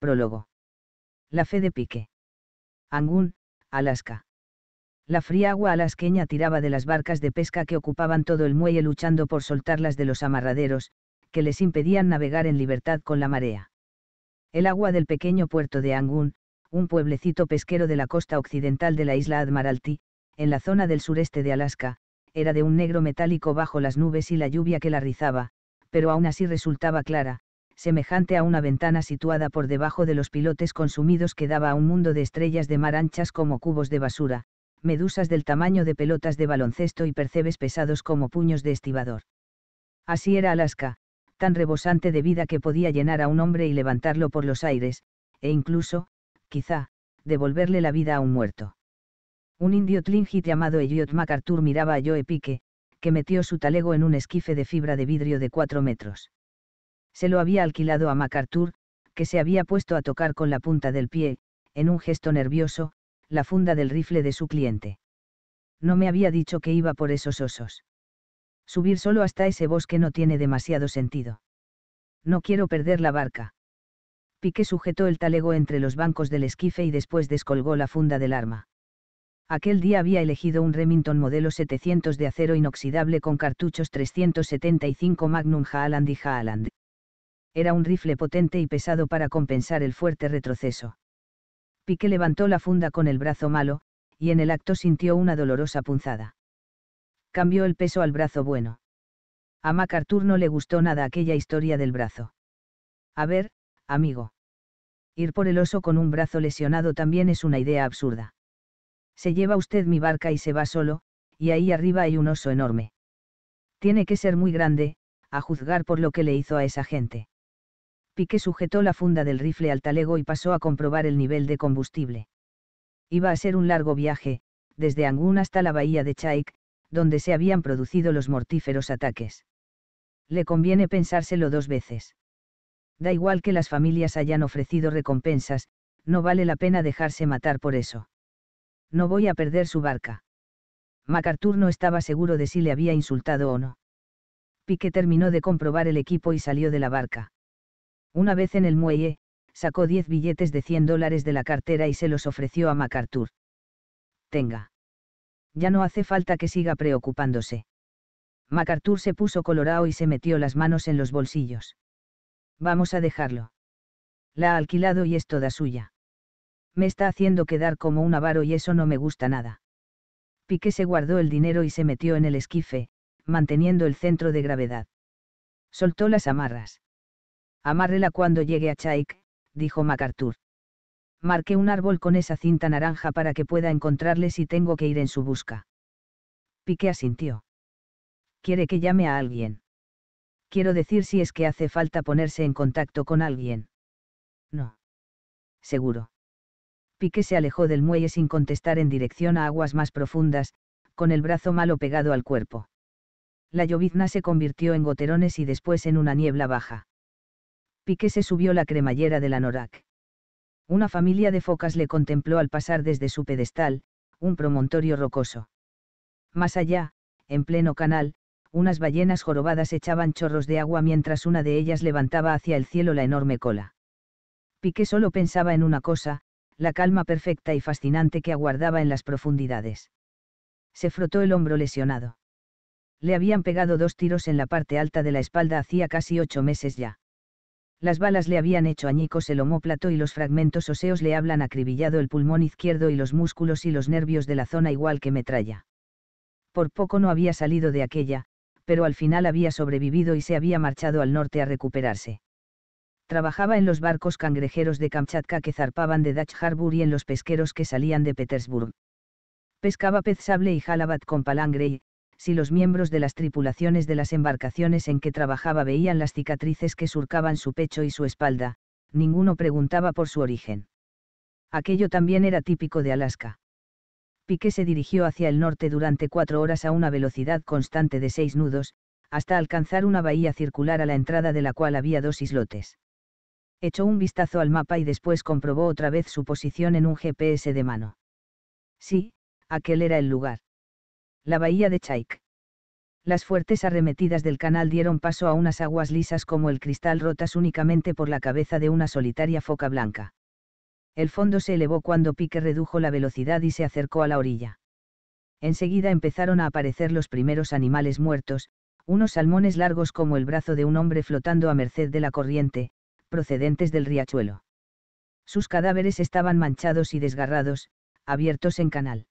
Prólogo. La fe de Pique. Angún, Alaska. La fría agua alasqueña tiraba de las barcas de pesca que ocupaban todo el muelle luchando por soltarlas de los amarraderos, que les impedían navegar en libertad con la marea. El agua del pequeño puerto de Angún, un pueblecito pesquero de la costa occidental de la isla Admiralty, en la zona del sureste de Alaska, era de un negro metálico bajo las nubes y la lluvia que la rizaba, pero aún así resultaba clara, semejante a una ventana situada por debajo de los pilotes consumidos que daba a un mundo de estrellas de mar anchas como cubos de basura, medusas del tamaño de pelotas de baloncesto y percebes pesados como puños de estibador. Así era Alaska, tan rebosante de vida que podía llenar a un hombre y levantarlo por los aires, e incluso, quizá, devolverle la vida a un muerto. Un indio Tlingit llamado Elliot MacArthur miraba a Joe Pique, que metió su talego en un esquife de fibra de vidrio de cuatro metros se lo había alquilado a MacArthur, que se había puesto a tocar con la punta del pie, en un gesto nervioso, la funda del rifle de su cliente. No me había dicho que iba por esos osos. Subir solo hasta ese bosque no tiene demasiado sentido. No quiero perder la barca. Piqué sujetó el talego entre los bancos del esquife y después descolgó la funda del arma. Aquel día había elegido un Remington modelo 700 de acero inoxidable con cartuchos 375 Magnum Haaland y Haaland. Era un rifle potente y pesado para compensar el fuerte retroceso. Pique levantó la funda con el brazo malo, y en el acto sintió una dolorosa punzada. Cambió el peso al brazo bueno. A MacArthur no le gustó nada aquella historia del brazo. A ver, amigo. Ir por el oso con un brazo lesionado también es una idea absurda. Se lleva usted mi barca y se va solo, y ahí arriba hay un oso enorme. Tiene que ser muy grande, a juzgar por lo que le hizo a esa gente. Piqué sujetó la funda del rifle al talego y pasó a comprobar el nivel de combustible. Iba a ser un largo viaje, desde Angún hasta la bahía de Chaik, donde se habían producido los mortíferos ataques. Le conviene pensárselo dos veces. Da igual que las familias hayan ofrecido recompensas, no vale la pena dejarse matar por eso. No voy a perder su barca. MacArthur no estaba seguro de si le había insultado o no. Pique terminó de comprobar el equipo y salió de la barca. Una vez en el muelle, sacó 10 billetes de 100 dólares de la cartera y se los ofreció a MacArthur. Tenga. Ya no hace falta que siga preocupándose. MacArthur se puso colorado y se metió las manos en los bolsillos. Vamos a dejarlo. La ha alquilado y es toda suya. Me está haciendo quedar como un avaro y eso no me gusta nada. Piqué se guardó el dinero y se metió en el esquife, manteniendo el centro de gravedad. Soltó las amarras. Amárrela cuando llegue a Chaik, dijo MacArthur. Marqué un árbol con esa cinta naranja para que pueda encontrarle si tengo que ir en su busca. Pique asintió. Quiere que llame a alguien. Quiero decir si es que hace falta ponerse en contacto con alguien. No. Seguro. Pique se alejó del muelle sin contestar en dirección a aguas más profundas, con el brazo malo pegado al cuerpo. La llovizna se convirtió en goterones y después en una niebla baja. Piqué se subió la cremallera de la Norak. Una familia de focas le contempló al pasar desde su pedestal, un promontorio rocoso. Más allá, en pleno canal, unas ballenas jorobadas echaban chorros de agua mientras una de ellas levantaba hacia el cielo la enorme cola. Piqué solo pensaba en una cosa, la calma perfecta y fascinante que aguardaba en las profundidades. Se frotó el hombro lesionado. Le habían pegado dos tiros en la parte alta de la espalda hacía casi ocho meses ya. Las balas le habían hecho añicos el homóplato y los fragmentos óseos le hablan acribillado el pulmón izquierdo y los músculos y los nervios de la zona igual que metralla. Por poco no había salido de aquella, pero al final había sobrevivido y se había marchado al norte a recuperarse. Trabajaba en los barcos cangrejeros de Kamchatka que zarpaban de Dutch Harbour y en los pesqueros que salían de Petersburg. Pescaba pez sable y halabat con palangre y, si los miembros de las tripulaciones de las embarcaciones en que trabajaba veían las cicatrices que surcaban su pecho y su espalda, ninguno preguntaba por su origen. Aquello también era típico de Alaska. Piqué se dirigió hacia el norte durante cuatro horas a una velocidad constante de seis nudos, hasta alcanzar una bahía circular a la entrada de la cual había dos islotes. Echó un vistazo al mapa y después comprobó otra vez su posición en un GPS de mano. Sí, aquel era el lugar la bahía de Chaik. Las fuertes arremetidas del canal dieron paso a unas aguas lisas como el cristal rotas únicamente por la cabeza de una solitaria foca blanca. El fondo se elevó cuando Pique redujo la velocidad y se acercó a la orilla. Enseguida empezaron a aparecer los primeros animales muertos, unos salmones largos como el brazo de un hombre flotando a merced de la corriente, procedentes del riachuelo. Sus cadáveres estaban manchados y desgarrados, abiertos en canal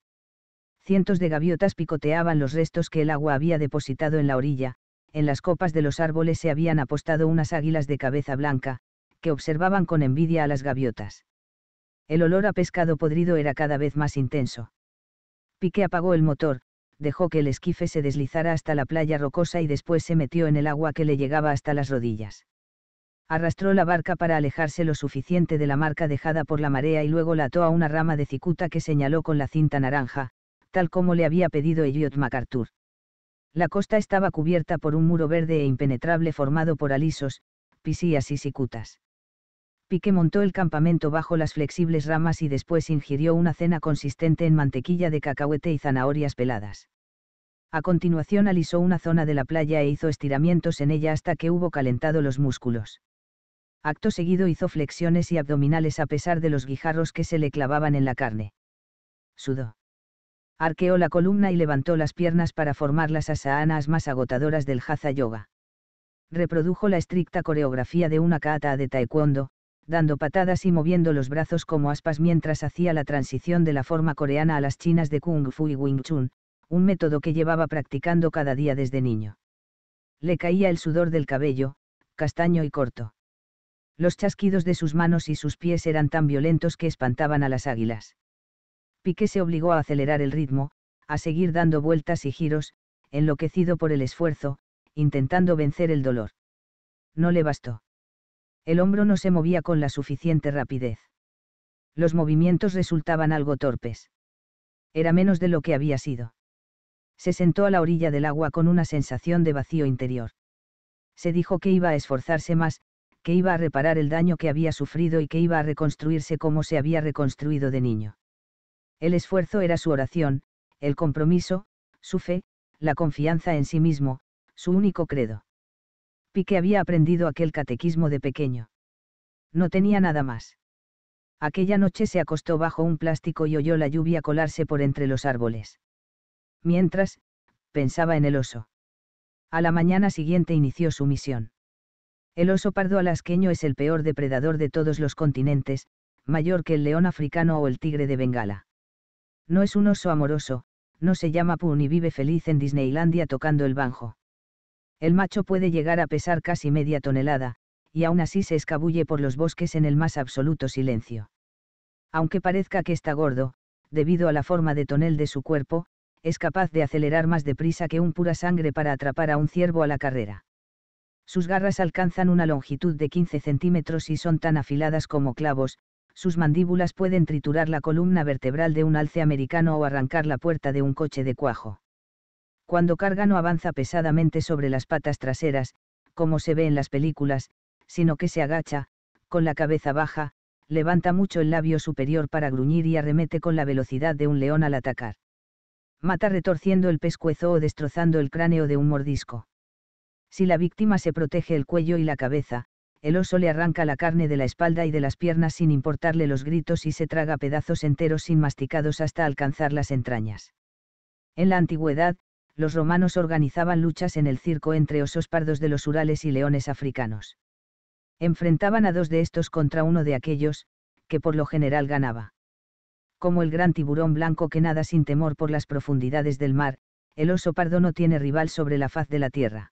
cientos de gaviotas picoteaban los restos que el agua había depositado en la orilla, en las copas de los árboles se habían apostado unas águilas de cabeza blanca, que observaban con envidia a las gaviotas. El olor a pescado podrido era cada vez más intenso. Piqué apagó el motor, dejó que el esquife se deslizara hasta la playa rocosa y después se metió en el agua que le llegaba hasta las rodillas. Arrastró la barca para alejarse lo suficiente de la marca dejada por la marea y luego la ató a una rama de cicuta que señaló con la cinta naranja, tal como le había pedido Elliot MacArthur. La costa estaba cubierta por un muro verde e impenetrable formado por alisos, pisías y sicutas. Pique montó el campamento bajo las flexibles ramas y después ingirió una cena consistente en mantequilla de cacahuete y zanahorias peladas. A continuación alisó una zona de la playa e hizo estiramientos en ella hasta que hubo calentado los músculos. Acto seguido hizo flexiones y abdominales a pesar de los guijarros que se le clavaban en la carne. Sudó arqueó la columna y levantó las piernas para formar las asanas más agotadoras del Hatha Yoga. Reprodujo la estricta coreografía de una kata de taekwondo, dando patadas y moviendo los brazos como aspas mientras hacía la transición de la forma coreana a las chinas de Kung Fu y Wing Chun, un método que llevaba practicando cada día desde niño. Le caía el sudor del cabello, castaño y corto. Los chasquidos de sus manos y sus pies eran tan violentos que espantaban a las águilas. Piqué se obligó a acelerar el ritmo, a seguir dando vueltas y giros, enloquecido por el esfuerzo, intentando vencer el dolor. No le bastó. El hombro no se movía con la suficiente rapidez. Los movimientos resultaban algo torpes. Era menos de lo que había sido. Se sentó a la orilla del agua con una sensación de vacío interior. Se dijo que iba a esforzarse más, que iba a reparar el daño que había sufrido y que iba a reconstruirse como se había reconstruido de niño. El esfuerzo era su oración, el compromiso, su fe, la confianza en sí mismo, su único credo. Pique había aprendido aquel catequismo de pequeño. No tenía nada más. Aquella noche se acostó bajo un plástico y oyó la lluvia colarse por entre los árboles. Mientras, pensaba en el oso. A la mañana siguiente inició su misión. El oso pardo alasqueño es el peor depredador de todos los continentes, mayor que el león africano o el tigre de Bengala. No es un oso amoroso, no se llama Pun y vive feliz en Disneylandia tocando el banjo. El macho puede llegar a pesar casi media tonelada, y aún así se escabulle por los bosques en el más absoluto silencio. Aunque parezca que está gordo, debido a la forma de tonel de su cuerpo, es capaz de acelerar más deprisa que un pura sangre para atrapar a un ciervo a la carrera. Sus garras alcanzan una longitud de 15 centímetros y son tan afiladas como clavos, sus mandíbulas pueden triturar la columna vertebral de un alce americano o arrancar la puerta de un coche de cuajo. Cuando carga no avanza pesadamente sobre las patas traseras, como se ve en las películas, sino que se agacha, con la cabeza baja, levanta mucho el labio superior para gruñir y arremete con la velocidad de un león al atacar. Mata retorciendo el pescuezo o destrozando el cráneo de un mordisco. Si la víctima se protege el cuello y la cabeza, el oso le arranca la carne de la espalda y de las piernas sin importarle los gritos y se traga pedazos enteros sin masticados hasta alcanzar las entrañas. En la antigüedad, los romanos organizaban luchas en el circo entre osos pardos de los Urales y leones africanos. Enfrentaban a dos de estos contra uno de aquellos, que por lo general ganaba. Como el gran tiburón blanco que nada sin temor por las profundidades del mar, el oso pardo no tiene rival sobre la faz de la tierra.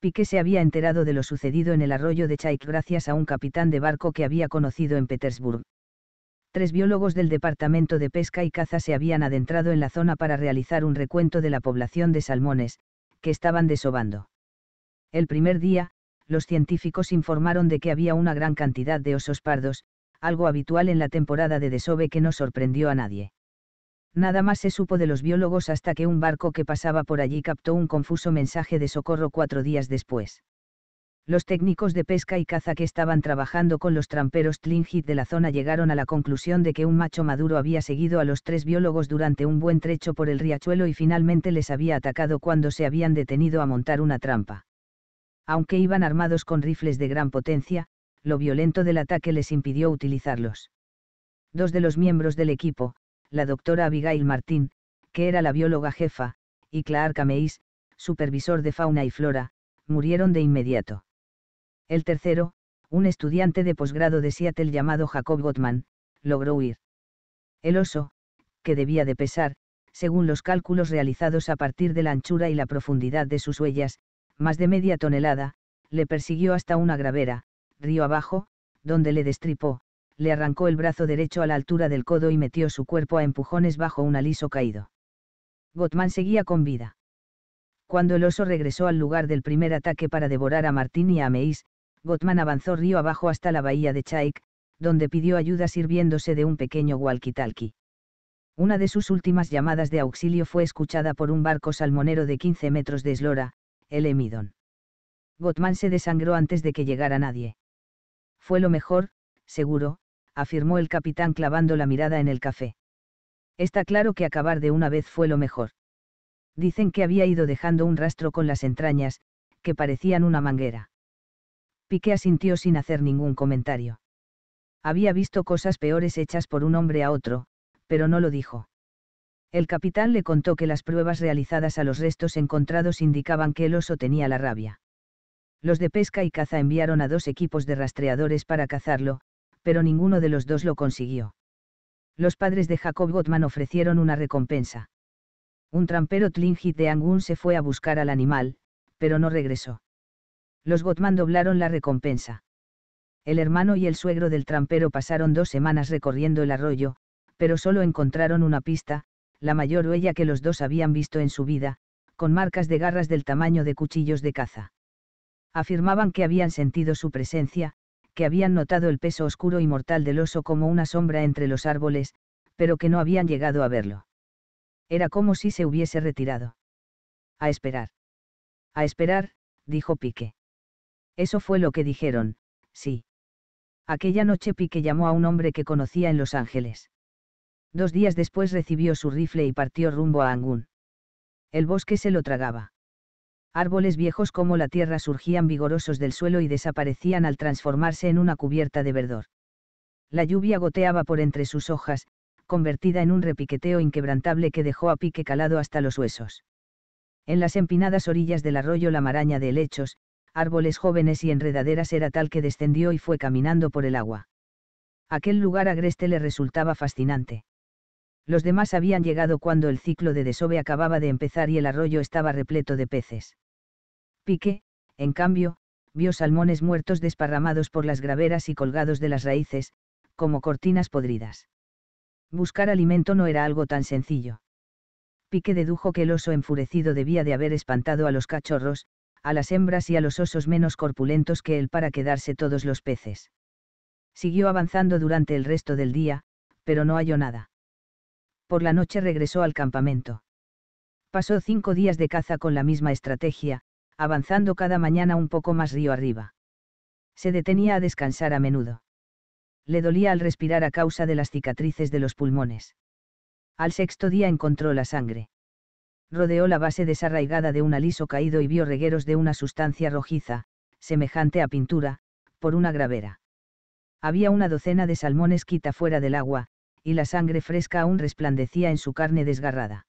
Piqué se había enterado de lo sucedido en el arroyo de Chaik gracias a un capitán de barco que había conocido en Petersburg. Tres biólogos del Departamento de Pesca y Caza se habían adentrado en la zona para realizar un recuento de la población de salmones, que estaban desovando. El primer día, los científicos informaron de que había una gran cantidad de osos pardos, algo habitual en la temporada de desove que no sorprendió a nadie. Nada más se supo de los biólogos hasta que un barco que pasaba por allí captó un confuso mensaje de socorro cuatro días después. Los técnicos de pesca y caza que estaban trabajando con los tramperos Tlingit de la zona llegaron a la conclusión de que un macho maduro había seguido a los tres biólogos durante un buen trecho por el riachuelo y finalmente les había atacado cuando se habían detenido a montar una trampa. Aunque iban armados con rifles de gran potencia, lo violento del ataque les impidió utilizarlos. Dos de los miembros del equipo, la doctora Abigail Martín, que era la bióloga jefa, y Clark Ameis, supervisor de fauna y flora, murieron de inmediato. El tercero, un estudiante de posgrado de Seattle llamado Jacob Gottman, logró huir. El oso, que debía de pesar, según los cálculos realizados a partir de la anchura y la profundidad de sus huellas, más de media tonelada, le persiguió hasta una gravera, río abajo, donde le destripó, le arrancó el brazo derecho a la altura del codo y metió su cuerpo a empujones bajo un aliso caído. Gottman seguía con vida. Cuando el oso regresó al lugar del primer ataque para devorar a Martín y a Meis, Gottman avanzó río abajo hasta la bahía de Chaik, donde pidió ayuda sirviéndose de un pequeño walkie-talkie. Una de sus últimas llamadas de auxilio fue escuchada por un barco salmonero de 15 metros de eslora, el Emidon. Gottman se desangró antes de que llegara nadie. Fue lo mejor, seguro, afirmó el capitán clavando la mirada en el café. Está claro que acabar de una vez fue lo mejor. Dicen que había ido dejando un rastro con las entrañas, que parecían una manguera. Piqué asintió sin hacer ningún comentario. Había visto cosas peores hechas por un hombre a otro, pero no lo dijo. El capitán le contó que las pruebas realizadas a los restos encontrados indicaban que el oso tenía la rabia. Los de pesca y caza enviaron a dos equipos de rastreadores para cazarlo, pero ninguno de los dos lo consiguió. Los padres de Jacob Gottman ofrecieron una recompensa. Un trampero Tlingit de Angún se fue a buscar al animal, pero no regresó. Los Gottman doblaron la recompensa. El hermano y el suegro del trampero pasaron dos semanas recorriendo el arroyo, pero solo encontraron una pista, la mayor huella que los dos habían visto en su vida, con marcas de garras del tamaño de cuchillos de caza. Afirmaban que habían sentido su presencia, que habían notado el peso oscuro y mortal del oso como una sombra entre los árboles, pero que no habían llegado a verlo. Era como si se hubiese retirado. A esperar. A esperar, dijo Pique. Eso fue lo que dijeron, sí. Aquella noche Pique llamó a un hombre que conocía en Los Ángeles. Dos días después recibió su rifle y partió rumbo a Angún. El bosque se lo tragaba árboles viejos como la tierra surgían vigorosos del suelo y desaparecían al transformarse en una cubierta de verdor. La lluvia goteaba por entre sus hojas, convertida en un repiqueteo inquebrantable que dejó a pique calado hasta los huesos. En las empinadas orillas del arroyo la maraña de helechos, árboles jóvenes y enredaderas era tal que descendió y fue caminando por el agua. Aquel lugar agreste le resultaba fascinante. Los demás habían llegado cuando el ciclo de desove acababa de empezar y el arroyo estaba repleto de peces. Pique, en cambio, vio salmones muertos desparramados por las graveras y colgados de las raíces, como cortinas podridas. Buscar alimento no era algo tan sencillo. Pique dedujo que el oso enfurecido debía de haber espantado a los cachorros, a las hembras y a los osos menos corpulentos que él para quedarse todos los peces. Siguió avanzando durante el resto del día, pero no halló nada. Por la noche regresó al campamento. Pasó cinco días de caza con la misma estrategia, avanzando cada mañana un poco más río arriba. Se detenía a descansar a menudo. Le dolía al respirar a causa de las cicatrices de los pulmones. Al sexto día encontró la sangre. Rodeó la base desarraigada de un aliso caído y vio regueros de una sustancia rojiza, semejante a pintura, por una gravera. Había una docena de salmones quita fuera del agua, y la sangre fresca aún resplandecía en su carne desgarrada.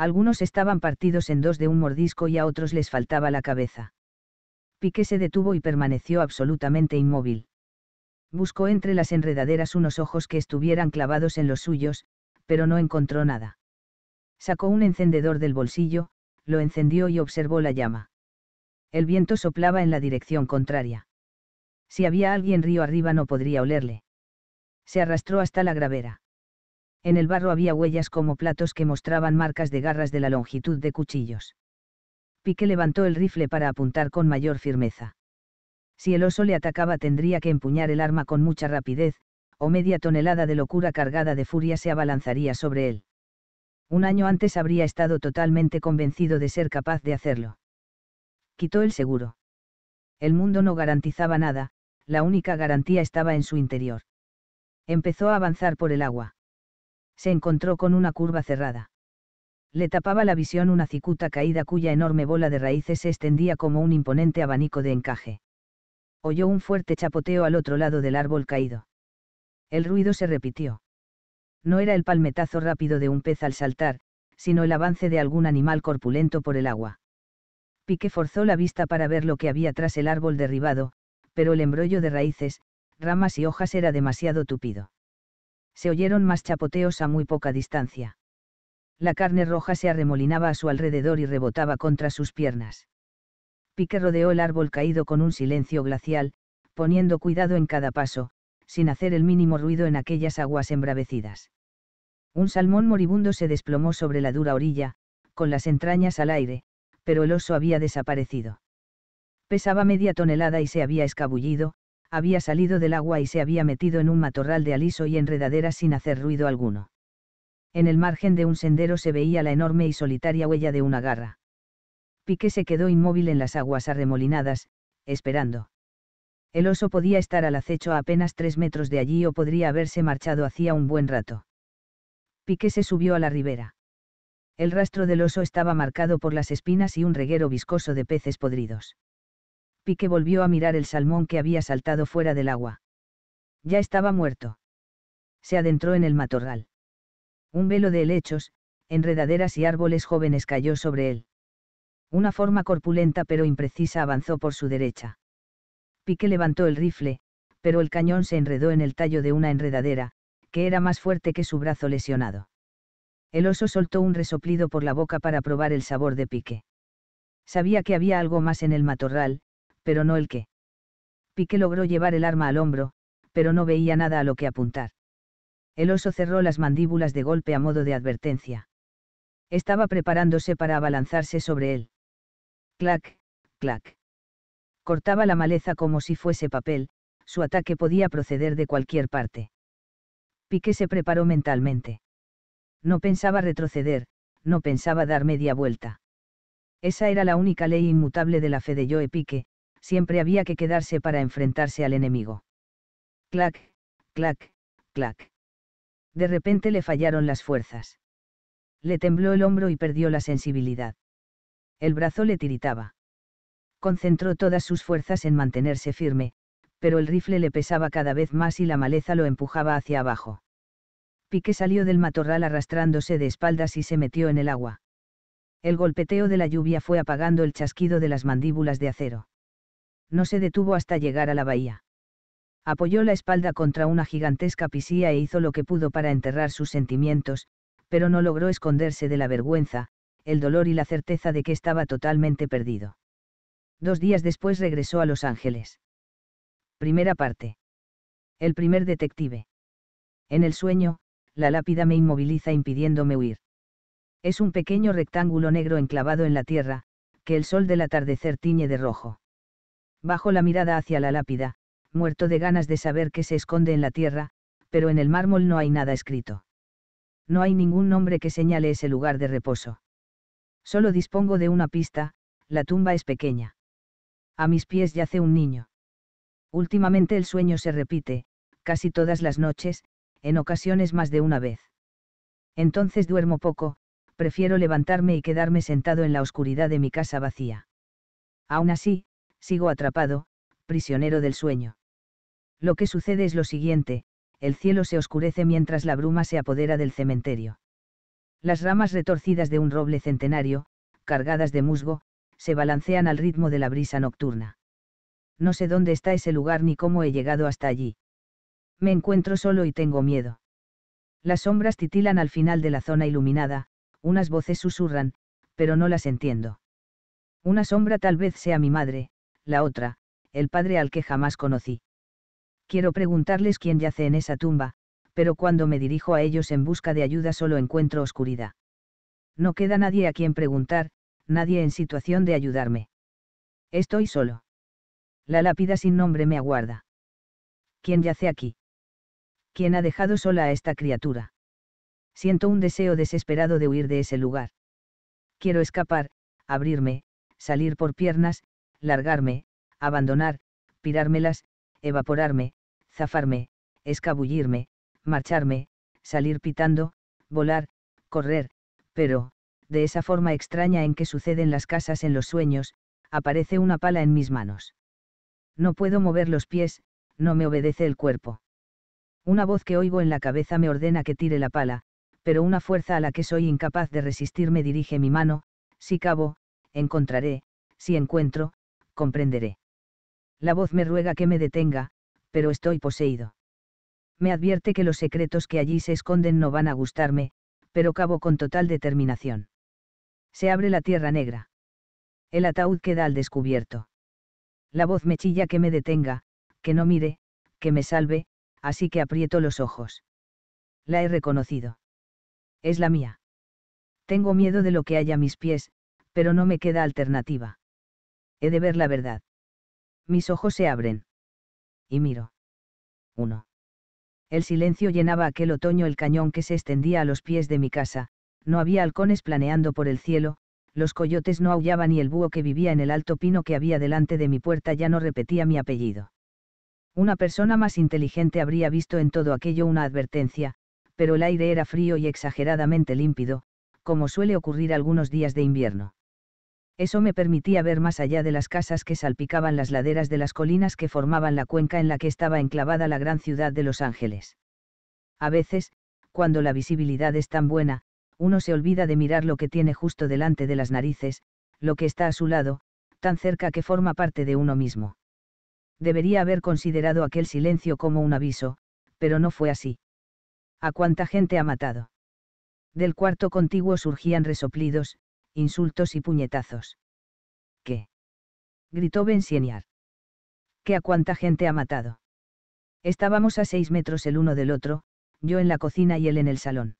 Algunos estaban partidos en dos de un mordisco y a otros les faltaba la cabeza. Piqué se detuvo y permaneció absolutamente inmóvil. Buscó entre las enredaderas unos ojos que estuvieran clavados en los suyos, pero no encontró nada. Sacó un encendedor del bolsillo, lo encendió y observó la llama. El viento soplaba en la dirección contraria. Si había alguien río arriba no podría olerle. Se arrastró hasta la gravera. En el barro había huellas como platos que mostraban marcas de garras de la longitud de cuchillos. Pique levantó el rifle para apuntar con mayor firmeza. Si el oso le atacaba tendría que empuñar el arma con mucha rapidez, o media tonelada de locura cargada de furia se abalanzaría sobre él. Un año antes habría estado totalmente convencido de ser capaz de hacerlo. Quitó el seguro. El mundo no garantizaba nada, la única garantía estaba en su interior. Empezó a avanzar por el agua se encontró con una curva cerrada. Le tapaba la visión una cicuta caída cuya enorme bola de raíces se extendía como un imponente abanico de encaje. Oyó un fuerte chapoteo al otro lado del árbol caído. El ruido se repitió. No era el palmetazo rápido de un pez al saltar, sino el avance de algún animal corpulento por el agua. Pique forzó la vista para ver lo que había tras el árbol derribado, pero el embrollo de raíces, ramas y hojas era demasiado tupido se oyeron más chapoteos a muy poca distancia. La carne roja se arremolinaba a su alrededor y rebotaba contra sus piernas. Pique rodeó el árbol caído con un silencio glacial, poniendo cuidado en cada paso, sin hacer el mínimo ruido en aquellas aguas embravecidas. Un salmón moribundo se desplomó sobre la dura orilla, con las entrañas al aire, pero el oso había desaparecido. Pesaba media tonelada y se había escabullido, había salido del agua y se había metido en un matorral de aliso y enredaderas sin hacer ruido alguno. En el margen de un sendero se veía la enorme y solitaria huella de una garra. Piqué se quedó inmóvil en las aguas arremolinadas, esperando. El oso podía estar al acecho a apenas tres metros de allí o podría haberse marchado hacía un buen rato. Piqué se subió a la ribera. El rastro del oso estaba marcado por las espinas y un reguero viscoso de peces podridos. Pique volvió a mirar el salmón que había saltado fuera del agua. Ya estaba muerto. Se adentró en el matorral. Un velo de helechos, enredaderas y árboles jóvenes cayó sobre él. Una forma corpulenta pero imprecisa avanzó por su derecha. Pique levantó el rifle, pero el cañón se enredó en el tallo de una enredadera, que era más fuerte que su brazo lesionado. El oso soltó un resoplido por la boca para probar el sabor de Pique. Sabía que había algo más en el matorral, pero no el que. Pique logró llevar el arma al hombro, pero no veía nada a lo que apuntar. El oso cerró las mandíbulas de golpe a modo de advertencia. Estaba preparándose para abalanzarse sobre él. Clac, clac. Cortaba la maleza como si fuese papel, su ataque podía proceder de cualquier parte. Pique se preparó mentalmente. No pensaba retroceder, no pensaba dar media vuelta. Esa era la única ley inmutable de la fe de Joe Pique, siempre había que quedarse para enfrentarse al enemigo. Clac, clac, clac. De repente le fallaron las fuerzas. Le tembló el hombro y perdió la sensibilidad. El brazo le tiritaba. Concentró todas sus fuerzas en mantenerse firme, pero el rifle le pesaba cada vez más y la maleza lo empujaba hacia abajo. Pique salió del matorral arrastrándose de espaldas y se metió en el agua. El golpeteo de la lluvia fue apagando el chasquido de las mandíbulas de acero no se detuvo hasta llegar a la bahía. Apoyó la espalda contra una gigantesca pisía e hizo lo que pudo para enterrar sus sentimientos, pero no logró esconderse de la vergüenza, el dolor y la certeza de que estaba totalmente perdido. Dos días después regresó a Los Ángeles. Primera parte. El primer detective. En el sueño, la lápida me inmoviliza impidiéndome huir. Es un pequeño rectángulo negro enclavado en la tierra, que el sol del atardecer tiñe de rojo. Bajo la mirada hacia la lápida, muerto de ganas de saber qué se esconde en la tierra, pero en el mármol no hay nada escrito. No hay ningún nombre que señale ese lugar de reposo. Solo dispongo de una pista, la tumba es pequeña. A mis pies yace un niño. Últimamente el sueño se repite, casi todas las noches, en ocasiones más de una vez. Entonces duermo poco, prefiero levantarme y quedarme sentado en la oscuridad de mi casa vacía. Aún así, sigo atrapado, prisionero del sueño. Lo que sucede es lo siguiente, el cielo se oscurece mientras la bruma se apodera del cementerio. Las ramas retorcidas de un roble centenario, cargadas de musgo, se balancean al ritmo de la brisa nocturna. No sé dónde está ese lugar ni cómo he llegado hasta allí. Me encuentro solo y tengo miedo. Las sombras titilan al final de la zona iluminada, unas voces susurran, pero no las entiendo. Una sombra tal vez sea mi madre, la otra, el padre al que jamás conocí. Quiero preguntarles quién yace en esa tumba, pero cuando me dirijo a ellos en busca de ayuda solo encuentro oscuridad. No queda nadie a quien preguntar, nadie en situación de ayudarme. Estoy solo. La lápida sin nombre me aguarda. ¿Quién yace aquí? ¿Quién ha dejado sola a esta criatura? Siento un deseo desesperado de huir de ese lugar. Quiero escapar, abrirme, salir por piernas, largarme, abandonar, pirármelas, evaporarme, zafarme, escabullirme, marcharme, salir pitando, volar, correr, pero, de esa forma extraña en que suceden las casas en los sueños, aparece una pala en mis manos. No puedo mover los pies, no me obedece el cuerpo. Una voz que oigo en la cabeza me ordena que tire la pala, pero una fuerza a la que soy incapaz de resistir me dirige mi mano, si cabo, encontraré, si encuentro, comprenderé. La voz me ruega que me detenga, pero estoy poseído. Me advierte que los secretos que allí se esconden no van a gustarme, pero cabo con total determinación. Se abre la tierra negra. El ataúd queda al descubierto. La voz me chilla que me detenga, que no mire, que me salve, así que aprieto los ojos. La he reconocido. Es la mía. Tengo miedo de lo que haya a mis pies, pero no me queda alternativa. He de ver la verdad. Mis ojos se abren. Y miro. 1. El silencio llenaba aquel otoño el cañón que se extendía a los pies de mi casa, no había halcones planeando por el cielo, los coyotes no aullaban y el búho que vivía en el alto pino que había delante de mi puerta ya no repetía mi apellido. Una persona más inteligente habría visto en todo aquello una advertencia, pero el aire era frío y exageradamente límpido, como suele ocurrir algunos días de invierno. Eso me permitía ver más allá de las casas que salpicaban las laderas de las colinas que formaban la cuenca en la que estaba enclavada la gran ciudad de Los Ángeles. A veces, cuando la visibilidad es tan buena, uno se olvida de mirar lo que tiene justo delante de las narices, lo que está a su lado, tan cerca que forma parte de uno mismo. Debería haber considerado aquel silencio como un aviso, pero no fue así. ¿A cuánta gente ha matado? Del cuarto contiguo surgían resoplidos, insultos y puñetazos. ¿Qué? gritó Bensieniar. ¿Qué a cuánta gente ha matado? Estábamos a seis metros el uno del otro, yo en la cocina y él en el salón.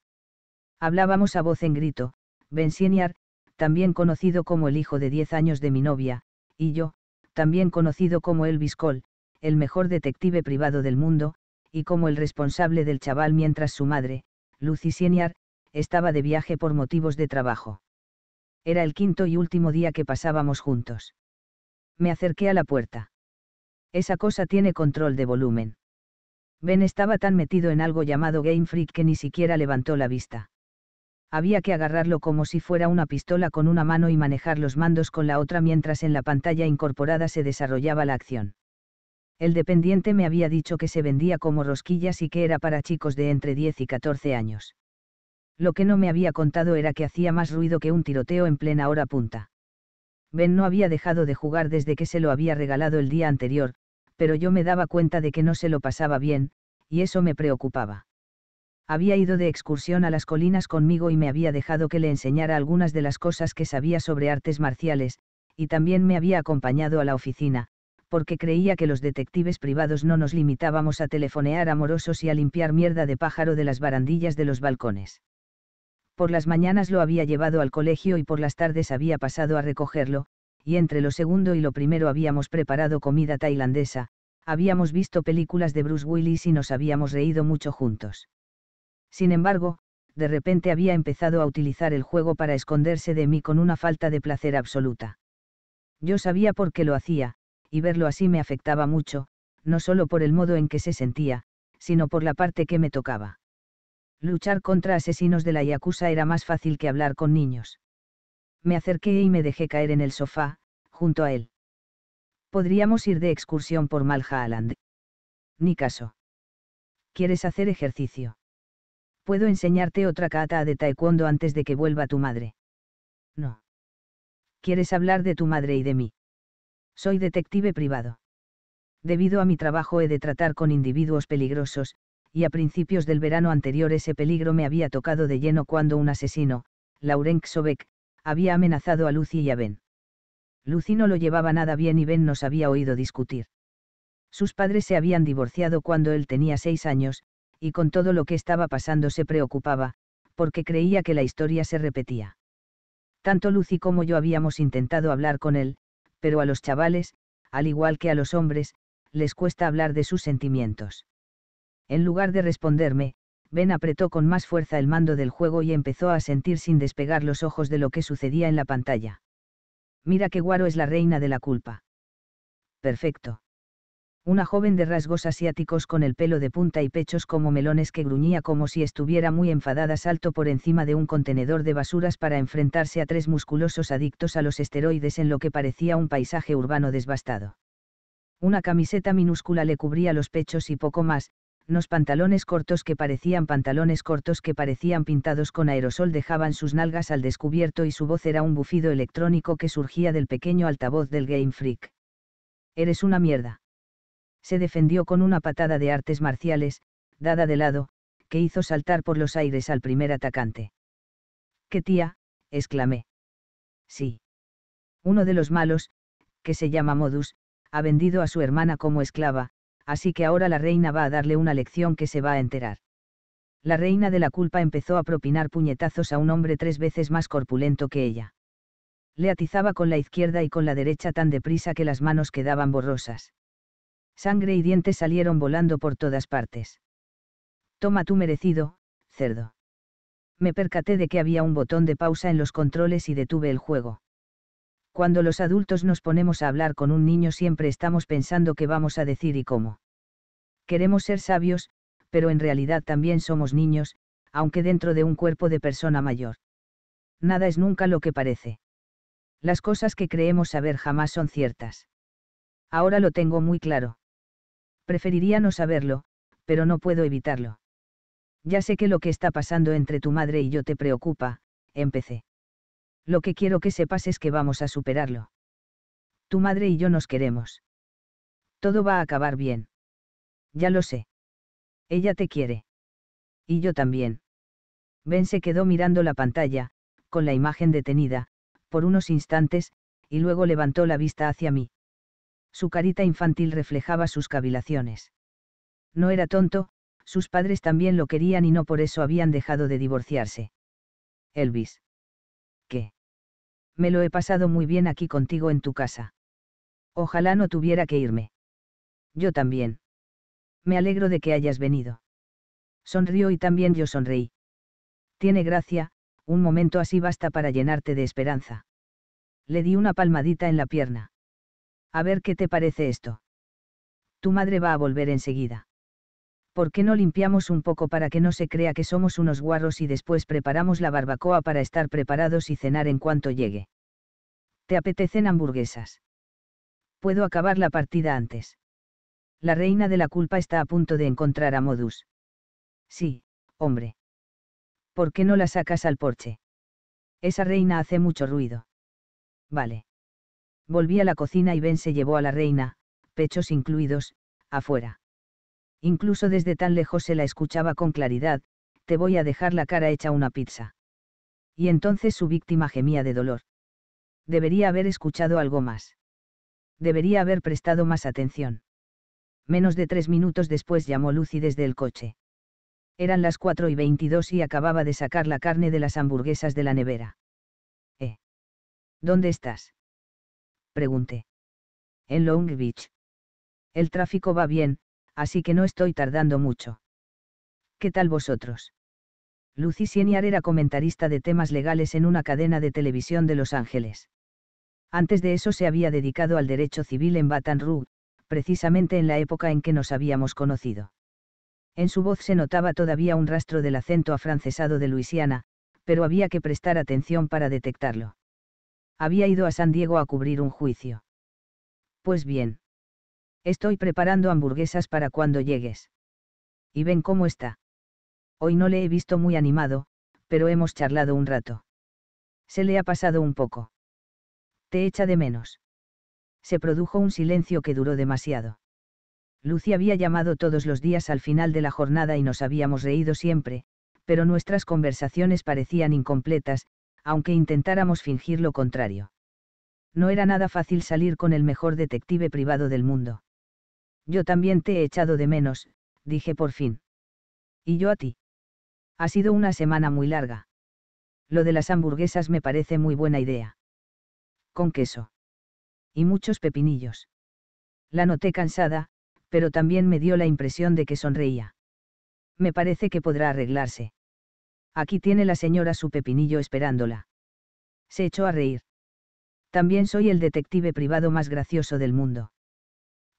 Hablábamos a voz en grito, Bensieniar, también conocido como el hijo de diez años de mi novia, y yo, también conocido como Elvis Cole, el mejor detective privado del mundo, y como el responsable del chaval mientras su madre, Lucy Sieniar, estaba de viaje por motivos de trabajo. Era el quinto y último día que pasábamos juntos. Me acerqué a la puerta. Esa cosa tiene control de volumen. Ben estaba tan metido en algo llamado Game Freak que ni siquiera levantó la vista. Había que agarrarlo como si fuera una pistola con una mano y manejar los mandos con la otra mientras en la pantalla incorporada se desarrollaba la acción. El dependiente me había dicho que se vendía como rosquillas y que era para chicos de entre 10 y 14 años. Lo que no me había contado era que hacía más ruido que un tiroteo en plena hora punta. Ben no había dejado de jugar desde que se lo había regalado el día anterior, pero yo me daba cuenta de que no se lo pasaba bien, y eso me preocupaba. Había ido de excursión a las colinas conmigo y me había dejado que le enseñara algunas de las cosas que sabía sobre artes marciales, y también me había acompañado a la oficina, porque creía que los detectives privados no nos limitábamos a telefonear amorosos y a limpiar mierda de pájaro de las barandillas de los balcones. Por las mañanas lo había llevado al colegio y por las tardes había pasado a recogerlo, y entre lo segundo y lo primero habíamos preparado comida tailandesa, habíamos visto películas de Bruce Willis y nos habíamos reído mucho juntos. Sin embargo, de repente había empezado a utilizar el juego para esconderse de mí con una falta de placer absoluta. Yo sabía por qué lo hacía, y verlo así me afectaba mucho, no solo por el modo en que se sentía, sino por la parte que me tocaba luchar contra asesinos de la Yakuza era más fácil que hablar con niños. Me acerqué y me dejé caer en el sofá, junto a él. Podríamos ir de excursión por Malhaaland. Ni caso. ¿Quieres hacer ejercicio? Puedo enseñarte otra kata de taekwondo antes de que vuelva tu madre. No. ¿Quieres hablar de tu madre y de mí? Soy detective privado. Debido a mi trabajo he de tratar con individuos peligrosos, y a principios del verano anterior ese peligro me había tocado de lleno cuando un asesino, Lauren Sobek, había amenazado a Lucy y a Ben. Lucy no lo llevaba nada bien y Ben nos había oído discutir. Sus padres se habían divorciado cuando él tenía seis años, y con todo lo que estaba pasando se preocupaba, porque creía que la historia se repetía. Tanto Lucy como yo habíamos intentado hablar con él, pero a los chavales, al igual que a los hombres, les cuesta hablar de sus sentimientos. En lugar de responderme, Ben apretó con más fuerza el mando del juego y empezó a sentir sin despegar los ojos de lo que sucedía en la pantalla. Mira que Guaro es la reina de la culpa. Perfecto. Una joven de rasgos asiáticos con el pelo de punta y pechos como melones que gruñía como si estuviera muy enfadada salto por encima de un contenedor de basuras para enfrentarse a tres musculosos adictos a los esteroides en lo que parecía un paisaje urbano desbastado. Una camiseta minúscula le cubría los pechos y poco más, los pantalones cortos que parecían pantalones cortos que parecían pintados con aerosol dejaban sus nalgas al descubierto y su voz era un bufido electrónico que surgía del pequeño altavoz del Game Freak. Eres una mierda. Se defendió con una patada de artes marciales, dada de lado, que hizo saltar por los aires al primer atacante. ¡Qué tía! exclamé. Sí. Uno de los malos, que se llama Modus, ha vendido a su hermana como esclava, así que ahora la reina va a darle una lección que se va a enterar. La reina de la culpa empezó a propinar puñetazos a un hombre tres veces más corpulento que ella. Le atizaba con la izquierda y con la derecha tan deprisa que las manos quedaban borrosas. Sangre y dientes salieron volando por todas partes. Toma tu merecido, cerdo. Me percaté de que había un botón de pausa en los controles y detuve el juego. Cuando los adultos nos ponemos a hablar con un niño siempre estamos pensando qué vamos a decir y cómo. Queremos ser sabios, pero en realidad también somos niños, aunque dentro de un cuerpo de persona mayor. Nada es nunca lo que parece. Las cosas que creemos saber jamás son ciertas. Ahora lo tengo muy claro. Preferiría no saberlo, pero no puedo evitarlo. Ya sé que lo que está pasando entre tu madre y yo te preocupa, empecé. Lo que quiero que sepas es que vamos a superarlo. Tu madre y yo nos queremos. Todo va a acabar bien. Ya lo sé. Ella te quiere. Y yo también. Ben se quedó mirando la pantalla, con la imagen detenida, por unos instantes, y luego levantó la vista hacia mí. Su carita infantil reflejaba sus cavilaciones. No era tonto, sus padres también lo querían y no por eso habían dejado de divorciarse. Elvis me lo he pasado muy bien aquí contigo en tu casa. Ojalá no tuviera que irme. Yo también. Me alegro de que hayas venido. Sonrió y también yo sonreí. Tiene gracia, un momento así basta para llenarte de esperanza. Le di una palmadita en la pierna. A ver qué te parece esto. Tu madre va a volver enseguida. ¿Por qué no limpiamos un poco para que no se crea que somos unos guarros y después preparamos la barbacoa para estar preparados y cenar en cuanto llegue? ¿Te apetecen hamburguesas? Puedo acabar la partida antes. La reina de la culpa está a punto de encontrar a Modus. Sí, hombre. ¿Por qué no la sacas al porche? Esa reina hace mucho ruido. Vale. Volví a la cocina y Ben se llevó a la reina, pechos incluidos, afuera incluso desde tan lejos se la escuchaba con claridad, te voy a dejar la cara hecha una pizza. Y entonces su víctima gemía de dolor. Debería haber escuchado algo más. Debería haber prestado más atención. Menos de tres minutos después llamó Lucy desde el coche. Eran las 4 y 22 y acababa de sacar la carne de las hamburguesas de la nevera. ¿Eh? ¿Dónde estás? Pregunté. En Long Beach. El tráfico va bien, así que no estoy tardando mucho. ¿Qué tal vosotros? Lucy Sieniar era comentarista de temas legales en una cadena de televisión de Los Ángeles. Antes de eso se había dedicado al derecho civil en Baton Rouge, precisamente en la época en que nos habíamos conocido. En su voz se notaba todavía un rastro del acento afrancesado de Luisiana, pero había que prestar atención para detectarlo. Había ido a San Diego a cubrir un juicio. Pues bien. Estoy preparando hamburguesas para cuando llegues. Y ven cómo está. Hoy no le he visto muy animado, pero hemos charlado un rato. Se le ha pasado un poco. Te echa de menos. Se produjo un silencio que duró demasiado. Lucy había llamado todos los días al final de la jornada y nos habíamos reído siempre, pero nuestras conversaciones parecían incompletas, aunque intentáramos fingir lo contrario. No era nada fácil salir con el mejor detective privado del mundo. Yo también te he echado de menos, dije por fin. Y yo a ti. Ha sido una semana muy larga. Lo de las hamburguesas me parece muy buena idea. Con queso. Y muchos pepinillos. La noté cansada, pero también me dio la impresión de que sonreía. Me parece que podrá arreglarse. Aquí tiene la señora su pepinillo esperándola. Se echó a reír. También soy el detective privado más gracioso del mundo.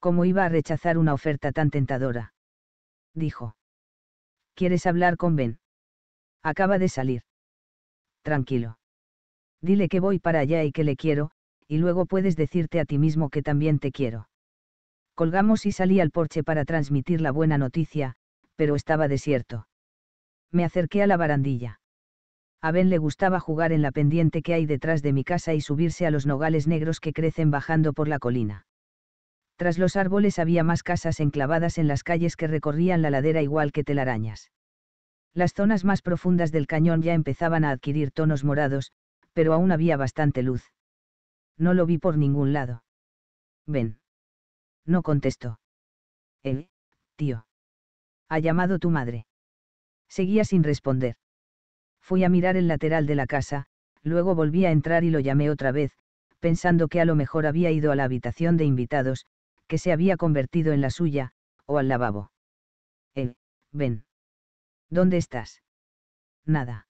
¿Cómo iba a rechazar una oferta tan tentadora? Dijo. ¿Quieres hablar con Ben? Acaba de salir. Tranquilo. Dile que voy para allá y que le quiero, y luego puedes decirte a ti mismo que también te quiero. Colgamos y salí al porche para transmitir la buena noticia, pero estaba desierto. Me acerqué a la barandilla. A Ben le gustaba jugar en la pendiente que hay detrás de mi casa y subirse a los nogales negros que crecen bajando por la colina. Tras los árboles había más casas enclavadas en las calles que recorrían la ladera igual que telarañas. Las zonas más profundas del cañón ya empezaban a adquirir tonos morados, pero aún había bastante luz. No lo vi por ningún lado. Ven. No contestó. Eh, tío. Ha llamado tu madre. Seguía sin responder. Fui a mirar el lateral de la casa, luego volví a entrar y lo llamé otra vez, pensando que a lo mejor había ido a la habitación de invitados, que se había convertido en la suya, o al lavabo. Eh, ven. ¿Dónde estás? Nada.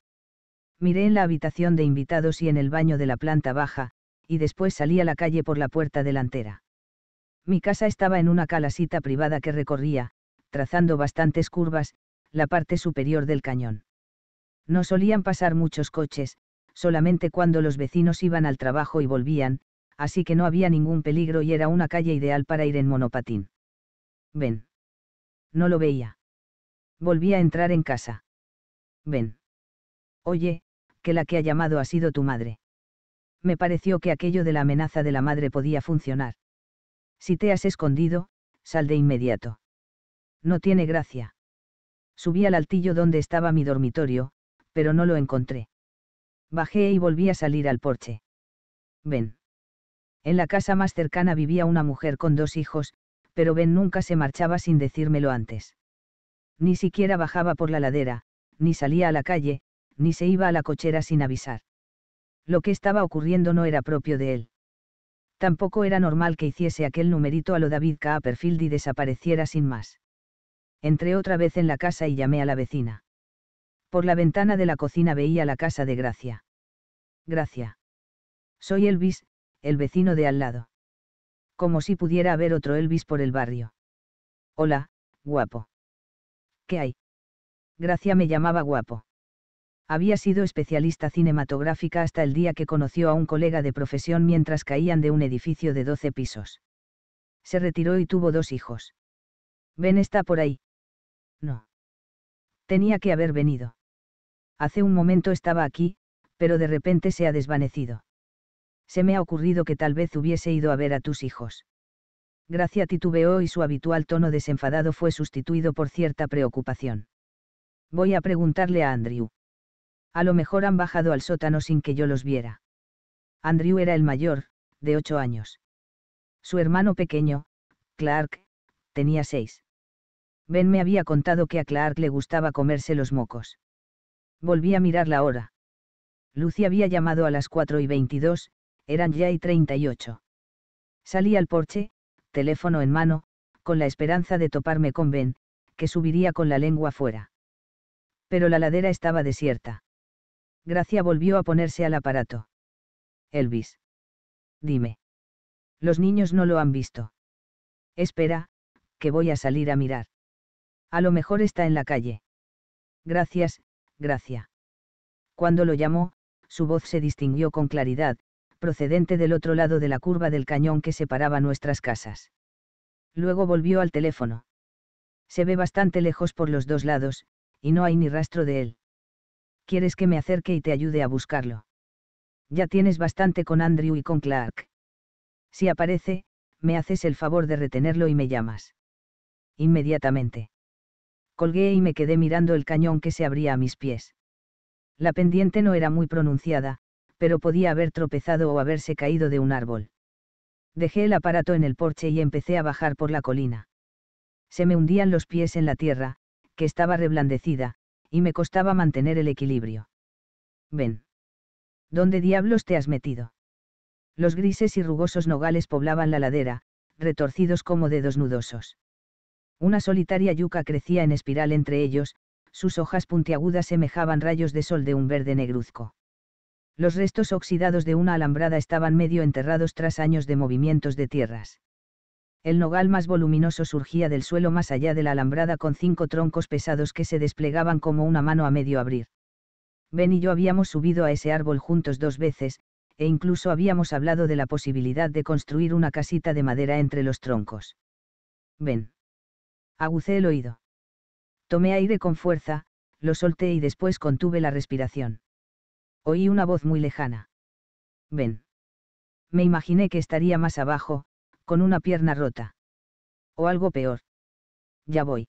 Miré en la habitación de invitados y en el baño de la planta baja, y después salí a la calle por la puerta delantera. Mi casa estaba en una calasita privada que recorría, trazando bastantes curvas, la parte superior del cañón. No solían pasar muchos coches, solamente cuando los vecinos iban al trabajo y volvían, así que no había ningún peligro y era una calle ideal para ir en monopatín. Ven. No lo veía. Volví a entrar en casa. Ven. Oye, que la que ha llamado ha sido tu madre. Me pareció que aquello de la amenaza de la madre podía funcionar. Si te has escondido, sal de inmediato. No tiene gracia. Subí al altillo donde estaba mi dormitorio, pero no lo encontré. Bajé y volví a salir al porche. Ven. En la casa más cercana vivía una mujer con dos hijos, pero Ben nunca se marchaba sin decírmelo antes. Ni siquiera bajaba por la ladera, ni salía a la calle, ni se iba a la cochera sin avisar. Lo que estaba ocurriendo no era propio de él. Tampoco era normal que hiciese aquel numerito a lo David Copperfield y desapareciera sin más. Entré otra vez en la casa y llamé a la vecina. Por la ventana de la cocina veía la casa de Gracia. Gracia. Soy Elvis, el vecino de al lado. Como si pudiera haber otro Elvis por el barrio. Hola, guapo. ¿Qué hay? Gracia me llamaba guapo. Había sido especialista cinematográfica hasta el día que conoció a un colega de profesión mientras caían de un edificio de 12 pisos. Se retiró y tuvo dos hijos. ¿Ven está por ahí. No. Tenía que haber venido. Hace un momento estaba aquí, pero de repente se ha desvanecido se me ha ocurrido que tal vez hubiese ido a ver a tus hijos. Gracia titubeó y su habitual tono desenfadado fue sustituido por cierta preocupación. Voy a preguntarle a Andrew. A lo mejor han bajado al sótano sin que yo los viera. Andrew era el mayor, de ocho años. Su hermano pequeño, Clark, tenía seis. Ben me había contado que a Clark le gustaba comerse los mocos. Volví a mirar la hora. Lucy había llamado a las cuatro y veintidós, eran ya y 38. Salí al porche, teléfono en mano, con la esperanza de toparme con Ben, que subiría con la lengua fuera. Pero la ladera estaba desierta. Gracia volvió a ponerse al aparato. Elvis. Dime. Los niños no lo han visto. Espera, que voy a salir a mirar. A lo mejor está en la calle. Gracias, Gracia. Cuando lo llamó, su voz se distinguió con claridad, procedente del otro lado de la curva del cañón que separaba nuestras casas. Luego volvió al teléfono. Se ve bastante lejos por los dos lados, y no hay ni rastro de él. ¿Quieres que me acerque y te ayude a buscarlo? Ya tienes bastante con Andrew y con Clark. Si aparece, me haces el favor de retenerlo y me llamas. Inmediatamente. Colgué y me quedé mirando el cañón que se abría a mis pies. La pendiente no era muy pronunciada, pero podía haber tropezado o haberse caído de un árbol. Dejé el aparato en el porche y empecé a bajar por la colina. Se me hundían los pies en la tierra, que estaba reblandecida, y me costaba mantener el equilibrio. Ven. ¿Dónde diablos te has metido? Los grises y rugosos nogales poblaban la ladera, retorcidos como dedos nudosos. Una solitaria yuca crecía en espiral entre ellos, sus hojas puntiagudas semejaban rayos de sol de un verde negruzco. Los restos oxidados de una alambrada estaban medio enterrados tras años de movimientos de tierras. El nogal más voluminoso surgía del suelo más allá de la alambrada con cinco troncos pesados que se desplegaban como una mano a medio abrir. Ben y yo habíamos subido a ese árbol juntos dos veces, e incluso habíamos hablado de la posibilidad de construir una casita de madera entre los troncos. Ben. Agucé el oído. Tomé aire con fuerza, lo solté y después contuve la respiración. Oí una voz muy lejana. Ven. Me imaginé que estaría más abajo, con una pierna rota. O algo peor. Ya voy.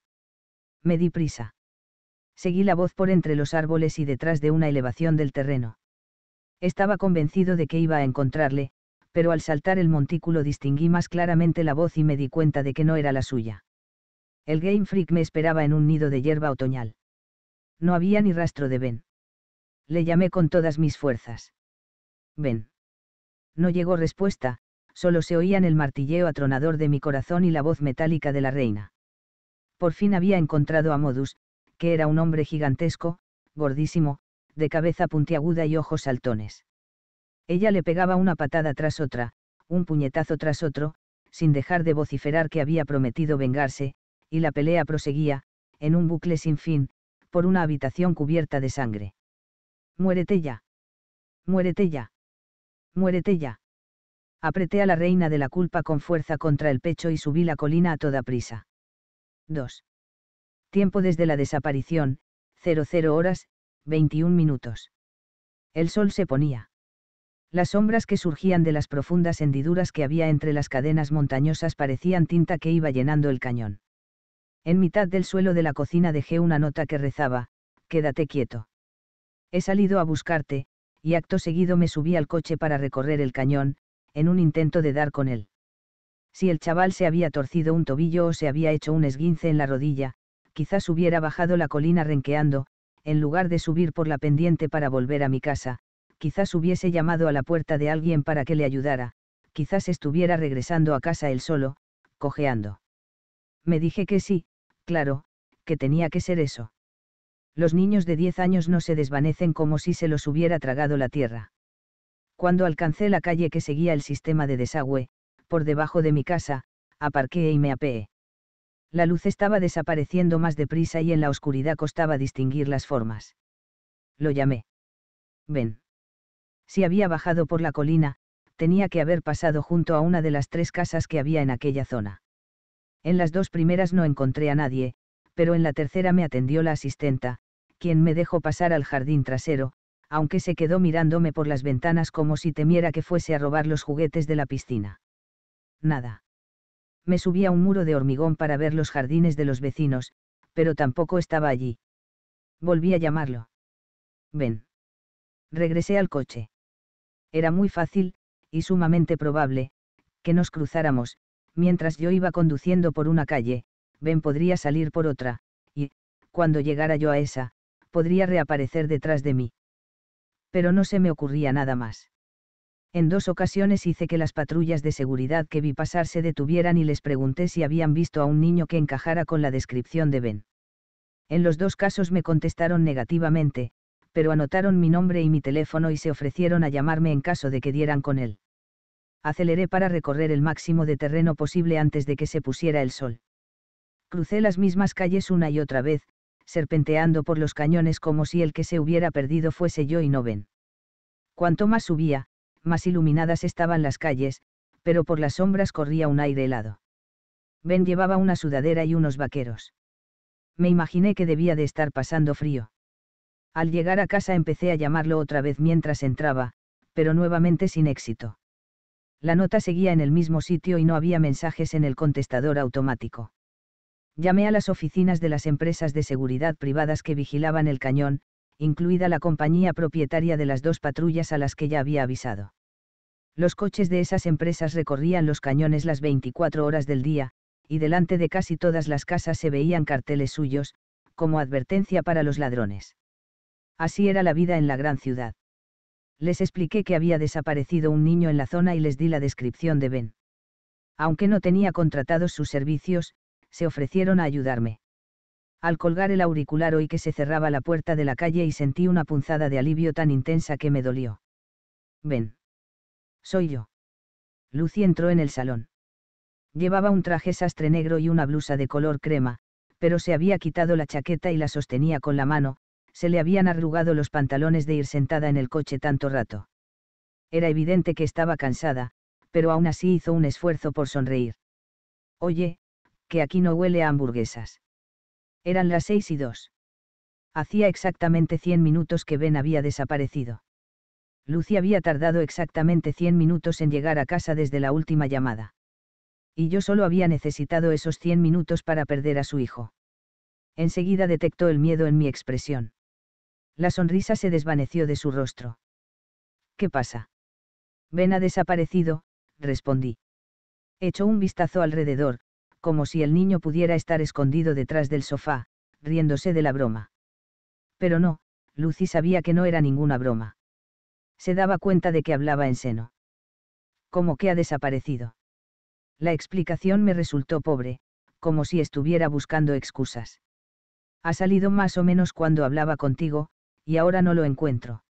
Me di prisa. Seguí la voz por entre los árboles y detrás de una elevación del terreno. Estaba convencido de que iba a encontrarle, pero al saltar el montículo distinguí más claramente la voz y me di cuenta de que no era la suya. El Game Freak me esperaba en un nido de hierba otoñal. No había ni rastro de Ben. Le llamé con todas mis fuerzas. Ven. No llegó respuesta, solo se oían el martilleo atronador de mi corazón y la voz metálica de la reina. Por fin había encontrado a Modus, que era un hombre gigantesco, gordísimo, de cabeza puntiaguda y ojos saltones. Ella le pegaba una patada tras otra, un puñetazo tras otro, sin dejar de vociferar que había prometido vengarse, y la pelea proseguía, en un bucle sin fin, por una habitación cubierta de sangre. Muérete ya. Muérete ya. Muérete ya. Apreté a la reina de la culpa con fuerza contra el pecho y subí la colina a toda prisa. 2. Tiempo desde la desaparición, 00 horas, 21 minutos. El sol se ponía. Las sombras que surgían de las profundas hendiduras que había entre las cadenas montañosas parecían tinta que iba llenando el cañón. En mitad del suelo de la cocina dejé una nota que rezaba, Quédate quieto. He salido a buscarte, y acto seguido me subí al coche para recorrer el cañón, en un intento de dar con él. Si el chaval se había torcido un tobillo o se había hecho un esguince en la rodilla, quizás hubiera bajado la colina renqueando, en lugar de subir por la pendiente para volver a mi casa, quizás hubiese llamado a la puerta de alguien para que le ayudara, quizás estuviera regresando a casa él solo, cojeando. Me dije que sí, claro, que tenía que ser eso los niños de 10 años no se desvanecen como si se los hubiera tragado la tierra. Cuando alcancé la calle que seguía el sistema de desagüe, por debajo de mi casa, aparqué y me apeé. La luz estaba desapareciendo más deprisa y en la oscuridad costaba distinguir las formas. Lo llamé. Ven. Si había bajado por la colina, tenía que haber pasado junto a una de las tres casas que había en aquella zona. En las dos primeras no encontré a nadie, pero en la tercera me atendió la asistenta, quien me dejó pasar al jardín trasero, aunque se quedó mirándome por las ventanas como si temiera que fuese a robar los juguetes de la piscina. Nada. Me subí a un muro de hormigón para ver los jardines de los vecinos, pero tampoco estaba allí. Volví a llamarlo. Ven. Regresé al coche. Era muy fácil, y sumamente probable, que nos cruzáramos, mientras yo iba conduciendo por una calle, Ben podría salir por otra, y, cuando llegara yo a esa, podría reaparecer detrás de mí. Pero no se me ocurría nada más. En dos ocasiones hice que las patrullas de seguridad que vi pasar se detuvieran y les pregunté si habían visto a un niño que encajara con la descripción de Ben. En los dos casos me contestaron negativamente, pero anotaron mi nombre y mi teléfono y se ofrecieron a llamarme en caso de que dieran con él. Aceleré para recorrer el máximo de terreno posible antes de que se pusiera el sol. Crucé las mismas calles una y otra vez, serpenteando por los cañones como si el que se hubiera perdido fuese yo y no Ben. Cuanto más subía, más iluminadas estaban las calles, pero por las sombras corría un aire helado. Ben llevaba una sudadera y unos vaqueros. Me imaginé que debía de estar pasando frío. Al llegar a casa empecé a llamarlo otra vez mientras entraba, pero nuevamente sin éxito. La nota seguía en el mismo sitio y no había mensajes en el contestador automático. Llamé a las oficinas de las empresas de seguridad privadas que vigilaban el cañón, incluida la compañía propietaria de las dos patrullas a las que ya había avisado. Los coches de esas empresas recorrían los cañones las 24 horas del día, y delante de casi todas las casas se veían carteles suyos, como advertencia para los ladrones. Así era la vida en la gran ciudad. Les expliqué que había desaparecido un niño en la zona y les di la descripción de Ben. Aunque no tenía contratados sus servicios, se ofrecieron a ayudarme. Al colgar el auricular oí que se cerraba la puerta de la calle y sentí una punzada de alivio tan intensa que me dolió. Ven. Soy yo. Lucy entró en el salón. Llevaba un traje sastre negro y una blusa de color crema, pero se había quitado la chaqueta y la sostenía con la mano, se le habían arrugado los pantalones de ir sentada en el coche tanto rato. Era evidente que estaba cansada, pero aún así hizo un esfuerzo por sonreír. Oye, que aquí no huele a hamburguesas. Eran las seis y dos. Hacía exactamente cien minutos que Ben había desaparecido. Lucy había tardado exactamente cien minutos en llegar a casa desde la última llamada. Y yo solo había necesitado esos cien minutos para perder a su hijo. Enseguida detectó el miedo en mi expresión. La sonrisa se desvaneció de su rostro. ¿Qué pasa? Ben ha desaparecido, respondí. Echó un vistazo alrededor, como si el niño pudiera estar escondido detrás del sofá, riéndose de la broma. Pero no, Lucy sabía que no era ninguna broma. Se daba cuenta de que hablaba en seno. Como que ha desaparecido. La explicación me resultó pobre, como si estuviera buscando excusas. Ha salido más o menos cuando hablaba contigo, y ahora no lo encuentro.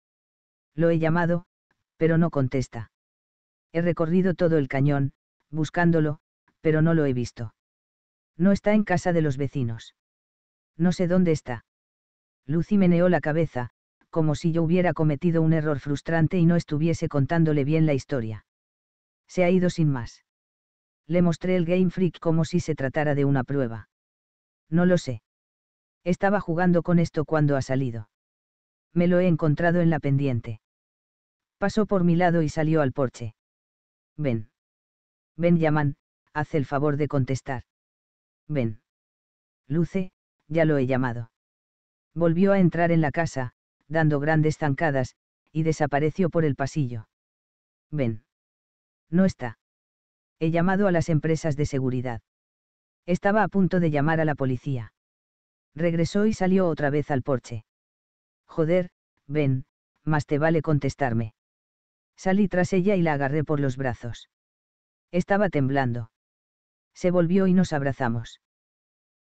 Lo he llamado, pero no contesta. He recorrido todo el cañón, buscándolo, pero no lo he visto. No está en casa de los vecinos. No sé dónde está. Lucy meneó la cabeza, como si yo hubiera cometido un error frustrante y no estuviese contándole bien la historia. Se ha ido sin más. Le mostré el Game Freak como si se tratara de una prueba. No lo sé. Estaba jugando con esto cuando ha salido. Me lo he encontrado en la pendiente. Pasó por mi lado y salió al porche. Ven. Ven, Yaman, haz el favor de contestar. Ven. Luce, ya lo he llamado. Volvió a entrar en la casa, dando grandes zancadas, y desapareció por el pasillo. Ven. No está. He llamado a las empresas de seguridad. Estaba a punto de llamar a la policía. Regresó y salió otra vez al porche. Joder, ven, más te vale contestarme. Salí tras ella y la agarré por los brazos. Estaba temblando se volvió y nos abrazamos.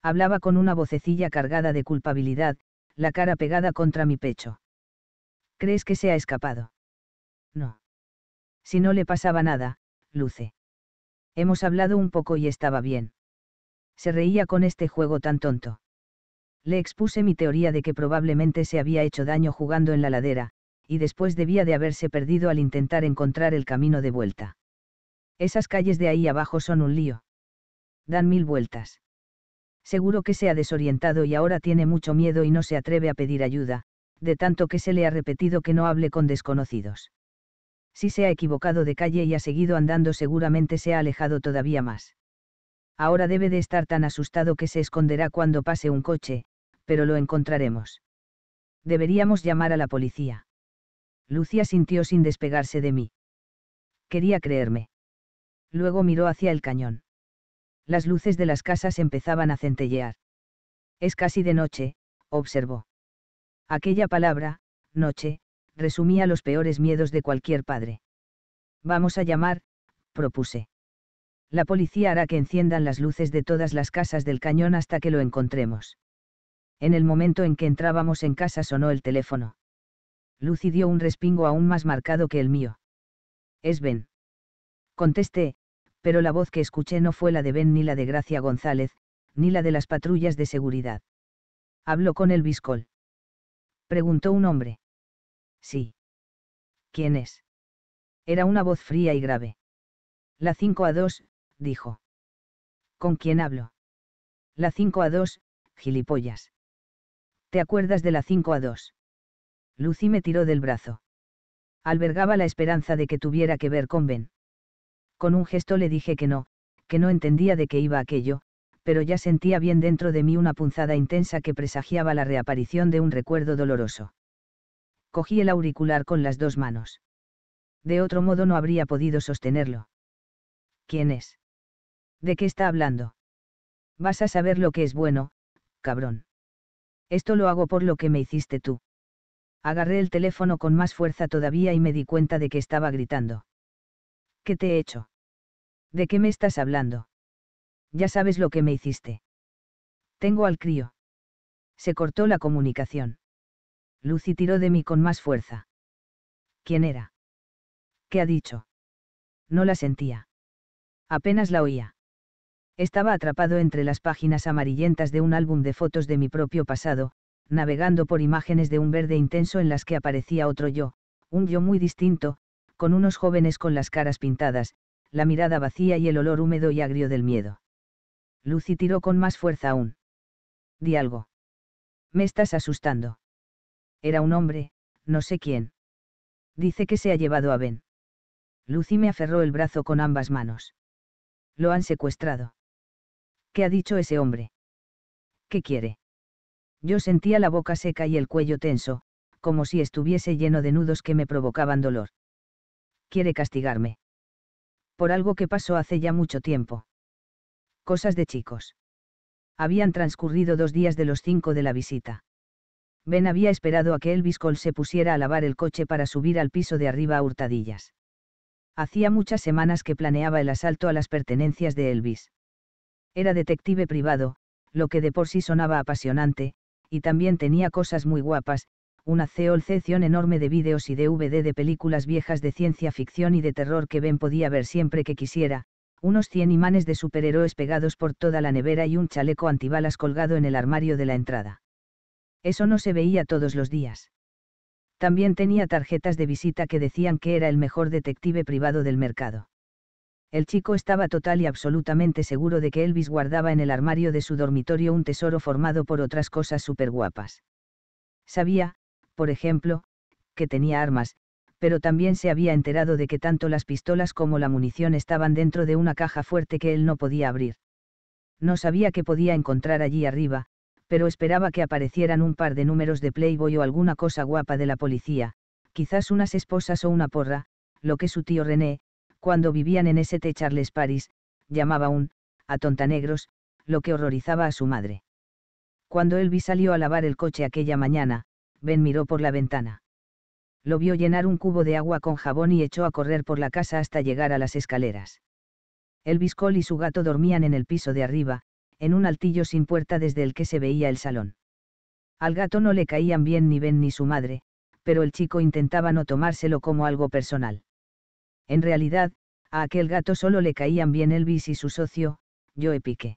Hablaba con una vocecilla cargada de culpabilidad, la cara pegada contra mi pecho. ¿Crees que se ha escapado? No. Si no le pasaba nada, Luce. Hemos hablado un poco y estaba bien. Se reía con este juego tan tonto. Le expuse mi teoría de que probablemente se había hecho daño jugando en la ladera, y después debía de haberse perdido al intentar encontrar el camino de vuelta. Esas calles de ahí abajo son un lío dan mil vueltas. Seguro que se ha desorientado y ahora tiene mucho miedo y no se atreve a pedir ayuda, de tanto que se le ha repetido que no hable con desconocidos. Si se ha equivocado de calle y ha seguido andando seguramente se ha alejado todavía más. Ahora debe de estar tan asustado que se esconderá cuando pase un coche, pero lo encontraremos. Deberíamos llamar a la policía. Lucía sintió sin despegarse de mí. Quería creerme. Luego miró hacia el cañón. Las luces de las casas empezaban a centellear. Es casi de noche, observó. Aquella palabra, noche, resumía los peores miedos de cualquier padre. Vamos a llamar, propuse. La policía hará que enciendan las luces de todas las casas del cañón hasta que lo encontremos. En el momento en que entrábamos en casa sonó el teléfono. Lucy dio un respingo aún más marcado que el mío. Es Ben. Contesté, pero la voz que escuché no fue la de Ben ni la de Gracia González, ni la de las patrullas de seguridad. Habló con el Biscol. Preguntó un hombre. Sí. ¿Quién es? Era una voz fría y grave. La 5 a 2, dijo. ¿Con quién hablo? La 5 a 2, gilipollas. ¿Te acuerdas de la 5 a 2? Lucy me tiró del brazo. Albergaba la esperanza de que tuviera que ver con Ben. Con un gesto le dije que no, que no entendía de qué iba aquello, pero ya sentía bien dentro de mí una punzada intensa que presagiaba la reaparición de un recuerdo doloroso. Cogí el auricular con las dos manos. De otro modo no habría podido sostenerlo. ¿Quién es? ¿De qué está hablando? Vas a saber lo que es bueno, cabrón. Esto lo hago por lo que me hiciste tú. Agarré el teléfono con más fuerza todavía y me di cuenta de que estaba gritando. ¿Qué te he hecho? ¿De qué me estás hablando? Ya sabes lo que me hiciste. Tengo al crío. Se cortó la comunicación. Lucy tiró de mí con más fuerza. ¿Quién era? ¿Qué ha dicho? No la sentía. Apenas la oía. Estaba atrapado entre las páginas amarillentas de un álbum de fotos de mi propio pasado, navegando por imágenes de un verde intenso en las que aparecía otro yo, un yo muy distinto, con unos jóvenes con las caras pintadas, la mirada vacía y el olor húmedo y agrio del miedo. Lucy tiró con más fuerza aún. Di algo. Me estás asustando. Era un hombre, no sé quién. Dice que se ha llevado a Ben. Lucy me aferró el brazo con ambas manos. Lo han secuestrado. ¿Qué ha dicho ese hombre? ¿Qué quiere? Yo sentía la boca seca y el cuello tenso, como si estuviese lleno de nudos que me provocaban dolor. Quiere castigarme por algo que pasó hace ya mucho tiempo. Cosas de chicos. Habían transcurrido dos días de los cinco de la visita. Ben había esperado a que Elvis Cole se pusiera a lavar el coche para subir al piso de arriba a hurtadillas. Hacía muchas semanas que planeaba el asalto a las pertenencias de Elvis. Era detective privado, lo que de por sí sonaba apasionante, y también tenía cosas muy guapas, una colección enorme de vídeos y DVD de películas viejas de ciencia ficción y de terror que Ben podía ver siempre que quisiera, unos 100 imanes de superhéroes pegados por toda la nevera y un chaleco antibalas colgado en el armario de la entrada. Eso no se veía todos los días. También tenía tarjetas de visita que decían que era el mejor detective privado del mercado. El chico estaba total y absolutamente seguro de que Elvis guardaba en el armario de su dormitorio un tesoro formado por otras cosas superguapas. Sabía, por ejemplo, que tenía armas, pero también se había enterado de que tanto las pistolas como la munición estaban dentro de una caja fuerte que él no podía abrir. No sabía qué podía encontrar allí arriba, pero esperaba que aparecieran un par de números de Playboy o alguna cosa guapa de la policía, quizás unas esposas o una porra, lo que su tío René, cuando vivían en St. Charles Paris, llamaba un a tontanegros, lo que horrorizaba a su madre. Cuando vi salió a lavar el coche aquella mañana, Ben miró por la ventana. Lo vio llenar un cubo de agua con jabón y echó a correr por la casa hasta llegar a las escaleras. El Cole y su gato dormían en el piso de arriba, en un altillo sin puerta desde el que se veía el salón. Al gato no le caían bien ni Ben ni su madre, pero el chico intentaba no tomárselo como algo personal. En realidad, a aquel gato solo le caían bien Elvis y su socio, Joe Pique.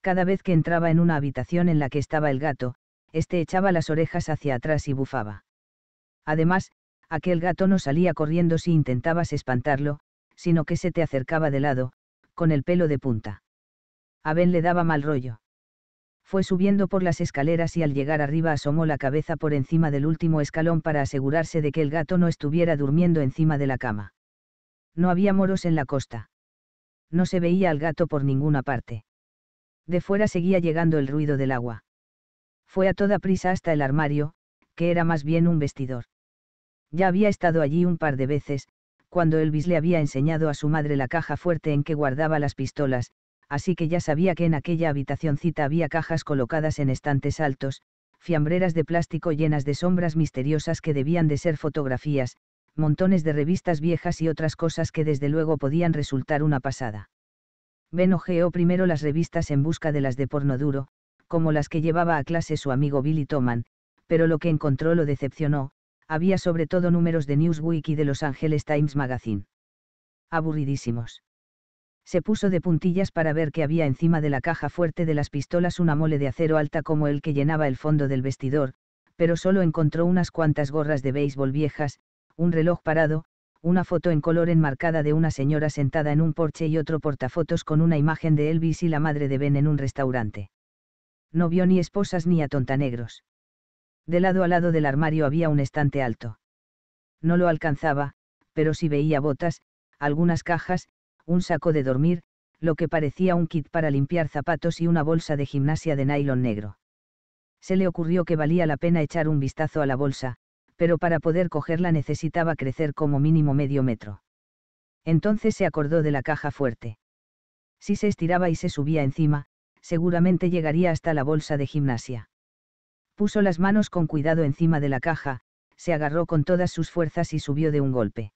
Cada vez que entraba en una habitación en la que estaba el gato, este echaba las orejas hacia atrás y bufaba. Además, aquel gato no salía corriendo si intentabas espantarlo, sino que se te acercaba de lado, con el pelo de punta. A Ben le daba mal rollo. Fue subiendo por las escaleras y al llegar arriba asomó la cabeza por encima del último escalón para asegurarse de que el gato no estuviera durmiendo encima de la cama. No había moros en la costa. No se veía al gato por ninguna parte. De fuera seguía llegando el ruido del agua. Fue a toda prisa hasta el armario, que era más bien un vestidor. Ya había estado allí un par de veces, cuando Elvis le había enseñado a su madre la caja fuerte en que guardaba las pistolas, así que ya sabía que en aquella habitacioncita había cajas colocadas en estantes altos, fiambreras de plástico llenas de sombras misteriosas que debían de ser fotografías, montones de revistas viejas y otras cosas que desde luego podían resultar una pasada. Ben ojeó primero las revistas en busca de las de porno duro, como las que llevaba a clase su amigo Billy Toman, pero lo que encontró lo decepcionó, había sobre todo números de Newsweek y de Los Angeles Times Magazine. Aburridísimos. Se puso de puntillas para ver que había encima de la caja fuerte de las pistolas una mole de acero alta como el que llenaba el fondo del vestidor, pero solo encontró unas cuantas gorras de béisbol viejas, un reloj parado, una foto en color enmarcada de una señora sentada en un porche y otro portafotos con una imagen de Elvis y la madre de Ben en un restaurante no vio ni esposas ni a tontanegros. De lado a lado del armario había un estante alto. No lo alcanzaba, pero sí veía botas, algunas cajas, un saco de dormir, lo que parecía un kit para limpiar zapatos y una bolsa de gimnasia de nylon negro. Se le ocurrió que valía la pena echar un vistazo a la bolsa, pero para poder cogerla necesitaba crecer como mínimo medio metro. Entonces se acordó de la caja fuerte. Si se estiraba y se subía encima, seguramente llegaría hasta la bolsa de gimnasia. Puso las manos con cuidado encima de la caja, se agarró con todas sus fuerzas y subió de un golpe.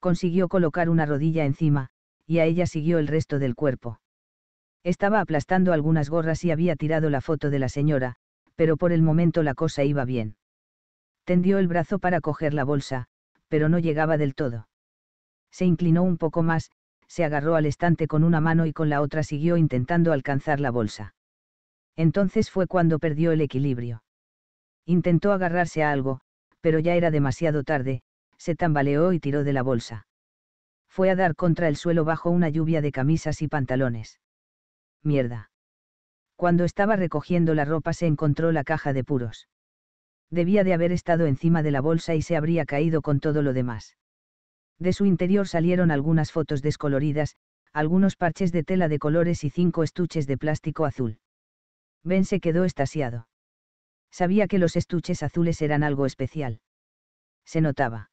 Consiguió colocar una rodilla encima, y a ella siguió el resto del cuerpo. Estaba aplastando algunas gorras y había tirado la foto de la señora, pero por el momento la cosa iba bien. Tendió el brazo para coger la bolsa, pero no llegaba del todo. Se inclinó un poco más, se agarró al estante con una mano y con la otra siguió intentando alcanzar la bolsa. Entonces fue cuando perdió el equilibrio. Intentó agarrarse a algo, pero ya era demasiado tarde, se tambaleó y tiró de la bolsa. Fue a dar contra el suelo bajo una lluvia de camisas y pantalones. Mierda. Cuando estaba recogiendo la ropa se encontró la caja de puros. Debía de haber estado encima de la bolsa y se habría caído con todo lo demás. De su interior salieron algunas fotos descoloridas, algunos parches de tela de colores y cinco estuches de plástico azul. Ben se quedó estasiado. Sabía que los estuches azules eran algo especial. Se notaba.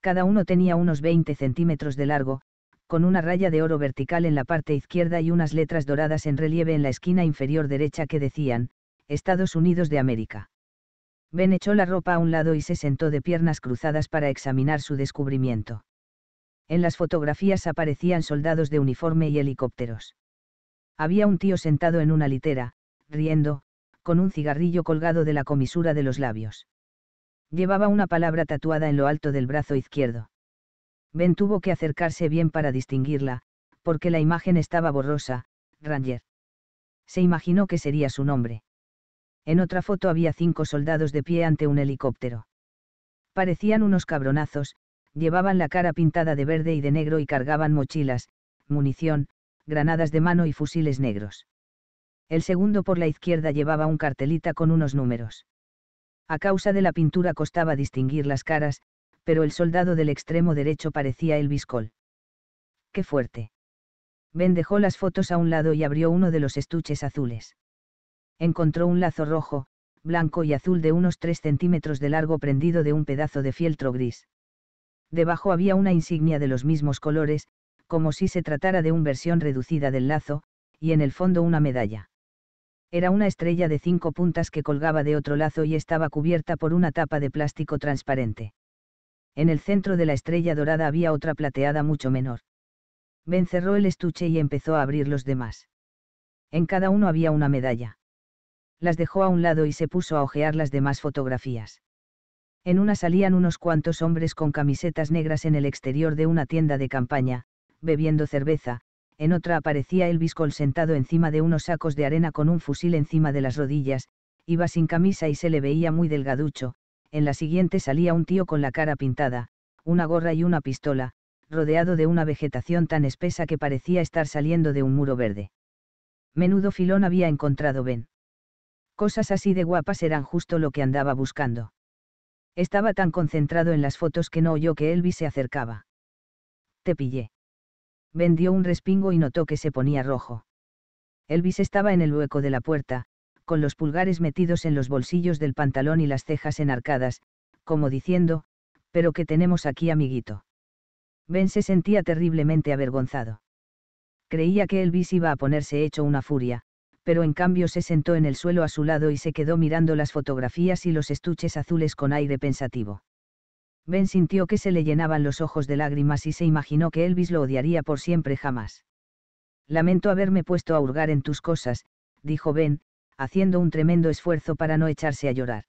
Cada uno tenía unos 20 centímetros de largo, con una raya de oro vertical en la parte izquierda y unas letras doradas en relieve en la esquina inferior derecha que decían, Estados Unidos de América. Ben echó la ropa a un lado y se sentó de piernas cruzadas para examinar su descubrimiento. En las fotografías aparecían soldados de uniforme y helicópteros. Había un tío sentado en una litera, riendo, con un cigarrillo colgado de la comisura de los labios. Llevaba una palabra tatuada en lo alto del brazo izquierdo. Ben tuvo que acercarse bien para distinguirla, porque la imagen estaba borrosa, Ranger. Se imaginó que sería su nombre. En otra foto había cinco soldados de pie ante un helicóptero. Parecían unos cabronazos, llevaban la cara pintada de verde y de negro y cargaban mochilas, munición, granadas de mano y fusiles negros. El segundo por la izquierda llevaba un cartelita con unos números. A causa de la pintura costaba distinguir las caras, pero el soldado del extremo derecho parecía el Biscol. ¡Qué fuerte! Ben dejó las fotos a un lado y abrió uno de los estuches azules encontró un lazo rojo, blanco y azul de unos 3 centímetros de largo prendido de un pedazo de fieltro gris. Debajo había una insignia de los mismos colores, como si se tratara de una versión reducida del lazo, y en el fondo una medalla. Era una estrella de cinco puntas que colgaba de otro lazo y estaba cubierta por una tapa de plástico transparente. En el centro de la estrella dorada había otra plateada mucho menor. Ben cerró el estuche y empezó a abrir los demás. En cada uno había una medalla las dejó a un lado y se puso a ojear las demás fotografías. En una salían unos cuantos hombres con camisetas negras en el exterior de una tienda de campaña, bebiendo cerveza, en otra aparecía Elvis Cole sentado encima de unos sacos de arena con un fusil encima de las rodillas, iba sin camisa y se le veía muy delgaducho, en la siguiente salía un tío con la cara pintada, una gorra y una pistola, rodeado de una vegetación tan espesa que parecía estar saliendo de un muro verde. Menudo filón había encontrado Ben. Cosas así de guapas eran justo lo que andaba buscando. Estaba tan concentrado en las fotos que no oyó que Elvis se acercaba. Te pillé. Vendió un respingo y notó que se ponía rojo. Elvis estaba en el hueco de la puerta, con los pulgares metidos en los bolsillos del pantalón y las cejas enarcadas, como diciendo, pero que tenemos aquí, amiguito. Ben se sentía terriblemente avergonzado. Creía que Elvis iba a ponerse hecho una furia, pero en cambio se sentó en el suelo a su lado y se quedó mirando las fotografías y los estuches azules con aire pensativo. Ben sintió que se le llenaban los ojos de lágrimas y se imaginó que Elvis lo odiaría por siempre jamás. Lamento haberme puesto a hurgar en tus cosas, dijo Ben, haciendo un tremendo esfuerzo para no echarse a llorar.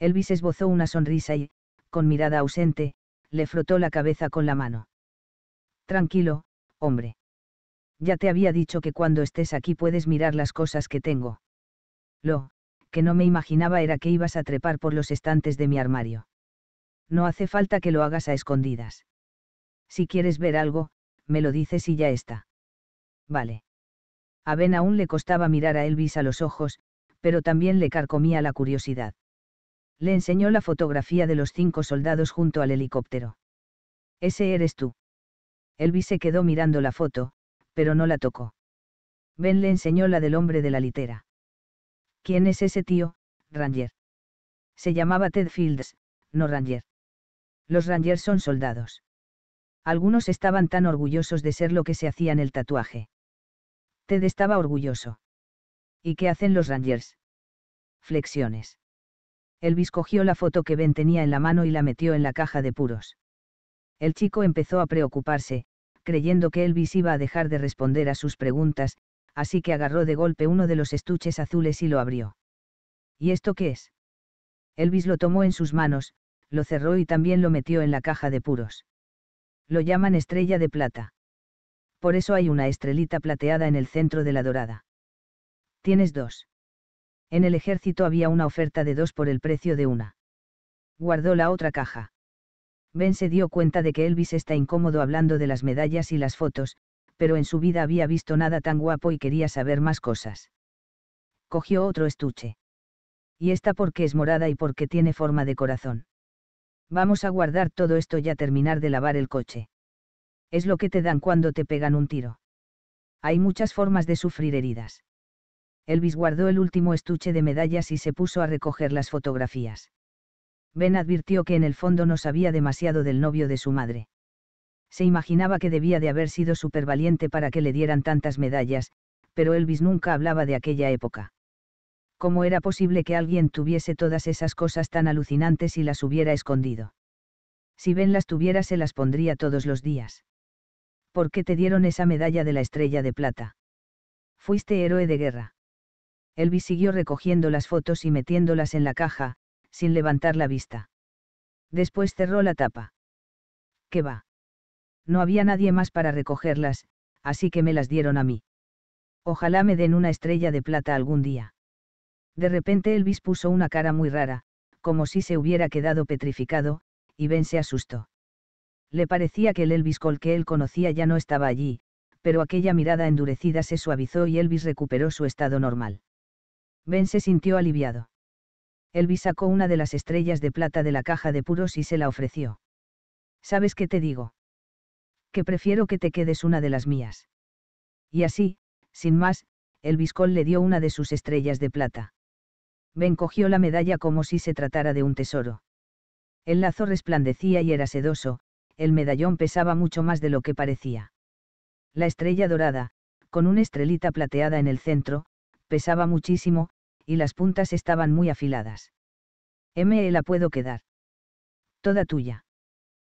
Elvis esbozó una sonrisa y, con mirada ausente, le frotó la cabeza con la mano. Tranquilo, hombre. Ya te había dicho que cuando estés aquí puedes mirar las cosas que tengo. Lo, que no me imaginaba era que ibas a trepar por los estantes de mi armario. No hace falta que lo hagas a escondidas. Si quieres ver algo, me lo dices y ya está. Vale. A Ben aún le costaba mirar a Elvis a los ojos, pero también le carcomía la curiosidad. Le enseñó la fotografía de los cinco soldados junto al helicóptero. Ese eres tú. Elvis se quedó mirando la foto, pero no la tocó. Ben le enseñó la del hombre de la litera. ¿Quién es ese tío, Ranger? Se llamaba Ted Fields, no Ranger. Los Rangers son soldados. Algunos estaban tan orgullosos de ser lo que se hacía en el tatuaje. Ted estaba orgulloso. ¿Y qué hacen los Rangers? Flexiones. Elvis cogió la foto que Ben tenía en la mano y la metió en la caja de puros. El chico empezó a preocuparse, creyendo que Elvis iba a dejar de responder a sus preguntas, así que agarró de golpe uno de los estuches azules y lo abrió. ¿Y esto qué es? Elvis lo tomó en sus manos, lo cerró y también lo metió en la caja de puros. Lo llaman estrella de plata. Por eso hay una estrelita plateada en el centro de la dorada. Tienes dos. En el ejército había una oferta de dos por el precio de una. Guardó la otra caja. Ben se dio cuenta de que Elvis está incómodo hablando de las medallas y las fotos, pero en su vida había visto nada tan guapo y quería saber más cosas. Cogió otro estuche. Y está porque es morada y porque tiene forma de corazón. Vamos a guardar todo esto y a terminar de lavar el coche. Es lo que te dan cuando te pegan un tiro. Hay muchas formas de sufrir heridas. Elvis guardó el último estuche de medallas y se puso a recoger las fotografías. Ben advirtió que en el fondo no sabía demasiado del novio de su madre. Se imaginaba que debía de haber sido súper valiente para que le dieran tantas medallas, pero Elvis nunca hablaba de aquella época. ¿Cómo era posible que alguien tuviese todas esas cosas tan alucinantes y las hubiera escondido? Si Ben las tuviera se las pondría todos los días. ¿Por qué te dieron esa medalla de la estrella de plata? Fuiste héroe de guerra. Elvis siguió recogiendo las fotos y metiéndolas en la caja, sin levantar la vista. Después cerró la tapa. ¿Qué va? No había nadie más para recogerlas, así que me las dieron a mí. Ojalá me den una estrella de plata algún día. De repente Elvis puso una cara muy rara, como si se hubiera quedado petrificado, y Ben se asustó. Le parecía que el Elvis Col que él conocía ya no estaba allí, pero aquella mirada endurecida se suavizó y Elvis recuperó su estado normal. Ben se sintió aliviado. Elvis sacó una de las estrellas de plata de la caja de puros y se la ofreció. ¿Sabes qué te digo? Que prefiero que te quedes una de las mías. Y así, sin más, el Cole le dio una de sus estrellas de plata. Ben cogió la medalla como si se tratara de un tesoro. El lazo resplandecía y era sedoso, el medallón pesaba mucho más de lo que parecía. La estrella dorada, con una estrelita plateada en el centro, pesaba muchísimo, y las puntas estaban muy afiladas. M.E. la puedo quedar. Toda tuya.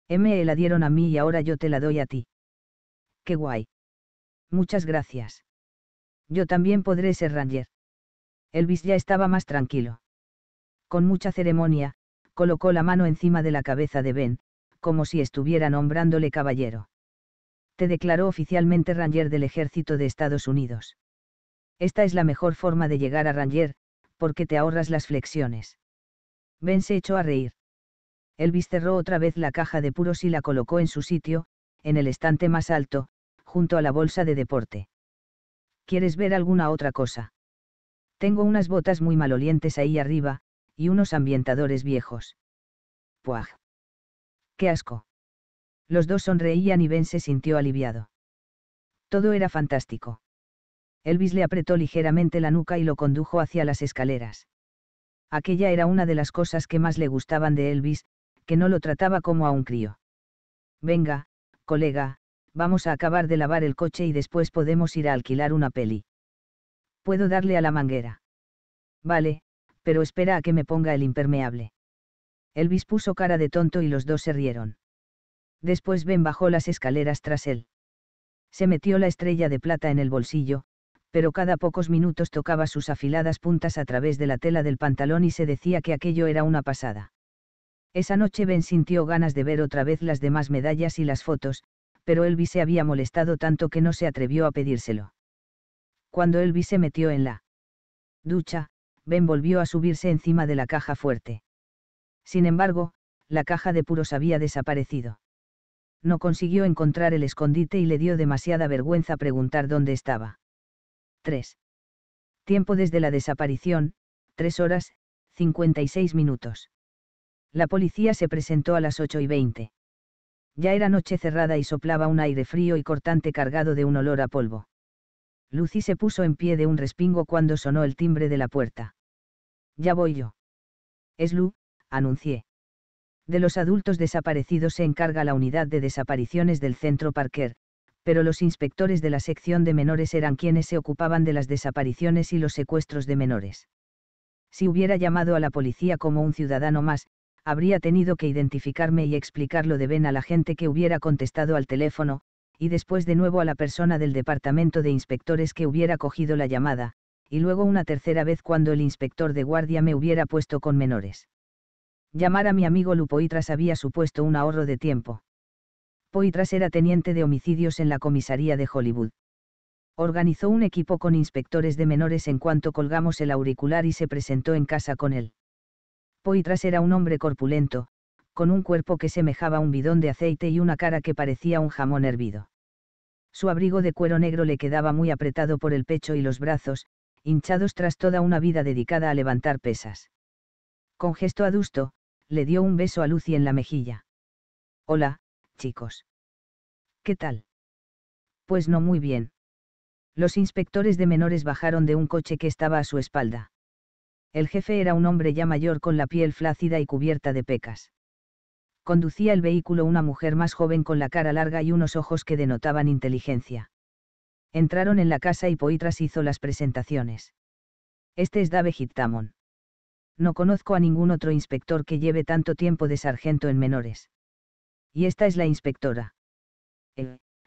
M.E. la dieron a mí y ahora yo te la doy a ti. Qué guay. Muchas gracias. Yo también podré ser Ranger. Elvis ya estaba más tranquilo. Con mucha ceremonia, colocó la mano encima de la cabeza de Ben, como si estuviera nombrándole caballero. Te declaró oficialmente Ranger del Ejército de Estados Unidos. Esta es la mejor forma de llegar a Ranger, porque te ahorras las flexiones. Ben se echó a reír. Elvis cerró otra vez la caja de puros y la colocó en su sitio, en el estante más alto, junto a la bolsa de deporte. ¿Quieres ver alguna otra cosa? Tengo unas botas muy malolientes ahí arriba, y unos ambientadores viejos. ¡Puaj! ¡Qué asco! Los dos sonreían y Ben se sintió aliviado. Todo era fantástico. Elvis le apretó ligeramente la nuca y lo condujo hacia las escaleras. Aquella era una de las cosas que más le gustaban de Elvis, que no lo trataba como a un crío. Venga, colega, vamos a acabar de lavar el coche y después podemos ir a alquilar una peli. Puedo darle a la manguera. Vale, pero espera a que me ponga el impermeable. Elvis puso cara de tonto y los dos se rieron. Después Ben bajó las escaleras tras él. Se metió la estrella de plata en el bolsillo, pero cada pocos minutos tocaba sus afiladas puntas a través de la tela del pantalón y se decía que aquello era una pasada. Esa noche Ben sintió ganas de ver otra vez las demás medallas y las fotos, pero Elvis se había molestado tanto que no se atrevió a pedírselo. Cuando Elvis se metió en la ducha, Ben volvió a subirse encima de la caja fuerte. Sin embargo, la caja de puros había desaparecido. No consiguió encontrar el escondite y le dio demasiada vergüenza preguntar dónde estaba. 3. Tiempo desde la desaparición, 3 horas, 56 minutos. La policía se presentó a las 8 y 20. Ya era noche cerrada y soplaba un aire frío y cortante cargado de un olor a polvo. Lucy se puso en pie de un respingo cuando sonó el timbre de la puerta. Ya voy yo. Es Lu, anuncié. De los adultos desaparecidos se encarga la unidad de desapariciones del centro Parker, pero los inspectores de la sección de menores eran quienes se ocupaban de las desapariciones y los secuestros de menores. Si hubiera llamado a la policía como un ciudadano más, habría tenido que identificarme y explicarlo de ven a la gente que hubiera contestado al teléfono, y después de nuevo a la persona del departamento de inspectores que hubiera cogido la llamada, y luego una tercera vez cuando el inspector de guardia me hubiera puesto con menores. Llamar a mi amigo Lupoitras había supuesto un ahorro de tiempo Poitras era teniente de homicidios en la comisaría de Hollywood. Organizó un equipo con inspectores de menores en cuanto colgamos el auricular y se presentó en casa con él. Poitras era un hombre corpulento, con un cuerpo que semejaba un bidón de aceite y una cara que parecía un jamón hervido. Su abrigo de cuero negro le quedaba muy apretado por el pecho y los brazos, hinchados tras toda una vida dedicada a levantar pesas. Con gesto adusto, le dio un beso a Lucy en la mejilla. Hola, chicos. ¿Qué tal? Pues no muy bien. Los inspectores de menores bajaron de un coche que estaba a su espalda. El jefe era un hombre ya mayor con la piel flácida y cubierta de pecas. Conducía el vehículo una mujer más joven con la cara larga y unos ojos que denotaban inteligencia. Entraron en la casa y Poitras hizo las presentaciones. Este es Dave Hittamon. No conozco a ningún otro inspector que lleve tanto tiempo de sargento en menores y esta es la inspectora.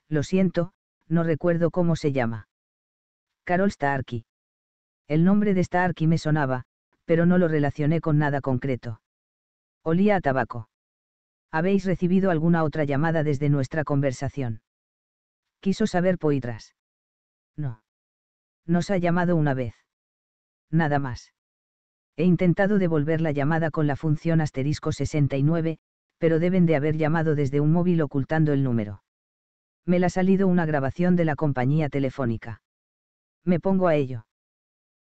lo siento, no recuerdo cómo se llama. Carol Starkey. El nombre de Starkey me sonaba, pero no lo relacioné con nada concreto. Olía a tabaco. ¿Habéis recibido alguna otra llamada desde nuestra conversación? Quiso saber Poitras. No. Nos ha llamado una vez. Nada más. He intentado devolver la llamada con la función asterisco 69, pero deben de haber llamado desde un móvil ocultando el número. Me la ha salido una grabación de la compañía telefónica. Me pongo a ello.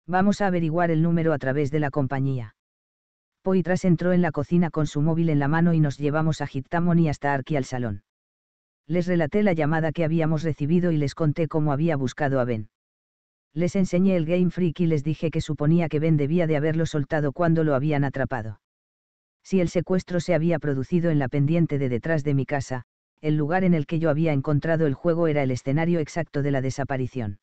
Vamos a averiguar el número a través de la compañía. Poitras entró en la cocina con su móvil en la mano y nos llevamos a y hasta Arki al salón. Les relaté la llamada que habíamos recibido y les conté cómo había buscado a Ben. Les enseñé el Game Freak y les dije que suponía que Ben debía de haberlo soltado cuando lo habían atrapado si el secuestro se había producido en la pendiente de detrás de mi casa, el lugar en el que yo había encontrado el juego era el escenario exacto de la desaparición.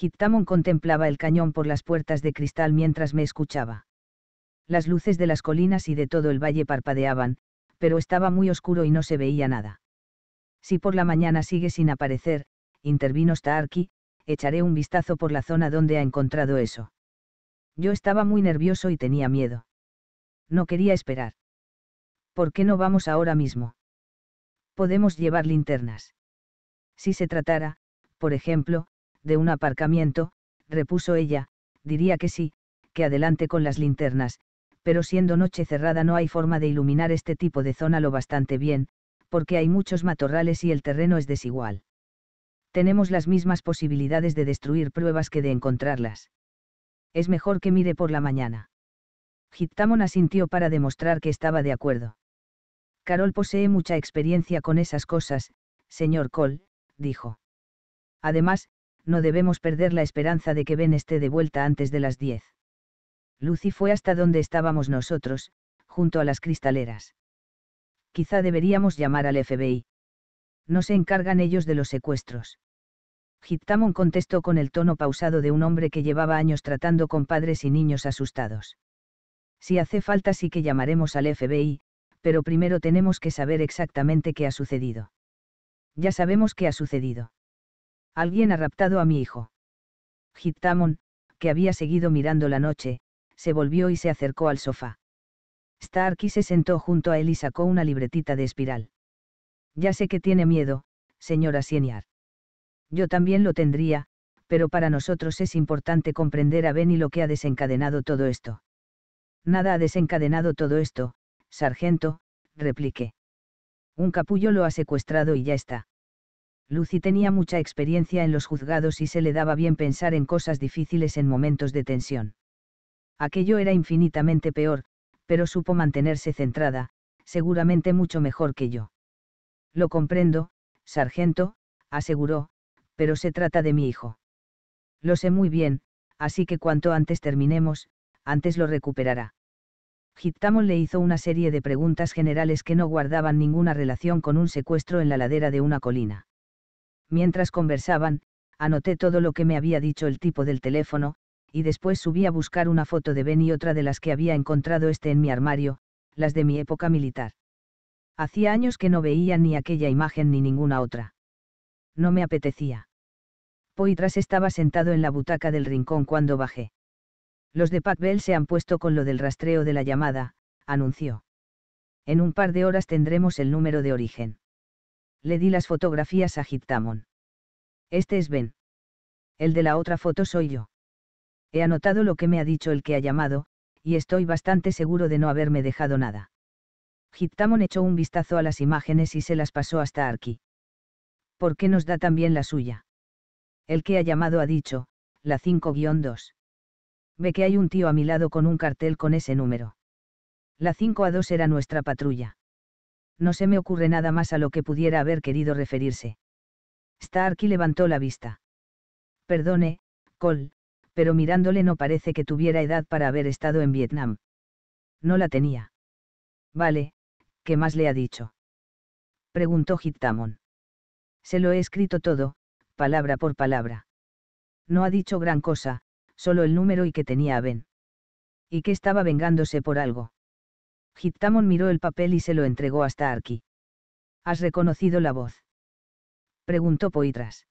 Hittamon contemplaba el cañón por las puertas de cristal mientras me escuchaba. Las luces de las colinas y de todo el valle parpadeaban, pero estaba muy oscuro y no se veía nada. Si por la mañana sigue sin aparecer, intervino Starkey, echaré un vistazo por la zona donde ha encontrado eso. Yo estaba muy nervioso y tenía miedo. No quería esperar. ¿Por qué no vamos ahora mismo? Podemos llevar linternas. Si se tratara, por ejemplo, de un aparcamiento, repuso ella, diría que sí, que adelante con las linternas, pero siendo noche cerrada no hay forma de iluminar este tipo de zona lo bastante bien, porque hay muchos matorrales y el terreno es desigual. Tenemos las mismas posibilidades de destruir pruebas que de encontrarlas. Es mejor que mire por la mañana. Hittamon asintió para demostrar que estaba de acuerdo. Carol posee mucha experiencia con esas cosas, señor Cole, dijo. Además, no debemos perder la esperanza de que Ben esté de vuelta antes de las diez. Lucy fue hasta donde estábamos nosotros, junto a las cristaleras. Quizá deberíamos llamar al FBI. No se encargan ellos de los secuestros. Hittamon contestó con el tono pausado de un hombre que llevaba años tratando con padres y niños asustados. Si hace falta sí que llamaremos al FBI, pero primero tenemos que saber exactamente qué ha sucedido. Ya sabemos qué ha sucedido. Alguien ha raptado a mi hijo. Hitamon, que había seguido mirando la noche, se volvió y se acercó al sofá. Starkey se sentó junto a él y sacó una libretita de espiral. Ya sé que tiene miedo, señora Sieniar. Yo también lo tendría, pero para nosotros es importante comprender a y lo que ha desencadenado todo esto. Nada ha desencadenado todo esto, sargento, repliqué. Un capullo lo ha secuestrado y ya está. Lucy tenía mucha experiencia en los juzgados y se le daba bien pensar en cosas difíciles en momentos de tensión. Aquello era infinitamente peor, pero supo mantenerse centrada, seguramente mucho mejor que yo. Lo comprendo, sargento, aseguró, pero se trata de mi hijo. Lo sé muy bien, así que cuanto antes terminemos, antes lo recuperará. Hittamon le hizo una serie de preguntas generales que no guardaban ninguna relación con un secuestro en la ladera de una colina. Mientras conversaban, anoté todo lo que me había dicho el tipo del teléfono, y después subí a buscar una foto de Ben y otra de las que había encontrado este en mi armario, las de mi época militar. Hacía años que no veía ni aquella imagen ni ninguna otra. No me apetecía. Poitras estaba sentado en la butaca del rincón cuando bajé. Los de Pac-Bell se han puesto con lo del rastreo de la llamada, anunció. En un par de horas tendremos el número de origen. Le di las fotografías a Hittamon. Este es Ben. El de la otra foto soy yo. He anotado lo que me ha dicho el que ha llamado, y estoy bastante seguro de no haberme dejado nada. Hittamon echó un vistazo a las imágenes y se las pasó hasta Arki. ¿Por qué nos da también la suya? El que ha llamado ha dicho, la 5-2. Ve que hay un tío a mi lado con un cartel con ese número. La 5 a 2 era nuestra patrulla. No se me ocurre nada más a lo que pudiera haber querido referirse. Starkey levantó la vista. Perdone, Cole, pero mirándole no parece que tuviera edad para haber estado en Vietnam. No la tenía. Vale, ¿qué más le ha dicho? Preguntó Hittamon. Se lo he escrito todo, palabra por palabra. No ha dicho gran cosa, solo el número y que tenía a Ben. Y que estaba vengándose por algo. Hitamon miró el papel y se lo entregó hasta Arki. ¿Has reconocido la voz? Preguntó Poitras.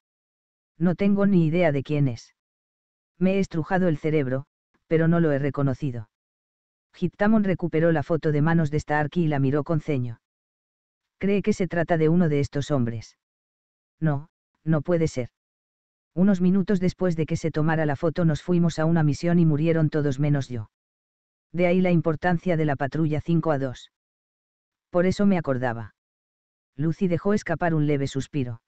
No tengo ni idea de quién es. Me he estrujado el cerebro, pero no lo he reconocido. Hitamon recuperó la foto de manos de Starkey y la miró con ceño. Cree que se trata de uno de estos hombres. No, no puede ser. Unos minutos después de que se tomara la foto nos fuimos a una misión y murieron todos menos yo. De ahí la importancia de la patrulla 5 a 2. Por eso me acordaba. Lucy dejó escapar un leve suspiro.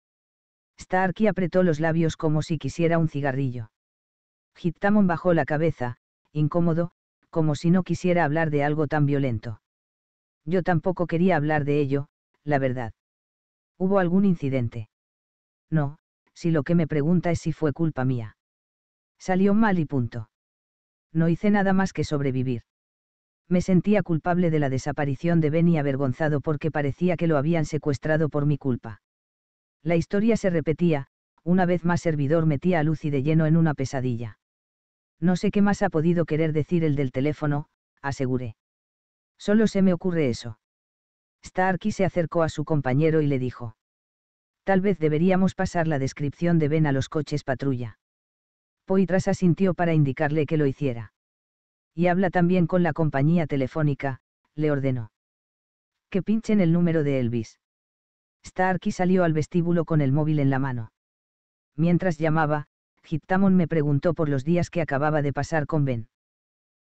Starkey apretó los labios como si quisiera un cigarrillo. Hitamon bajó la cabeza, incómodo, como si no quisiera hablar de algo tan violento. Yo tampoco quería hablar de ello, la verdad. ¿Hubo algún incidente? No, si lo que me pregunta es si fue culpa mía. Salió mal y punto. No hice nada más que sobrevivir. Me sentía culpable de la desaparición de Benny avergonzado porque parecía que lo habían secuestrado por mi culpa. La historia se repetía, una vez más servidor metía a Lucy de lleno en una pesadilla. No sé qué más ha podido querer decir el del teléfono, aseguré. Solo se me ocurre eso. Starkey se acercó a su compañero y le dijo. Tal vez deberíamos pasar la descripción de Ben a los coches patrulla. Poitras asintió para indicarle que lo hiciera. Y habla también con la compañía telefónica, le ordenó. Que pinchen el número de Elvis. Starkey salió al vestíbulo con el móvil en la mano. Mientras llamaba, Hitamon me preguntó por los días que acababa de pasar con Ben.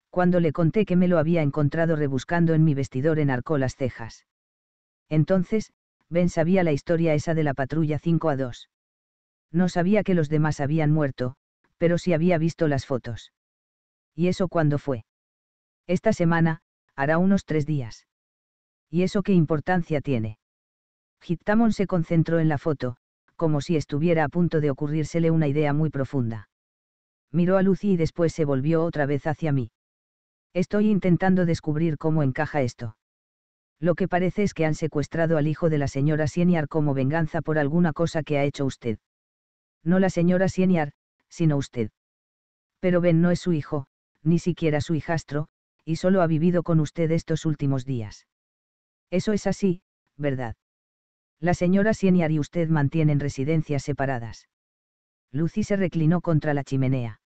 Cuando le conté que me lo había encontrado rebuscando en mi vestidor en arcó las cejas. Entonces, Ben sabía la historia esa de la patrulla 5 a 2. No sabía que los demás habían muerto, pero sí había visto las fotos. ¿Y eso cuándo fue? Esta semana, hará unos tres días. ¿Y eso qué importancia tiene? Hitamon se concentró en la foto, como si estuviera a punto de ocurrírsele una idea muy profunda. Miró a Lucy y después se volvió otra vez hacia mí. Estoy intentando descubrir cómo encaja esto. Lo que parece es que han secuestrado al hijo de la señora Sieniar como venganza por alguna cosa que ha hecho usted. No la señora Sieniar, sino usted. Pero Ben no es su hijo, ni siquiera su hijastro, y solo ha vivido con usted estos últimos días. Eso es así, ¿verdad? La señora Sieniar y usted mantienen residencias separadas. Lucy se reclinó contra la chimenea.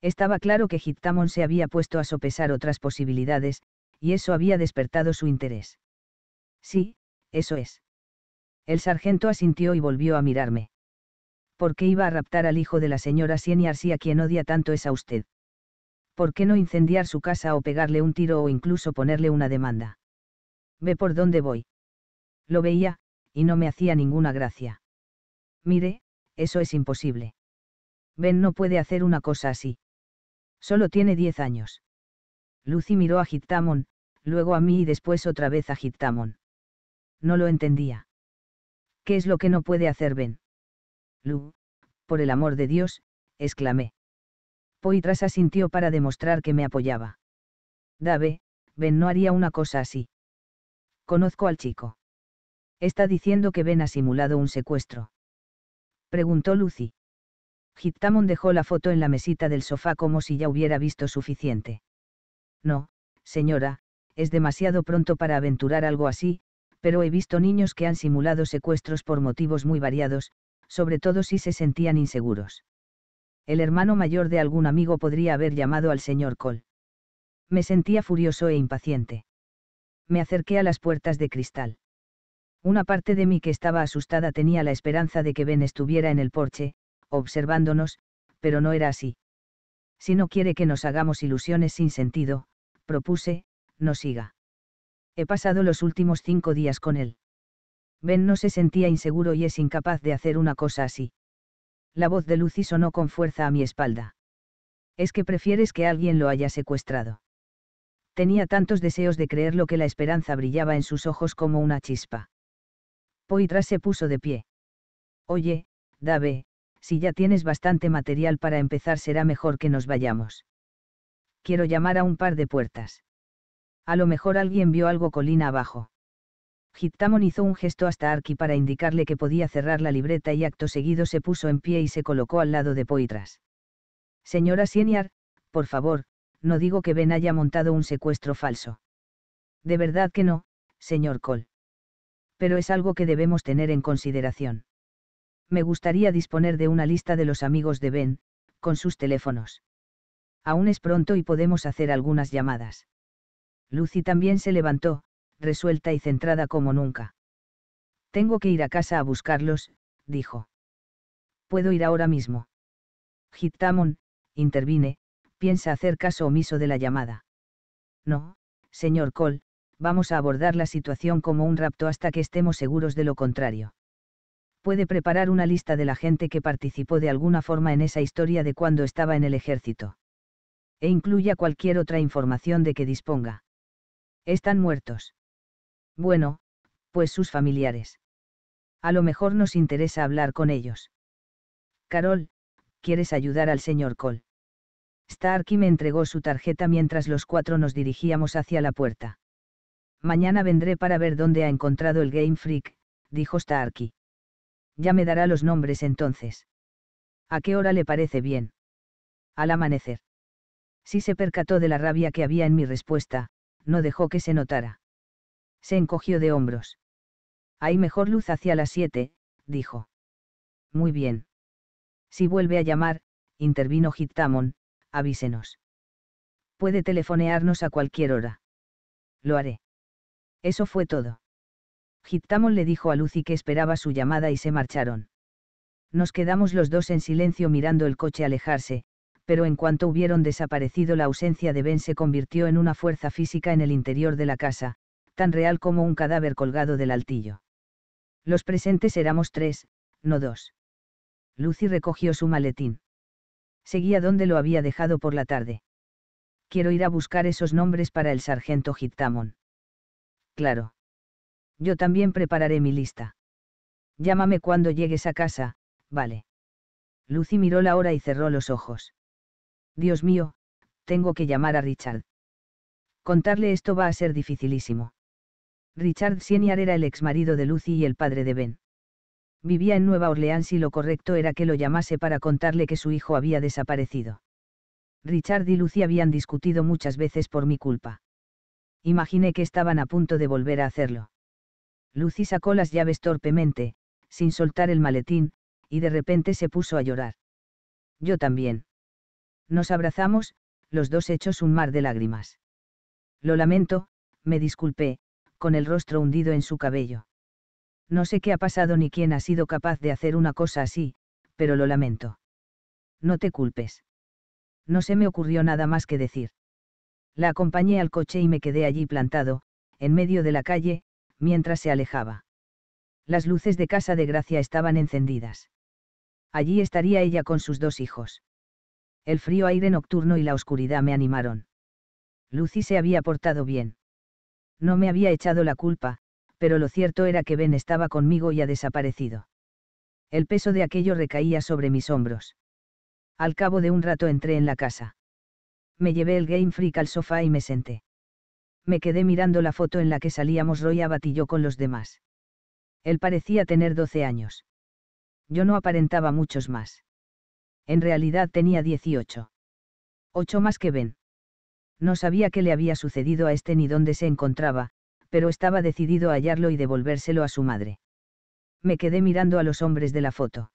Estaba claro que Hittamon se había puesto a sopesar otras posibilidades, y eso había despertado su interés. Sí, eso es. El sargento asintió y volvió a mirarme. ¿Por qué iba a raptar al hijo de la señora y a quien odia tanto es a usted? ¿Por qué no incendiar su casa o pegarle un tiro o incluso ponerle una demanda? Ve por dónde voy. Lo veía, y no me hacía ninguna gracia. Mire, eso es imposible. Ben no puede hacer una cosa así. Solo tiene diez años. Lucy miró a Hitamon, luego a mí y después otra vez a Gittamon. No lo entendía. ¿Qué es lo que no puede hacer Ben? Lu, por el amor de Dios, exclamé. Poitras asintió para demostrar que me apoyaba. Dave, Ben no haría una cosa así. Conozco al chico. Está diciendo que Ben ha simulado un secuestro. Preguntó Lucy. Gittamon dejó la foto en la mesita del sofá como si ya hubiera visto suficiente. No, señora, es demasiado pronto para aventurar algo así, pero he visto niños que han simulado secuestros por motivos muy variados, sobre todo si se sentían inseguros. El hermano mayor de algún amigo podría haber llamado al señor Cole. Me sentía furioso e impaciente. Me acerqué a las puertas de cristal. Una parte de mí que estaba asustada tenía la esperanza de que Ben estuviera en el porche, observándonos, pero no era así. Si no quiere que nos hagamos ilusiones sin sentido, propuse, no siga. He pasado los últimos cinco días con él. Ben no se sentía inseguro y es incapaz de hacer una cosa así. La voz de Lucy sonó con fuerza a mi espalda. Es que prefieres que alguien lo haya secuestrado. Tenía tantos deseos de creerlo que la esperanza brillaba en sus ojos como una chispa. Poitras se puso de pie. Oye, Dave, si ya tienes bastante material para empezar será mejor que nos vayamos. Quiero llamar a un par de puertas. A lo mejor alguien vio algo colina abajo. Hitamon hizo un gesto hasta Arki para indicarle que podía cerrar la libreta y acto seguido se puso en pie y se colocó al lado de Poitras. Señora Sieniar, por favor, no digo que Ben haya montado un secuestro falso. De verdad que no, señor Cole. Pero es algo que debemos tener en consideración. Me gustaría disponer de una lista de los amigos de Ben, con sus teléfonos. Aún es pronto y podemos hacer algunas llamadas. Lucy también se levantó, resuelta y centrada como nunca. Tengo que ir a casa a buscarlos, dijo. Puedo ir ahora mismo. «Hitamon», intervine, piensa hacer caso omiso de la llamada. No, señor Cole, vamos a abordar la situación como un rapto hasta que estemos seguros de lo contrario. Puede preparar una lista de la gente que participó de alguna forma en esa historia de cuando estaba en el ejército. E incluya cualquier otra información de que disponga. Están muertos. Bueno, pues sus familiares. A lo mejor nos interesa hablar con ellos. Carol, ¿quieres ayudar al señor Cole? Starkey me entregó su tarjeta mientras los cuatro nos dirigíamos hacia la puerta. Mañana vendré para ver dónde ha encontrado el Game Freak, dijo Starkey. Ya me dará los nombres entonces. ¿A qué hora le parece bien? Al amanecer. Si se percató de la rabia que había en mi respuesta, no dejó que se notara. Se encogió de hombros. Hay mejor luz hacia las siete, dijo. Muy bien. Si vuelve a llamar, intervino Hittamon, avísenos. Puede telefonearnos a cualquier hora. Lo haré. Eso fue todo. Hittamon le dijo a Lucy que esperaba su llamada y se marcharon. Nos quedamos los dos en silencio mirando el coche alejarse, pero en cuanto hubieron desaparecido la ausencia de Ben se convirtió en una fuerza física en el interior de la casa, tan real como un cadáver colgado del altillo. Los presentes éramos tres, no dos. Lucy recogió su maletín. Seguía donde lo había dejado por la tarde. Quiero ir a buscar esos nombres para el sargento Hittamon. Claro. Yo también prepararé mi lista. Llámame cuando llegues a casa, vale. Lucy miró la hora y cerró los ojos. Dios mío, tengo que llamar a Richard. Contarle esto va a ser dificilísimo. Richard Senior era el exmarido de Lucy y el padre de Ben. Vivía en Nueva Orleans y lo correcto era que lo llamase para contarle que su hijo había desaparecido. Richard y Lucy habían discutido muchas veces por mi culpa. Imaginé que estaban a punto de volver a hacerlo. Lucy sacó las llaves torpemente, sin soltar el maletín, y de repente se puso a llorar. Yo también. Nos abrazamos, los dos hechos un mar de lágrimas. Lo lamento, me disculpé, con el rostro hundido en su cabello. No sé qué ha pasado ni quién ha sido capaz de hacer una cosa así, pero lo lamento. No te culpes. No se me ocurrió nada más que decir. La acompañé al coche y me quedé allí plantado, en medio de la calle, mientras se alejaba. Las luces de casa de Gracia estaban encendidas. Allí estaría ella con sus dos hijos. El frío aire nocturno y la oscuridad me animaron. Lucy se había portado bien. No me había echado la culpa, pero lo cierto era que Ben estaba conmigo y ha desaparecido. El peso de aquello recaía sobre mis hombros. Al cabo de un rato entré en la casa. Me llevé el Game Freak al sofá y me senté. Me quedé mirando la foto en la que salíamos Roy abatillo con los demás. Él parecía tener 12 años. Yo no aparentaba muchos más. En realidad tenía 18. Ocho más que Ben. No sabía qué le había sucedido a este ni dónde se encontraba, pero estaba decidido a hallarlo y devolvérselo a su madre. Me quedé mirando a los hombres de la foto.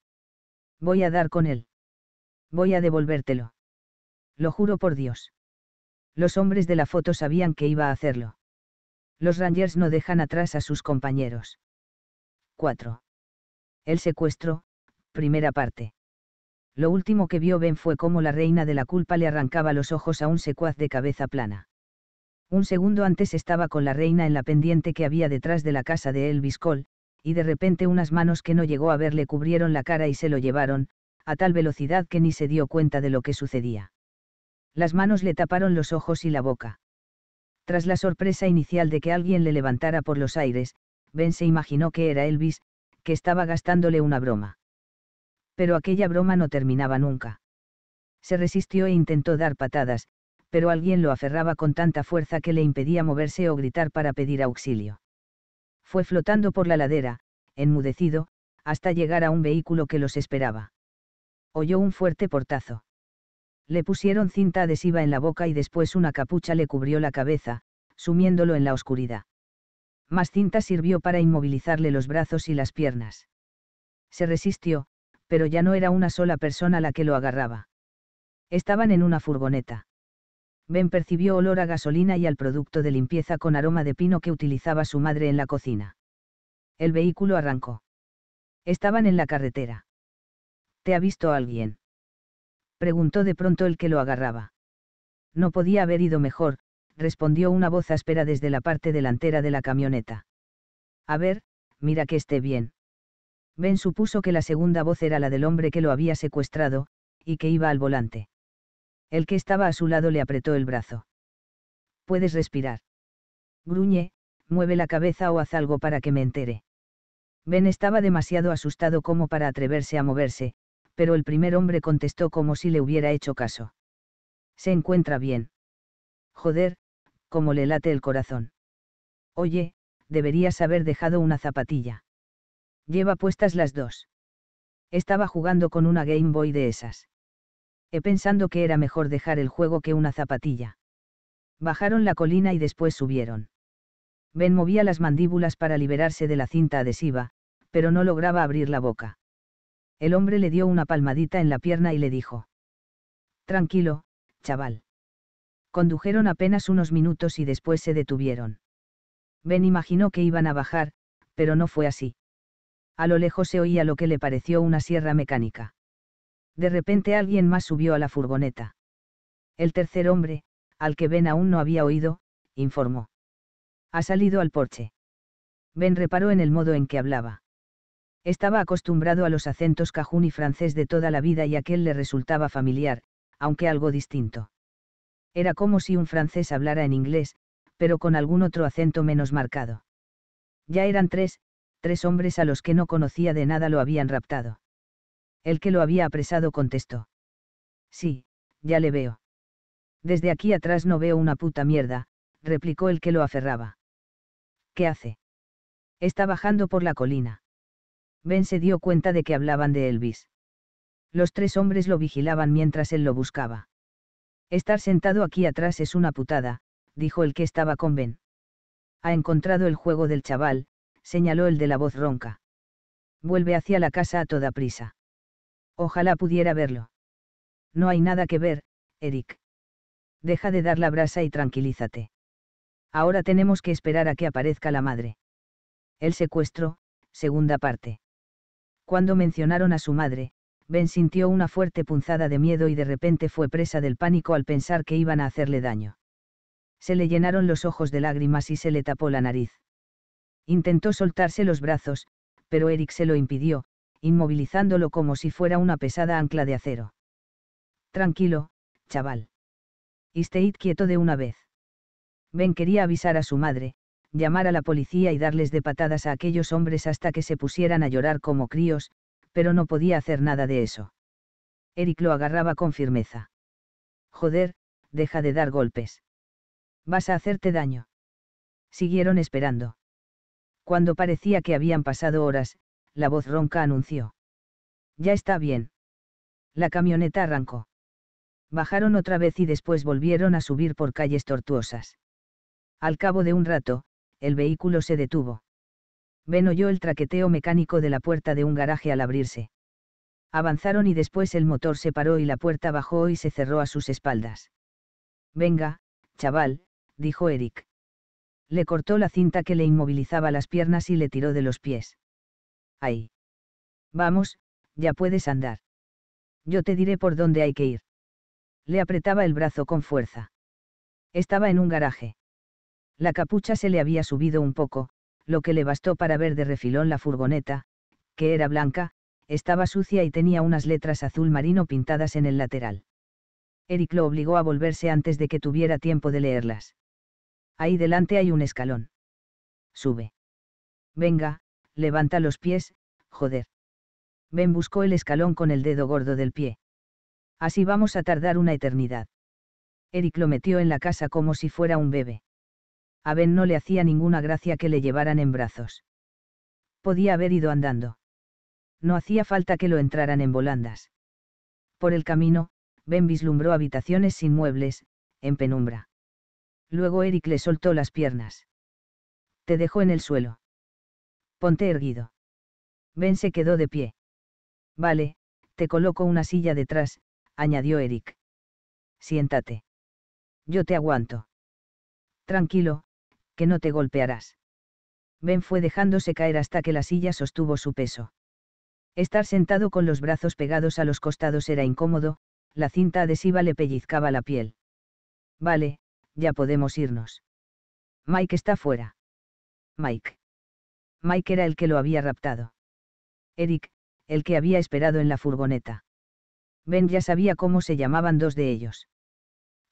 Voy a dar con él. Voy a devolvértelo. Lo juro por Dios. Los hombres de la foto sabían que iba a hacerlo. Los Rangers no dejan atrás a sus compañeros. 4. El secuestro, primera parte. Lo último que vio Ben fue cómo la reina de la culpa le arrancaba los ojos a un secuaz de cabeza plana. Un segundo antes estaba con la reina en la pendiente que había detrás de la casa de Elvis Cole, y de repente unas manos que no llegó a ver le cubrieron la cara y se lo llevaron, a tal velocidad que ni se dio cuenta de lo que sucedía. Las manos le taparon los ojos y la boca. Tras la sorpresa inicial de que alguien le levantara por los aires, Ben se imaginó que era Elvis, que estaba gastándole una broma pero aquella broma no terminaba nunca. Se resistió e intentó dar patadas, pero alguien lo aferraba con tanta fuerza que le impedía moverse o gritar para pedir auxilio. Fue flotando por la ladera, enmudecido, hasta llegar a un vehículo que los esperaba. Oyó un fuerte portazo. Le pusieron cinta adhesiva en la boca y después una capucha le cubrió la cabeza, sumiéndolo en la oscuridad. Más cinta sirvió para inmovilizarle los brazos y las piernas. Se resistió, pero ya no era una sola persona la que lo agarraba. Estaban en una furgoneta. Ben percibió olor a gasolina y al producto de limpieza con aroma de pino que utilizaba su madre en la cocina. El vehículo arrancó. Estaban en la carretera. ¿Te ha visto alguien? Preguntó de pronto el que lo agarraba. No podía haber ido mejor, respondió una voz áspera desde la parte delantera de la camioneta. A ver, mira que esté bien. Ben supuso que la segunda voz era la del hombre que lo había secuestrado, y que iba al volante. El que estaba a su lado le apretó el brazo. Puedes respirar. Gruñe, mueve la cabeza o haz algo para que me entere. Ben estaba demasiado asustado como para atreverse a moverse, pero el primer hombre contestó como si le hubiera hecho caso. Se encuentra bien. Joder, como le late el corazón. Oye, deberías haber dejado una zapatilla. Lleva puestas las dos. Estaba jugando con una Game Boy de esas. He pensando que era mejor dejar el juego que una zapatilla. Bajaron la colina y después subieron. Ben movía las mandíbulas para liberarse de la cinta adhesiva, pero no lograba abrir la boca. El hombre le dio una palmadita en la pierna y le dijo. Tranquilo, chaval. Condujeron apenas unos minutos y después se detuvieron. Ben imaginó que iban a bajar, pero no fue así a lo lejos se oía lo que le pareció una sierra mecánica. De repente alguien más subió a la furgoneta. El tercer hombre, al que Ben aún no había oído, informó. Ha salido al porche. Ben reparó en el modo en que hablaba. Estaba acostumbrado a los acentos cajún y francés de toda la vida y aquel le resultaba familiar, aunque algo distinto. Era como si un francés hablara en inglés, pero con algún otro acento menos marcado. Ya eran tres, tres hombres a los que no conocía de nada lo habían raptado. El que lo había apresado contestó. Sí, ya le veo. Desde aquí atrás no veo una puta mierda, replicó el que lo aferraba. ¿Qué hace? Está bajando por la colina. Ben se dio cuenta de que hablaban de Elvis. Los tres hombres lo vigilaban mientras él lo buscaba. Estar sentado aquí atrás es una putada, dijo el que estaba con Ben. Ha encontrado el juego del chaval, señaló el de la voz ronca. Vuelve hacia la casa a toda prisa. Ojalá pudiera verlo. No hay nada que ver, Eric. Deja de dar la brasa y tranquilízate. Ahora tenemos que esperar a que aparezca la madre. El secuestro, segunda parte. Cuando mencionaron a su madre, Ben sintió una fuerte punzada de miedo y de repente fue presa del pánico al pensar que iban a hacerle daño. Se le llenaron los ojos de lágrimas y se le tapó la nariz. Intentó soltarse los brazos, pero Eric se lo impidió, inmovilizándolo como si fuera una pesada ancla de acero. Tranquilo, chaval. Y quieto de una vez. Ben quería avisar a su madre, llamar a la policía y darles de patadas a aquellos hombres hasta que se pusieran a llorar como críos, pero no podía hacer nada de eso. Eric lo agarraba con firmeza. Joder, deja de dar golpes. Vas a hacerte daño. Siguieron esperando. Cuando parecía que habían pasado horas, la voz ronca anunció. Ya está bien. La camioneta arrancó. Bajaron otra vez y después volvieron a subir por calles tortuosas. Al cabo de un rato, el vehículo se detuvo. Ben oyó el traqueteo mecánico de la puerta de un garaje al abrirse. Avanzaron y después el motor se paró y la puerta bajó y se cerró a sus espaldas. Venga, chaval, dijo Eric le cortó la cinta que le inmovilizaba las piernas y le tiró de los pies. —¡Ahí! Vamos, ya puedes andar. Yo te diré por dónde hay que ir. Le apretaba el brazo con fuerza. Estaba en un garaje. La capucha se le había subido un poco, lo que le bastó para ver de refilón la furgoneta, que era blanca, estaba sucia y tenía unas letras azul marino pintadas en el lateral. Eric lo obligó a volverse antes de que tuviera tiempo de leerlas. Ahí delante hay un escalón. Sube. Venga, levanta los pies, joder. Ben buscó el escalón con el dedo gordo del pie. Así vamos a tardar una eternidad. Eric lo metió en la casa como si fuera un bebé. A Ben no le hacía ninguna gracia que le llevaran en brazos. Podía haber ido andando. No hacía falta que lo entraran en volandas. Por el camino, Ben vislumbró habitaciones sin muebles, en penumbra. Luego Eric le soltó las piernas. Te dejó en el suelo. Ponte erguido. Ben se quedó de pie. Vale, te coloco una silla detrás, añadió Eric. Siéntate. Yo te aguanto. Tranquilo, que no te golpearás. Ben fue dejándose caer hasta que la silla sostuvo su peso. Estar sentado con los brazos pegados a los costados era incómodo, la cinta adhesiva le pellizcaba la piel. Vale, ya podemos irnos. Mike está fuera. Mike. Mike era el que lo había raptado. Eric, el que había esperado en la furgoneta. Ben ya sabía cómo se llamaban dos de ellos.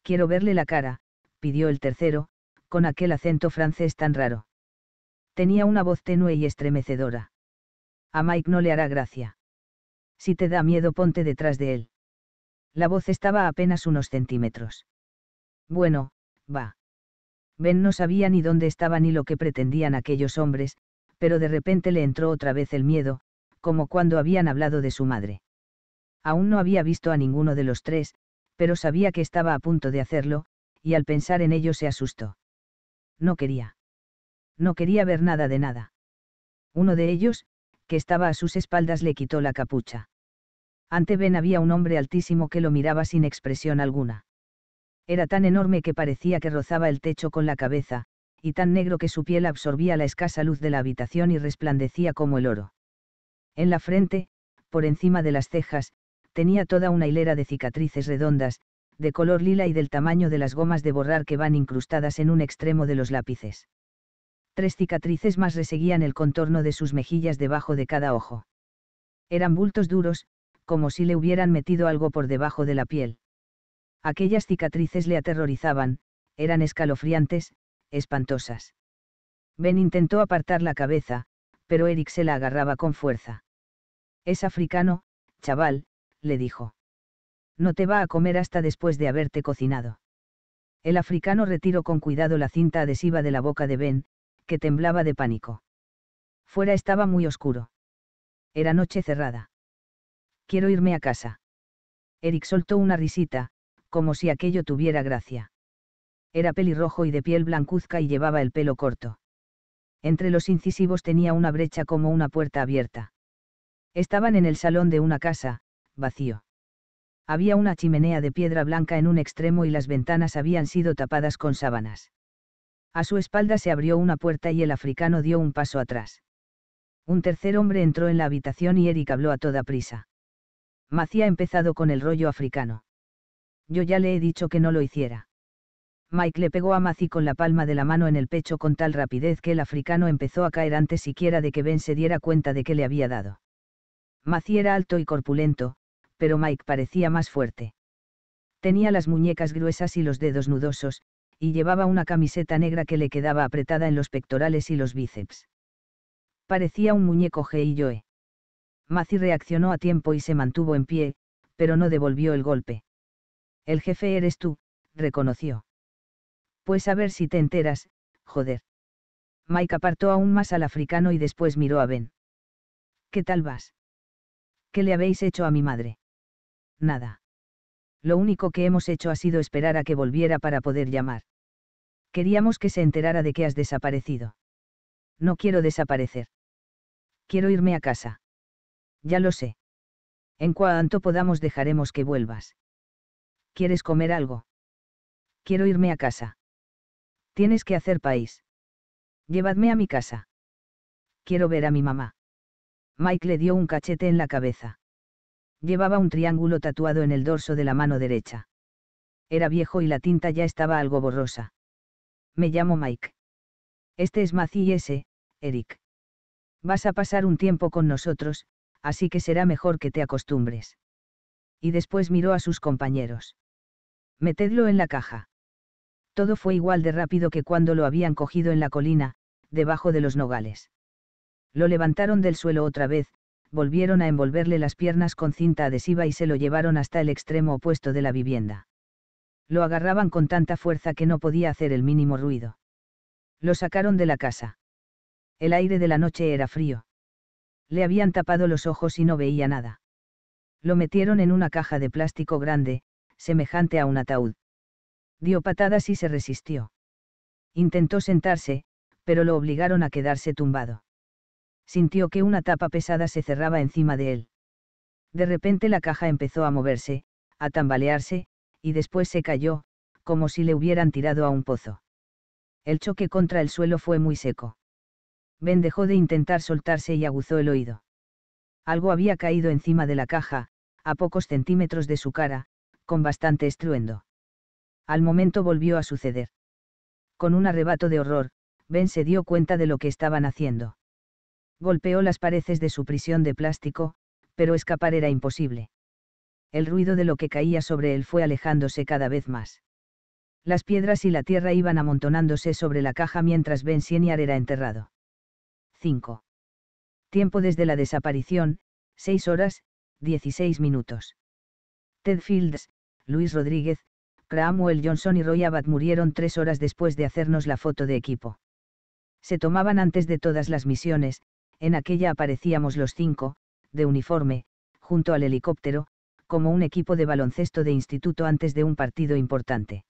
Quiero verle la cara, pidió el tercero, con aquel acento francés tan raro. Tenía una voz tenue y estremecedora. A Mike no le hará gracia. Si te da miedo ponte detrás de él. La voz estaba apenas unos centímetros. Bueno, va. Ben no sabía ni dónde estaba ni lo que pretendían aquellos hombres, pero de repente le entró otra vez el miedo, como cuando habían hablado de su madre. Aún no había visto a ninguno de los tres, pero sabía que estaba a punto de hacerlo, y al pensar en ello se asustó. No quería. No quería ver nada de nada. Uno de ellos, que estaba a sus espaldas, le quitó la capucha. Ante Ben había un hombre altísimo que lo miraba sin expresión alguna. Era tan enorme que parecía que rozaba el techo con la cabeza, y tan negro que su piel absorbía la escasa luz de la habitación y resplandecía como el oro. En la frente, por encima de las cejas, tenía toda una hilera de cicatrices redondas, de color lila y del tamaño de las gomas de borrar que van incrustadas en un extremo de los lápices. Tres cicatrices más reseguían el contorno de sus mejillas debajo de cada ojo. Eran bultos duros, como si le hubieran metido algo por debajo de la piel. Aquellas cicatrices le aterrorizaban, eran escalofriantes, espantosas. Ben intentó apartar la cabeza, pero Eric se la agarraba con fuerza. Es africano, chaval, le dijo. No te va a comer hasta después de haberte cocinado. El africano retiró con cuidado la cinta adhesiva de la boca de Ben, que temblaba de pánico. Fuera estaba muy oscuro. Era noche cerrada. Quiero irme a casa. Eric soltó una risita, como si aquello tuviera gracia. Era pelirrojo y de piel blancuzca y llevaba el pelo corto. Entre los incisivos tenía una brecha como una puerta abierta. Estaban en el salón de una casa, vacío. Había una chimenea de piedra blanca en un extremo y las ventanas habían sido tapadas con sábanas. A su espalda se abrió una puerta y el africano dio un paso atrás. Un tercer hombre entró en la habitación y Eric habló a toda prisa. Macía empezado con el rollo africano yo ya le he dicho que no lo hiciera. Mike le pegó a Maci con la palma de la mano en el pecho con tal rapidez que el africano empezó a caer antes siquiera de que Ben se diera cuenta de que le había dado. Maci era alto y corpulento, pero Mike parecía más fuerte. Tenía las muñecas gruesas y los dedos nudosos, y llevaba una camiseta negra que le quedaba apretada en los pectorales y los bíceps. Parecía un muñeco G y Joe. Macy reaccionó a tiempo y se mantuvo en pie, pero no devolvió el golpe. El jefe eres tú, reconoció. Pues a ver si te enteras, joder. Mike apartó aún más al africano y después miró a Ben. ¿Qué tal vas? ¿Qué le habéis hecho a mi madre? Nada. Lo único que hemos hecho ha sido esperar a que volviera para poder llamar. Queríamos que se enterara de que has desaparecido. No quiero desaparecer. Quiero irme a casa. Ya lo sé. En cuanto podamos dejaremos que vuelvas. ¿Quieres comer algo? Quiero irme a casa. Tienes que hacer país. Llevadme a mi casa. Quiero ver a mi mamá. Mike le dio un cachete en la cabeza. Llevaba un triángulo tatuado en el dorso de la mano derecha. Era viejo y la tinta ya estaba algo borrosa. Me llamo Mike. Este es Maci y ese, Eric. Vas a pasar un tiempo con nosotros, así que será mejor que te acostumbres. Y después miró a sus compañeros. Metedlo en la caja. Todo fue igual de rápido que cuando lo habían cogido en la colina, debajo de los nogales. Lo levantaron del suelo otra vez, volvieron a envolverle las piernas con cinta adhesiva y se lo llevaron hasta el extremo opuesto de la vivienda. Lo agarraban con tanta fuerza que no podía hacer el mínimo ruido. Lo sacaron de la casa. El aire de la noche era frío. Le habían tapado los ojos y no veía nada. Lo metieron en una caja de plástico grande, semejante a un ataúd. Dio patadas y se resistió. Intentó sentarse, pero lo obligaron a quedarse tumbado. Sintió que una tapa pesada se cerraba encima de él. De repente la caja empezó a moverse, a tambalearse, y después se cayó, como si le hubieran tirado a un pozo. El choque contra el suelo fue muy seco. Ben dejó de intentar soltarse y aguzó el oído. Algo había caído encima de la caja, a pocos centímetros de su cara, con bastante estruendo. Al momento volvió a suceder. Con un arrebato de horror, Ben se dio cuenta de lo que estaban haciendo. Golpeó las paredes de su prisión de plástico, pero escapar era imposible. El ruido de lo que caía sobre él fue alejándose cada vez más. Las piedras y la tierra iban amontonándose sobre la caja mientras Ben Sieniar era enterrado. 5. Tiempo desde la desaparición, 6 horas, 16 minutos. Ted Fields, Luis Rodríguez, Cramwell Johnson y Roy Abbott murieron tres horas después de hacernos la foto de equipo. Se tomaban antes de todas las misiones, en aquella aparecíamos los cinco, de uniforme, junto al helicóptero, como un equipo de baloncesto de instituto antes de un partido importante.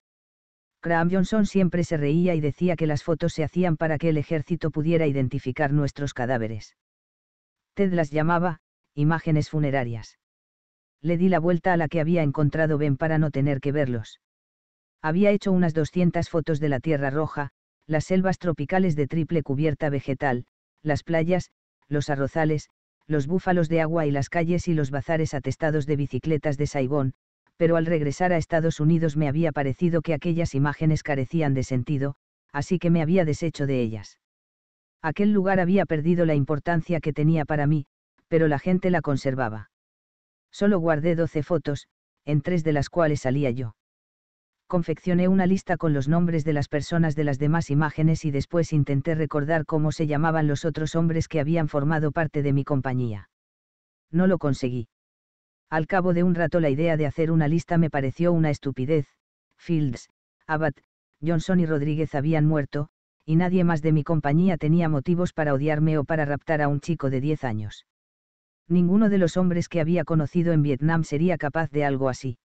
Cram Johnson siempre se reía y decía que las fotos se hacían para que el ejército pudiera identificar nuestros cadáveres. Ted las llamaba, imágenes funerarias le di la vuelta a la que había encontrado Ben para no tener que verlos. Había hecho unas 200 fotos de la Tierra Roja, las selvas tropicales de triple cubierta vegetal, las playas, los arrozales, los búfalos de agua y las calles y los bazares atestados de bicicletas de Saigón, pero al regresar a Estados Unidos me había parecido que aquellas imágenes carecían de sentido, así que me había deshecho de ellas. Aquel lugar había perdido la importancia que tenía para mí, pero la gente la conservaba. Solo guardé 12 fotos, en tres de las cuales salía yo. Confeccioné una lista con los nombres de las personas de las demás imágenes y después intenté recordar cómo se llamaban los otros hombres que habían formado parte de mi compañía. No lo conseguí. Al cabo de un rato la idea de hacer una lista me pareció una estupidez. Fields, Abbott, Johnson y Rodríguez habían muerto, y nadie más de mi compañía tenía motivos para odiarme o para raptar a un chico de 10 años ninguno de los hombres que había conocido en Vietnam sería capaz de algo así.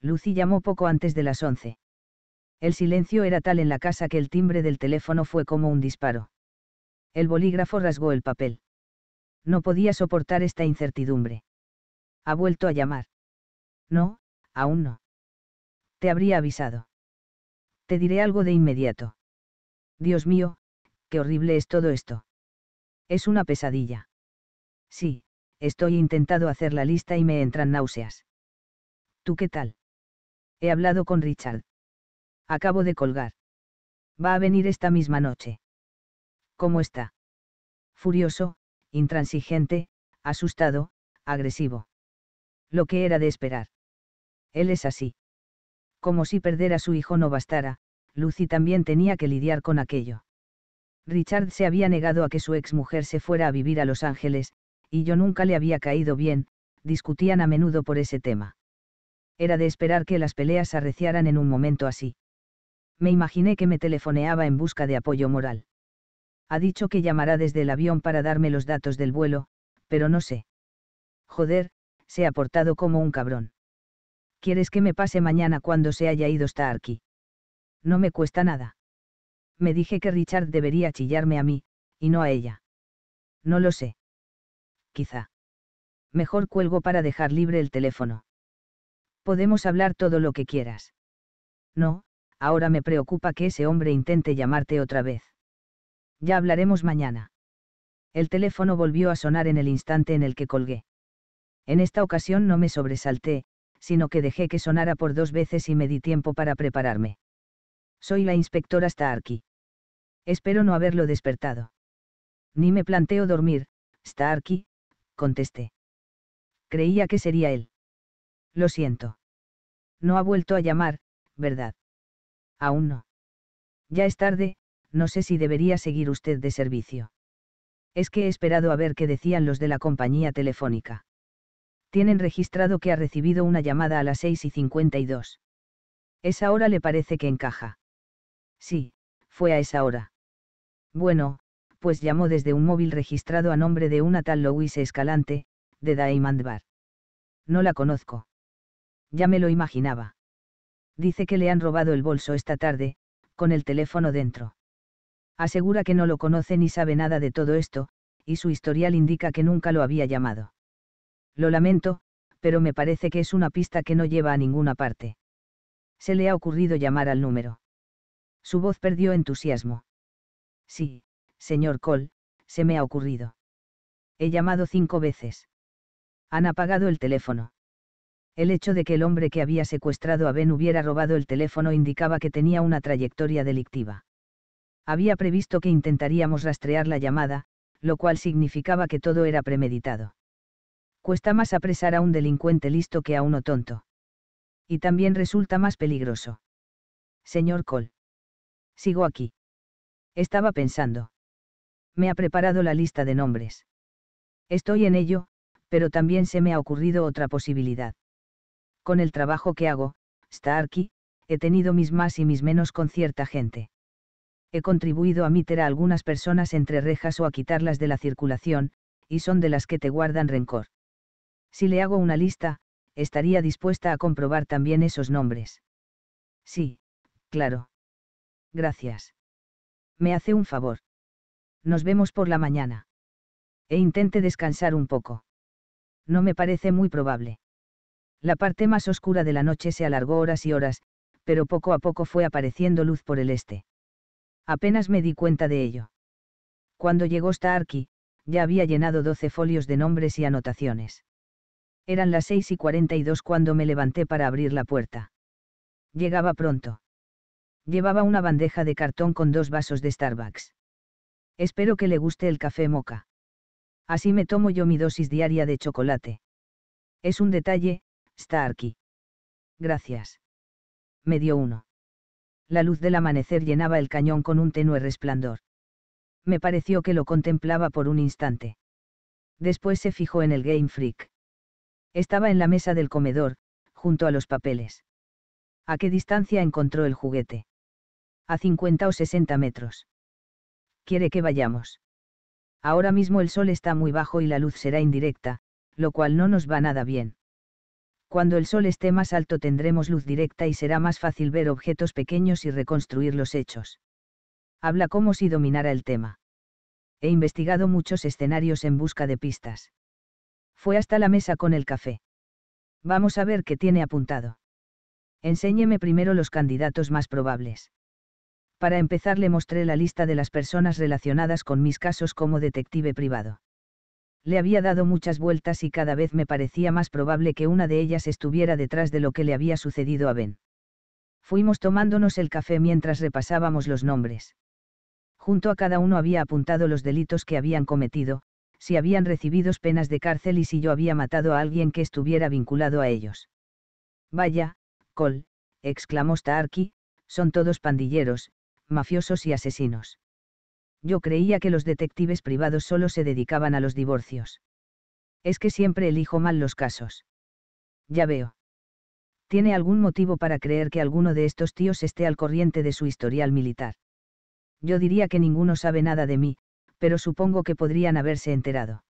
Lucy llamó poco antes de las once. El silencio era tal en la casa que el timbre del teléfono fue como un disparo. El bolígrafo rasgó el papel. No podía soportar esta incertidumbre. ¿Ha vuelto a llamar? No, aún no. Te habría avisado. Te diré algo de inmediato. Dios mío, qué horrible es todo esto. Es una pesadilla. Sí, estoy intentado hacer la lista y me entran náuseas. ¿Tú qué tal? He hablado con Richard. Acabo de colgar. Va a venir esta misma noche. ¿Cómo está? Furioso, intransigente, asustado, agresivo. Lo que era de esperar. Él es así. Como si perder a su hijo no bastara, Lucy también tenía que lidiar con aquello. Richard se había negado a que su exmujer se fuera a vivir a Los Ángeles, y yo nunca le había caído bien, discutían a menudo por ese tema. Era de esperar que las peleas arreciaran en un momento así. Me imaginé que me telefoneaba en busca de apoyo moral. Ha dicho que llamará desde el avión para darme los datos del vuelo, pero no sé. Joder, se ha portado como un cabrón. ¿Quieres que me pase mañana cuando se haya ido Starkey? No me cuesta nada. Me dije que Richard debería chillarme a mí, y no a ella. No lo sé quizá. Mejor cuelgo para dejar libre el teléfono. Podemos hablar todo lo que quieras. No, ahora me preocupa que ese hombre intente llamarte otra vez. Ya hablaremos mañana. El teléfono volvió a sonar en el instante en el que colgué. En esta ocasión no me sobresalté, sino que dejé que sonara por dos veces y me di tiempo para prepararme. Soy la inspectora Starkey. Espero no haberlo despertado. Ni me planteo dormir, Starky contesté. Creía que sería él. Lo siento. No ha vuelto a llamar, ¿verdad? Aún no. Ya es tarde, no sé si debería seguir usted de servicio. Es que he esperado a ver qué decían los de la compañía telefónica. Tienen registrado que ha recibido una llamada a las 6 y 52. Esa hora le parece que encaja. Sí, fue a esa hora. Bueno, pues llamó desde un móvil registrado a nombre de una tal Louise Escalante, de Diamond Bar. No la conozco. Ya me lo imaginaba. Dice que le han robado el bolso esta tarde, con el teléfono dentro. Asegura que no lo conoce ni sabe nada de todo esto, y su historial indica que nunca lo había llamado. Lo lamento, pero me parece que es una pista que no lleva a ninguna parte. Se le ha ocurrido llamar al número. Su voz perdió entusiasmo. Sí, señor Cole, se me ha ocurrido. He llamado cinco veces. Han apagado el teléfono. El hecho de que el hombre que había secuestrado a Ben hubiera robado el teléfono indicaba que tenía una trayectoria delictiva. Había previsto que intentaríamos rastrear la llamada, lo cual significaba que todo era premeditado. Cuesta más apresar a un delincuente listo que a uno tonto. Y también resulta más peligroso. Señor Cole. Sigo aquí. Estaba pensando me ha preparado la lista de nombres. Estoy en ello, pero también se me ha ocurrido otra posibilidad. Con el trabajo que hago, Starkey, he tenido mis más y mis menos con cierta gente. He contribuido a meter a algunas personas entre rejas o a quitarlas de la circulación, y son de las que te guardan rencor. Si le hago una lista, estaría dispuesta a comprobar también esos nombres. Sí, claro. Gracias. Me hace un favor. Nos vemos por la mañana. E intente descansar un poco. No me parece muy probable. La parte más oscura de la noche se alargó horas y horas, pero poco a poco fue apareciendo luz por el este. Apenas me di cuenta de ello. Cuando llegó Starkey, ya había llenado doce folios de nombres y anotaciones. Eran las 6 y 42 cuando me levanté para abrir la puerta. Llegaba pronto. Llevaba una bandeja de cartón con dos vasos de Starbucks. Espero que le guste el café moca. Así me tomo yo mi dosis diaria de chocolate. Es un detalle, Starky. Gracias. Me dio uno. La luz del amanecer llenaba el cañón con un tenue resplandor. Me pareció que lo contemplaba por un instante. Después se fijó en el Game Freak. Estaba en la mesa del comedor, junto a los papeles. ¿A qué distancia encontró el juguete? A 50 o 60 metros quiere que vayamos. Ahora mismo el sol está muy bajo y la luz será indirecta, lo cual no nos va nada bien. Cuando el sol esté más alto tendremos luz directa y será más fácil ver objetos pequeños y reconstruir los hechos. Habla como si dominara el tema. He investigado muchos escenarios en busca de pistas. Fue hasta la mesa con el café. Vamos a ver qué tiene apuntado. Enséñeme primero los candidatos más probables. Para empezar le mostré la lista de las personas relacionadas con mis casos como detective privado. Le había dado muchas vueltas y cada vez me parecía más probable que una de ellas estuviera detrás de lo que le había sucedido a Ben. Fuimos tomándonos el café mientras repasábamos los nombres. Junto a cada uno había apuntado los delitos que habían cometido, si habían recibido penas de cárcel y si yo había matado a alguien que estuviera vinculado a ellos. Vaya, Cole, exclamó Starkey, son todos pandilleros, mafiosos y asesinos. Yo creía que los detectives privados solo se dedicaban a los divorcios. Es que siempre elijo mal los casos. Ya veo. Tiene algún motivo para creer que alguno de estos tíos esté al corriente de su historial militar. Yo diría que ninguno sabe nada de mí, pero supongo que podrían haberse enterado.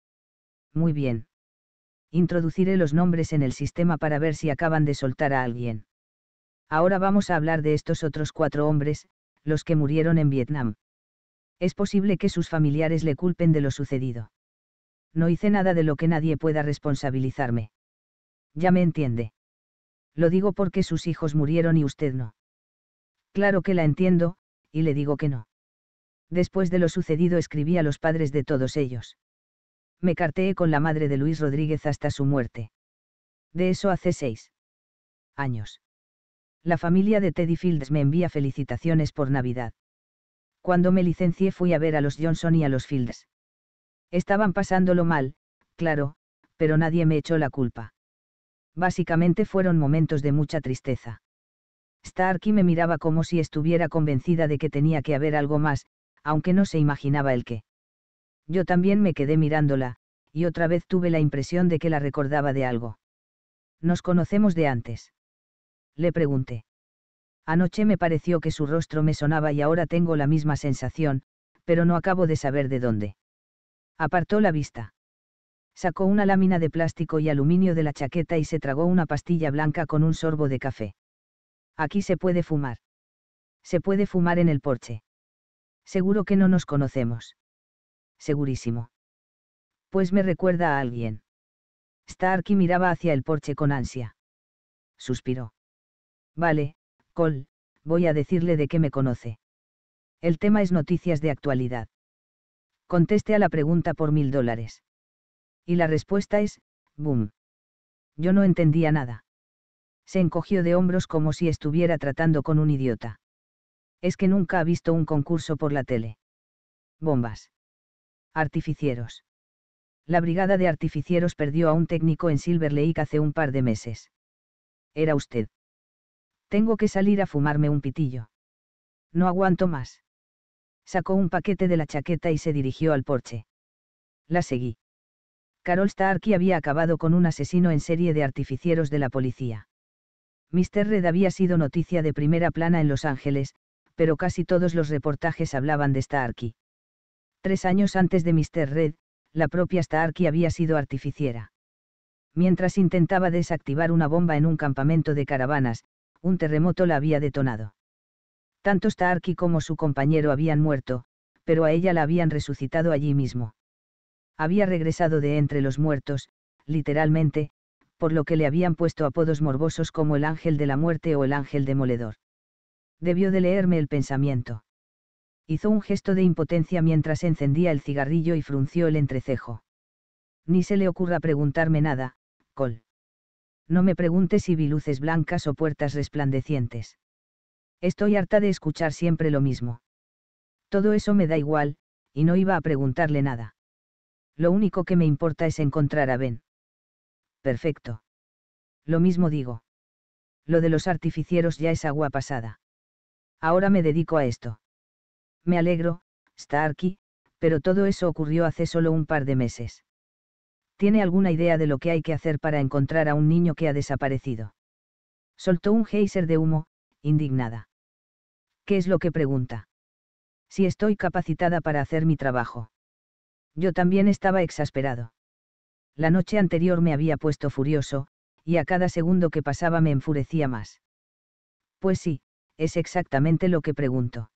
Muy bien. Introduciré los nombres en el sistema para ver si acaban de soltar a alguien. Ahora vamos a hablar de estos otros cuatro hombres, los que murieron en Vietnam. Es posible que sus familiares le culpen de lo sucedido. No hice nada de lo que nadie pueda responsabilizarme. Ya me entiende. Lo digo porque sus hijos murieron y usted no. Claro que la entiendo, y le digo que no. Después de lo sucedido escribí a los padres de todos ellos. Me carteé con la madre de Luis Rodríguez hasta su muerte. De eso hace seis años la familia de Teddy Fields me envía felicitaciones por Navidad. Cuando me licencié fui a ver a los Johnson y a los Fields. Estaban pasándolo mal, claro, pero nadie me echó la culpa. Básicamente fueron momentos de mucha tristeza. Starkey me miraba como si estuviera convencida de que tenía que haber algo más, aunque no se imaginaba el qué. Yo también me quedé mirándola, y otra vez tuve la impresión de que la recordaba de algo. Nos conocemos de antes le pregunté. Anoche me pareció que su rostro me sonaba y ahora tengo la misma sensación, pero no acabo de saber de dónde. Apartó la vista. Sacó una lámina de plástico y aluminio de la chaqueta y se tragó una pastilla blanca con un sorbo de café. Aquí se puede fumar. Se puede fumar en el porche. Seguro que no nos conocemos. Segurísimo. Pues me recuerda a alguien. Starkey miraba hacia el porche con ansia. Suspiró. Vale, col, voy a decirle de qué me conoce. El tema es noticias de actualidad. Conteste a la pregunta por mil dólares. Y la respuesta es, boom. Yo no entendía nada. Se encogió de hombros como si estuviera tratando con un idiota. Es que nunca ha visto un concurso por la tele. Bombas. Artificieros. La brigada de artificieros perdió a un técnico en Silver Lake hace un par de meses. Era usted. Tengo que salir a fumarme un pitillo. No aguanto más. Sacó un paquete de la chaqueta y se dirigió al porche. La seguí. Carol Starkey había acabado con un asesino en serie de artificieros de la policía. Mr. Red había sido noticia de primera plana en Los Ángeles, pero casi todos los reportajes hablaban de Starkey. Tres años antes de Mr. Red, la propia Starkey había sido artificiera. Mientras intentaba desactivar una bomba en un campamento de caravanas, un terremoto la había detonado. Tanto Starkey como su compañero habían muerto, pero a ella la habían resucitado allí mismo. Había regresado de entre los muertos, literalmente, por lo que le habían puesto apodos morbosos como el ángel de la muerte o el ángel demoledor. Debió de leerme el pensamiento. Hizo un gesto de impotencia mientras encendía el cigarrillo y frunció el entrecejo. Ni se le ocurra preguntarme nada, Col no me preguntes si vi luces blancas o puertas resplandecientes. Estoy harta de escuchar siempre lo mismo. Todo eso me da igual, y no iba a preguntarle nada. Lo único que me importa es encontrar a Ben. Perfecto. Lo mismo digo. Lo de los artificieros ya es agua pasada. Ahora me dedico a esto. Me alegro, Starkey, pero todo eso ocurrió hace solo un par de meses. ¿Tiene alguna idea de lo que hay que hacer para encontrar a un niño que ha desaparecido? Soltó un geyser de humo, indignada. ¿Qué es lo que pregunta? Si estoy capacitada para hacer mi trabajo. Yo también estaba exasperado. La noche anterior me había puesto furioso, y a cada segundo que pasaba me enfurecía más. Pues sí, es exactamente lo que pregunto.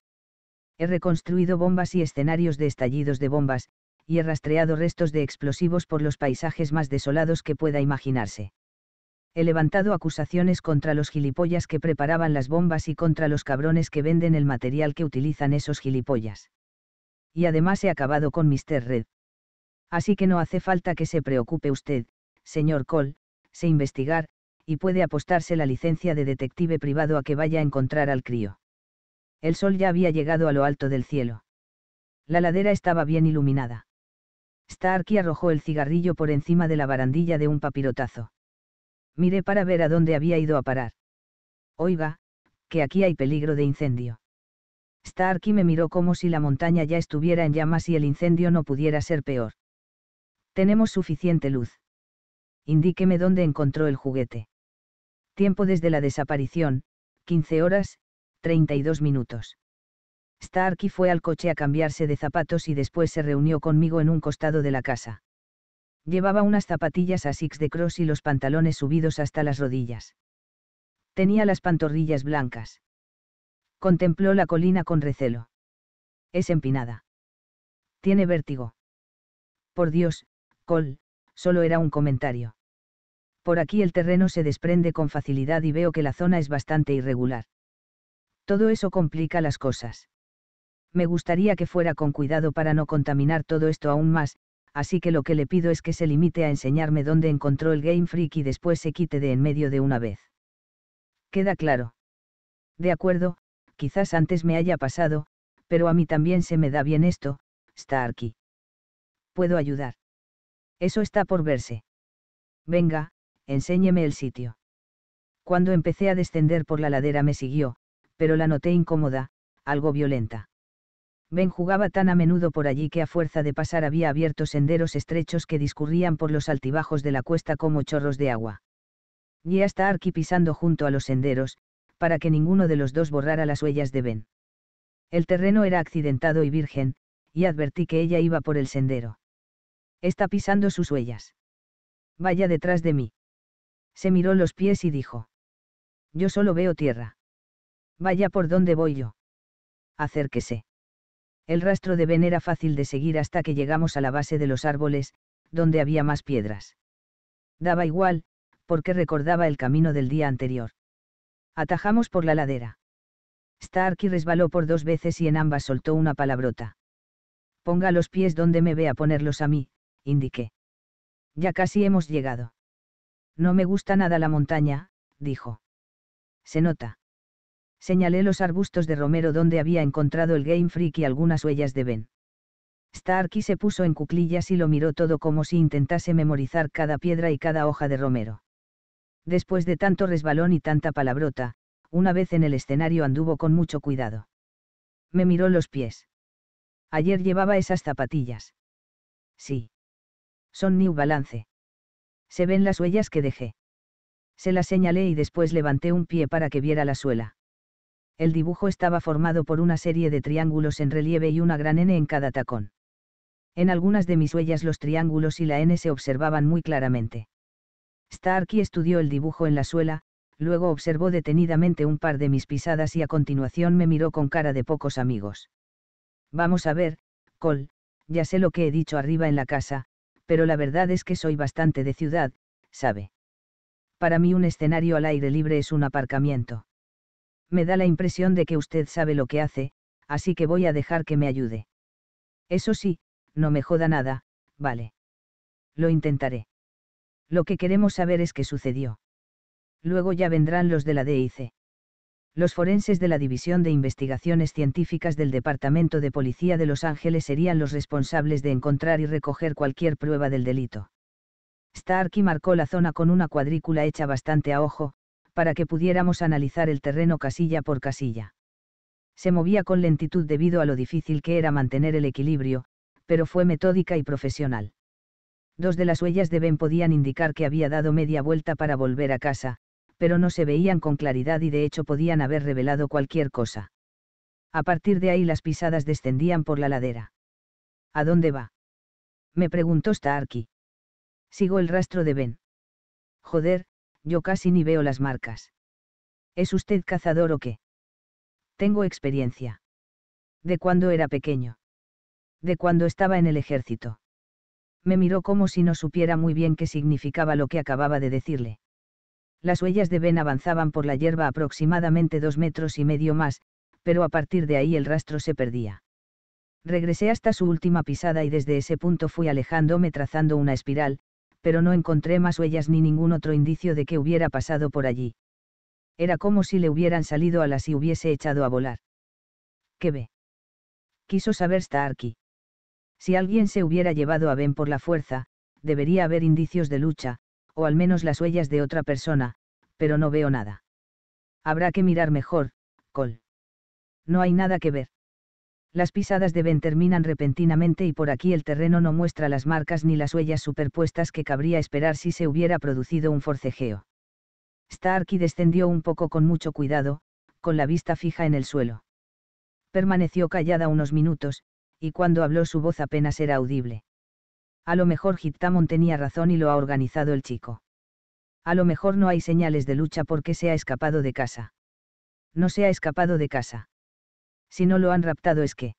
He reconstruido bombas y escenarios de estallidos de bombas, y he rastreado restos de explosivos por los paisajes más desolados que pueda imaginarse. He levantado acusaciones contra los gilipollas que preparaban las bombas y contra los cabrones que venden el material que utilizan esos gilipollas. Y además he acabado con Mr. Red. Así que no hace falta que se preocupe usted, señor Cole, se investigar, y puede apostarse la licencia de detective privado a que vaya a encontrar al crío. El sol ya había llegado a lo alto del cielo. La ladera estaba bien iluminada. Starkey arrojó el cigarrillo por encima de la barandilla de un papirotazo. Miré para ver a dónde había ido a parar. Oiga, que aquí hay peligro de incendio. Starkey me miró como si la montaña ya estuviera en llamas y el incendio no pudiera ser peor. Tenemos suficiente luz. Indíqueme dónde encontró el juguete. Tiempo desde la desaparición, 15 horas, 32 minutos. Starkey fue al coche a cambiarse de zapatos y después se reunió conmigo en un costado de la casa. Llevaba unas zapatillas a six de cross y los pantalones subidos hasta las rodillas. Tenía las pantorrillas blancas. Contempló la colina con recelo. Es empinada. Tiene vértigo. Por Dios, Cole, solo era un comentario. Por aquí el terreno se desprende con facilidad y veo que la zona es bastante irregular. Todo eso complica las cosas me gustaría que fuera con cuidado para no contaminar todo esto aún más, así que lo que le pido es que se limite a enseñarme dónde encontró el Game Freak y después se quite de en medio de una vez. ¿Queda claro? De acuerdo, quizás antes me haya pasado, pero a mí también se me da bien esto, Starkey. ¿Puedo ayudar? Eso está por verse. Venga, enséñeme el sitio. Cuando empecé a descender por la ladera me siguió, pero la noté incómoda, algo violenta. Ben jugaba tan a menudo por allí que a fuerza de pasar había abierto senderos estrechos que discurrían por los altibajos de la cuesta como chorros de agua. Y hasta Arki pisando junto a los senderos, para que ninguno de los dos borrara las huellas de Ben. El terreno era accidentado y virgen, y advertí que ella iba por el sendero. Está pisando sus huellas. Vaya detrás de mí. Se miró los pies y dijo. Yo solo veo tierra. Vaya por donde voy yo. Acérquese el rastro de Ben era fácil de seguir hasta que llegamos a la base de los árboles, donde había más piedras. Daba igual, porque recordaba el camino del día anterior. Atajamos por la ladera. Starkey resbaló por dos veces y en ambas soltó una palabrota. Ponga los pies donde me vea ponerlos a mí, indiqué. Ya casi hemos llegado. No me gusta nada la montaña, dijo. Se nota. Señalé los arbustos de romero donde había encontrado el Game Freak y algunas huellas de Ben. Starkey se puso en cuclillas y lo miró todo como si intentase memorizar cada piedra y cada hoja de romero. Después de tanto resbalón y tanta palabrota, una vez en el escenario anduvo con mucho cuidado. Me miró los pies. Ayer llevaba esas zapatillas. Sí. Son New Balance. Se ven las huellas que dejé. Se las señalé y después levanté un pie para que viera la suela el dibujo estaba formado por una serie de triángulos en relieve y una gran N en cada tacón. En algunas de mis huellas los triángulos y la N se observaban muy claramente. Starkey estudió el dibujo en la suela, luego observó detenidamente un par de mis pisadas y a continuación me miró con cara de pocos amigos. Vamos a ver, Cole, ya sé lo que he dicho arriba en la casa, pero la verdad es que soy bastante de ciudad, sabe. Para mí un escenario al aire libre es un aparcamiento me da la impresión de que usted sabe lo que hace, así que voy a dejar que me ayude. Eso sí, no me joda nada, vale. Lo intentaré. Lo que queremos saber es qué sucedió. Luego ya vendrán los de la DIC. Los forenses de la División de Investigaciones Científicas del Departamento de Policía de Los Ángeles serían los responsables de encontrar y recoger cualquier prueba del delito. Starkey marcó la zona con una cuadrícula hecha bastante a ojo, para que pudiéramos analizar el terreno casilla por casilla. Se movía con lentitud debido a lo difícil que era mantener el equilibrio, pero fue metódica y profesional. Dos de las huellas de Ben podían indicar que había dado media vuelta para volver a casa, pero no se veían con claridad y de hecho podían haber revelado cualquier cosa. A partir de ahí las pisadas descendían por la ladera. ¿A dónde va? Me preguntó Starkey. Sigo el rastro de Ben. Joder, yo casi ni veo las marcas. ¿Es usted cazador o qué? Tengo experiencia. De cuando era pequeño. De cuando estaba en el ejército. Me miró como si no supiera muy bien qué significaba lo que acababa de decirle. Las huellas de Ben avanzaban por la hierba aproximadamente dos metros y medio más, pero a partir de ahí el rastro se perdía. Regresé hasta su última pisada y desde ese punto fui alejándome trazando una espiral, pero no encontré más huellas ni ningún otro indicio de que hubiera pasado por allí. Era como si le hubieran salido a las y hubiese echado a volar. ¿Qué ve? Quiso saber Starkey. Si alguien se hubiera llevado a Ben por la fuerza, debería haber indicios de lucha, o al menos las huellas de otra persona, pero no veo nada. Habrá que mirar mejor, Col. No hay nada que ver. Las pisadas Ben terminan repentinamente y por aquí el terreno no muestra las marcas ni las huellas superpuestas que cabría esperar si se hubiera producido un forcejeo. Starkey descendió un poco con mucho cuidado, con la vista fija en el suelo. Permaneció callada unos minutos, y cuando habló su voz apenas era audible. A lo mejor Hittamon tenía razón y lo ha organizado el chico. A lo mejor no hay señales de lucha porque se ha escapado de casa. No se ha escapado de casa. Si no lo han raptado es que.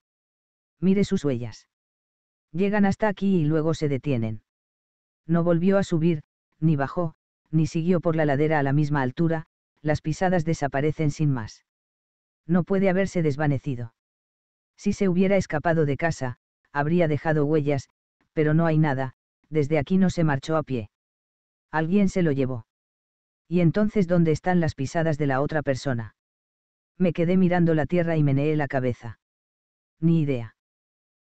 Mire sus huellas. Llegan hasta aquí y luego se detienen. No volvió a subir, ni bajó, ni siguió por la ladera a la misma altura, las pisadas desaparecen sin más. No puede haberse desvanecido. Si se hubiera escapado de casa, habría dejado huellas, pero no hay nada, desde aquí no se marchó a pie. Alguien se lo llevó. ¿Y entonces dónde están las pisadas de la otra persona? me quedé mirando la tierra y meneé la cabeza. Ni idea.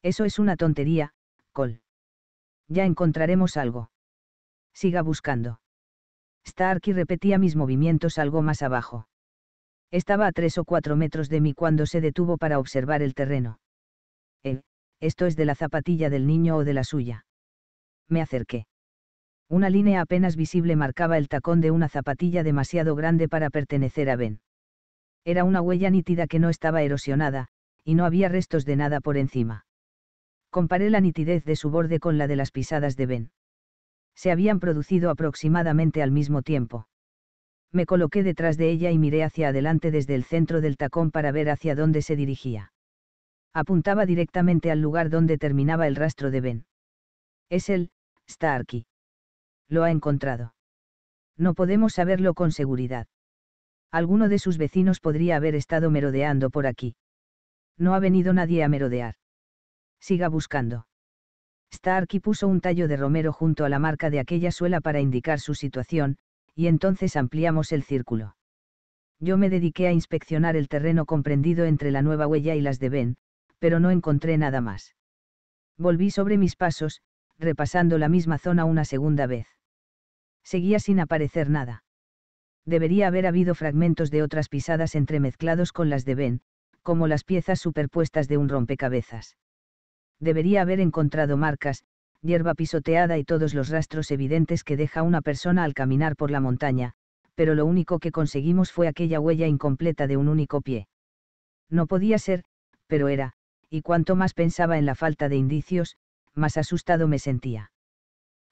Eso es una tontería, Col. Ya encontraremos algo. Siga buscando. y repetía mis movimientos algo más abajo. Estaba a tres o cuatro metros de mí cuando se detuvo para observar el terreno. Eh, esto es de la zapatilla del niño o de la suya. Me acerqué. Una línea apenas visible marcaba el tacón de una zapatilla demasiado grande para pertenecer a Ben. Era una huella nítida que no estaba erosionada, y no había restos de nada por encima. Comparé la nitidez de su borde con la de las pisadas de Ben. Se habían producido aproximadamente al mismo tiempo. Me coloqué detrás de ella y miré hacia adelante desde el centro del tacón para ver hacia dónde se dirigía. Apuntaba directamente al lugar donde terminaba el rastro de Ben. Es él, está Lo ha encontrado. No podemos saberlo con seguridad. Alguno de sus vecinos podría haber estado merodeando por aquí. No ha venido nadie a merodear. Siga buscando. Starky puso un tallo de romero junto a la marca de aquella suela para indicar su situación, y entonces ampliamos el círculo. Yo me dediqué a inspeccionar el terreno comprendido entre la nueva huella y las de Ben, pero no encontré nada más. Volví sobre mis pasos, repasando la misma zona una segunda vez. Seguía sin aparecer nada debería haber habido fragmentos de otras pisadas entremezclados con las de Ben, como las piezas superpuestas de un rompecabezas. Debería haber encontrado marcas, hierba pisoteada y todos los rastros evidentes que deja una persona al caminar por la montaña, pero lo único que conseguimos fue aquella huella incompleta de un único pie. No podía ser, pero era, y cuanto más pensaba en la falta de indicios, más asustado me sentía.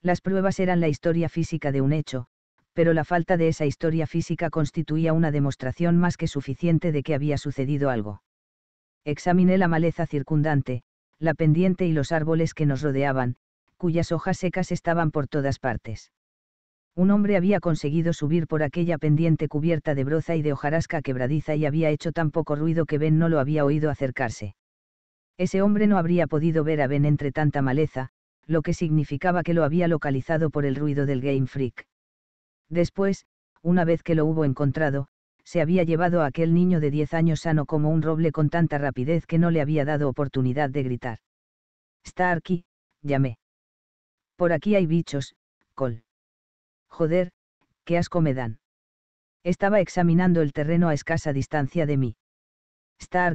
Las pruebas eran la historia física de un hecho, pero la falta de esa historia física constituía una demostración más que suficiente de que había sucedido algo. Examiné la maleza circundante, la pendiente y los árboles que nos rodeaban, cuyas hojas secas estaban por todas partes. Un hombre había conseguido subir por aquella pendiente cubierta de broza y de hojarasca quebradiza y había hecho tan poco ruido que Ben no lo había oído acercarse. Ese hombre no habría podido ver a Ben entre tanta maleza, lo que significaba que lo había localizado por el ruido del Game Freak. Después, una vez que lo hubo encontrado, se había llevado a aquel niño de diez años sano como un roble con tanta rapidez que no le había dado oportunidad de gritar. «Starky, llamé. Por aquí hay bichos, Col. Joder, qué asco me dan. Estaba examinando el terreno a escasa distancia de mí. Está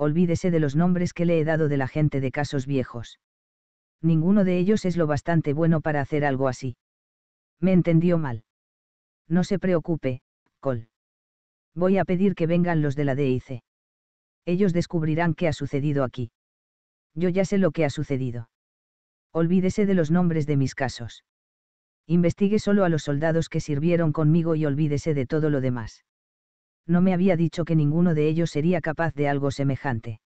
olvídese de los nombres que le he dado de la gente de casos viejos. Ninguno de ellos es lo bastante bueno para hacer algo así. Me entendió mal. No se preocupe, Col. Voy a pedir que vengan los de la DIC. Ellos descubrirán qué ha sucedido aquí. Yo ya sé lo que ha sucedido. Olvídese de los nombres de mis casos. Investigue solo a los soldados que sirvieron conmigo y olvídese de todo lo demás. No me había dicho que ninguno de ellos sería capaz de algo semejante.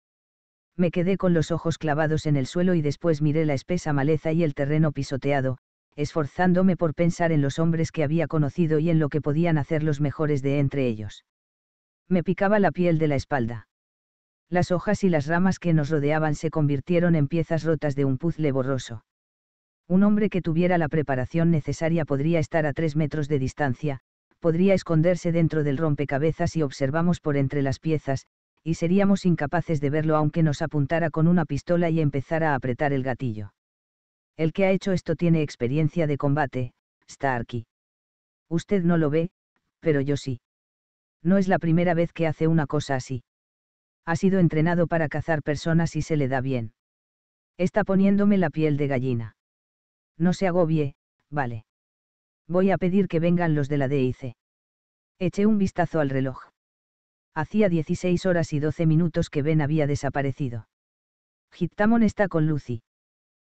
Me quedé con los ojos clavados en el suelo y después miré la espesa maleza y el terreno pisoteado, esforzándome por pensar en los hombres que había conocido y en lo que podían hacer los mejores de entre ellos. Me picaba la piel de la espalda. Las hojas y las ramas que nos rodeaban se convirtieron en piezas rotas de un puzzle borroso. Un hombre que tuviera la preparación necesaria podría estar a tres metros de distancia, podría esconderse dentro del rompecabezas y observamos por entre las piezas, y seríamos incapaces de verlo aunque nos apuntara con una pistola y empezara a apretar el gatillo. El que ha hecho esto tiene experiencia de combate, Starkey. Usted no lo ve, pero yo sí. No es la primera vez que hace una cosa así. Ha sido entrenado para cazar personas y se le da bien. Está poniéndome la piel de gallina. No se agobie, vale. Voy a pedir que vengan los de la DIC. Eché un vistazo al reloj. Hacía 16 horas y 12 minutos que Ben había desaparecido. Hitamon está con Lucy.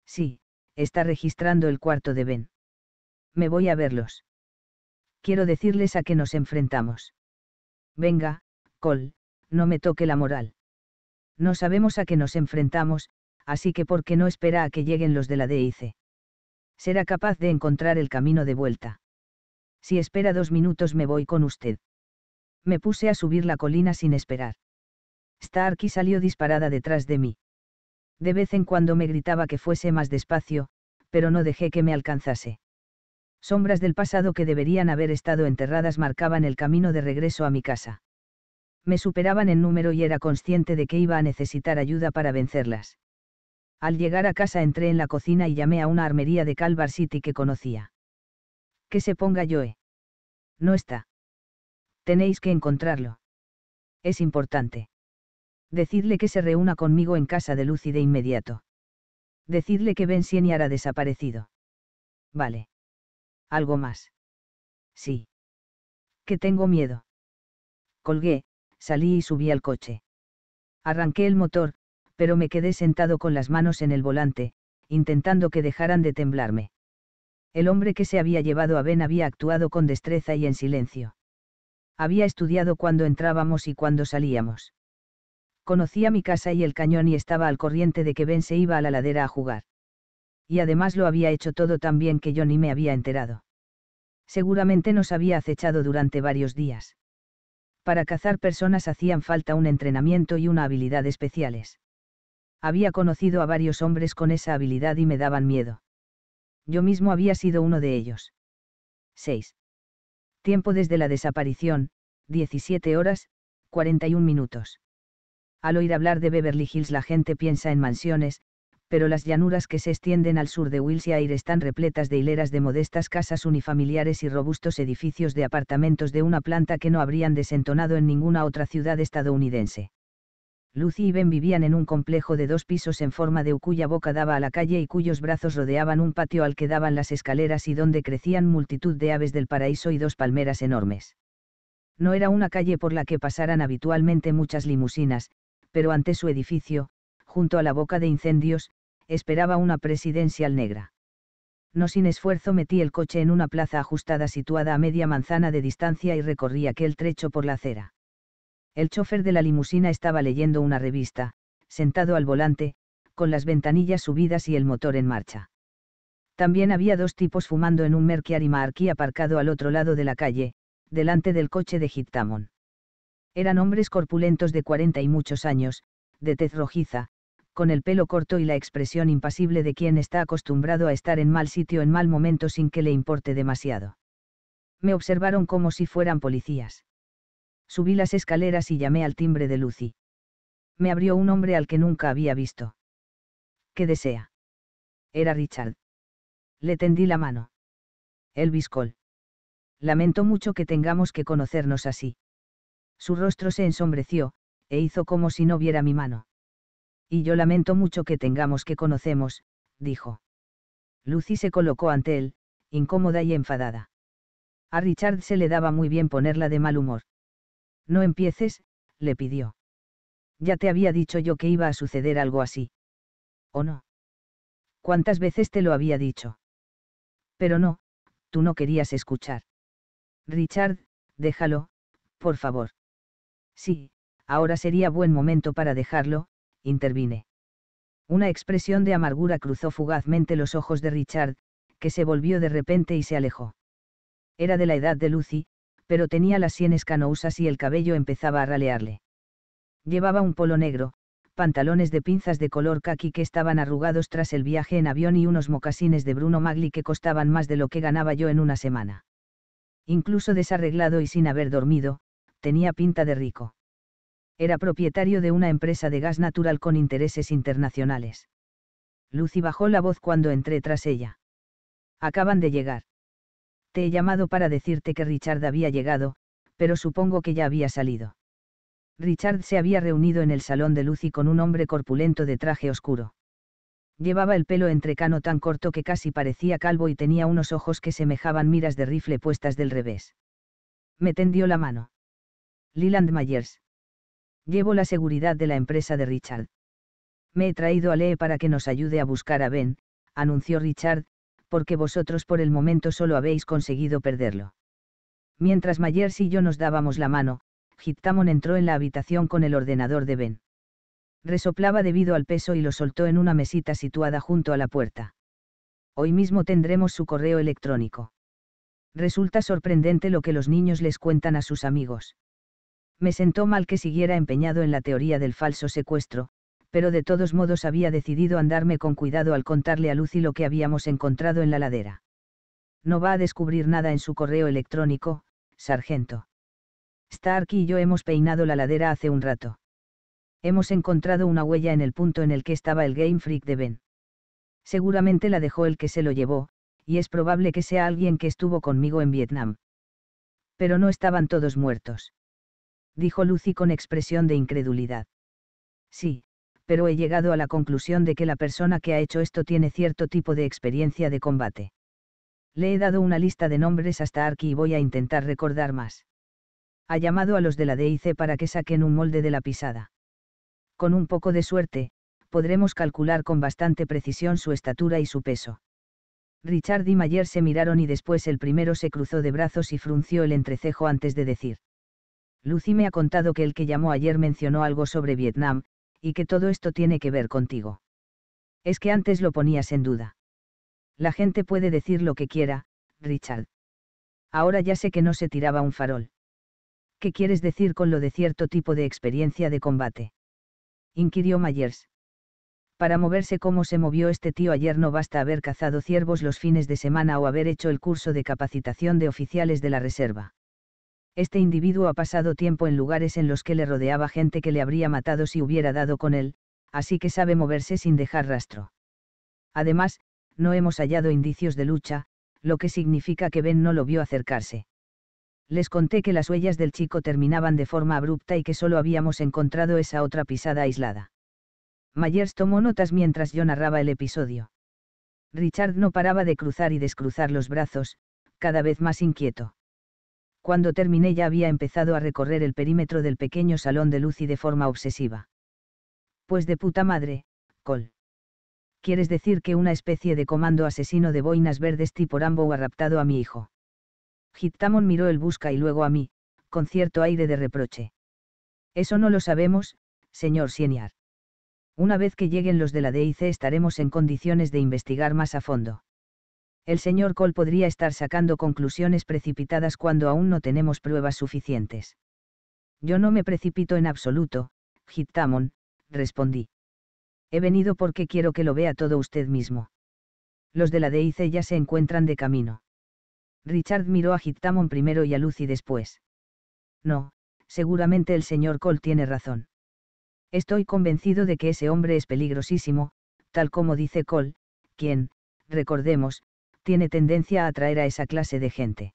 Sí, está registrando el cuarto de Ben. Me voy a verlos. Quiero decirles a qué nos enfrentamos. Venga, Cole, no me toque la moral. No sabemos a qué nos enfrentamos, así que ¿por qué no espera a que lleguen los de la DIC? Será capaz de encontrar el camino de vuelta. Si espera dos minutos me voy con usted. Me puse a subir la colina sin esperar. Starky salió disparada detrás de mí. De vez en cuando me gritaba que fuese más despacio, pero no dejé que me alcanzase. Sombras del pasado que deberían haber estado enterradas marcaban el camino de regreso a mi casa. Me superaban en número y era consciente de que iba a necesitar ayuda para vencerlas. Al llegar a casa entré en la cocina y llamé a una armería de Calvar City que conocía. Que se ponga Joe. No está. Tenéis que encontrarlo. Es importante decidle que se reúna conmigo en casa de Lucy de inmediato. Decidle que Ben Sieniar ha desaparecido. Vale. ¿Algo más? Sí. Que tengo miedo. Colgué, salí y subí al coche. Arranqué el motor, pero me quedé sentado con las manos en el volante, intentando que dejaran de temblarme. El hombre que se había llevado a Ben había actuado con destreza y en silencio. Había estudiado cuando entrábamos y cuando salíamos conocía mi casa y el cañón y estaba al corriente de que Ben se iba a la ladera a jugar. Y además lo había hecho todo tan bien que yo ni me había enterado. Seguramente nos había acechado durante varios días. Para cazar personas hacían falta un entrenamiento y una habilidad especiales. Había conocido a varios hombres con esa habilidad y me daban miedo. Yo mismo había sido uno de ellos. 6. Tiempo desde la desaparición, 17 horas, 41 minutos. Al oír hablar de Beverly Hills la gente piensa en mansiones, pero las llanuras que se extienden al sur de Wilshire están repletas de hileras de modestas casas unifamiliares y robustos edificios de apartamentos de una planta que no habrían desentonado en ninguna otra ciudad estadounidense. Lucy y Ben vivían en un complejo de dos pisos en forma de U cuya boca daba a la calle y cuyos brazos rodeaban un patio al que daban las escaleras y donde crecían multitud de aves del paraíso y dos palmeras enormes. No era una calle por la que pasaran habitualmente muchas limusinas, pero ante su edificio, junto a la boca de incendios, esperaba una presidencial negra. No sin esfuerzo metí el coche en una plaza ajustada situada a media manzana de distancia y recorrí aquel trecho por la acera. El chofer de la limusina estaba leyendo una revista, sentado al volante, con las ventanillas subidas y el motor en marcha. También había dos tipos fumando en un Merkiari Marquí aparcado al otro lado de la calle, delante del coche de Hittamon. Eran hombres corpulentos de cuarenta y muchos años, de tez rojiza, con el pelo corto y la expresión impasible de quien está acostumbrado a estar en mal sitio en mal momento sin que le importe demasiado. Me observaron como si fueran policías. Subí las escaleras y llamé al timbre de Lucy. Me abrió un hombre al que nunca había visto. ¿Qué desea? Era Richard. Le tendí la mano. Elvis Cole. Lamento mucho que tengamos que conocernos así. Su rostro se ensombreció, e hizo como si no viera mi mano. Y yo lamento mucho que tengamos que conocemos, dijo. Lucy se colocó ante él, incómoda y enfadada. A Richard se le daba muy bien ponerla de mal humor. No empieces, le pidió. Ya te había dicho yo que iba a suceder algo así. ¿O no? ¿Cuántas veces te lo había dicho? Pero no, tú no querías escuchar. Richard, déjalo, por favor. Sí, ahora sería buen momento para dejarlo, intervine. Una expresión de amargura cruzó fugazmente los ojos de Richard, que se volvió de repente y se alejó. Era de la edad de Lucy, pero tenía las sienes canousas y el cabello empezaba a ralearle. Llevaba un polo negro, pantalones de pinzas de color kaki que estaban arrugados tras el viaje en avión y unos mocasines de Bruno Magli que costaban más de lo que ganaba yo en una semana. Incluso desarreglado y sin haber dormido, tenía pinta de rico. Era propietario de una empresa de gas natural con intereses internacionales. Lucy bajó la voz cuando entré tras ella. Acaban de llegar. Te he llamado para decirte que Richard había llegado, pero supongo que ya había salido. Richard se había reunido en el salón de Lucy con un hombre corpulento de traje oscuro. Llevaba el pelo entrecano tan corto que casi parecía calvo y tenía unos ojos que semejaban miras de rifle puestas del revés. Me tendió la mano. Leland Myers. Llevo la seguridad de la empresa de Richard. Me he traído a Lee para que nos ayude a buscar a Ben, anunció Richard, porque vosotros por el momento solo habéis conseguido perderlo. Mientras Myers y yo nos dábamos la mano, Hittamon entró en la habitación con el ordenador de Ben. Resoplaba debido al peso y lo soltó en una mesita situada junto a la puerta. Hoy mismo tendremos su correo electrónico. Resulta sorprendente lo que los niños les cuentan a sus amigos. Me sentó mal que siguiera empeñado en la teoría del falso secuestro, pero de todos modos había decidido andarme con cuidado al contarle a Lucy lo que habíamos encontrado en la ladera. No va a descubrir nada en su correo electrónico, sargento. Stark y yo hemos peinado la ladera hace un rato. Hemos encontrado una huella en el punto en el que estaba el Game Freak de Ben. Seguramente la dejó el que se lo llevó, y es probable que sea alguien que estuvo conmigo en Vietnam. Pero no estaban todos muertos dijo Lucy con expresión de incredulidad. Sí, pero he llegado a la conclusión de que la persona que ha hecho esto tiene cierto tipo de experiencia de combate. Le he dado una lista de nombres hasta Arki y voy a intentar recordar más. Ha llamado a los de la DIC para que saquen un molde de la pisada. Con un poco de suerte, podremos calcular con bastante precisión su estatura y su peso. Richard y Mayer se miraron y después el primero se cruzó de brazos y frunció el entrecejo antes de decir. Lucy me ha contado que el que llamó ayer mencionó algo sobre Vietnam, y que todo esto tiene que ver contigo. Es que antes lo ponías en duda. La gente puede decir lo que quiera, Richard. Ahora ya sé que no se tiraba un farol. ¿Qué quieres decir con lo de cierto tipo de experiencia de combate? inquirió Myers. Para moverse como se movió este tío ayer no basta haber cazado ciervos los fines de semana o haber hecho el curso de capacitación de oficiales de la reserva. Este individuo ha pasado tiempo en lugares en los que le rodeaba gente que le habría matado si hubiera dado con él, así que sabe moverse sin dejar rastro. Además, no hemos hallado indicios de lucha, lo que significa que Ben no lo vio acercarse. Les conté que las huellas del chico terminaban de forma abrupta y que solo habíamos encontrado esa otra pisada aislada. Myers tomó notas mientras yo narraba el episodio. Richard no paraba de cruzar y descruzar los brazos, cada vez más inquieto cuando terminé ya había empezado a recorrer el perímetro del pequeño salón de luz y de forma obsesiva. Pues de puta madre, Col. ¿Quieres decir que una especie de comando asesino de boinas verdes tipo Rambo ha raptado a mi hijo? Hitamon miró el busca y luego a mí, con cierto aire de reproche. Eso no lo sabemos, señor Sieniar. Una vez que lleguen los de la DIC estaremos en condiciones de investigar más a fondo el señor Cole podría estar sacando conclusiones precipitadas cuando aún no tenemos pruebas suficientes. Yo no me precipito en absoluto, Hittamon, respondí. He venido porque quiero que lo vea todo usted mismo. Los de la DIC ya se encuentran de camino. Richard miró a Hittamon primero y a Lucy después. No, seguramente el señor Cole tiene razón. Estoy convencido de que ese hombre es peligrosísimo, tal como dice Cole, quien, recordemos, tiene tendencia a atraer a esa clase de gente.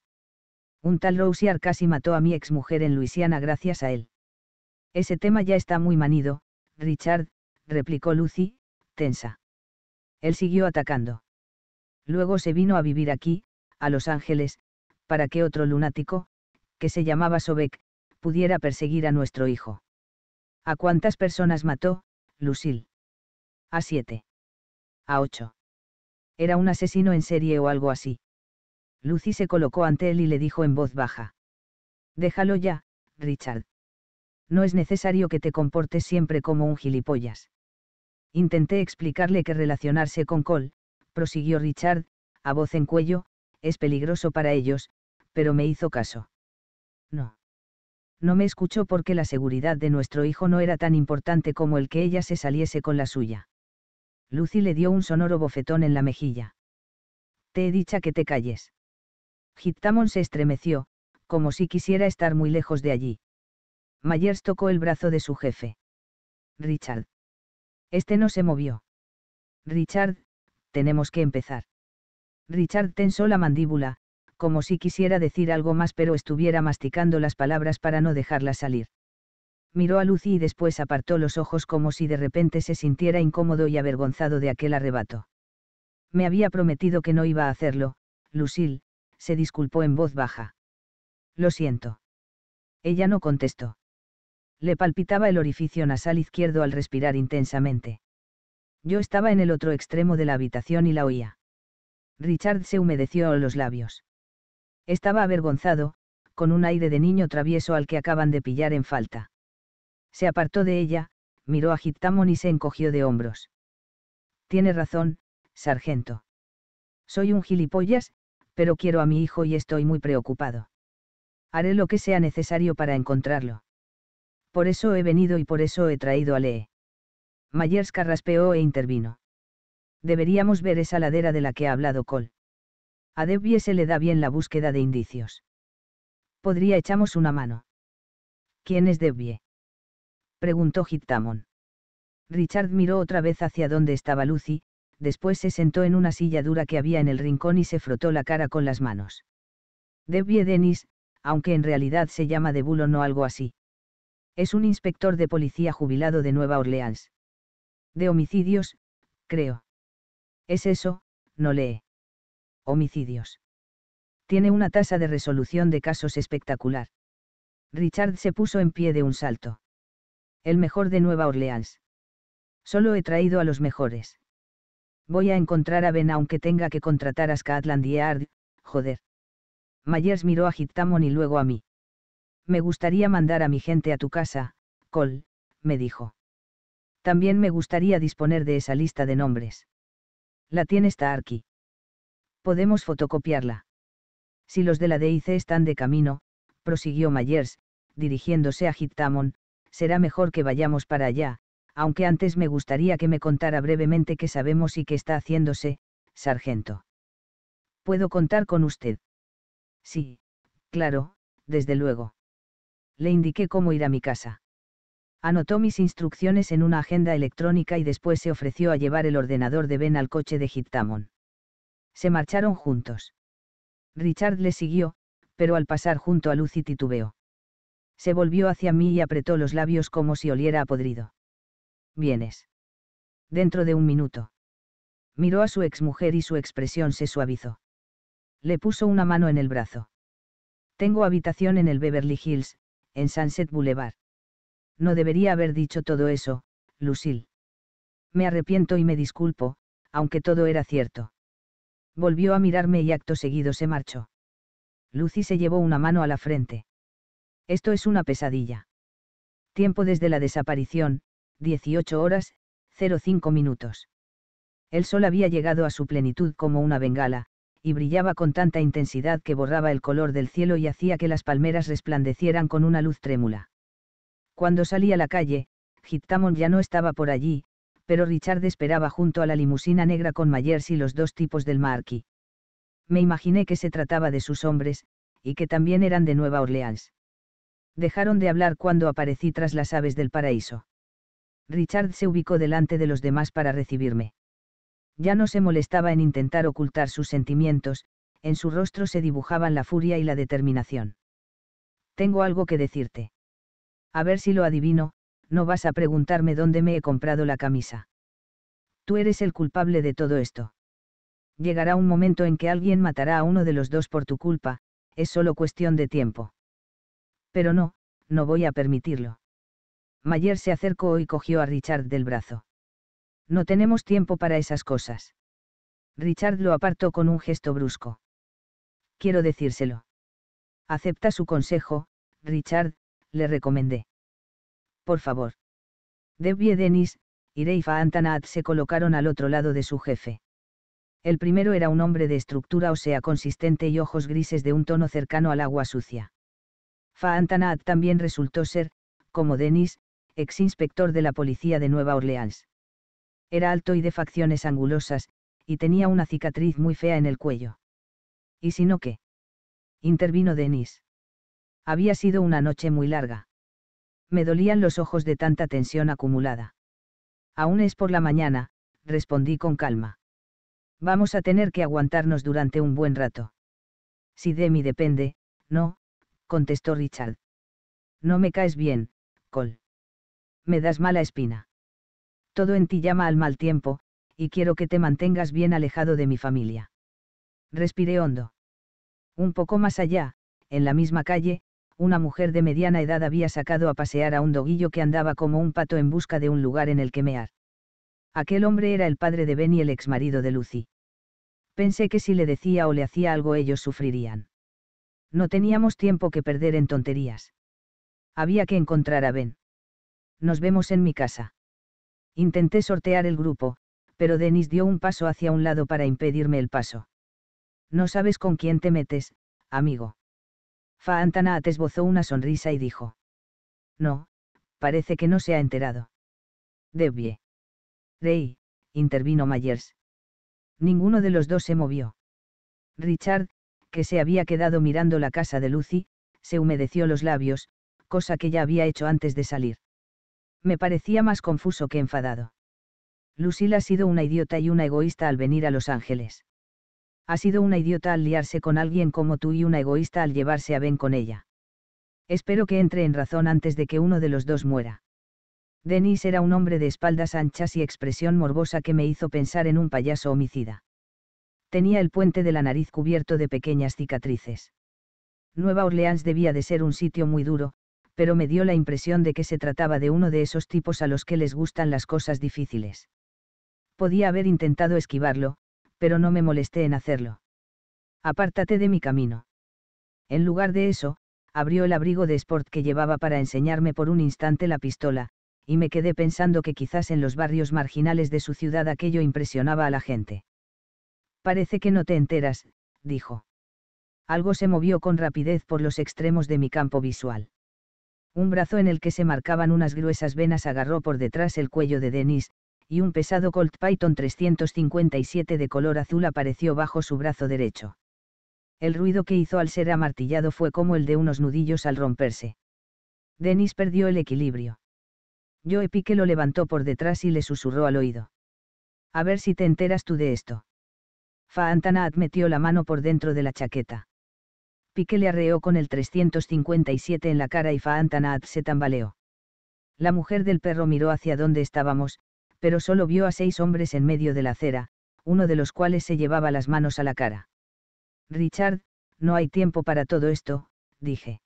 Un tal Rousiar casi mató a mi exmujer en Luisiana gracias a él. Ese tema ya está muy manido, Richard, replicó Lucy, tensa. Él siguió atacando. Luego se vino a vivir aquí, a Los Ángeles, para que otro lunático, que se llamaba Sobek, pudiera perseguir a nuestro hijo. ¿A cuántas personas mató, Lucille? A siete. A ocho. Era un asesino en serie o algo así. Lucy se colocó ante él y le dijo en voz baja. Déjalo ya, Richard. No es necesario que te comportes siempre como un gilipollas. Intenté explicarle que relacionarse con Cole, prosiguió Richard, a voz en cuello, es peligroso para ellos, pero me hizo caso. No. No me escuchó porque la seguridad de nuestro hijo no era tan importante como el que ella se saliese con la suya. Lucy le dio un sonoro bofetón en la mejilla. Te he dicha que te calles. Hittamon se estremeció, como si quisiera estar muy lejos de allí. Myers tocó el brazo de su jefe. Richard. Este no se movió. Richard, tenemos que empezar. Richard tensó la mandíbula, como si quisiera decir algo más pero estuviera masticando las palabras para no dejarlas salir miró a Lucy y después apartó los ojos como si de repente se sintiera incómodo y avergonzado de aquel arrebato. Me había prometido que no iba a hacerlo, Lucille, se disculpó en voz baja. Lo siento. Ella no contestó. Le palpitaba el orificio nasal izquierdo al respirar intensamente. Yo estaba en el otro extremo de la habitación y la oía. Richard se humedeció los labios. Estaba avergonzado, con un aire de niño travieso al que acaban de pillar en falta. Se apartó de ella, miró a Hiptamon y se encogió de hombros. Tiene razón, sargento. Soy un gilipollas, pero quiero a mi hijo y estoy muy preocupado. Haré lo que sea necesario para encontrarlo. Por eso he venido y por eso he traído a Lee. Mayerska carraspeó e intervino. Deberíamos ver esa ladera de la que ha hablado Cole. A Debbie se le da bien la búsqueda de indicios. Podría echamos una mano. ¿Quién es Debbie? preguntó Hitamon. Richard miró otra vez hacia donde estaba Lucy, después se sentó en una silla dura que había en el rincón y se frotó la cara con las manos. Debbie Dennis, aunque en realidad se llama de bulo no algo así. Es un inspector de policía jubilado de Nueva Orleans. De homicidios, creo. Es eso, no lee. Homicidios. Tiene una tasa de resolución de casos espectacular. Richard se puso en pie de un salto. El mejor de Nueva Orleans. Solo he traído a los mejores. Voy a encontrar a Ben aunque tenga que contratar a Scotland Yard, joder. Myers miró a Hitamon y luego a mí. Me gustaría mandar a mi gente a tu casa, Cole, me dijo. También me gustaría disponer de esa lista de nombres. La tiene Starkey. Podemos fotocopiarla. Si los de la DIC están de camino, prosiguió Myers, dirigiéndose a Hitamon, será mejor que vayamos para allá, aunque antes me gustaría que me contara brevemente qué sabemos y qué está haciéndose, sargento. ¿Puedo contar con usted? Sí, claro, desde luego. Le indiqué cómo ir a mi casa. Anotó mis instrucciones en una agenda electrónica y después se ofreció a llevar el ordenador de Ben al coche de Hiptamon. Se marcharon juntos. Richard le siguió, pero al pasar junto a Lucy titubeó. Se volvió hacia mí y apretó los labios como si oliera a podrido. Vienes. Dentro de un minuto. Miró a su exmujer y su expresión se suavizó. Le puso una mano en el brazo. Tengo habitación en el Beverly Hills, en Sunset Boulevard. No debería haber dicho todo eso, Lucille. Me arrepiento y me disculpo, aunque todo era cierto. Volvió a mirarme y acto seguido se marchó. Lucy se llevó una mano a la frente. Esto es una pesadilla. Tiempo desde la desaparición, 18 horas, 05 minutos. El sol había llegado a su plenitud como una bengala, y brillaba con tanta intensidad que borraba el color del cielo y hacía que las palmeras resplandecieran con una luz trémula. Cuando salí a la calle, Hittamon ya no estaba por allí, pero Richard esperaba junto a la limusina negra con Mayers y los dos tipos del Marquis. Me imaginé que se trataba de sus hombres, y que también eran de Nueva Orleans dejaron de hablar cuando aparecí tras las aves del paraíso. Richard se ubicó delante de los demás para recibirme. Ya no se molestaba en intentar ocultar sus sentimientos, en su rostro se dibujaban la furia y la determinación. Tengo algo que decirte. A ver si lo adivino, no vas a preguntarme dónde me he comprado la camisa. Tú eres el culpable de todo esto. Llegará un momento en que alguien matará a uno de los dos por tu culpa, es solo cuestión de tiempo. Pero no, no voy a permitirlo. Mayer se acercó y cogió a Richard del brazo. No tenemos tiempo para esas cosas. Richard lo apartó con un gesto brusco. Quiero decírselo. Acepta su consejo, Richard, le recomendé. Por favor. Debbie Denis, y Reifa Antanat se colocaron al otro lado de su jefe. El primero era un hombre de estructura ósea consistente y ojos grises de un tono cercano al agua sucia. Faantanad también resultó ser, como Denis, ex inspector de la policía de Nueva Orleans. Era alto y de facciones angulosas, y tenía una cicatriz muy fea en el cuello. ¿Y si no qué? intervino Denis. Había sido una noche muy larga. Me dolían los ojos de tanta tensión acumulada. Aún es por la mañana, respondí con calma. Vamos a tener que aguantarnos durante un buen rato. Si de mí depende, no, contestó Richard. No me caes bien, Col. Me das mala espina. Todo en ti llama al mal tiempo, y quiero que te mantengas bien alejado de mi familia. Respiré hondo. Un poco más allá, en la misma calle, una mujer de mediana edad había sacado a pasear a un doguillo que andaba como un pato en busca de un lugar en el que mear. Aquel hombre era el padre de Ben y el exmarido de Lucy. Pensé que si le decía o le hacía algo ellos sufrirían. No teníamos tiempo que perder en tonterías. Había que encontrar a Ben. Nos vemos en mi casa. Intenté sortear el grupo, pero Denis dio un paso hacia un lado para impedirme el paso. No sabes con quién te metes, amigo. Fantana esbozó una sonrisa y dijo. No, parece que no se ha enterado. Debie. Rey, intervino Myers. Ninguno de los dos se movió. Richard, que se había quedado mirando la casa de Lucy, se humedeció los labios, cosa que ya había hecho antes de salir. Me parecía más confuso que enfadado. Lucille ha sido una idiota y una egoísta al venir a Los Ángeles. Ha sido una idiota al liarse con alguien como tú y una egoísta al llevarse a Ben con ella. Espero que entre en razón antes de que uno de los dos muera. Denis era un hombre de espaldas anchas y expresión morbosa que me hizo pensar en un payaso homicida tenía el puente de la nariz cubierto de pequeñas cicatrices. Nueva Orleans debía de ser un sitio muy duro, pero me dio la impresión de que se trataba de uno de esos tipos a los que les gustan las cosas difíciles. Podía haber intentado esquivarlo, pero no me molesté en hacerlo. Apártate de mi camino. En lugar de eso, abrió el abrigo de sport que llevaba para enseñarme por un instante la pistola, y me quedé pensando que quizás en los barrios marginales de su ciudad aquello impresionaba a la gente. Parece que no te enteras, dijo. Algo se movió con rapidez por los extremos de mi campo visual. Un brazo en el que se marcaban unas gruesas venas agarró por detrás el cuello de Denis, y un pesado Colt Python 357 de color azul apareció bajo su brazo derecho. El ruido que hizo al ser amartillado fue como el de unos nudillos al romperse. Denis perdió el equilibrio. Joe Epique lo levantó por detrás y le susurró al oído. A ver si te enteras tú de esto. Faantana metió la mano por dentro de la chaqueta. Piqué le arreó con el 357 en la cara y Faantana se tambaleó. La mujer del perro miró hacia donde estábamos, pero solo vio a seis hombres en medio de la acera, uno de los cuales se llevaba las manos a la cara. Richard, no hay tiempo para todo esto, dije.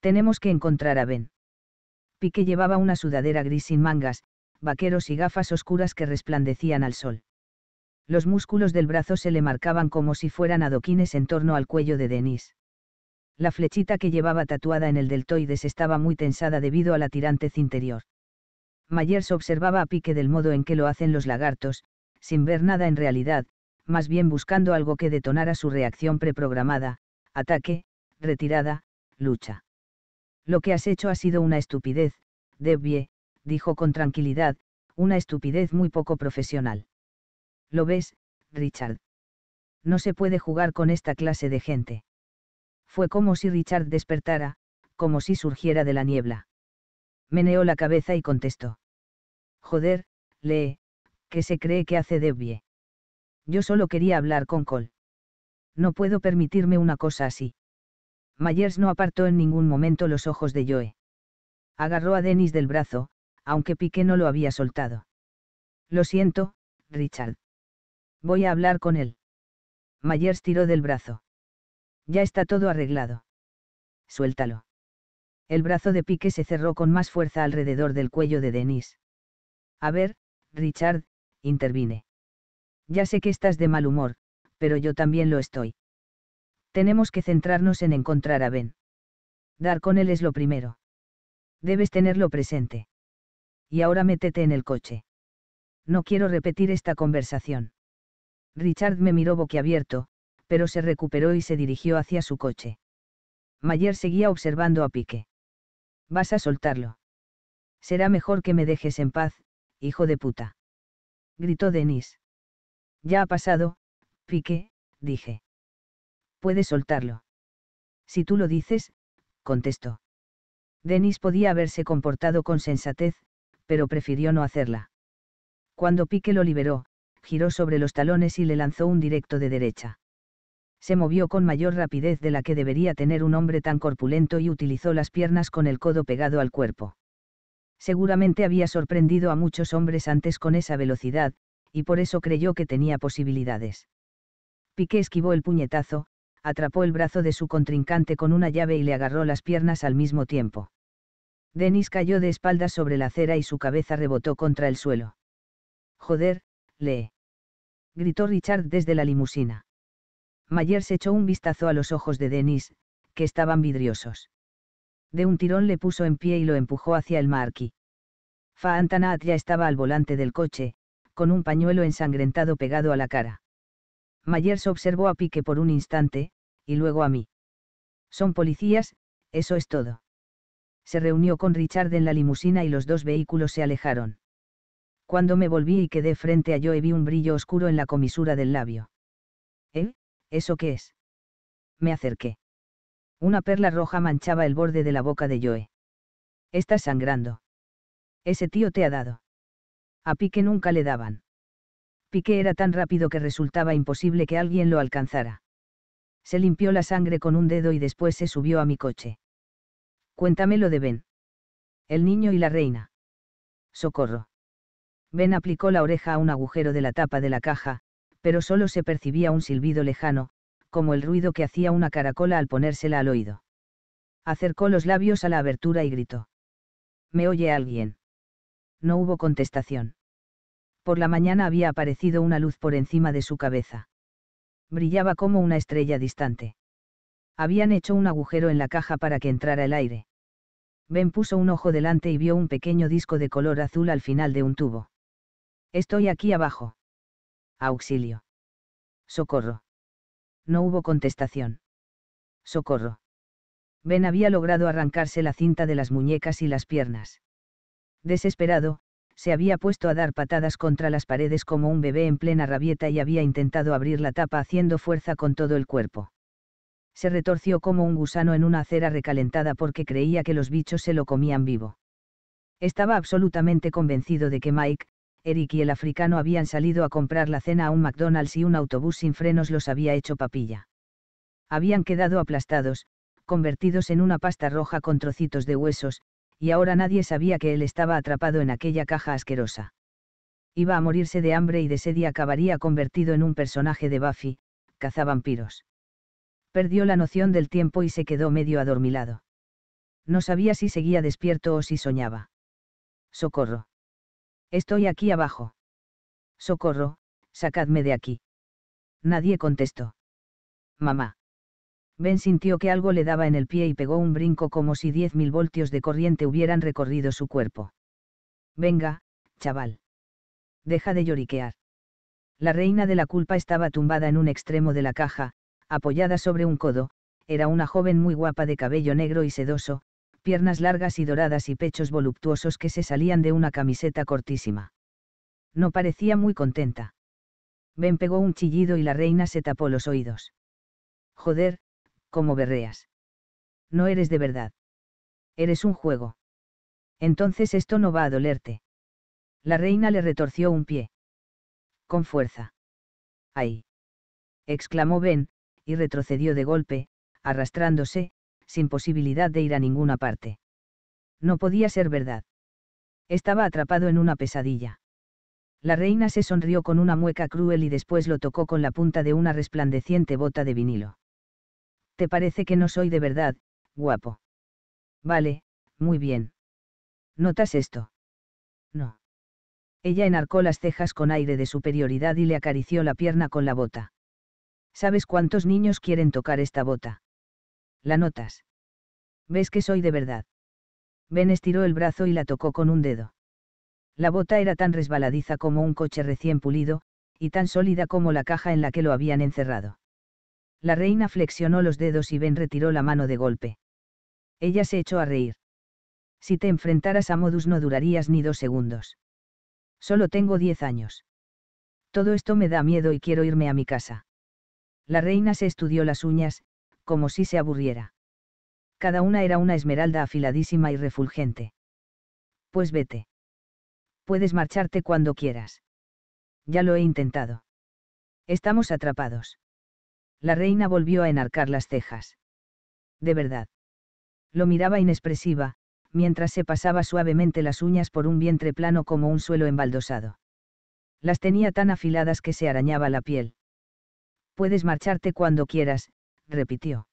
Tenemos que encontrar a Ben. Piqué llevaba una sudadera gris sin mangas, vaqueros y gafas oscuras que resplandecían al sol. Los músculos del brazo se le marcaban como si fueran adoquines en torno al cuello de Denis. La flechita que llevaba tatuada en el deltoides estaba muy tensada debido a la tirantez interior. Myers observaba a pique del modo en que lo hacen los lagartos, sin ver nada en realidad, más bien buscando algo que detonara su reacción preprogramada, ataque, retirada, lucha. Lo que has hecho ha sido una estupidez, Debbie, dijo con tranquilidad, una estupidez muy poco profesional. Lo ves, Richard. No se puede jugar con esta clase de gente. Fue como si Richard despertara, como si surgiera de la niebla. Meneó la cabeza y contestó. Joder, lee, ¿qué se cree que hace Debbie? Yo solo quería hablar con Cole. No puedo permitirme una cosa así. Myers no apartó en ningún momento los ojos de Joe. Agarró a Denis del brazo, aunque Piqué no lo había soltado. Lo siento, Richard. Voy a hablar con él. Mayers tiró del brazo. Ya está todo arreglado. Suéltalo. El brazo de Pique se cerró con más fuerza alrededor del cuello de Denis. A ver, Richard, intervine. Ya sé que estás de mal humor, pero yo también lo estoy. Tenemos que centrarnos en encontrar a Ben. Dar con él es lo primero. Debes tenerlo presente. Y ahora métete en el coche. No quiero repetir esta conversación. Richard me miró boquiabierto, pero se recuperó y se dirigió hacia su coche. Mayer seguía observando a Pique. Vas a soltarlo. Será mejor que me dejes en paz, hijo de puta. Gritó Denis. Ya ha pasado, Pique, dije. Puedes soltarlo. Si tú lo dices, contestó. Denis podía haberse comportado con sensatez, pero prefirió no hacerla. Cuando Pique lo liberó, giró sobre los talones y le lanzó un directo de derecha. Se movió con mayor rapidez de la que debería tener un hombre tan corpulento y utilizó las piernas con el codo pegado al cuerpo. Seguramente había sorprendido a muchos hombres antes con esa velocidad, y por eso creyó que tenía posibilidades. Piqué esquivó el puñetazo, atrapó el brazo de su contrincante con una llave y le agarró las piernas al mismo tiempo. Denis cayó de espaldas sobre la cera y su cabeza rebotó contra el suelo. Joder, lee. Gritó Richard desde la limusina. se echó un vistazo a los ojos de Denis, que estaban vidriosos. De un tirón le puso en pie y lo empujó hacia el marquí. Faantanaat ya estaba al volante del coche, con un pañuelo ensangrentado pegado a la cara. Mayers observó a Pique por un instante, y luego a mí. Son policías, eso es todo. Se reunió con Richard en la limusina y los dos vehículos se alejaron. Cuando me volví y quedé frente a Joe vi un brillo oscuro en la comisura del labio. ¿Eh? ¿Eso qué es? Me acerqué. Una perla roja manchaba el borde de la boca de Joe. Estás sangrando. Ese tío te ha dado. A Pique nunca le daban. Pique era tan rápido que resultaba imposible que alguien lo alcanzara. Se limpió la sangre con un dedo y después se subió a mi coche. Cuéntame lo de Ben. El niño y la reina. Socorro. Ben aplicó la oreja a un agujero de la tapa de la caja, pero solo se percibía un silbido lejano, como el ruido que hacía una caracola al ponérsela al oído. Acercó los labios a la abertura y gritó. ¿Me oye alguien? No hubo contestación. Por la mañana había aparecido una luz por encima de su cabeza. Brillaba como una estrella distante. Habían hecho un agujero en la caja para que entrara el aire. Ben puso un ojo delante y vio un pequeño disco de color azul al final de un tubo. Estoy aquí abajo. Auxilio. Socorro. No hubo contestación. Socorro. Ben había logrado arrancarse la cinta de las muñecas y las piernas. Desesperado, se había puesto a dar patadas contra las paredes como un bebé en plena rabieta y había intentado abrir la tapa haciendo fuerza con todo el cuerpo. Se retorció como un gusano en una acera recalentada porque creía que los bichos se lo comían vivo. Estaba absolutamente convencido de que Mike, Eric y el africano habían salido a comprar la cena a un McDonald's y un autobús sin frenos los había hecho papilla. Habían quedado aplastados, convertidos en una pasta roja con trocitos de huesos, y ahora nadie sabía que él estaba atrapado en aquella caja asquerosa. Iba a morirse de hambre y de sed y acabaría convertido en un personaje de Buffy, cazavampiros. Perdió la noción del tiempo y se quedó medio adormilado. No sabía si seguía despierto o si soñaba. Socorro Estoy aquí abajo. Socorro, sacadme de aquí. Nadie contestó. Mamá. Ben sintió que algo le daba en el pie y pegó un brinco como si diez mil voltios de corriente hubieran recorrido su cuerpo. Venga, chaval. Deja de lloriquear. La reina de la culpa estaba tumbada en un extremo de la caja, apoyada sobre un codo, era una joven muy guapa de cabello negro y sedoso, piernas largas y doradas y pechos voluptuosos que se salían de una camiseta cortísima. No parecía muy contenta. Ben pegó un chillido y la reina se tapó los oídos. Joder, cómo berreas. No eres de verdad. Eres un juego. Entonces esto no va a dolerte. La reina le retorció un pie. Con fuerza. ¡Ay! exclamó Ben, y retrocedió de golpe, arrastrándose, sin posibilidad de ir a ninguna parte. No podía ser verdad. Estaba atrapado en una pesadilla. La reina se sonrió con una mueca cruel y después lo tocó con la punta de una resplandeciente bota de vinilo. ¿Te parece que no soy de verdad, guapo? Vale, muy bien. ¿Notas esto? No. Ella enarcó las cejas con aire de superioridad y le acarició la pierna con la bota. ¿Sabes cuántos niños quieren tocar esta bota? la notas. ¿Ves que soy de verdad? Ben estiró el brazo y la tocó con un dedo. La bota era tan resbaladiza como un coche recién pulido, y tan sólida como la caja en la que lo habían encerrado. La reina flexionó los dedos y Ben retiró la mano de golpe. Ella se echó a reír. Si te enfrentaras a Modus no durarías ni dos segundos. Solo tengo diez años. Todo esto me da miedo y quiero irme a mi casa. La reina se estudió las uñas, como si se aburriera. Cada una era una esmeralda afiladísima y refulgente. Pues vete. Puedes marcharte cuando quieras. Ya lo he intentado. Estamos atrapados. La reina volvió a enarcar las cejas. De verdad. Lo miraba inexpresiva, mientras se pasaba suavemente las uñas por un vientre plano como un suelo embaldosado. Las tenía tan afiladas que se arañaba la piel. Puedes marcharte cuando quieras, repitió.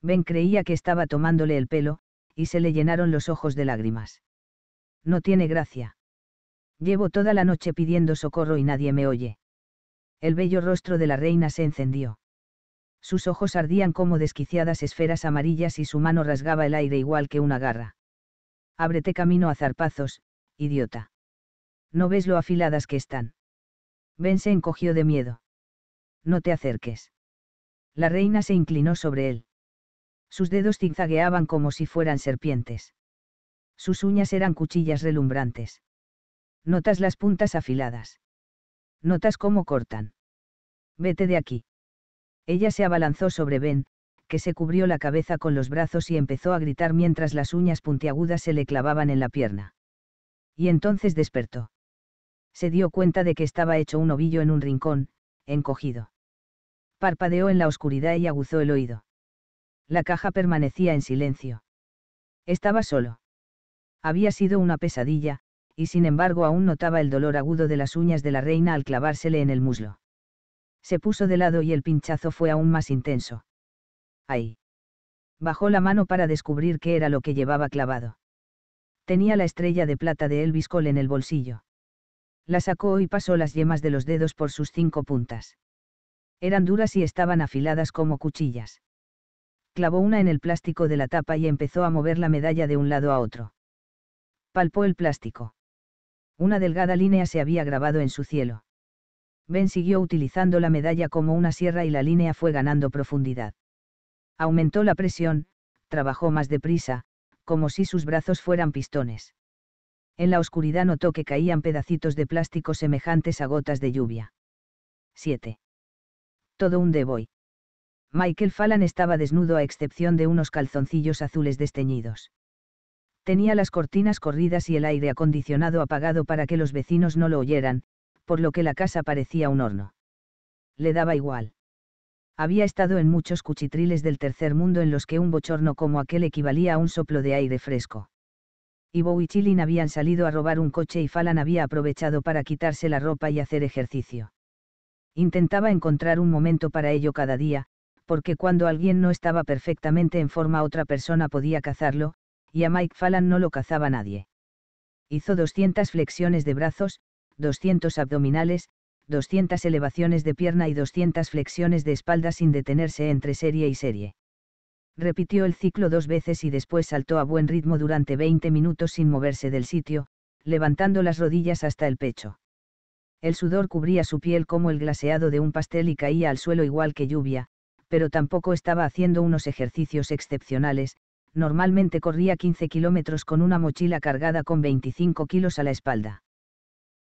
Ben creía que estaba tomándole el pelo, y se le llenaron los ojos de lágrimas. No tiene gracia. Llevo toda la noche pidiendo socorro y nadie me oye. El bello rostro de la reina se encendió. Sus ojos ardían como desquiciadas esferas amarillas y su mano rasgaba el aire igual que una garra. Ábrete camino a zarpazos, idiota. ¿No ves lo afiladas que están? Ben se encogió de miedo. No te acerques la reina se inclinó sobre él. Sus dedos zigzagueaban como si fueran serpientes. Sus uñas eran cuchillas relumbrantes. Notas las puntas afiladas. Notas cómo cortan. Vete de aquí. Ella se abalanzó sobre Ben, que se cubrió la cabeza con los brazos y empezó a gritar mientras las uñas puntiagudas se le clavaban en la pierna. Y entonces despertó. Se dio cuenta de que estaba hecho un ovillo en un rincón, encogido parpadeó en la oscuridad y aguzó el oído. La caja permanecía en silencio. Estaba solo. Había sido una pesadilla, y sin embargo aún notaba el dolor agudo de las uñas de la reina al clavársele en el muslo. Se puso de lado y el pinchazo fue aún más intenso. Ahí. Bajó la mano para descubrir qué era lo que llevaba clavado. Tenía la estrella de plata de Elvis Cole en el bolsillo. La sacó y pasó las yemas de los dedos por sus cinco puntas. Eran duras y estaban afiladas como cuchillas. Clavó una en el plástico de la tapa y empezó a mover la medalla de un lado a otro. Palpó el plástico. Una delgada línea se había grabado en su cielo. Ben siguió utilizando la medalla como una sierra y la línea fue ganando profundidad. Aumentó la presión, trabajó más deprisa, como si sus brazos fueran pistones. En la oscuridad notó que caían pedacitos de plástico semejantes a gotas de lluvia. 7 todo un deboy. Michael Fallon estaba desnudo a excepción de unos calzoncillos azules desteñidos. Tenía las cortinas corridas y el aire acondicionado apagado para que los vecinos no lo oyeran, por lo que la casa parecía un horno. Le daba igual. Había estado en muchos cuchitriles del tercer mundo en los que un bochorno como aquel equivalía a un soplo de aire fresco. Ivo y Chilin habían salido a robar un coche y Fallon había aprovechado para quitarse la ropa y hacer ejercicio. Intentaba encontrar un momento para ello cada día, porque cuando alguien no estaba perfectamente en forma otra persona podía cazarlo, y a Mike Fallon no lo cazaba nadie. Hizo 200 flexiones de brazos, 200 abdominales, 200 elevaciones de pierna y 200 flexiones de espalda sin detenerse entre serie y serie. Repitió el ciclo dos veces y después saltó a buen ritmo durante 20 minutos sin moverse del sitio, levantando las rodillas hasta el pecho. El sudor cubría su piel como el glaseado de un pastel y caía al suelo igual que lluvia, pero tampoco estaba haciendo unos ejercicios excepcionales, normalmente corría 15 kilómetros con una mochila cargada con 25 kilos a la espalda.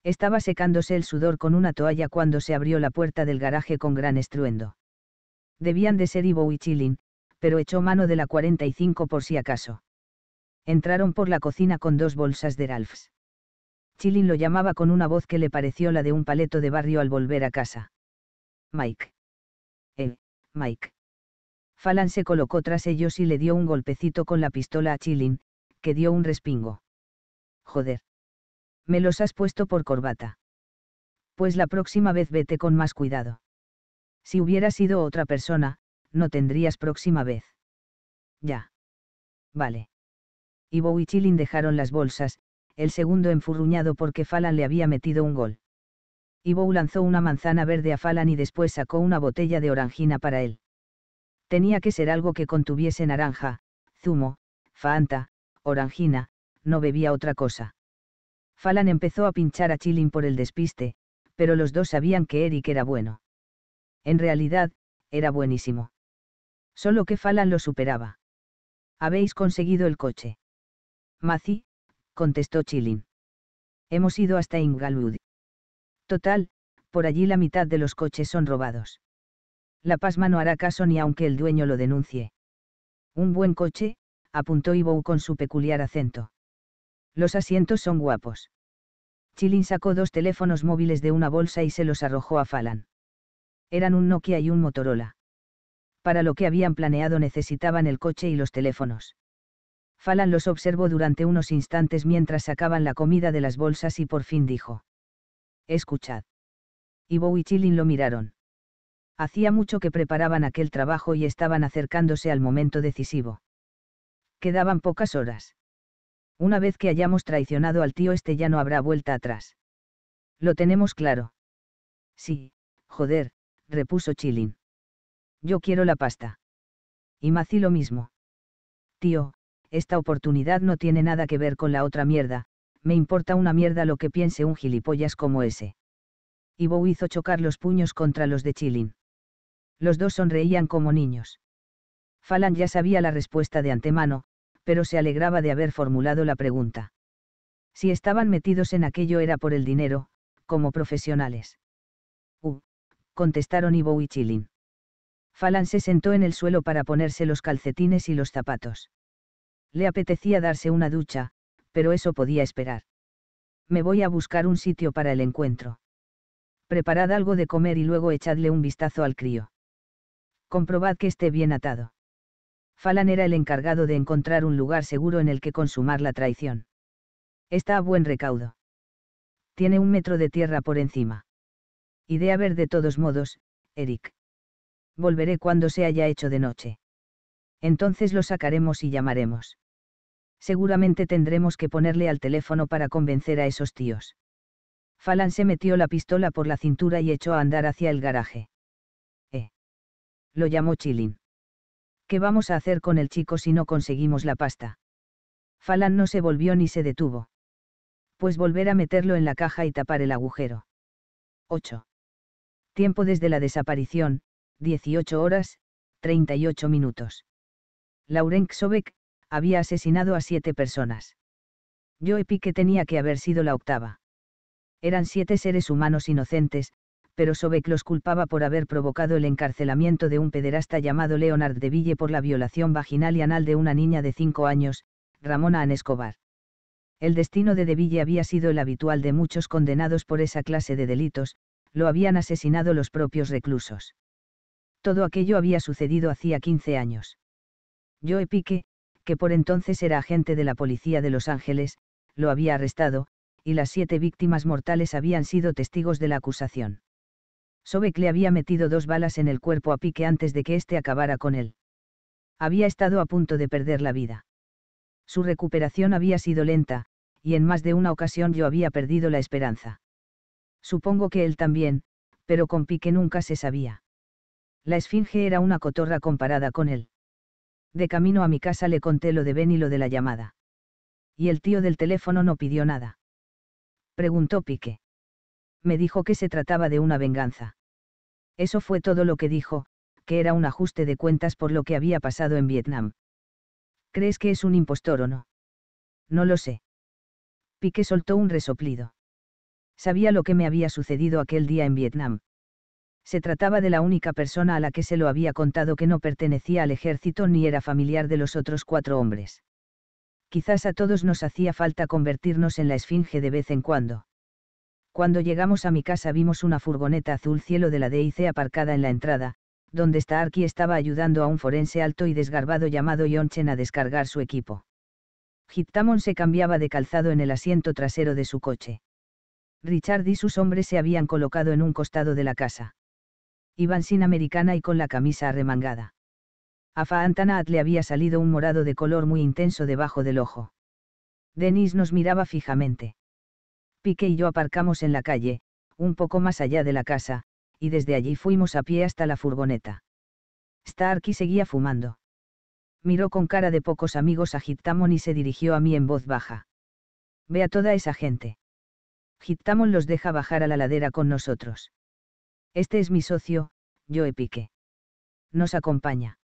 Estaba secándose el sudor con una toalla cuando se abrió la puerta del garaje con gran estruendo. Debían de ser Ivo y Chilin, pero echó mano de la 45 por si acaso. Entraron por la cocina con dos bolsas de Ralphs. Chilin lo llamaba con una voz que le pareció la de un paleto de barrio al volver a casa. Mike. Eh, Mike. Falan se colocó tras ellos y le dio un golpecito con la pistola a Chilin, que dio un respingo. Joder. Me los has puesto por corbata. Pues la próxima vez vete con más cuidado. Si hubiera sido otra persona, no tendrías próxima vez. Ya. Vale. Ivo y Chilin dejaron las bolsas, el segundo enfurruñado porque Falan le había metido un gol. Ivo lanzó una manzana verde a Falan y después sacó una botella de orangina para él. Tenía que ser algo que contuviese naranja, zumo, fanta, orangina, no bebía otra cosa. Falan empezó a pinchar a Chilin por el despiste, pero los dos sabían que Eric era bueno. En realidad, era buenísimo. Solo que Falan lo superaba. Habéis conseguido el coche. Macy contestó Chilin. Hemos ido hasta Inglewood. Total, por allí la mitad de los coches son robados. La pasma no hará caso ni aunque el dueño lo denuncie. Un buen coche, apuntó Ivo con su peculiar acento. Los asientos son guapos. Chilin sacó dos teléfonos móviles de una bolsa y se los arrojó a Falan. Eran un Nokia y un Motorola. Para lo que habían planeado necesitaban el coche y los teléfonos. Falan los observó durante unos instantes mientras sacaban la comida de las bolsas y por fin dijo. Escuchad. Ibo y Chilin lo miraron. Hacía mucho que preparaban aquel trabajo y estaban acercándose al momento decisivo. Quedaban pocas horas. Una vez que hayamos traicionado al tío este ya no habrá vuelta atrás. Lo tenemos claro. Sí, joder, repuso Chilin. Yo quiero la pasta. Y Maci lo mismo. Tío, esta oportunidad no tiene nada que ver con la otra mierda, me importa una mierda lo que piense un gilipollas como ese. Ivo hizo chocar los puños contra los de Chilin. Los dos sonreían como niños. Falan ya sabía la respuesta de antemano, pero se alegraba de haber formulado la pregunta. Si estaban metidos en aquello era por el dinero, como profesionales. Uh, contestaron Ivo y Chilin. Falan se sentó en el suelo para ponerse los calcetines y los zapatos. Le apetecía darse una ducha, pero eso podía esperar. Me voy a buscar un sitio para el encuentro. Preparad algo de comer y luego echadle un vistazo al crío. Comprobad que esté bien atado. Falan era el encargado de encontrar un lugar seguro en el que consumar la traición. Está a buen recaudo. Tiene un metro de tierra por encima. Idea a ver de todos modos, Eric. Volveré cuando se haya hecho de noche. Entonces lo sacaremos y llamaremos seguramente tendremos que ponerle al teléfono para convencer a esos tíos. Falan se metió la pistola por la cintura y echó a andar hacia el garaje. Eh. Lo llamó Chilin. ¿Qué vamos a hacer con el chico si no conseguimos la pasta? Falan no se volvió ni se detuvo. Pues volver a meterlo en la caja y tapar el agujero. 8. Tiempo desde la desaparición, 18 horas, 38 minutos. Lauren Ksobek, había asesinado a siete personas. Joe Pique tenía que haber sido la octava. Eran siete seres humanos inocentes, pero Sobek los culpaba por haber provocado el encarcelamiento de un pederasta llamado Leonard de Ville por la violación vaginal y anal de una niña de cinco años, Ramona Anescobar. Escobar. El destino de Deville había sido el habitual de muchos condenados por esa clase de delitos, lo habían asesinado los propios reclusos. Todo aquello había sucedido hacía 15 años. Joe Pique, que por entonces era agente de la policía de Los Ángeles, lo había arrestado, y las siete víctimas mortales habían sido testigos de la acusación. Sobek le había metido dos balas en el cuerpo a Pique antes de que éste acabara con él. Había estado a punto de perder la vida. Su recuperación había sido lenta, y en más de una ocasión yo había perdido la esperanza. Supongo que él también, pero con Pique nunca se sabía. La Esfinge era una cotorra comparada con él de camino a mi casa le conté lo de Ben y lo de la llamada. ¿Y el tío del teléfono no pidió nada? Preguntó Pique. Me dijo que se trataba de una venganza. Eso fue todo lo que dijo, que era un ajuste de cuentas por lo que había pasado en Vietnam. ¿Crees que es un impostor o no? No lo sé. Pique soltó un resoplido. Sabía lo que me había sucedido aquel día en Vietnam. Se trataba de la única persona a la que se lo había contado que no pertenecía al ejército ni era familiar de los otros cuatro hombres. Quizás a todos nos hacía falta convertirnos en la esfinge de vez en cuando. Cuando llegamos a mi casa vimos una furgoneta azul cielo de la DIC aparcada en la entrada, donde Starkey estaba ayudando a un forense alto y desgarbado llamado Yonchen a descargar su equipo. Hittamon se cambiaba de calzado en el asiento trasero de su coche. Richard y sus hombres se habían colocado en un costado de la casa iban sin americana y con la camisa arremangada. A Faantanaat le había salido un morado de color muy intenso debajo del ojo. Denis nos miraba fijamente. Pique y yo aparcamos en la calle, un poco más allá de la casa, y desde allí fuimos a pie hasta la furgoneta. Starkey seguía fumando. Miró con cara de pocos amigos a Hittamon y se dirigió a mí en voz baja. Ve a toda esa gente. Hittamon los deja bajar a la ladera con nosotros. Este es mi socio, Joe Pique. Nos acompaña.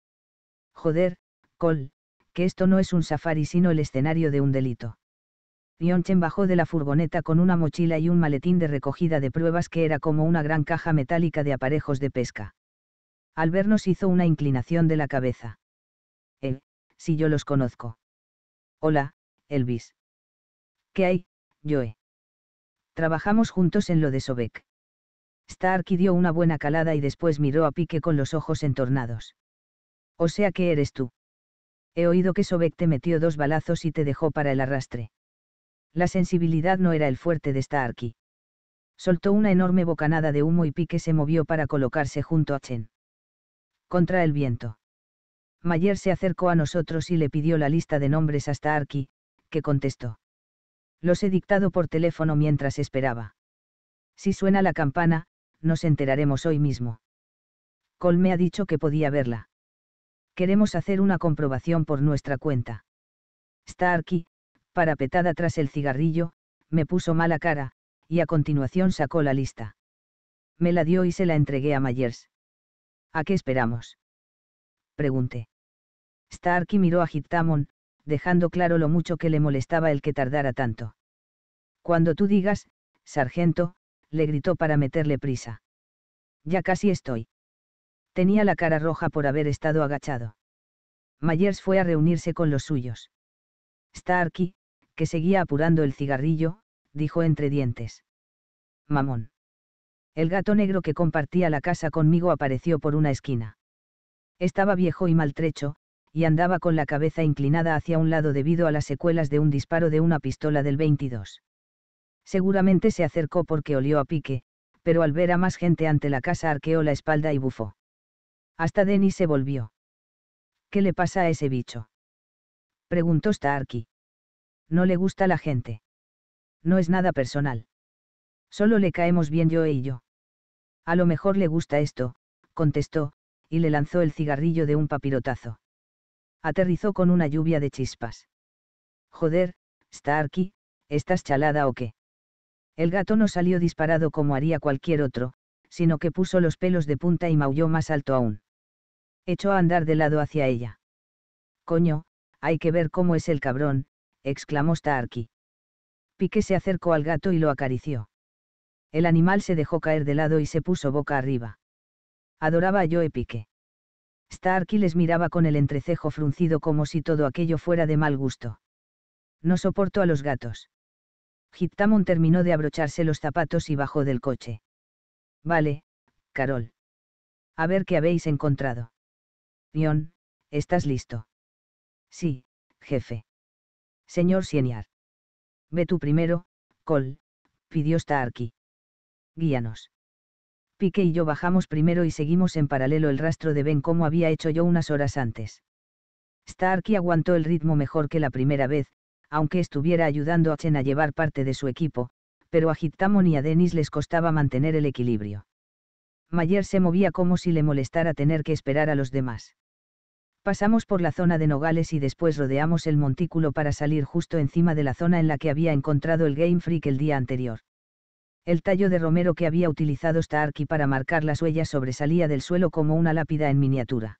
Joder, Cole, que esto no es un safari sino el escenario de un delito. Yonchen bajó de la furgoneta con una mochila y un maletín de recogida de pruebas que era como una gran caja metálica de aparejos de pesca. Al vernos hizo una inclinación de la cabeza. Eh, si yo los conozco. Hola, Elvis. ¿Qué hay, Joe? Trabajamos juntos en lo de Sobek. Starky dio una buena calada y después miró a Pique con los ojos entornados. O sea que eres tú. He oído que Sobek te metió dos balazos y te dejó para el arrastre. La sensibilidad no era el fuerte de Starky. Soltó una enorme bocanada de humo y Pique se movió para colocarse junto a Chen. Contra el viento. Mayer se acercó a nosotros y le pidió la lista de nombres a Starkey, que contestó. Los he dictado por teléfono mientras esperaba. Si suena la campana, nos enteraremos hoy mismo. Col me ha dicho que podía verla. Queremos hacer una comprobación por nuestra cuenta. Starkey, parapetada tras el cigarrillo, me puso mala cara, y a continuación sacó la lista. Me la dio y se la entregué a Myers. ¿A qué esperamos? Pregunté. Starky miró a Hitamon, dejando claro lo mucho que le molestaba el que tardara tanto. Cuando tú digas, sargento, le gritó para meterle prisa. Ya casi estoy. Tenía la cara roja por haber estado agachado. Myers fue a reunirse con los suyos. Starky, que seguía apurando el cigarrillo, dijo entre dientes. Mamón. El gato negro que compartía la casa conmigo apareció por una esquina. Estaba viejo y maltrecho, y andaba con la cabeza inclinada hacia un lado debido a las secuelas de un disparo de una pistola del 22. Seguramente se acercó porque olió a pique, pero al ver a más gente ante la casa arqueó la espalda y bufó. Hasta Denis se volvió. ¿Qué le pasa a ese bicho? Preguntó Starky. No le gusta la gente. No es nada personal. Solo le caemos bien yo e y yo. A lo mejor le gusta esto, contestó, y le lanzó el cigarrillo de un papirotazo. Aterrizó con una lluvia de chispas. Joder, Starky, ¿estás chalada o qué? El gato no salió disparado como haría cualquier otro, sino que puso los pelos de punta y maulló más alto aún. Echó a andar de lado hacia ella. Coño, hay que ver cómo es el cabrón, exclamó Starky. Pique se acercó al gato y lo acarició. El animal se dejó caer de lado y se puso boca arriba. Adoraba a Joe Pique. Starkey les miraba con el entrecejo fruncido como si todo aquello fuera de mal gusto. No soporto a los gatos. Hitamon terminó de abrocharse los zapatos y bajó del coche. Vale, Carol. A ver qué habéis encontrado. Ion, ¿estás listo? Sí, jefe. Señor Sieniar. Ve tú primero, Col, pidió Starkey. Guíanos. Pique y yo bajamos primero y seguimos en paralelo el rastro de Ben como había hecho yo unas horas antes. Starkey aguantó el ritmo mejor que la primera vez, aunque estuviera ayudando a Chen a llevar parte de su equipo, pero a Hitamon y a Dennis les costaba mantener el equilibrio. Mayer se movía como si le molestara tener que esperar a los demás. Pasamos por la zona de Nogales y después rodeamos el montículo para salir justo encima de la zona en la que había encontrado el Game Freak el día anterior. El tallo de romero que había utilizado Starkey para marcar las huellas sobresalía del suelo como una lápida en miniatura.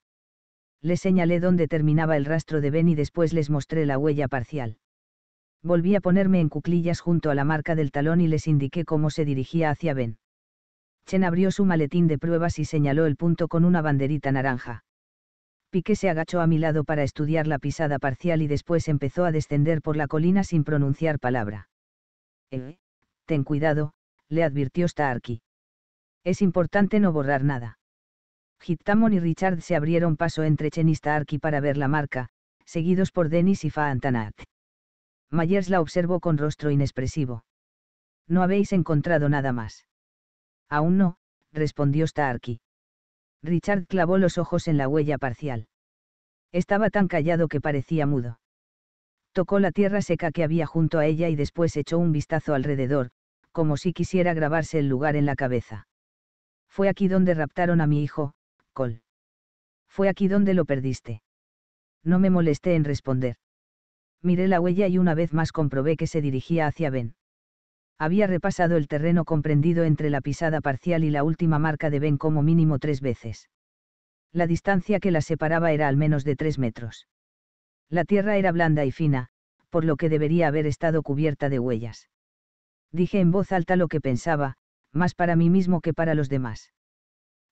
Le señalé dónde terminaba el rastro de Ben y después les mostré la huella parcial. Volví a ponerme en cuclillas junto a la marca del talón y les indiqué cómo se dirigía hacia Ben. Chen abrió su maletín de pruebas y señaló el punto con una banderita naranja. Piqué se agachó a mi lado para estudiar la pisada parcial y después empezó a descender por la colina sin pronunciar palabra. Eh, ten cuidado, le advirtió Starkey. Es importante no borrar nada. Hitamon y Richard se abrieron paso entre Chen y Starkey para ver la marca, seguidos por Dennis y Antanat. Myers la observó con rostro inexpresivo. No habéis encontrado nada más. Aún no, respondió Starkey. Richard clavó los ojos en la huella parcial. Estaba tan callado que parecía mudo. Tocó la tierra seca que había junto a ella y después echó un vistazo alrededor, como si quisiera grabarse el lugar en la cabeza. Fue aquí donde raptaron a mi hijo, Col. Fue aquí donde lo perdiste. No me molesté en responder miré la huella y una vez más comprobé que se dirigía hacia Ben. Había repasado el terreno comprendido entre la pisada parcial y la última marca de Ben como mínimo tres veces. La distancia que la separaba era al menos de tres metros. La tierra era blanda y fina, por lo que debería haber estado cubierta de huellas. Dije en voz alta lo que pensaba, más para mí mismo que para los demás.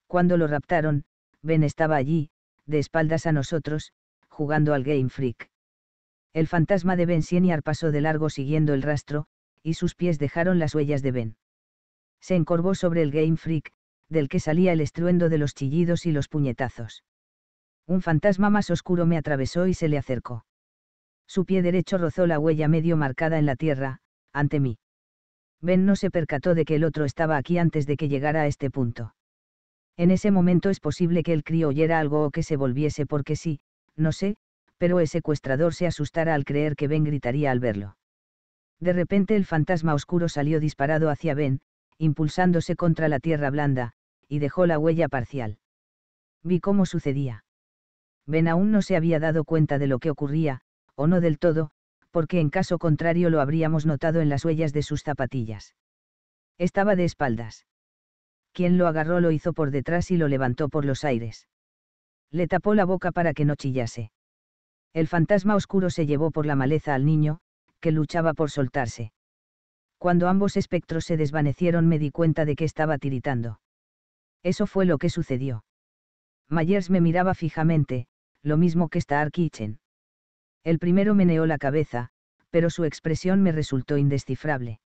Cuando lo raptaron, Ben estaba allí, de espaldas a nosotros, jugando al Game Freak. El fantasma de Ben Sieniar pasó de largo siguiendo el rastro, y sus pies dejaron las huellas de Ben. Se encorvó sobre el Game Freak, del que salía el estruendo de los chillidos y los puñetazos. Un fantasma más oscuro me atravesó y se le acercó. Su pie derecho rozó la huella medio marcada en la tierra, ante mí. Ben no se percató de que el otro estaba aquí antes de que llegara a este punto. En ese momento es posible que el crío oyera algo o que se volviese porque sí, no sé, pero el secuestrador se asustara al creer que Ben gritaría al verlo. De repente el fantasma oscuro salió disparado hacia Ben, impulsándose contra la tierra blanda, y dejó la huella parcial. Vi cómo sucedía. Ben aún no se había dado cuenta de lo que ocurría, o no del todo, porque en caso contrario lo habríamos notado en las huellas de sus zapatillas. Estaba de espaldas. Quien lo agarró lo hizo por detrás y lo levantó por los aires. Le tapó la boca para que no chillase. El fantasma oscuro se llevó por la maleza al niño, que luchaba por soltarse. Cuando ambos espectros se desvanecieron me di cuenta de que estaba tiritando. Eso fue lo que sucedió. Myers me miraba fijamente, lo mismo que Star Kitchen. El primero meneó la cabeza, pero su expresión me resultó indescifrable.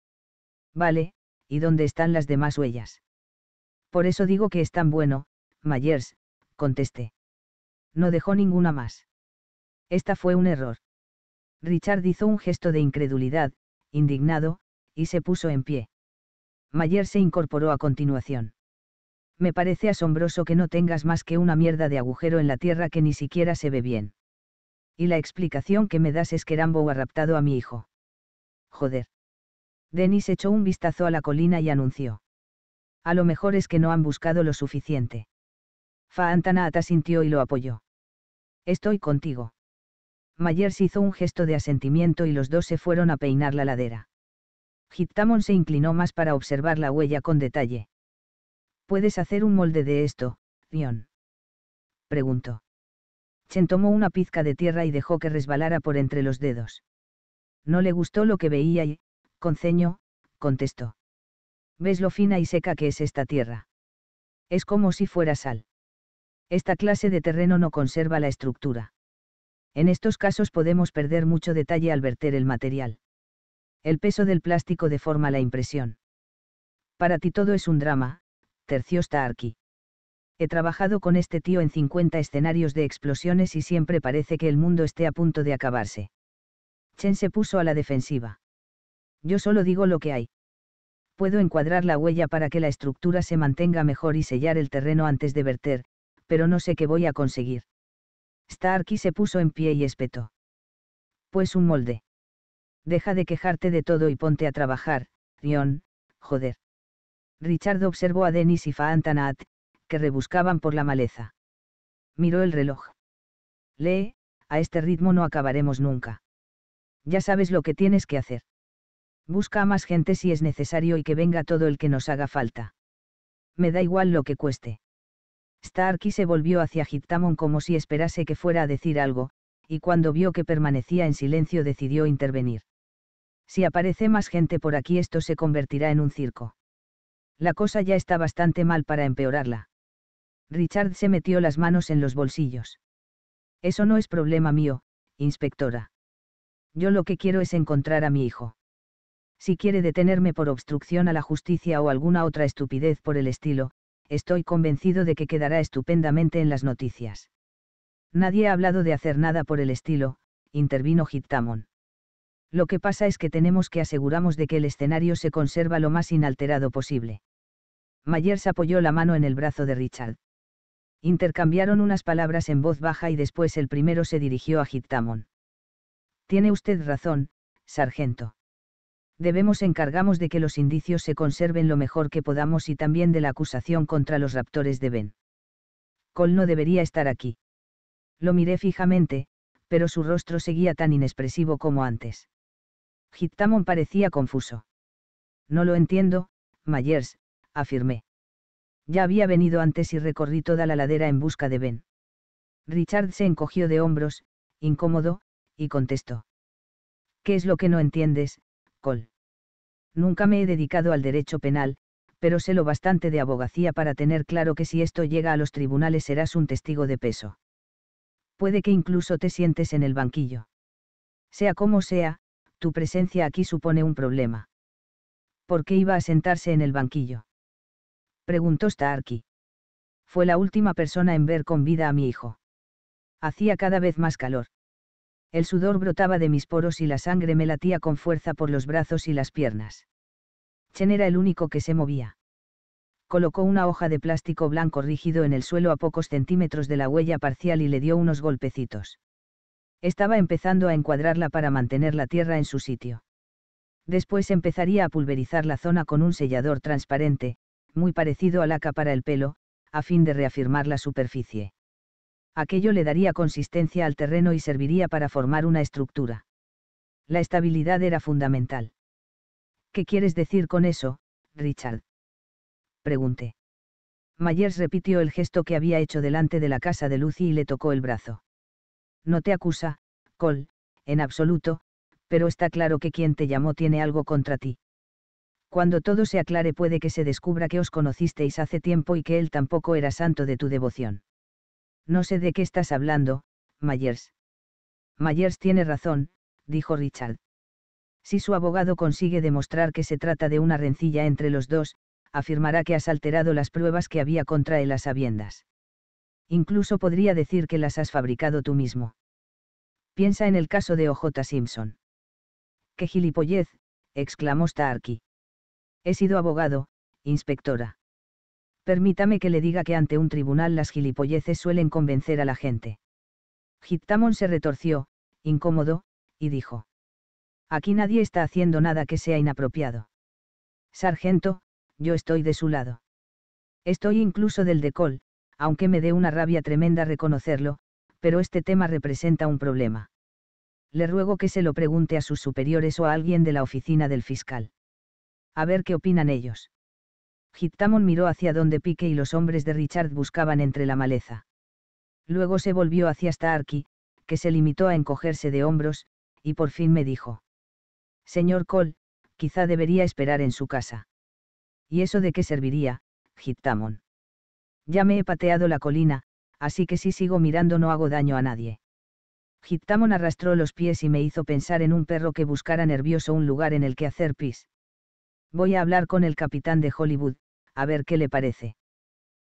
Vale, ¿y dónde están las demás huellas? Por eso digo que es tan bueno, Myers, contesté. No dejó ninguna más. Esta fue un error. Richard hizo un gesto de incredulidad, indignado, y se puso en pie. Mayer se incorporó a continuación. Me parece asombroso que no tengas más que una mierda de agujero en la tierra que ni siquiera se ve bien. Y la explicación que me das es que Rambo ha raptado a mi hijo. Joder. Denis echó un vistazo a la colina y anunció. A lo mejor es que no han buscado lo suficiente. Faantanaata sintió y lo apoyó. Estoy contigo se hizo un gesto de asentimiento y los dos se fueron a peinar la ladera. Hiptamon se inclinó más para observar la huella con detalle. ¿Puedes hacer un molde de esto, Dion? Preguntó. Chen tomó una pizca de tierra y dejó que resbalara por entre los dedos. No le gustó lo que veía y, con ceño, contestó. ¿Ves lo fina y seca que es esta tierra? Es como si fuera sal. Esta clase de terreno no conserva la estructura. En estos casos podemos perder mucho detalle al verter el material. El peso del plástico deforma la impresión. Para ti todo es un drama, terció Arki. He trabajado con este tío en 50 escenarios de explosiones y siempre parece que el mundo esté a punto de acabarse. Chen se puso a la defensiva. Yo solo digo lo que hay. Puedo encuadrar la huella para que la estructura se mantenga mejor y sellar el terreno antes de verter, pero no sé qué voy a conseguir. Starkey se puso en pie y espetó. Pues un molde. Deja de quejarte de todo y ponte a trabajar, Rion, joder. Richard observó a Denis y Faantanat, que rebuscaban por la maleza. Miró el reloj. Lee, a este ritmo no acabaremos nunca. Ya sabes lo que tienes que hacer. Busca a más gente si es necesario y que venga todo el que nos haga falta. Me da igual lo que cueste. Starkey se volvió hacia Hittamon como si esperase que fuera a decir algo, y cuando vio que permanecía en silencio decidió intervenir. Si aparece más gente por aquí esto se convertirá en un circo. La cosa ya está bastante mal para empeorarla. Richard se metió las manos en los bolsillos. Eso no es problema mío, inspectora. Yo lo que quiero es encontrar a mi hijo. Si quiere detenerme por obstrucción a la justicia o alguna otra estupidez por el estilo, estoy convencido de que quedará estupendamente en las noticias. Nadie ha hablado de hacer nada por el estilo, intervino Hitamon. Lo que pasa es que tenemos que asegurarnos de que el escenario se conserva lo más inalterado posible. se apoyó la mano en el brazo de Richard. Intercambiaron unas palabras en voz baja y después el primero se dirigió a Hitamon. Tiene usted razón, sargento debemos encargamos de que los indicios se conserven lo mejor que podamos y también de la acusación contra los raptores de Ben. Cole no debería estar aquí. Lo miré fijamente, pero su rostro seguía tan inexpresivo como antes. Hittamon parecía confuso. No lo entiendo, Myers, afirmé. Ya había venido antes y recorrí toda la ladera en busca de Ben. Richard se encogió de hombros, incómodo, y contestó. ¿Qué es lo que no entiendes, Nunca me he dedicado al derecho penal, pero sé lo bastante de abogacía para tener claro que si esto llega a los tribunales serás un testigo de peso. Puede que incluso te sientes en el banquillo. Sea como sea, tu presencia aquí supone un problema. ¿Por qué iba a sentarse en el banquillo? Preguntó Starkey. Fue la última persona en ver con vida a mi hijo. Hacía cada vez más calor. El sudor brotaba de mis poros y la sangre me latía con fuerza por los brazos y las piernas. Chen era el único que se movía. Colocó una hoja de plástico blanco rígido en el suelo a pocos centímetros de la huella parcial y le dio unos golpecitos. Estaba empezando a encuadrarla para mantener la tierra en su sitio. Después empezaría a pulverizar la zona con un sellador transparente, muy parecido a laca para el pelo, a fin de reafirmar la superficie aquello le daría consistencia al terreno y serviría para formar una estructura. La estabilidad era fundamental. ¿Qué quieres decir con eso, Richard? Pregunté. Myers repitió el gesto que había hecho delante de la casa de Lucy y le tocó el brazo. No te acusa, Cole, en absoluto, pero está claro que quien te llamó tiene algo contra ti. Cuando todo se aclare puede que se descubra que os conocisteis hace tiempo y que él tampoco era santo de tu devoción. No sé de qué estás hablando, Myers. Myers tiene razón, dijo Richard. Si su abogado consigue demostrar que se trata de una rencilla entre los dos, afirmará que has alterado las pruebas que había contra él a sabiendas. Incluso podría decir que las has fabricado tú mismo. Piensa en el caso de OJ Simpson. ¡Qué gilipollez! exclamó Starkey. He sido abogado, inspectora. Permítame que le diga que ante un tribunal las gilipolleces suelen convencer a la gente. Hittamon se retorció, incómodo, y dijo. Aquí nadie está haciendo nada que sea inapropiado. Sargento, yo estoy de su lado. Estoy incluso del de Col, aunque me dé una rabia tremenda reconocerlo, pero este tema representa un problema. Le ruego que se lo pregunte a sus superiores o a alguien de la oficina del fiscal. A ver qué opinan ellos. Hitamon miró hacia donde Pique y los hombres de Richard buscaban entre la maleza. Luego se volvió hacia Starkey, que se limitó a encogerse de hombros, y por fin me dijo. Señor Cole, quizá debería esperar en su casa. ¿Y eso de qué serviría, Hitamon? Ya me he pateado la colina, así que si sigo mirando no hago daño a nadie. Hitamon arrastró los pies y me hizo pensar en un perro que buscara nervioso un lugar en el que hacer pis. Voy a hablar con el capitán de Hollywood, a ver qué le parece.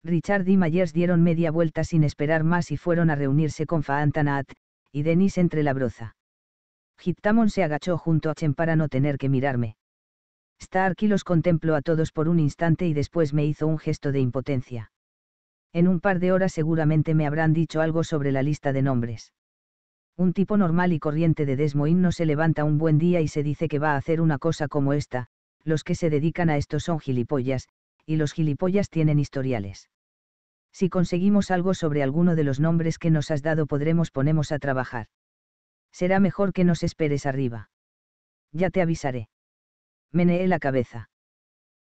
Richard y Myers dieron media vuelta sin esperar más y fueron a reunirse con Faantanaat y Denis entre la broza. Hiptamon se agachó junto a Chen para no tener que mirarme. Starky los contempló a todos por un instante y después me hizo un gesto de impotencia. En un par de horas seguramente me habrán dicho algo sobre la lista de nombres. Un tipo normal y corriente de Desmoin no se levanta un buen día y se dice que va a hacer una cosa como esta, los que se dedican a esto son gilipollas, y los gilipollas tienen historiales. Si conseguimos algo sobre alguno de los nombres que nos has dado podremos ponemos a trabajar. Será mejor que nos esperes arriba. Ya te avisaré. Meneé la cabeza.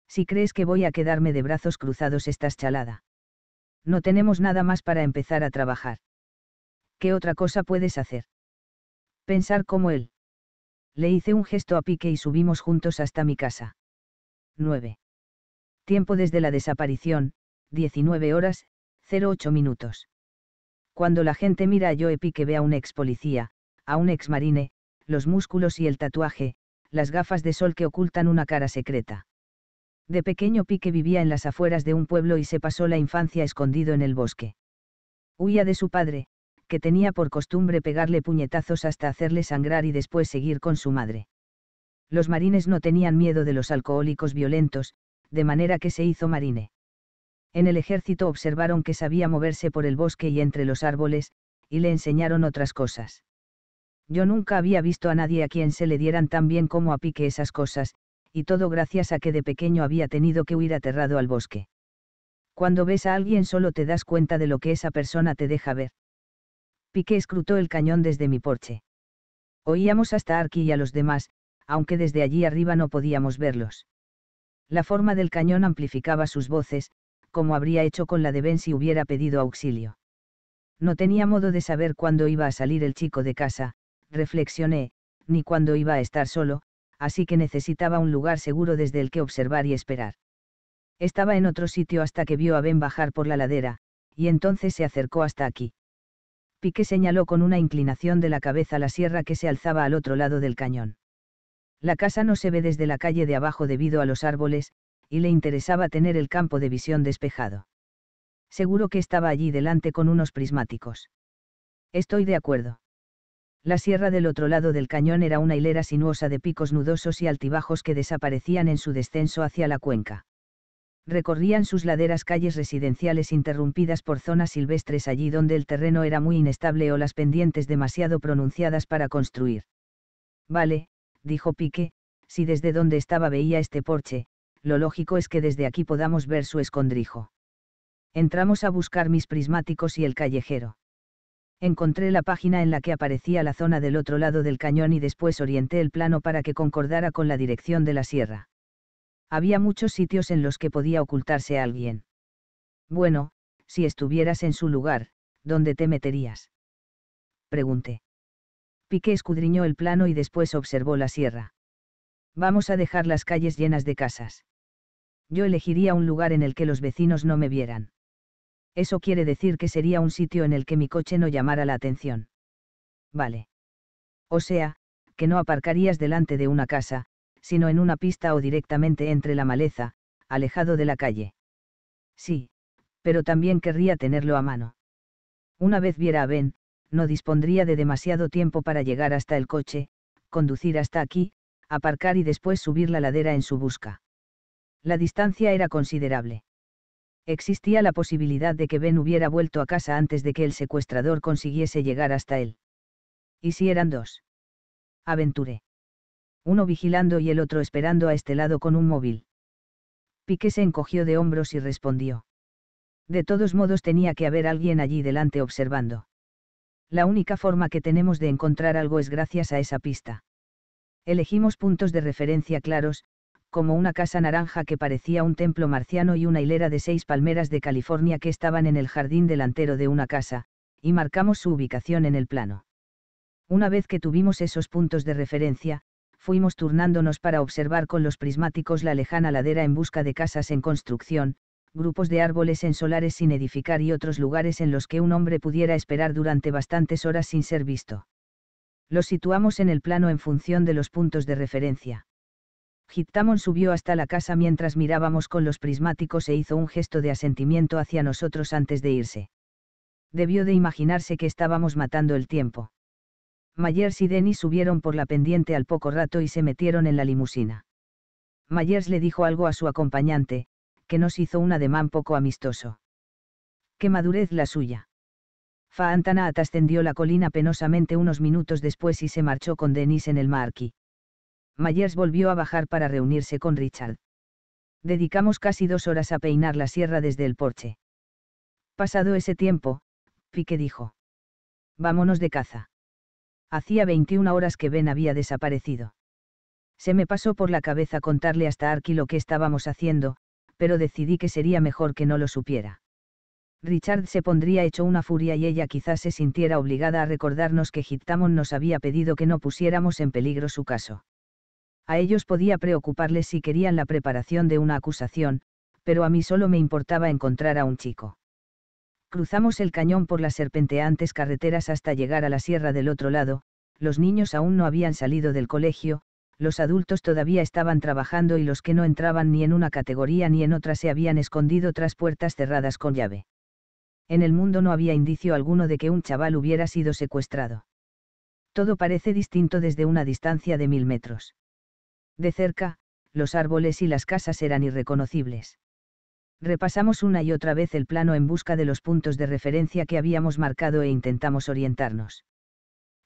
Si crees que voy a quedarme de brazos cruzados estás chalada. No tenemos nada más para empezar a trabajar. ¿Qué otra cosa puedes hacer? Pensar como él. Le hice un gesto a Pique y subimos juntos hasta mi casa. 9. Tiempo desde la desaparición, 19 horas, 08 minutos. Cuando la gente mira a Joe Pique ve a un ex policía, a un ex marine, los músculos y el tatuaje, las gafas de sol que ocultan una cara secreta. De pequeño Pique vivía en las afueras de un pueblo y se pasó la infancia escondido en el bosque. Huía de su padre, que tenía por costumbre pegarle puñetazos hasta hacerle sangrar y después seguir con su madre. Los marines no tenían miedo de los alcohólicos violentos, de manera que se hizo marine. En el ejército observaron que sabía moverse por el bosque y entre los árboles, y le enseñaron otras cosas. Yo nunca había visto a nadie a quien se le dieran tan bien como a pique esas cosas, y todo gracias a que de pequeño había tenido que huir aterrado al bosque. Cuando ves a alguien solo te das cuenta de lo que esa persona te deja ver. Pique escrutó el cañón desde mi porche. Oíamos hasta Arki y a los demás, aunque desde allí arriba no podíamos verlos. La forma del cañón amplificaba sus voces, como habría hecho con la de Ben si hubiera pedido auxilio. No tenía modo de saber cuándo iba a salir el chico de casa, reflexioné, ni cuándo iba a estar solo, así que necesitaba un lugar seguro desde el que observar y esperar. Estaba en otro sitio hasta que vio a Ben bajar por la ladera, y entonces se acercó hasta aquí. Pique señaló con una inclinación de la cabeza la sierra que se alzaba al otro lado del cañón. La casa no se ve desde la calle de abajo debido a los árboles, y le interesaba tener el campo de visión despejado. Seguro que estaba allí delante con unos prismáticos. Estoy de acuerdo. La sierra del otro lado del cañón era una hilera sinuosa de picos nudosos y altibajos que desaparecían en su descenso hacia la cuenca. Recorrían sus laderas calles residenciales interrumpidas por zonas silvestres allí donde el terreno era muy inestable o las pendientes demasiado pronunciadas para construir. Vale, dijo Pique, si desde donde estaba veía este porche, lo lógico es que desde aquí podamos ver su escondrijo. Entramos a buscar mis prismáticos y el callejero. Encontré la página en la que aparecía la zona del otro lado del cañón y después orienté el plano para que concordara con la dirección de la sierra. Había muchos sitios en los que podía ocultarse alguien. Bueno, si estuvieras en su lugar, ¿dónde te meterías? Pregunté. Piqué escudriñó el plano y después observó la sierra. Vamos a dejar las calles llenas de casas. Yo elegiría un lugar en el que los vecinos no me vieran. Eso quiere decir que sería un sitio en el que mi coche no llamara la atención. Vale. O sea, que no aparcarías delante de una casa, sino en una pista o directamente entre la maleza, alejado de la calle. Sí, pero también querría tenerlo a mano. Una vez viera a Ben, no dispondría de demasiado tiempo para llegar hasta el coche, conducir hasta aquí, aparcar y después subir la ladera en su busca. La distancia era considerable. Existía la posibilidad de que Ben hubiera vuelto a casa antes de que el secuestrador consiguiese llegar hasta él. ¿Y si eran dos? Aventuré. Uno vigilando y el otro esperando a este lado con un móvil. Piqué se encogió de hombros y respondió. De todos modos tenía que haber alguien allí delante observando la única forma que tenemos de encontrar algo es gracias a esa pista. Elegimos puntos de referencia claros, como una casa naranja que parecía un templo marciano y una hilera de seis palmeras de California que estaban en el jardín delantero de una casa, y marcamos su ubicación en el plano. Una vez que tuvimos esos puntos de referencia, fuimos turnándonos para observar con los prismáticos la lejana ladera en busca de casas en construcción, grupos de árboles en solares sin edificar y otros lugares en los que un hombre pudiera esperar durante bastantes horas sin ser visto. Los situamos en el plano en función de los puntos de referencia. Gittamon subió hasta la casa mientras mirábamos con los prismáticos e hizo un gesto de asentimiento hacia nosotros antes de irse. Debió de imaginarse que estábamos matando el tiempo. Myers y Denis subieron por la pendiente al poco rato y se metieron en la limusina. Mayers le dijo algo a su acompañante, que nos hizo un ademán poco amistoso. ¡Qué madurez la suya! Faantana ascendió la colina penosamente unos minutos después y se marchó con Denis en el marquí. Mayers volvió a bajar para reunirse con Richard. Dedicamos casi dos horas a peinar la sierra desde el porche. Pasado ese tiempo, Pique dijo. Vámonos de caza. Hacía 21 horas que Ben había desaparecido. Se me pasó por la cabeza contarle hasta Arki lo que estábamos haciendo, pero decidí que sería mejor que no lo supiera. Richard se pondría hecho una furia y ella quizás se sintiera obligada a recordarnos que Hittamon nos había pedido que no pusiéramos en peligro su caso. A ellos podía preocuparles si querían la preparación de una acusación, pero a mí solo me importaba encontrar a un chico. Cruzamos el cañón por las serpenteantes carreteras hasta llegar a la sierra del otro lado, los niños aún no habían salido del colegio, los adultos todavía estaban trabajando y los que no entraban ni en una categoría ni en otra se habían escondido tras puertas cerradas con llave. En el mundo no había indicio alguno de que un chaval hubiera sido secuestrado. Todo parece distinto desde una distancia de mil metros. De cerca, los árboles y las casas eran irreconocibles. Repasamos una y otra vez el plano en busca de los puntos de referencia que habíamos marcado e intentamos orientarnos.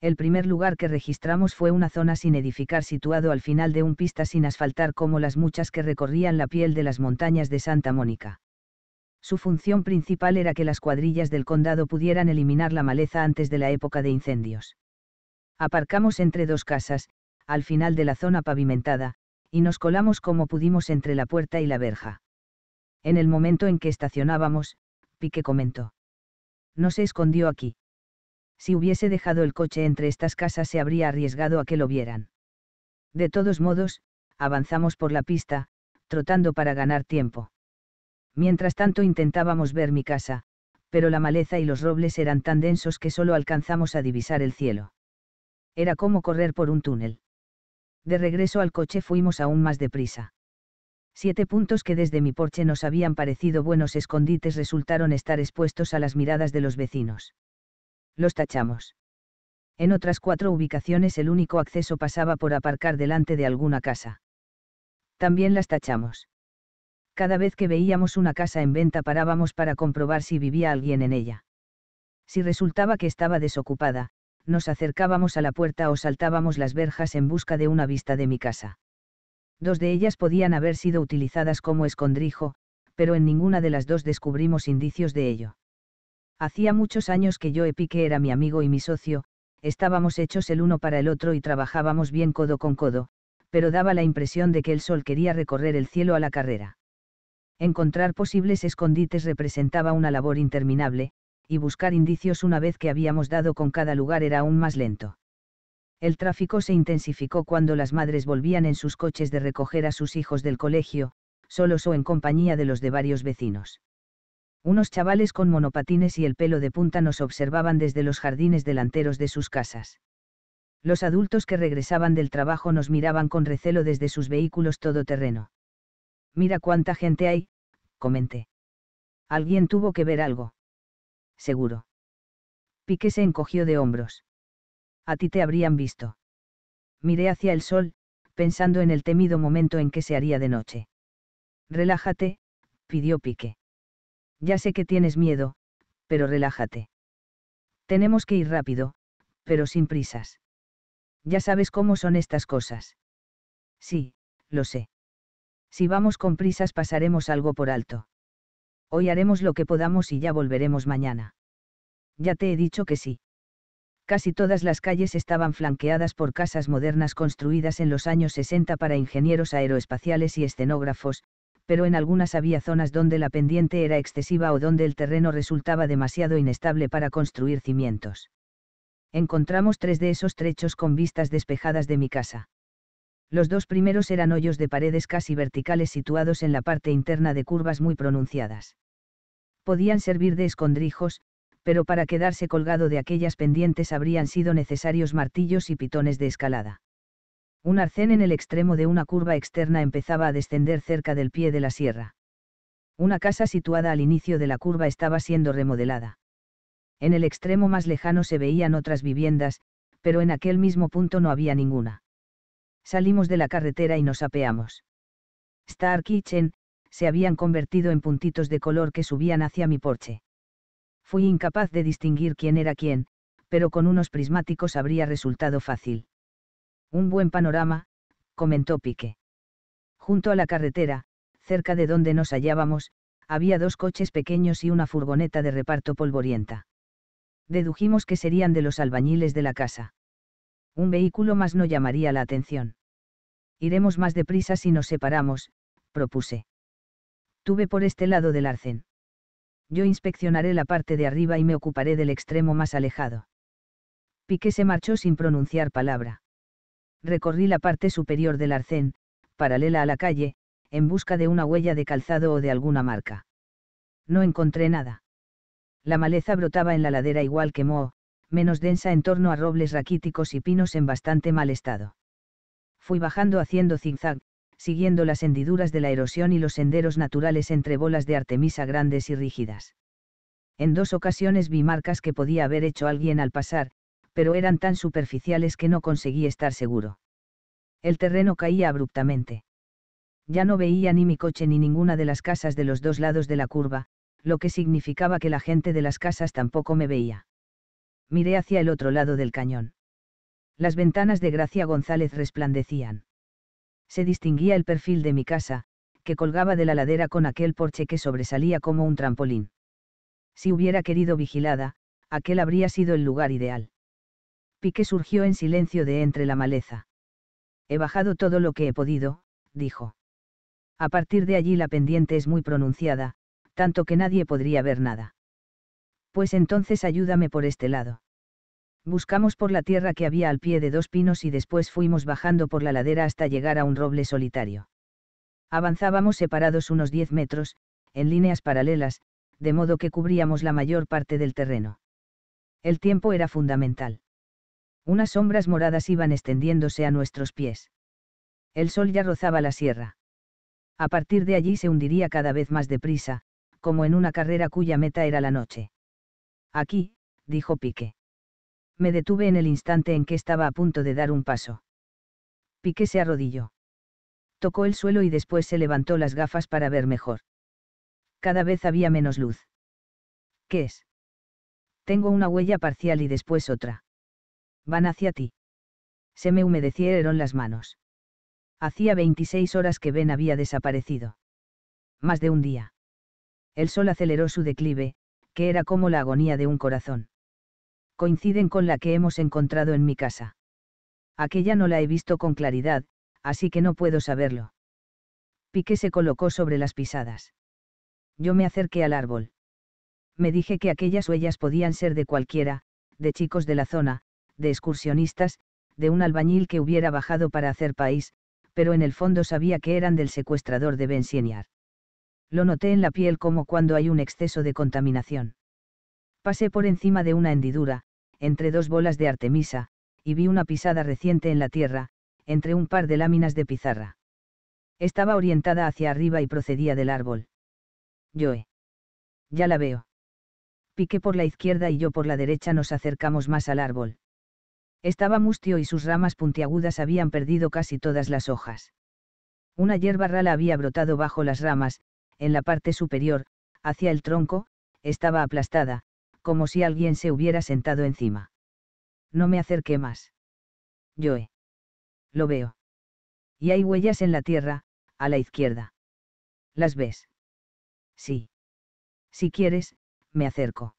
El primer lugar que registramos fue una zona sin edificar situado al final de un pista sin asfaltar como las muchas que recorrían la piel de las montañas de Santa Mónica. Su función principal era que las cuadrillas del condado pudieran eliminar la maleza antes de la época de incendios. Aparcamos entre dos casas, al final de la zona pavimentada, y nos colamos como pudimos entre la puerta y la verja. En el momento en que estacionábamos, Pique comentó. No se escondió aquí. Si hubiese dejado el coche entre estas casas se habría arriesgado a que lo vieran. De todos modos, avanzamos por la pista, trotando para ganar tiempo. Mientras tanto intentábamos ver mi casa, pero la maleza y los robles eran tan densos que solo alcanzamos a divisar el cielo. Era como correr por un túnel. De regreso al coche fuimos aún más deprisa. Siete puntos que desde mi porche nos habían parecido buenos escondites resultaron estar expuestos a las miradas de los vecinos los tachamos. En otras cuatro ubicaciones el único acceso pasaba por aparcar delante de alguna casa. También las tachamos. Cada vez que veíamos una casa en venta parábamos para comprobar si vivía alguien en ella. Si resultaba que estaba desocupada, nos acercábamos a la puerta o saltábamos las verjas en busca de una vista de mi casa. Dos de ellas podían haber sido utilizadas como escondrijo, pero en ninguna de las dos descubrimos indicios de ello. Hacía muchos años que yo Epique era mi amigo y mi socio, estábamos hechos el uno para el otro y trabajábamos bien codo con codo, pero daba la impresión de que el sol quería recorrer el cielo a la carrera. Encontrar posibles escondites representaba una labor interminable, y buscar indicios una vez que habíamos dado con cada lugar era aún más lento. El tráfico se intensificó cuando las madres volvían en sus coches de recoger a sus hijos del colegio, solos o en compañía de los de varios vecinos. Unos chavales con monopatines y el pelo de punta nos observaban desde los jardines delanteros de sus casas. Los adultos que regresaban del trabajo nos miraban con recelo desde sus vehículos todoterreno. Mira cuánta gente hay, comenté. Alguien tuvo que ver algo. Seguro. Piqué se encogió de hombros. A ti te habrían visto. Miré hacia el sol, pensando en el temido momento en que se haría de noche. Relájate, pidió Piqué. Ya sé que tienes miedo, pero relájate. Tenemos que ir rápido, pero sin prisas. Ya sabes cómo son estas cosas. Sí, lo sé. Si vamos con prisas pasaremos algo por alto. Hoy haremos lo que podamos y ya volveremos mañana. Ya te he dicho que sí. Casi todas las calles estaban flanqueadas por casas modernas construidas en los años 60 para ingenieros aeroespaciales y escenógrafos, pero en algunas había zonas donde la pendiente era excesiva o donde el terreno resultaba demasiado inestable para construir cimientos. Encontramos tres de esos trechos con vistas despejadas de mi casa. Los dos primeros eran hoyos de paredes casi verticales situados en la parte interna de curvas muy pronunciadas. Podían servir de escondrijos, pero para quedarse colgado de aquellas pendientes habrían sido necesarios martillos y pitones de escalada. Un arcén en el extremo de una curva externa empezaba a descender cerca del pie de la sierra. Una casa situada al inicio de la curva estaba siendo remodelada. En el extremo más lejano se veían otras viviendas, pero en aquel mismo punto no había ninguna. Salimos de la carretera y nos apeamos. Star Kitchen, se habían convertido en puntitos de color que subían hacia mi porche. Fui incapaz de distinguir quién era quién, pero con unos prismáticos habría resultado fácil. Un buen panorama, comentó Pique. Junto a la carretera, cerca de donde nos hallábamos, había dos coches pequeños y una furgoneta de reparto polvorienta. Dedujimos que serían de los albañiles de la casa. Un vehículo más no llamaría la atención. Iremos más deprisa si nos separamos, propuse. Tuve por este lado del arcén. Yo inspeccionaré la parte de arriba y me ocuparé del extremo más alejado. Piqué se marchó sin pronunciar palabra recorrí la parte superior del arcén, paralela a la calle, en busca de una huella de calzado o de alguna marca. No encontré nada. La maleza brotaba en la ladera igual que Moho, menos densa en torno a robles raquíticos y pinos en bastante mal estado. Fui bajando haciendo zigzag, siguiendo las hendiduras de la erosión y los senderos naturales entre bolas de artemisa grandes y rígidas. En dos ocasiones vi marcas que podía haber hecho alguien al pasar, pero eran tan superficiales que no conseguí estar seguro. El terreno caía abruptamente. Ya no veía ni mi coche ni ninguna de las casas de los dos lados de la curva, lo que significaba que la gente de las casas tampoco me veía. Miré hacia el otro lado del cañón. Las ventanas de Gracia González resplandecían. Se distinguía el perfil de mi casa, que colgaba de la ladera con aquel porche que sobresalía como un trampolín. Si hubiera querido vigilada, aquel habría sido el lugar ideal pique surgió en silencio de entre la maleza. He bajado todo lo que he podido, dijo. A partir de allí la pendiente es muy pronunciada, tanto que nadie podría ver nada. Pues entonces ayúdame por este lado. Buscamos por la tierra que había al pie de dos pinos y después fuimos bajando por la ladera hasta llegar a un roble solitario. Avanzábamos separados unos diez metros, en líneas paralelas, de modo que cubríamos la mayor parte del terreno. El tiempo era fundamental. Unas sombras moradas iban extendiéndose a nuestros pies. El sol ya rozaba la sierra. A partir de allí se hundiría cada vez más deprisa, como en una carrera cuya meta era la noche. Aquí, dijo Pique. Me detuve en el instante en que estaba a punto de dar un paso. Pique se arrodilló. Tocó el suelo y después se levantó las gafas para ver mejor. Cada vez había menos luz. ¿Qué es? Tengo una huella parcial y después otra van hacia ti. Se me humedecieron las manos. Hacía 26 horas que Ben había desaparecido. Más de un día. El sol aceleró su declive, que era como la agonía de un corazón. Coinciden con la que hemos encontrado en mi casa. Aquella no la he visto con claridad, así que no puedo saberlo. Piqué se colocó sobre las pisadas. Yo me acerqué al árbol. Me dije que aquellas huellas podían ser de cualquiera, de chicos de la zona, de excursionistas, de un albañil que hubiera bajado para hacer país, pero en el fondo sabía que eran del secuestrador de Bensieniar. Lo noté en la piel como cuando hay un exceso de contaminación. Pasé por encima de una hendidura, entre dos bolas de Artemisa, y vi una pisada reciente en la tierra, entre un par de láminas de pizarra. Estaba orientada hacia arriba y procedía del árbol. Joe. Eh. Ya la veo. Piqué por la izquierda y yo por la derecha nos acercamos más al árbol. Estaba mustio y sus ramas puntiagudas habían perdido casi todas las hojas. Una hierba rala había brotado bajo las ramas, en la parte superior, hacia el tronco, estaba aplastada, como si alguien se hubiera sentado encima. No me acerqué más. Joe. Eh. Lo veo. Y hay huellas en la tierra, a la izquierda. ¿Las ves? Sí. Si quieres, me acerco.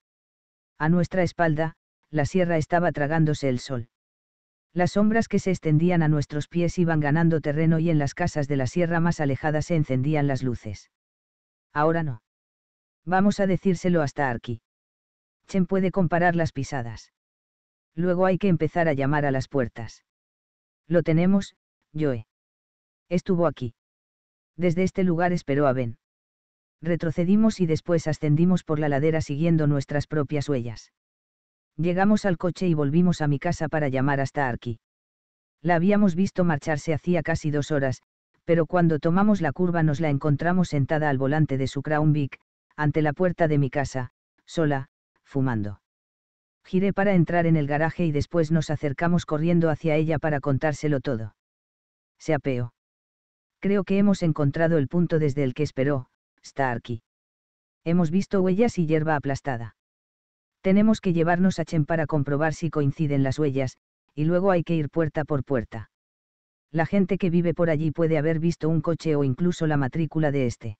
A nuestra espalda, la sierra estaba tragándose el sol. Las sombras que se extendían a nuestros pies iban ganando terreno y en las casas de la sierra más alejada se encendían las luces. Ahora no. Vamos a decírselo hasta aquí. Chen puede comparar las pisadas. Luego hay que empezar a llamar a las puertas. Lo tenemos, Joe. Estuvo aquí. Desde este lugar esperó a Ben. Retrocedimos y después ascendimos por la ladera siguiendo nuestras propias huellas. Llegamos al coche y volvimos a mi casa para llamar a Starkey. La habíamos visto marcharse hacía casi dos horas, pero cuando tomamos la curva nos la encontramos sentada al volante de su Crown Vic, ante la puerta de mi casa, sola, fumando. Giré para entrar en el garaje y después nos acercamos corriendo hacia ella para contárselo todo. Se apeó. Creo que hemos encontrado el punto desde el que esperó, Starkey. Hemos visto huellas y hierba aplastada. Tenemos que llevarnos a Chem para comprobar si coinciden las huellas, y luego hay que ir puerta por puerta. La gente que vive por allí puede haber visto un coche o incluso la matrícula de este.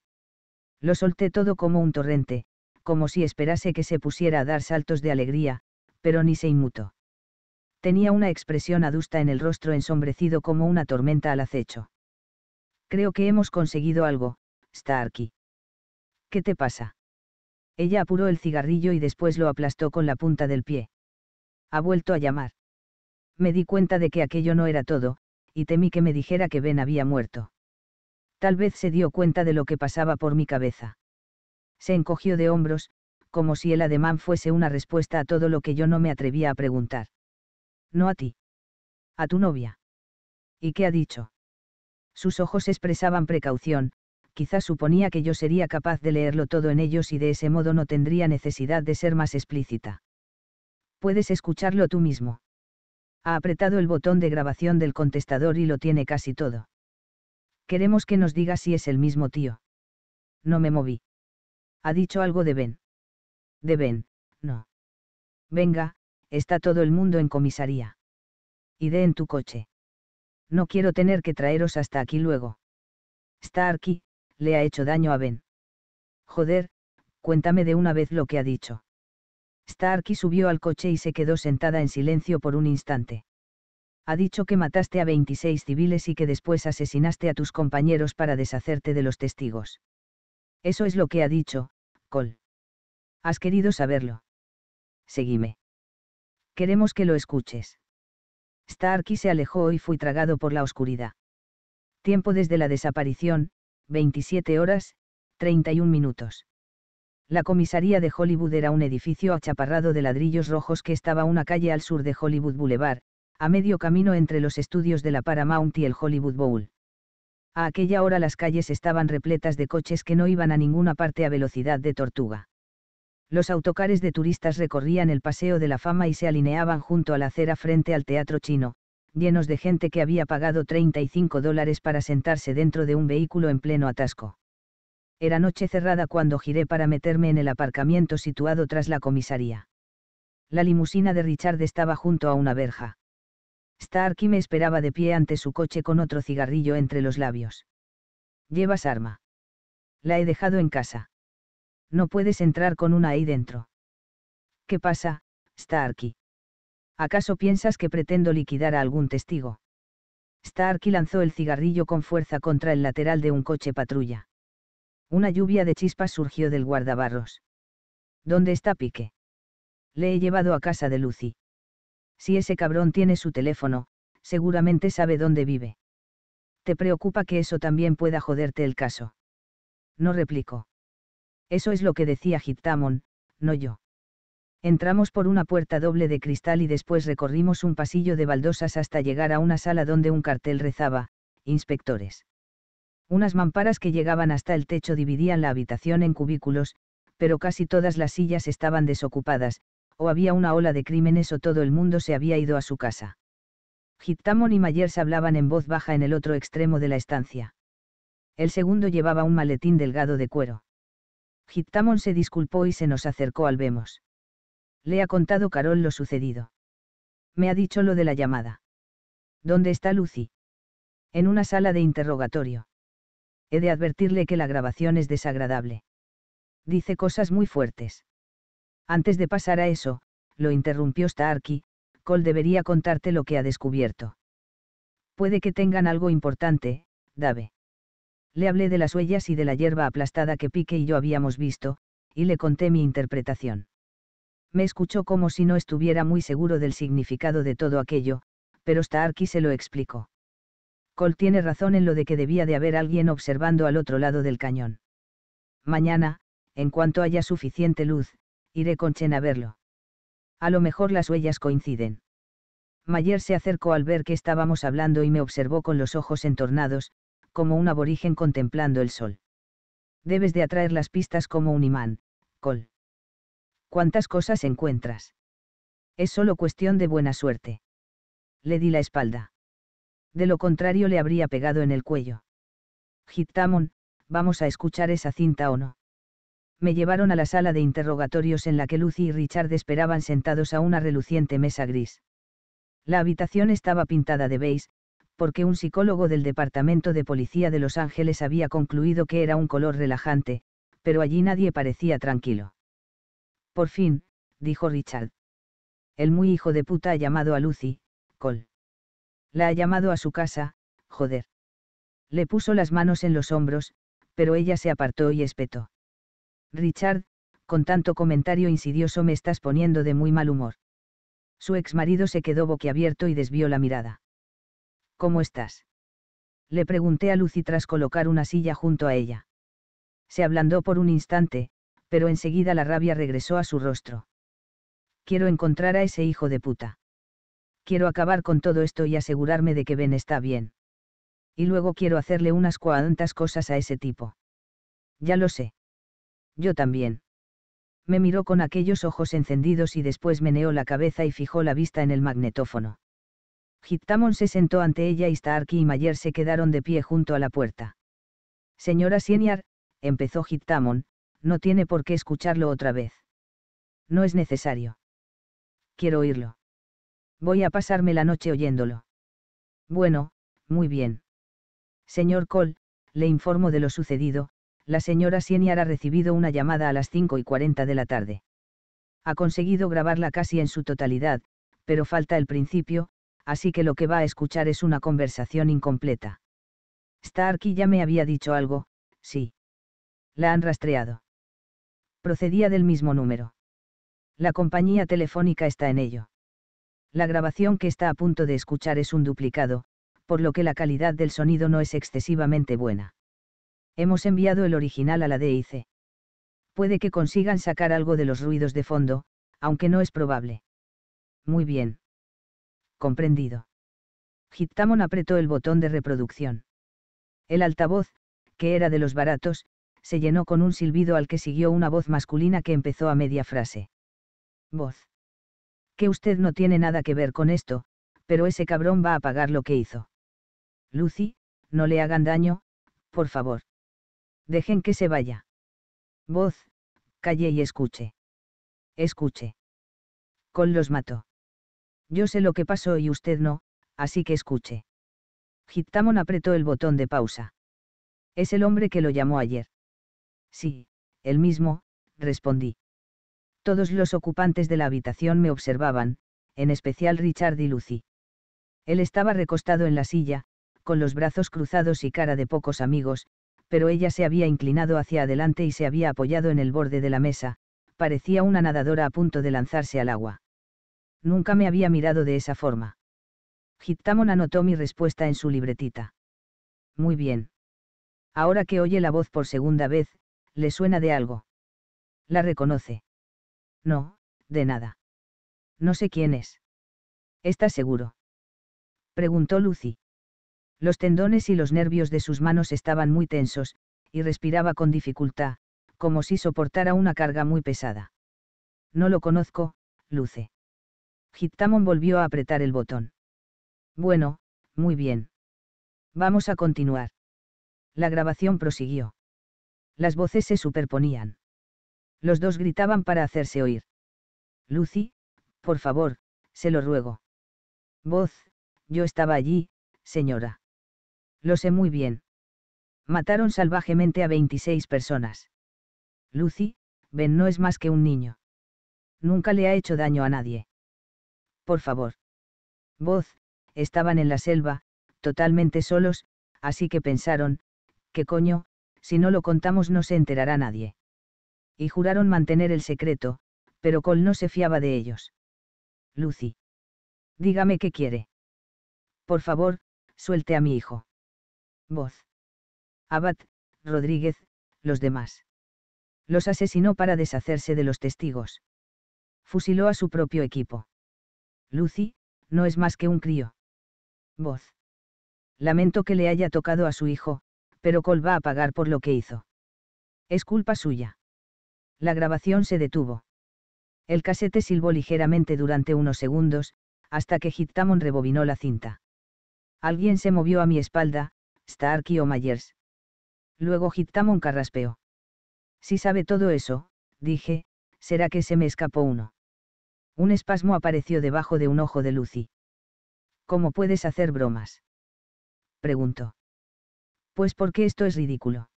Lo solté todo como un torrente, como si esperase que se pusiera a dar saltos de alegría, pero ni se inmutó. Tenía una expresión adusta en el rostro ensombrecido como una tormenta al acecho. Creo que hemos conseguido algo, Starkey. ¿Qué te pasa? Ella apuró el cigarrillo y después lo aplastó con la punta del pie. Ha vuelto a llamar. Me di cuenta de que aquello no era todo, y temí que me dijera que Ben había muerto. Tal vez se dio cuenta de lo que pasaba por mi cabeza. Se encogió de hombros, como si el ademán fuese una respuesta a todo lo que yo no me atrevía a preguntar. No a ti. A tu novia. ¿Y qué ha dicho? Sus ojos expresaban precaución, quizás suponía que yo sería capaz de leerlo todo en ellos y de ese modo no tendría necesidad de ser más explícita. Puedes escucharlo tú mismo. Ha apretado el botón de grabación del contestador y lo tiene casi todo. Queremos que nos diga si es el mismo tío. No me moví. Ha dicho algo de Ben. De Ben, no. Venga, está todo el mundo en comisaría. de en tu coche. No quiero tener que traeros hasta aquí luego. aquí le ha hecho daño a Ben. Joder, cuéntame de una vez lo que ha dicho. Starkey subió al coche y se quedó sentada en silencio por un instante. Ha dicho que mataste a 26 civiles y que después asesinaste a tus compañeros para deshacerte de los testigos. Eso es lo que ha dicho, Cole. ¿Has querido saberlo? Seguime. Queremos que lo escuches. Starkey se alejó y fui tragado por la oscuridad. Tiempo desde la desaparición, 27 horas, 31 minutos. La comisaría de Hollywood era un edificio achaparrado de ladrillos rojos que estaba una calle al sur de Hollywood Boulevard, a medio camino entre los estudios de la Paramount y el Hollywood Bowl. A aquella hora las calles estaban repletas de coches que no iban a ninguna parte a velocidad de tortuga. Los autocares de turistas recorrían el Paseo de la Fama y se alineaban junto a la acera frente al Teatro Chino, llenos de gente que había pagado 35 dólares para sentarse dentro de un vehículo en pleno atasco. Era noche cerrada cuando giré para meterme en el aparcamiento situado tras la comisaría. La limusina de Richard estaba junto a una verja. Starky me esperaba de pie ante su coche con otro cigarrillo entre los labios. ¿Llevas arma? La he dejado en casa. No puedes entrar con una ahí dentro. ¿Qué pasa, Starkey? ¿acaso piensas que pretendo liquidar a algún testigo? Starkey lanzó el cigarrillo con fuerza contra el lateral de un coche patrulla. Una lluvia de chispas surgió del guardabarros. ¿Dónde está Pique? Le he llevado a casa de Lucy. Si ese cabrón tiene su teléfono, seguramente sabe dónde vive. ¿Te preocupa que eso también pueda joderte el caso? No replicó. Eso es lo que decía Hitamon, no yo. Entramos por una puerta doble de cristal y después recorrimos un pasillo de baldosas hasta llegar a una sala donde un cartel rezaba, inspectores. Unas mamparas que llegaban hasta el techo dividían la habitación en cubículos, pero casi todas las sillas estaban desocupadas, o había una ola de crímenes o todo el mundo se había ido a su casa. Gittamon y Mayers hablaban en voz baja en el otro extremo de la estancia. El segundo llevaba un maletín delgado de cuero. Gittamon se disculpó y se nos acercó al vemos. Le ha contado Carol lo sucedido. Me ha dicho lo de la llamada. ¿Dónde está Lucy? En una sala de interrogatorio. He de advertirle que la grabación es desagradable. Dice cosas muy fuertes. Antes de pasar a eso, lo interrumpió Starkey, Cole debería contarte lo que ha descubierto. Puede que tengan algo importante, Dave. Le hablé de las huellas y de la hierba aplastada que Pique y yo habíamos visto, y le conté mi interpretación. Me escuchó como si no estuviera muy seguro del significado de todo aquello, pero Starkey se lo explicó. Col tiene razón en lo de que debía de haber alguien observando al otro lado del cañón. Mañana, en cuanto haya suficiente luz, iré con Chen a verlo. A lo mejor las huellas coinciden. Mayer se acercó al ver que estábamos hablando y me observó con los ojos entornados, como un aborigen contemplando el sol. Debes de atraer las pistas como un imán, Cole. ¿Cuántas cosas encuentras? Es solo cuestión de buena suerte. Le di la espalda. De lo contrario le habría pegado en el cuello. —Hitamon, vamos a escuchar esa cinta o no. Me llevaron a la sala de interrogatorios en la que Lucy y Richard esperaban sentados a una reluciente mesa gris. La habitación estaba pintada de beige, porque un psicólogo del Departamento de Policía de Los Ángeles había concluido que era un color relajante, pero allí nadie parecía tranquilo. Por fin, dijo Richard. El muy hijo de puta ha llamado a Lucy, col. La ha llamado a su casa, joder. Le puso las manos en los hombros, pero ella se apartó y espetó. Richard, con tanto comentario insidioso me estás poniendo de muy mal humor. Su ex marido se quedó boquiabierto y desvió la mirada. ¿Cómo estás? Le pregunté a Lucy tras colocar una silla junto a ella. Se ablandó por un instante, pero enseguida la rabia regresó a su rostro. Quiero encontrar a ese hijo de puta. Quiero acabar con todo esto y asegurarme de que Ben está bien. Y luego quiero hacerle unas cuantas cosas a ese tipo. Ya lo sé. Yo también. Me miró con aquellos ojos encendidos y después meneó la cabeza y fijó la vista en el magnetófono. Hitamon se sentó ante ella y Starkey y Mayer se quedaron de pie junto a la puerta. Señora Sieniar, empezó Hittamon no tiene por qué escucharlo otra vez. No es necesario. Quiero oírlo. Voy a pasarme la noche oyéndolo. Bueno, muy bien. Señor Cole, le informo de lo sucedido, la señora Sieniar ha recibido una llamada a las 5 y 40 de la tarde. Ha conseguido grabarla casi en su totalidad, pero falta el principio, así que lo que va a escuchar es una conversación incompleta. Starkey ya me había dicho algo, sí. La han rastreado procedía del mismo número. La compañía telefónica está en ello. La grabación que está a punto de escuchar es un duplicado, por lo que la calidad del sonido no es excesivamente buena. Hemos enviado el original a la DIC. Puede que consigan sacar algo de los ruidos de fondo, aunque no es probable. Muy bien. Comprendido. Hitamon apretó el botón de reproducción. El altavoz, que era de los baratos, se llenó con un silbido al que siguió una voz masculina que empezó a media frase. Voz. Que usted no tiene nada que ver con esto, pero ese cabrón va a pagar lo que hizo. Lucy, no le hagan daño, por favor. Dejen que se vaya. Voz, calle y escuche. Escuche. Con los mató. Yo sé lo que pasó y usted no, así que escuche. Hitamon apretó el botón de pausa. Es el hombre que lo llamó ayer. Sí, el mismo, respondí. Todos los ocupantes de la habitación me observaban, en especial Richard y Lucy. Él estaba recostado en la silla, con los brazos cruzados y cara de pocos amigos, pero ella se había inclinado hacia adelante y se había apoyado en el borde de la mesa, parecía una nadadora a punto de lanzarse al agua. Nunca me había mirado de esa forma. Gittamon anotó mi respuesta en su libretita. Muy bien. Ahora que oye la voz por segunda vez, le suena de algo. La reconoce. No, de nada. No sé quién es. ¿Estás seguro? Preguntó Lucy. Los tendones y los nervios de sus manos estaban muy tensos, y respiraba con dificultad, como si soportara una carga muy pesada. No lo conozco, Luce. Hitamon volvió a apretar el botón. Bueno, muy bien. Vamos a continuar. La grabación prosiguió. Las voces se superponían. Los dos gritaban para hacerse oír. Lucy, por favor, se lo ruego. Voz, yo estaba allí, señora. Lo sé muy bien. Mataron salvajemente a 26 personas. Lucy, Ben no es más que un niño. Nunca le ha hecho daño a nadie. Por favor. Voz, estaban en la selva, totalmente solos, así que pensaron, ¿qué coño, si no lo contamos no se enterará nadie. Y juraron mantener el secreto, pero Cole no se fiaba de ellos. Lucy. Dígame qué quiere. Por favor, suelte a mi hijo. Voz. Abad, Rodríguez, los demás. Los asesinó para deshacerse de los testigos. Fusiló a su propio equipo. Lucy, no es más que un crío. Voz. Lamento que le haya tocado a su hijo, pero Col va a pagar por lo que hizo. Es culpa suya. La grabación se detuvo. El casete silbó ligeramente durante unos segundos, hasta que Hitamon rebobinó la cinta. Alguien se movió a mi espalda, Stark o Myers. Luego Hitamon carraspeó. Si sabe todo eso, dije, será que se me escapó uno. Un espasmo apareció debajo de un ojo de Lucy. ¿Cómo puedes hacer bromas? Preguntó. Pues porque esto es ridículo.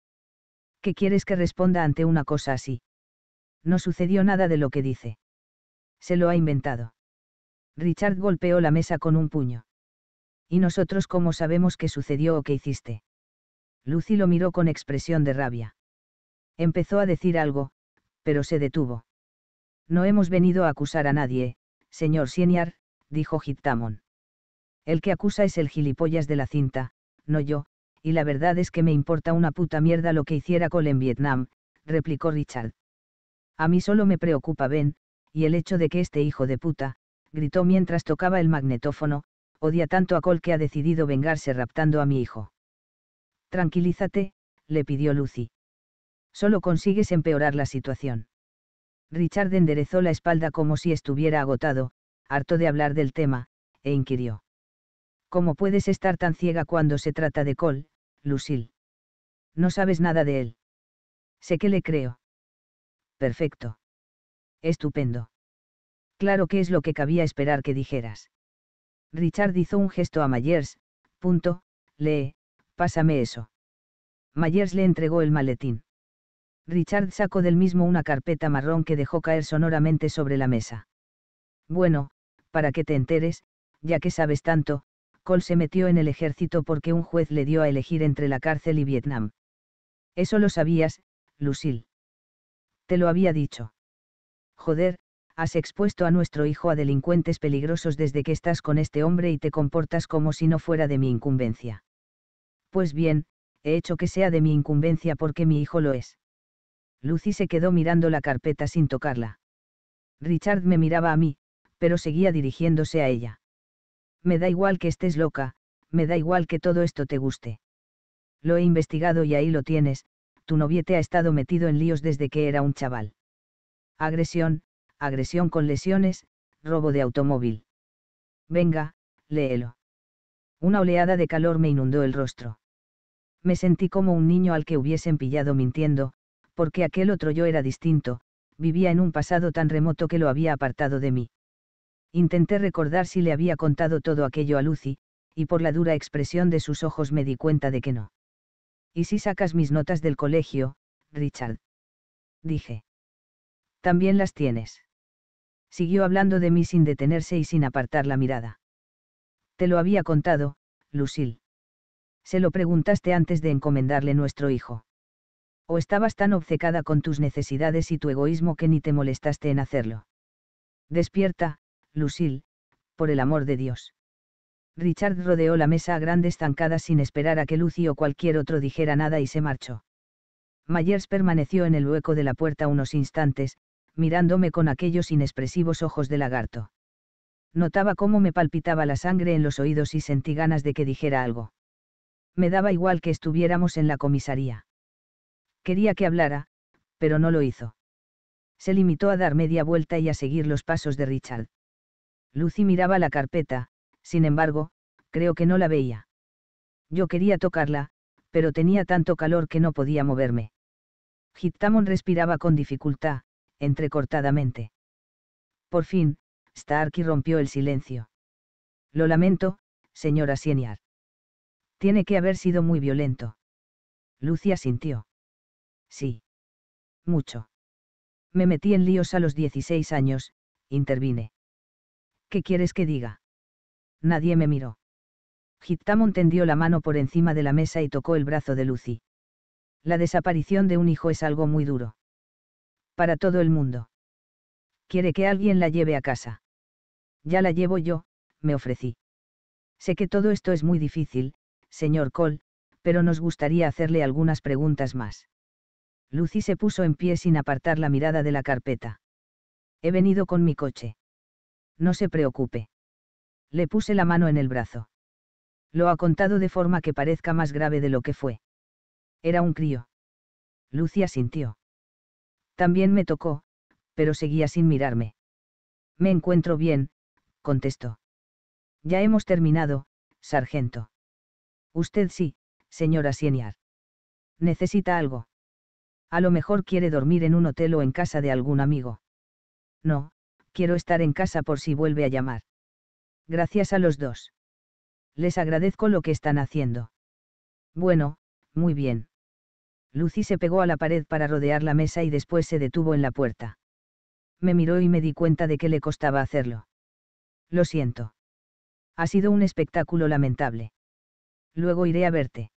¿Qué quieres que responda ante una cosa así? No sucedió nada de lo que dice. Se lo ha inventado. Richard golpeó la mesa con un puño. ¿Y nosotros cómo sabemos qué sucedió o qué hiciste? Lucy lo miró con expresión de rabia. Empezó a decir algo, pero se detuvo. No hemos venido a acusar a nadie, señor Sieniar, dijo Hitamon. El que acusa es el gilipollas de la cinta, no yo, y la verdad es que me importa una puta mierda lo que hiciera Cole en Vietnam, replicó Richard. A mí solo me preocupa Ben, y el hecho de que este hijo de puta, gritó mientras tocaba el magnetófono, odia tanto a Cole que ha decidido vengarse raptando a mi hijo. Tranquilízate, le pidió Lucy. Solo consigues empeorar la situación. Richard enderezó la espalda como si estuviera agotado, harto de hablar del tema, e inquirió. ¿Cómo puedes estar tan ciega cuando se trata de Cole, Lucille? No sabes nada de él. Sé que le creo. Perfecto. Estupendo. Claro que es lo que cabía esperar que dijeras. Richard hizo un gesto a Myers, punto, lee, pásame eso. Myers le entregó el maletín. Richard sacó del mismo una carpeta marrón que dejó caer sonoramente sobre la mesa. Bueno, para que te enteres, ya que sabes tanto, se metió en el ejército porque un juez le dio a elegir entre la cárcel y Vietnam. Eso lo sabías, Lucille. Te lo había dicho. Joder, has expuesto a nuestro hijo a delincuentes peligrosos desde que estás con este hombre y te comportas como si no fuera de mi incumbencia. Pues bien, he hecho que sea de mi incumbencia porque mi hijo lo es. Lucy se quedó mirando la carpeta sin tocarla. Richard me miraba a mí, pero seguía dirigiéndose a ella me da igual que estés loca, me da igual que todo esto te guste. Lo he investigado y ahí lo tienes, tu noviete ha estado metido en líos desde que era un chaval. Agresión, agresión con lesiones, robo de automóvil. Venga, léelo. Una oleada de calor me inundó el rostro. Me sentí como un niño al que hubiesen pillado mintiendo, porque aquel otro yo era distinto, vivía en un pasado tan remoto que lo había apartado de mí. Intenté recordar si le había contado todo aquello a Lucy, y por la dura expresión de sus ojos me di cuenta de que no. ¿Y si sacas mis notas del colegio, Richard? Dije. También las tienes. Siguió hablando de mí sin detenerse y sin apartar la mirada. Te lo había contado, Lucille. Se lo preguntaste antes de encomendarle nuestro hijo. O estabas tan obcecada con tus necesidades y tu egoísmo que ni te molestaste en hacerlo. Despierta, Lucille, por el amor de Dios. Richard rodeó la mesa a grandes zancadas sin esperar a que Lucy o cualquier otro dijera nada y se marchó. Myers permaneció en el hueco de la puerta unos instantes, mirándome con aquellos inexpresivos ojos de lagarto. Notaba cómo me palpitaba la sangre en los oídos y sentí ganas de que dijera algo. Me daba igual que estuviéramos en la comisaría. Quería que hablara, pero no lo hizo. Se limitó a dar media vuelta y a seguir los pasos de Richard. Lucy miraba la carpeta, sin embargo, creo que no la veía. Yo quería tocarla, pero tenía tanto calor que no podía moverme. Hittamon respiraba con dificultad, entrecortadamente. Por fin, Starkey rompió el silencio. Lo lamento, señora Sieniar. Tiene que haber sido muy violento. Lucia sintió. Sí. Mucho. Me metí en líos a los 16 años, intervine. ¿Qué quieres que diga? Nadie me miró. Hitamon tendió la mano por encima de la mesa y tocó el brazo de Lucy. La desaparición de un hijo es algo muy duro. Para todo el mundo. Quiere que alguien la lleve a casa. Ya la llevo yo, me ofrecí. Sé que todo esto es muy difícil, señor Cole, pero nos gustaría hacerle algunas preguntas más. Lucy se puso en pie sin apartar la mirada de la carpeta. He venido con mi coche. No se preocupe. Le puse la mano en el brazo. Lo ha contado de forma que parezca más grave de lo que fue. Era un crío. Lucia sintió. También me tocó, pero seguía sin mirarme. Me encuentro bien, contestó. Ya hemos terminado, sargento. Usted sí, señora Sieniar. ¿Necesita algo? A lo mejor quiere dormir en un hotel o en casa de algún amigo. No, quiero estar en casa por si vuelve a llamar. Gracias a los dos. Les agradezco lo que están haciendo. Bueno, muy bien. Lucy se pegó a la pared para rodear la mesa y después se detuvo en la puerta. Me miró y me di cuenta de que le costaba hacerlo. Lo siento. Ha sido un espectáculo lamentable. Luego iré a verte.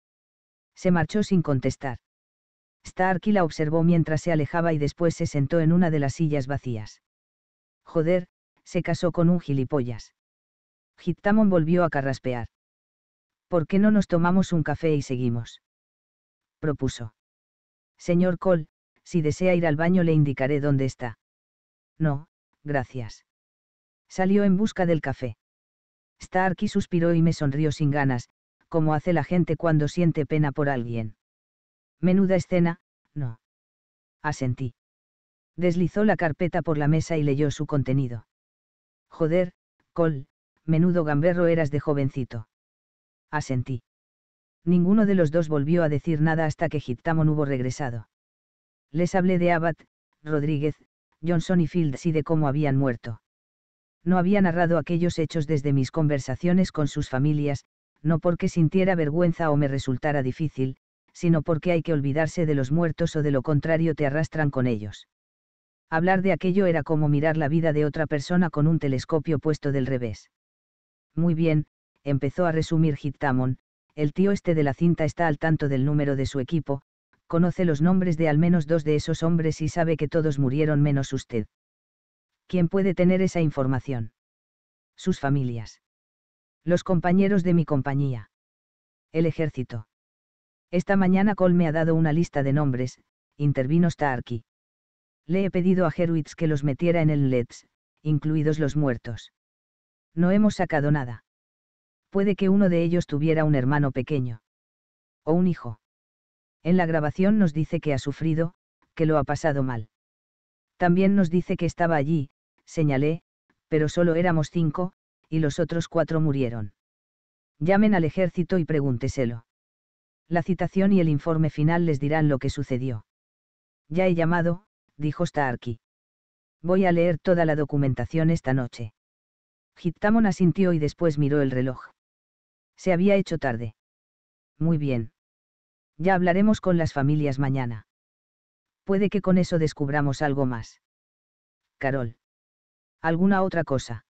Se marchó sin contestar. Starkey la observó mientras se alejaba y después se sentó en una de las sillas vacías. Joder, se casó con un gilipollas. Hitamon volvió a carraspear. ¿Por qué no nos tomamos un café y seguimos? Propuso. Señor Cole, si desea ir al baño le indicaré dónde está. No, gracias. Salió en busca del café. Starky suspiró y me sonrió sin ganas, como hace la gente cuando siente pena por alguien. Menuda escena, no. Asentí deslizó la carpeta por la mesa y leyó su contenido. Joder, Col, menudo gamberro eras de jovencito. Asentí. Ninguno de los dos volvió a decir nada hasta que Hittamon hubo regresado. Les hablé de Abbott, Rodríguez, Johnson y Fields y de cómo habían muerto. No había narrado aquellos hechos desde mis conversaciones con sus familias, no porque sintiera vergüenza o me resultara difícil, sino porque hay que olvidarse de los muertos o de lo contrario te arrastran con ellos. Hablar de aquello era como mirar la vida de otra persona con un telescopio puesto del revés. Muy bien, empezó a resumir Hitamon, el tío este de la cinta está al tanto del número de su equipo, conoce los nombres de al menos dos de esos hombres y sabe que todos murieron menos usted. ¿Quién puede tener esa información? Sus familias. Los compañeros de mi compañía. El ejército. Esta mañana Cole me ha dado una lista de nombres, intervino Starkey. Le he pedido a Herwitz que los metiera en el LEDS, incluidos los muertos. No hemos sacado nada. Puede que uno de ellos tuviera un hermano pequeño. O un hijo. En la grabación nos dice que ha sufrido, que lo ha pasado mal. También nos dice que estaba allí, señalé, pero solo éramos cinco, y los otros cuatro murieron. Llamen al ejército y pregúnteselo. La citación y el informe final les dirán lo que sucedió. Ya he llamado, dijo Starky. Voy a leer toda la documentación esta noche. Hitamon asintió y después miró el reloj. Se había hecho tarde. Muy bien. Ya hablaremos con las familias mañana. Puede que con eso descubramos algo más. Carol. ¿Alguna otra cosa?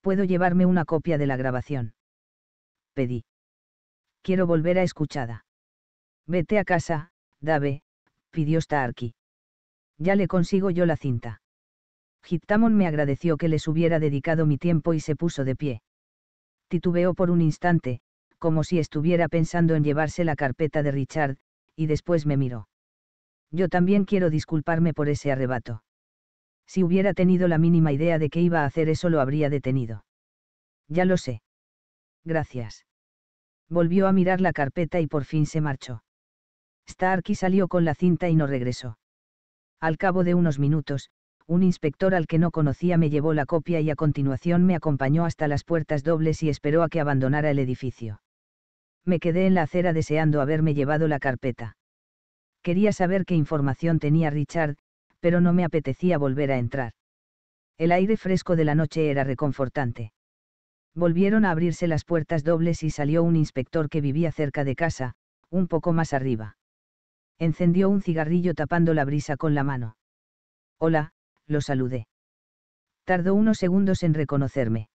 ¿Puedo llevarme una copia de la grabación? Pedí. Quiero volver a escuchada. Vete a casa, Dave, pidió Starky ya le consigo yo la cinta. Gittamon me agradeció que les hubiera dedicado mi tiempo y se puso de pie. Titubeó por un instante, como si estuviera pensando en llevarse la carpeta de Richard, y después me miró. Yo también quiero disculparme por ese arrebato. Si hubiera tenido la mínima idea de que iba a hacer eso lo habría detenido. Ya lo sé. Gracias. Volvió a mirar la carpeta y por fin se marchó. Starkey salió con la cinta y no regresó. Al cabo de unos minutos, un inspector al que no conocía me llevó la copia y a continuación me acompañó hasta las puertas dobles y esperó a que abandonara el edificio. Me quedé en la acera deseando haberme llevado la carpeta. Quería saber qué información tenía Richard, pero no me apetecía volver a entrar. El aire fresco de la noche era reconfortante. Volvieron a abrirse las puertas dobles y salió un inspector que vivía cerca de casa, un poco más arriba encendió un cigarrillo tapando la brisa con la mano. Hola, lo saludé. Tardó unos segundos en reconocerme.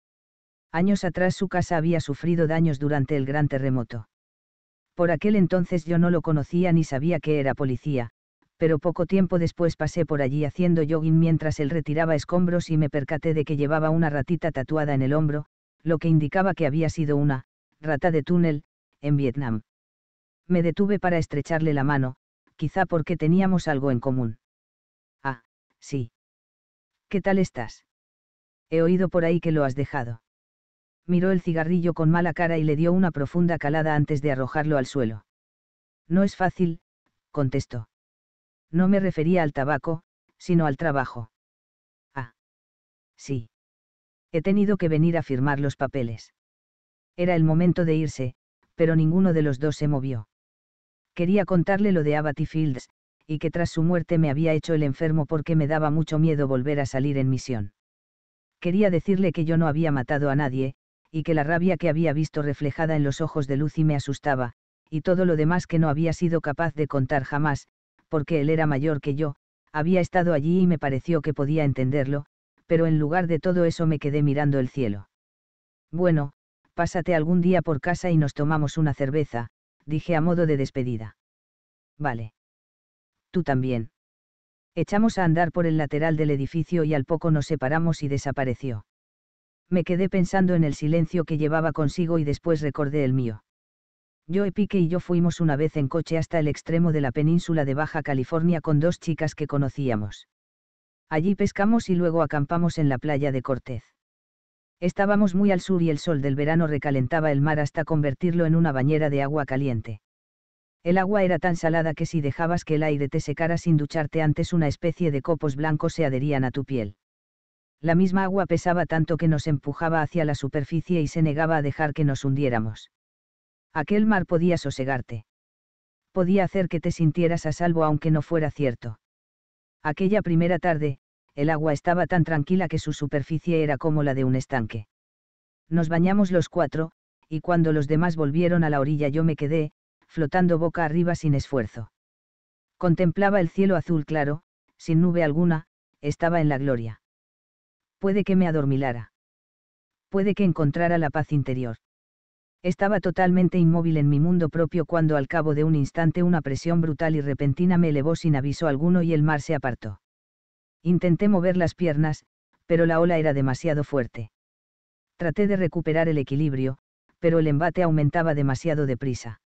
Años atrás su casa había sufrido daños durante el gran terremoto. Por aquel entonces yo no lo conocía ni sabía que era policía, pero poco tiempo después pasé por allí haciendo jogging mientras él retiraba escombros y me percaté de que llevaba una ratita tatuada en el hombro, lo que indicaba que había sido una rata de túnel, en Vietnam. Me detuve para estrecharle la mano, quizá porque teníamos algo en común. Ah, sí. ¿Qué tal estás? He oído por ahí que lo has dejado. Miró el cigarrillo con mala cara y le dio una profunda calada antes de arrojarlo al suelo. No es fácil, contestó. No me refería al tabaco, sino al trabajo. Ah. Sí. He tenido que venir a firmar los papeles. Era el momento de irse, pero ninguno de los dos se movió quería contarle lo de Abbott Fields, y que tras su muerte me había hecho el enfermo porque me daba mucho miedo volver a salir en misión. Quería decirle que yo no había matado a nadie, y que la rabia que había visto reflejada en los ojos de Lucy me asustaba, y todo lo demás que no había sido capaz de contar jamás, porque él era mayor que yo, había estado allí y me pareció que podía entenderlo, pero en lugar de todo eso me quedé mirando el cielo. Bueno, pásate algún día por casa y nos tomamos una cerveza, dije a modo de despedida. Vale. Tú también. Echamos a andar por el lateral del edificio y al poco nos separamos y desapareció. Me quedé pensando en el silencio que llevaba consigo y después recordé el mío. Yo epique y yo fuimos una vez en coche hasta el extremo de la península de Baja California con dos chicas que conocíamos. Allí pescamos y luego acampamos en la playa de Cortez. Estábamos muy al sur y el sol del verano recalentaba el mar hasta convertirlo en una bañera de agua caliente. El agua era tan salada que si dejabas que el aire te secara sin ducharte antes una especie de copos blancos se adherían a tu piel. La misma agua pesaba tanto que nos empujaba hacia la superficie y se negaba a dejar que nos hundiéramos. Aquel mar podía sosegarte. Podía hacer que te sintieras a salvo aunque no fuera cierto. Aquella primera tarde, el agua estaba tan tranquila que su superficie era como la de un estanque. Nos bañamos los cuatro, y cuando los demás volvieron a la orilla yo me quedé, flotando boca arriba sin esfuerzo. Contemplaba el cielo azul claro, sin nube alguna, estaba en la gloria. Puede que me adormilara. Puede que encontrara la paz interior. Estaba totalmente inmóvil en mi mundo propio cuando al cabo de un instante una presión brutal y repentina me elevó sin aviso alguno y el mar se apartó. Intenté mover las piernas, pero la ola era demasiado fuerte. Traté de recuperar el equilibrio, pero el embate aumentaba demasiado deprisa.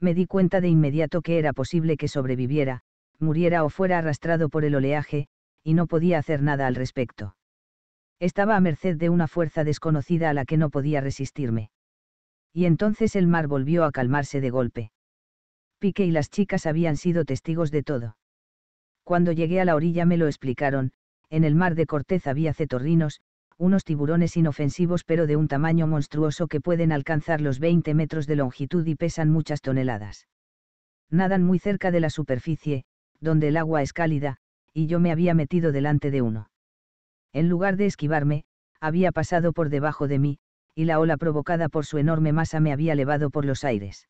Me di cuenta de inmediato que era posible que sobreviviera, muriera o fuera arrastrado por el oleaje, y no podía hacer nada al respecto. Estaba a merced de una fuerza desconocida a la que no podía resistirme. Y entonces el mar volvió a calmarse de golpe. Pique y las chicas habían sido testigos de todo. Cuando llegué a la orilla me lo explicaron, en el mar de Cortez había cetorrinos, unos tiburones inofensivos pero de un tamaño monstruoso que pueden alcanzar los 20 metros de longitud y pesan muchas toneladas. Nadan muy cerca de la superficie, donde el agua es cálida, y yo me había metido delante de uno. En lugar de esquivarme, había pasado por debajo de mí, y la ola provocada por su enorme masa me había elevado por los aires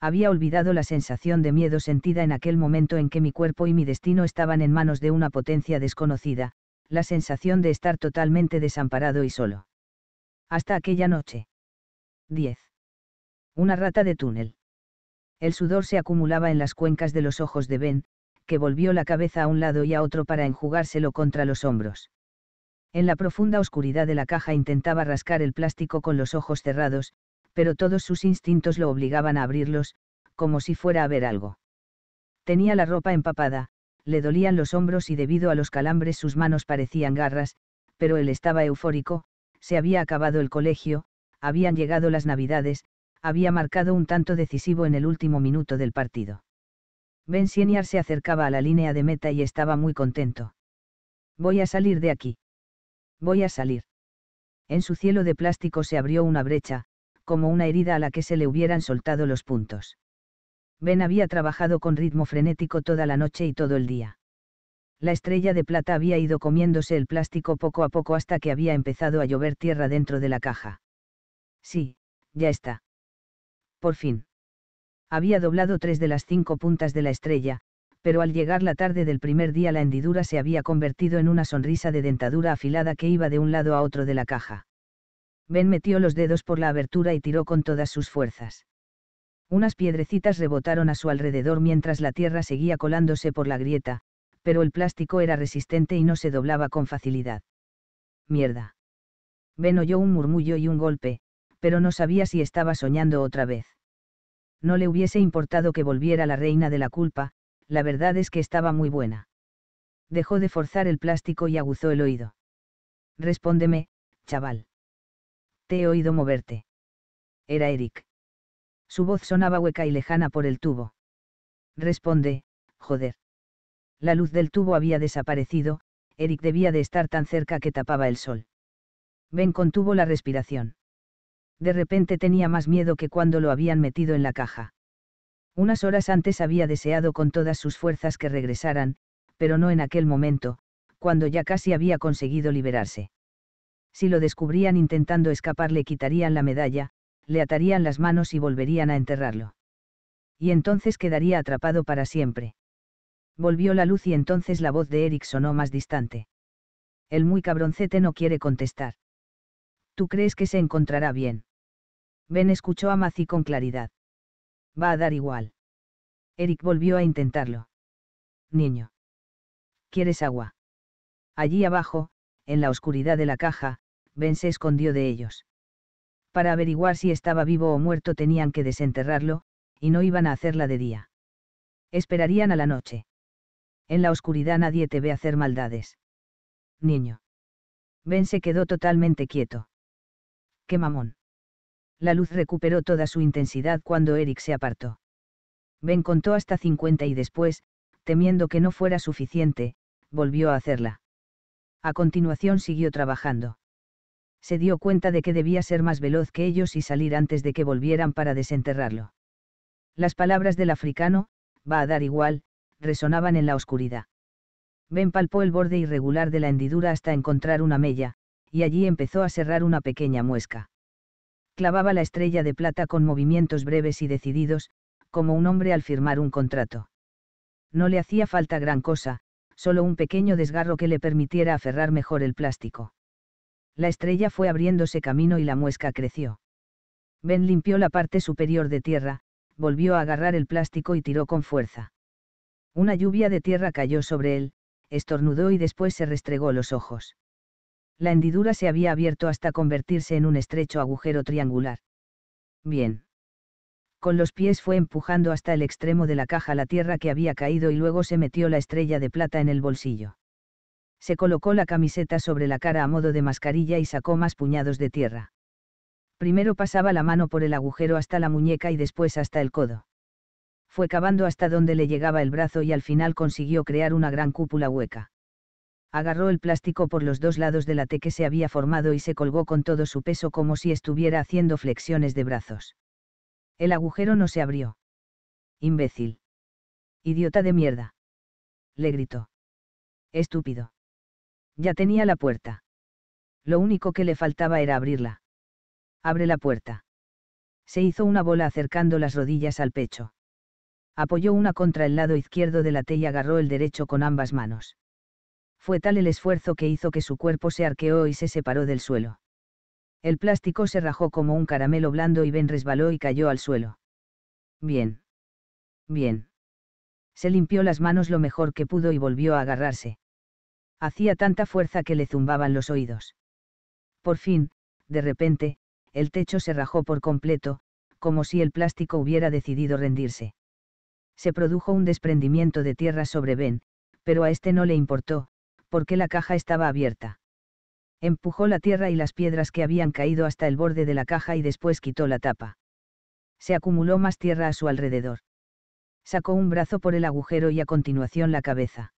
había olvidado la sensación de miedo sentida en aquel momento en que mi cuerpo y mi destino estaban en manos de una potencia desconocida, la sensación de estar totalmente desamparado y solo. Hasta aquella noche. 10. Una rata de túnel. El sudor se acumulaba en las cuencas de los ojos de Ben, que volvió la cabeza a un lado y a otro para enjugárselo contra los hombros. En la profunda oscuridad de la caja intentaba rascar el plástico con los ojos cerrados, pero todos sus instintos lo obligaban a abrirlos, como si fuera a ver algo. Tenía la ropa empapada, le dolían los hombros y debido a los calambres sus manos parecían garras, pero él estaba eufórico, se había acabado el colegio, habían llegado las navidades, había marcado un tanto decisivo en el último minuto del partido. Ben se acercaba a la línea de meta y estaba muy contento. Voy a salir de aquí. Voy a salir. En su cielo de plástico se abrió una brecha, como una herida a la que se le hubieran soltado los puntos. Ben había trabajado con ritmo frenético toda la noche y todo el día. La estrella de plata había ido comiéndose el plástico poco a poco hasta que había empezado a llover tierra dentro de la caja. Sí, ya está. Por fin. Había doblado tres de las cinco puntas de la estrella, pero al llegar la tarde del primer día la hendidura se había convertido en una sonrisa de dentadura afilada que iba de un lado a otro de la caja. Ben metió los dedos por la abertura y tiró con todas sus fuerzas. Unas piedrecitas rebotaron a su alrededor mientras la tierra seguía colándose por la grieta, pero el plástico era resistente y no se doblaba con facilidad. Mierda. Ben oyó un murmullo y un golpe, pero no sabía si estaba soñando otra vez. No le hubiese importado que volviera la reina de la culpa, la verdad es que estaba muy buena. Dejó de forzar el plástico y aguzó el oído. Respóndeme, chaval. Te he oído moverte. Era Eric. Su voz sonaba hueca y lejana por el tubo. Responde, joder. La luz del tubo había desaparecido, Eric debía de estar tan cerca que tapaba el sol. Ben contuvo la respiración. De repente tenía más miedo que cuando lo habían metido en la caja. Unas horas antes había deseado con todas sus fuerzas que regresaran, pero no en aquel momento, cuando ya casi había conseguido liberarse si lo descubrían intentando escapar le quitarían la medalla, le atarían las manos y volverían a enterrarlo. Y entonces quedaría atrapado para siempre. Volvió la luz y entonces la voz de Eric sonó más distante. El muy cabroncete no quiere contestar. ¿Tú crees que se encontrará bien? Ben escuchó a Macy con claridad. Va a dar igual. Eric volvió a intentarlo. Niño. ¿Quieres agua? Allí abajo, en la oscuridad de la caja, Ben se escondió de ellos. Para averiguar si estaba vivo o muerto tenían que desenterrarlo, y no iban a hacerla de día. Esperarían a la noche. En la oscuridad nadie te ve hacer maldades. Niño. Ben se quedó totalmente quieto. ¡Qué mamón! La luz recuperó toda su intensidad cuando Eric se apartó. Ben contó hasta 50 y después, temiendo que no fuera suficiente, volvió a hacerla. A continuación siguió trabajando se dio cuenta de que debía ser más veloz que ellos y salir antes de que volvieran para desenterrarlo. Las palabras del africano, va a dar igual, resonaban en la oscuridad. Ben palpó el borde irregular de la hendidura hasta encontrar una mella, y allí empezó a cerrar una pequeña muesca. Clavaba la estrella de plata con movimientos breves y decididos, como un hombre al firmar un contrato. No le hacía falta gran cosa, solo un pequeño desgarro que le permitiera aferrar mejor el plástico. La estrella fue abriéndose camino y la muesca creció. Ben limpió la parte superior de tierra, volvió a agarrar el plástico y tiró con fuerza. Una lluvia de tierra cayó sobre él, estornudó y después se restregó los ojos. La hendidura se había abierto hasta convertirse en un estrecho agujero triangular. Bien. Con los pies fue empujando hasta el extremo de la caja la tierra que había caído y luego se metió la estrella de plata en el bolsillo se colocó la camiseta sobre la cara a modo de mascarilla y sacó más puñados de tierra. Primero pasaba la mano por el agujero hasta la muñeca y después hasta el codo. Fue cavando hasta donde le llegaba el brazo y al final consiguió crear una gran cúpula hueca. Agarró el plástico por los dos lados de la T que se había formado y se colgó con todo su peso como si estuviera haciendo flexiones de brazos. El agujero no se abrió. Imbécil. Idiota de mierda. Le gritó. Estúpido ya tenía la puerta. Lo único que le faltaba era abrirla. Abre la puerta. Se hizo una bola acercando las rodillas al pecho. Apoyó una contra el lado izquierdo de la T y agarró el derecho con ambas manos. Fue tal el esfuerzo que hizo que su cuerpo se arqueó y se separó del suelo. El plástico se rajó como un caramelo blando y Ben resbaló y cayó al suelo. Bien. Bien. Se limpió las manos lo mejor que pudo y volvió a agarrarse hacía tanta fuerza que le zumbaban los oídos. Por fin, de repente, el techo se rajó por completo, como si el plástico hubiera decidido rendirse. Se produjo un desprendimiento de tierra sobre Ben, pero a este no le importó, porque la caja estaba abierta. Empujó la tierra y las piedras que habían caído hasta el borde de la caja y después quitó la tapa. Se acumuló más tierra a su alrededor. Sacó un brazo por el agujero y a continuación la cabeza.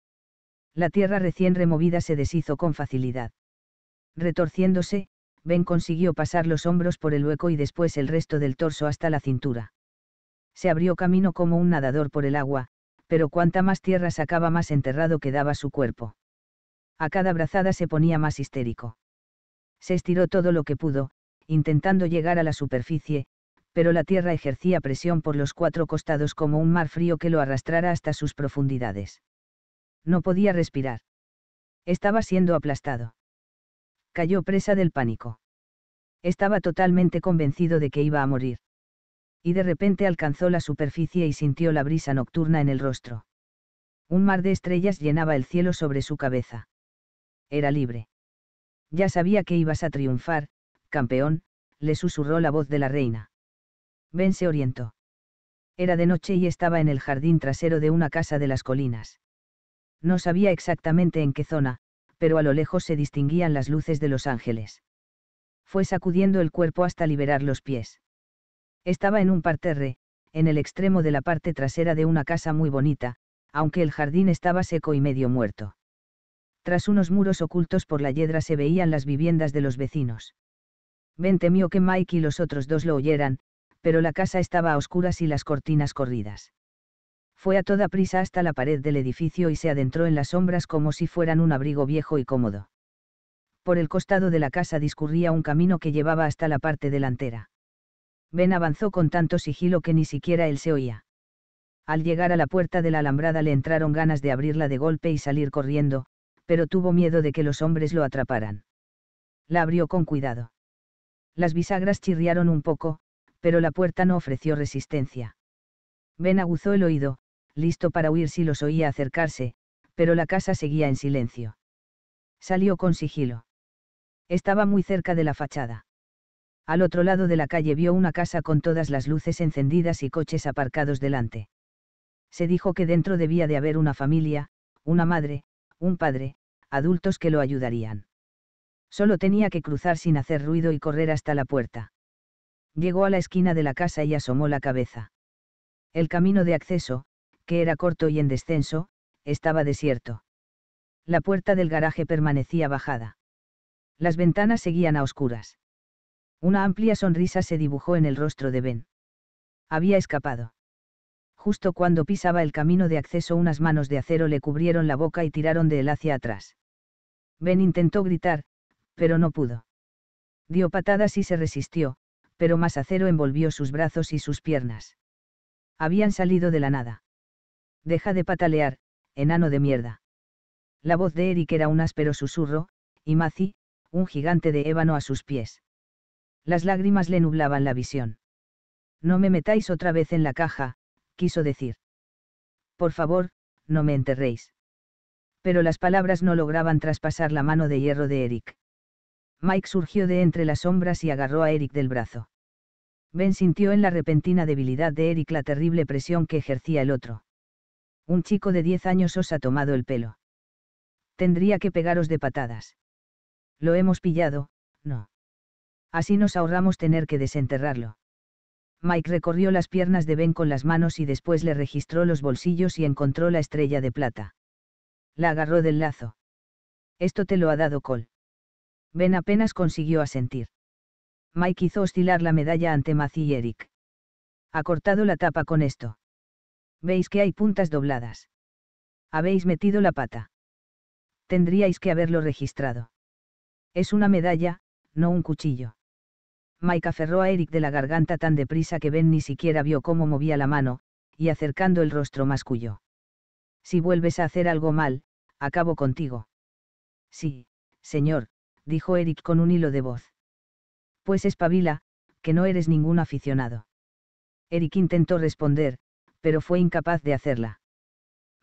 La tierra recién removida se deshizo con facilidad. Retorciéndose, Ben consiguió pasar los hombros por el hueco y después el resto del torso hasta la cintura. Se abrió camino como un nadador por el agua, pero cuanta más tierra sacaba más enterrado quedaba su cuerpo. A cada brazada se ponía más histérico. Se estiró todo lo que pudo, intentando llegar a la superficie, pero la tierra ejercía presión por los cuatro costados como un mar frío que lo arrastrara hasta sus profundidades. No podía respirar. Estaba siendo aplastado. Cayó presa del pánico. Estaba totalmente convencido de que iba a morir. Y de repente alcanzó la superficie y sintió la brisa nocturna en el rostro. Un mar de estrellas llenaba el cielo sobre su cabeza. Era libre. Ya sabía que ibas a triunfar, campeón, le susurró la voz de la reina. Ben se orientó. Era de noche y estaba en el jardín trasero de una casa de las colinas. No sabía exactamente en qué zona, pero a lo lejos se distinguían las luces de Los Ángeles. Fue sacudiendo el cuerpo hasta liberar los pies. Estaba en un parterre, en el extremo de la parte trasera de una casa muy bonita, aunque el jardín estaba seco y medio muerto. Tras unos muros ocultos por la hiedra se veían las viviendas de los vecinos. Ben temió que Mike y los otros dos lo oyeran, pero la casa estaba a oscuras y las cortinas corridas fue a toda prisa hasta la pared del edificio y se adentró en las sombras como si fueran un abrigo viejo y cómodo. Por el costado de la casa discurría un camino que llevaba hasta la parte delantera. Ben avanzó con tanto sigilo que ni siquiera él se oía. Al llegar a la puerta de la alambrada le entraron ganas de abrirla de golpe y salir corriendo, pero tuvo miedo de que los hombres lo atraparan. La abrió con cuidado. Las bisagras chirriaron un poco, pero la puerta no ofreció resistencia. Ben aguzó el oído, listo para huir si los oía acercarse, pero la casa seguía en silencio. Salió con sigilo. Estaba muy cerca de la fachada. Al otro lado de la calle vio una casa con todas las luces encendidas y coches aparcados delante. Se dijo que dentro debía de haber una familia, una madre, un padre, adultos que lo ayudarían. Solo tenía que cruzar sin hacer ruido y correr hasta la puerta. Llegó a la esquina de la casa y asomó la cabeza. El camino de acceso, que era corto y en descenso, estaba desierto. La puerta del garaje permanecía bajada. Las ventanas seguían a oscuras. Una amplia sonrisa se dibujó en el rostro de Ben. Había escapado. Justo cuando pisaba el camino de acceso unas manos de acero le cubrieron la boca y tiraron de él hacia atrás. Ben intentó gritar, pero no pudo. Dio patadas y se resistió, pero más acero envolvió sus brazos y sus piernas. Habían salido de la nada. Deja de patalear, enano de mierda. La voz de Eric era un áspero susurro, y Macy, un gigante de ébano a sus pies. Las lágrimas le nublaban la visión. No me metáis otra vez en la caja, quiso decir. Por favor, no me enterréis. Pero las palabras no lograban traspasar la mano de hierro de Eric. Mike surgió de entre las sombras y agarró a Eric del brazo. Ben sintió en la repentina debilidad de Eric la terrible presión que ejercía el otro. Un chico de 10 años os ha tomado el pelo. Tendría que pegaros de patadas. Lo hemos pillado, no. Así nos ahorramos tener que desenterrarlo. Mike recorrió las piernas de Ben con las manos y después le registró los bolsillos y encontró la estrella de plata. La agarró del lazo. Esto te lo ha dado Cole. Ben apenas consiguió asentir. Mike hizo oscilar la medalla ante Macy y Eric. Ha cortado la tapa con esto. Veis que hay puntas dobladas. Habéis metido la pata. Tendríais que haberlo registrado. Es una medalla, no un cuchillo. Mike aferró a Eric de la garganta tan deprisa que Ben ni siquiera vio cómo movía la mano, y acercando el rostro masculló. Si vuelves a hacer algo mal, acabo contigo. Sí, señor, dijo Eric con un hilo de voz. Pues espabila, que no eres ningún aficionado. Eric intentó responder, pero fue incapaz de hacerla.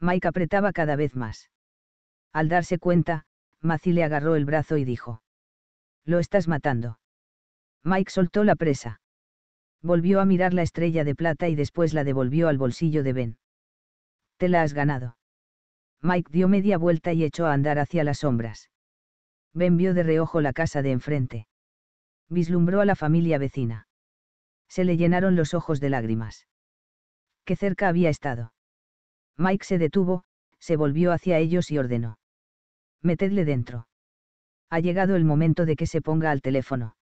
Mike apretaba cada vez más. Al darse cuenta, Macy le agarró el brazo y dijo. Lo estás matando. Mike soltó la presa. Volvió a mirar la estrella de plata y después la devolvió al bolsillo de Ben. Te la has ganado. Mike dio media vuelta y echó a andar hacia las sombras. Ben vio de reojo la casa de enfrente. Vislumbró a la familia vecina. Se le llenaron los ojos de lágrimas qué cerca había estado. Mike se detuvo, se volvió hacia ellos y ordenó. Metedle dentro. Ha llegado el momento de que se ponga al teléfono.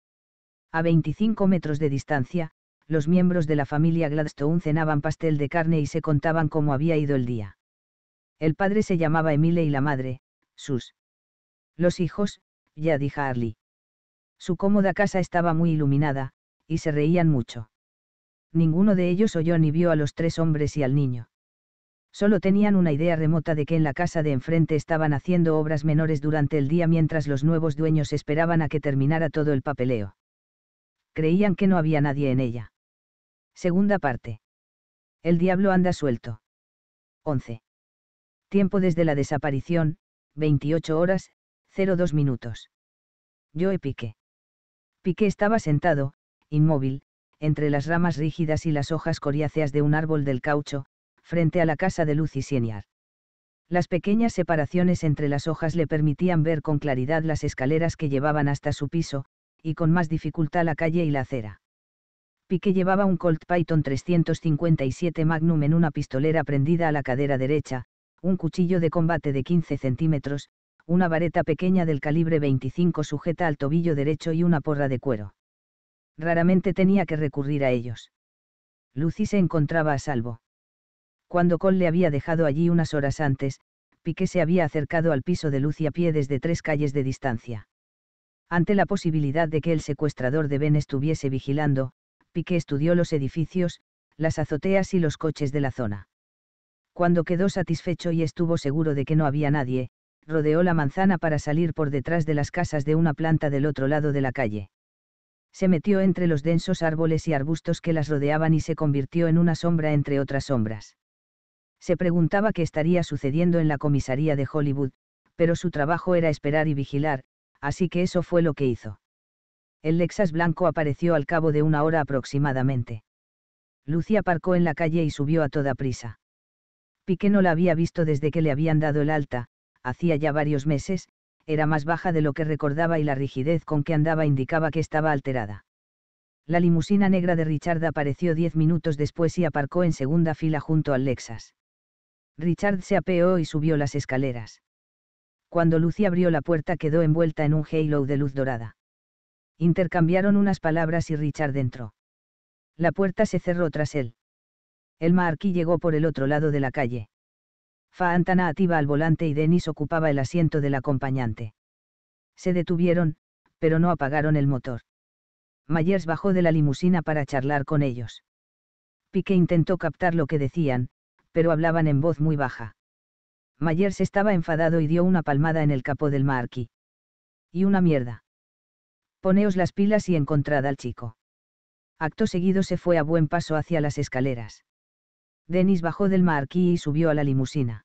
A 25 metros de distancia, los miembros de la familia Gladstone cenaban pastel de carne y se contaban cómo había ido el día. El padre se llamaba Emile y la madre, sus. Los hijos, ya dijo Harley. Su cómoda casa estaba muy iluminada, y se reían mucho ninguno de ellos oyó ni vio a los tres hombres y al niño. Solo tenían una idea remota de que en la casa de enfrente estaban haciendo obras menores durante el día mientras los nuevos dueños esperaban a que terminara todo el papeleo. Creían que no había nadie en ella. Segunda parte. El diablo anda suelto. 11. Tiempo desde la desaparición, 28 horas, 02 minutos. Yo Piqué. Piqué estaba sentado, inmóvil, entre las ramas rígidas y las hojas coriáceas de un árbol del caucho, frente a la casa de Lucy Sieniar. Las pequeñas separaciones entre las hojas le permitían ver con claridad las escaleras que llevaban hasta su piso, y con más dificultad la calle y la acera. Pique llevaba un Colt Python 357 Magnum en una pistolera prendida a la cadera derecha, un cuchillo de combate de 15 centímetros, una vareta pequeña del calibre 25 sujeta al tobillo derecho y una porra de cuero raramente tenía que recurrir a ellos. Lucy se encontraba a salvo. Cuando Cole le había dejado allí unas horas antes, Piqué se había acercado al piso de Lucy a pie desde tres calles de distancia. Ante la posibilidad de que el secuestrador de Ben estuviese vigilando, Piqué estudió los edificios, las azoteas y los coches de la zona. Cuando quedó satisfecho y estuvo seguro de que no había nadie, rodeó la manzana para salir por detrás de las casas de una planta del otro lado de la calle se metió entre los densos árboles y arbustos que las rodeaban y se convirtió en una sombra entre otras sombras. Se preguntaba qué estaría sucediendo en la comisaría de Hollywood, pero su trabajo era esperar y vigilar, así que eso fue lo que hizo. El Lexus blanco apareció al cabo de una hora aproximadamente. Lucia aparcó en la calle y subió a toda prisa. Piqué no la había visto desde que le habían dado el alta, hacía ya varios meses, era más baja de lo que recordaba y la rigidez con que andaba indicaba que estaba alterada. La limusina negra de Richard apareció diez minutos después y aparcó en segunda fila junto al Lexus. Richard se apeó y subió las escaleras. Cuando Lucy abrió la puerta quedó envuelta en un halo de luz dorada. Intercambiaron unas palabras y Richard entró. La puerta se cerró tras él. El marquí llegó por el otro lado de la calle. Faantana ativa al volante y Denis ocupaba el asiento del acompañante. Se detuvieron, pero no apagaron el motor. Myers bajó de la limusina para charlar con ellos. Pique intentó captar lo que decían, pero hablaban en voz muy baja. Myers estaba enfadado y dio una palmada en el capó del Marquis. Y una mierda. Poneos las pilas y encontrad al chico. Acto seguido se fue a buen paso hacia las escaleras. Denis bajó del marquí y subió a la limusina.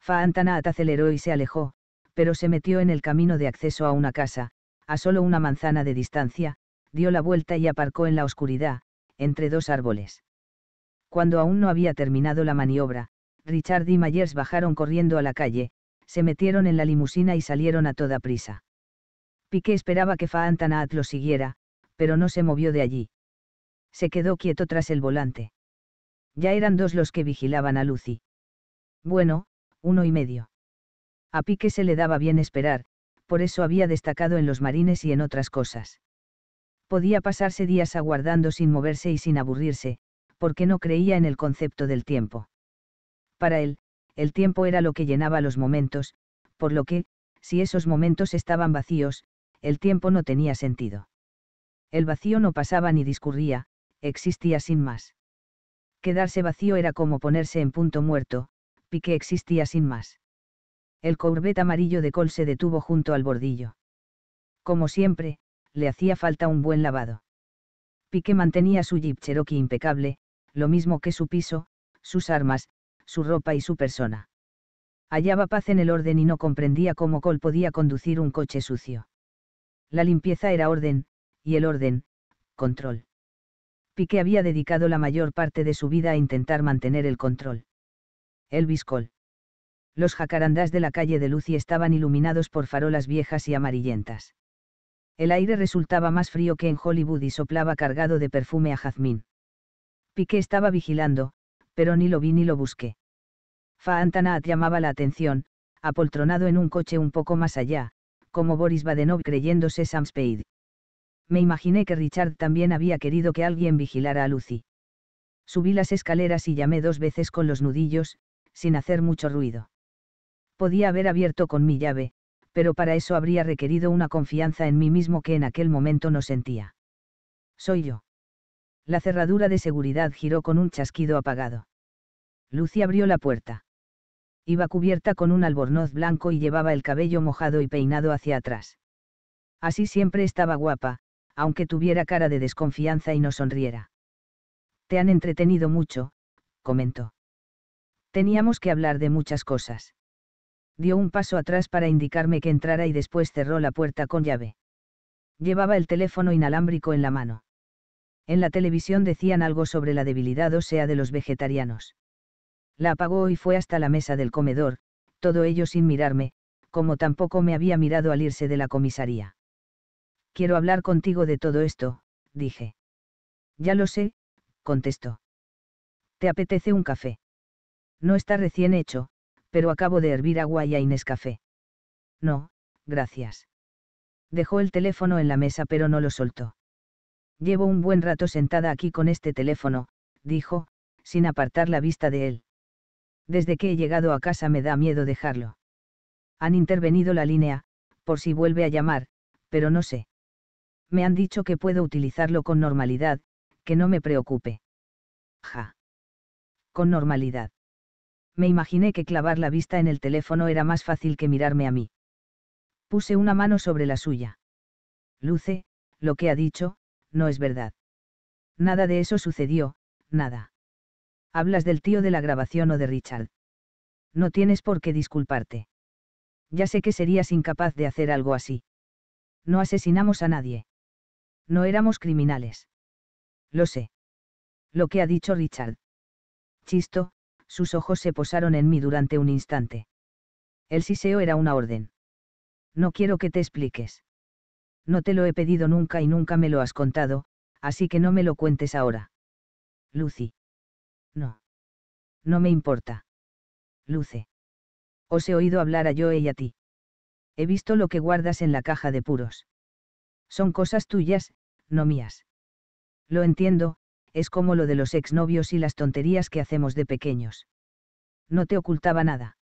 Fahantanaat aceleró y se alejó, pero se metió en el camino de acceso a una casa, a solo una manzana de distancia, dio la vuelta y aparcó en la oscuridad, entre dos árboles. Cuando aún no había terminado la maniobra, Richard y Myers bajaron corriendo a la calle, se metieron en la limusina y salieron a toda prisa. Piqué esperaba que Faantanaat lo siguiera, pero no se movió de allí. Se quedó quieto tras el volante. Ya eran dos los que vigilaban a Lucy. Bueno, uno y medio. A Pique se le daba bien esperar, por eso había destacado en los marines y en otras cosas. Podía pasarse días aguardando sin moverse y sin aburrirse, porque no creía en el concepto del tiempo. Para él, el tiempo era lo que llenaba los momentos, por lo que, si esos momentos estaban vacíos, el tiempo no tenía sentido. El vacío no pasaba ni discurría, existía sin más quedarse vacío era como ponerse en punto muerto, Pique existía sin más. El corbet amarillo de Col se detuvo junto al bordillo. Como siempre, le hacía falta un buen lavado. Pique mantenía su Jeep Cherokee impecable, lo mismo que su piso, sus armas, su ropa y su persona. Hallaba paz en el orden y no comprendía cómo Cole podía conducir un coche sucio. La limpieza era orden, y el orden, control. Pique había dedicado la mayor parte de su vida a intentar mantener el control. Elvis Cole. Los jacarandás de la calle de Lucy estaban iluminados por farolas viejas y amarillentas. El aire resultaba más frío que en Hollywood y soplaba cargado de perfume a jazmín. Piqué estaba vigilando, pero ni lo vi ni lo busqué. Faantanaat llamaba la atención, apoltronado en un coche un poco más allá, como Boris Badenov creyéndose Sam Spade me imaginé que Richard también había querido que alguien vigilara a Lucy. Subí las escaleras y llamé dos veces con los nudillos, sin hacer mucho ruido. Podía haber abierto con mi llave, pero para eso habría requerido una confianza en mí mismo que en aquel momento no sentía. Soy yo. La cerradura de seguridad giró con un chasquido apagado. Lucy abrió la puerta. Iba cubierta con un albornoz blanco y llevaba el cabello mojado y peinado hacia atrás. Así siempre estaba guapa, aunque tuviera cara de desconfianza y no sonriera. Te han entretenido mucho, comentó. Teníamos que hablar de muchas cosas. Dio un paso atrás para indicarme que entrara y después cerró la puerta con llave. Llevaba el teléfono inalámbrico en la mano. En la televisión decían algo sobre la debilidad o sea de los vegetarianos. La apagó y fue hasta la mesa del comedor, todo ello sin mirarme, como tampoco me había mirado al irse de la comisaría. Quiero hablar contigo de todo esto, dije. Ya lo sé, contestó. ¿Te apetece un café? No está recién hecho, pero acabo de hervir agua y a Inés café. No, gracias. Dejó el teléfono en la mesa pero no lo soltó. Llevo un buen rato sentada aquí con este teléfono, dijo, sin apartar la vista de él. Desde que he llegado a casa me da miedo dejarlo. Han intervenido la línea, por si vuelve a llamar, pero no sé me han dicho que puedo utilizarlo con normalidad, que no me preocupe. Ja. Con normalidad. Me imaginé que clavar la vista en el teléfono era más fácil que mirarme a mí. Puse una mano sobre la suya. Luce, lo que ha dicho, no es verdad. Nada de eso sucedió, nada. Hablas del tío de la grabación o de Richard. No tienes por qué disculparte. Ya sé que serías incapaz de hacer algo así. No asesinamos a nadie. No éramos criminales. Lo sé. Lo que ha dicho Richard. Chisto, sus ojos se posaron en mí durante un instante. El siseo era una orden. No quiero que te expliques. No te lo he pedido nunca y nunca me lo has contado, así que no me lo cuentes ahora. Lucy. No. No me importa. Luce. Os he oído hablar a yo y a ti. He visto lo que guardas en la caja de puros. Son cosas tuyas, no mías. Lo entiendo, es como lo de los exnovios y las tonterías que hacemos de pequeños. No te ocultaba nada.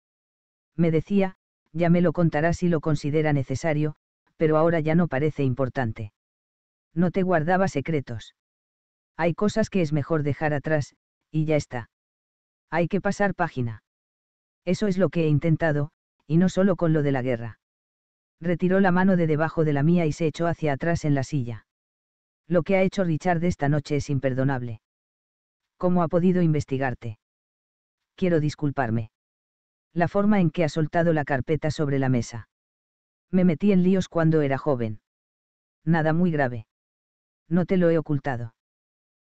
Me decía, ya me lo contará si lo considera necesario, pero ahora ya no parece importante. No te guardaba secretos. Hay cosas que es mejor dejar atrás, y ya está. Hay que pasar página. Eso es lo que he intentado, y no solo con lo de la guerra retiró la mano de debajo de la mía y se echó hacia atrás en la silla. Lo que ha hecho Richard esta noche es imperdonable. ¿Cómo ha podido investigarte? Quiero disculparme. La forma en que ha soltado la carpeta sobre la mesa. Me metí en líos cuando era joven. Nada muy grave. No te lo he ocultado.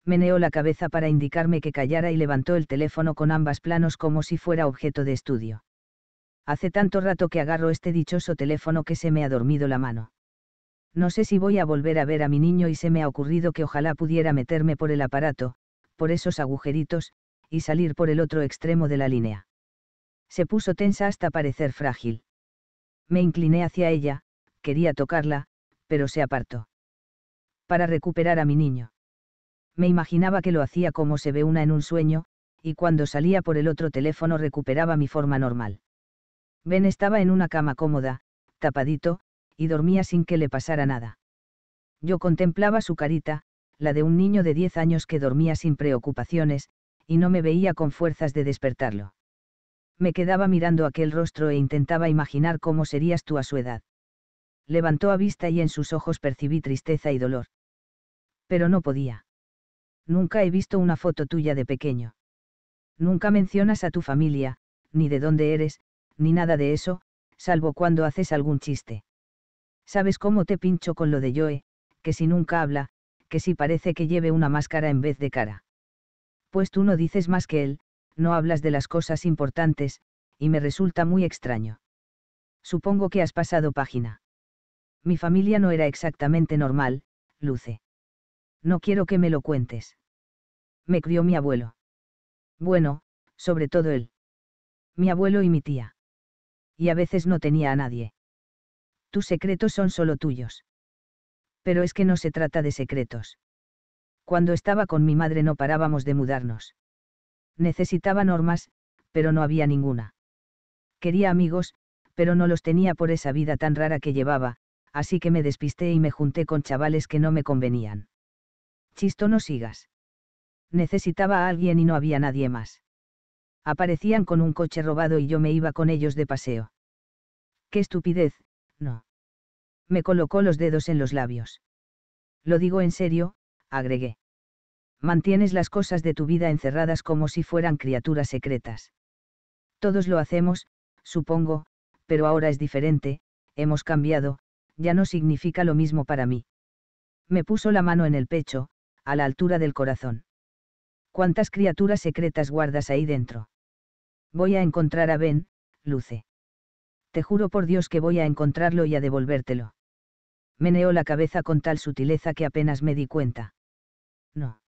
Meneó la cabeza para indicarme que callara y levantó el teléfono con ambas planos como si fuera objeto de estudio hace tanto rato que agarro este dichoso teléfono que se me ha dormido la mano. No sé si voy a volver a ver a mi niño y se me ha ocurrido que ojalá pudiera meterme por el aparato, por esos agujeritos, y salir por el otro extremo de la línea. Se puso tensa hasta parecer frágil. Me incliné hacia ella, quería tocarla, pero se apartó. Para recuperar a mi niño. Me imaginaba que lo hacía como se ve una en un sueño, y cuando salía por el otro teléfono recuperaba mi forma normal. Ben estaba en una cama cómoda, tapadito, y dormía sin que le pasara nada. Yo contemplaba su carita, la de un niño de diez años que dormía sin preocupaciones, y no me veía con fuerzas de despertarlo. Me quedaba mirando aquel rostro e intentaba imaginar cómo serías tú a su edad. Levantó a vista y en sus ojos percibí tristeza y dolor. Pero no podía. Nunca he visto una foto tuya de pequeño. Nunca mencionas a tu familia, ni de dónde eres, ni nada de eso, salvo cuando haces algún chiste. ¿Sabes cómo te pincho con lo de Joe, que si nunca habla, que si parece que lleve una máscara en vez de cara? Pues tú no dices más que él, no hablas de las cosas importantes, y me resulta muy extraño. Supongo que has pasado página. Mi familia no era exactamente normal, Luce. No quiero que me lo cuentes. Me crió mi abuelo. Bueno, sobre todo él. Mi abuelo y mi tía y a veces no tenía a nadie. Tus secretos son solo tuyos. Pero es que no se trata de secretos. Cuando estaba con mi madre no parábamos de mudarnos. Necesitaba normas, pero no había ninguna. Quería amigos, pero no los tenía por esa vida tan rara que llevaba, así que me despisté y me junté con chavales que no me convenían. Chisto no sigas. Necesitaba a alguien y no había nadie más aparecían con un coche robado y yo me iba con ellos de paseo. ¡Qué estupidez! No. Me colocó los dedos en los labios. Lo digo en serio, agregué. Mantienes las cosas de tu vida encerradas como si fueran criaturas secretas. Todos lo hacemos, supongo, pero ahora es diferente, hemos cambiado, ya no significa lo mismo para mí. Me puso la mano en el pecho, a la altura del corazón. ¿Cuántas criaturas secretas guardas ahí dentro? Voy a encontrar a Ben, Luce. Te juro por Dios que voy a encontrarlo y a devolvértelo. Meneó la cabeza con tal sutileza que apenas me di cuenta. No.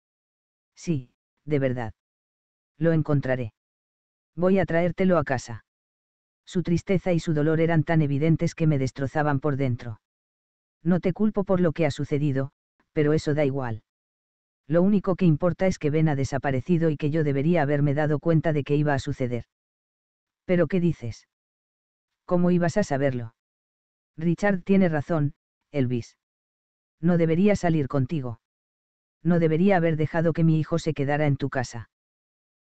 Sí, de verdad. Lo encontraré. Voy a traértelo a casa. Su tristeza y su dolor eran tan evidentes que me destrozaban por dentro. No te culpo por lo que ha sucedido, pero eso da igual. Lo único que importa es que Ben ha desaparecido y que yo debería haberme dado cuenta de que iba a suceder. ¿Pero qué dices? ¿Cómo ibas a saberlo? Richard tiene razón, Elvis. No debería salir contigo. No debería haber dejado que mi hijo se quedara en tu casa.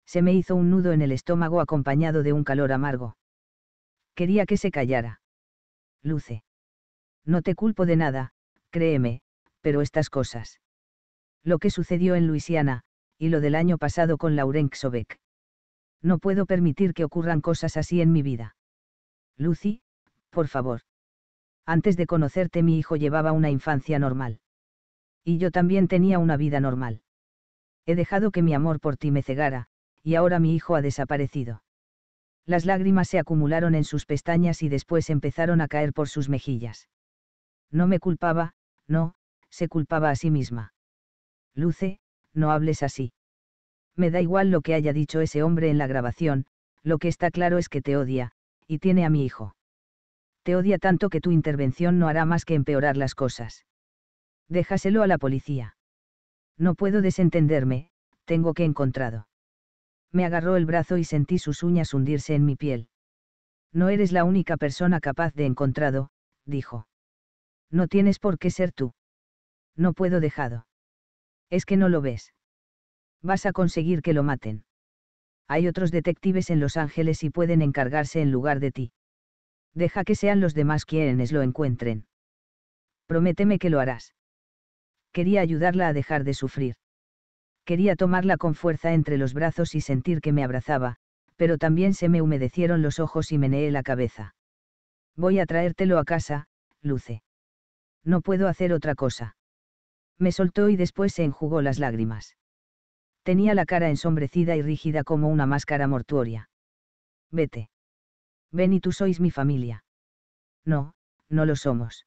Se me hizo un nudo en el estómago acompañado de un calor amargo. Quería que se callara. Luce. No te culpo de nada, créeme, pero estas cosas. Lo que sucedió en Luisiana, y lo del año pasado con Lauren Xovek. No puedo permitir que ocurran cosas así en mi vida. Lucy, por favor. Antes de conocerte mi hijo llevaba una infancia normal. Y yo también tenía una vida normal. He dejado que mi amor por ti me cegara, y ahora mi hijo ha desaparecido. Las lágrimas se acumularon en sus pestañas y después empezaron a caer por sus mejillas. No me culpaba, no, se culpaba a sí misma. Luce, no hables así. Me da igual lo que haya dicho ese hombre en la grabación, lo que está claro es que te odia, y tiene a mi hijo. Te odia tanto que tu intervención no hará más que empeorar las cosas. Déjaselo a la policía. No puedo desentenderme, tengo que encontrado. Me agarró el brazo y sentí sus uñas hundirse en mi piel. No eres la única persona capaz de encontrado, dijo. No tienes por qué ser tú. No puedo dejado. Es que no lo ves vas a conseguir que lo maten. Hay otros detectives en Los Ángeles y pueden encargarse en lugar de ti. Deja que sean los demás quienes lo encuentren. Prométeme que lo harás. Quería ayudarla a dejar de sufrir. Quería tomarla con fuerza entre los brazos y sentir que me abrazaba, pero también se me humedecieron los ojos y meneé la cabeza. Voy a traértelo a casa, Luce. No puedo hacer otra cosa. Me soltó y después se enjugó las lágrimas tenía la cara ensombrecida y rígida como una máscara mortuoria. Vete. Ven y tú sois mi familia. No, no lo somos.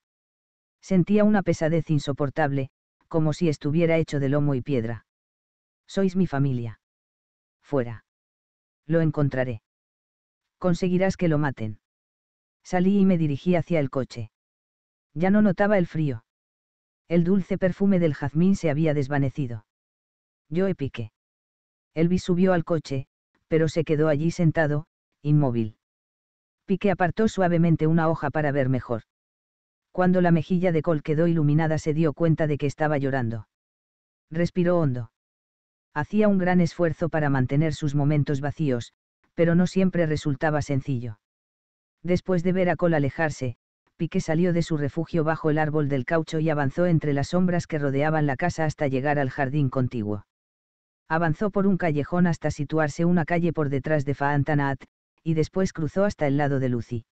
Sentía una pesadez insoportable, como si estuviera hecho de lomo y piedra. Sois mi familia. Fuera. Lo encontraré. Conseguirás que lo maten. Salí y me dirigí hacia el coche. Ya no notaba el frío. El dulce perfume del jazmín se había desvanecido. Yo piqué. Elvis subió al coche, pero se quedó allí sentado, inmóvil. Pique apartó suavemente una hoja para ver mejor. Cuando la mejilla de Col quedó iluminada se dio cuenta de que estaba llorando. Respiró hondo. Hacía un gran esfuerzo para mantener sus momentos vacíos, pero no siempre resultaba sencillo. Después de ver a Col alejarse, Pique salió de su refugio bajo el árbol del caucho y avanzó entre las sombras que rodeaban la casa hasta llegar al jardín contiguo avanzó por un callejón hasta situarse una calle por detrás de Faantanaat, y después cruzó hasta el lado de Lucy.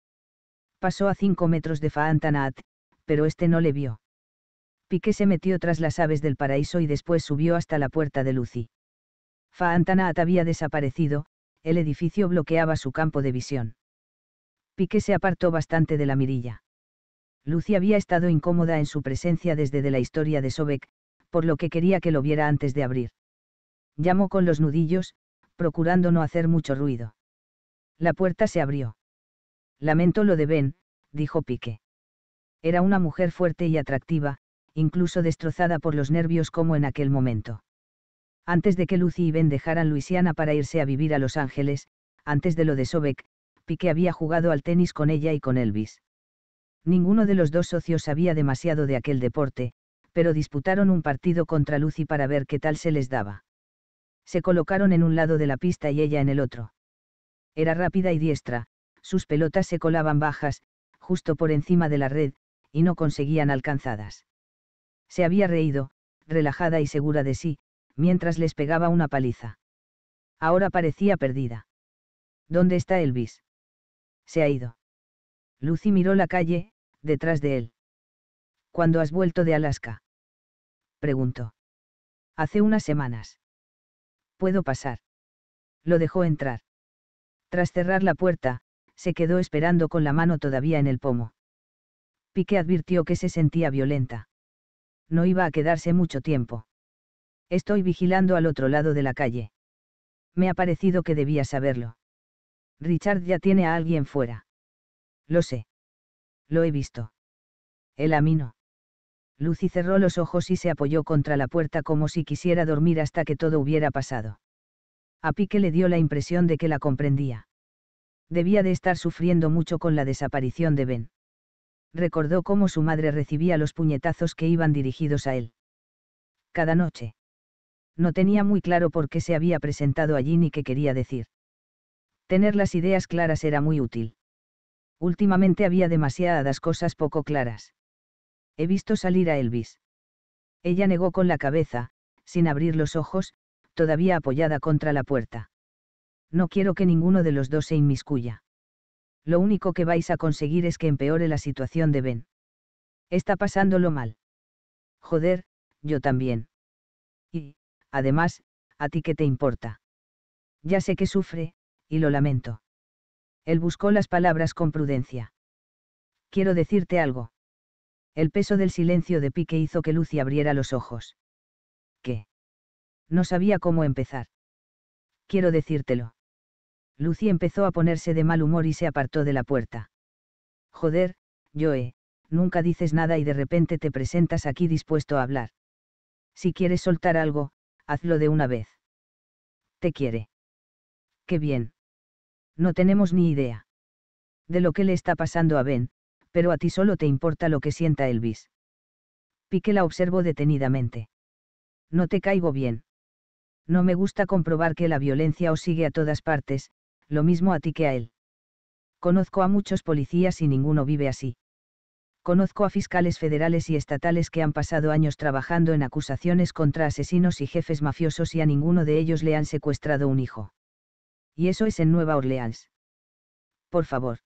Pasó a cinco metros de Faantanaat, pero este no le vio. Piqué se metió tras las aves del paraíso y después subió hasta la puerta de Lucy. Faantanaat había desaparecido, el edificio bloqueaba su campo de visión. Piqué se apartó bastante de la mirilla. Lucy había estado incómoda en su presencia desde la historia de Sobek, por lo que quería que lo viera antes de abrir llamó con los nudillos, procurando no hacer mucho ruido. La puerta se abrió. Lamento lo de Ben, dijo Pique. Era una mujer fuerte y atractiva, incluso destrozada por los nervios como en aquel momento. Antes de que Lucy y Ben dejaran Luisiana para irse a vivir a Los Ángeles, antes de lo de Sobek, Pique había jugado al tenis con ella y con Elvis. Ninguno de los dos socios sabía demasiado de aquel deporte, pero disputaron un partido contra Lucy para ver qué tal se les daba. Se colocaron en un lado de la pista y ella en el otro. Era rápida y diestra, sus pelotas se colaban bajas, justo por encima de la red, y no conseguían alcanzadas. Se había reído, relajada y segura de sí, mientras les pegaba una paliza. Ahora parecía perdida. ¿Dónde está Elvis? Se ha ido. Lucy miró la calle, detrás de él. ¿Cuándo has vuelto de Alaska? Preguntó. Hace unas semanas. Puedo pasar. Lo dejó entrar. Tras cerrar la puerta, se quedó esperando con la mano todavía en el pomo. Pique advirtió que se sentía violenta. No iba a quedarse mucho tiempo. Estoy vigilando al otro lado de la calle. Me ha parecido que debía saberlo. Richard ya tiene a alguien fuera. Lo sé. Lo he visto. El amino. Lucy cerró los ojos y se apoyó contra la puerta como si quisiera dormir hasta que todo hubiera pasado. A Pique le dio la impresión de que la comprendía. Debía de estar sufriendo mucho con la desaparición de Ben. Recordó cómo su madre recibía los puñetazos que iban dirigidos a él. Cada noche. No tenía muy claro por qué se había presentado allí ni qué quería decir. Tener las ideas claras era muy útil. Últimamente había demasiadas cosas poco claras He visto salir a Elvis. Ella negó con la cabeza, sin abrir los ojos, todavía apoyada contra la puerta. No quiero que ninguno de los dos se inmiscuya. Lo único que vais a conseguir es que empeore la situación de Ben. Está pasándolo mal. Joder, yo también. Y, además, ¿a ti qué te importa? Ya sé que sufre, y lo lamento. Él buscó las palabras con prudencia. Quiero decirte algo. El peso del silencio de Pique hizo que Lucy abriera los ojos. ¿Qué? No sabía cómo empezar. Quiero decírtelo. Lucy empezó a ponerse de mal humor y se apartó de la puerta. Joder, Joe, nunca dices nada y de repente te presentas aquí dispuesto a hablar. Si quieres soltar algo, hazlo de una vez. Te quiere. Qué bien. No tenemos ni idea. De lo que le está pasando a Ben, pero a ti solo te importa lo que sienta Elvis. Piqué la observo detenidamente. No te caigo bien. No me gusta comprobar que la violencia os sigue a todas partes, lo mismo a ti que a él. Conozco a muchos policías y ninguno vive así. Conozco a fiscales federales y estatales que han pasado años trabajando en acusaciones contra asesinos y jefes mafiosos y a ninguno de ellos le han secuestrado un hijo. Y eso es en Nueva Orleans. Por favor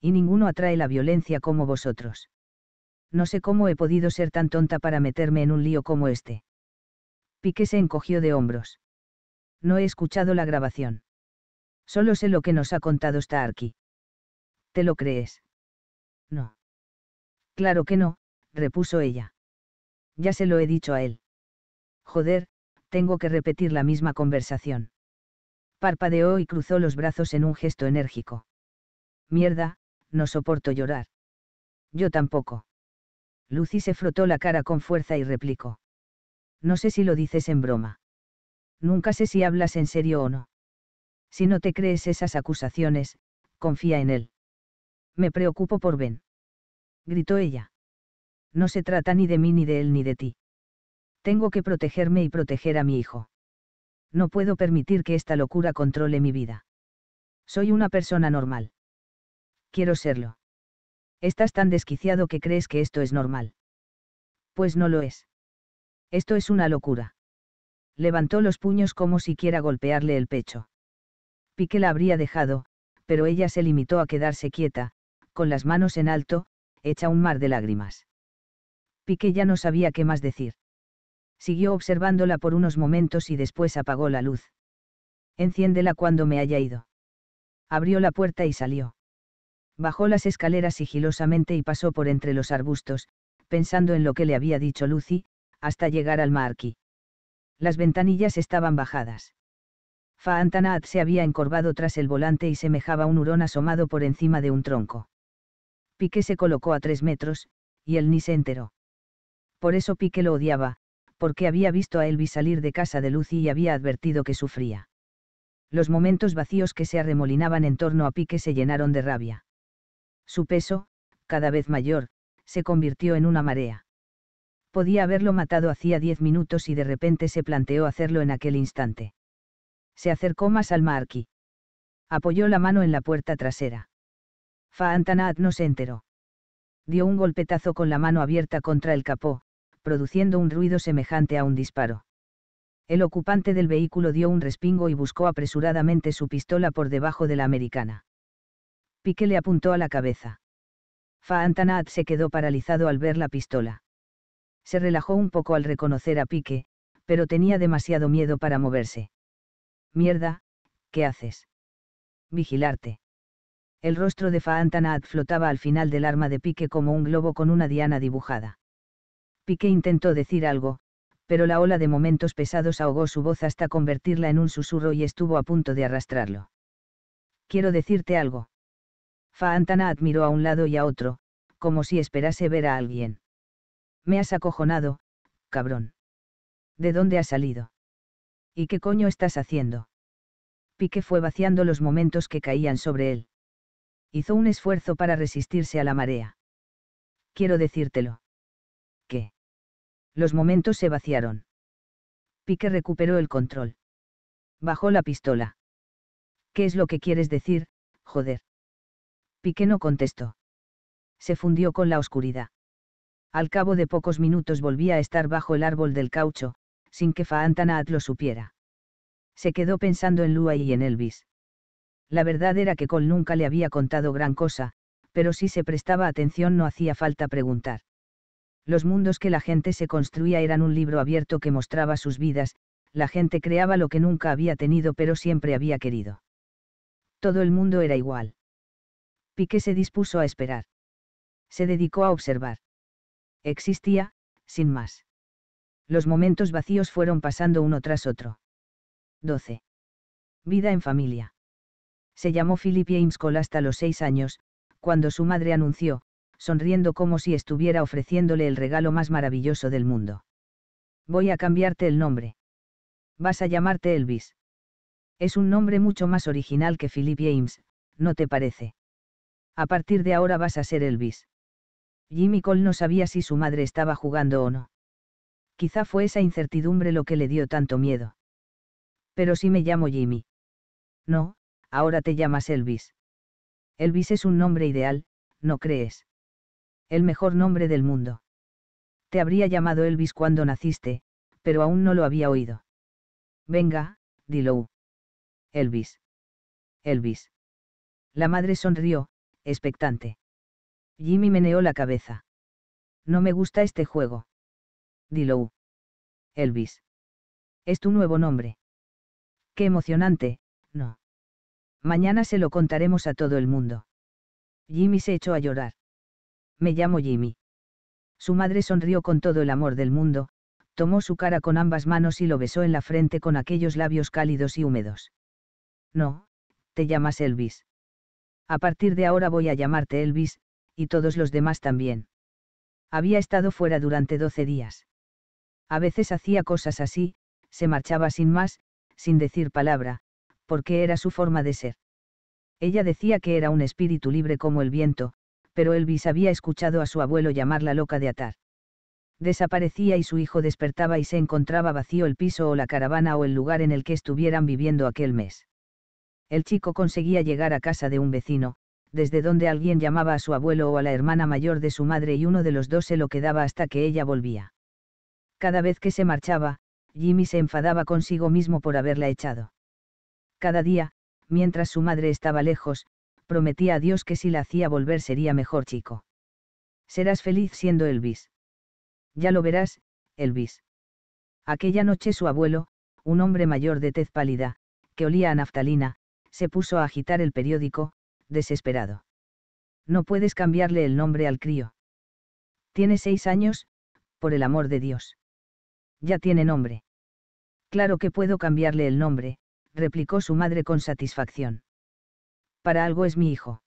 y ninguno atrae la violencia como vosotros. No sé cómo he podido ser tan tonta para meterme en un lío como este. Piqué se encogió de hombros. No he escuchado la grabación. Solo sé lo que nos ha contado Starkey. ¿Te lo crees? No. Claro que no, repuso ella. Ya se lo he dicho a él. Joder, tengo que repetir la misma conversación. Parpadeó y cruzó los brazos en un gesto enérgico. Mierda, no soporto llorar. Yo tampoco. Lucy se frotó la cara con fuerza y replicó. No sé si lo dices en broma. Nunca sé si hablas en serio o no. Si no te crees esas acusaciones, confía en él. Me preocupo por Ben. Gritó ella. No se trata ni de mí ni de él ni de ti. Tengo que protegerme y proteger a mi hijo. No puedo permitir que esta locura controle mi vida. Soy una persona normal quiero serlo. Estás tan desquiciado que crees que esto es normal. Pues no lo es. Esto es una locura. Levantó los puños como si quiera golpearle el pecho. Piqué la habría dejado, pero ella se limitó a quedarse quieta, con las manos en alto, hecha un mar de lágrimas. Piqué ya no sabía qué más decir. Siguió observándola por unos momentos y después apagó la luz. Enciéndela cuando me haya ido. Abrió la puerta y salió. Bajó las escaleras sigilosamente y pasó por entre los arbustos, pensando en lo que le había dicho Lucy, hasta llegar al marquí. Las ventanillas estaban bajadas. Fa'antana'at se había encorvado tras el volante y semejaba un hurón asomado por encima de un tronco. Pique se colocó a tres metros, y él ni se enteró. Por eso Pique lo odiaba, porque había visto a Elvis salir de casa de Lucy y había advertido que sufría. Los momentos vacíos que se arremolinaban en torno a Pique se llenaron de rabia. Su peso, cada vez mayor, se convirtió en una marea. Podía haberlo matado hacía diez minutos y de repente se planteó hacerlo en aquel instante. Se acercó más al Marquis. Apoyó la mano en la puerta trasera. Fa'antana'at no se enteró. Dio un golpetazo con la mano abierta contra el capó, produciendo un ruido semejante a un disparo. El ocupante del vehículo dio un respingo y buscó apresuradamente su pistola por debajo de la americana. Pique le apuntó a la cabeza. Faantanaat se quedó paralizado al ver la pistola. Se relajó un poco al reconocer a Pique, pero tenía demasiado miedo para moverse. Mierda, ¿qué haces? Vigilarte. El rostro de Faantanaat flotaba al final del arma de Pique como un globo con una diana dibujada. Pique intentó decir algo, pero la ola de momentos pesados ahogó su voz hasta convertirla en un susurro y estuvo a punto de arrastrarlo. Quiero decirte algo. Faantana admiró a un lado y a otro, como si esperase ver a alguien. Me has acojonado, cabrón. ¿De dónde has salido? ¿Y qué coño estás haciendo? Pique fue vaciando los momentos que caían sobre él. Hizo un esfuerzo para resistirse a la marea. Quiero decírtelo. ¿Qué? Los momentos se vaciaron. Pique recuperó el control. Bajó la pistola. ¿Qué es lo que quieres decir, joder? Piqué no contestó. Se fundió con la oscuridad. Al cabo de pocos minutos volvía a estar bajo el árbol del caucho, sin que Faantanaat lo supiera. Se quedó pensando en Lua y en Elvis. La verdad era que Col nunca le había contado gran cosa, pero si se prestaba atención no hacía falta preguntar. Los mundos que la gente se construía eran un libro abierto que mostraba sus vidas, la gente creaba lo que nunca había tenido pero siempre había querido. Todo el mundo era igual. Piqué se dispuso a esperar. Se dedicó a observar. Existía, sin más. Los momentos vacíos fueron pasando uno tras otro. 12. Vida en familia. Se llamó Philip James Cole hasta los seis años, cuando su madre anunció, sonriendo como si estuviera ofreciéndole el regalo más maravilloso del mundo. Voy a cambiarte el nombre. Vas a llamarte Elvis. Es un nombre mucho más original que Philip James, ¿no te parece? A partir de ahora vas a ser Elvis. Jimmy Cole no sabía si su madre estaba jugando o no. Quizá fue esa incertidumbre lo que le dio tanto miedo. Pero sí me llamo Jimmy. No, ahora te llamas Elvis. Elvis es un nombre ideal, ¿no crees? El mejor nombre del mundo. Te habría llamado Elvis cuando naciste, pero aún no lo había oído. Venga, dilo. Elvis. Elvis. La madre sonrió, expectante. Jimmy meneó la cabeza. No me gusta este juego. Dilo. Elvis. Es tu nuevo nombre. Qué emocionante, ¿no? Mañana se lo contaremos a todo el mundo. Jimmy se echó a llorar. Me llamo Jimmy. Su madre sonrió con todo el amor del mundo, tomó su cara con ambas manos y lo besó en la frente con aquellos labios cálidos y húmedos. No, te llamas Elvis. A partir de ahora voy a llamarte Elvis, y todos los demás también. Había estado fuera durante doce días. A veces hacía cosas así, se marchaba sin más, sin decir palabra, porque era su forma de ser. Ella decía que era un espíritu libre como el viento, pero Elvis había escuchado a su abuelo llamarla loca de atar. Desaparecía y su hijo despertaba y se encontraba vacío el piso o la caravana o el lugar en el que estuvieran viviendo aquel mes el chico conseguía llegar a casa de un vecino, desde donde alguien llamaba a su abuelo o a la hermana mayor de su madre y uno de los dos se lo quedaba hasta que ella volvía. Cada vez que se marchaba, Jimmy se enfadaba consigo mismo por haberla echado. Cada día, mientras su madre estaba lejos, prometía a Dios que si la hacía volver sería mejor chico. Serás feliz siendo Elvis. Ya lo verás, Elvis. Aquella noche su abuelo, un hombre mayor de tez pálida, que olía a naftalina, se puso a agitar el periódico, desesperado. No puedes cambiarle el nombre al crío. Tiene seis años, por el amor de Dios. Ya tiene nombre. Claro que puedo cambiarle el nombre, replicó su madre con satisfacción. Para algo es mi hijo.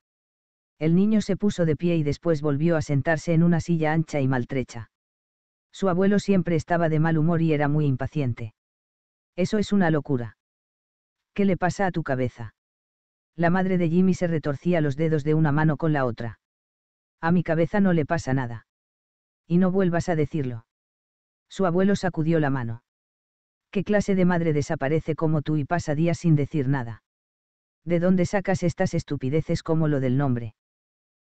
El niño se puso de pie y después volvió a sentarse en una silla ancha y maltrecha. Su abuelo siempre estaba de mal humor y era muy impaciente. Eso es una locura. ¿Qué le pasa a tu cabeza? La madre de Jimmy se retorcía los dedos de una mano con la otra. A mi cabeza no le pasa nada. Y no vuelvas a decirlo. Su abuelo sacudió la mano. ¿Qué clase de madre desaparece como tú y pasa días sin decir nada? ¿De dónde sacas estas estupideces como lo del nombre?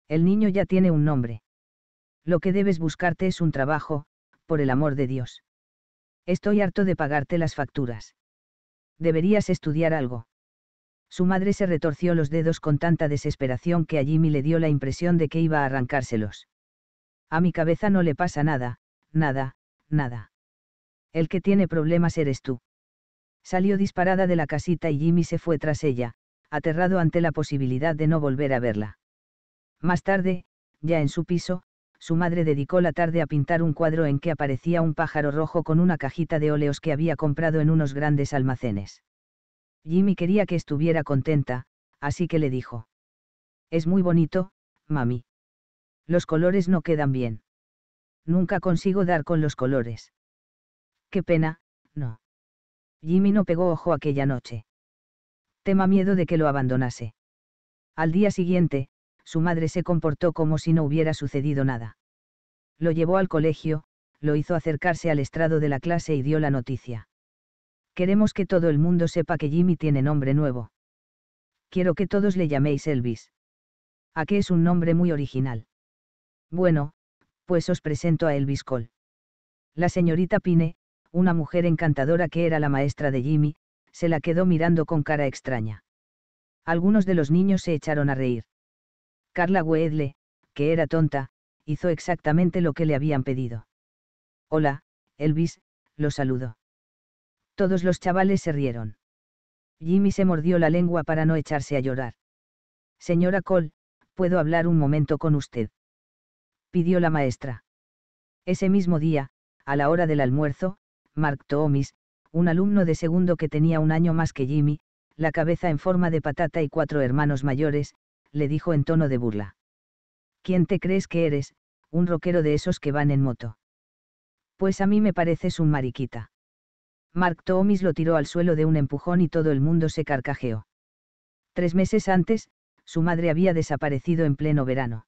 El niño ya tiene un nombre. Lo que debes buscarte es un trabajo, por el amor de Dios. Estoy harto de pagarte las facturas deberías estudiar algo. Su madre se retorció los dedos con tanta desesperación que a Jimmy le dio la impresión de que iba a arrancárselos. A mi cabeza no le pasa nada, nada, nada. El que tiene problemas eres tú. Salió disparada de la casita y Jimmy se fue tras ella, aterrado ante la posibilidad de no volver a verla. Más tarde, ya en su piso, su madre dedicó la tarde a pintar un cuadro en que aparecía un pájaro rojo con una cajita de óleos que había comprado en unos grandes almacenes. Jimmy quería que estuviera contenta, así que le dijo. Es muy bonito, mami. Los colores no quedan bien. Nunca consigo dar con los colores. Qué pena, no. Jimmy no pegó ojo aquella noche. Tema miedo de que lo abandonase. Al día siguiente, su madre se comportó como si no hubiera sucedido nada. Lo llevó al colegio, lo hizo acercarse al estrado de la clase y dio la noticia. Queremos que todo el mundo sepa que Jimmy tiene nombre nuevo. Quiero que todos le llaméis Elvis. ¿A qué es un nombre muy original? Bueno, pues os presento a Elvis Cole. La señorita Pine, una mujer encantadora que era la maestra de Jimmy, se la quedó mirando con cara extraña. Algunos de los niños se echaron a reír. Carla Weedle, que era tonta, hizo exactamente lo que le habían pedido. Hola, Elvis, lo saludo». Todos los chavales se rieron. Jimmy se mordió la lengua para no echarse a llorar. Señora Cole, ¿puedo hablar un momento con usted? pidió la maestra. Ese mismo día, a la hora del almuerzo, Mark Tomis, un alumno de segundo que tenía un año más que Jimmy, la cabeza en forma de patata y cuatro hermanos mayores, le dijo en tono de burla. ¿Quién te crees que eres, un roquero de esos que van en moto? Pues a mí me pareces un mariquita. Mark Thomas lo tiró al suelo de un empujón y todo el mundo se carcajeó. Tres meses antes, su madre había desaparecido en pleno verano.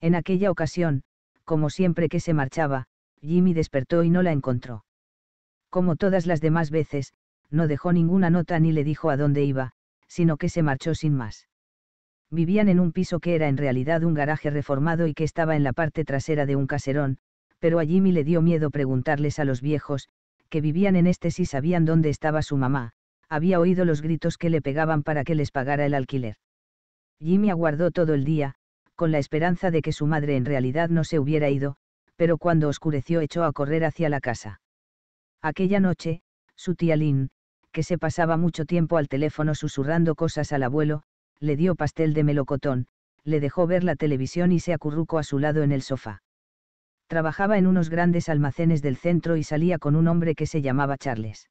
En aquella ocasión, como siempre que se marchaba, Jimmy despertó y no la encontró. Como todas las demás veces, no dejó ninguna nota ni le dijo a dónde iba, sino que se marchó sin más vivían en un piso que era en realidad un garaje reformado y que estaba en la parte trasera de un caserón, pero a Jimmy le dio miedo preguntarles a los viejos, que vivían en este si sabían dónde estaba su mamá, había oído los gritos que le pegaban para que les pagara el alquiler. Jimmy aguardó todo el día, con la esperanza de que su madre en realidad no se hubiera ido, pero cuando oscureció echó a correr hacia la casa. Aquella noche, su tía Lynn, que se pasaba mucho tiempo al teléfono susurrando cosas al abuelo, le dio pastel de melocotón, le dejó ver la televisión y se acurrucó a su lado en el sofá. Trabajaba en unos grandes almacenes del centro y salía con un hombre que se llamaba Charles.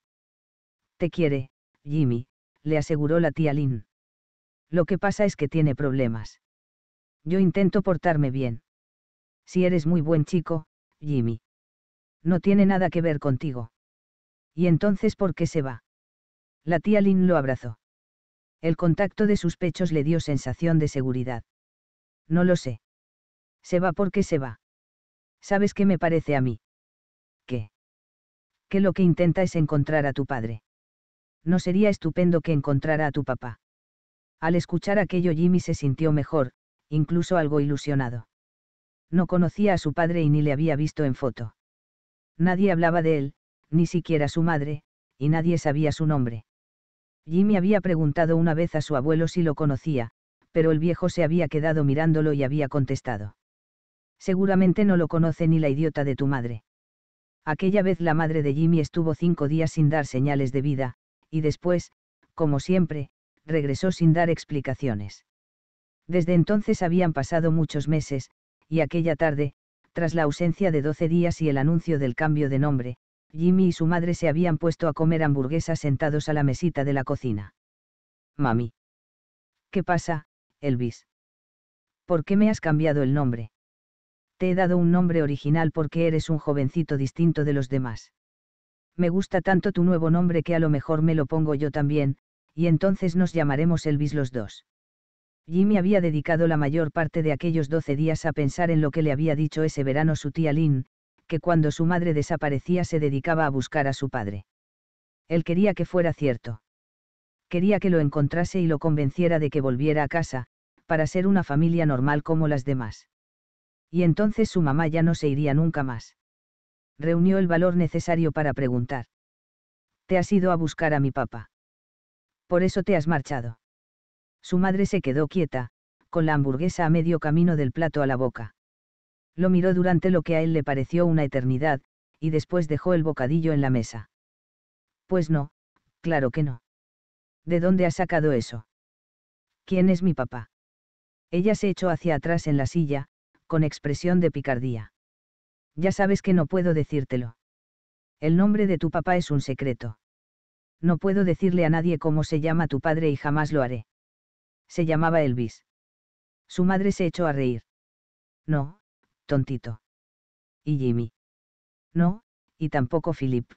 Te quiere, Jimmy, le aseguró la tía Lynn. Lo que pasa es que tiene problemas. Yo intento portarme bien. Si eres muy buen chico, Jimmy. No tiene nada que ver contigo. ¿Y entonces por qué se va? La tía Lynn lo abrazó. El contacto de sus pechos le dio sensación de seguridad. No lo sé. Se va porque se va. ¿Sabes qué me parece a mí? ¿Qué? Que lo que intenta es encontrar a tu padre. ¿No sería estupendo que encontrara a tu papá? Al escuchar aquello Jimmy se sintió mejor, incluso algo ilusionado. No conocía a su padre y ni le había visto en foto. Nadie hablaba de él, ni siquiera su madre, y nadie sabía su nombre. Jimmy había preguntado una vez a su abuelo si lo conocía, pero el viejo se había quedado mirándolo y había contestado. Seguramente no lo conoce ni la idiota de tu madre. Aquella vez la madre de Jimmy estuvo cinco días sin dar señales de vida, y después, como siempre, regresó sin dar explicaciones. Desde entonces habían pasado muchos meses, y aquella tarde, tras la ausencia de doce días y el anuncio del cambio de nombre, Jimmy y su madre se habían puesto a comer hamburguesas sentados a la mesita de la cocina. Mami. ¿Qué pasa, Elvis? ¿Por qué me has cambiado el nombre? Te he dado un nombre original porque eres un jovencito distinto de los demás. Me gusta tanto tu nuevo nombre que a lo mejor me lo pongo yo también, y entonces nos llamaremos Elvis los dos. Jimmy había dedicado la mayor parte de aquellos doce días a pensar en lo que le había dicho ese verano su tía Lynn, que cuando su madre desaparecía se dedicaba a buscar a su padre. Él quería que fuera cierto. Quería que lo encontrase y lo convenciera de que volviera a casa, para ser una familia normal como las demás. Y entonces su mamá ya no se iría nunca más. Reunió el valor necesario para preguntar. Te has ido a buscar a mi papá. Por eso te has marchado. Su madre se quedó quieta, con la hamburguesa a medio camino del plato a la boca lo miró durante lo que a él le pareció una eternidad, y después dejó el bocadillo en la mesa. Pues no, claro que no. ¿De dónde ha sacado eso? ¿Quién es mi papá? Ella se echó hacia atrás en la silla, con expresión de picardía. Ya sabes que no puedo decírtelo. El nombre de tu papá es un secreto. No puedo decirle a nadie cómo se llama tu padre y jamás lo haré. Se llamaba Elvis. Su madre se echó a reír. No, tontito. Y Jimmy. No, y tampoco Philip.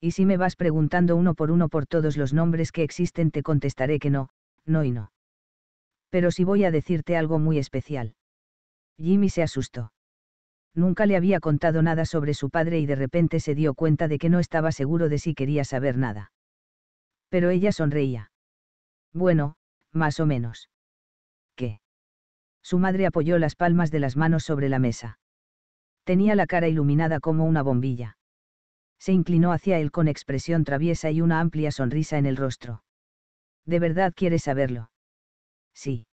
Y si me vas preguntando uno por uno por todos los nombres que existen, te contestaré que no, no y no. Pero si voy a decirte algo muy especial. Jimmy se asustó. Nunca le había contado nada sobre su padre y de repente se dio cuenta de que no estaba seguro de si quería saber nada. Pero ella sonreía. Bueno, más o menos. Su madre apoyó las palmas de las manos sobre la mesa. Tenía la cara iluminada como una bombilla. Se inclinó hacia él con expresión traviesa y una amplia sonrisa en el rostro. ¿De verdad quieres saberlo? Sí.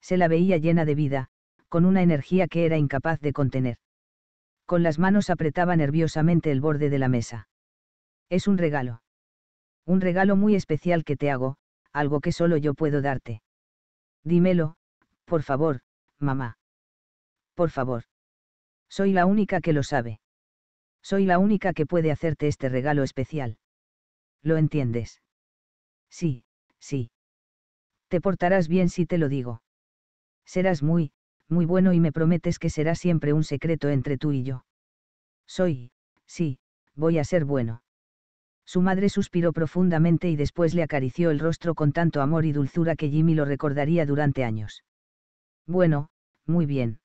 Se la veía llena de vida, con una energía que era incapaz de contener. Con las manos apretaba nerviosamente el borde de la mesa. Es un regalo. Un regalo muy especial que te hago, algo que solo yo puedo darte. Dímelo, por favor, mamá. Por favor. Soy la única que lo sabe. Soy la única que puede hacerte este regalo especial. ¿Lo entiendes? Sí, sí. Te portarás bien si te lo digo. Serás muy, muy bueno y me prometes que será siempre un secreto entre tú y yo. Soy, sí, voy a ser bueno. Su madre suspiró profundamente y después le acarició el rostro con tanto amor y dulzura que Jimmy lo recordaría durante años. Bueno, muy bien.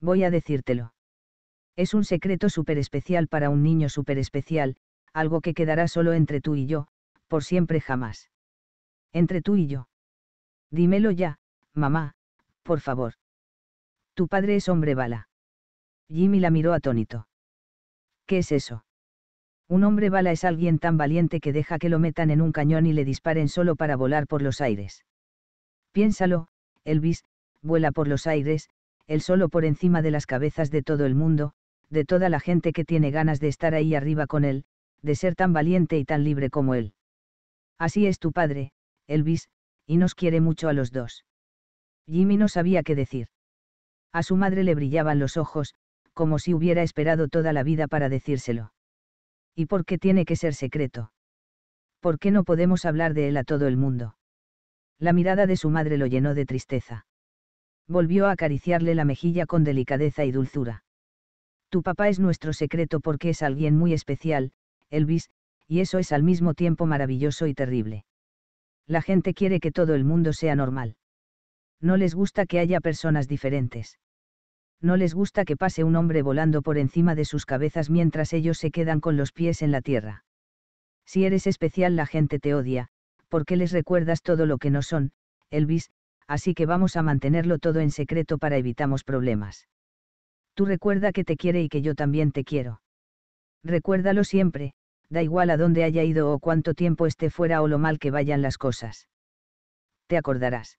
Voy a decírtelo. Es un secreto súper especial para un niño súper especial, algo que quedará solo entre tú y yo, por siempre jamás. Entre tú y yo. Dímelo ya, mamá, por favor. Tu padre es hombre bala. Jimmy la miró atónito. ¿Qué es eso? Un hombre bala es alguien tan valiente que deja que lo metan en un cañón y le disparen solo para volar por los aires. Piénsalo, Elvis, vuela por los aires, él solo por encima de las cabezas de todo el mundo, de toda la gente que tiene ganas de estar ahí arriba con él, de ser tan valiente y tan libre como él. Así es tu padre, Elvis, y nos quiere mucho a los dos. Jimmy no sabía qué decir. A su madre le brillaban los ojos, como si hubiera esperado toda la vida para decírselo. ¿Y por qué tiene que ser secreto? ¿Por qué no podemos hablar de él a todo el mundo? La mirada de su madre lo llenó de tristeza volvió a acariciarle la mejilla con delicadeza y dulzura. Tu papá es nuestro secreto porque es alguien muy especial, Elvis, y eso es al mismo tiempo maravilloso y terrible. La gente quiere que todo el mundo sea normal. No les gusta que haya personas diferentes. No les gusta que pase un hombre volando por encima de sus cabezas mientras ellos se quedan con los pies en la tierra. Si eres especial la gente te odia, porque les recuerdas todo lo que no son, Elvis, así que vamos a mantenerlo todo en secreto para evitamos problemas. Tú recuerda que te quiere y que yo también te quiero. Recuérdalo siempre, da igual a dónde haya ido o cuánto tiempo esté fuera o lo mal que vayan las cosas. Te acordarás.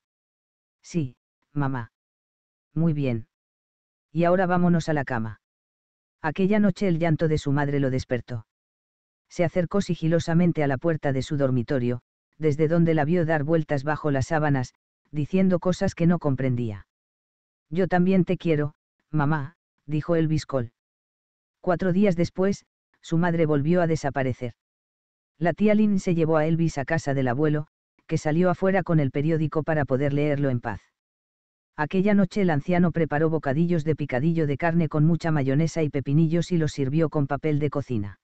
Sí, mamá. Muy bien. Y ahora vámonos a la cama. Aquella noche el llanto de su madre lo despertó. Se acercó sigilosamente a la puerta de su dormitorio, desde donde la vio dar vueltas bajo las sábanas, diciendo cosas que no comprendía. Yo también te quiero, mamá, dijo Elvis Cole. Cuatro días después, su madre volvió a desaparecer. La tía Lynn se llevó a Elvis a casa del abuelo, que salió afuera con el periódico para poder leerlo en paz. Aquella noche el anciano preparó bocadillos de picadillo de carne con mucha mayonesa y pepinillos y los sirvió con papel de cocina.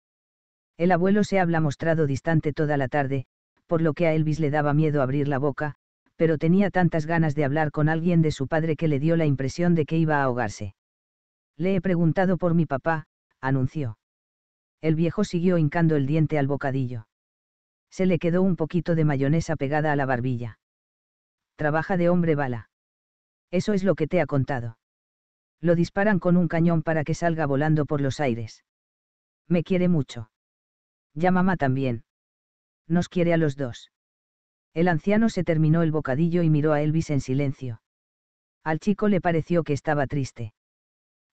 El abuelo se habla mostrado distante toda la tarde, por lo que a Elvis le daba miedo abrir la boca, pero tenía tantas ganas de hablar con alguien de su padre que le dio la impresión de que iba a ahogarse. Le he preguntado por mi papá, anunció. El viejo siguió hincando el diente al bocadillo. Se le quedó un poquito de mayonesa pegada a la barbilla. Trabaja de hombre bala. Eso es lo que te ha contado. Lo disparan con un cañón para que salga volando por los aires. Me quiere mucho. Ya mamá también. Nos quiere a los dos. El anciano se terminó el bocadillo y miró a Elvis en silencio. Al chico le pareció que estaba triste.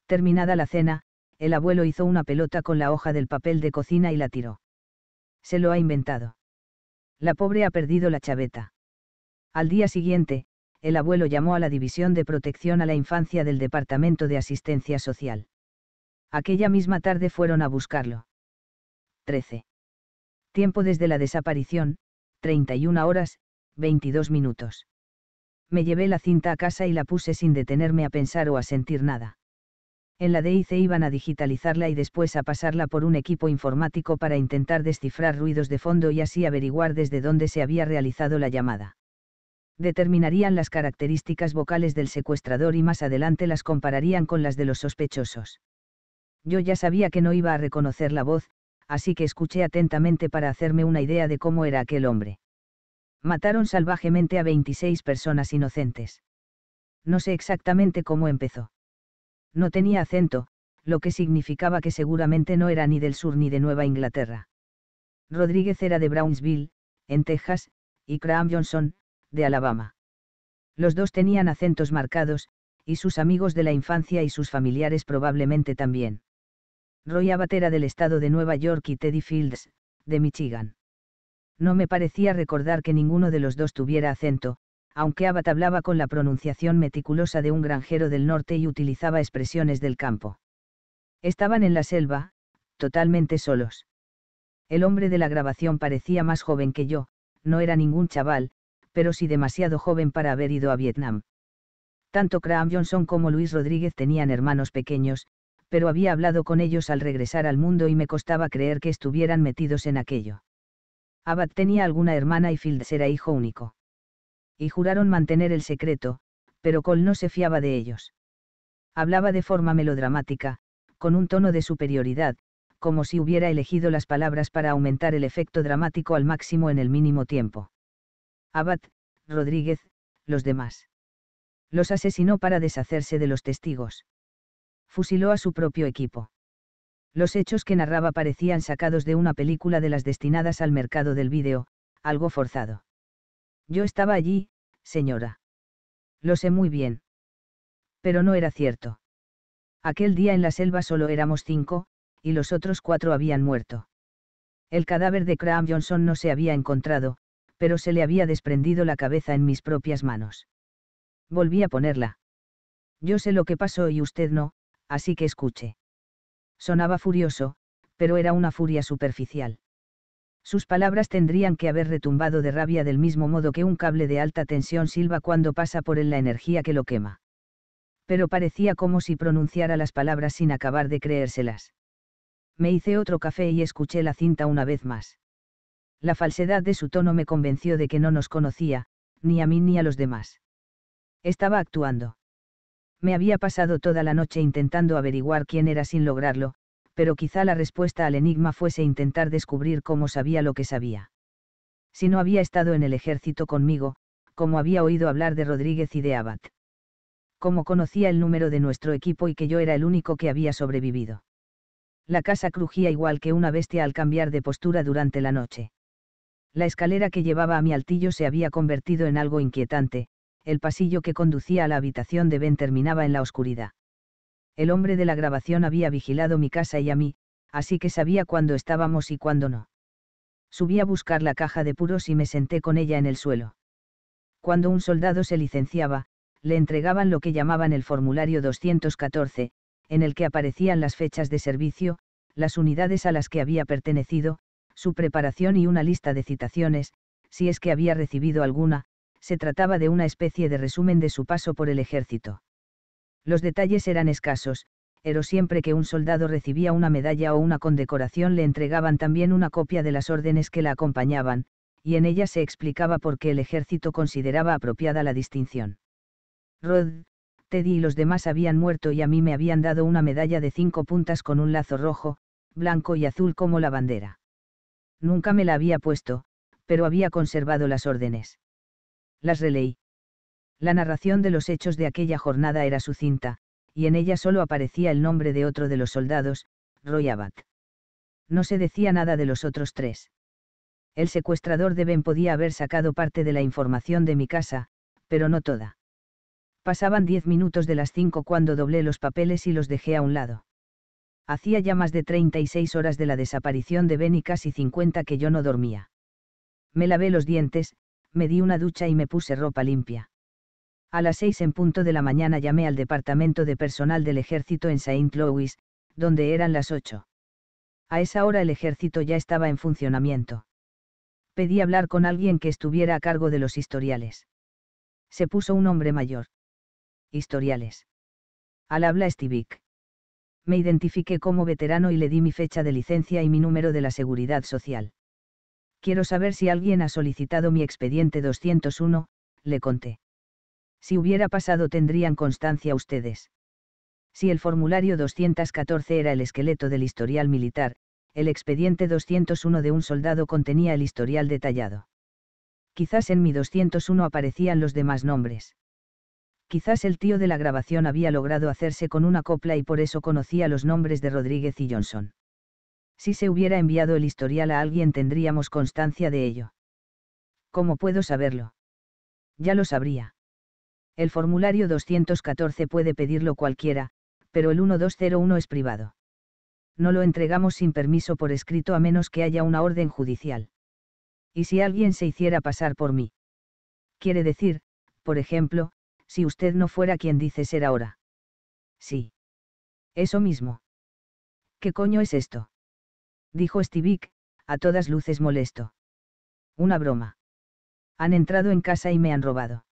Terminada la cena, el abuelo hizo una pelota con la hoja del papel de cocina y la tiró. Se lo ha inventado. La pobre ha perdido la chaveta. Al día siguiente, el abuelo llamó a la División de Protección a la Infancia del Departamento de Asistencia Social. Aquella misma tarde fueron a buscarlo. 13. Tiempo desde la desaparición, 31 horas, 22 minutos. Me llevé la cinta a casa y la puse sin detenerme a pensar o a sentir nada. En la DIC iban a digitalizarla y después a pasarla por un equipo informático para intentar descifrar ruidos de fondo y así averiguar desde dónde se había realizado la llamada. Determinarían las características vocales del secuestrador y más adelante las compararían con las de los sospechosos. Yo ya sabía que no iba a reconocer la voz, así que escuché atentamente para hacerme una idea de cómo era aquel hombre. Mataron salvajemente a 26 personas inocentes. No sé exactamente cómo empezó. No tenía acento, lo que significaba que seguramente no era ni del sur ni de Nueva Inglaterra. Rodríguez era de Brownsville, en Texas, y Graham Johnson, de Alabama. Los dos tenían acentos marcados, y sus amigos de la infancia y sus familiares probablemente también. Roy Abatera del estado de Nueva York y Teddy Fields, de Michigan. No me parecía recordar que ninguno de los dos tuviera acento, aunque Abat hablaba con la pronunciación meticulosa de un granjero del norte y utilizaba expresiones del campo. Estaban en la selva, totalmente solos. El hombre de la grabación parecía más joven que yo, no era ningún chaval, pero sí demasiado joven para haber ido a Vietnam. Tanto Graham Johnson como Luis Rodríguez tenían hermanos pequeños, pero había hablado con ellos al regresar al mundo y me costaba creer que estuvieran metidos en aquello. Abad tenía alguna hermana y Fields era hijo único. Y juraron mantener el secreto, pero Cole no se fiaba de ellos. Hablaba de forma melodramática, con un tono de superioridad, como si hubiera elegido las palabras para aumentar el efecto dramático al máximo en el mínimo tiempo. Abad, Rodríguez, los demás. Los asesinó para deshacerse de los testigos fusiló a su propio equipo. Los hechos que narraba parecían sacados de una película de las destinadas al mercado del vídeo, algo forzado. Yo estaba allí, señora. Lo sé muy bien. Pero no era cierto. Aquel día en la selva solo éramos cinco, y los otros cuatro habían muerto. El cadáver de Cram Johnson no se había encontrado, pero se le había desprendido la cabeza en mis propias manos. Volví a ponerla. Yo sé lo que pasó y usted no, así que escuche. Sonaba furioso, pero era una furia superficial. Sus palabras tendrían que haber retumbado de rabia del mismo modo que un cable de alta tensión silba cuando pasa por él la energía que lo quema. Pero parecía como si pronunciara las palabras sin acabar de creérselas. Me hice otro café y escuché la cinta una vez más. La falsedad de su tono me convenció de que no nos conocía, ni a mí ni a los demás. Estaba actuando. Me había pasado toda la noche intentando averiguar quién era sin lograrlo, pero quizá la respuesta al enigma fuese intentar descubrir cómo sabía lo que sabía. Si no había estado en el ejército conmigo, como había oído hablar de Rodríguez y de Abad. Como conocía el número de nuestro equipo y que yo era el único que había sobrevivido. La casa crujía igual que una bestia al cambiar de postura durante la noche. La escalera que llevaba a mi altillo se había convertido en algo inquietante, el pasillo que conducía a la habitación de Ben terminaba en la oscuridad. El hombre de la grabación había vigilado mi casa y a mí, así que sabía cuándo estábamos y cuándo no. Subí a buscar la caja de puros y me senté con ella en el suelo. Cuando un soldado se licenciaba, le entregaban lo que llamaban el formulario 214, en el que aparecían las fechas de servicio, las unidades a las que había pertenecido, su preparación y una lista de citaciones, si es que había recibido alguna, se trataba de una especie de resumen de su paso por el ejército. Los detalles eran escasos, pero siempre que un soldado recibía una medalla o una condecoración le entregaban también una copia de las órdenes que la acompañaban, y en ella se explicaba por qué el ejército consideraba apropiada la distinción. Rod, Teddy y los demás habían muerto y a mí me habían dado una medalla de cinco puntas con un lazo rojo, blanco y azul como la bandera. Nunca me la había puesto, pero había conservado las órdenes las releí. La narración de los hechos de aquella jornada era sucinta, y en ella solo aparecía el nombre de otro de los soldados, Roy No se decía nada de los otros tres. El secuestrador de Ben podía haber sacado parte de la información de mi casa, pero no toda. Pasaban diez minutos de las cinco cuando doblé los papeles y los dejé a un lado. Hacía ya más de 36 horas de la desaparición de Ben y casi 50 que yo no dormía. Me lavé los dientes, me di una ducha y me puse ropa limpia. A las seis en punto de la mañana llamé al departamento de personal del ejército en Saint Louis, donde eran las ocho. A esa hora el ejército ya estaba en funcionamiento. Pedí hablar con alguien que estuviera a cargo de los historiales. Se puso un hombre mayor. Historiales. Al habla Stivic. Me identifiqué como veterano y le di mi fecha de licencia y mi número de la seguridad social. Quiero saber si alguien ha solicitado mi expediente 201, le conté. Si hubiera pasado tendrían constancia ustedes. Si el formulario 214 era el esqueleto del historial militar, el expediente 201 de un soldado contenía el historial detallado. Quizás en mi 201 aparecían los demás nombres. Quizás el tío de la grabación había logrado hacerse con una copla y por eso conocía los nombres de Rodríguez y Johnson. Si se hubiera enviado el historial a alguien tendríamos constancia de ello. ¿Cómo puedo saberlo? Ya lo sabría. El formulario 214 puede pedirlo cualquiera, pero el 1201 es privado. No lo entregamos sin permiso por escrito a menos que haya una orden judicial. ¿Y si alguien se hiciera pasar por mí? Quiere decir, por ejemplo, si usted no fuera quien dice ser ahora. Sí. Eso mismo. ¿Qué coño es esto? dijo Stivic, a todas luces molesto. Una broma. Han entrado en casa y me han robado.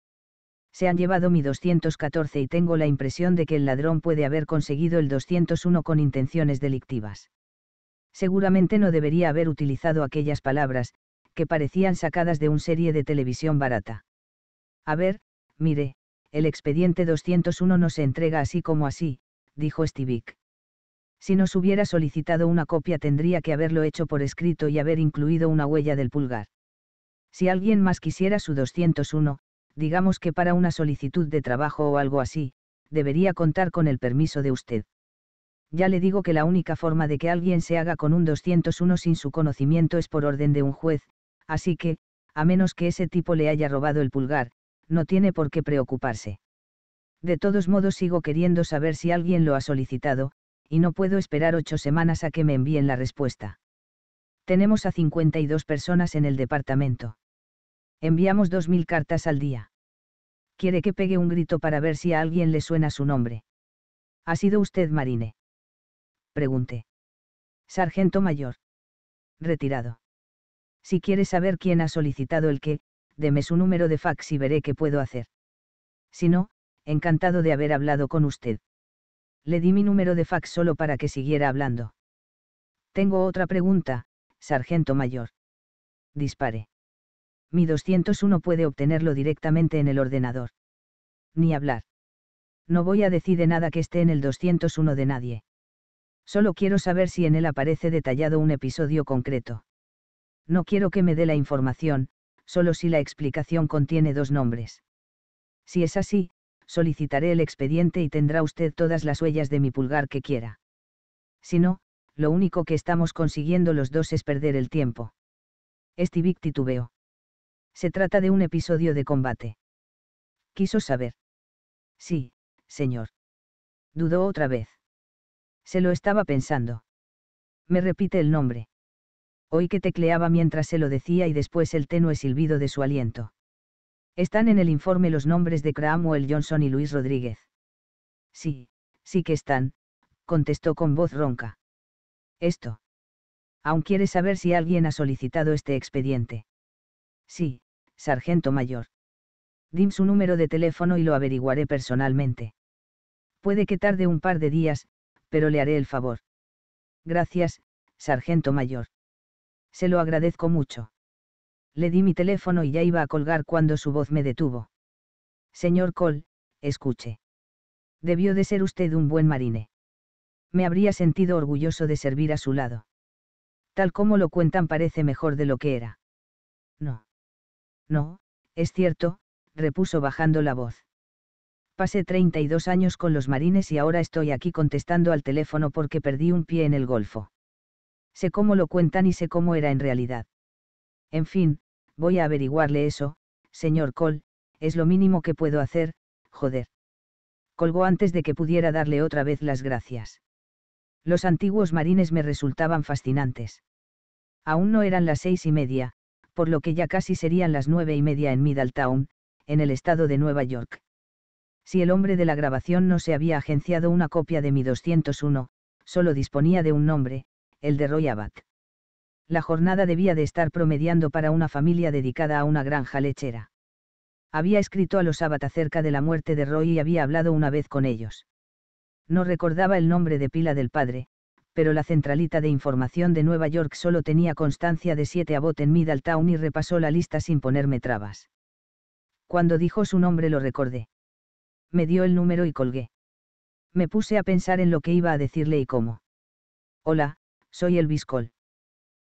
Se han llevado mi 214 y tengo la impresión de que el ladrón puede haber conseguido el 201 con intenciones delictivas. Seguramente no debería haber utilizado aquellas palabras, que parecían sacadas de un serie de televisión barata. A ver, mire, el expediente 201 no se entrega así como así, dijo Stivic. Si nos hubiera solicitado una copia tendría que haberlo hecho por escrito y haber incluido una huella del pulgar. Si alguien más quisiera su 201, digamos que para una solicitud de trabajo o algo así, debería contar con el permiso de usted. Ya le digo que la única forma de que alguien se haga con un 201 sin su conocimiento es por orden de un juez, así que, a menos que ese tipo le haya robado el pulgar, no tiene por qué preocuparse. De todos modos sigo queriendo saber si alguien lo ha solicitado, y no puedo esperar ocho semanas a que me envíen la respuesta. Tenemos a 52 personas en el departamento. Enviamos 2.000 cartas al día. Quiere que pegue un grito para ver si a alguien le suena su nombre. ¿Ha sido usted Marine? Pregunté. Sargento Mayor. Retirado. Si quiere saber quién ha solicitado el qué, deme su número de fax y veré qué puedo hacer. Si no, encantado de haber hablado con usted. Le di mi número de fax solo para que siguiera hablando. Tengo otra pregunta, sargento mayor. Dispare. Mi 201 puede obtenerlo directamente en el ordenador. Ni hablar. No voy a decir de nada que esté en el 201 de nadie. Solo quiero saber si en él aparece detallado un episodio concreto. No quiero que me dé la información, solo si la explicación contiene dos nombres. Si es así, solicitaré el expediente y tendrá usted todas las huellas de mi pulgar que quiera. Si no, lo único que estamos consiguiendo los dos es perder el tiempo. tu titubeó. Se trata de un episodio de combate. Quiso saber. Sí, señor. Dudó otra vez. Se lo estaba pensando. Me repite el nombre. Oí que tecleaba mientras se lo decía y después el tenue silbido de su aliento. Están en el informe los nombres de Cramwell Johnson y Luis Rodríguez. Sí, sí que están, contestó con voz ronca. Esto. Aún quiere saber si alguien ha solicitado este expediente. Sí, sargento mayor. Dim su número de teléfono y lo averiguaré personalmente. Puede que tarde un par de días, pero le haré el favor. Gracias, sargento mayor. Se lo agradezco mucho. Le di mi teléfono y ya iba a colgar cuando su voz me detuvo. Señor Cole, escuche. Debió de ser usted un buen marine. Me habría sentido orgulloso de servir a su lado. Tal como lo cuentan parece mejor de lo que era. No. No, es cierto, repuso bajando la voz. Pasé 32 años con los marines y ahora estoy aquí contestando al teléfono porque perdí un pie en el golfo. Sé cómo lo cuentan y sé cómo era en realidad. En fin, voy a averiguarle eso, señor Cole, es lo mínimo que puedo hacer, joder. Colgó antes de que pudiera darle otra vez las gracias. Los antiguos marines me resultaban fascinantes. Aún no eran las seis y media, por lo que ya casi serían las nueve y media en Middletown, en el estado de Nueva York. Si el hombre de la grabación no se había agenciado una copia de mi 201, solo disponía de un nombre, el de Roy Abbott la jornada debía de estar promediando para una familia dedicada a una granja lechera. Había escrito a los Abbott acerca de la muerte de Roy y había hablado una vez con ellos. No recordaba el nombre de pila del padre, pero la centralita de información de Nueva York solo tenía constancia de siete Abbott en Middletown y repasó la lista sin ponerme trabas. Cuando dijo su nombre lo recordé. Me dio el número y colgué. Me puse a pensar en lo que iba a decirle y cómo. Hola, soy el Cole.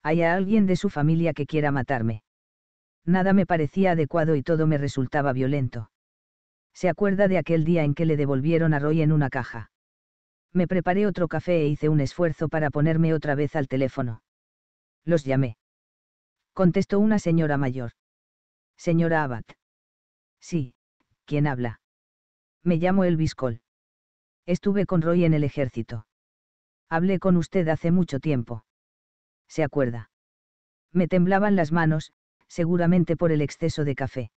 Hay a alguien de su familia que quiera matarme. Nada me parecía adecuado y todo me resultaba violento. Se acuerda de aquel día en que le devolvieron a Roy en una caja. Me preparé otro café e hice un esfuerzo para ponerme otra vez al teléfono. Los llamé. Contestó una señora mayor. Señora Abbott. Sí, ¿quién habla? Me llamo Elvis Cole. Estuve con Roy en el ejército. Hablé con usted hace mucho tiempo se acuerda. Me temblaban las manos, seguramente por el exceso de café.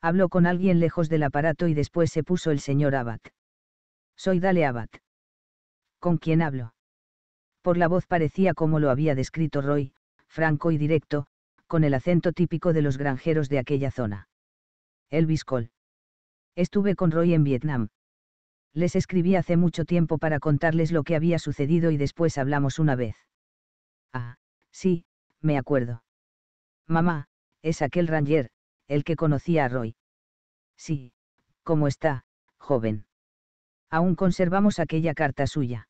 Habló con alguien lejos del aparato y después se puso el señor Abad. Soy Dale Abad. ¿Con quién hablo? Por la voz parecía como lo había descrito Roy, franco y directo, con el acento típico de los granjeros de aquella zona. Elvis Cole. Estuve con Roy en Vietnam. Les escribí hace mucho tiempo para contarles lo que había sucedido y después hablamos una vez. Ah, sí, me acuerdo. Mamá, es aquel Ranger, el que conocía a Roy. Sí, ¿cómo está, joven? Aún conservamos aquella carta suya.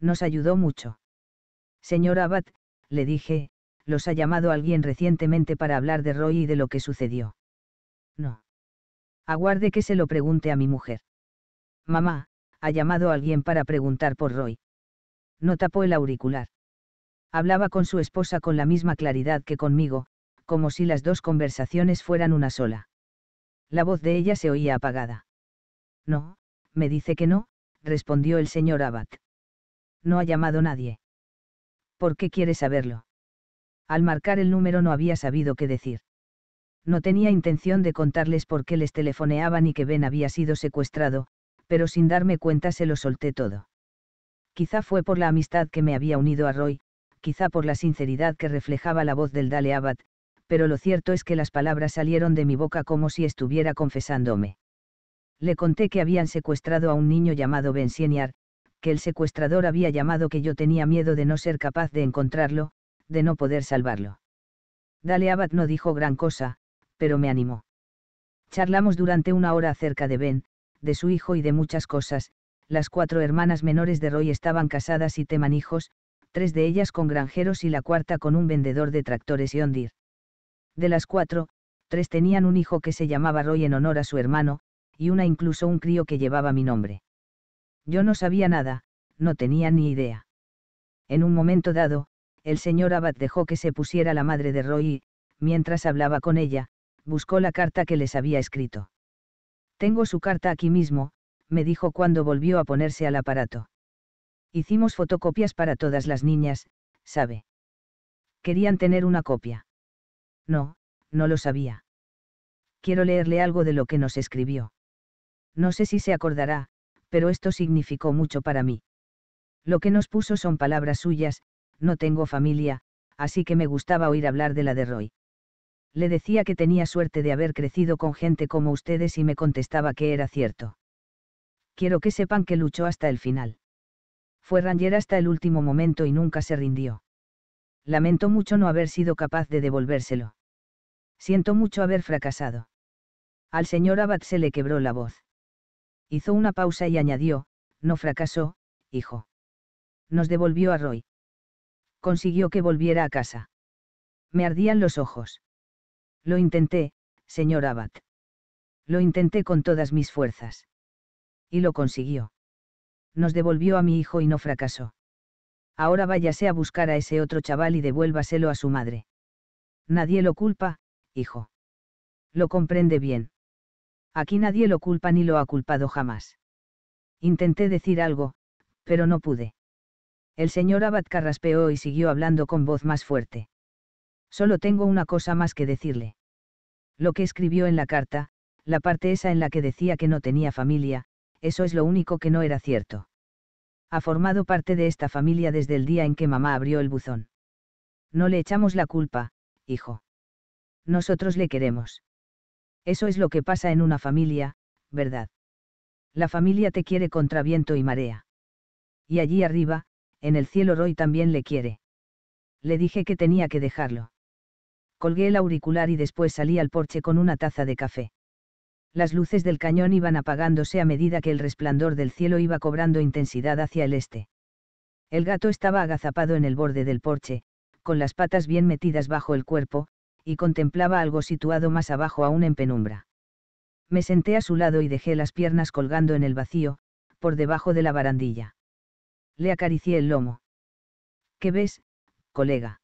Nos ayudó mucho. Señor Abad, le dije, los ha llamado alguien recientemente para hablar de Roy y de lo que sucedió. No. Aguarde que se lo pregunte a mi mujer. Mamá, ha llamado alguien para preguntar por Roy. No tapó el auricular. Hablaba con su esposa con la misma claridad que conmigo, como si las dos conversaciones fueran una sola. La voz de ella se oía apagada. No, me dice que no, respondió el señor Abbott. No ha llamado nadie. ¿Por qué quiere saberlo? Al marcar el número no había sabido qué decir. No tenía intención de contarles por qué les telefoneaban y que Ben había sido secuestrado, pero sin darme cuenta se lo solté todo. Quizá fue por la amistad que me había unido a Roy, quizá por la sinceridad que reflejaba la voz del Dale Abad, pero lo cierto es que las palabras salieron de mi boca como si estuviera confesándome. Le conté que habían secuestrado a un niño llamado Ben Sieniar, que el secuestrador había llamado que yo tenía miedo de no ser capaz de encontrarlo, de no poder salvarlo. Dale Abad no dijo gran cosa, pero me animó. Charlamos durante una hora acerca de Ben, de su hijo y de muchas cosas, las cuatro hermanas menores de Roy estaban casadas y teman hijos, tres de ellas con granjeros y la cuarta con un vendedor de tractores y ondir. De las cuatro, tres tenían un hijo que se llamaba Roy en honor a su hermano, y una incluso un crío que llevaba mi nombre. Yo no sabía nada, no tenía ni idea. En un momento dado, el señor Abad dejó que se pusiera la madre de Roy y, mientras hablaba con ella, buscó la carta que les había escrito. Tengo su carta aquí mismo, me dijo cuando volvió a ponerse al aparato. Hicimos fotocopias para todas las niñas, sabe. Querían tener una copia. No, no lo sabía. Quiero leerle algo de lo que nos escribió. No sé si se acordará, pero esto significó mucho para mí. Lo que nos puso son palabras suyas, no tengo familia, así que me gustaba oír hablar de la de Roy. Le decía que tenía suerte de haber crecido con gente como ustedes y me contestaba que era cierto. Quiero que sepan que luchó hasta el final fue Ranger hasta el último momento y nunca se rindió. Lamento mucho no haber sido capaz de devolvérselo. Siento mucho haber fracasado. Al señor Abad se le quebró la voz. Hizo una pausa y añadió, no fracasó, hijo. Nos devolvió a Roy. Consiguió que volviera a casa. Me ardían los ojos. Lo intenté, señor Abad. Lo intenté con todas mis fuerzas. Y lo consiguió nos devolvió a mi hijo y no fracasó. Ahora váyase a buscar a ese otro chaval y devuélvaselo a su madre. Nadie lo culpa, hijo. Lo comprende bien. Aquí nadie lo culpa ni lo ha culpado jamás. Intenté decir algo, pero no pude. El señor Abad carraspeó y siguió hablando con voz más fuerte. Solo tengo una cosa más que decirle. Lo que escribió en la carta, la parte esa en la que decía que no tenía familia, eso es lo único que no era cierto. Ha formado parte de esta familia desde el día en que mamá abrió el buzón. No le echamos la culpa, hijo. Nosotros le queremos. Eso es lo que pasa en una familia, ¿verdad? La familia te quiere contra viento y marea. Y allí arriba, en el cielo Roy también le quiere. Le dije que tenía que dejarlo. Colgué el auricular y después salí al porche con una taza de café las luces del cañón iban apagándose a medida que el resplandor del cielo iba cobrando intensidad hacia el este. El gato estaba agazapado en el borde del porche, con las patas bien metidas bajo el cuerpo, y contemplaba algo situado más abajo aún en penumbra. Me senté a su lado y dejé las piernas colgando en el vacío, por debajo de la barandilla. Le acaricié el lomo. ¿Qué ves, colega?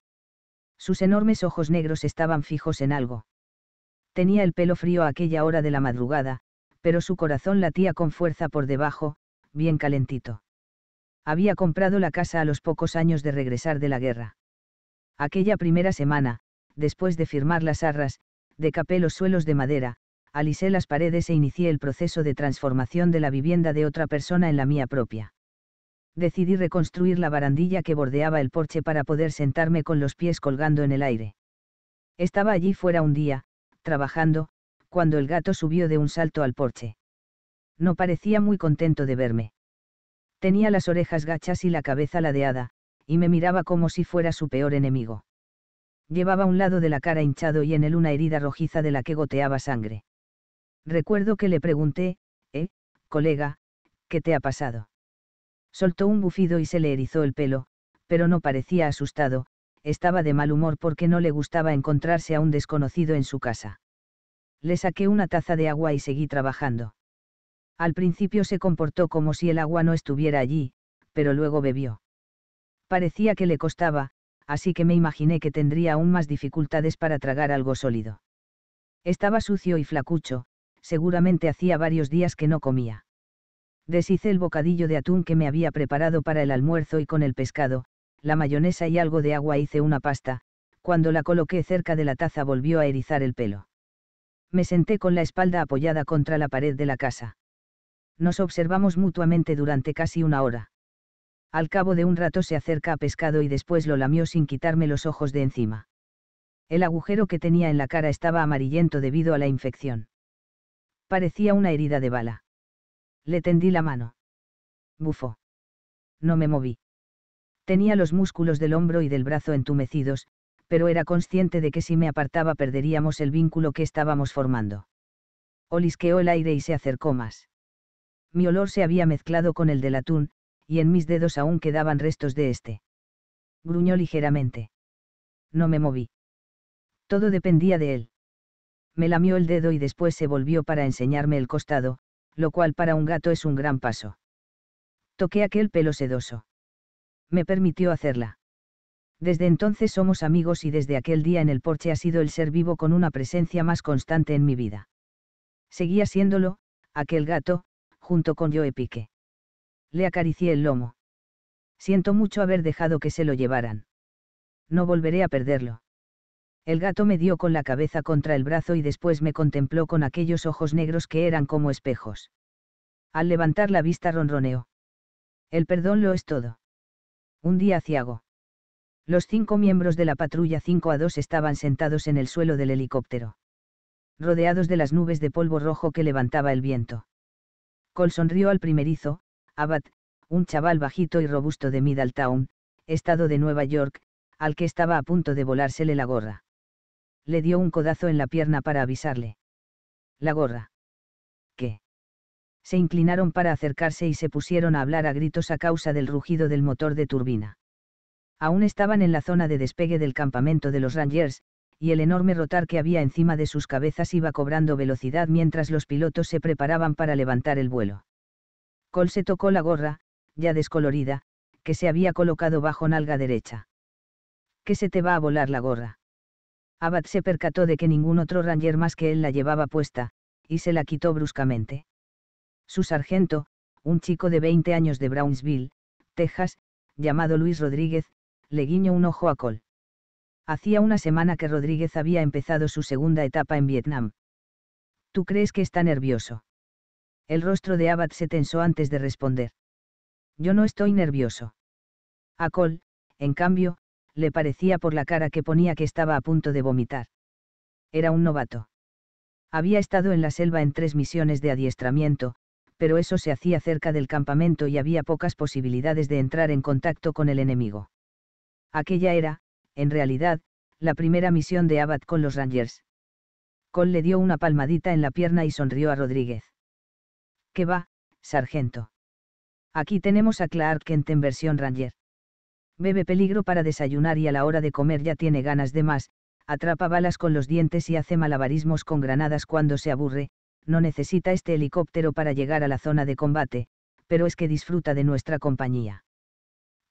Sus enormes ojos negros estaban fijos en algo tenía el pelo frío a aquella hora de la madrugada, pero su corazón latía con fuerza por debajo, bien calentito. Había comprado la casa a los pocos años de regresar de la guerra. Aquella primera semana, después de firmar las arras, decapé los suelos de madera, alisé las paredes e inicié el proceso de transformación de la vivienda de otra persona en la mía propia. Decidí reconstruir la barandilla que bordeaba el porche para poder sentarme con los pies colgando en el aire. Estaba allí fuera un día, trabajando, cuando el gato subió de un salto al porche. No parecía muy contento de verme. Tenía las orejas gachas y la cabeza ladeada, y me miraba como si fuera su peor enemigo. Llevaba un lado de la cara hinchado y en él una herida rojiza de la que goteaba sangre. Recuerdo que le pregunté, eh, colega, ¿qué te ha pasado? Soltó un bufido y se le erizó el pelo, pero no parecía asustado, estaba de mal humor porque no le gustaba encontrarse a un desconocido en su casa. Le saqué una taza de agua y seguí trabajando. Al principio se comportó como si el agua no estuviera allí, pero luego bebió. Parecía que le costaba, así que me imaginé que tendría aún más dificultades para tragar algo sólido. Estaba sucio y flacucho, seguramente hacía varios días que no comía. Deshice el bocadillo de atún que me había preparado para el almuerzo y con el pescado, la mayonesa y algo de agua hice una pasta, cuando la coloqué cerca de la taza volvió a erizar el pelo. Me senté con la espalda apoyada contra la pared de la casa. Nos observamos mutuamente durante casi una hora. Al cabo de un rato se acerca a pescado y después lo lamió sin quitarme los ojos de encima. El agujero que tenía en la cara estaba amarillento debido a la infección. Parecía una herida de bala. Le tendí la mano. Bufó. No me moví. Tenía los músculos del hombro y del brazo entumecidos, pero era consciente de que si me apartaba perderíamos el vínculo que estábamos formando. Olisqueó el aire y se acercó más. Mi olor se había mezclado con el del atún, y en mis dedos aún quedaban restos de este. Gruñó ligeramente. No me moví. Todo dependía de él. Me lamió el dedo y después se volvió para enseñarme el costado, lo cual para un gato es un gran paso. Toqué aquel pelo sedoso me permitió hacerla. Desde entonces somos amigos y desde aquel día en el porche ha sido el ser vivo con una presencia más constante en mi vida. Seguía siéndolo, aquel gato, junto con Joe Pique. Le acaricié el lomo. Siento mucho haber dejado que se lo llevaran. No volveré a perderlo. El gato me dio con la cabeza contra el brazo y después me contempló con aquellos ojos negros que eran como espejos. Al levantar la vista ronroneó. El perdón lo es todo. Un día Ciago. Los cinco miembros de la patrulla 5 a 2 estaban sentados en el suelo del helicóptero. Rodeados de las nubes de polvo rojo que levantaba el viento. Colsonrió sonrió al primerizo, Abbott, un chaval bajito y robusto de Middletown, estado de Nueva York, al que estaba a punto de volársele la gorra. Le dio un codazo en la pierna para avisarle. La gorra. ¿Qué? se inclinaron para acercarse y se pusieron a hablar a gritos a causa del rugido del motor de turbina. Aún estaban en la zona de despegue del campamento de los Rangers, y el enorme rotar que había encima de sus cabezas iba cobrando velocidad mientras los pilotos se preparaban para levantar el vuelo. Cole se tocó la gorra, ya descolorida, que se había colocado bajo nalga derecha. ¿Qué se te va a volar la gorra? Abad se percató de que ningún otro Ranger más que él la llevaba puesta, y se la quitó bruscamente. Su sargento, un chico de 20 años de Brownsville, Texas, llamado Luis Rodríguez, le guiñó un ojo a Cole. Hacía una semana que Rodríguez había empezado su segunda etapa en Vietnam. ¿Tú crees que está nervioso? El rostro de Abad se tensó antes de responder. Yo no estoy nervioso. A Cole, en cambio, le parecía por la cara que ponía que estaba a punto de vomitar. Era un novato. Había estado en la selva en tres misiones de adiestramiento, pero eso se hacía cerca del campamento y había pocas posibilidades de entrar en contacto con el enemigo. Aquella era, en realidad, la primera misión de Abad con los Rangers. Cole le dio una palmadita en la pierna y sonrió a Rodríguez. ¿Qué va, sargento? Aquí tenemos a Clark Kent en versión Ranger. Bebe peligro para desayunar y a la hora de comer ya tiene ganas de más, atrapa balas con los dientes y hace malabarismos con granadas cuando se aburre, no necesita este helicóptero para llegar a la zona de combate, pero es que disfruta de nuestra compañía.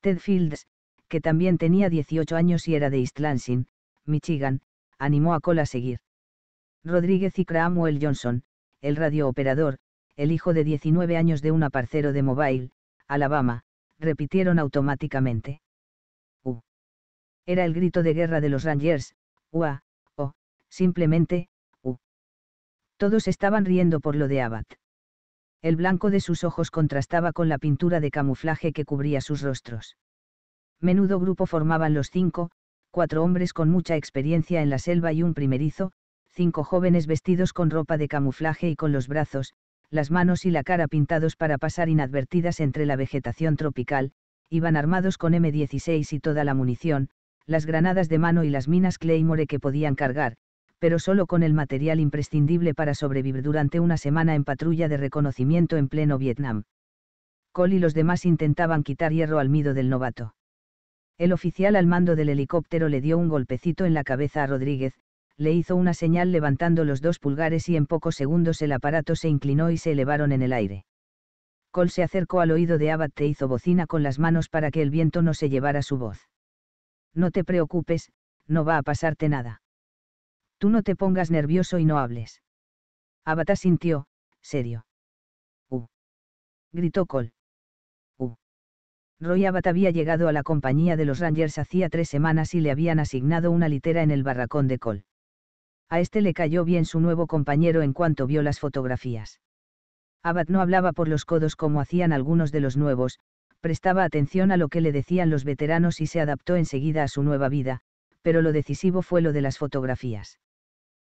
Ted Fields, que también tenía 18 años y era de East Lansing, Michigan, animó a Cole a seguir. Rodríguez y Cramwell Johnson, el radiooperador, el hijo de 19 años de un aparcero de Mobile, Alabama, repitieron automáticamente. U. Era el grito de guerra de los Rangers, UA, o, simplemente, todos estaban riendo por lo de Abad. El blanco de sus ojos contrastaba con la pintura de camuflaje que cubría sus rostros. Menudo grupo formaban los cinco, cuatro hombres con mucha experiencia en la selva y un primerizo, cinco jóvenes vestidos con ropa de camuflaje y con los brazos, las manos y la cara pintados para pasar inadvertidas entre la vegetación tropical, iban armados con M16 y toda la munición, las granadas de mano y las minas Claymore que podían cargar, pero solo con el material imprescindible para sobrevivir durante una semana en patrulla de reconocimiento en pleno Vietnam. Cole y los demás intentaban quitar hierro al mido del novato. El oficial al mando del helicóptero le dio un golpecito en la cabeza a Rodríguez, le hizo una señal levantando los dos pulgares y en pocos segundos el aparato se inclinó y se elevaron en el aire. Cole se acercó al oído de Abad e hizo bocina con las manos para que el viento no se llevara su voz. No te preocupes, no va a pasarte nada. Tú no te pongas nervioso y no hables. Abat sintió, serio. Uh. Gritó Cole. Uh. Roy Abat había llegado a la compañía de los Rangers hacía tres semanas y le habían asignado una litera en el barracón de Cole. A este le cayó bien su nuevo compañero en cuanto vio las fotografías. Abat no hablaba por los codos como hacían algunos de los nuevos, prestaba atención a lo que le decían los veteranos y se adaptó enseguida a su nueva vida, pero lo decisivo fue lo de las fotografías.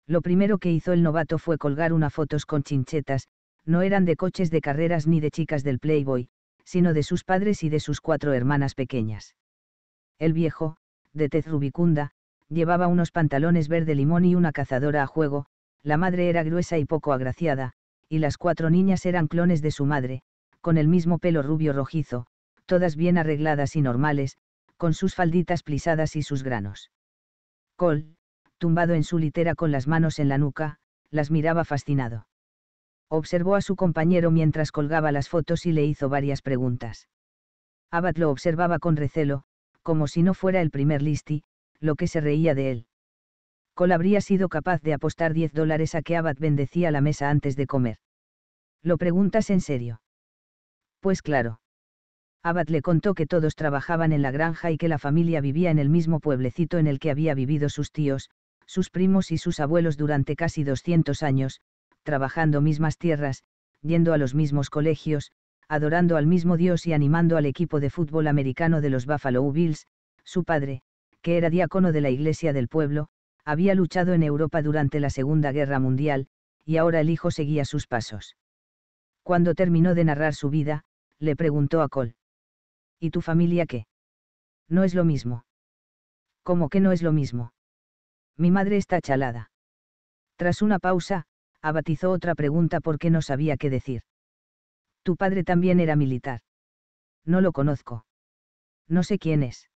Lo primero que hizo el novato fue colgar unas fotos con chinchetas, no eran de coches de carreras ni de chicas del Playboy, sino de sus padres y de sus cuatro hermanas pequeñas. El viejo, de tez rubicunda, llevaba unos pantalones verde limón y una cazadora a juego, la madre era gruesa y poco agraciada, y las cuatro niñas eran clones de su madre, con el mismo pelo rubio rojizo, todas bien arregladas y normales, con sus falditas plisadas y sus granos. Col tumbado en su litera con las manos en la nuca, las miraba fascinado. Observó a su compañero mientras colgaba las fotos y le hizo varias preguntas. Abad lo observaba con recelo, como si no fuera el primer listi, lo que se reía de él. Cole habría sido capaz de apostar 10 dólares a que Abad bendecía la mesa antes de comer. ¿Lo preguntas en serio? Pues claro. Abad le contó que todos trabajaban en la granja y que la familia vivía en el mismo pueblecito en el que había vivido sus tíos, sus primos y sus abuelos durante casi 200 años, trabajando mismas tierras, yendo a los mismos colegios, adorando al mismo Dios y animando al equipo de fútbol americano de los Buffalo Bills, su padre, que era diácono de la iglesia del pueblo, había luchado en Europa durante la Segunda Guerra Mundial, y ahora el hijo seguía sus pasos. Cuando terminó de narrar su vida, le preguntó a Cole. ¿Y tu familia qué? No es lo mismo. ¿Cómo que no es lo mismo? mi madre está chalada. Tras una pausa, abatizó otra pregunta porque no sabía qué decir. Tu padre también era militar. No lo conozco. No sé quién es.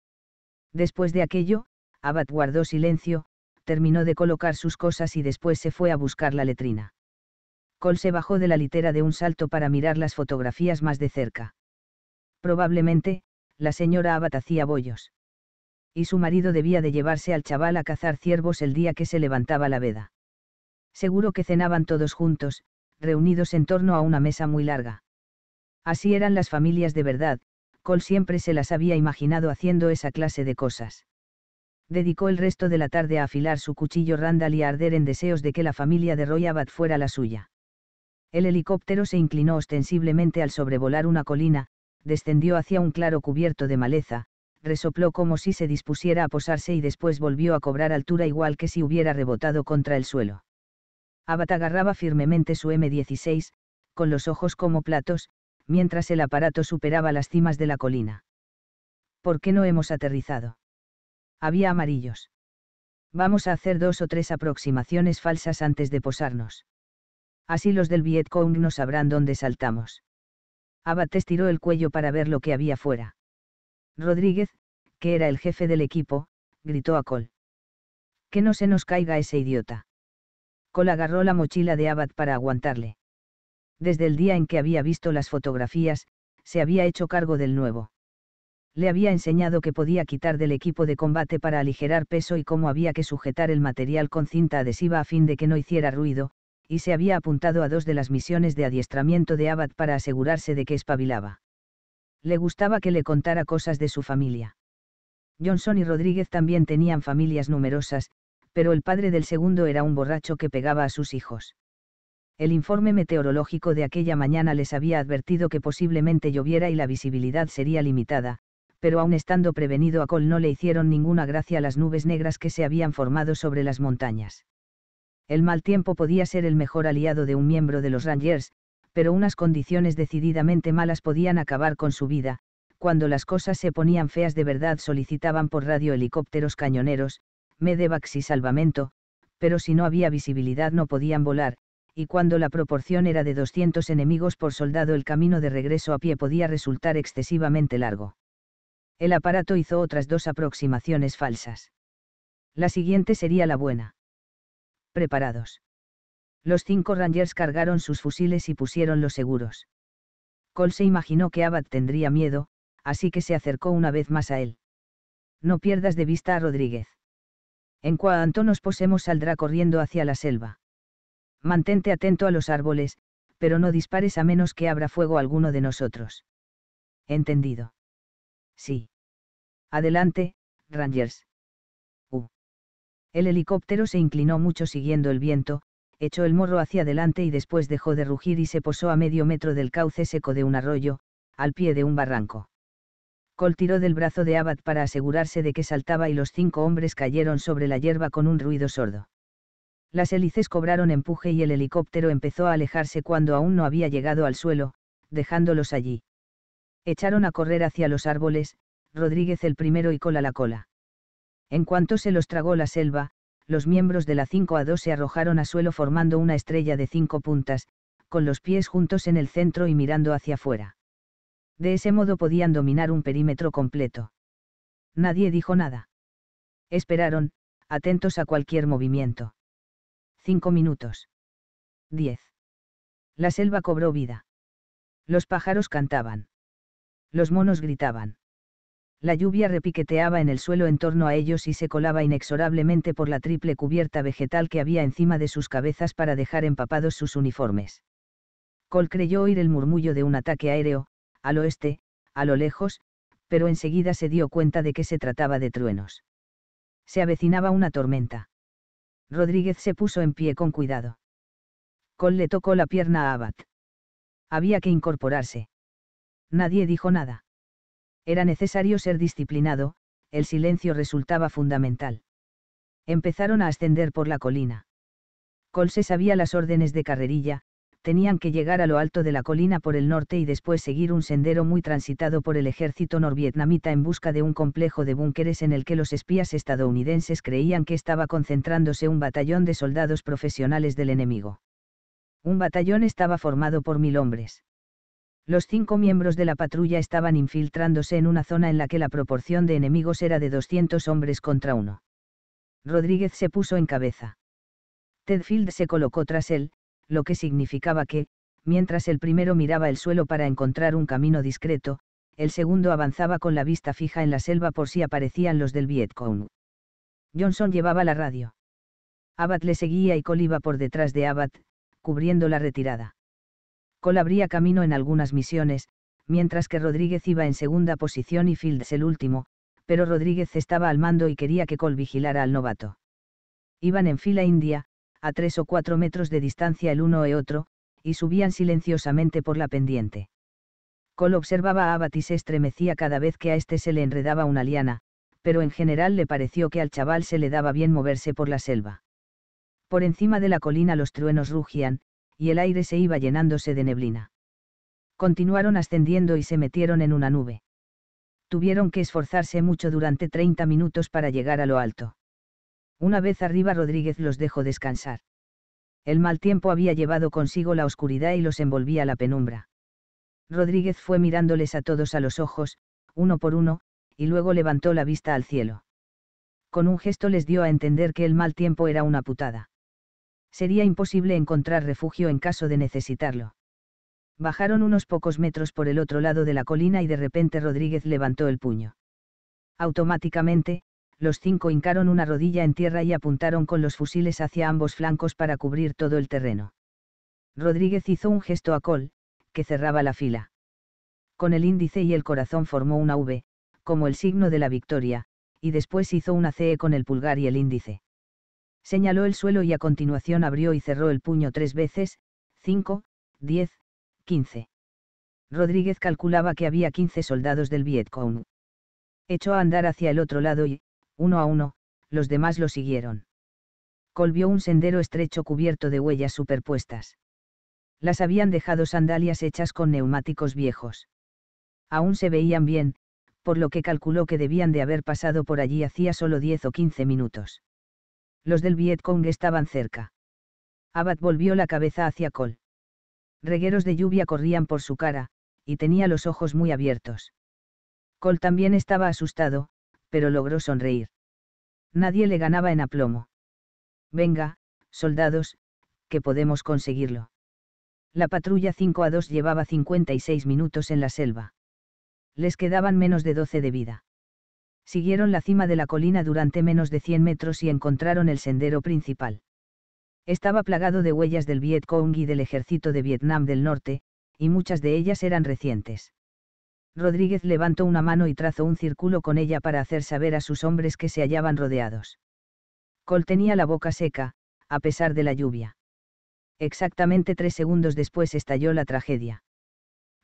Después de aquello, Abad guardó silencio, terminó de colocar sus cosas y después se fue a buscar la letrina. Cole se bajó de la litera de un salto para mirar las fotografías más de cerca. Probablemente, la señora Abad hacía bollos y su marido debía de llevarse al chaval a cazar ciervos el día que se levantaba la veda. Seguro que cenaban todos juntos, reunidos en torno a una mesa muy larga. Así eran las familias de verdad, Col siempre se las había imaginado haciendo esa clase de cosas. Dedicó el resto de la tarde a afilar su cuchillo Randall y a arder en deseos de que la familia de Roy fuera la suya. El helicóptero se inclinó ostensiblemente al sobrevolar una colina, descendió hacia un claro cubierto de maleza, resopló como si se dispusiera a posarse y después volvió a cobrar altura igual que si hubiera rebotado contra el suelo. Abat agarraba firmemente su M16, con los ojos como platos, mientras el aparato superaba las cimas de la colina. ¿Por qué no hemos aterrizado? Había amarillos. Vamos a hacer dos o tres aproximaciones falsas antes de posarnos. Así los del Vietcong no sabrán dónde saltamos. Abat estiró el cuello para ver lo que había fuera. Rodríguez, que era el jefe del equipo, gritó a Cole. Que no se nos caiga ese idiota. Cole agarró la mochila de Abad para aguantarle. Desde el día en que había visto las fotografías, se había hecho cargo del nuevo. Le había enseñado que podía quitar del equipo de combate para aligerar peso y cómo había que sujetar el material con cinta adhesiva a fin de que no hiciera ruido, y se había apuntado a dos de las misiones de adiestramiento de Abad para asegurarse de que espabilaba le gustaba que le contara cosas de su familia. Johnson y Rodríguez también tenían familias numerosas, pero el padre del segundo era un borracho que pegaba a sus hijos. El informe meteorológico de aquella mañana les había advertido que posiblemente lloviera y la visibilidad sería limitada, pero aun estando prevenido a Cole no le hicieron ninguna gracia las nubes negras que se habían formado sobre las montañas. El mal tiempo podía ser el mejor aliado de un miembro de los Rangers, pero unas condiciones decididamente malas podían acabar con su vida, cuando las cosas se ponían feas de verdad solicitaban por radio helicópteros cañoneros, medevax y salvamento, pero si no había visibilidad no podían volar, y cuando la proporción era de 200 enemigos por soldado el camino de regreso a pie podía resultar excesivamente largo. El aparato hizo otras dos aproximaciones falsas. La siguiente sería la buena. Preparados. Los cinco Rangers cargaron sus fusiles y pusieron los seguros. Cole se imaginó que Abad tendría miedo, así que se acercó una vez más a él. No pierdas de vista a Rodríguez. En cuanto nos posemos saldrá corriendo hacia la selva. Mantente atento a los árboles, pero no dispares a menos que abra fuego alguno de nosotros. Entendido. Sí. Adelante, Rangers. U. El helicóptero se inclinó mucho siguiendo el viento, echó el morro hacia adelante y después dejó de rugir y se posó a medio metro del cauce seco de un arroyo, al pie de un barranco. Col tiró del brazo de Abad para asegurarse de que saltaba y los cinco hombres cayeron sobre la hierba con un ruido sordo. Las hélices cobraron empuje y el helicóptero empezó a alejarse cuando aún no había llegado al suelo, dejándolos allí. Echaron a correr hacia los árboles, Rodríguez el primero y Cola la cola. En cuanto se los tragó la selva, los miembros de la 5A2 se arrojaron a suelo formando una estrella de cinco puntas, con los pies juntos en el centro y mirando hacia afuera. De ese modo podían dominar un perímetro completo. Nadie dijo nada. Esperaron, atentos a cualquier movimiento. Cinco minutos. Diez. La selva cobró vida. Los pájaros cantaban. Los monos gritaban la lluvia repiqueteaba en el suelo en torno a ellos y se colaba inexorablemente por la triple cubierta vegetal que había encima de sus cabezas para dejar empapados sus uniformes. Cole creyó oír el murmullo de un ataque aéreo, al oeste, a lo lejos, pero enseguida se dio cuenta de que se trataba de truenos. Se avecinaba una tormenta. Rodríguez se puso en pie con cuidado. Cole le tocó la pierna a Abad. Había que incorporarse. Nadie dijo nada. Era necesario ser disciplinado, el silencio resultaba fundamental. Empezaron a ascender por la colina. Colse sabía las órdenes de carrerilla, tenían que llegar a lo alto de la colina por el norte y después seguir un sendero muy transitado por el ejército norvietnamita en busca de un complejo de búnkeres en el que los espías estadounidenses creían que estaba concentrándose un batallón de soldados profesionales del enemigo. Un batallón estaba formado por mil hombres. Los cinco miembros de la patrulla estaban infiltrándose en una zona en la que la proporción de enemigos era de 200 hombres contra uno. Rodríguez se puso en cabeza. Tedfield se colocó tras él, lo que significaba que, mientras el primero miraba el suelo para encontrar un camino discreto, el segundo avanzaba con la vista fija en la selva por si aparecían los del Vietcong. Johnson llevaba la radio. Abbott le seguía y Coliva iba por detrás de Abbott, cubriendo la retirada. Cole abría camino en algunas misiones, mientras que Rodríguez iba en segunda posición y Fields el último, pero Rodríguez estaba al mando y quería que Col vigilara al novato. Iban en fila india, a tres o cuatro metros de distancia el uno e otro, y subían silenciosamente por la pendiente. Cole observaba a Abbott y se estremecía cada vez que a este se le enredaba una liana, pero en general le pareció que al chaval se le daba bien moverse por la selva. Por encima de la colina los truenos rugían, y el aire se iba llenándose de neblina. Continuaron ascendiendo y se metieron en una nube. Tuvieron que esforzarse mucho durante 30 minutos para llegar a lo alto. Una vez arriba Rodríguez los dejó descansar. El mal tiempo había llevado consigo la oscuridad y los envolvía la penumbra. Rodríguez fue mirándoles a todos a los ojos, uno por uno, y luego levantó la vista al cielo. Con un gesto les dio a entender que el mal tiempo era una putada sería imposible encontrar refugio en caso de necesitarlo. Bajaron unos pocos metros por el otro lado de la colina y de repente Rodríguez levantó el puño. Automáticamente, los cinco hincaron una rodilla en tierra y apuntaron con los fusiles hacia ambos flancos para cubrir todo el terreno. Rodríguez hizo un gesto a Col, que cerraba la fila. Con el índice y el corazón formó una V, como el signo de la victoria, y después hizo una CE con el pulgar y el índice señaló el suelo y a continuación abrió y cerró el puño tres veces, cinco, diez, quince. Rodríguez calculaba que había quince soldados del Vietcong. Echó a andar hacia el otro lado y, uno a uno, los demás lo siguieron. Colvió un sendero estrecho cubierto de huellas superpuestas. Las habían dejado sandalias hechas con neumáticos viejos. Aún se veían bien, por lo que calculó que debían de haber pasado por allí hacía solo diez o quince minutos los del Vietcong estaban cerca. Abad volvió la cabeza hacia Cole. Regueros de lluvia corrían por su cara, y tenía los ojos muy abiertos. Cole también estaba asustado, pero logró sonreír. Nadie le ganaba en aplomo. Venga, soldados, que podemos conseguirlo. La patrulla 5 a 2 llevaba 56 minutos en la selva. Les quedaban menos de 12 de vida siguieron la cima de la colina durante menos de 100 metros y encontraron el sendero principal. Estaba plagado de huellas del Viet Cong y del ejército de Vietnam del Norte, y muchas de ellas eran recientes. Rodríguez levantó una mano y trazó un círculo con ella para hacer saber a sus hombres que se hallaban rodeados. Col tenía la boca seca, a pesar de la lluvia. Exactamente tres segundos después estalló la tragedia.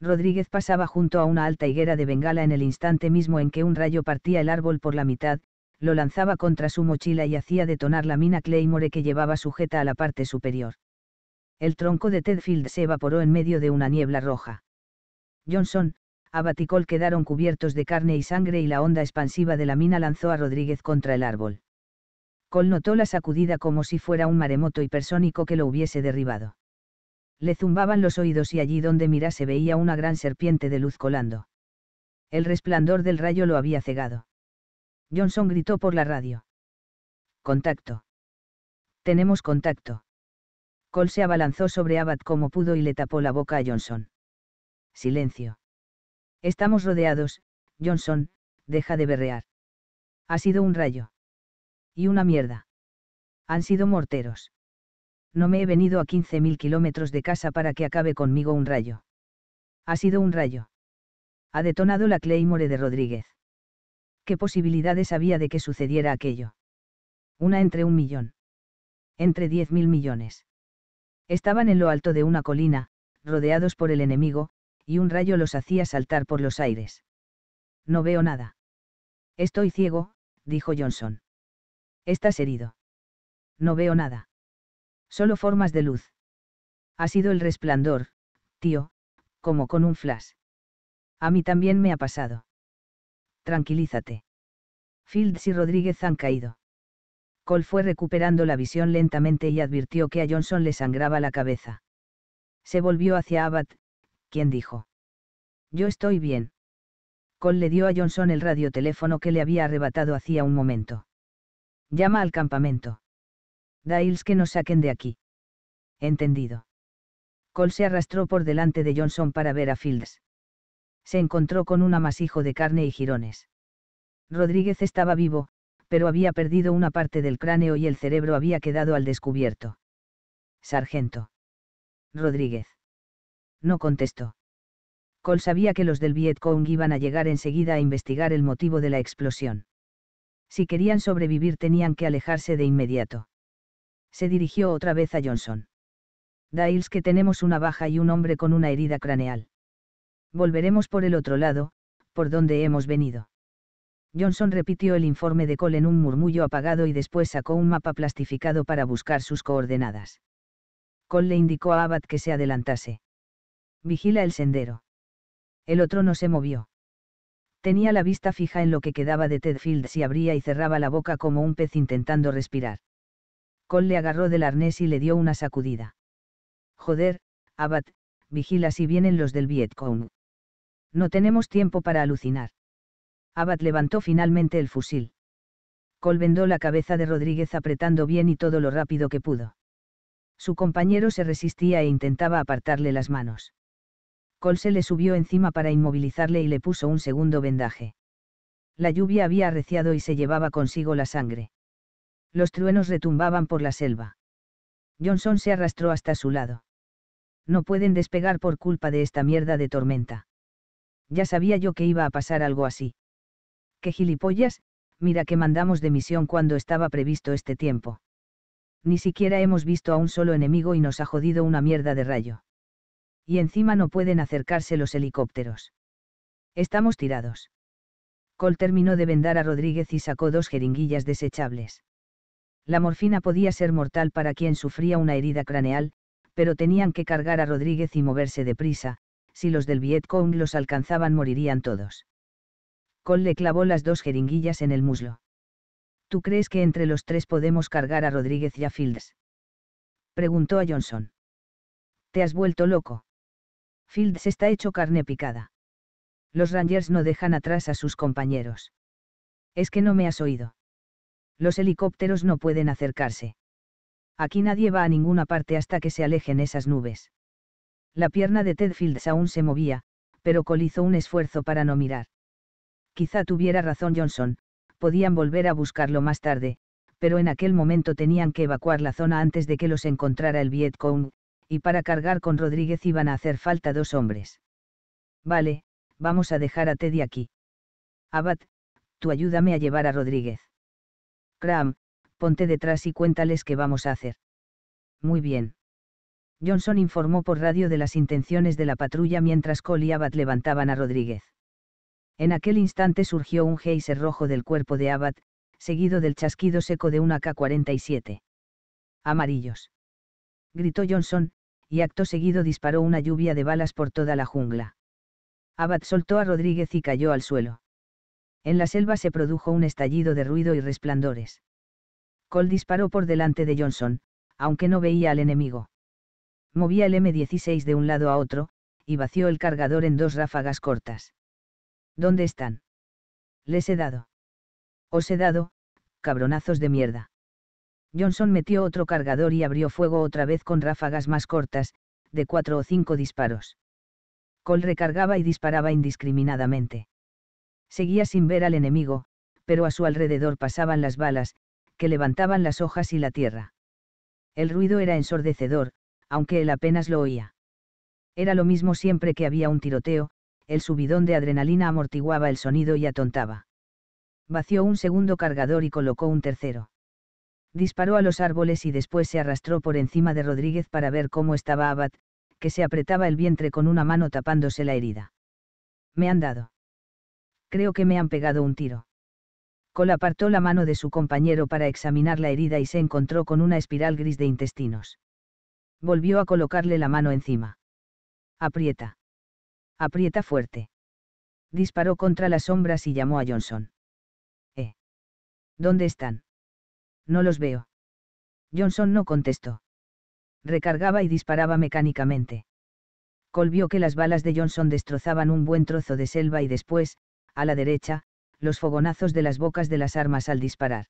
Rodríguez pasaba junto a una alta higuera de bengala en el instante mismo en que un rayo partía el árbol por la mitad, lo lanzaba contra su mochila y hacía detonar la mina Claymore que llevaba sujeta a la parte superior. El tronco de Tedfield se evaporó en medio de una niebla roja. Johnson, a quedaron cubiertos de carne y sangre y la onda expansiva de la mina lanzó a Rodríguez contra el árbol. Cole notó la sacudida como si fuera un maremoto hipersónico que lo hubiese derribado le zumbaban los oídos y allí donde mira se veía una gran serpiente de luz colando. El resplandor del rayo lo había cegado. Johnson gritó por la radio. Contacto. Tenemos contacto. Cole se abalanzó sobre Abbott como pudo y le tapó la boca a Johnson. Silencio. Estamos rodeados, Johnson, deja de berrear. Ha sido un rayo. Y una mierda. Han sido morteros no me he venido a 15.000 kilómetros de casa para que acabe conmigo un rayo. Ha sido un rayo. Ha detonado la Claymore de Rodríguez. ¿Qué posibilidades había de que sucediera aquello? Una entre un millón. Entre diez mil millones. Estaban en lo alto de una colina, rodeados por el enemigo, y un rayo los hacía saltar por los aires. No veo nada. Estoy ciego, dijo Johnson. Estás herido. No veo nada. Solo formas de luz. Ha sido el resplandor, tío, como con un flash. A mí también me ha pasado. Tranquilízate. Fields y Rodríguez han caído. Cole fue recuperando la visión lentamente y advirtió que a Johnson le sangraba la cabeza. Se volvió hacia Abbott, quien dijo. Yo estoy bien. Cole le dio a Johnson el radioteléfono que le había arrebatado hacía un momento. Llama al campamento. «Diles que nos saquen de aquí. Entendido. Cole se arrastró por delante de Johnson para ver a Fields. Se encontró con un amasijo de carne y jirones. Rodríguez estaba vivo, pero había perdido una parte del cráneo y el cerebro había quedado al descubierto. Sargento. Rodríguez. No contestó. Cole sabía que los del Vietcong iban a llegar enseguida a investigar el motivo de la explosión. Si querían sobrevivir tenían que alejarse de inmediato se dirigió otra vez a Johnson. Dails que tenemos una baja y un hombre con una herida craneal. Volveremos por el otro lado, por donde hemos venido. Johnson repitió el informe de Cole en un murmullo apagado y después sacó un mapa plastificado para buscar sus coordenadas. Cole le indicó a Abad que se adelantase. Vigila el sendero. El otro no se movió. Tenía la vista fija en lo que quedaba de Tedfield si abría y cerraba la boca como un pez intentando respirar. Cole le agarró del arnés y le dio una sacudida. Joder, Abad, vigila si vienen los del Vietcong. No tenemos tiempo para alucinar. Abad levantó finalmente el fusil. Col vendó la cabeza de Rodríguez apretando bien y todo lo rápido que pudo. Su compañero se resistía e intentaba apartarle las manos. Col se le subió encima para inmovilizarle y le puso un segundo vendaje. La lluvia había arreciado y se llevaba consigo la sangre. Los truenos retumbaban por la selva. Johnson se arrastró hasta su lado. No pueden despegar por culpa de esta mierda de tormenta. Ya sabía yo que iba a pasar algo así. ¡Qué gilipollas! Mira que mandamos de misión cuando estaba previsto este tiempo. Ni siquiera hemos visto a un solo enemigo y nos ha jodido una mierda de rayo. Y encima no pueden acercarse los helicópteros. Estamos tirados. Cole terminó de vendar a Rodríguez y sacó dos jeringuillas desechables. La morfina podía ser mortal para quien sufría una herida craneal, pero tenían que cargar a Rodríguez y moverse deprisa, si los del Vietcong los alcanzaban morirían todos. Cole le clavó las dos jeringuillas en el muslo. ¿Tú crees que entre los tres podemos cargar a Rodríguez y a Fields? Preguntó a Johnson. ¿Te has vuelto loco? Fields está hecho carne picada. Los Rangers no dejan atrás a sus compañeros. Es que no me has oído. Los helicópteros no pueden acercarse. Aquí nadie va a ninguna parte hasta que se alejen esas nubes. La pierna de Ted Fields aún se movía, pero Cole hizo un esfuerzo para no mirar. Quizá tuviera razón Johnson, podían volver a buscarlo más tarde, pero en aquel momento tenían que evacuar la zona antes de que los encontrara el Vietcong, y para cargar con Rodríguez iban a hacer falta dos hombres. Vale, vamos a dejar a Teddy aquí. Abad, tú ayúdame a llevar a Rodríguez. Graham, ponte detrás y cuéntales qué vamos a hacer. Muy bien. Johnson informó por radio de las intenciones de la patrulla mientras Cole y Abbott levantaban a Rodríguez. En aquel instante surgió un geyser rojo del cuerpo de Abbott, seguido del chasquido seco de una k 47 Amarillos. Gritó Johnson, y acto seguido disparó una lluvia de balas por toda la jungla. Abbott soltó a Rodríguez y cayó al suelo en la selva se produjo un estallido de ruido y resplandores. Cole disparó por delante de Johnson, aunque no veía al enemigo. Movía el M16 de un lado a otro, y vació el cargador en dos ráfagas cortas. ¿Dónde están? Les he dado. Os he dado, cabronazos de mierda. Johnson metió otro cargador y abrió fuego otra vez con ráfagas más cortas, de cuatro o cinco disparos. Cole recargaba y disparaba indiscriminadamente. Seguía sin ver al enemigo, pero a su alrededor pasaban las balas, que levantaban las hojas y la tierra. El ruido era ensordecedor, aunque él apenas lo oía. Era lo mismo siempre que había un tiroteo, el subidón de adrenalina amortiguaba el sonido y atontaba. Vació un segundo cargador y colocó un tercero. Disparó a los árboles y después se arrastró por encima de Rodríguez para ver cómo estaba Abad, que se apretaba el vientre con una mano tapándose la herida. Me han dado creo que me han pegado un tiro. Cole apartó la mano de su compañero para examinar la herida y se encontró con una espiral gris de intestinos. Volvió a colocarle la mano encima. Aprieta. Aprieta fuerte. Disparó contra las sombras y llamó a Johnson. ¿Eh? ¿Dónde están? No los veo. Johnson no contestó. Recargaba y disparaba mecánicamente. Col vio que las balas de Johnson destrozaban un buen trozo de selva y después, a la derecha, los fogonazos de las bocas de las armas al disparar.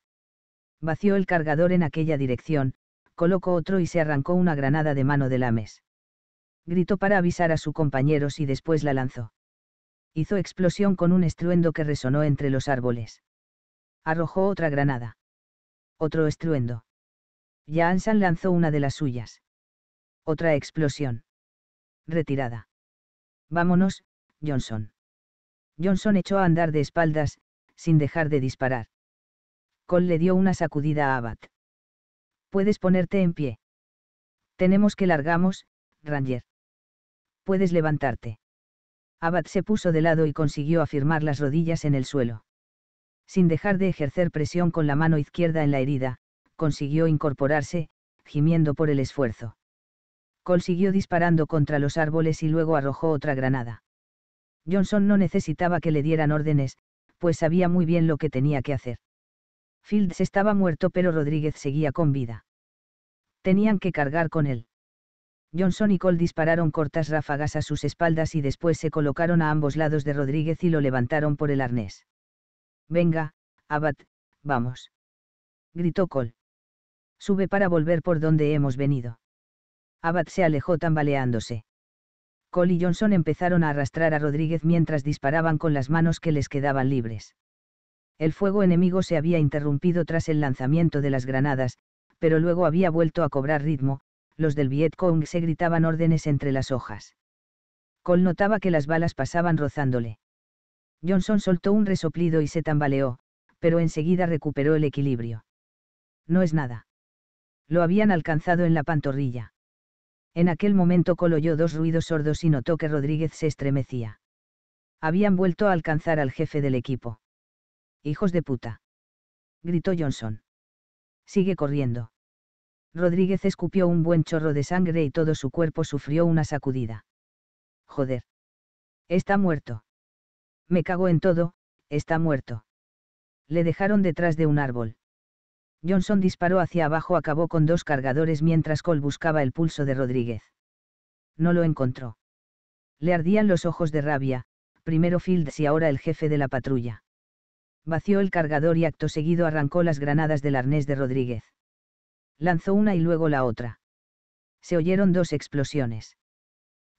Vació el cargador en aquella dirección, colocó otro y se arrancó una granada de mano de Lames. Gritó para avisar a sus compañeros y después la lanzó. Hizo explosión con un estruendo que resonó entre los árboles. Arrojó otra granada. Otro estruendo. Ya lanzó una de las suyas. Otra explosión. Retirada. Vámonos, Johnson. Johnson echó a andar de espaldas, sin dejar de disparar. Cole le dio una sacudida a Abbott. Puedes ponerte en pie. Tenemos que largamos, Ranger. Puedes levantarte. Abbott se puso de lado y consiguió afirmar las rodillas en el suelo. Sin dejar de ejercer presión con la mano izquierda en la herida, consiguió incorporarse, gimiendo por el esfuerzo. Cole siguió disparando contra los árboles y luego arrojó otra granada. Johnson no necesitaba que le dieran órdenes, pues sabía muy bien lo que tenía que hacer. Fields estaba muerto pero Rodríguez seguía con vida. Tenían que cargar con él. Johnson y Cole dispararon cortas ráfagas a sus espaldas y después se colocaron a ambos lados de Rodríguez y lo levantaron por el arnés. Venga, Abad, vamos. Gritó Cole. Sube para volver por donde hemos venido. Abad se alejó tambaleándose. Cole y Johnson empezaron a arrastrar a Rodríguez mientras disparaban con las manos que les quedaban libres. El fuego enemigo se había interrumpido tras el lanzamiento de las granadas, pero luego había vuelto a cobrar ritmo, los del Vietcong se gritaban órdenes entre las hojas. Cole notaba que las balas pasaban rozándole. Johnson soltó un resoplido y se tambaleó, pero enseguida recuperó el equilibrio. No es nada. Lo habían alcanzado en la pantorrilla. En aquel momento coloyó dos ruidos sordos y notó que Rodríguez se estremecía. Habían vuelto a alcanzar al jefe del equipo. ¡Hijos de puta! gritó Johnson. Sigue corriendo. Rodríguez escupió un buen chorro de sangre y todo su cuerpo sufrió una sacudida. Joder. Está muerto. Me cago en todo, está muerto. Le dejaron detrás de un árbol. Johnson disparó hacia abajo, acabó con dos cargadores mientras Cole buscaba el pulso de Rodríguez. No lo encontró. Le ardían los ojos de rabia, primero Fields y ahora el jefe de la patrulla. Vació el cargador y acto seguido arrancó las granadas del arnés de Rodríguez. Lanzó una y luego la otra. Se oyeron dos explosiones.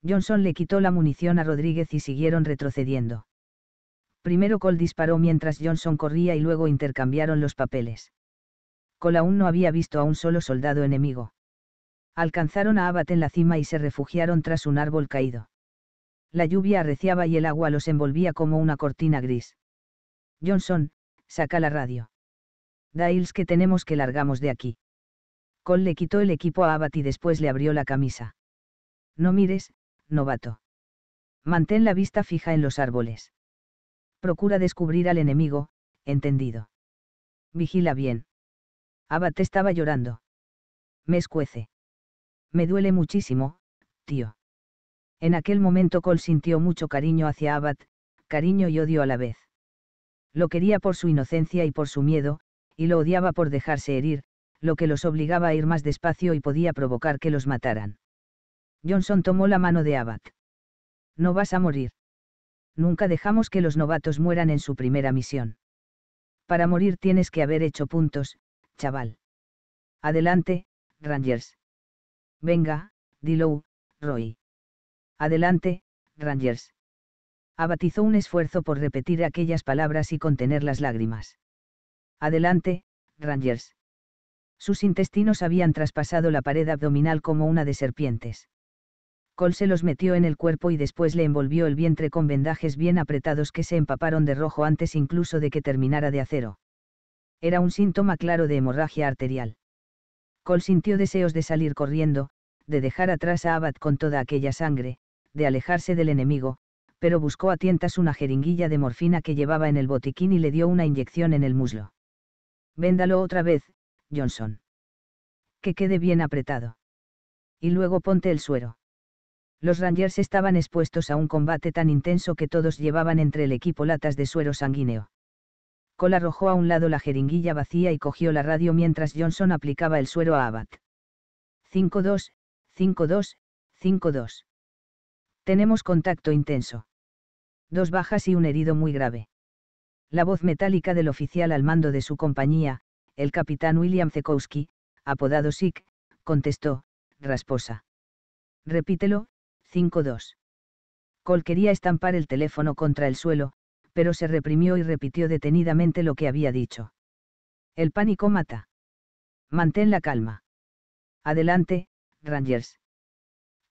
Johnson le quitó la munición a Rodríguez y siguieron retrocediendo. Primero Cole disparó mientras Johnson corría y luego intercambiaron los papeles. Cole aún no había visto a un solo soldado enemigo. Alcanzaron a Abbott en la cima y se refugiaron tras un árbol caído. La lluvia arreciaba y el agua los envolvía como una cortina gris. Johnson, saca la radio. dales que tenemos que largamos de aquí. Cole le quitó el equipo a Abbott y después le abrió la camisa. No mires, novato. Mantén la vista fija en los árboles. Procura descubrir al enemigo, entendido. Vigila bien. Abbott estaba llorando. Me escuece. Me duele muchísimo, tío. En aquel momento Cole sintió mucho cariño hacia Abad, cariño y odio a la vez. Lo quería por su inocencia y por su miedo, y lo odiaba por dejarse herir, lo que los obligaba a ir más despacio y podía provocar que los mataran. Johnson tomó la mano de Abad. No vas a morir. Nunca dejamos que los novatos mueran en su primera misión. Para morir tienes que haber hecho puntos, chaval. Adelante, Rangers. Venga, dilo, Roy. Adelante, Rangers. Abatizó un esfuerzo por repetir aquellas palabras y contener las lágrimas. Adelante, Rangers. Sus intestinos habían traspasado la pared abdominal como una de serpientes. Cole se los metió en el cuerpo y después le envolvió el vientre con vendajes bien apretados que se empaparon de rojo antes incluso de que terminara de acero. Era un síntoma claro de hemorragia arterial. Cole sintió deseos de salir corriendo, de dejar atrás a Abad con toda aquella sangre, de alejarse del enemigo, pero buscó a tientas una jeringuilla de morfina que llevaba en el botiquín y le dio una inyección en el muslo. Véndalo otra vez, Johnson. Que quede bien apretado. Y luego ponte el suero. Los Rangers estaban expuestos a un combate tan intenso que todos llevaban entre el equipo latas de suero sanguíneo. Cole arrojó a un lado la jeringuilla vacía y cogió la radio mientras Johnson aplicaba el suero a Abbott. 5-2, 5-2, 5-2. Tenemos contacto intenso. Dos bajas y un herido muy grave. La voz metálica del oficial al mando de su compañía, el capitán William Zekowski, apodado Sick, contestó, rasposa. Repítelo, 5-2. Cole quería estampar el teléfono contra el suelo, pero se reprimió y repitió detenidamente lo que había dicho. El pánico mata. Mantén la calma. Adelante, Rangers.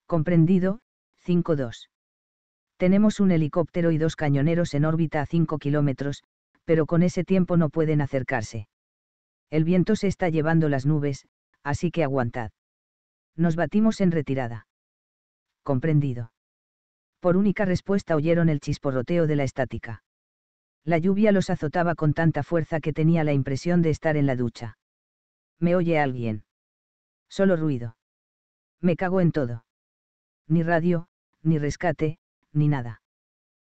Comprendido, 5-2. Tenemos un helicóptero y dos cañoneros en órbita a 5 kilómetros, pero con ese tiempo no pueden acercarse. El viento se está llevando las nubes, así que aguantad. Nos batimos en retirada. Comprendido. Por única respuesta oyeron el chisporroteo de la estática. La lluvia los azotaba con tanta fuerza que tenía la impresión de estar en la ducha. ¿Me oye alguien? Solo ruido. Me cago en todo. Ni radio, ni rescate, ni nada.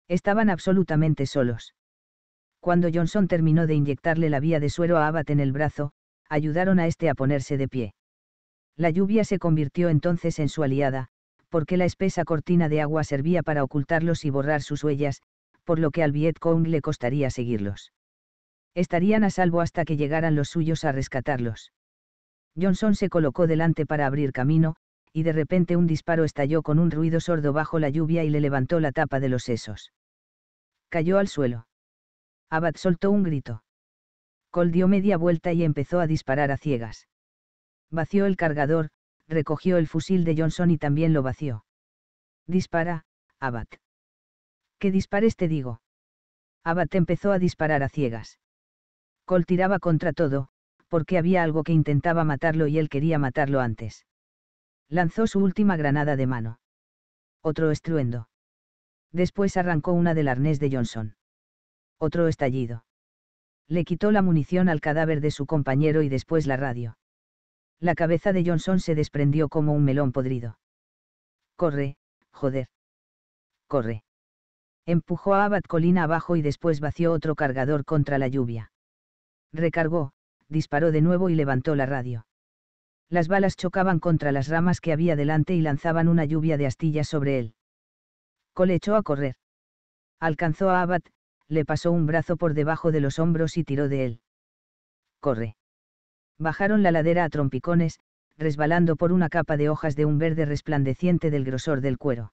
Estaban absolutamente solos. Cuando Johnson terminó de inyectarle la vía de suero a Abbott en el brazo, ayudaron a este a ponerse de pie. La lluvia se convirtió entonces en su aliada, porque la espesa cortina de agua servía para ocultarlos y borrar sus huellas, por lo que al Vietcong le costaría seguirlos. Estarían a salvo hasta que llegaran los suyos a rescatarlos. Johnson se colocó delante para abrir camino, y de repente un disparo estalló con un ruido sordo bajo la lluvia y le levantó la tapa de los sesos. Cayó al suelo. Abad soltó un grito. Col dio media vuelta y empezó a disparar a ciegas. Vació el cargador, recogió el fusil de Johnson y también lo vació. Dispara, Abad. Que dispares te digo. Abad empezó a disparar a ciegas. Col tiraba contra todo, porque había algo que intentaba matarlo y él quería matarlo antes. Lanzó su última granada de mano. Otro estruendo. Después arrancó una del arnés de Johnson. Otro estallido. Le quitó la munición al cadáver de su compañero y después la radio. La cabeza de Johnson se desprendió como un melón podrido. Corre, joder. Corre empujó a Abad colina abajo y después vació otro cargador contra la lluvia. Recargó, disparó de nuevo y levantó la radio. Las balas chocaban contra las ramas que había delante y lanzaban una lluvia de astillas sobre él. Cole echó a correr. Alcanzó a Abad, le pasó un brazo por debajo de los hombros y tiró de él. Corre. Bajaron la ladera a trompicones, resbalando por una capa de hojas de un verde resplandeciente del grosor del cuero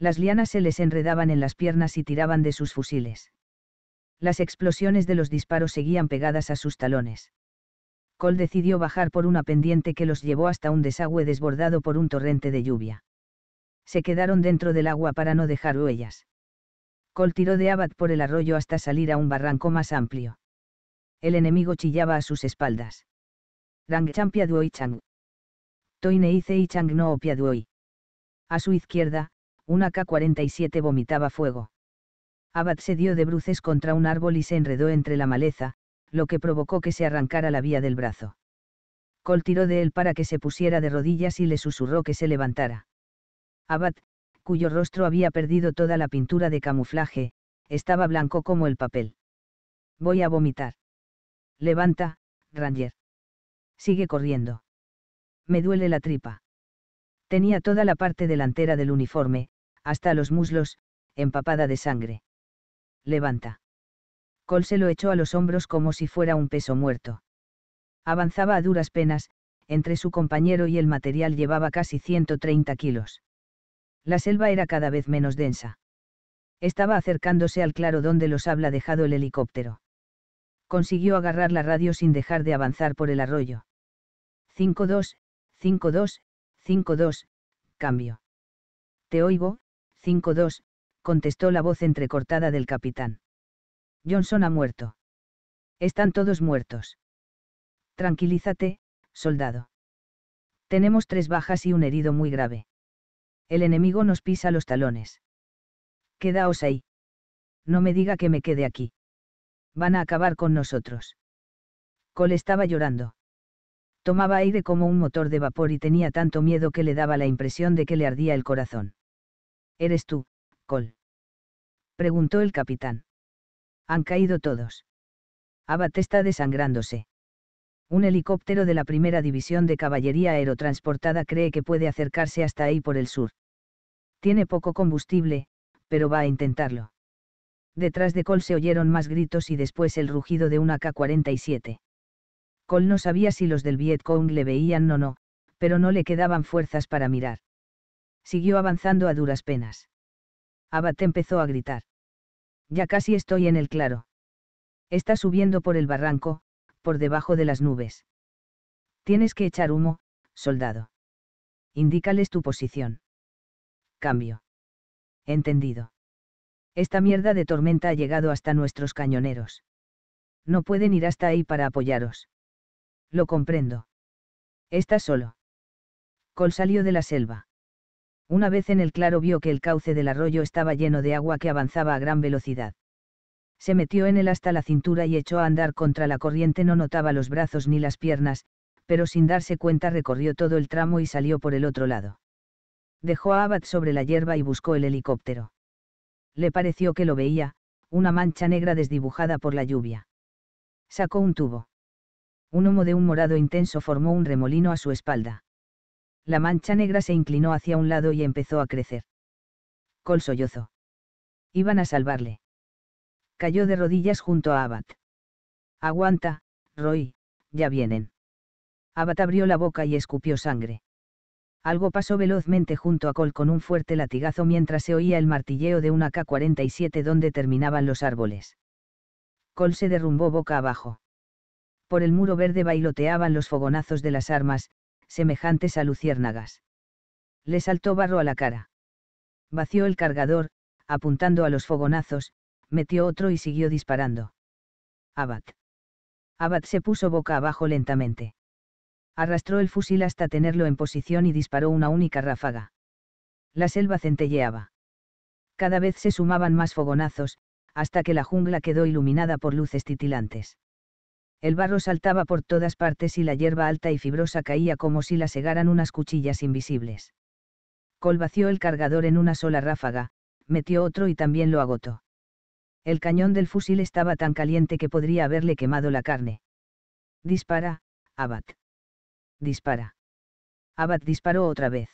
las lianas se les enredaban en las piernas y tiraban de sus fusiles. Las explosiones de los disparos seguían pegadas a sus talones. Cole decidió bajar por una pendiente que los llevó hasta un desagüe desbordado por un torrente de lluvia. Se quedaron dentro del agua para no dejar huellas. Cole tiró de Abad por el arroyo hasta salir a un barranco más amplio. El enemigo chillaba a sus espaldas. Rangchampia duoi chang. chang no opia A su izquierda, una k 47 vomitaba fuego. Abad se dio de bruces contra un árbol y se enredó entre la maleza, lo que provocó que se arrancara la vía del brazo. Col tiró de él para que se pusiera de rodillas y le susurró que se levantara. Abad, cuyo rostro había perdido toda la pintura de camuflaje, estaba blanco como el papel. Voy a vomitar. Levanta, Ranger. Sigue corriendo. Me duele la tripa. Tenía toda la parte delantera del uniforme, hasta los muslos, empapada de sangre. Levanta. Col se lo echó a los hombros como si fuera un peso muerto. Avanzaba a duras penas, entre su compañero y el material llevaba casi 130 kilos. La selva era cada vez menos densa. Estaba acercándose al claro donde los habla dejado el helicóptero. Consiguió agarrar la radio sin dejar de avanzar por el arroyo. 5-2, 5-2, 5-2, cambio. Te oigo, 5-2, contestó la voz entrecortada del capitán. Johnson ha muerto. Están todos muertos. Tranquilízate, soldado. Tenemos tres bajas y un herido muy grave. El enemigo nos pisa los talones. Quedaos ahí. No me diga que me quede aquí. Van a acabar con nosotros. Cole estaba llorando. Tomaba aire como un motor de vapor y tenía tanto miedo que le daba la impresión de que le ardía el corazón. ¿Eres tú, Col? preguntó el capitán. Han caído todos. Abat está desangrándose. Un helicóptero de la primera división de caballería aerotransportada cree que puede acercarse hasta ahí por el sur. Tiene poco combustible, pero va a intentarlo. Detrás de Cole se oyeron más gritos y después el rugido de una k 47 Cole no sabía si los del Vietcong le veían o no, pero no le quedaban fuerzas para mirar siguió avanzando a duras penas. Abad empezó a gritar. Ya casi estoy en el claro. Está subiendo por el barranco, por debajo de las nubes. Tienes que echar humo, soldado. Indícales tu posición. Cambio. Entendido. Esta mierda de tormenta ha llegado hasta nuestros cañoneros. No pueden ir hasta ahí para apoyaros. Lo comprendo. Estás solo. Col salió de la selva. Una vez en el claro vio que el cauce del arroyo estaba lleno de agua que avanzaba a gran velocidad. Se metió en él hasta la cintura y echó a andar contra la corriente. No notaba los brazos ni las piernas, pero sin darse cuenta recorrió todo el tramo y salió por el otro lado. Dejó a Abad sobre la hierba y buscó el helicóptero. Le pareció que lo veía, una mancha negra desdibujada por la lluvia. Sacó un tubo. Un humo de un morado intenso formó un remolino a su espalda. La mancha negra se inclinó hacia un lado y empezó a crecer. Col sollozo. Iban a salvarle. Cayó de rodillas junto a Abat. Aguanta, Roy, ya vienen. Abat abrió la boca y escupió sangre. Algo pasó velozmente junto a Col con un fuerte latigazo mientras se oía el martilleo de una K-47 donde terminaban los árboles. Col se derrumbó boca abajo. Por el muro verde bailoteaban los fogonazos de las armas, semejantes a luciérnagas. Le saltó barro a la cara. Vació el cargador, apuntando a los fogonazos, metió otro y siguió disparando. Abad. Abad se puso boca abajo lentamente. Arrastró el fusil hasta tenerlo en posición y disparó una única ráfaga. La selva centelleaba. Cada vez se sumaban más fogonazos, hasta que la jungla quedó iluminada por luces titilantes. El barro saltaba por todas partes y la hierba alta y fibrosa caía como si la segaran unas cuchillas invisibles. Col vació el cargador en una sola ráfaga, metió otro y también lo agotó. El cañón del fusil estaba tan caliente que podría haberle quemado la carne. Dispara, Abad. Dispara. Abad disparó otra vez.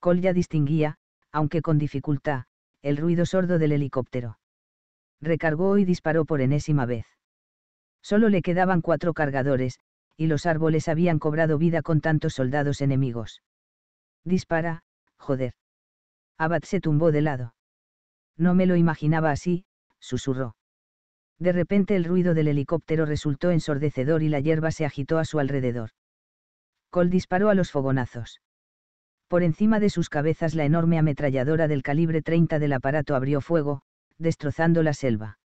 Col ya distinguía, aunque con dificultad, el ruido sordo del helicóptero. Recargó y disparó por enésima vez. Solo le quedaban cuatro cargadores, y los árboles habían cobrado vida con tantos soldados enemigos. Dispara, joder. Abad se tumbó de lado. No me lo imaginaba así, susurró. De repente el ruido del helicóptero resultó ensordecedor y la hierba se agitó a su alrededor. Cole disparó a los fogonazos. Por encima de sus cabezas la enorme ametralladora del calibre 30 del aparato abrió fuego, destrozando la selva.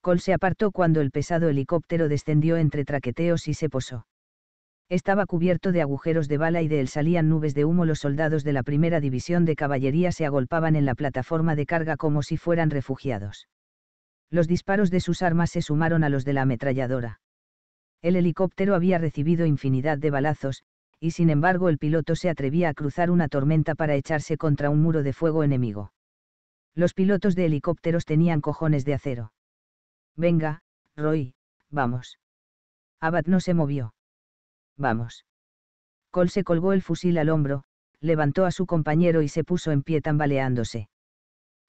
Cole se apartó cuando el pesado helicóptero descendió entre traqueteos y se posó. Estaba cubierto de agujeros de bala y de él salían nubes de humo. Los soldados de la primera división de caballería se agolpaban en la plataforma de carga como si fueran refugiados. Los disparos de sus armas se sumaron a los de la ametralladora. El helicóptero había recibido infinidad de balazos, y sin embargo el piloto se atrevía a cruzar una tormenta para echarse contra un muro de fuego enemigo. Los pilotos de helicópteros tenían cojones de acero. Venga, Roy, vamos. Abad no se movió. Vamos. Cole se colgó el fusil al hombro, levantó a su compañero y se puso en pie tambaleándose.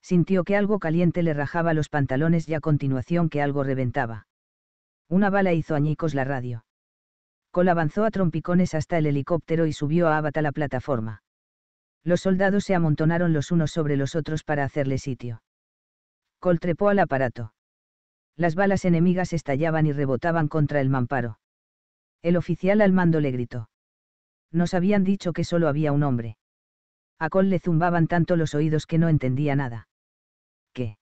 Sintió que algo caliente le rajaba los pantalones y a continuación que algo reventaba. Una bala hizo añicos la radio. Cole avanzó a trompicones hasta el helicóptero y subió a Abad a la plataforma. Los soldados se amontonaron los unos sobre los otros para hacerle sitio. Cole trepó al aparato. Las balas enemigas estallaban y rebotaban contra el mamparo. El oficial al mando le gritó. Nos habían dicho que solo había un hombre. A col le zumbaban tanto los oídos que no entendía nada. ¿Qué?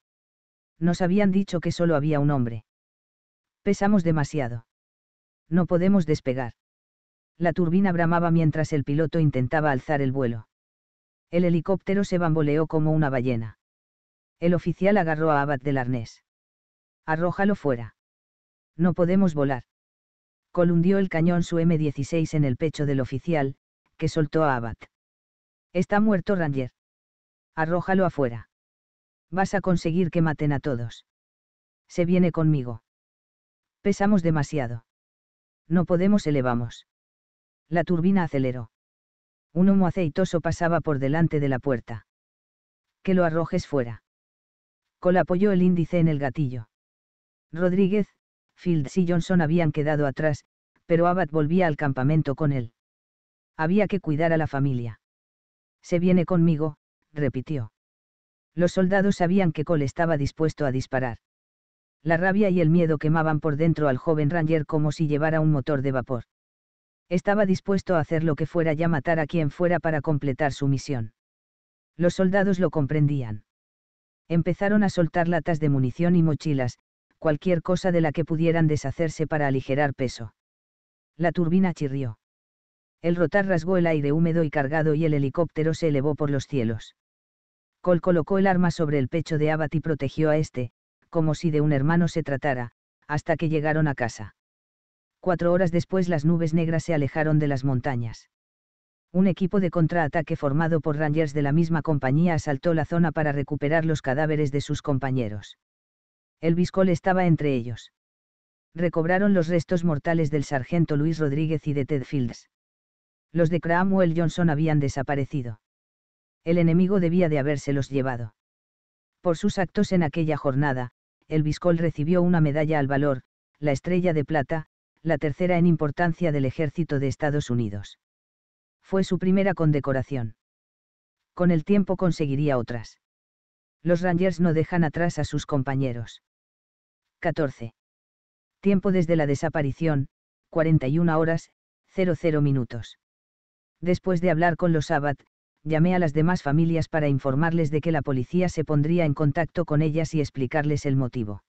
Nos habían dicho que solo había un hombre. Pesamos demasiado. No podemos despegar. La turbina bramaba mientras el piloto intentaba alzar el vuelo. El helicóptero se bamboleó como una ballena. El oficial agarró a Abad del arnés. Arrójalo fuera. No podemos volar. Colundió el cañón su M16 en el pecho del oficial, que soltó a Abad. Está muerto Ranger. Arrójalo afuera. Vas a conseguir que maten a todos. Se viene conmigo. Pesamos demasiado. No podemos elevamos. La turbina aceleró. Un humo aceitoso pasaba por delante de la puerta. Que lo arrojes fuera. Col apoyó el índice en el gatillo. Rodríguez, Fields y Johnson habían quedado atrás, pero Abbott volvía al campamento con él. Había que cuidar a la familia. Se viene conmigo, repitió. Los soldados sabían que Cole estaba dispuesto a disparar. La rabia y el miedo quemaban por dentro al joven Ranger como si llevara un motor de vapor. Estaba dispuesto a hacer lo que fuera y matar a quien fuera para completar su misión. Los soldados lo comprendían. Empezaron a soltar latas de munición y mochilas, cualquier cosa de la que pudieran deshacerse para aligerar peso. La turbina chirrió. El rotar rasgó el aire húmedo y cargado y el helicóptero se elevó por los cielos. Cole colocó el arma sobre el pecho de Abati y protegió a este, como si de un hermano se tratara, hasta que llegaron a casa. Cuatro horas después las nubes negras se alejaron de las montañas. Un equipo de contraataque formado por rangers de la misma compañía asaltó la zona para recuperar los cadáveres de sus compañeros. El Biscol estaba entre ellos. Recobraron los restos mortales del sargento Luis Rodríguez y de Ted Fields. Los de Cramwell Johnson habían desaparecido. El enemigo debía de habérselos llevado. Por sus actos en aquella jornada, el Biscol recibió una medalla al valor, la Estrella de Plata, la tercera en importancia del ejército de Estados Unidos. Fue su primera condecoración. Con el tiempo conseguiría otras. Los Rangers no dejan atrás a sus compañeros. 14. Tiempo desde la desaparición, 41 horas, 00 minutos. Después de hablar con los Sabbath, llamé a las demás familias para informarles de que la policía se pondría en contacto con ellas y explicarles el motivo.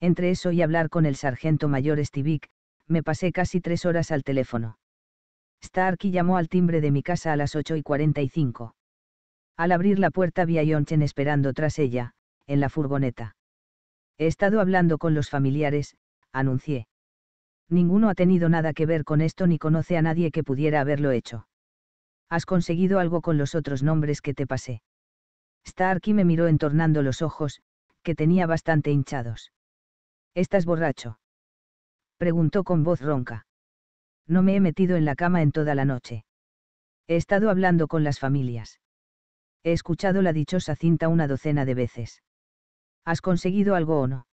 Entre eso y hablar con el sargento mayor Stivic, me pasé casi tres horas al teléfono. Starkey llamó al timbre de mi casa a las 8 y 45. Al abrir la puerta vi a Yonchen esperando tras ella, en la furgoneta. He estado hablando con los familiares, anuncié. Ninguno ha tenido nada que ver con esto ni conoce a nadie que pudiera haberlo hecho. Has conseguido algo con los otros nombres que te pasé. Starky me miró entornando los ojos, que tenía bastante hinchados. ¿Estás borracho? Preguntó con voz ronca. No me he metido en la cama en toda la noche. He estado hablando con las familias. He escuchado la dichosa cinta una docena de veces. ¿Has conseguido algo o no?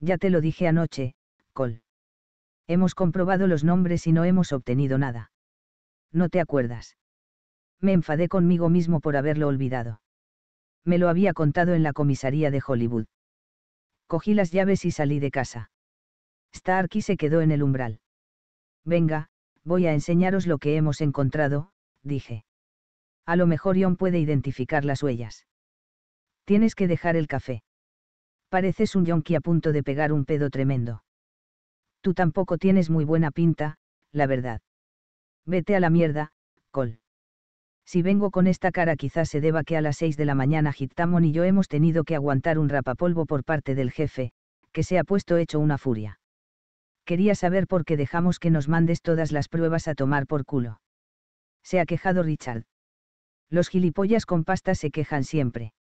Ya te lo dije anoche, Col. Hemos comprobado los nombres y no hemos obtenido nada. No te acuerdas. Me enfadé conmigo mismo por haberlo olvidado. Me lo había contado en la comisaría de Hollywood. Cogí las llaves y salí de casa. Starkey se quedó en el umbral. Venga, voy a enseñaros lo que hemos encontrado, dije. A lo mejor Ion puede identificar las huellas. Tienes que dejar el café. Pareces un yonki a punto de pegar un pedo tremendo. Tú tampoco tienes muy buena pinta, la verdad. Vete a la mierda, Col. Si vengo con esta cara quizás se deba que a las 6 de la mañana Hitamon y yo hemos tenido que aguantar un rapapolvo por parte del jefe, que se ha puesto hecho una furia. Quería saber por qué dejamos que nos mandes todas las pruebas a tomar por culo. Se ha quejado Richard. Los gilipollas con pasta se quejan siempre.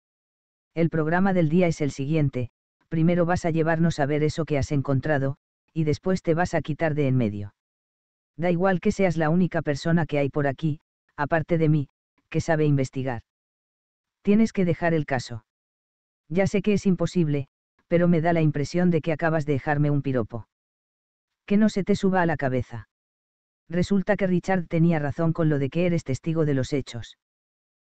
El programa del día es el siguiente, primero vas a llevarnos a ver eso que has encontrado, y después te vas a quitar de en medio. Da igual que seas la única persona que hay por aquí, aparte de mí, que sabe investigar. Tienes que dejar el caso. Ya sé que es imposible, pero me da la impresión de que acabas de dejarme un piropo. Que no se te suba a la cabeza. Resulta que Richard tenía razón con lo de que eres testigo de los hechos.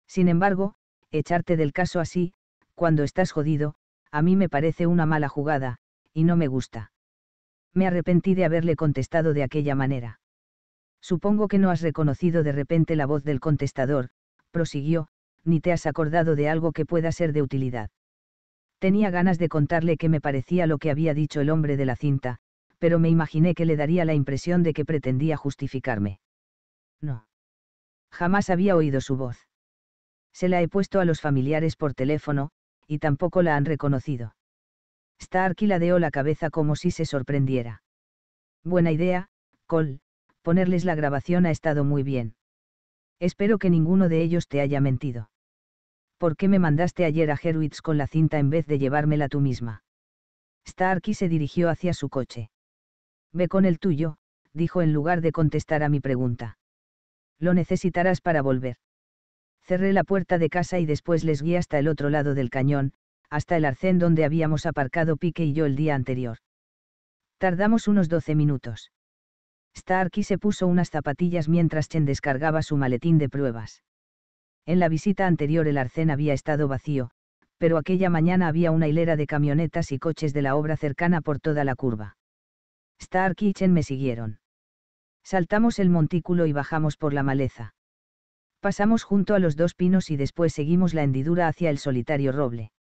Sin embargo, echarte del caso así, cuando estás jodido, a mí me parece una mala jugada, y no me gusta. Me arrepentí de haberle contestado de aquella manera. Supongo que no has reconocido de repente la voz del contestador, prosiguió, ni te has acordado de algo que pueda ser de utilidad. Tenía ganas de contarle que me parecía lo que había dicho el hombre de la cinta, pero me imaginé que le daría la impresión de que pretendía justificarme. No. Jamás había oído su voz. Se la he puesto a los familiares por teléfono, y tampoco la han reconocido. Stark ladeó la cabeza como si se sorprendiera. Buena idea, Cole, ponerles la grabación ha estado muy bien. Espero que ninguno de ellos te haya mentido. ¿Por qué me mandaste ayer a Herwitz con la cinta en vez de llevármela tú misma? Starkey se dirigió hacia su coche. Ve con el tuyo, dijo en lugar de contestar a mi pregunta. Lo necesitarás para volver cerré la puerta de casa y después les guié hasta el otro lado del cañón, hasta el arcén donde habíamos aparcado Pique y yo el día anterior. Tardamos unos doce minutos. Starkey se puso unas zapatillas mientras Chen descargaba su maletín de pruebas. En la visita anterior el arcén había estado vacío, pero aquella mañana había una hilera de camionetas y coches de la obra cercana por toda la curva. Starkey y Chen me siguieron. Saltamos el montículo y bajamos por la maleza. Pasamos junto a los dos pinos y después seguimos la hendidura hacia el solitario roble.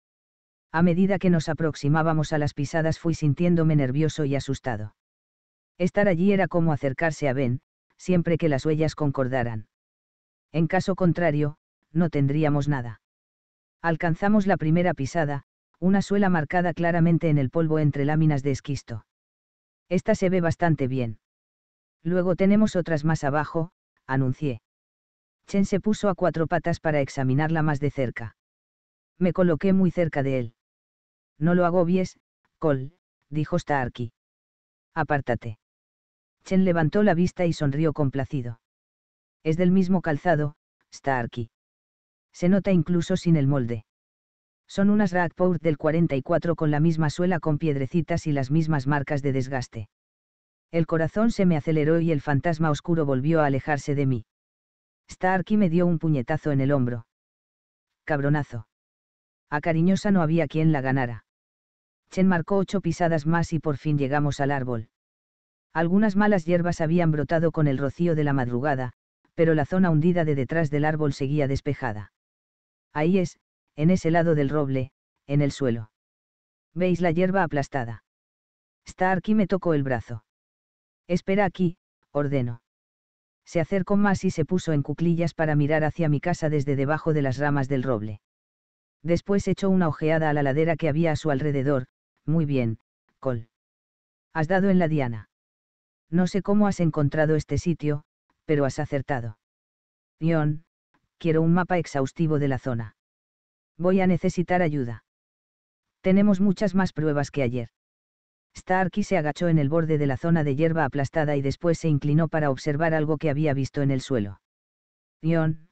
A medida que nos aproximábamos a las pisadas fui sintiéndome nervioso y asustado. Estar allí era como acercarse a Ben, siempre que las huellas concordaran. En caso contrario, no tendríamos nada. Alcanzamos la primera pisada, una suela marcada claramente en el polvo entre láminas de esquisto. Esta se ve bastante bien. Luego tenemos otras más abajo, anuncié. Chen se puso a cuatro patas para examinarla más de cerca. Me coloqué muy cerca de él. No lo agobies, Col, dijo Starkey. Apártate. Chen levantó la vista y sonrió complacido. Es del mismo calzado, Starkey. Se nota incluso sin el molde. Son unas Ragpour del 44 con la misma suela con piedrecitas y las mismas marcas de desgaste. El corazón se me aceleró y el fantasma oscuro volvió a alejarse de mí. Starky me dio un puñetazo en el hombro. Cabronazo. A Cariñosa no había quien la ganara. Chen marcó ocho pisadas más y por fin llegamos al árbol. Algunas malas hierbas habían brotado con el rocío de la madrugada, pero la zona hundida de detrás del árbol seguía despejada. Ahí es, en ese lado del roble, en el suelo. ¿Veis la hierba aplastada? Starky me tocó el brazo. Espera aquí, ordeno se acercó más y se puso en cuclillas para mirar hacia mi casa desde debajo de las ramas del roble. Después echó una ojeada a la ladera que había a su alrededor, muy bien, Col. Has dado en la diana. No sé cómo has encontrado este sitio, pero has acertado. Ion, quiero un mapa exhaustivo de la zona. Voy a necesitar ayuda. Tenemos muchas más pruebas que ayer. Starkey se agachó en el borde de la zona de hierba aplastada y después se inclinó para observar algo que había visto en el suelo. —Ion,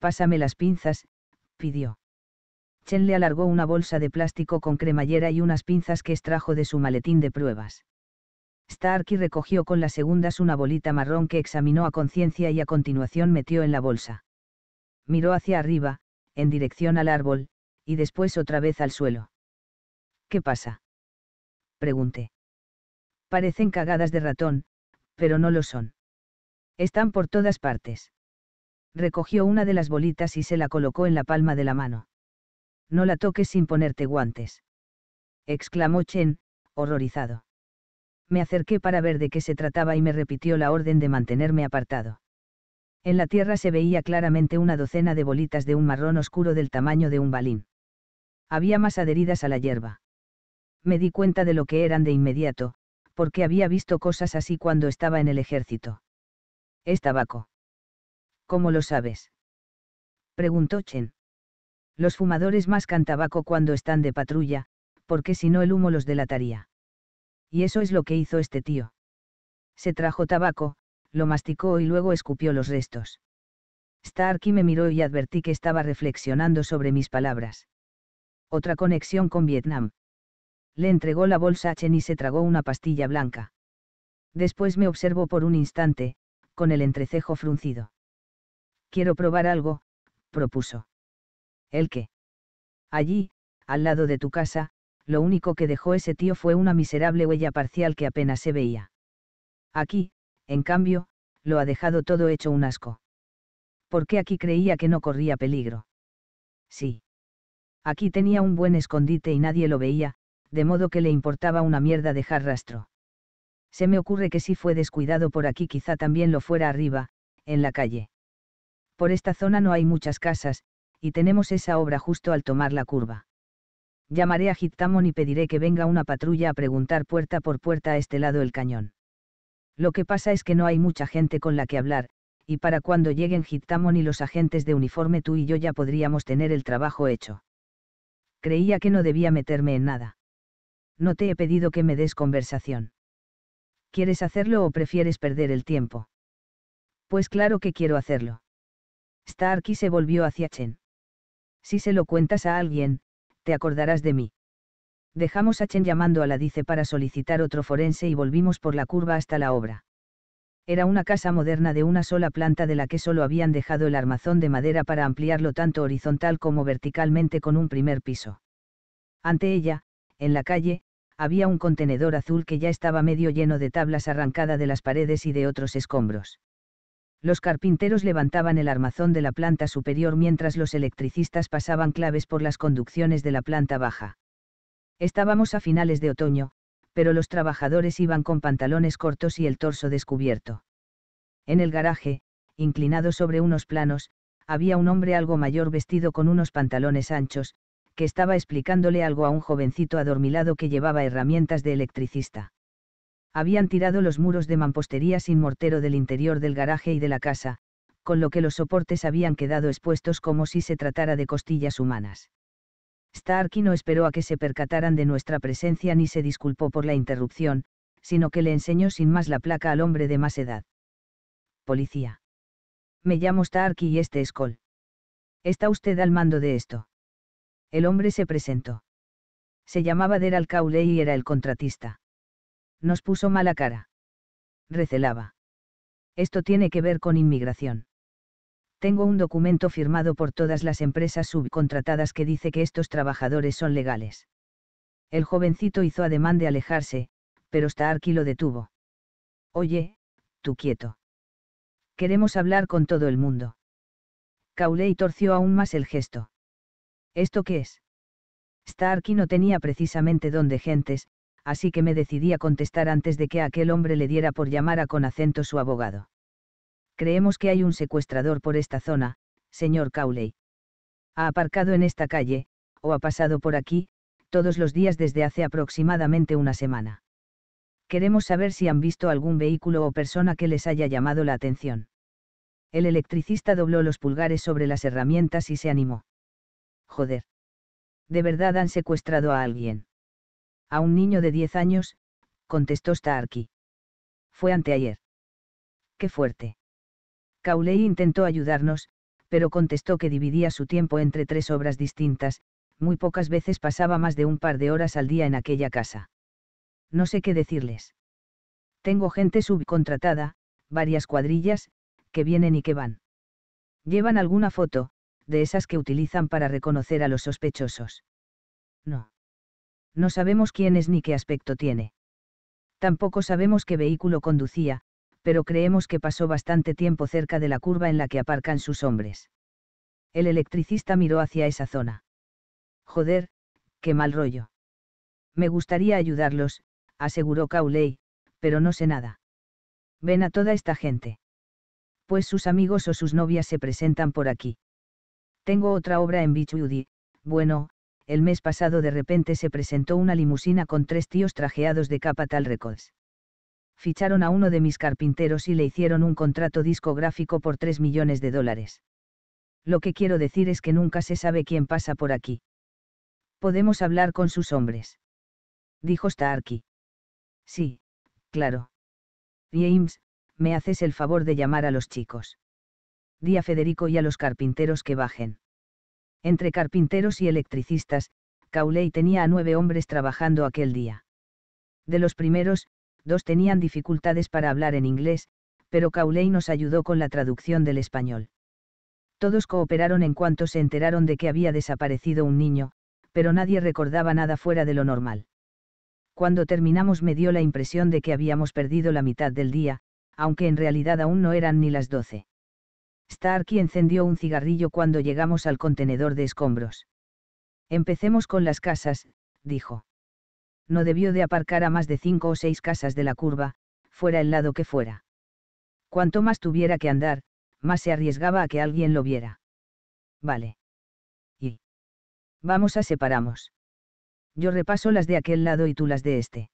pásame las pinzas, pidió. Chen le alargó una bolsa de plástico con cremallera y unas pinzas que extrajo de su maletín de pruebas. Starkey recogió con las segundas una bolita marrón que examinó a conciencia y a continuación metió en la bolsa. Miró hacia arriba, en dirección al árbol, y después otra vez al suelo. ¿Qué pasa? pregunté. Parecen cagadas de ratón, pero no lo son. Están por todas partes. Recogió una de las bolitas y se la colocó en la palma de la mano. No la toques sin ponerte guantes. Exclamó Chen, horrorizado. Me acerqué para ver de qué se trataba y me repitió la orden de mantenerme apartado. En la tierra se veía claramente una docena de bolitas de un marrón oscuro del tamaño de un balín. Había más adheridas a la hierba me di cuenta de lo que eran de inmediato, porque había visto cosas así cuando estaba en el ejército. Es tabaco. ¿Cómo lo sabes? Preguntó Chen. Los fumadores mascan tabaco cuando están de patrulla, porque si no el humo los delataría. Y eso es lo que hizo este tío. Se trajo tabaco, lo masticó y luego escupió los restos. Starkey me miró y advertí que estaba reflexionando sobre mis palabras. Otra conexión con Vietnam le entregó la bolsa a Chen y se tragó una pastilla blanca. Después me observó por un instante, con el entrecejo fruncido. Quiero probar algo, propuso. ¿El qué? Allí, al lado de tu casa, lo único que dejó ese tío fue una miserable huella parcial que apenas se veía. Aquí, en cambio, lo ha dejado todo hecho un asco. ¿Por qué aquí creía que no corría peligro? Sí. Aquí tenía un buen escondite y nadie lo veía, de modo que le importaba una mierda dejar rastro. Se me ocurre que si fue descuidado por aquí quizá también lo fuera arriba, en la calle. Por esta zona no hay muchas casas, y tenemos esa obra justo al tomar la curva. Llamaré a Hitamon y pediré que venga una patrulla a preguntar puerta por puerta a este lado el cañón. Lo que pasa es que no hay mucha gente con la que hablar, y para cuando lleguen Hitamon y los agentes de uniforme tú y yo ya podríamos tener el trabajo hecho. Creía que no debía meterme en nada no te he pedido que me des conversación. ¿Quieres hacerlo o prefieres perder el tiempo? Pues claro que quiero hacerlo. Starkey se volvió hacia Chen. Si se lo cuentas a alguien, te acordarás de mí. Dejamos a Chen llamando a la DICE para solicitar otro forense y volvimos por la curva hasta la obra. Era una casa moderna de una sola planta de la que solo habían dejado el armazón de madera para ampliarlo tanto horizontal como verticalmente con un primer piso. Ante ella, en la calle, había un contenedor azul que ya estaba medio lleno de tablas arrancada de las paredes y de otros escombros. Los carpinteros levantaban el armazón de la planta superior mientras los electricistas pasaban claves por las conducciones de la planta baja. Estábamos a finales de otoño, pero los trabajadores iban con pantalones cortos y el torso descubierto. En el garaje, inclinado sobre unos planos, había un hombre algo mayor vestido con unos pantalones anchos, que estaba explicándole algo a un jovencito adormilado que llevaba herramientas de electricista. Habían tirado los muros de mampostería sin mortero del interior del garaje y de la casa, con lo que los soportes habían quedado expuestos como si se tratara de costillas humanas. Starky no esperó a que se percataran de nuestra presencia ni se disculpó por la interrupción, sino que le enseñó sin más la placa al hombre de más edad. Policía. Me llamo Starky y este es Cole. ¿Está usted al mando de esto? El hombre se presentó. Se llamaba Deral cauley y era el contratista. Nos puso mala cara. Recelaba. Esto tiene que ver con inmigración. Tengo un documento firmado por todas las empresas subcontratadas que dice que estos trabajadores son legales. El jovencito hizo ademán de alejarse, pero Starkey lo detuvo. Oye, tú quieto. Queremos hablar con todo el mundo. cauley torció aún más el gesto. ¿Esto qué es? Starkey no tenía precisamente dónde gentes, así que me decidí a contestar antes de que aquel hombre le diera por llamar a con acento su abogado. Creemos que hay un secuestrador por esta zona, señor Cowley. Ha aparcado en esta calle, o ha pasado por aquí, todos los días desde hace aproximadamente una semana. Queremos saber si han visto algún vehículo o persona que les haya llamado la atención. El electricista dobló los pulgares sobre las herramientas y se animó. Joder. De verdad han secuestrado a alguien. A un niño de 10 años, contestó Starkey. Fue anteayer. Qué fuerte. Cowley intentó ayudarnos, pero contestó que dividía su tiempo entre tres obras distintas, muy pocas veces pasaba más de un par de horas al día en aquella casa. No sé qué decirles. Tengo gente subcontratada, varias cuadrillas, que vienen y que van. Llevan alguna foto, de esas que utilizan para reconocer a los sospechosos. No. No sabemos quién es ni qué aspecto tiene. Tampoco sabemos qué vehículo conducía, pero creemos que pasó bastante tiempo cerca de la curva en la que aparcan sus hombres. El electricista miró hacia esa zona. Joder, qué mal rollo. Me gustaría ayudarlos, aseguró Cowley, pero no sé nada. Ven a toda esta gente. Pues sus amigos o sus novias se presentan por aquí. Tengo otra obra en Beach bueno, el mes pasado de repente se presentó una limusina con tres tíos trajeados de Capital Records. Ficharon a uno de mis carpinteros y le hicieron un contrato discográfico por 3 millones de dólares. Lo que quiero decir es que nunca se sabe quién pasa por aquí. Podemos hablar con sus hombres. Dijo Starkey. Sí, claro. James, me haces el favor de llamar a los chicos. Día a Federico y a los carpinteros que bajen. Entre carpinteros y electricistas, Cauley tenía a nueve hombres trabajando aquel día. De los primeros, dos tenían dificultades para hablar en inglés, pero Cauley nos ayudó con la traducción del español. Todos cooperaron en cuanto se enteraron de que había desaparecido un niño, pero nadie recordaba nada fuera de lo normal. Cuando terminamos me dio la impresión de que habíamos perdido la mitad del día, aunque en realidad aún no eran ni las doce. Starky encendió un cigarrillo cuando llegamos al contenedor de escombros. Empecemos con las casas, dijo. No debió de aparcar a más de cinco o seis casas de la curva, fuera el lado que fuera. Cuanto más tuviera que andar, más se arriesgaba a que alguien lo viera. Vale. Y. Vamos a separarnos. Yo repaso las de aquel lado y tú las de este.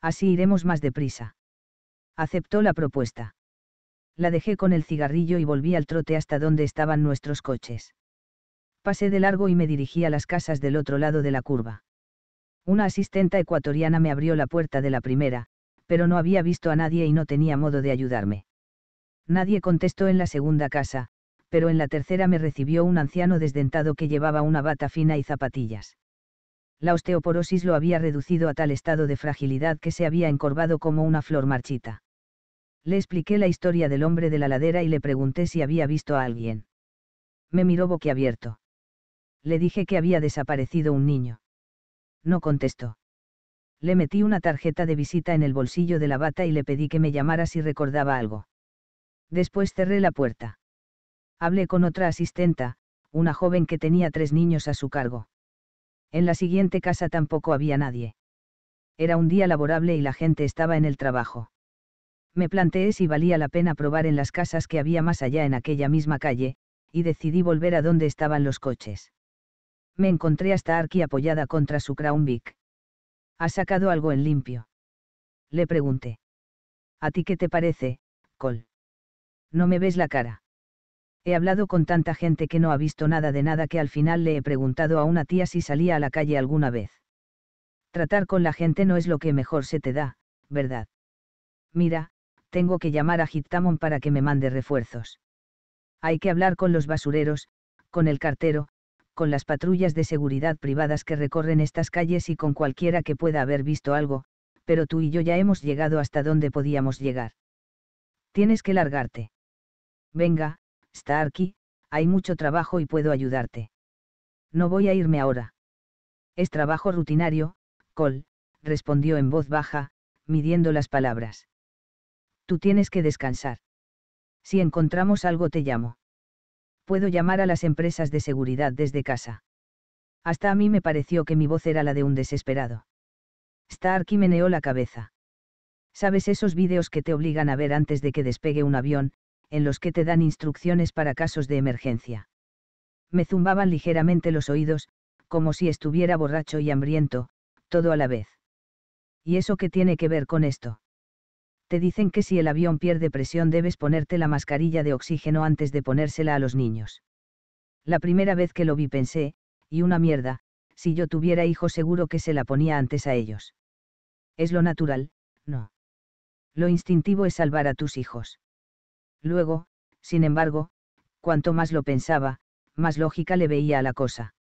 Así iremos más deprisa. Aceptó la propuesta la dejé con el cigarrillo y volví al trote hasta donde estaban nuestros coches. Pasé de largo y me dirigí a las casas del otro lado de la curva. Una asistenta ecuatoriana me abrió la puerta de la primera, pero no había visto a nadie y no tenía modo de ayudarme. Nadie contestó en la segunda casa, pero en la tercera me recibió un anciano desdentado que llevaba una bata fina y zapatillas. La osteoporosis lo había reducido a tal estado de fragilidad que se había encorvado como una flor marchita. Le expliqué la historia del hombre de la ladera y le pregunté si había visto a alguien. Me miró boquiabierto. Le dije que había desaparecido un niño. No contestó. Le metí una tarjeta de visita en el bolsillo de la bata y le pedí que me llamara si recordaba algo. Después cerré la puerta. Hablé con otra asistenta, una joven que tenía tres niños a su cargo. En la siguiente casa tampoco había nadie. Era un día laborable y la gente estaba en el trabajo me planteé si valía la pena probar en las casas que había más allá en aquella misma calle, y decidí volver a donde estaban los coches. Me encontré hasta Arki apoyada contra su Crown Vic. Ha sacado algo en limpio? Le pregunté. ¿A ti qué te parece, Col? No me ves la cara. He hablado con tanta gente que no ha visto nada de nada que al final le he preguntado a una tía si salía a la calle alguna vez. Tratar con la gente no es lo que mejor se te da, ¿verdad? Mira, tengo que llamar a Hittamon para que me mande refuerzos. Hay que hablar con los basureros, con el cartero, con las patrullas de seguridad privadas que recorren estas calles y con cualquiera que pueda haber visto algo, pero tú y yo ya hemos llegado hasta donde podíamos llegar. Tienes que largarte. Venga, aquí hay mucho trabajo y puedo ayudarte. No voy a irme ahora. Es trabajo rutinario, Col, respondió en voz baja, midiendo las palabras. Tú tienes que descansar. Si encontramos algo te llamo. Puedo llamar a las empresas de seguridad desde casa. Hasta a mí me pareció que mi voz era la de un desesperado. y meneó la cabeza. ¿Sabes esos vídeos que te obligan a ver antes de que despegue un avión, en los que te dan instrucciones para casos de emergencia? Me zumbaban ligeramente los oídos, como si estuviera borracho y hambriento, todo a la vez. ¿Y eso qué tiene que ver con esto? dicen que si el avión pierde presión debes ponerte la mascarilla de oxígeno antes de ponérsela a los niños. La primera vez que lo vi pensé, y una mierda, si yo tuviera hijos seguro que se la ponía antes a ellos. Es lo natural, no. Lo instintivo es salvar a tus hijos. Luego, sin embargo, cuanto más lo pensaba, más lógica le veía a la cosa.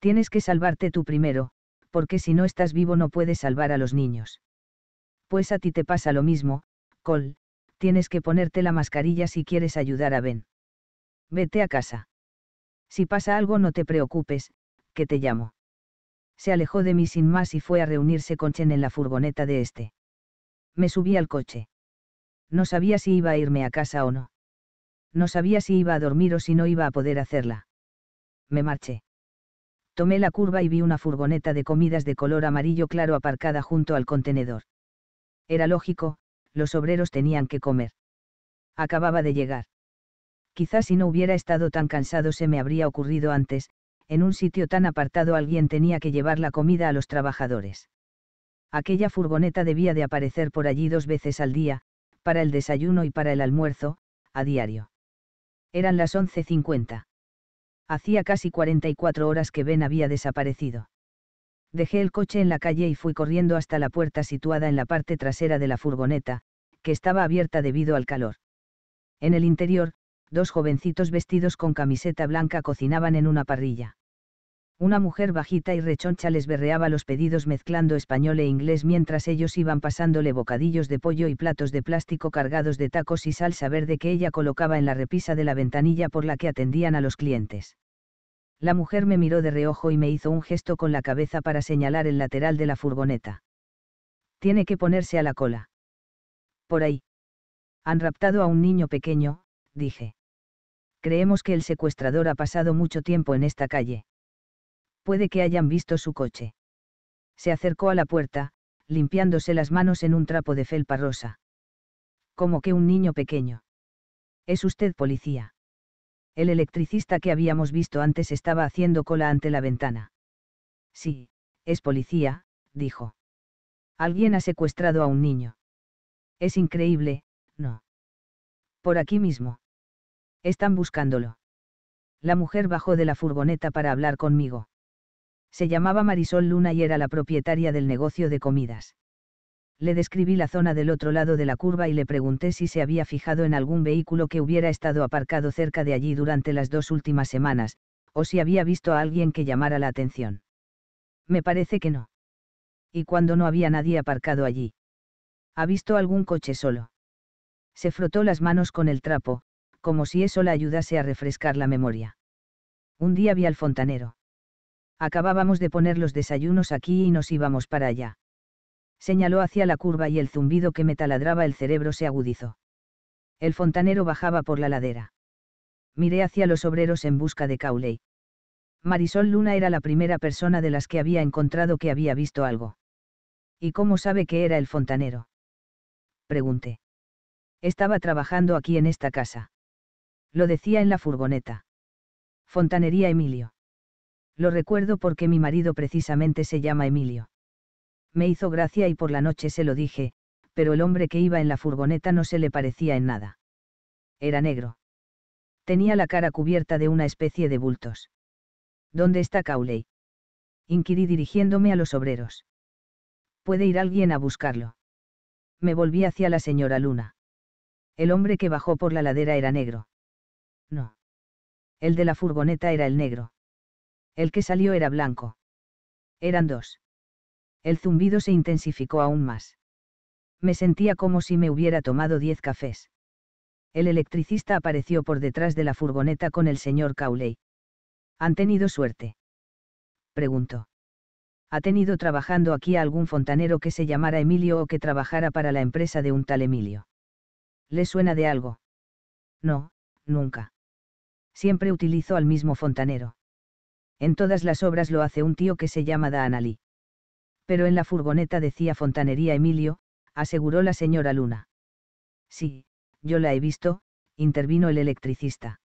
Tienes que salvarte tú primero, porque si no estás vivo no puedes salvar a los niños pues a ti te pasa lo mismo, Col. tienes que ponerte la mascarilla si quieres ayudar a Ben. Vete a casa. Si pasa algo no te preocupes, que te llamo. Se alejó de mí sin más y fue a reunirse con Chen en la furgoneta de este. Me subí al coche. No sabía si iba a irme a casa o no. No sabía si iba a dormir o si no iba a poder hacerla. Me marché. Tomé la curva y vi una furgoneta de comidas de color amarillo claro aparcada junto al contenedor. Era lógico, los obreros tenían que comer. Acababa de llegar. Quizás si no hubiera estado tan cansado se me habría ocurrido antes, en un sitio tan apartado alguien tenía que llevar la comida a los trabajadores. Aquella furgoneta debía de aparecer por allí dos veces al día, para el desayuno y para el almuerzo, a diario. Eran las 11.50. Hacía casi 44 horas que Ben había desaparecido. Dejé el coche en la calle y fui corriendo hasta la puerta situada en la parte trasera de la furgoneta, que estaba abierta debido al calor. En el interior, dos jovencitos vestidos con camiseta blanca cocinaban en una parrilla. Una mujer bajita y rechoncha les berreaba los pedidos mezclando español e inglés mientras ellos iban pasándole bocadillos de pollo y platos de plástico cargados de tacos y salsa verde que ella colocaba en la repisa de la ventanilla por la que atendían a los clientes. La mujer me miró de reojo y me hizo un gesto con la cabeza para señalar el lateral de la furgoneta. Tiene que ponerse a la cola. Por ahí. Han raptado a un niño pequeño, dije. Creemos que el secuestrador ha pasado mucho tiempo en esta calle. Puede que hayan visto su coche. Se acercó a la puerta, limpiándose las manos en un trapo de felpa rosa. Como que un niño pequeño. ¿Es usted policía? el electricista que habíamos visto antes estaba haciendo cola ante la ventana. Sí, es policía, dijo. Alguien ha secuestrado a un niño. Es increíble, ¿no? Por aquí mismo. Están buscándolo. La mujer bajó de la furgoneta para hablar conmigo. Se llamaba Marisol Luna y era la propietaria del negocio de comidas le describí la zona del otro lado de la curva y le pregunté si se había fijado en algún vehículo que hubiera estado aparcado cerca de allí durante las dos últimas semanas, o si había visto a alguien que llamara la atención. Me parece que no. Y cuando no había nadie aparcado allí. ¿Ha visto algún coche solo? Se frotó las manos con el trapo, como si eso le ayudase a refrescar la memoria. Un día vi al fontanero. Acabábamos de poner los desayunos aquí y nos íbamos para allá señaló hacia la curva y el zumbido que me taladraba el cerebro se agudizó. El fontanero bajaba por la ladera. Miré hacia los obreros en busca de Cauley. Marisol Luna era la primera persona de las que había encontrado que había visto algo. ¿Y cómo sabe que era el fontanero? Pregunté. Estaba trabajando aquí en esta casa. Lo decía en la furgoneta. Fontanería Emilio. Lo recuerdo porque mi marido precisamente se llama Emilio me hizo gracia y por la noche se lo dije, pero el hombre que iba en la furgoneta no se le parecía en nada. Era negro. Tenía la cara cubierta de una especie de bultos. ¿Dónde está cauley Inquirí dirigiéndome a los obreros. ¿Puede ir alguien a buscarlo? Me volví hacia la señora Luna. El hombre que bajó por la ladera era negro. No. El de la furgoneta era el negro. El que salió era blanco. Eran dos el zumbido se intensificó aún más. Me sentía como si me hubiera tomado diez cafés. El electricista apareció por detrás de la furgoneta con el señor Cauley. ¿Han tenido suerte? Preguntó. ¿Ha tenido trabajando aquí algún fontanero que se llamara Emilio o que trabajara para la empresa de un tal Emilio? ¿Le suena de algo? No, nunca. Siempre utilizo al mismo fontanero. En todas las obras lo hace un tío que se llama Danali pero en la furgoneta decía Fontanería Emilio, aseguró la señora Luna. Sí, yo la he visto, intervino el electricista.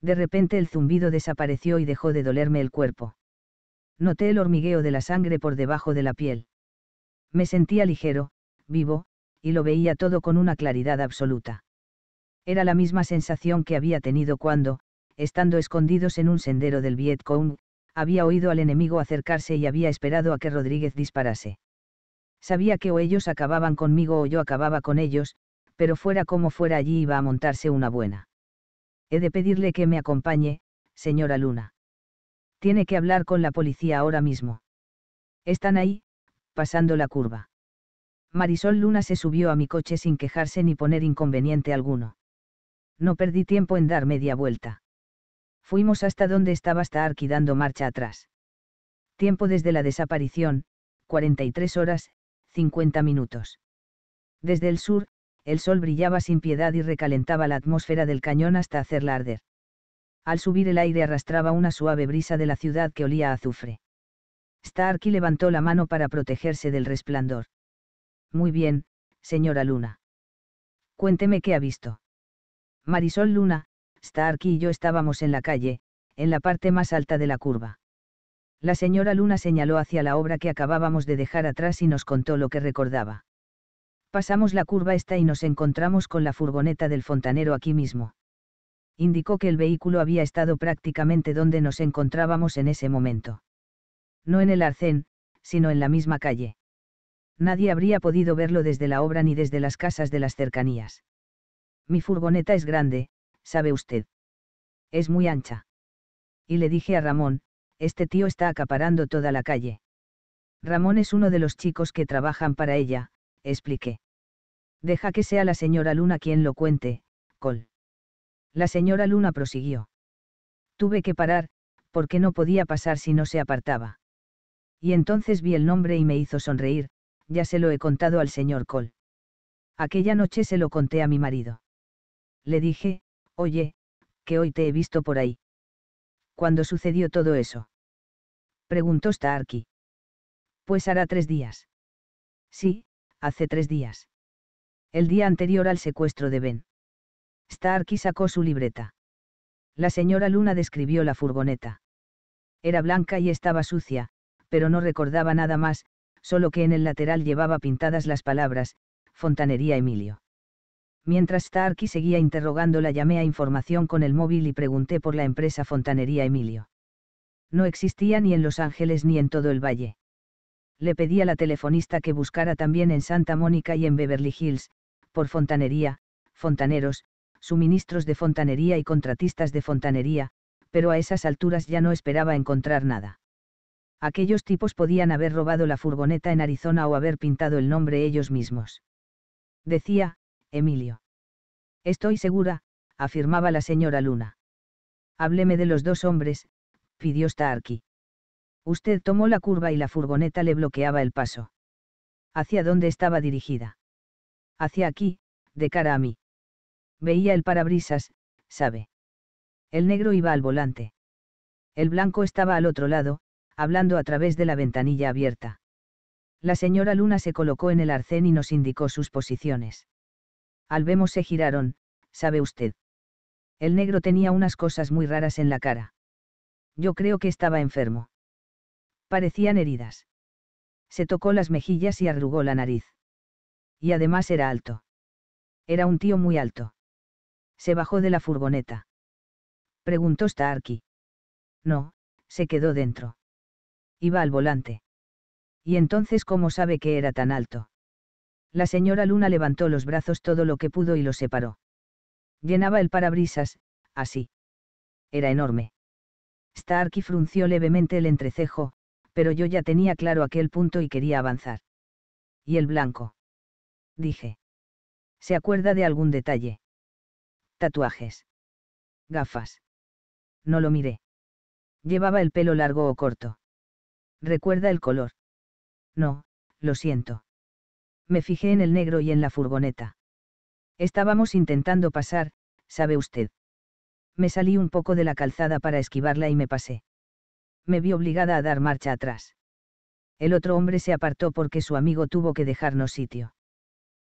De repente el zumbido desapareció y dejó de dolerme el cuerpo. Noté el hormigueo de la sangre por debajo de la piel. Me sentía ligero, vivo, y lo veía todo con una claridad absoluta. Era la misma sensación que había tenido cuando, estando escondidos en un sendero del Vietcong, había oído al enemigo acercarse y había esperado a que Rodríguez disparase. Sabía que o ellos acababan conmigo o yo acababa con ellos, pero fuera como fuera allí iba a montarse una buena. He de pedirle que me acompañe, señora Luna. Tiene que hablar con la policía ahora mismo. Están ahí, pasando la curva. Marisol Luna se subió a mi coche sin quejarse ni poner inconveniente alguno. No perdí tiempo en dar media vuelta fuimos hasta donde estaba Starkey dando marcha atrás. Tiempo desde la desaparición, 43 horas, 50 minutos. Desde el sur, el sol brillaba sin piedad y recalentaba la atmósfera del cañón hasta hacerla arder. Al subir el aire arrastraba una suave brisa de la ciudad que olía a azufre. Starkey levantó la mano para protegerse del resplandor. Muy bien, señora Luna. Cuénteme qué ha visto. Marisol Luna, Stark y yo estábamos en la calle, en la parte más alta de la curva. La señora Luna señaló hacia la obra que acabábamos de dejar atrás y nos contó lo que recordaba. Pasamos la curva esta y nos encontramos con la furgoneta del fontanero aquí mismo. Indicó que el vehículo había estado prácticamente donde nos encontrábamos en ese momento. No en el arcén, sino en la misma calle. Nadie habría podido verlo desde la obra ni desde las casas de las cercanías. Mi furgoneta es grande, sabe usted. Es muy ancha. Y le dije a Ramón, este tío está acaparando toda la calle. Ramón es uno de los chicos que trabajan para ella, expliqué. Deja que sea la señora Luna quien lo cuente, Col. La señora Luna prosiguió. Tuve que parar, porque no podía pasar si no se apartaba. Y entonces vi el nombre y me hizo sonreír, ya se lo he contado al señor Col. Aquella noche se lo conté a mi marido. Le dije, Oye, que hoy te he visto por ahí. ¿Cuándo sucedió todo eso? Preguntó Starkey. Pues hará tres días. Sí, hace tres días. El día anterior al secuestro de Ben. Starkey sacó su libreta. La señora Luna describió la furgoneta. Era blanca y estaba sucia, pero no recordaba nada más, solo que en el lateral llevaba pintadas las palabras, Fontanería Emilio. Mientras Starkey seguía interrogándola llamé a información con el móvil y pregunté por la empresa Fontanería Emilio. No existía ni en Los Ángeles ni en todo el valle. Le pedí a la telefonista que buscara también en Santa Mónica y en Beverly Hills, por fontanería, fontaneros, suministros de fontanería y contratistas de fontanería, pero a esas alturas ya no esperaba encontrar nada. Aquellos tipos podían haber robado la furgoneta en Arizona o haber pintado el nombre ellos mismos. Decía, Emilio. Estoy segura, afirmaba la señora Luna. Hábleme de los dos hombres, pidió Starkey. Usted tomó la curva y la furgoneta le bloqueaba el paso. ¿Hacia dónde estaba dirigida? Hacia aquí, de cara a mí. Veía el parabrisas, sabe. El negro iba al volante. El blanco estaba al otro lado, hablando a través de la ventanilla abierta. La señora Luna se colocó en el arcén y nos indicó sus posiciones. Al vemos se giraron, sabe usted. El negro tenía unas cosas muy raras en la cara. Yo creo que estaba enfermo. Parecían heridas. Se tocó las mejillas y arrugó la nariz. Y además era alto. Era un tío muy alto. Se bajó de la furgoneta. Preguntó Starkey. No, se quedó dentro. Iba al volante. ¿Y entonces cómo sabe que era tan alto? La señora Luna levantó los brazos todo lo que pudo y los separó. Llenaba el parabrisas, así. Era enorme. Starky frunció levemente el entrecejo, pero yo ya tenía claro aquel punto y quería avanzar. ¿Y el blanco? Dije. ¿Se acuerda de algún detalle? Tatuajes. Gafas. No lo miré. Llevaba el pelo largo o corto. ¿Recuerda el color? No, lo siento me fijé en el negro y en la furgoneta. Estábamos intentando pasar, sabe usted. Me salí un poco de la calzada para esquivarla y me pasé. Me vi obligada a dar marcha atrás. El otro hombre se apartó porque su amigo tuvo que dejarnos sitio.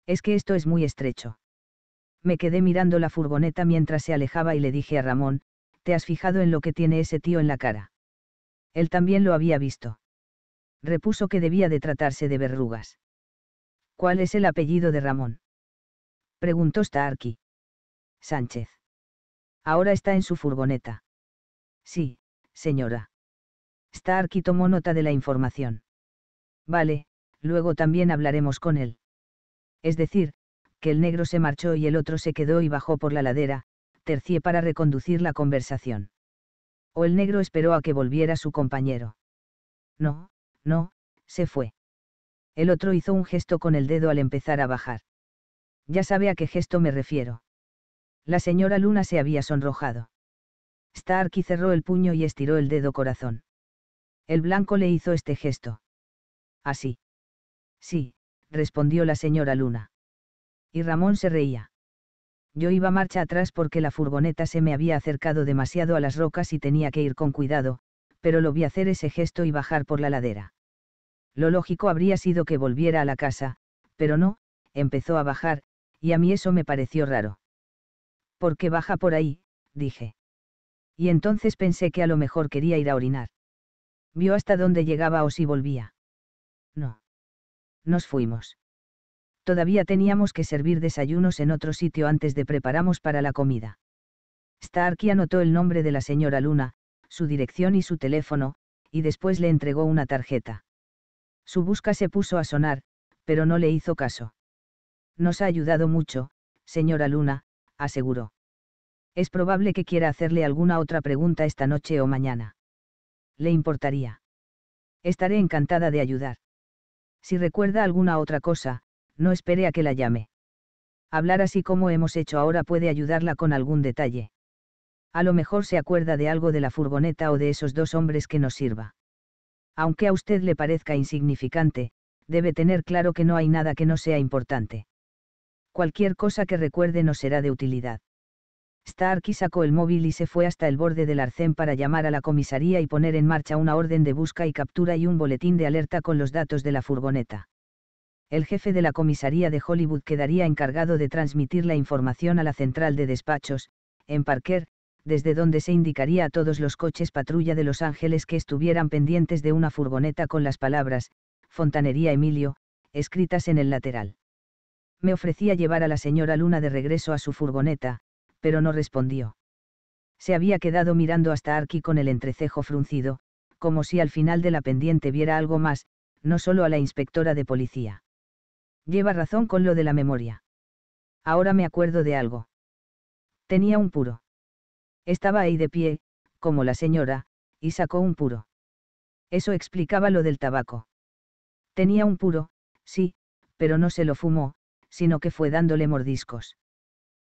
Es que esto es muy estrecho. Me quedé mirando la furgoneta mientras se alejaba y le dije a Ramón, ¿te has fijado en lo que tiene ese tío en la cara? Él también lo había visto. Repuso que debía de tratarse de verrugas. ¿Cuál es el apellido de Ramón? Preguntó Starkey. Sánchez. Ahora está en su furgoneta. Sí, señora. Starkey tomó nota de la información. Vale, luego también hablaremos con él. Es decir, que el negro se marchó y el otro se quedó y bajó por la ladera, tercié para reconducir la conversación. O el negro esperó a que volviera su compañero. No, no, se fue el otro hizo un gesto con el dedo al empezar a bajar. Ya sabe a qué gesto me refiero. La señora Luna se había sonrojado. Starky cerró el puño y estiró el dedo corazón. El blanco le hizo este gesto. Así. Sí, respondió la señora Luna. Y Ramón se reía. Yo iba marcha atrás porque la furgoneta se me había acercado demasiado a las rocas y tenía que ir con cuidado, pero lo vi hacer ese gesto y bajar por la ladera. Lo lógico habría sido que volviera a la casa, pero no, empezó a bajar, y a mí eso me pareció raro. ¿Por qué baja por ahí? dije. Y entonces pensé que a lo mejor quería ir a orinar. Vio hasta dónde llegaba o si volvía. No. Nos fuimos. Todavía teníamos que servir desayunos en otro sitio antes de prepararnos para la comida. Starkey anotó el nombre de la señora Luna, su dirección y su teléfono, y después le entregó una tarjeta. Su busca se puso a sonar, pero no le hizo caso. Nos ha ayudado mucho, señora Luna, aseguró. Es probable que quiera hacerle alguna otra pregunta esta noche o mañana. ¿Le importaría? Estaré encantada de ayudar. Si recuerda alguna otra cosa, no espere a que la llame. Hablar así como hemos hecho ahora puede ayudarla con algún detalle. A lo mejor se acuerda de algo de la furgoneta o de esos dos hombres que nos sirva aunque a usted le parezca insignificante, debe tener claro que no hay nada que no sea importante. Cualquier cosa que recuerde no será de utilidad. Starkey sacó el móvil y se fue hasta el borde del arcén para llamar a la comisaría y poner en marcha una orden de busca y captura y un boletín de alerta con los datos de la furgoneta. El jefe de la comisaría de Hollywood quedaría encargado de transmitir la información a la central de despachos, en Parker, desde donde se indicaría a todos los coches patrulla de Los Ángeles que estuvieran pendientes de una furgoneta con las palabras, Fontanería Emilio, escritas en el lateral. Me ofrecía llevar a la señora Luna de regreso a su furgoneta, pero no respondió. Se había quedado mirando hasta Arqui con el entrecejo fruncido, como si al final de la pendiente viera algo más, no solo a la inspectora de policía. Lleva razón con lo de la memoria. Ahora me acuerdo de algo. Tenía un puro. Estaba ahí de pie, como la señora, y sacó un puro. Eso explicaba lo del tabaco. Tenía un puro, sí, pero no se lo fumó, sino que fue dándole mordiscos.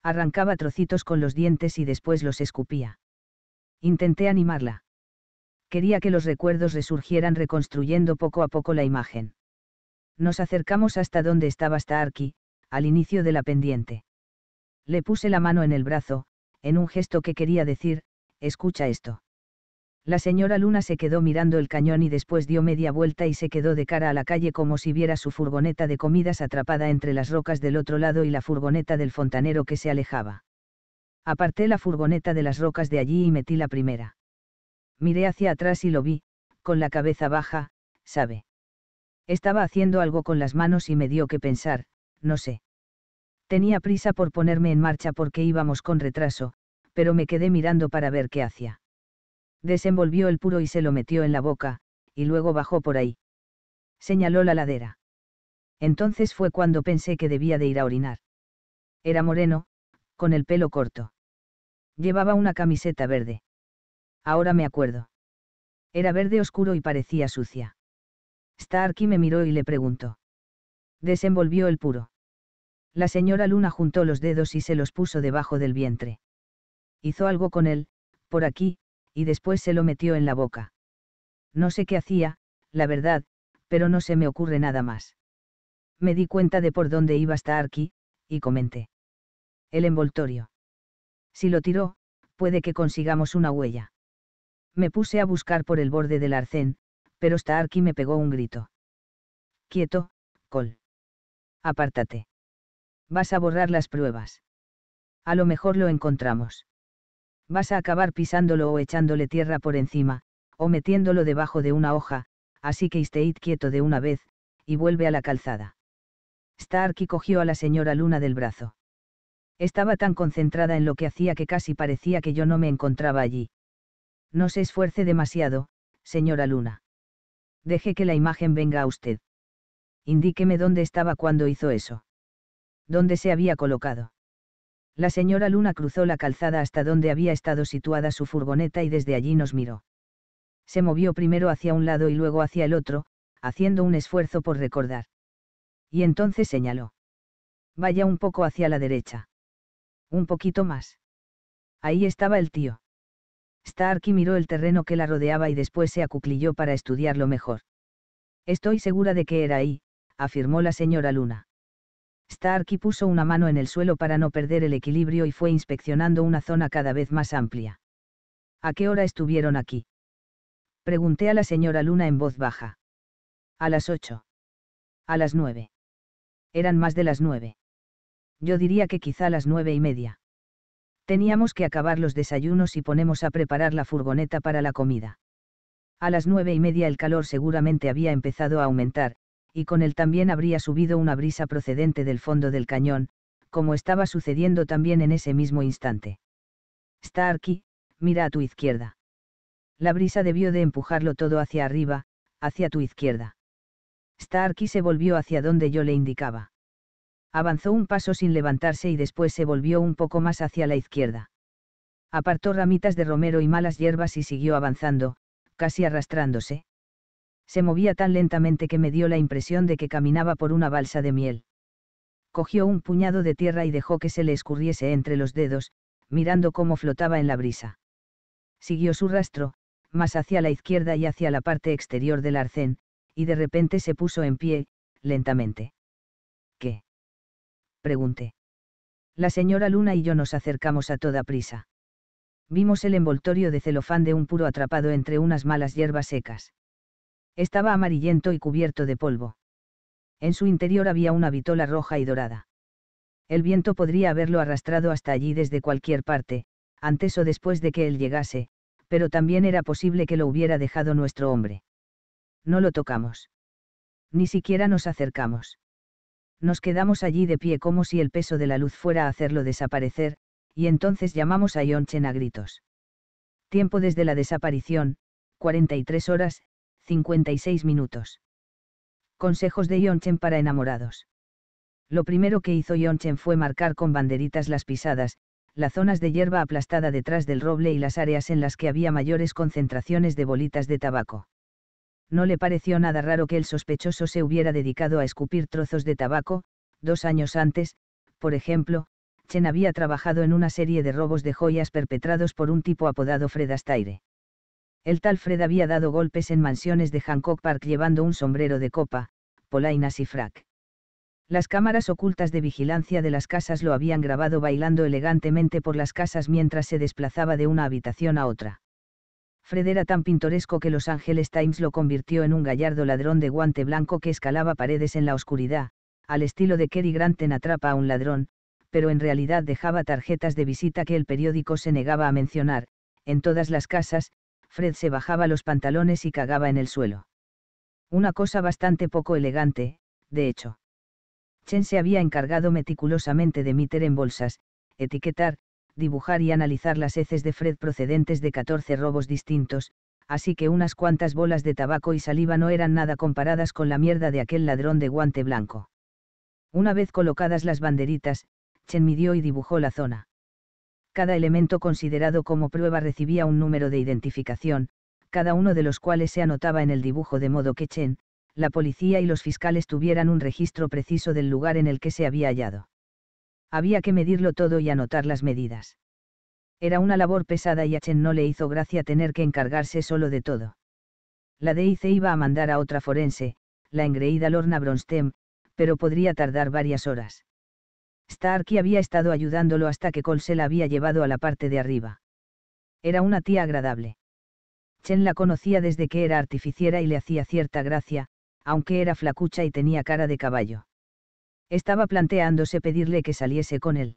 Arrancaba trocitos con los dientes y después los escupía. Intenté animarla. Quería que los recuerdos resurgieran reconstruyendo poco a poco la imagen. Nos acercamos hasta donde estaba Starkey, al inicio de la pendiente. Le puse la mano en el brazo, en un gesto que quería decir, escucha esto. La señora Luna se quedó mirando el cañón y después dio media vuelta y se quedó de cara a la calle como si viera su furgoneta de comidas atrapada entre las rocas del otro lado y la furgoneta del fontanero que se alejaba. Aparté la furgoneta de las rocas de allí y metí la primera. Miré hacia atrás y lo vi, con la cabeza baja, sabe. Estaba haciendo algo con las manos y me dio que pensar, no sé. Tenía prisa por ponerme en marcha porque íbamos con retraso, pero me quedé mirando para ver qué hacía. Desenvolvió el puro y se lo metió en la boca, y luego bajó por ahí. Señaló la ladera. Entonces fue cuando pensé que debía de ir a orinar. Era moreno, con el pelo corto. Llevaba una camiseta verde. Ahora me acuerdo. Era verde oscuro y parecía sucia. Starkey me miró y le preguntó. Desenvolvió el puro. La señora Luna juntó los dedos y se los puso debajo del vientre. Hizo algo con él, por aquí, y después se lo metió en la boca. No sé qué hacía, la verdad, pero no se me ocurre nada más. Me di cuenta de por dónde iba hasta y comenté. El envoltorio. Si lo tiró, puede que consigamos una huella. Me puse a buscar por el borde del arcén, pero Starky me pegó un grito. Quieto, Col. Apártate. Vas a borrar las pruebas. A lo mejor lo encontramos. Vas a acabar pisándolo o echándole tierra por encima, o metiéndolo debajo de una hoja, así que Isteid quieto de una vez, y vuelve a la calzada. Starky cogió a la señora Luna del brazo. Estaba tan concentrada en lo que hacía que casi parecía que yo no me encontraba allí. No se esfuerce demasiado, señora Luna. Deje que la imagen venga a usted. Indíqueme dónde estaba cuando hizo eso donde se había colocado. La señora Luna cruzó la calzada hasta donde había estado situada su furgoneta y desde allí nos miró. Se movió primero hacia un lado y luego hacia el otro, haciendo un esfuerzo por recordar. Y entonces señaló. Vaya un poco hacia la derecha. Un poquito más. Ahí estaba el tío. Starkey miró el terreno que la rodeaba y después se acuclilló para estudiarlo mejor. Estoy segura de que era ahí, afirmó la señora Luna. Starky puso una mano en el suelo para no perder el equilibrio y fue inspeccionando una zona cada vez más amplia. ¿A qué hora estuvieron aquí? Pregunté a la señora Luna en voz baja. A las ocho. A las nueve. Eran más de las nueve. Yo diría que quizá las nueve y media. Teníamos que acabar los desayunos y ponemos a preparar la furgoneta para la comida. A las nueve y media el calor seguramente había empezado a aumentar, y con él también habría subido una brisa procedente del fondo del cañón, como estaba sucediendo también en ese mismo instante. «Starky, mira a tu izquierda. La brisa debió de empujarlo todo hacia arriba, hacia tu izquierda. Starky se volvió hacia donde yo le indicaba. Avanzó un paso sin levantarse y después se volvió un poco más hacia la izquierda. Apartó ramitas de romero y malas hierbas y siguió avanzando, casi arrastrándose, se movía tan lentamente que me dio la impresión de que caminaba por una balsa de miel. Cogió un puñado de tierra y dejó que se le escurriese entre los dedos, mirando cómo flotaba en la brisa. Siguió su rastro, más hacia la izquierda y hacia la parte exterior del arcén, y de repente se puso en pie, lentamente. ¿Qué? pregunté. La señora Luna y yo nos acercamos a toda prisa. Vimos el envoltorio de celofán de un puro atrapado entre unas malas hierbas secas. Estaba amarillento y cubierto de polvo. En su interior había una vitola roja y dorada. El viento podría haberlo arrastrado hasta allí desde cualquier parte, antes o después de que él llegase, pero también era posible que lo hubiera dejado nuestro hombre. No lo tocamos. Ni siquiera nos acercamos. Nos quedamos allí de pie como si el peso de la luz fuera a hacerlo desaparecer, y entonces llamamos a Yonchen a gritos. Tiempo desde la desaparición, 43 horas, 56 minutos. Consejos de Yonchen para enamorados. Lo primero que hizo Yonchen fue marcar con banderitas las pisadas, las zonas de hierba aplastada detrás del roble y las áreas en las que había mayores concentraciones de bolitas de tabaco. No le pareció nada raro que el sospechoso se hubiera dedicado a escupir trozos de tabaco, dos años antes, por ejemplo, Chen había trabajado en una serie de robos de joyas perpetrados por un tipo apodado Fred Astaire. El tal Fred había dado golpes en mansiones de Hancock Park llevando un sombrero de copa, polainas y frac. Las cámaras ocultas de vigilancia de las casas lo habían grabado bailando elegantemente por las casas mientras se desplazaba de una habitación a otra. Fred era tan pintoresco que Los Angeles Times lo convirtió en un gallardo ladrón de guante blanco que escalaba paredes en la oscuridad, al estilo de Grant en atrapa a un ladrón, pero en realidad dejaba tarjetas de visita que el periódico se negaba a mencionar, en todas las casas, Fred se bajaba los pantalones y cagaba en el suelo. Una cosa bastante poco elegante, de hecho. Chen se había encargado meticulosamente de meter en bolsas, etiquetar, dibujar y analizar las heces de Fred procedentes de 14 robos distintos, así que unas cuantas bolas de tabaco y saliva no eran nada comparadas con la mierda de aquel ladrón de guante blanco. Una vez colocadas las banderitas, Chen midió y dibujó la zona. Cada elemento considerado como prueba recibía un número de identificación, cada uno de los cuales se anotaba en el dibujo de modo que Chen, la policía y los fiscales tuvieran un registro preciso del lugar en el que se había hallado. Había que medirlo todo y anotar las medidas. Era una labor pesada y a Chen no le hizo gracia tener que encargarse solo de todo. La DIC iba a mandar a otra forense, la engreída Lorna Bronstem, pero podría tardar varias horas. Starkey había estado ayudándolo hasta que Col se la había llevado a la parte de arriba. Era una tía agradable. Chen la conocía desde que era artificiera y le hacía cierta gracia, aunque era flacucha y tenía cara de caballo. Estaba planteándose pedirle que saliese con él.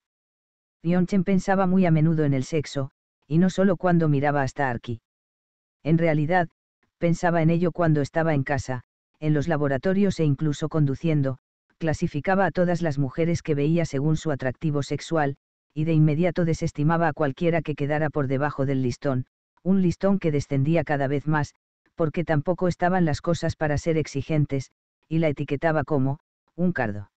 Chen pensaba muy a menudo en el sexo, y no solo cuando miraba a Starkey. En realidad, pensaba en ello cuando estaba en casa, en los laboratorios e incluso conduciendo, clasificaba a todas las mujeres que veía según su atractivo sexual, y de inmediato desestimaba a cualquiera que quedara por debajo del listón, un listón que descendía cada vez más, porque tampoco estaban las cosas para ser exigentes, y la etiquetaba como, un cardo.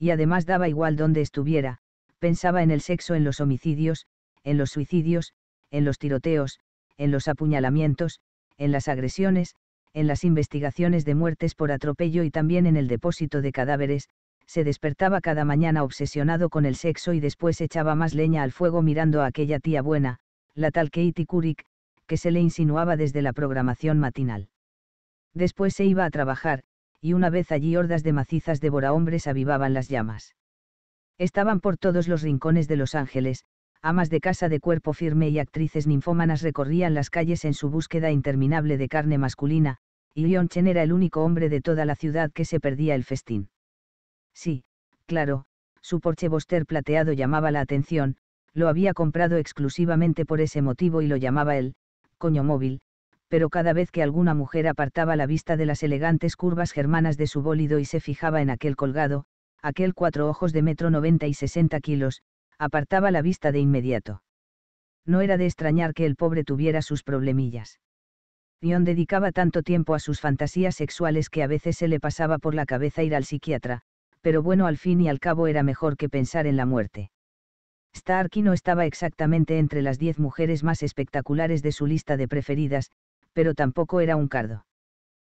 Y además daba igual donde estuviera, pensaba en el sexo en los homicidios, en los suicidios, en los tiroteos, en los apuñalamientos, en las agresiones, en las investigaciones de muertes por atropello y también en el depósito de cadáveres, se despertaba cada mañana obsesionado con el sexo y después echaba más leña al fuego mirando a aquella tía buena, la tal Katie Couric, que se le insinuaba desde la programación matinal. Después se iba a trabajar, y una vez allí hordas de macizas devorahombres avivaban las llamas. Estaban por todos los rincones de Los Ángeles, amas de casa de cuerpo firme y actrices ninfómanas recorrían las calles en su búsqueda interminable de carne masculina, y Leon era el único hombre de toda la ciudad que se perdía el festín. Sí, claro, su Porsche Boster plateado llamaba la atención, lo había comprado exclusivamente por ese motivo y lo llamaba él, coño móvil, pero cada vez que alguna mujer apartaba la vista de las elegantes curvas germanas de su bólido y se fijaba en aquel colgado, aquel cuatro ojos de metro noventa y sesenta kilos, apartaba la vista de inmediato. No era de extrañar que el pobre tuviera sus problemillas. Dion dedicaba tanto tiempo a sus fantasías sexuales que a veces se le pasaba por la cabeza ir al psiquiatra, pero bueno, al fin y al cabo era mejor que pensar en la muerte. Starky no estaba exactamente entre las diez mujeres más espectaculares de su lista de preferidas, pero tampoco era un cardo.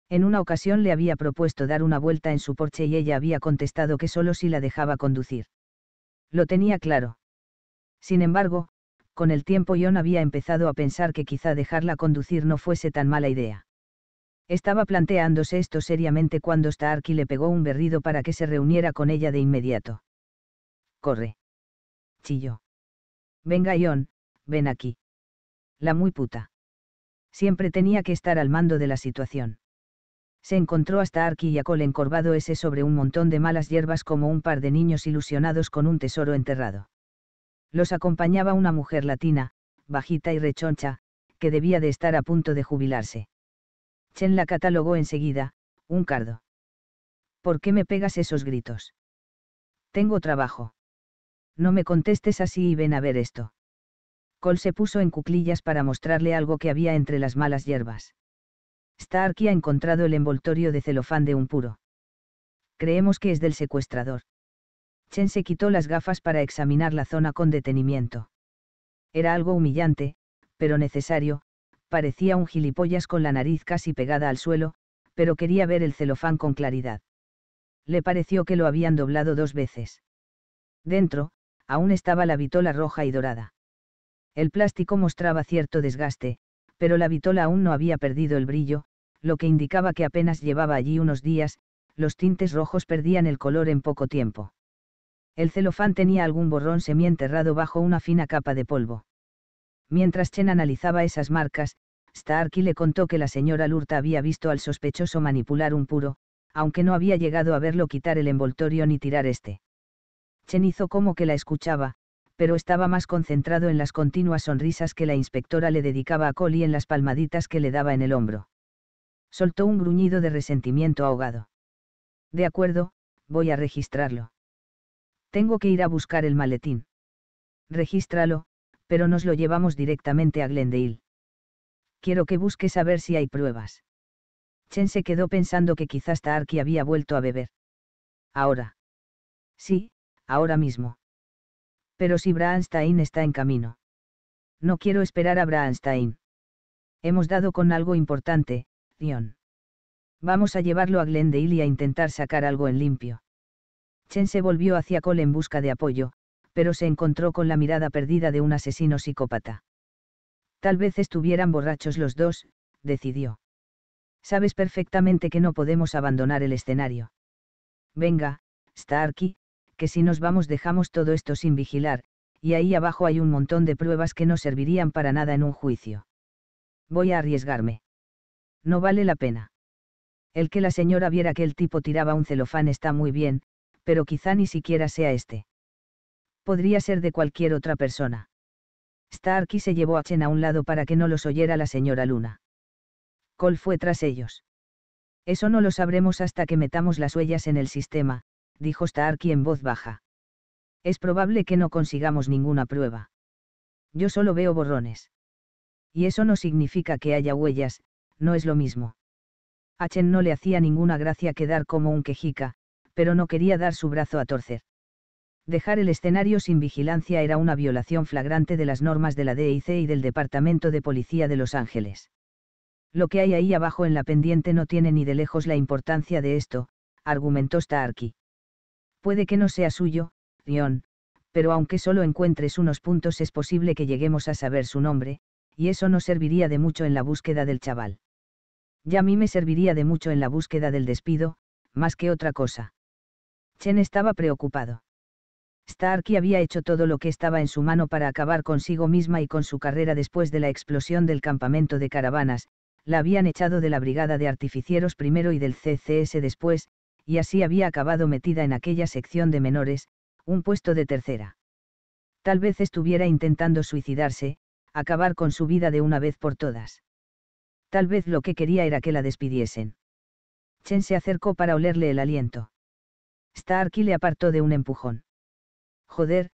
En una ocasión le había propuesto dar una vuelta en su porche y ella había contestado que solo si la dejaba conducir. Lo tenía claro. Sin embargo, con el tiempo Ion había empezado a pensar que quizá dejarla conducir no fuese tan mala idea. Estaba planteándose esto seriamente cuando Starkey le pegó un berrido para que se reuniera con ella de inmediato. Corre. Chilló. Venga Ion, ven aquí. La muy puta. Siempre tenía que estar al mando de la situación. Se encontró hasta Arky y a Cole encorvado ese sobre un montón de malas hierbas como un par de niños ilusionados con un tesoro enterrado. Los acompañaba una mujer latina, bajita y rechoncha, que debía de estar a punto de jubilarse. Chen la catalogó enseguida, un cardo. ¿Por qué me pegas esos gritos? Tengo trabajo. No me contestes así y ven a ver esto. Cole se puso en cuclillas para mostrarle algo que había entre las malas hierbas. Starkey ha encontrado el envoltorio de celofán de un puro. Creemos que es del secuestrador. Chen se quitó las gafas para examinar la zona con detenimiento. Era algo humillante, pero necesario, parecía un gilipollas con la nariz casi pegada al suelo, pero quería ver el celofán con claridad. Le pareció que lo habían doblado dos veces. Dentro, aún estaba la vitola roja y dorada. El plástico mostraba cierto desgaste, pero la vitola aún no había perdido el brillo, lo que indicaba que apenas llevaba allí unos días, los tintes rojos perdían el color en poco tiempo. El celofán tenía algún borrón semienterrado bajo una fina capa de polvo. Mientras Chen analizaba esas marcas, Starkey le contó que la señora Lurta había visto al sospechoso manipular un puro, aunque no había llegado a verlo quitar el envoltorio ni tirar este. Chen hizo como que la escuchaba, pero estaba más concentrado en las continuas sonrisas que la inspectora le dedicaba a Cole y en las palmaditas que le daba en el hombro. Soltó un gruñido de resentimiento ahogado. De acuerdo, voy a registrarlo. Tengo que ir a buscar el maletín. Regístralo, pero nos lo llevamos directamente a Glendale. Quiero que busques a ver si hay pruebas. Chen se quedó pensando que quizás Taarki había vuelto a beber. Ahora. Sí, ahora mismo. Pero si stein está en camino. No quiero esperar a stein Hemos dado con algo importante, Dion. Vamos a llevarlo a Glendale y a intentar sacar algo en limpio. Chen se volvió hacia Cole en busca de apoyo, pero se encontró con la mirada perdida de un asesino psicópata. Tal vez estuvieran borrachos los dos, decidió. Sabes perfectamente que no podemos abandonar el escenario. Venga, Starkey, que si nos vamos dejamos todo esto sin vigilar, y ahí abajo hay un montón de pruebas que no servirían para nada en un juicio. Voy a arriesgarme. No vale la pena. El que la señora viera que el tipo tiraba un celofán está muy bien, pero quizá ni siquiera sea este. Podría ser de cualquier otra persona. Starky se llevó a Chen a un lado para que no los oyera la señora Luna. Cole fue tras ellos. Eso no lo sabremos hasta que metamos las huellas en el sistema, dijo Starkey en voz baja. Es probable que no consigamos ninguna prueba. Yo solo veo borrones. Y eso no significa que haya huellas, no es lo mismo. A no le hacía ninguna gracia quedar como un quejica, pero no quería dar su brazo a torcer. Dejar el escenario sin vigilancia era una violación flagrante de las normas de la DIC y del Departamento de Policía de Los Ángeles. Lo que hay ahí abajo en la pendiente no tiene ni de lejos la importancia de esto, argumentó Starkey. Puede que no sea suyo, Rion, pero aunque solo encuentres unos puntos es posible que lleguemos a saber su nombre, y eso no serviría de mucho en la búsqueda del chaval. Ya a mí me serviría de mucho en la búsqueda del despido, más que otra cosa. Chen estaba preocupado. Starkey había hecho todo lo que estaba en su mano para acabar consigo misma y con su carrera después de la explosión del campamento de caravanas, la habían echado de la brigada de artificieros primero y del CCS después, y así había acabado metida en aquella sección de menores, un puesto de tercera. Tal vez estuviera intentando suicidarse, acabar con su vida de una vez por todas. Tal vez lo que quería era que la despidiesen. Chen se acercó para olerle el aliento. Starkey le apartó de un empujón. Joder,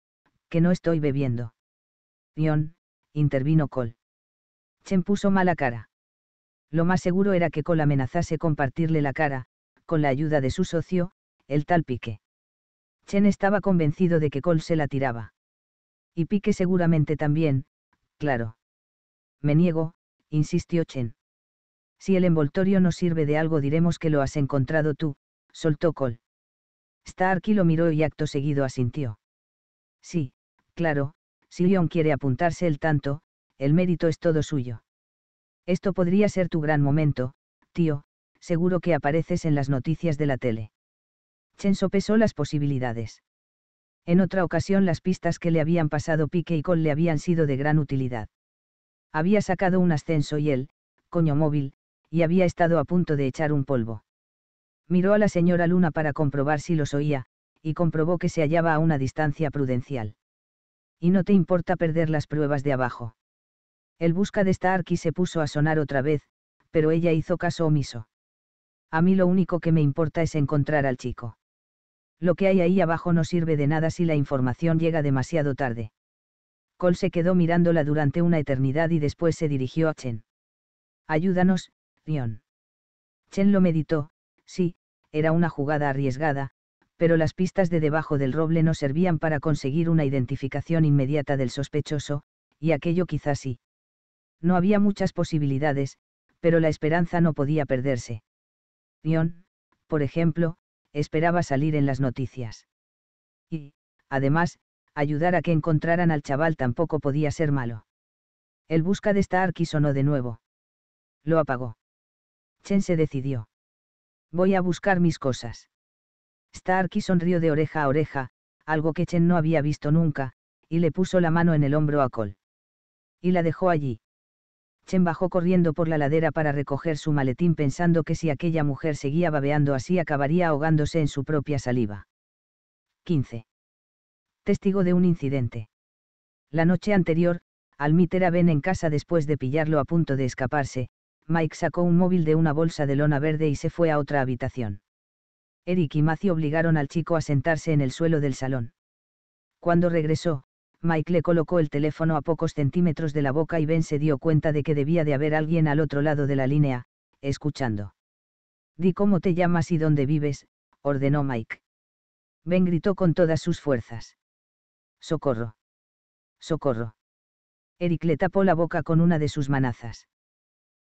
que no estoy bebiendo. Ion, intervino Cole. Chen puso mala cara. Lo más seguro era que Cole amenazase compartirle la cara, con la ayuda de su socio, el tal Pique. Chen estaba convencido de que Cole se la tiraba. Y Pique seguramente también, claro. Me niego, insistió Chen. Si el envoltorio no sirve de algo diremos que lo has encontrado tú, soltó Cole. Starky lo miró y acto seguido asintió. Sí, claro, si Leon quiere apuntarse el tanto, el mérito es todo suyo. Esto podría ser tu gran momento, tío, seguro que apareces en las noticias de la tele. Chen sopesó las posibilidades. En otra ocasión las pistas que le habían pasado Pique y Cole le habían sido de gran utilidad. Había sacado un ascenso y él, coño móvil, y había estado a punto de echar un polvo miró a la señora Luna para comprobar si los oía, y comprobó que se hallaba a una distancia prudencial. Y no te importa perder las pruebas de abajo. El busca de Starky se puso a sonar otra vez, pero ella hizo caso omiso. A mí lo único que me importa es encontrar al chico. Lo que hay ahí abajo no sirve de nada si la información llega demasiado tarde. Cole se quedó mirándola durante una eternidad y después se dirigió a Chen. Ayúdanos, Rion. Chen lo meditó, Sí, era una jugada arriesgada, pero las pistas de debajo del roble no servían para conseguir una identificación inmediata del sospechoso, y aquello quizás sí. No había muchas posibilidades, pero la esperanza no podía perderse. Ion, por ejemplo, esperaba salir en las noticias. Y, además, ayudar a que encontraran al chaval tampoco podía ser malo. El busca de Starkey sonó de nuevo. Lo apagó. Chen se decidió. Voy a buscar mis cosas. Starkey sonrió de oreja a oreja, algo que Chen no había visto nunca, y le puso la mano en el hombro a Cole. Y la dejó allí. Chen bajó corriendo por la ladera para recoger su maletín pensando que si aquella mujer seguía babeando así acabaría ahogándose en su propia saliva. 15. Testigo de un incidente. La noche anterior, era Ben en casa después de pillarlo a punto de escaparse, Mike sacó un móvil de una bolsa de lona verde y se fue a otra habitación. Eric y Matthew obligaron al chico a sentarse en el suelo del salón. Cuando regresó, Mike le colocó el teléfono a pocos centímetros de la boca y Ben se dio cuenta de que debía de haber alguien al otro lado de la línea, escuchando. Di cómo te llamas y dónde vives, ordenó Mike. Ben gritó con todas sus fuerzas. Socorro. Socorro. Eric le tapó la boca con una de sus manazas.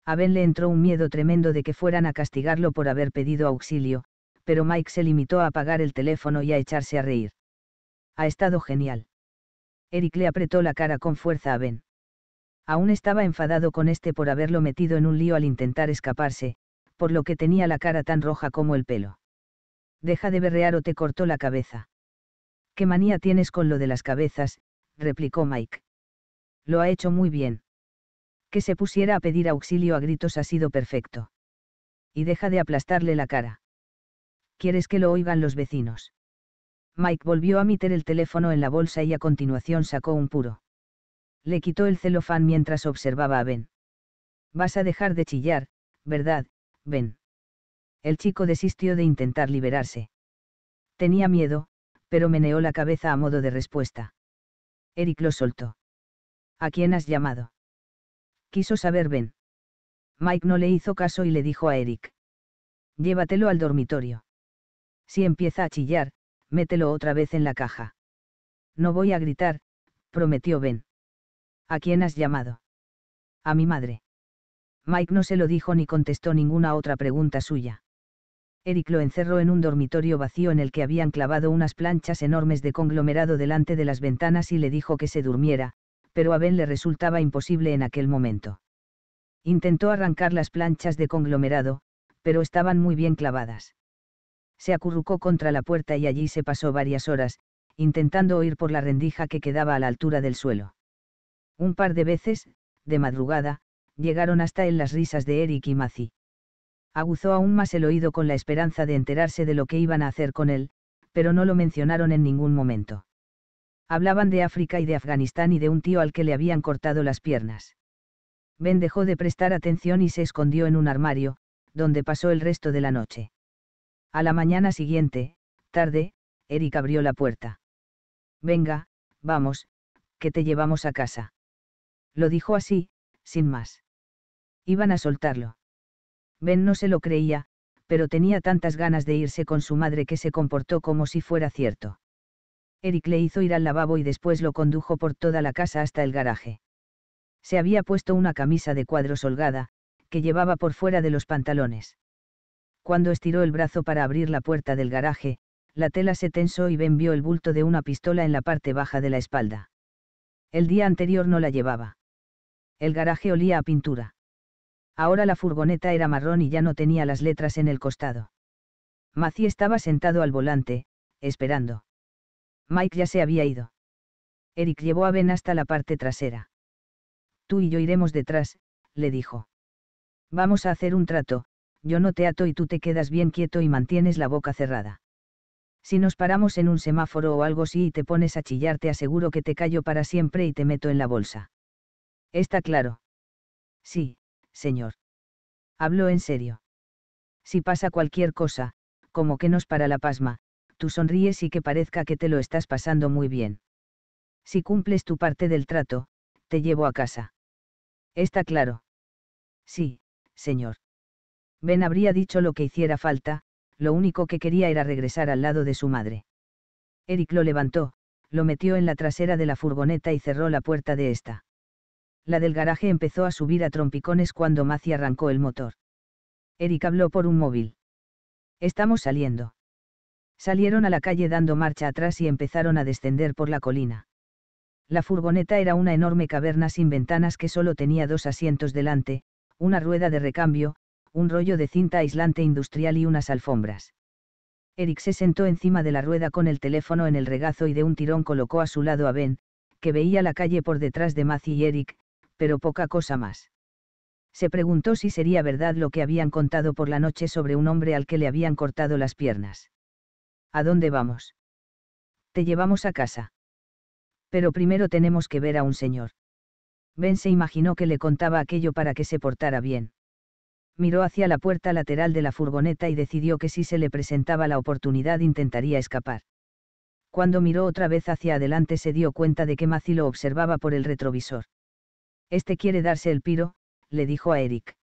A Ben le entró un miedo tremendo de que fueran a castigarlo por haber pedido auxilio, pero Mike se limitó a apagar el teléfono y a echarse a reír. Ha estado genial. Eric le apretó la cara con fuerza a Ben. Aún estaba enfadado con este por haberlo metido en un lío al intentar escaparse, por lo que tenía la cara tan roja como el pelo. Deja de berrear o te cortó la cabeza. ¿Qué manía tienes con lo de las cabezas? replicó Mike. Lo ha hecho muy bien que se pusiera a pedir auxilio a gritos ha sido perfecto. Y deja de aplastarle la cara. ¿Quieres que lo oigan los vecinos? Mike volvió a meter el teléfono en la bolsa y a continuación sacó un puro. Le quitó el celofán mientras observaba a Ben. Vas a dejar de chillar, ¿verdad, Ben? El chico desistió de intentar liberarse. Tenía miedo, pero meneó la cabeza a modo de respuesta. Eric lo soltó. ¿A quién has llamado? quiso saber Ben. Mike no le hizo caso y le dijo a Eric. Llévatelo al dormitorio. Si empieza a chillar, mételo otra vez en la caja. No voy a gritar, prometió Ben. ¿A quién has llamado? A mi madre. Mike no se lo dijo ni contestó ninguna otra pregunta suya. Eric lo encerró en un dormitorio vacío en el que habían clavado unas planchas enormes de conglomerado delante de las ventanas y le dijo que se durmiera, pero a Ben le resultaba imposible en aquel momento. Intentó arrancar las planchas de conglomerado, pero estaban muy bien clavadas. Se acurrucó contra la puerta y allí se pasó varias horas, intentando oír por la rendija que quedaba a la altura del suelo. Un par de veces, de madrugada, llegaron hasta él las risas de Eric y Macy. Aguzó aún más el oído con la esperanza de enterarse de lo que iban a hacer con él, pero no lo mencionaron en ningún momento. Hablaban de África y de Afganistán y de un tío al que le habían cortado las piernas. Ben dejó de prestar atención y se escondió en un armario, donde pasó el resto de la noche. A la mañana siguiente, tarde, Eric abrió la puerta. Venga, vamos, que te llevamos a casa. Lo dijo así, sin más. Iban a soltarlo. Ben no se lo creía, pero tenía tantas ganas de irse con su madre que se comportó como si fuera cierto. Eric le hizo ir al lavabo y después lo condujo por toda la casa hasta el garaje. Se había puesto una camisa de cuadros holgada, que llevaba por fuera de los pantalones. Cuando estiró el brazo para abrir la puerta del garaje, la tela se tensó y Ben vio el bulto de una pistola en la parte baja de la espalda. El día anterior no la llevaba. El garaje olía a pintura. Ahora la furgoneta era marrón y ya no tenía las letras en el costado. Mací estaba sentado al volante, esperando. Mike ya se había ido. Eric llevó a Ben hasta la parte trasera. Tú y yo iremos detrás, le dijo. Vamos a hacer un trato, yo no te ato y tú te quedas bien quieto y mantienes la boca cerrada. Si nos paramos en un semáforo o algo así y te pones a chillar, te aseguro que te callo para siempre y te meto en la bolsa. ¿Está claro? Sí, señor. Habló en serio. Si pasa cualquier cosa, como que nos para la pasma, tú sonríes y que parezca que te lo estás pasando muy bien. Si cumples tu parte del trato, te llevo a casa. ¿Está claro? Sí, señor. Ben habría dicho lo que hiciera falta, lo único que quería era regresar al lado de su madre. Eric lo levantó, lo metió en la trasera de la furgoneta y cerró la puerta de esta. La del garaje empezó a subir a trompicones cuando Maci arrancó el motor. Eric habló por un móvil. Estamos saliendo. Salieron a la calle dando marcha atrás y empezaron a descender por la colina. La furgoneta era una enorme caverna sin ventanas que solo tenía dos asientos delante, una rueda de recambio, un rollo de cinta aislante industrial y unas alfombras. Eric se sentó encima de la rueda con el teléfono en el regazo y de un tirón colocó a su lado a Ben, que veía la calle por detrás de Matthew y Eric, pero poca cosa más. Se preguntó si sería verdad lo que habían contado por la noche sobre un hombre al que le habían cortado las piernas. ¿A dónde vamos? Te llevamos a casa. Pero primero tenemos que ver a un señor. Ben se imaginó que le contaba aquello para que se portara bien. Miró hacia la puerta lateral de la furgoneta y decidió que si se le presentaba la oportunidad intentaría escapar. Cuando miró otra vez hacia adelante se dio cuenta de que Macy lo observaba por el retrovisor. Este quiere darse el piro, le dijo a Eric.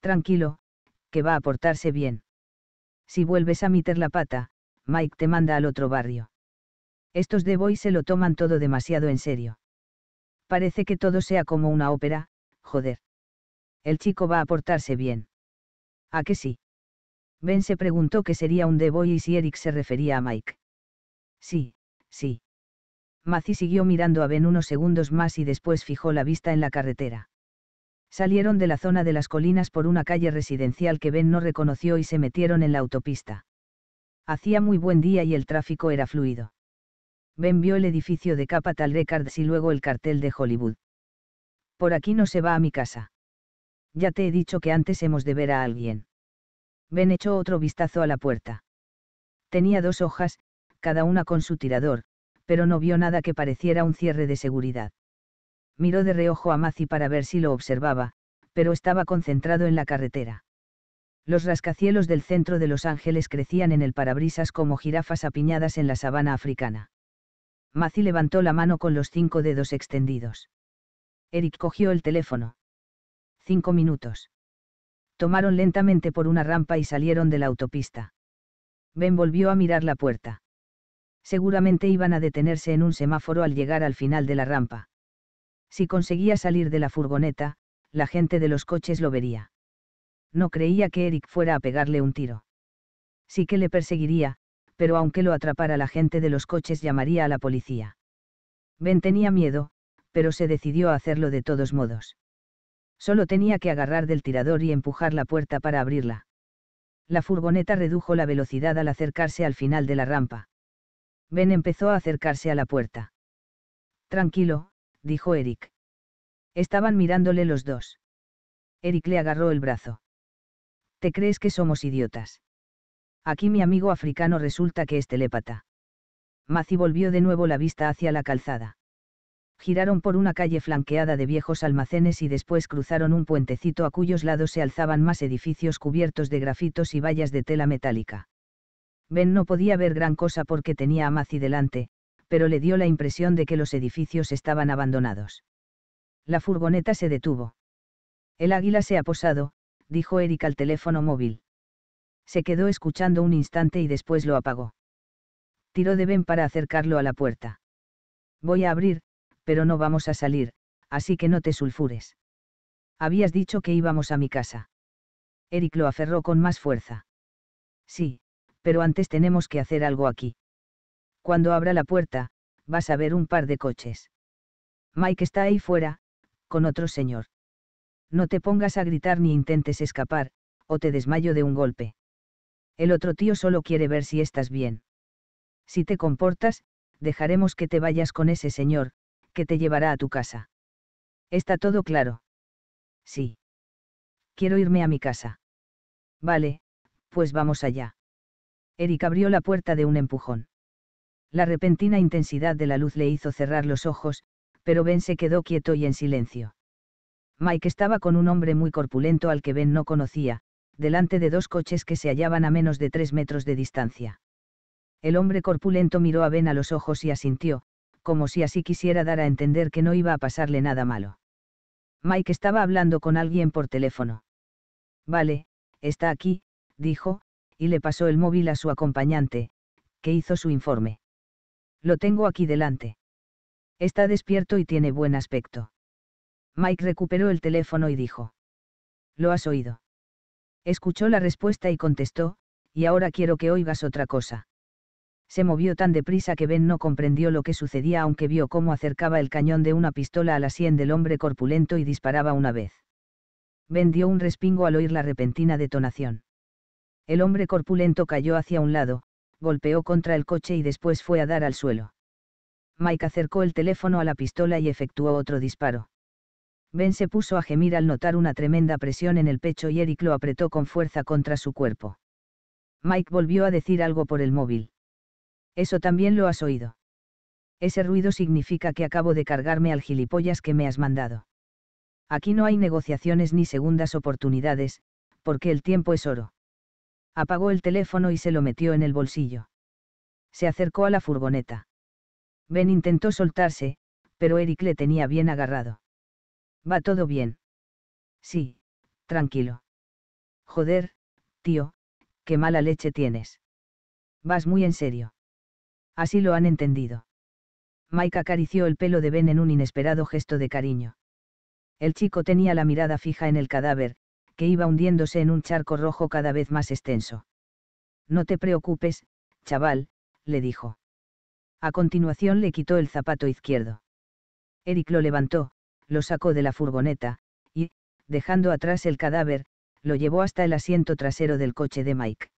Tranquilo, que va a portarse bien. Si vuelves a meter la pata, Mike te manda al otro barrio. Estos de Boy se lo toman todo demasiado en serio. Parece que todo sea como una ópera, joder. El chico va a portarse bien. ¿A qué sí? Ben se preguntó qué sería un The Boy y si Eric se refería a Mike. Sí, sí. Macy siguió mirando a Ben unos segundos más y después fijó la vista en la carretera. Salieron de la zona de las colinas por una calle residencial que Ben no reconoció y se metieron en la autopista hacía muy buen día y el tráfico era fluido. Ben vio el edificio de Capital Records y luego el cartel de Hollywood. Por aquí no se va a mi casa. Ya te he dicho que antes hemos de ver a alguien. Ben echó otro vistazo a la puerta. Tenía dos hojas, cada una con su tirador, pero no vio nada que pareciera un cierre de seguridad. Miró de reojo a Macy para ver si lo observaba, pero estaba concentrado en la carretera. Los rascacielos del centro de Los Ángeles crecían en el parabrisas como jirafas apiñadas en la sabana africana. Macy levantó la mano con los cinco dedos extendidos. Eric cogió el teléfono. Cinco minutos. Tomaron lentamente por una rampa y salieron de la autopista. Ben volvió a mirar la puerta. Seguramente iban a detenerse en un semáforo al llegar al final de la rampa. Si conseguía salir de la furgoneta, la gente de los coches lo vería no creía que Eric fuera a pegarle un tiro. Sí que le perseguiría, pero aunque lo atrapara la gente de los coches llamaría a la policía. Ben tenía miedo, pero se decidió a hacerlo de todos modos. Solo tenía que agarrar del tirador y empujar la puerta para abrirla. La furgoneta redujo la velocidad al acercarse al final de la rampa. Ben empezó a acercarse a la puerta. Tranquilo, dijo Eric. Estaban mirándole los dos. Eric le agarró el brazo. ¿Te crees que somos idiotas? Aquí mi amigo africano resulta que es telépata. Mazi volvió de nuevo la vista hacia la calzada. Giraron por una calle flanqueada de viejos almacenes y después cruzaron un puentecito a cuyos lados se alzaban más edificios cubiertos de grafitos y vallas de tela metálica. Ben no podía ver gran cosa porque tenía a Mazi delante, pero le dio la impresión de que los edificios estaban abandonados. La furgoneta se detuvo. El águila se ha posado, dijo Eric al teléfono móvil. Se quedó escuchando un instante y después lo apagó. Tiró de Ben para acercarlo a la puerta. Voy a abrir, pero no vamos a salir, así que no te sulfures. Habías dicho que íbamos a mi casa. Eric lo aferró con más fuerza. Sí, pero antes tenemos que hacer algo aquí. Cuando abra la puerta, vas a ver un par de coches. Mike está ahí fuera, con otro señor. No te pongas a gritar ni intentes escapar, o te desmayo de un golpe. El otro tío solo quiere ver si estás bien. Si te comportas, dejaremos que te vayas con ese señor, que te llevará a tu casa. ¿Está todo claro? Sí. Quiero irme a mi casa. Vale, pues vamos allá. Eric abrió la puerta de un empujón. La repentina intensidad de la luz le hizo cerrar los ojos, pero Ben se quedó quieto y en silencio. Mike estaba con un hombre muy corpulento al que Ben no conocía, delante de dos coches que se hallaban a menos de tres metros de distancia. El hombre corpulento miró a Ben a los ojos y asintió, como si así quisiera dar a entender que no iba a pasarle nada malo. Mike estaba hablando con alguien por teléfono. Vale, está aquí, dijo, y le pasó el móvil a su acompañante, que hizo su informe. Lo tengo aquí delante. Está despierto y tiene buen aspecto. Mike recuperó el teléfono y dijo. ¿Lo has oído? Escuchó la respuesta y contestó, y ahora quiero que oigas otra cosa. Se movió tan deprisa que Ben no comprendió lo que sucedía aunque vio cómo acercaba el cañón de una pistola a la sien del hombre corpulento y disparaba una vez. Ben dio un respingo al oír la repentina detonación. El hombre corpulento cayó hacia un lado, golpeó contra el coche y después fue a dar al suelo. Mike acercó el teléfono a la pistola y efectuó otro disparo. Ben se puso a gemir al notar una tremenda presión en el pecho y Eric lo apretó con fuerza contra su cuerpo. Mike volvió a decir algo por el móvil. Eso también lo has oído. Ese ruido significa que acabo de cargarme al gilipollas que me has mandado. Aquí no hay negociaciones ni segundas oportunidades, porque el tiempo es oro. Apagó el teléfono y se lo metió en el bolsillo. Se acercó a la furgoneta. Ben intentó soltarse, pero Eric le tenía bien agarrado. ¿Va todo bien? Sí, tranquilo. Joder, tío, qué mala leche tienes. Vas muy en serio. Así lo han entendido. Mike acarició el pelo de Ben en un inesperado gesto de cariño. El chico tenía la mirada fija en el cadáver, que iba hundiéndose en un charco rojo cada vez más extenso. No te preocupes, chaval, le dijo. A continuación le quitó el zapato izquierdo. Eric lo levantó, lo sacó de la furgoneta, y, dejando atrás el cadáver, lo llevó hasta el asiento trasero del coche de Mike.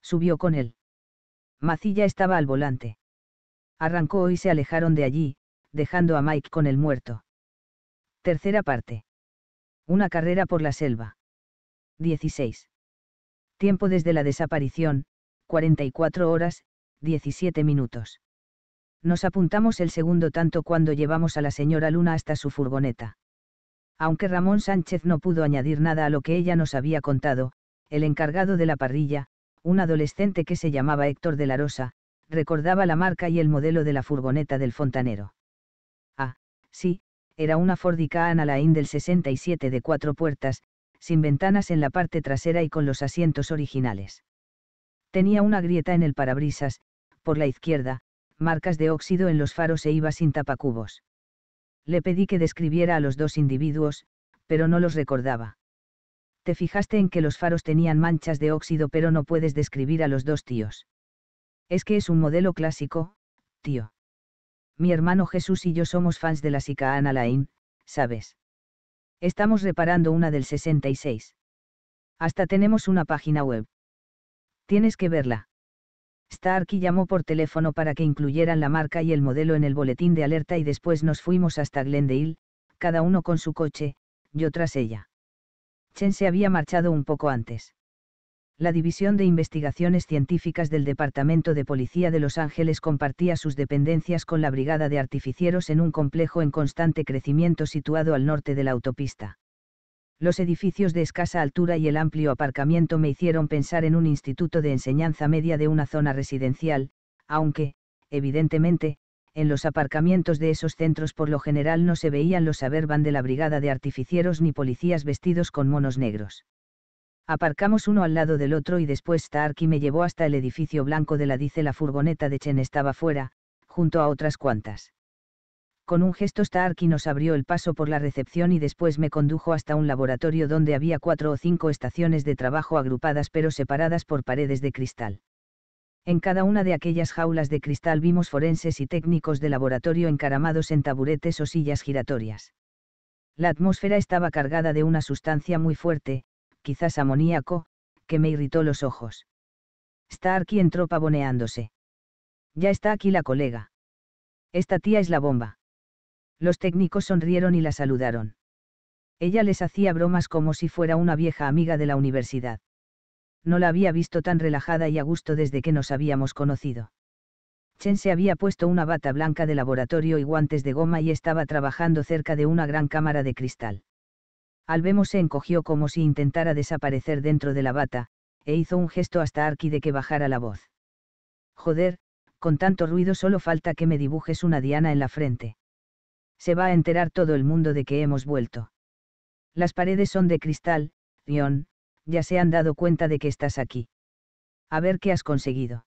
Subió con él. Macilla estaba al volante. Arrancó y se alejaron de allí, dejando a Mike con el muerto. Tercera parte. Una carrera por la selva. 16. Tiempo desde la desaparición, 44 horas, 17 minutos. Nos apuntamos el segundo tanto cuando llevamos a la señora Luna hasta su furgoneta. Aunque Ramón Sánchez no pudo añadir nada a lo que ella nos había contado, el encargado de la parrilla, un adolescente que se llamaba Héctor de la Rosa, recordaba la marca y el modelo de la furgoneta del fontanero. Ah, sí, era una Ford analaín del 67 de cuatro puertas, sin ventanas en la parte trasera y con los asientos originales. Tenía una grieta en el parabrisas, por la izquierda, marcas de óxido en los faros e iba sin tapacubos. Le pedí que describiera a los dos individuos, pero no los recordaba. Te fijaste en que los faros tenían manchas de óxido pero no puedes describir a los dos tíos. Es que es un modelo clásico, tío. Mi hermano Jesús y yo somos fans de la Sika Ana ¿sabes? Estamos reparando una del 66. Hasta tenemos una página web. Tienes que verla. Starkey llamó por teléfono para que incluyeran la marca y el modelo en el boletín de alerta y después nos fuimos hasta Glendale, cada uno con su coche, yo tras ella. Chen se había marchado un poco antes. La División de Investigaciones Científicas del Departamento de Policía de Los Ángeles compartía sus dependencias con la Brigada de Artificieros en un complejo en constante crecimiento situado al norte de la autopista. Los edificios de escasa altura y el amplio aparcamiento me hicieron pensar en un instituto de enseñanza media de una zona residencial, aunque, evidentemente, en los aparcamientos de esos centros por lo general no se veían los averban de la brigada de artificieros ni policías vestidos con monos negros. Aparcamos uno al lado del otro y después Starkey me llevó hasta el edificio blanco de la dice la furgoneta de Chen estaba fuera, junto a otras cuantas. Con un gesto Starky nos abrió el paso por la recepción y después me condujo hasta un laboratorio donde había cuatro o cinco estaciones de trabajo agrupadas pero separadas por paredes de cristal. En cada una de aquellas jaulas de cristal vimos forenses y técnicos de laboratorio encaramados en taburetes o sillas giratorias. La atmósfera estaba cargada de una sustancia muy fuerte, quizás amoníaco, que me irritó los ojos. Starky entró pavoneándose. Ya está aquí la colega. Esta tía es la bomba. Los técnicos sonrieron y la saludaron. Ella les hacía bromas como si fuera una vieja amiga de la universidad. No la había visto tan relajada y a gusto desde que nos habíamos conocido. Chen se había puesto una bata blanca de laboratorio y guantes de goma y estaba trabajando cerca de una gran cámara de cristal. vemos se encogió como si intentara desaparecer dentro de la bata, e hizo un gesto hasta Arki de que bajara la voz. Joder, con tanto ruido solo falta que me dibujes una diana en la frente se va a enterar todo el mundo de que hemos vuelto. Las paredes son de cristal, Rion. ya se han dado cuenta de que estás aquí. A ver qué has conseguido.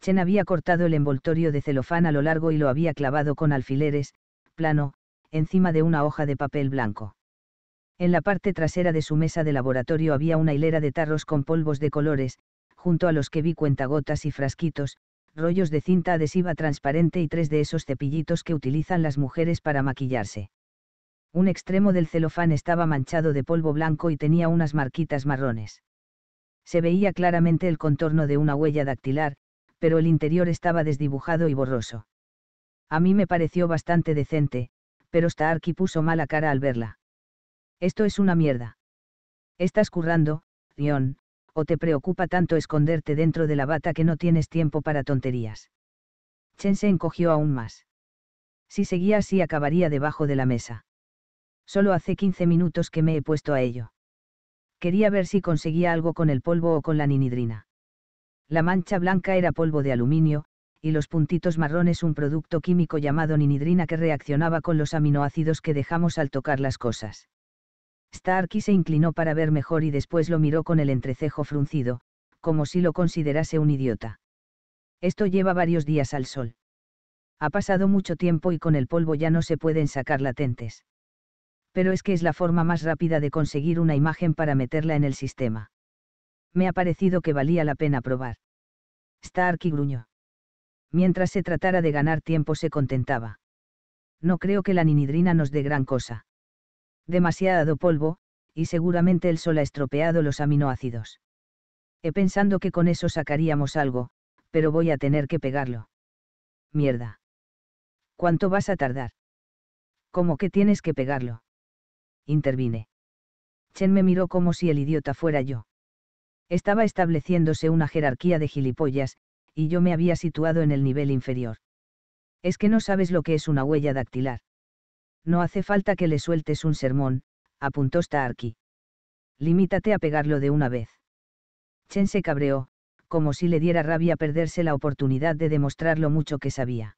Chen había cortado el envoltorio de celofán a lo largo y lo había clavado con alfileres, plano, encima de una hoja de papel blanco. En la parte trasera de su mesa de laboratorio había una hilera de tarros con polvos de colores, junto a los que vi cuentagotas y frasquitos, rollos de cinta adhesiva transparente y tres de esos cepillitos que utilizan las mujeres para maquillarse. Un extremo del celofán estaba manchado de polvo blanco y tenía unas marquitas marrones. Se veía claramente el contorno de una huella dactilar, pero el interior estaba desdibujado y borroso. A mí me pareció bastante decente, pero Starkey puso mala cara al verla. Esto es una mierda. Estás currando, Rion, o te preocupa tanto esconderte dentro de la bata que no tienes tiempo para tonterías. Chen se encogió aún más. Si seguía así acabaría debajo de la mesa. Solo hace 15 minutos que me he puesto a ello. Quería ver si conseguía algo con el polvo o con la ninidrina. La mancha blanca era polvo de aluminio, y los puntitos marrones un producto químico llamado ninidrina que reaccionaba con los aminoácidos que dejamos al tocar las cosas. Starkey se inclinó para ver mejor y después lo miró con el entrecejo fruncido, como si lo considerase un idiota. Esto lleva varios días al sol. Ha pasado mucho tiempo y con el polvo ya no se pueden sacar latentes. Pero es que es la forma más rápida de conseguir una imagen para meterla en el sistema. Me ha parecido que valía la pena probar. Starkey gruñó. Mientras se tratara de ganar tiempo se contentaba. No creo que la ninidrina nos dé gran cosa demasiado polvo, y seguramente el sol ha estropeado los aminoácidos. He pensando que con eso sacaríamos algo, pero voy a tener que pegarlo. Mierda. ¿Cuánto vas a tardar? ¿Cómo que tienes que pegarlo? Intervine. Chen me miró como si el idiota fuera yo. Estaba estableciéndose una jerarquía de gilipollas, y yo me había situado en el nivel inferior. Es que no sabes lo que es una huella dactilar. No hace falta que le sueltes un sermón, apuntó Starkey. Limítate a pegarlo de una vez. Chen se cabreó, como si le diera rabia perderse la oportunidad de demostrar lo mucho que sabía.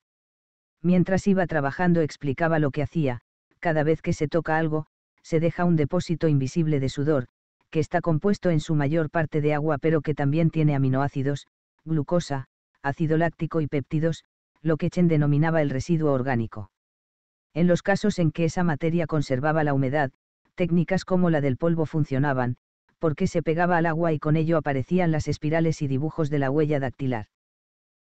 Mientras iba trabajando explicaba lo que hacía, cada vez que se toca algo, se deja un depósito invisible de sudor, que está compuesto en su mayor parte de agua pero que también tiene aminoácidos, glucosa, ácido láctico y péptidos, lo que Chen denominaba el residuo orgánico. En los casos en que esa materia conservaba la humedad, técnicas como la del polvo funcionaban, porque se pegaba al agua y con ello aparecían las espirales y dibujos de la huella dactilar.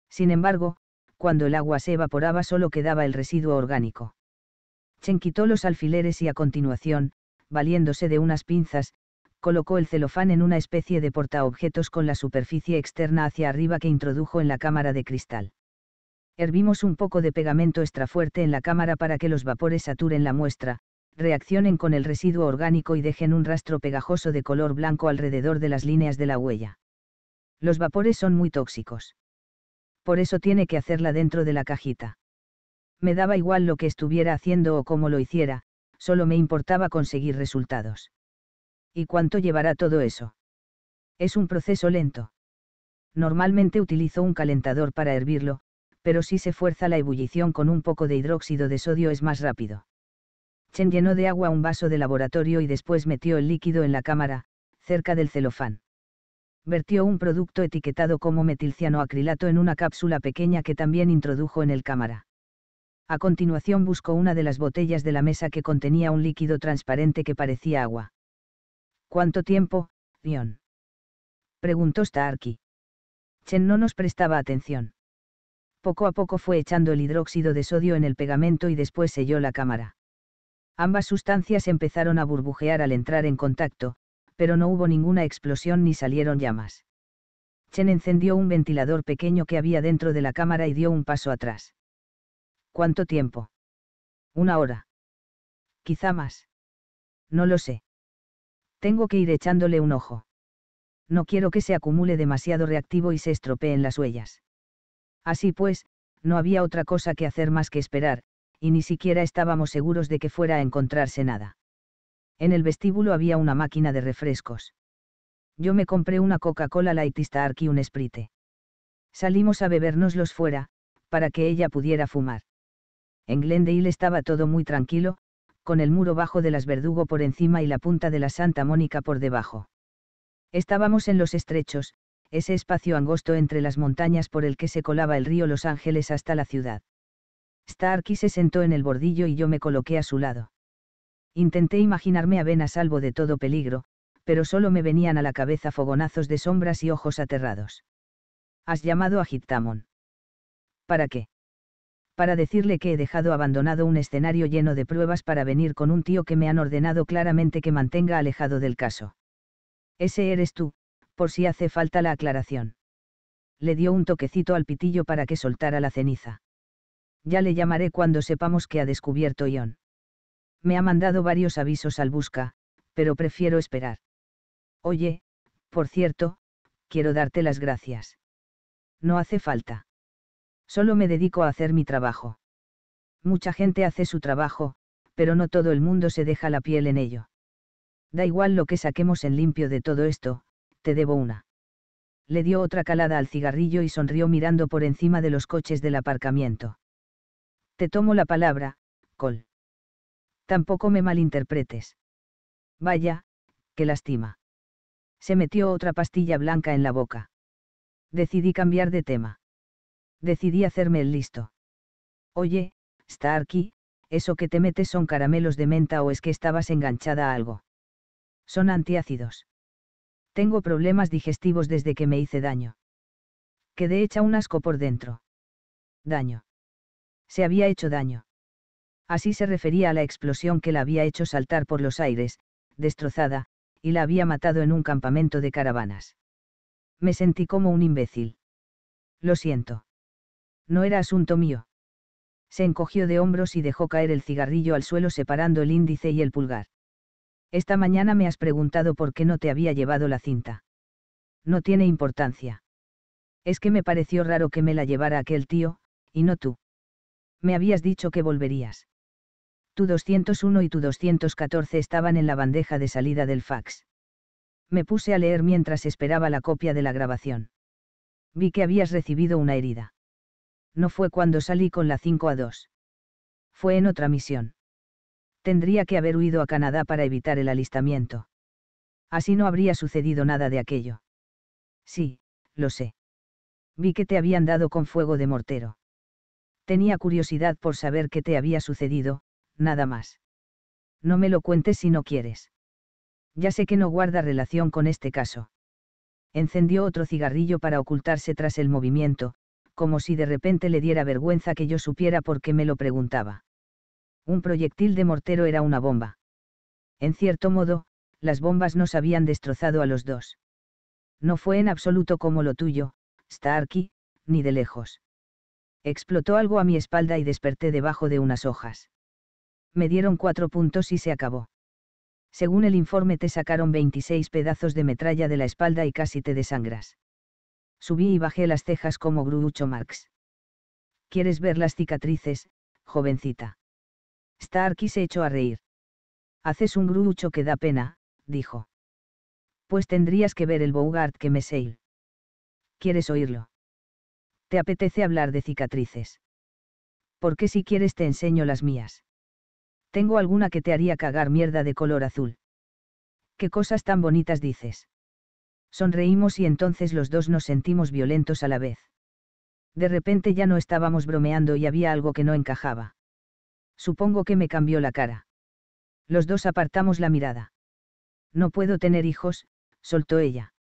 Sin embargo, cuando el agua se evaporaba solo quedaba el residuo orgánico. Chen quitó los alfileres y a continuación, valiéndose de unas pinzas, colocó el celofán en una especie de portaobjetos con la superficie externa hacia arriba que introdujo en la cámara de cristal. Hervimos un poco de pegamento extrafuerte en la cámara para que los vapores saturen la muestra, reaccionen con el residuo orgánico y dejen un rastro pegajoso de color blanco alrededor de las líneas de la huella. Los vapores son muy tóxicos. Por eso tiene que hacerla dentro de la cajita. Me daba igual lo que estuviera haciendo o cómo lo hiciera, solo me importaba conseguir resultados. ¿Y cuánto llevará todo eso? Es un proceso lento. Normalmente utilizo un calentador para hervirlo, pero si se fuerza la ebullición con un poco de hidróxido de sodio es más rápido. Chen llenó de agua un vaso de laboratorio y después metió el líquido en la cámara, cerca del celofán. Vertió un producto etiquetado como metilcianoacrilato en una cápsula pequeña que también introdujo en el cámara. A continuación buscó una de las botellas de la mesa que contenía un líquido transparente que parecía agua. ¿Cuánto tiempo, Rion? Preguntó Starkey. Chen no nos prestaba atención. Poco a poco fue echando el hidróxido de sodio en el pegamento y después selló la cámara. Ambas sustancias empezaron a burbujear al entrar en contacto, pero no hubo ninguna explosión ni salieron llamas. Chen encendió un ventilador pequeño que había dentro de la cámara y dio un paso atrás. ¿Cuánto tiempo? Una hora. Quizá más. No lo sé. Tengo que ir echándole un ojo. No quiero que se acumule demasiado reactivo y se en las huellas. Así pues, no había otra cosa que hacer más que esperar, y ni siquiera estábamos seguros de que fuera a encontrarse nada. En el vestíbulo había una máquina de refrescos. Yo me compré una Coca-Cola Light y y un Sprite. Salimos a bebernoslos fuera, para que ella pudiera fumar. En Glendale estaba todo muy tranquilo, con el muro bajo de las Verdugo por encima y la punta de la Santa Mónica por debajo. Estábamos en los estrechos, ese espacio angosto entre las montañas por el que se colaba el río Los Ángeles hasta la ciudad. Starkey se sentó en el bordillo y yo me coloqué a su lado. Intenté imaginarme a salvo de todo peligro, pero solo me venían a la cabeza fogonazos de sombras y ojos aterrados. Has llamado a Hittamon. ¿Para qué? Para decirle que he dejado abandonado un escenario lleno de pruebas para venir con un tío que me han ordenado claramente que mantenga alejado del caso. Ese eres tú, por si hace falta la aclaración. Le dio un toquecito al pitillo para que soltara la ceniza. Ya le llamaré cuando sepamos que ha descubierto Ion. Me ha mandado varios avisos al busca, pero prefiero esperar. Oye, por cierto, quiero darte las gracias. No hace falta. Solo me dedico a hacer mi trabajo. Mucha gente hace su trabajo, pero no todo el mundo se deja la piel en ello. Da igual lo que saquemos en limpio de todo esto, te debo una. Le dio otra calada al cigarrillo y sonrió mirando por encima de los coches del aparcamiento. Te tomo la palabra, Col. Tampoco me malinterpretes. Vaya, qué lástima. Se metió otra pastilla blanca en la boca. Decidí cambiar de tema. Decidí hacerme el listo. Oye, Starkey, eso que te metes son caramelos de menta o es que estabas enganchada a algo. Son antiácidos. Tengo problemas digestivos desde que me hice daño. Quedé hecha un asco por dentro. Daño. Se había hecho daño. Así se refería a la explosión que la había hecho saltar por los aires, destrozada, y la había matado en un campamento de caravanas. Me sentí como un imbécil. Lo siento. No era asunto mío. Se encogió de hombros y dejó caer el cigarrillo al suelo separando el índice y el pulgar. Esta mañana me has preguntado por qué no te había llevado la cinta. No tiene importancia. Es que me pareció raro que me la llevara aquel tío, y no tú. Me habías dicho que volverías. Tu 201 y tu 214 estaban en la bandeja de salida del fax. Me puse a leer mientras esperaba la copia de la grabación. Vi que habías recibido una herida. No fue cuando salí con la 5 a 2. Fue en otra misión tendría que haber huido a Canadá para evitar el alistamiento. Así no habría sucedido nada de aquello. Sí, lo sé. Vi que te habían dado con fuego de mortero. Tenía curiosidad por saber qué te había sucedido, nada más. No me lo cuentes si no quieres. Ya sé que no guarda relación con este caso. Encendió otro cigarrillo para ocultarse tras el movimiento, como si de repente le diera vergüenza que yo supiera por qué me lo preguntaba. Un proyectil de mortero era una bomba. En cierto modo, las bombas nos habían destrozado a los dos. No fue en absoluto como lo tuyo, Starkey, ni de lejos. Explotó algo a mi espalda y desperté debajo de unas hojas. Me dieron cuatro puntos y se acabó. Según el informe te sacaron 26 pedazos de metralla de la espalda y casi te desangras. Subí y bajé las cejas como Grucho Marx. ¿Quieres ver las cicatrices, jovencita? Starky se echó a reír. Haces un grucho que da pena, dijo. Pues tendrías que ver el Bogart que me sale. ¿Quieres oírlo? ¿Te apetece hablar de cicatrices? Porque si quieres te enseño las mías. Tengo alguna que te haría cagar mierda de color azul. ¿Qué cosas tan bonitas dices? Sonreímos y entonces los dos nos sentimos violentos a la vez. De repente ya no estábamos bromeando y había algo que no encajaba. Supongo que me cambió la cara. Los dos apartamos la mirada. No puedo tener hijos, soltó ella.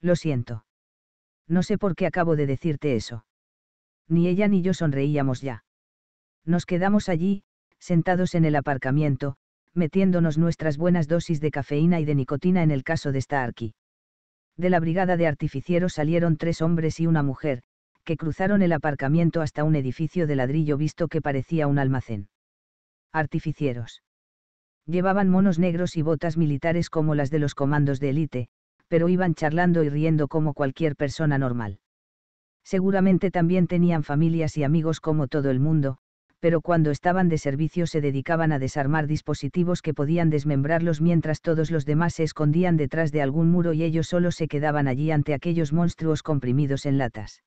Lo siento. No sé por qué acabo de decirte eso. Ni ella ni yo sonreíamos ya. Nos quedamos allí, sentados en el aparcamiento, metiéndonos nuestras buenas dosis de cafeína y de nicotina en el caso de Starkey. De la brigada de artificieros salieron tres hombres y una mujer, que cruzaron el aparcamiento hasta un edificio de ladrillo visto que parecía un almacén artificieros. Llevaban monos negros y botas militares como las de los comandos de élite, pero iban charlando y riendo como cualquier persona normal. Seguramente también tenían familias y amigos como todo el mundo, pero cuando estaban de servicio se dedicaban a desarmar dispositivos que podían desmembrarlos mientras todos los demás se escondían detrás de algún muro y ellos solo se quedaban allí ante aquellos monstruos comprimidos en latas.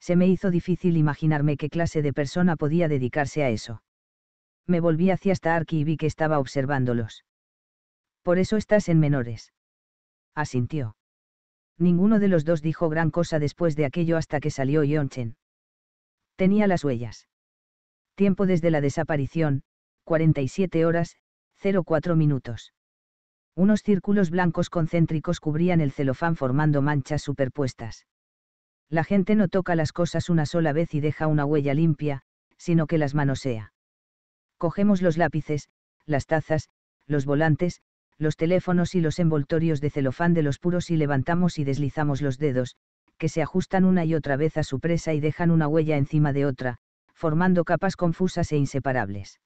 Se me hizo difícil imaginarme qué clase de persona podía dedicarse a eso me volví hacia Starkey y vi que estaba observándolos. Por eso estás en menores. Asintió. Ninguno de los dos dijo gran cosa después de aquello hasta que salió Yonchen. Tenía las huellas. Tiempo desde la desaparición, 47 horas, 04 minutos. Unos círculos blancos concéntricos cubrían el celofán formando manchas superpuestas. La gente no toca las cosas una sola vez y deja una huella limpia, sino que las manosea. Cogemos los lápices, las tazas, los volantes, los teléfonos y los envoltorios de celofán de los puros y levantamos y deslizamos los dedos, que se ajustan una y otra vez a su presa y dejan una huella encima de otra, formando capas confusas e inseparables.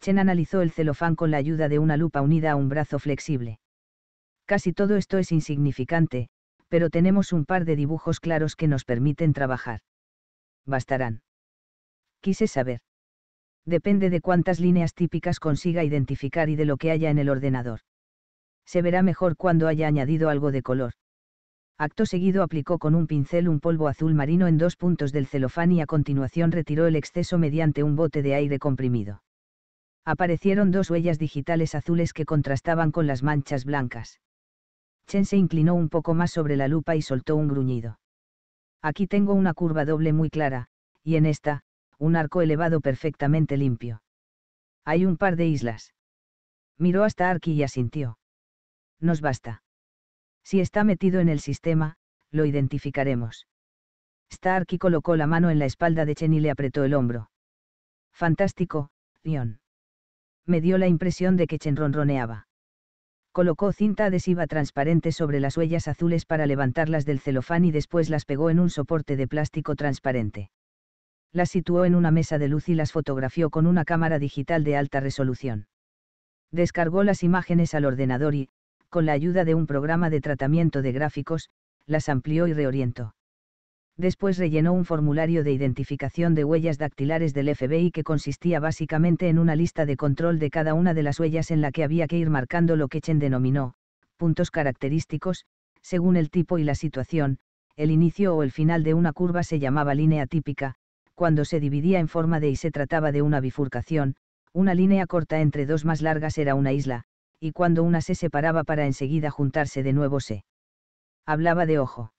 Chen analizó el celofán con la ayuda de una lupa unida a un brazo flexible. Casi todo esto es insignificante, pero tenemos un par de dibujos claros que nos permiten trabajar. Bastarán. Quise saber depende de cuántas líneas típicas consiga identificar y de lo que haya en el ordenador. Se verá mejor cuando haya añadido algo de color. Acto seguido aplicó con un pincel un polvo azul marino en dos puntos del celofán y a continuación retiró el exceso mediante un bote de aire comprimido. Aparecieron dos huellas digitales azules que contrastaban con las manchas blancas. Chen se inclinó un poco más sobre la lupa y soltó un gruñido. Aquí tengo una curva doble muy clara, y en esta, un arco elevado perfectamente limpio. Hay un par de islas. Miró a Stark y asintió. Nos basta. Si está metido en el sistema, lo identificaremos. Starkey colocó la mano en la espalda de Chen y le apretó el hombro. Fantástico, Leon. Me dio la impresión de que Chen ronroneaba. Colocó cinta adhesiva transparente sobre las huellas azules para levantarlas del celofán y después las pegó en un soporte de plástico transparente las situó en una mesa de luz y las fotografió con una cámara digital de alta resolución. Descargó las imágenes al ordenador y, con la ayuda de un programa de tratamiento de gráficos, las amplió y reorientó. Después rellenó un formulario de identificación de huellas dactilares del FBI que consistía básicamente en una lista de control de cada una de las huellas en la que había que ir marcando lo que Chen denominó, puntos característicos, según el tipo y la situación, el inicio o el final de una curva se llamaba línea típica, cuando se dividía en forma de y se trataba de una bifurcación, una línea corta entre dos más largas era una isla, y cuando una se separaba para enseguida juntarse de nuevo se hablaba de ojo.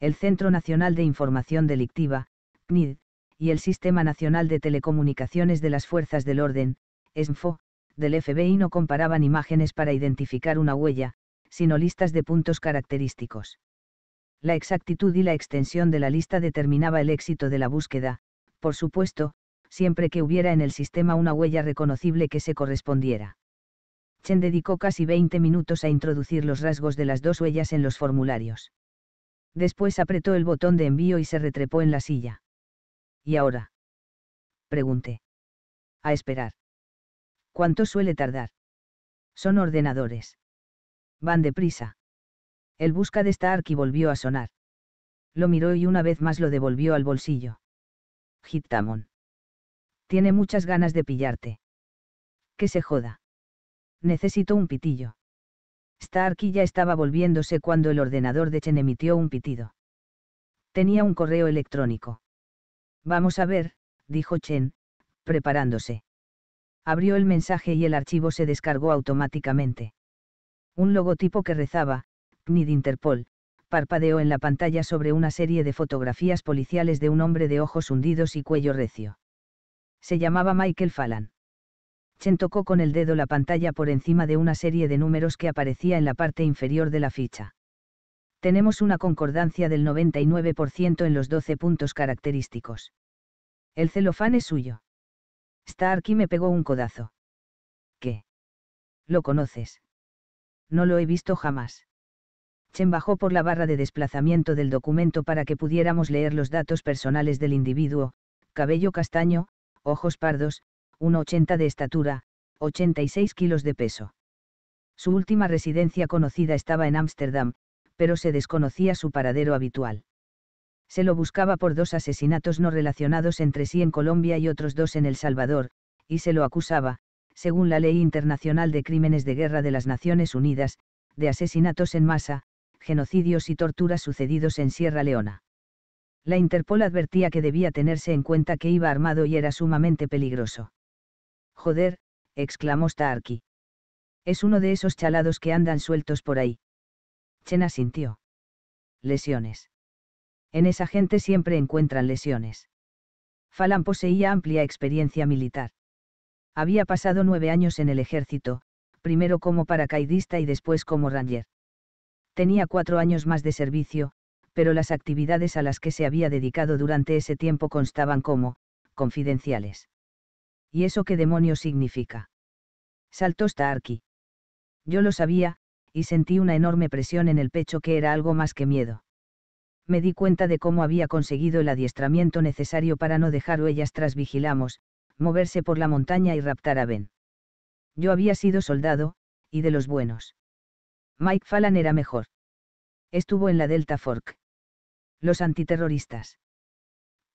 El Centro Nacional de Información Delictiva, CNID, y el Sistema Nacional de Telecomunicaciones de las Fuerzas del Orden, e SNFO, del FBI no comparaban imágenes para identificar una huella, sino listas de puntos característicos. La exactitud y la extensión de la lista determinaba el éxito de la búsqueda, por supuesto, siempre que hubiera en el sistema una huella reconocible que se correspondiera. Chen dedicó casi 20 minutos a introducir los rasgos de las dos huellas en los formularios. Después apretó el botón de envío y se retrepó en la silla. ¿Y ahora? Pregunté. A esperar. ¿Cuánto suele tardar? Son ordenadores. Van deprisa. El busca de Stark volvió a sonar. Lo miró y una vez más lo devolvió al bolsillo. Hitamon. Tiene muchas ganas de pillarte. Que se joda. Necesito un pitillo. Stark ya estaba volviéndose cuando el ordenador de Chen emitió un pitido. Tenía un correo electrónico. Vamos a ver, dijo Chen, preparándose. Abrió el mensaje y el archivo se descargó automáticamente. Un logotipo que rezaba, Interpol, parpadeó en la pantalla sobre una serie de fotografías policiales de un hombre de ojos hundidos y cuello recio. Se llamaba Michael Fallon. Chen tocó con el dedo la pantalla por encima de una serie de números que aparecía en la parte inferior de la ficha. Tenemos una concordancia del 99% en los 12 puntos característicos. El celofán es suyo. Starky me pegó un codazo. ¿Qué? ¿Lo conoces? No lo he visto jamás. Chen bajó por la barra de desplazamiento del documento para que pudiéramos leer los datos personales del individuo, cabello castaño, ojos pardos, 1,80 de estatura, 86 kilos de peso. Su última residencia conocida estaba en Ámsterdam, pero se desconocía su paradero habitual. Se lo buscaba por dos asesinatos no relacionados entre sí en Colombia y otros dos en El Salvador, y se lo acusaba, según la Ley Internacional de Crímenes de Guerra de las Naciones Unidas, de asesinatos en masa, genocidios y torturas sucedidos en Sierra Leona. La Interpol advertía que debía tenerse en cuenta que iba armado y era sumamente peligroso. Joder, exclamó Starkey. Es uno de esos chalados que andan sueltos por ahí. Chena sintió Lesiones. En esa gente siempre encuentran lesiones. Falan poseía amplia experiencia militar. Había pasado nueve años en el ejército, primero como paracaidista y después como ranger tenía cuatro años más de servicio, pero las actividades a las que se había dedicado durante ese tiempo constaban como, confidenciales. ¿Y eso qué demonios significa? Saltó Starkey. Yo lo sabía, y sentí una enorme presión en el pecho que era algo más que miedo. Me di cuenta de cómo había conseguido el adiestramiento necesario para no dejar huellas tras vigilamos, moverse por la montaña y raptar a Ben. Yo había sido soldado, y de los buenos. Mike Fallon era mejor. Estuvo en la Delta Fork. Los antiterroristas.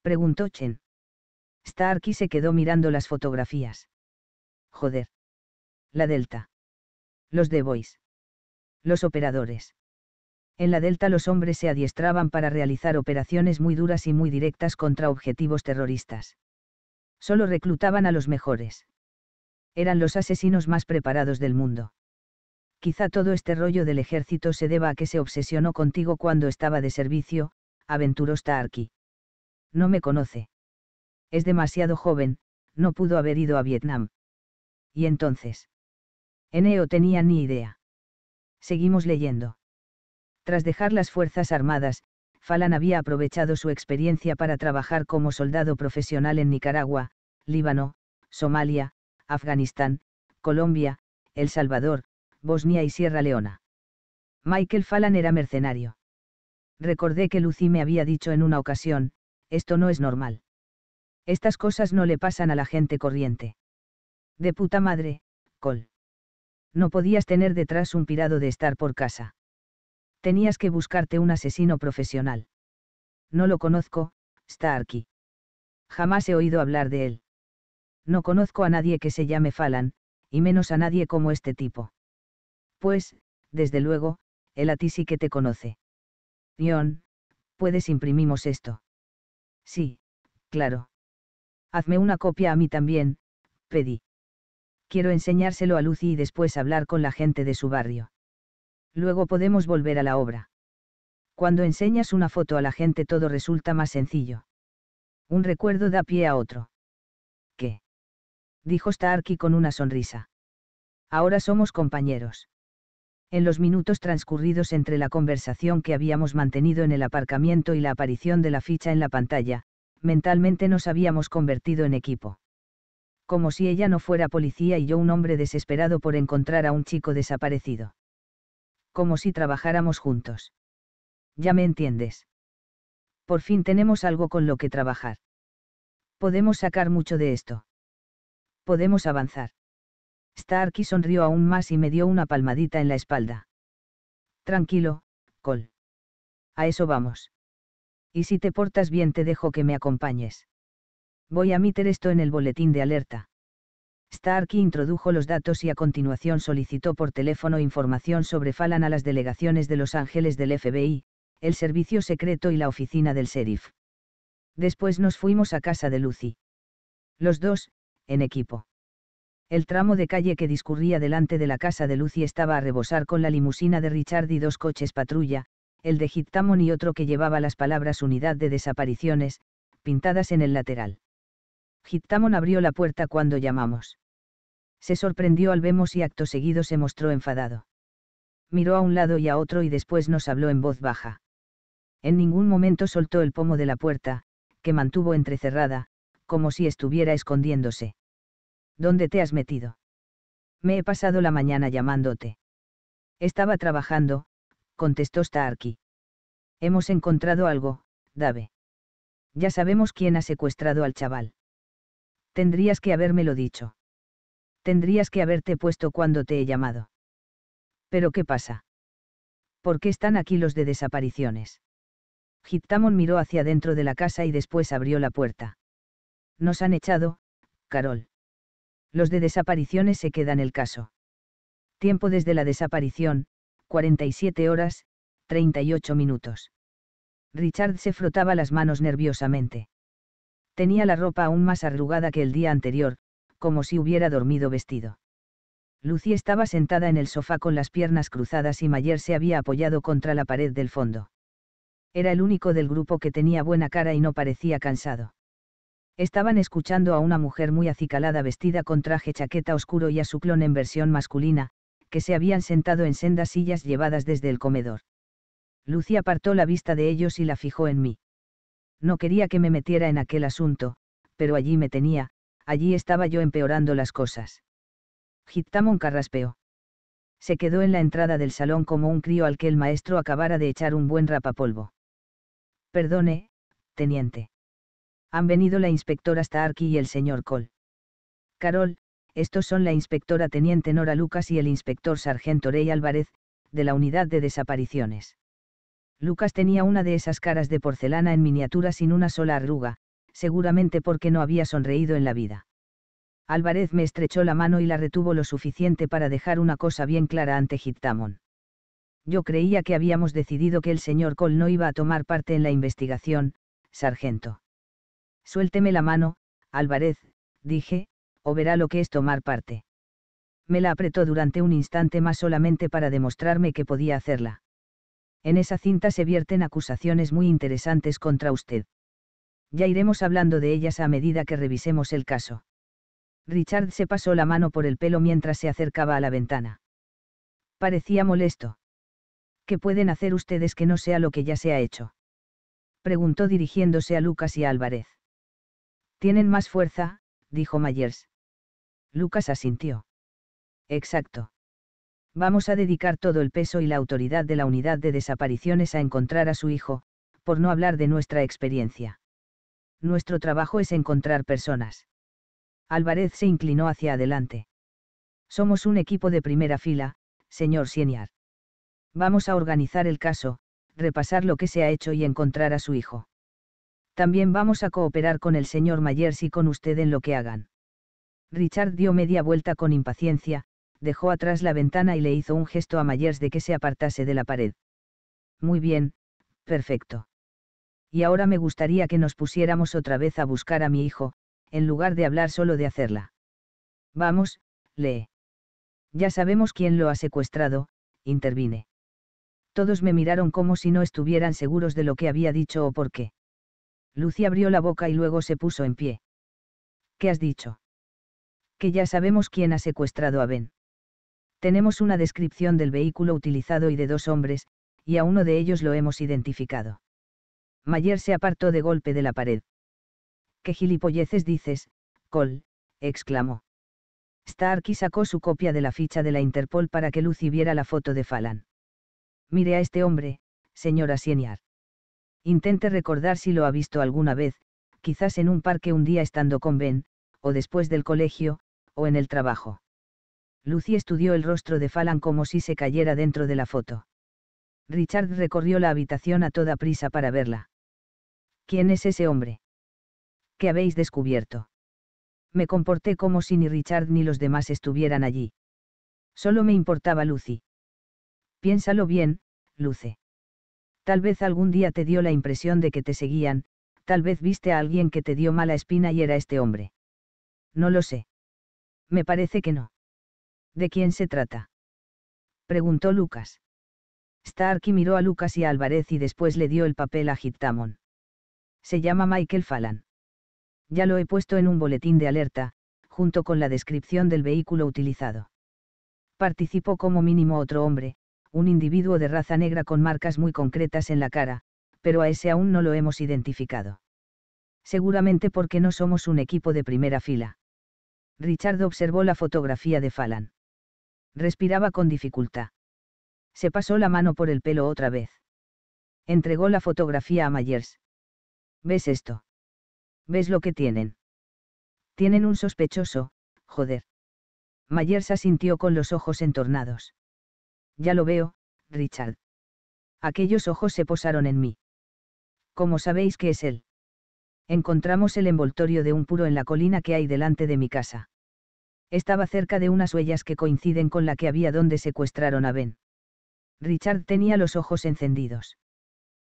Preguntó Chen. Starkey se quedó mirando las fotografías. Joder. La Delta. Los de Boys. Los operadores. En la Delta los hombres se adiestraban para realizar operaciones muy duras y muy directas contra objetivos terroristas. Solo reclutaban a los mejores. Eran los asesinos más preparados del mundo. Quizá todo este rollo del ejército se deba a que se obsesionó contigo cuando estaba de servicio, aventuró Starkey. No me conoce. Es demasiado joven, no pudo haber ido a Vietnam. Y entonces. Eneo tenía ni idea. Seguimos leyendo. Tras dejar las Fuerzas Armadas, Falan había aprovechado su experiencia para trabajar como soldado profesional en Nicaragua, Líbano, Somalia, Afganistán, Colombia, El Salvador, Bosnia y Sierra Leona. Michael Falan era mercenario. Recordé que Lucy me había dicho en una ocasión, esto no es normal. Estas cosas no le pasan a la gente corriente. De puta madre, Col. No podías tener detrás un pirado de estar por casa. Tenías que buscarte un asesino profesional. No lo conozco, Starky. Jamás he oído hablar de él. No conozco a nadie que se llame Falan, y menos a nadie como este tipo. Pues, desde luego, el a ti sí que te conoce. Pion, puedes imprimimos esto. Sí, claro. Hazme una copia a mí también, pedí. Quiero enseñárselo a Lucy y después hablar con la gente de su barrio. Luego podemos volver a la obra. Cuando enseñas una foto a la gente todo resulta más sencillo. Un recuerdo da pie a otro. ¿Qué? Dijo Starkey con una sonrisa. Ahora somos compañeros en los minutos transcurridos entre la conversación que habíamos mantenido en el aparcamiento y la aparición de la ficha en la pantalla, mentalmente nos habíamos convertido en equipo. Como si ella no fuera policía y yo un hombre desesperado por encontrar a un chico desaparecido. Como si trabajáramos juntos. Ya me entiendes. Por fin tenemos algo con lo que trabajar. Podemos sacar mucho de esto. Podemos avanzar. Starkey sonrió aún más y me dio una palmadita en la espalda. Tranquilo, Col. A eso vamos. Y si te portas bien te dejo que me acompañes. Voy a meter esto en el boletín de alerta. Starkey introdujo los datos y a continuación solicitó por teléfono información sobre Falan a las delegaciones de Los Ángeles del FBI, el servicio secreto y la oficina del sheriff. Después nos fuimos a casa de Lucy. Los dos, en equipo. El tramo de calle que discurría delante de la casa de Lucy estaba a rebosar con la limusina de Richard y dos coches patrulla, el de Hitamon y otro que llevaba las palabras unidad de desapariciones, pintadas en el lateral. Hitamon abrió la puerta cuando llamamos. Se sorprendió al vemos y acto seguido se mostró enfadado. Miró a un lado y a otro y después nos habló en voz baja. En ningún momento soltó el pomo de la puerta, que mantuvo entrecerrada, como si estuviera escondiéndose. ¿dónde te has metido? Me he pasado la mañana llamándote. Estaba trabajando, contestó Starkey. Hemos encontrado algo, Dave. Ya sabemos quién ha secuestrado al chaval. Tendrías que habérmelo dicho. Tendrías que haberte puesto cuando te he llamado. ¿Pero qué pasa? ¿Por qué están aquí los de desapariciones? Hiptamon miró hacia dentro de la casa y después abrió la puerta. Nos han echado, Carol los de desapariciones se quedan el caso. Tiempo desde la desaparición, 47 horas, 38 minutos. Richard se frotaba las manos nerviosamente. Tenía la ropa aún más arrugada que el día anterior, como si hubiera dormido vestido. Lucy estaba sentada en el sofá con las piernas cruzadas y Mayer se había apoyado contra la pared del fondo. Era el único del grupo que tenía buena cara y no parecía cansado. Estaban escuchando a una mujer muy acicalada vestida con traje chaqueta oscuro y a su clon en versión masculina, que se habían sentado en sendas sillas llevadas desde el comedor. Lucy apartó la vista de ellos y la fijó en mí. No quería que me metiera en aquel asunto, pero allí me tenía, allí estaba yo empeorando las cosas. Gittamon carraspeó. Se quedó en la entrada del salón como un crío al que el maestro acabara de echar un buen rapapolvo. Perdone, teniente. Han venido la inspectora Starkey y el señor Cole. Carol, estos son la inspectora teniente Nora Lucas y el inspector sargento Rey Álvarez, de la unidad de desapariciones. Lucas tenía una de esas caras de porcelana en miniatura sin una sola arruga, seguramente porque no había sonreído en la vida. Álvarez me estrechó la mano y la retuvo lo suficiente para dejar una cosa bien clara ante hittamon Yo creía que habíamos decidido que el señor Cole no iba a tomar parte en la investigación, sargento. Suélteme la mano, Álvarez, dije, o verá lo que es tomar parte. Me la apretó durante un instante más solamente para demostrarme que podía hacerla. En esa cinta se vierten acusaciones muy interesantes contra usted. Ya iremos hablando de ellas a medida que revisemos el caso. Richard se pasó la mano por el pelo mientras se acercaba a la ventana. Parecía molesto. ¿Qué pueden hacer ustedes que no sea lo que ya se ha hecho? Preguntó dirigiéndose a Lucas y a Álvarez. Tienen más fuerza, dijo Myers. Lucas asintió. Exacto. Vamos a dedicar todo el peso y la autoridad de la unidad de desapariciones a encontrar a su hijo, por no hablar de nuestra experiencia. Nuestro trabajo es encontrar personas. Álvarez se inclinó hacia adelante. Somos un equipo de primera fila, señor Sieniar. Vamos a organizar el caso, repasar lo que se ha hecho y encontrar a su hijo también vamos a cooperar con el señor Mayers y con usted en lo que hagan. Richard dio media vuelta con impaciencia, dejó atrás la ventana y le hizo un gesto a Mayers de que se apartase de la pared. Muy bien, perfecto. Y ahora me gustaría que nos pusiéramos otra vez a buscar a mi hijo, en lugar de hablar solo de hacerla. Vamos, lee. Ya sabemos quién lo ha secuestrado, intervine. Todos me miraron como si no estuvieran seguros de lo que había dicho o por qué. Lucy abrió la boca y luego se puso en pie. ¿Qué has dicho? Que ya sabemos quién ha secuestrado a Ben. Tenemos una descripción del vehículo utilizado y de dos hombres, y a uno de ellos lo hemos identificado. Mayer se apartó de golpe de la pared. ¿Qué gilipolleces dices, Cole? exclamó. Starkey sacó su copia de la ficha de la Interpol para que Lucy viera la foto de Falan. Mire a este hombre, señora Sieniar. Intente recordar si lo ha visto alguna vez, quizás en un parque un día estando con Ben, o después del colegio, o en el trabajo. Lucy estudió el rostro de Falan como si se cayera dentro de la foto. Richard recorrió la habitación a toda prisa para verla. ¿Quién es ese hombre? ¿Qué habéis descubierto? Me comporté como si ni Richard ni los demás estuvieran allí. Solo me importaba Lucy. Piénsalo bien, Luce. Tal vez algún día te dio la impresión de que te seguían, tal vez viste a alguien que te dio mala espina y era este hombre. No lo sé. Me parece que no. ¿De quién se trata? Preguntó Lucas. Starkey miró a Lucas y a Álvarez y después le dio el papel a Hiptamon. Se llama Michael Fallon. Ya lo he puesto en un boletín de alerta, junto con la descripción del vehículo utilizado. Participó como mínimo otro hombre, un individuo de raza negra con marcas muy concretas en la cara, pero a ese aún no lo hemos identificado. Seguramente porque no somos un equipo de primera fila. Richard observó la fotografía de Fallon. Respiraba con dificultad. Se pasó la mano por el pelo otra vez. Entregó la fotografía a Myers. ¿Ves esto? ¿Ves lo que tienen? Tienen un sospechoso, joder. Myers asintió con los ojos entornados. Ya lo veo, Richard. Aquellos ojos se posaron en mí. ¿Cómo sabéis que es él? Encontramos el envoltorio de un puro en la colina que hay delante de mi casa. Estaba cerca de unas huellas que coinciden con la que había donde secuestraron a Ben. Richard tenía los ojos encendidos.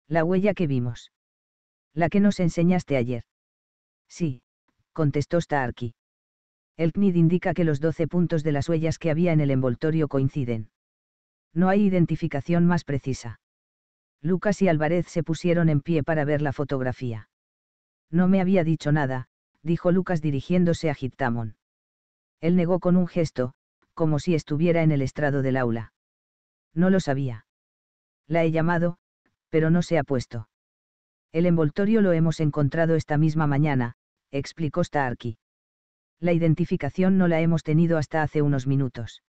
La huella que vimos. La que nos enseñaste ayer. Sí, contestó Starkey. El CNID indica que los doce puntos de las huellas que había en el envoltorio coinciden no hay identificación más precisa. Lucas y Álvarez se pusieron en pie para ver la fotografía. No me había dicho nada, dijo Lucas dirigiéndose a Gittamon. Él negó con un gesto, como si estuviera en el estrado del aula. No lo sabía. La he llamado, pero no se ha puesto. El envoltorio lo hemos encontrado esta misma mañana, explicó Starkey. La identificación no la hemos tenido hasta hace unos minutos.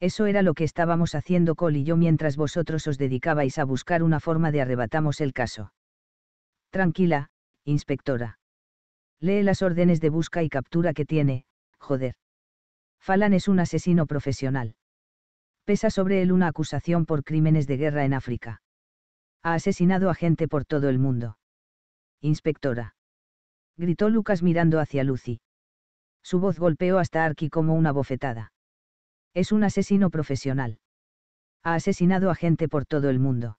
Eso era lo que estábamos haciendo Cole y yo mientras vosotros os dedicabais a buscar una forma de arrebatamos el caso. Tranquila, inspectora. Lee las órdenes de busca y captura que tiene, joder. Falan es un asesino profesional. Pesa sobre él una acusación por crímenes de guerra en África. Ha asesinado a gente por todo el mundo. Inspectora. Gritó Lucas mirando hacia Lucy. Su voz golpeó hasta Arki como una bofetada. Es un asesino profesional. Ha asesinado a gente por todo el mundo.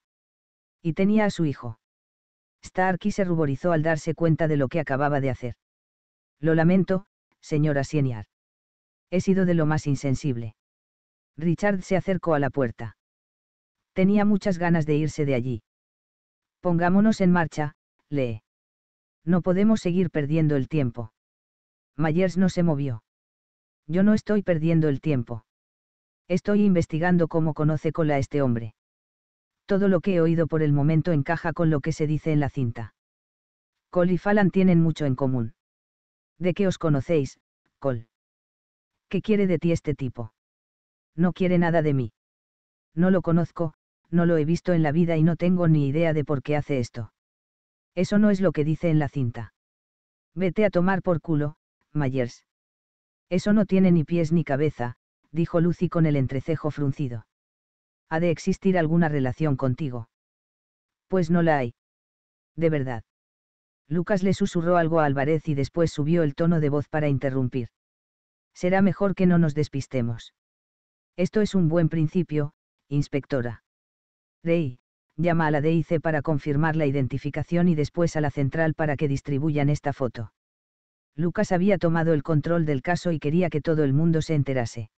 Y tenía a su hijo. Starkey se ruborizó al darse cuenta de lo que acababa de hacer. Lo lamento, señora Sieniar. He sido de lo más insensible. Richard se acercó a la puerta. Tenía muchas ganas de irse de allí. Pongámonos en marcha, lee. No podemos seguir perdiendo el tiempo. Myers no se movió. Yo no estoy perdiendo el tiempo. Estoy investigando cómo conoce Cole a este hombre. Todo lo que he oído por el momento encaja con lo que se dice en la cinta. Cole y Fallon tienen mucho en común. ¿De qué os conocéis, Cole? ¿Qué quiere de ti este tipo? No quiere nada de mí. No lo conozco, no lo he visto en la vida y no tengo ni idea de por qué hace esto. Eso no es lo que dice en la cinta. Vete a tomar por culo, Myers. Eso no tiene ni pies ni cabeza, dijo Lucy con el entrecejo fruncido. Ha de existir alguna relación contigo. Pues no la hay. De verdad. Lucas le susurró algo a Álvarez y después subió el tono de voz para interrumpir. Será mejor que no nos despistemos. Esto es un buen principio, inspectora. Rey, llama a la DIC para confirmar la identificación y después a la central para que distribuyan esta foto. Lucas había tomado el control del caso y quería que todo el mundo se enterase.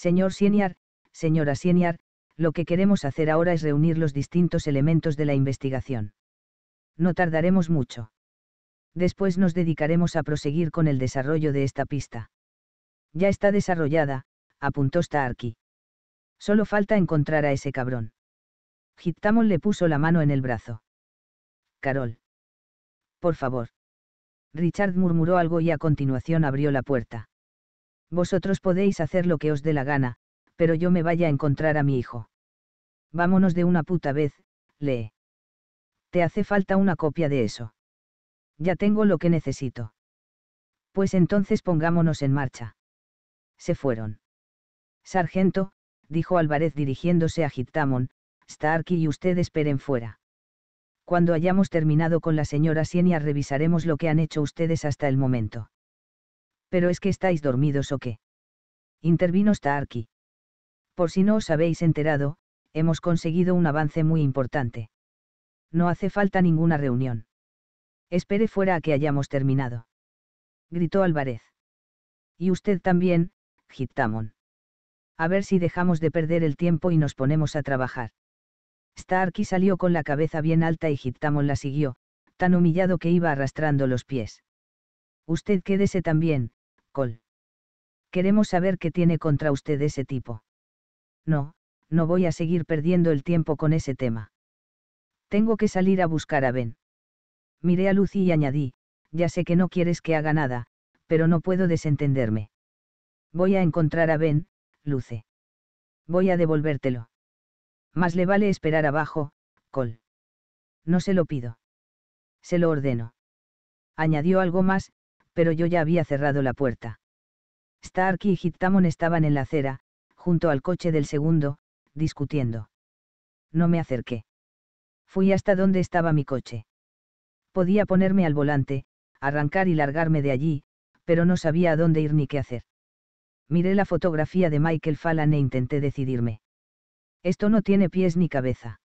Señor Sieniar, señora Sieniar, lo que queremos hacer ahora es reunir los distintos elementos de la investigación. No tardaremos mucho. Después nos dedicaremos a proseguir con el desarrollo de esta pista. Ya está desarrollada, apuntó Starkey. Solo falta encontrar a ese cabrón. Gittamon le puso la mano en el brazo. Carol. Por favor. Richard murmuró algo y a continuación abrió la puerta. Vosotros podéis hacer lo que os dé la gana, pero yo me vaya a encontrar a mi hijo. Vámonos de una puta vez, lee. Te hace falta una copia de eso. Ya tengo lo que necesito. Pues entonces pongámonos en marcha. Se fueron. Sargento, dijo Álvarez dirigiéndose a Hitamon, Starkey y usted esperen fuera. Cuando hayamos terminado con la señora Sienia revisaremos lo que han hecho ustedes hasta el momento pero es que estáis dormidos o qué. Intervino Starky. Por si no os habéis enterado, hemos conseguido un avance muy importante. No hace falta ninguna reunión. Espere fuera a que hayamos terminado. Gritó Álvarez. Y usted también, Gittamon. A ver si dejamos de perder el tiempo y nos ponemos a trabajar. Starky salió con la cabeza bien alta y Gitamon la siguió, tan humillado que iba arrastrando los pies. Usted quédese también, Col. Queremos saber qué tiene contra usted ese tipo. No, no voy a seguir perdiendo el tiempo con ese tema. Tengo que salir a buscar a Ben. Miré a Lucy y añadí, ya sé que no quieres que haga nada, pero no puedo desentenderme. Voy a encontrar a Ben, Luce. Voy a devolvértelo. Más le vale esperar abajo, Col. No se lo pido. Se lo ordeno. Añadió algo más, pero yo ya había cerrado la puerta. Stark y Hitamon estaban en la acera, junto al coche del segundo, discutiendo. No me acerqué. Fui hasta donde estaba mi coche. Podía ponerme al volante, arrancar y largarme de allí, pero no sabía a dónde ir ni qué hacer. Miré la fotografía de Michael Fallon e intenté decidirme. Esto no tiene pies ni cabeza.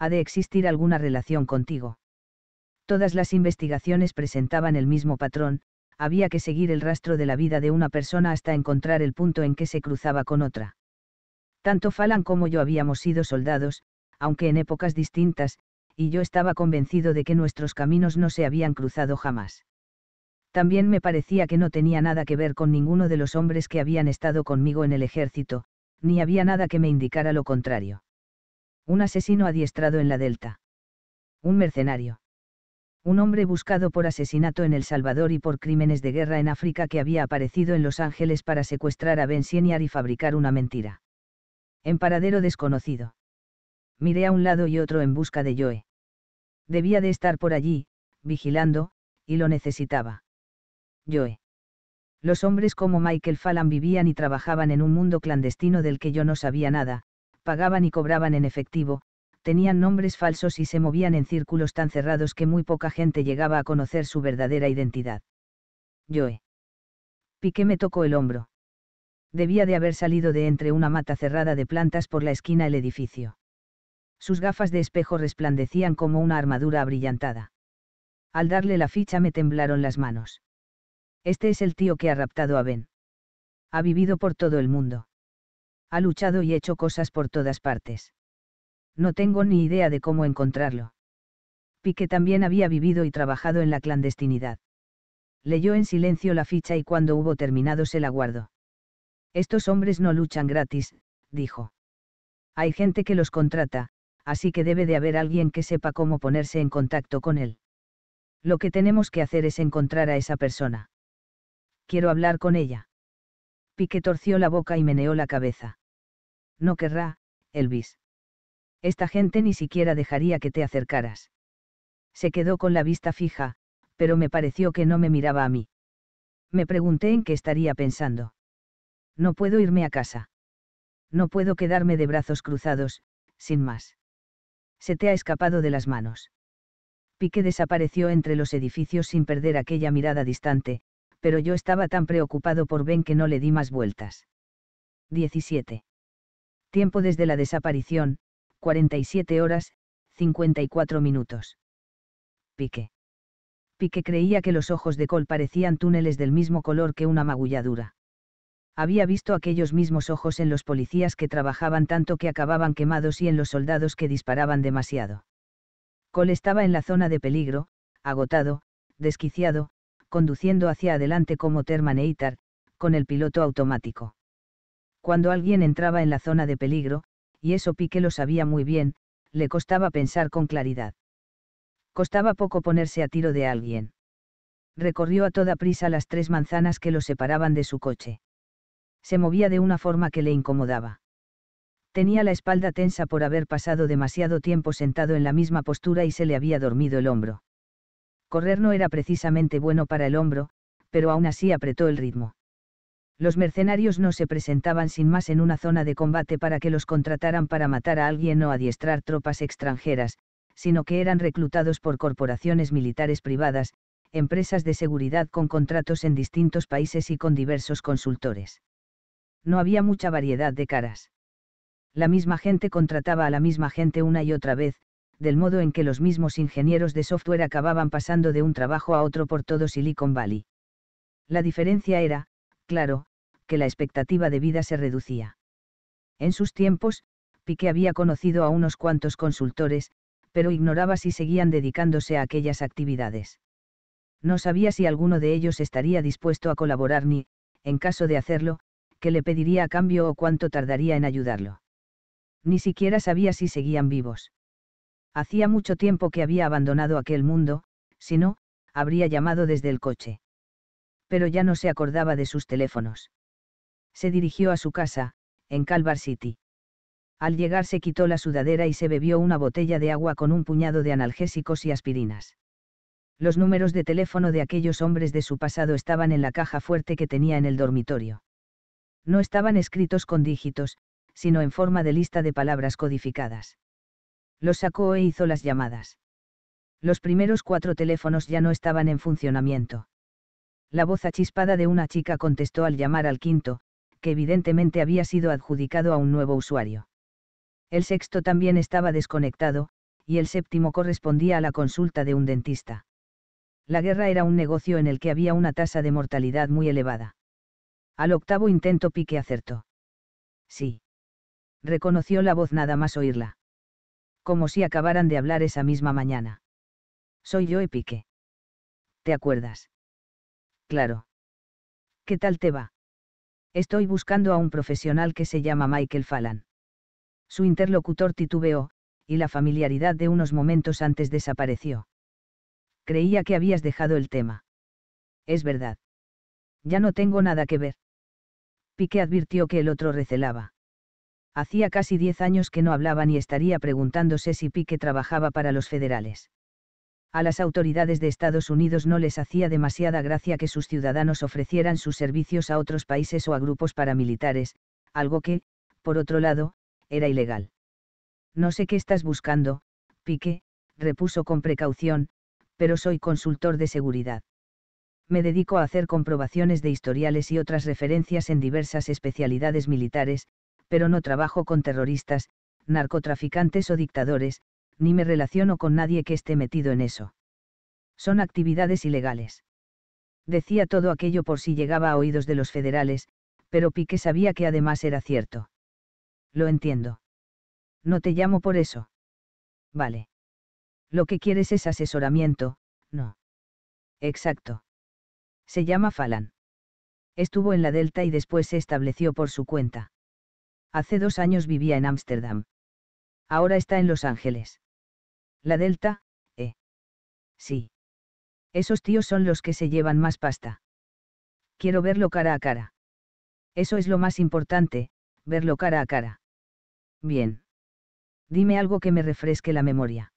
Ha de existir alguna relación contigo. Todas las investigaciones presentaban el mismo patrón, había que seguir el rastro de la vida de una persona hasta encontrar el punto en que se cruzaba con otra. Tanto Falan como yo habíamos sido soldados, aunque en épocas distintas, y yo estaba convencido de que nuestros caminos no se habían cruzado jamás. También me parecía que no tenía nada que ver con ninguno de los hombres que habían estado conmigo en el ejército, ni había nada que me indicara lo contrario. Un asesino adiestrado en la Delta. Un mercenario un hombre buscado por asesinato en El Salvador y por crímenes de guerra en África que había aparecido en Los Ángeles para secuestrar a Ben y fabricar una mentira. En paradero desconocido. Miré a un lado y otro en busca de Joe. Debía de estar por allí, vigilando, y lo necesitaba. Joe. Los hombres como Michael Fallon vivían y trabajaban en un mundo clandestino del que yo no sabía nada, pagaban y cobraban en efectivo, tenían nombres falsos y se movían en círculos tan cerrados que muy poca gente llegaba a conocer su verdadera identidad. Joe. Piqué me tocó el hombro. Debía de haber salido de entre una mata cerrada de plantas por la esquina el edificio. Sus gafas de espejo resplandecían como una armadura abrillantada. Al darle la ficha me temblaron las manos. Este es el tío que ha raptado a Ben. Ha vivido por todo el mundo. Ha luchado y hecho cosas por todas partes. No tengo ni idea de cómo encontrarlo. Pique también había vivido y trabajado en la clandestinidad. Leyó en silencio la ficha y cuando hubo terminado se la guardó. Estos hombres no luchan gratis, dijo. Hay gente que los contrata, así que debe de haber alguien que sepa cómo ponerse en contacto con él. Lo que tenemos que hacer es encontrar a esa persona. Quiero hablar con ella. Pique torció la boca y meneó la cabeza. No querrá, Elvis. Esta gente ni siquiera dejaría que te acercaras. Se quedó con la vista fija, pero me pareció que no me miraba a mí. Me pregunté en qué estaría pensando. No puedo irme a casa. No puedo quedarme de brazos cruzados, sin más. Se te ha escapado de las manos. Pique desapareció entre los edificios sin perder aquella mirada distante, pero yo estaba tan preocupado por Ben que no le di más vueltas. 17. Tiempo desde la desaparición, 47 horas, 54 minutos. Pique. Pique creía que los ojos de Cole parecían túneles del mismo color que una magulladura. Había visto aquellos mismos ojos en los policías que trabajaban tanto que acababan quemados y en los soldados que disparaban demasiado. Cole estaba en la zona de peligro, agotado, desquiciado, conduciendo hacia adelante como Termaneitar, con el piloto automático. Cuando alguien entraba en la zona de peligro, y eso Pique lo sabía muy bien, le costaba pensar con claridad. Costaba poco ponerse a tiro de alguien. Recorrió a toda prisa las tres manzanas que lo separaban de su coche. Se movía de una forma que le incomodaba. Tenía la espalda tensa por haber pasado demasiado tiempo sentado en la misma postura y se le había dormido el hombro. Correr no era precisamente bueno para el hombro, pero aún así apretó el ritmo los mercenarios no se presentaban sin más en una zona de combate para que los contrataran para matar a alguien o adiestrar tropas extranjeras, sino que eran reclutados por corporaciones militares privadas, empresas de seguridad con contratos en distintos países y con diversos consultores. No había mucha variedad de caras. La misma gente contrataba a la misma gente una y otra vez, del modo en que los mismos ingenieros de software acababan pasando de un trabajo a otro por todo Silicon Valley. La diferencia era, claro, que la expectativa de vida se reducía. En sus tiempos, Piqué había conocido a unos cuantos consultores, pero ignoraba si seguían dedicándose a aquellas actividades. No sabía si alguno de ellos estaría dispuesto a colaborar ni, en caso de hacerlo, qué le pediría a cambio o cuánto tardaría en ayudarlo. Ni siquiera sabía si seguían vivos. Hacía mucho tiempo que había abandonado aquel mundo, si no, habría llamado desde el coche pero ya no se acordaba de sus teléfonos. Se dirigió a su casa, en Calvar City. Al llegar se quitó la sudadera y se bebió una botella de agua con un puñado de analgésicos y aspirinas. Los números de teléfono de aquellos hombres de su pasado estaban en la caja fuerte que tenía en el dormitorio. No estaban escritos con dígitos, sino en forma de lista de palabras codificadas. Los sacó e hizo las llamadas. Los primeros cuatro teléfonos ya no estaban en funcionamiento la voz achispada de una chica contestó al llamar al quinto, que evidentemente había sido adjudicado a un nuevo usuario. El sexto también estaba desconectado, y el séptimo correspondía a la consulta de un dentista. La guerra era un negocio en el que había una tasa de mortalidad muy elevada. Al octavo intento Pique acertó. Sí. Reconoció la voz nada más oírla. Como si acabaran de hablar esa misma mañana. Soy yo, y Pique. ¿Te acuerdas? claro. ¿Qué tal te va? Estoy buscando a un profesional que se llama Michael Fallon. Su interlocutor titubeó, y la familiaridad de unos momentos antes desapareció. Creía que habías dejado el tema. Es verdad. Ya no tengo nada que ver. Pique advirtió que el otro recelaba. Hacía casi diez años que no hablaban y estaría preguntándose si Pique trabajaba para los federales a las autoridades de Estados Unidos no les hacía demasiada gracia que sus ciudadanos ofrecieran sus servicios a otros países o a grupos paramilitares, algo que, por otro lado, era ilegal. No sé qué estás buscando, Pique, repuso con precaución, pero soy consultor de seguridad. Me dedico a hacer comprobaciones de historiales y otras referencias en diversas especialidades militares, pero no trabajo con terroristas, narcotraficantes o dictadores, ni me relaciono con nadie que esté metido en eso. Son actividades ilegales. Decía todo aquello por si llegaba a oídos de los federales, pero Pique sabía que además era cierto. Lo entiendo. No te llamo por eso. Vale. Lo que quieres es asesoramiento, no. Exacto. Se llama Falan. Estuvo en la Delta y después se estableció por su cuenta. Hace dos años vivía en Ámsterdam. Ahora está en Los Ángeles. La Delta, ¿eh? Sí. Esos tíos son los que se llevan más pasta. Quiero verlo cara a cara. Eso es lo más importante, verlo cara a cara. Bien. Dime algo que me refresque la memoria.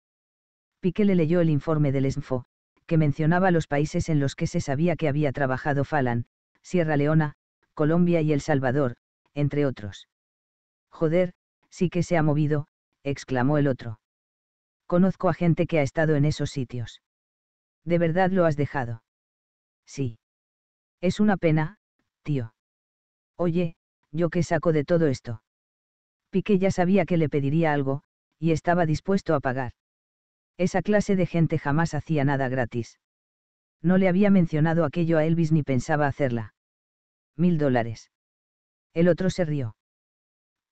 Piqué le leyó el informe del ESNFO, que mencionaba los países en los que se sabía que había trabajado Falan, Sierra Leona, Colombia y El Salvador, entre otros. Joder, sí que se ha movido, exclamó el otro. Conozco a gente que ha estado en esos sitios. ¿De verdad lo has dejado? Sí. Es una pena, tío. Oye, yo qué saco de todo esto. Piqué ya sabía que le pediría algo, y estaba dispuesto a pagar. Esa clase de gente jamás hacía nada gratis. No le había mencionado aquello a Elvis ni pensaba hacerla. Mil dólares. El otro se rió.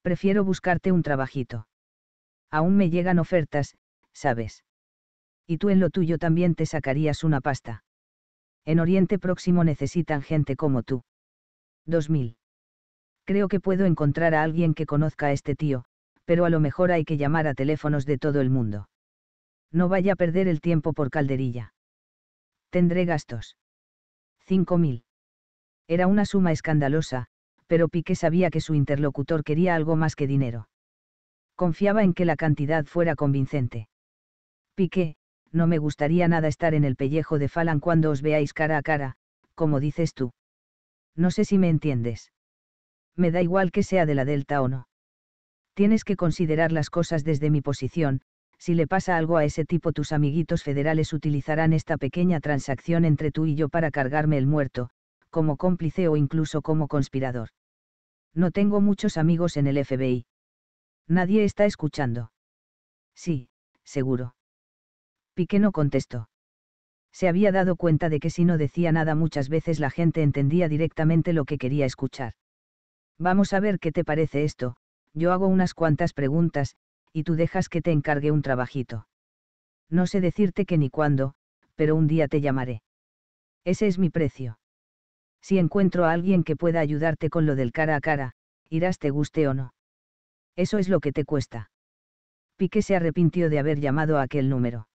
Prefiero buscarte un trabajito. Aún me llegan ofertas, ¿sabes? Y tú en lo tuyo también te sacarías una pasta. En Oriente Próximo necesitan gente como tú. 2000. Creo que puedo encontrar a alguien que conozca a este tío, pero a lo mejor hay que llamar a teléfonos de todo el mundo. No vaya a perder el tiempo por calderilla. Tendré gastos. 5000. Era una suma escandalosa, pero Piqué sabía que su interlocutor quería algo más que dinero. Confiaba en que la cantidad fuera convincente. Piqué, no me gustaría nada estar en el pellejo de Falan cuando os veáis cara a cara, como dices tú. No sé si me entiendes. Me da igual que sea de la Delta o no. Tienes que considerar las cosas desde mi posición, si le pasa algo a ese tipo tus amiguitos federales utilizarán esta pequeña transacción entre tú y yo para cargarme el muerto, como cómplice o incluso como conspirador. No tengo muchos amigos en el FBI. Nadie está escuchando. Sí, seguro. Piqué no contestó. Se había dado cuenta de que si no decía nada muchas veces la gente entendía directamente lo que quería escuchar. Vamos a ver qué te parece esto, yo hago unas cuantas preguntas, y tú dejas que te encargue un trabajito. No sé decirte qué ni cuándo, pero un día te llamaré. Ese es mi precio. Si encuentro a alguien que pueda ayudarte con lo del cara a cara, irás te guste o no. Eso es lo que te cuesta. Piqué se arrepintió de haber llamado a aquel número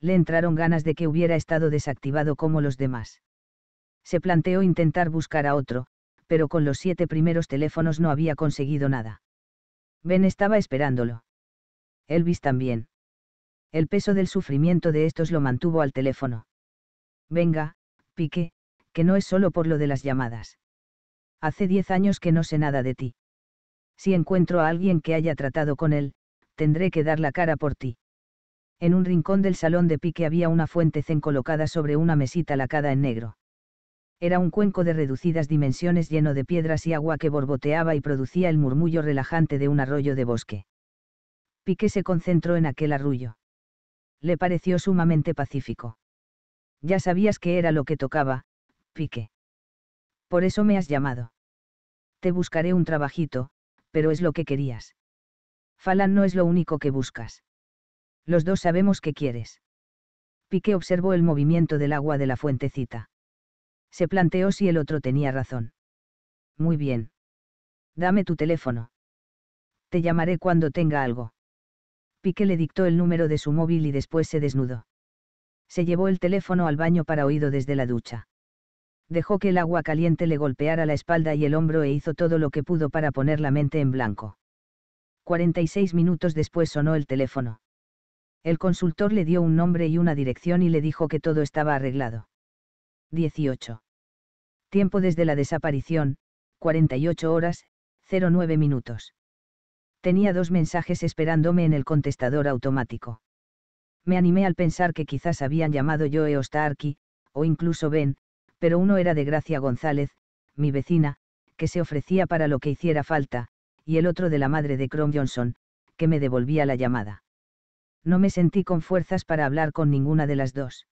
le entraron ganas de que hubiera estado desactivado como los demás. Se planteó intentar buscar a otro, pero con los siete primeros teléfonos no había conseguido nada. Ben estaba esperándolo. Elvis también. El peso del sufrimiento de estos lo mantuvo al teléfono. Venga, pique, que no es solo por lo de las llamadas. Hace diez años que no sé nada de ti. Si encuentro a alguien que haya tratado con él, tendré que dar la cara por ti. En un rincón del salón de pique había una fuente zen colocada sobre una mesita lacada en negro. Era un cuenco de reducidas dimensiones lleno de piedras y agua que borboteaba y producía el murmullo relajante de un arroyo de bosque. Pique se concentró en aquel arrullo. Le pareció sumamente pacífico. Ya sabías que era lo que tocaba, Pique. Por eso me has llamado. Te buscaré un trabajito, pero es lo que querías. Falan no es lo único que buscas. Los dos sabemos qué quieres. Piqué observó el movimiento del agua de la fuentecita. Se planteó si el otro tenía razón. Muy bien. Dame tu teléfono. Te llamaré cuando tenga algo. Piqué le dictó el número de su móvil y después se desnudó. Se llevó el teléfono al baño para oído desde la ducha. Dejó que el agua caliente le golpeara la espalda y el hombro e hizo todo lo que pudo para poner la mente en blanco. 46 minutos después sonó el teléfono. El consultor le dio un nombre y una dirección y le dijo que todo estaba arreglado. 18. Tiempo desde la desaparición, 48 horas, 09 minutos. Tenía dos mensajes esperándome en el contestador automático. Me animé al pensar que quizás habían llamado yo e Ostaarki, o incluso Ben, pero uno era de Gracia González, mi vecina, que se ofrecía para lo que hiciera falta, y el otro de la madre de Crom Johnson, que me devolvía la llamada no me sentí con fuerzas para hablar con ninguna de las dos.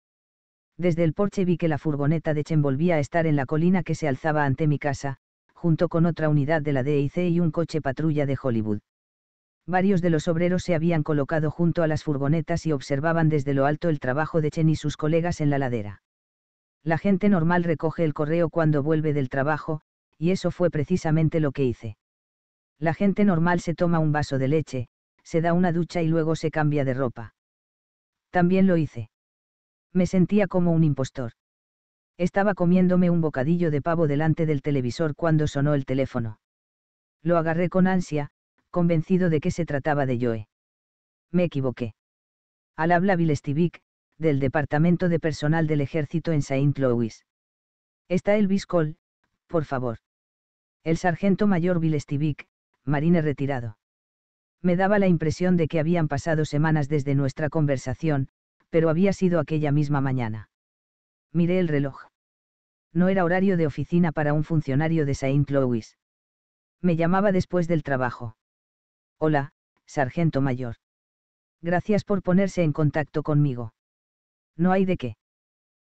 Desde el porche vi que la furgoneta de Chen volvía a estar en la colina que se alzaba ante mi casa, junto con otra unidad de la DIC y un coche patrulla de Hollywood. Varios de los obreros se habían colocado junto a las furgonetas y observaban desde lo alto el trabajo de Chen y sus colegas en la ladera. La gente normal recoge el correo cuando vuelve del trabajo, y eso fue precisamente lo que hice. La gente normal se toma un vaso de leche, se da una ducha y luego se cambia de ropa. También lo hice. Me sentía como un impostor. Estaba comiéndome un bocadillo de pavo delante del televisor cuando sonó el teléfono. Lo agarré con ansia, convencido de que se trataba de Joe. Me equivoqué. Al habla Vilestivik, del Departamento de Personal del Ejército en Saint Louis. Está Elvis Cole, por favor. El sargento mayor Vilestivik, marine retirado me daba la impresión de que habían pasado semanas desde nuestra conversación, pero había sido aquella misma mañana. Miré el reloj. No era horario de oficina para un funcionario de Saint Louis. Me llamaba después del trabajo. Hola, sargento mayor. Gracias por ponerse en contacto conmigo. No hay de qué.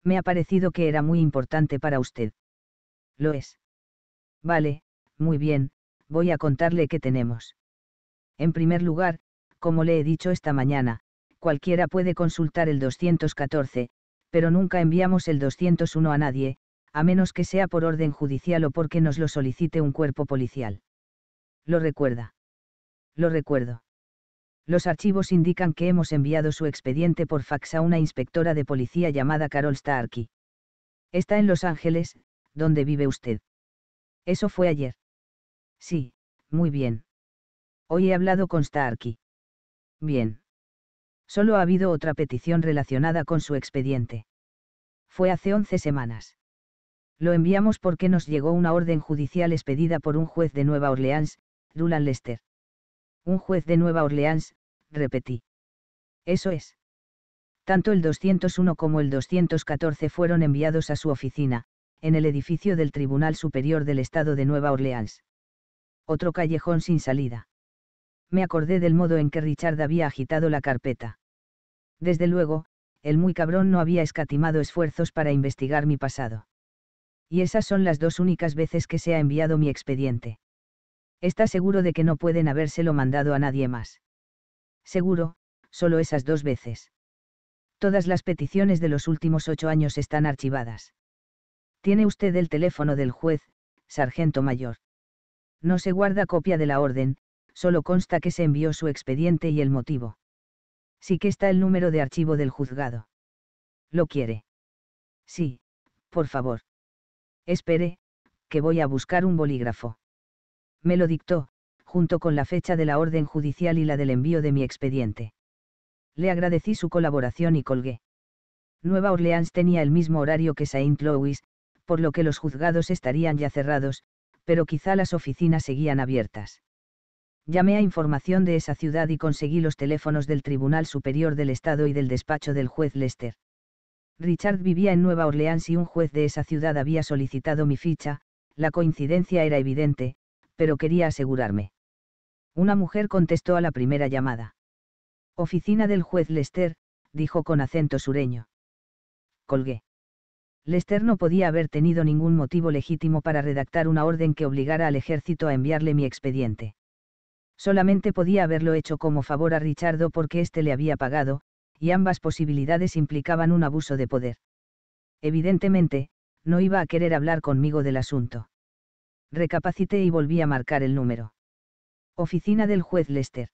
Me ha parecido que era muy importante para usted. Lo es. Vale, muy bien, voy a contarle qué tenemos. En primer lugar, como le he dicho esta mañana, cualquiera puede consultar el 214, pero nunca enviamos el 201 a nadie, a menos que sea por orden judicial o porque nos lo solicite un cuerpo policial. Lo recuerda. Lo recuerdo. Los archivos indican que hemos enviado su expediente por fax a una inspectora de policía llamada Carol Starkey. Está en Los Ángeles, donde vive usted. Eso fue ayer. Sí, muy bien. Hoy he hablado con Starkey. Bien. Solo ha habido otra petición relacionada con su expediente. Fue hace 11 semanas. Lo enviamos porque nos llegó una orden judicial expedida por un juez de Nueva Orleans, Rulan Lester. Un juez de Nueva Orleans, repetí. Eso es. Tanto el 201 como el 214 fueron enviados a su oficina, en el edificio del Tribunal Superior del Estado de Nueva Orleans. Otro callejón sin salida me acordé del modo en que Richard había agitado la carpeta. Desde luego, el muy cabrón no había escatimado esfuerzos para investigar mi pasado. Y esas son las dos únicas veces que se ha enviado mi expediente. Está seguro de que no pueden habérselo mandado a nadie más. Seguro, solo esas dos veces. Todas las peticiones de los últimos ocho años están archivadas. Tiene usted el teléfono del juez, sargento mayor. No se guarda copia de la orden, Solo consta que se envió su expediente y el motivo. Sí que está el número de archivo del juzgado. ¿Lo quiere? Sí, por favor. Espere, que voy a buscar un bolígrafo. Me lo dictó, junto con la fecha de la orden judicial y la del envío de mi expediente. Le agradecí su colaboración y colgué. Nueva Orleans tenía el mismo horario que Saint Louis, por lo que los juzgados estarían ya cerrados, pero quizá las oficinas seguían abiertas. Llamé a información de esa ciudad y conseguí los teléfonos del Tribunal Superior del Estado y del despacho del juez Lester. Richard vivía en Nueva Orleans y un juez de esa ciudad había solicitado mi ficha, la coincidencia era evidente, pero quería asegurarme. Una mujer contestó a la primera llamada. Oficina del juez Lester, dijo con acento sureño. Colgué. Lester no podía haber tenido ningún motivo legítimo para redactar una orden que obligara al ejército a enviarle mi expediente. Solamente podía haberlo hecho como favor a Richardo porque éste le había pagado, y ambas posibilidades implicaban un abuso de poder. Evidentemente, no iba a querer hablar conmigo del asunto. Recapacité y volví a marcar el número. Oficina del juez Lester.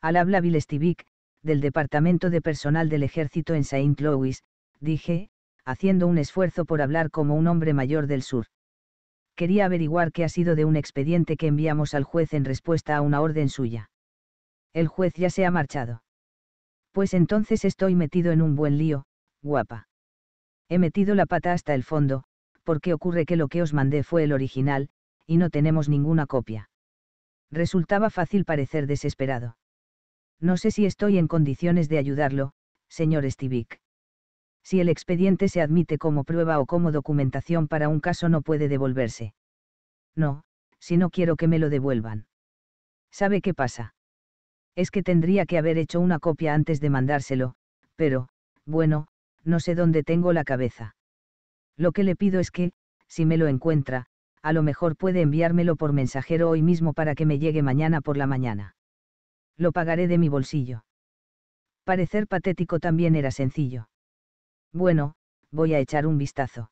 Al habla Stivick, del Departamento de Personal del Ejército en Saint Louis, dije, haciendo un esfuerzo por hablar como un hombre mayor del sur quería averiguar qué ha sido de un expediente que enviamos al juez en respuesta a una orden suya. El juez ya se ha marchado. Pues entonces estoy metido en un buen lío, guapa. He metido la pata hasta el fondo, porque ocurre que lo que os mandé fue el original, y no tenemos ninguna copia. Resultaba fácil parecer desesperado. No sé si estoy en condiciones de ayudarlo, señor Stivik si el expediente se admite como prueba o como documentación para un caso no puede devolverse. No, si no quiero que me lo devuelvan. ¿Sabe qué pasa? Es que tendría que haber hecho una copia antes de mandárselo, pero, bueno, no sé dónde tengo la cabeza. Lo que le pido es que, si me lo encuentra, a lo mejor puede enviármelo por mensajero hoy mismo para que me llegue mañana por la mañana. Lo pagaré de mi bolsillo. Parecer patético también era sencillo. Bueno, voy a echar un vistazo.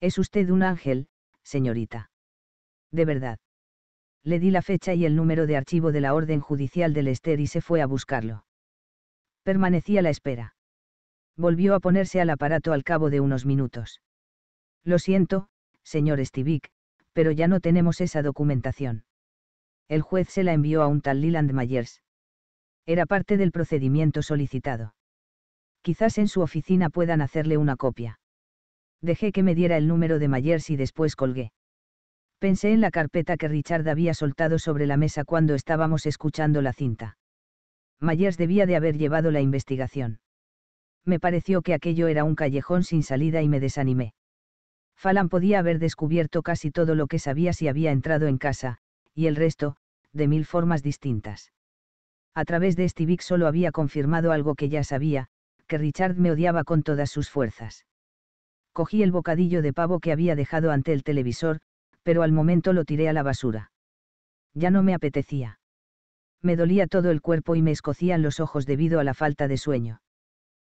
Es usted un ángel, señorita. De verdad. Le di la fecha y el número de archivo de la Orden Judicial del Ester y se fue a buscarlo. Permanecí a la espera. Volvió a ponerse al aparato al cabo de unos minutos. Lo siento, señor Stivik, pero ya no tenemos esa documentación. El juez se la envió a un tal Leland Myers. Era parte del procedimiento solicitado quizás en su oficina puedan hacerle una copia. Dejé que me diera el número de Mayers y después colgué. Pensé en la carpeta que Richard había soltado sobre la mesa cuando estábamos escuchando la cinta. Myers debía de haber llevado la investigación. Me pareció que aquello era un callejón sin salida y me desanimé. Falan podía haber descubierto casi todo lo que sabía si había entrado en casa, y el resto, de mil formas distintas. A través de Vic solo había confirmado algo que ya sabía, que Richard me odiaba con todas sus fuerzas. Cogí el bocadillo de pavo que había dejado ante el televisor, pero al momento lo tiré a la basura. Ya no me apetecía. Me dolía todo el cuerpo y me escocían los ojos debido a la falta de sueño.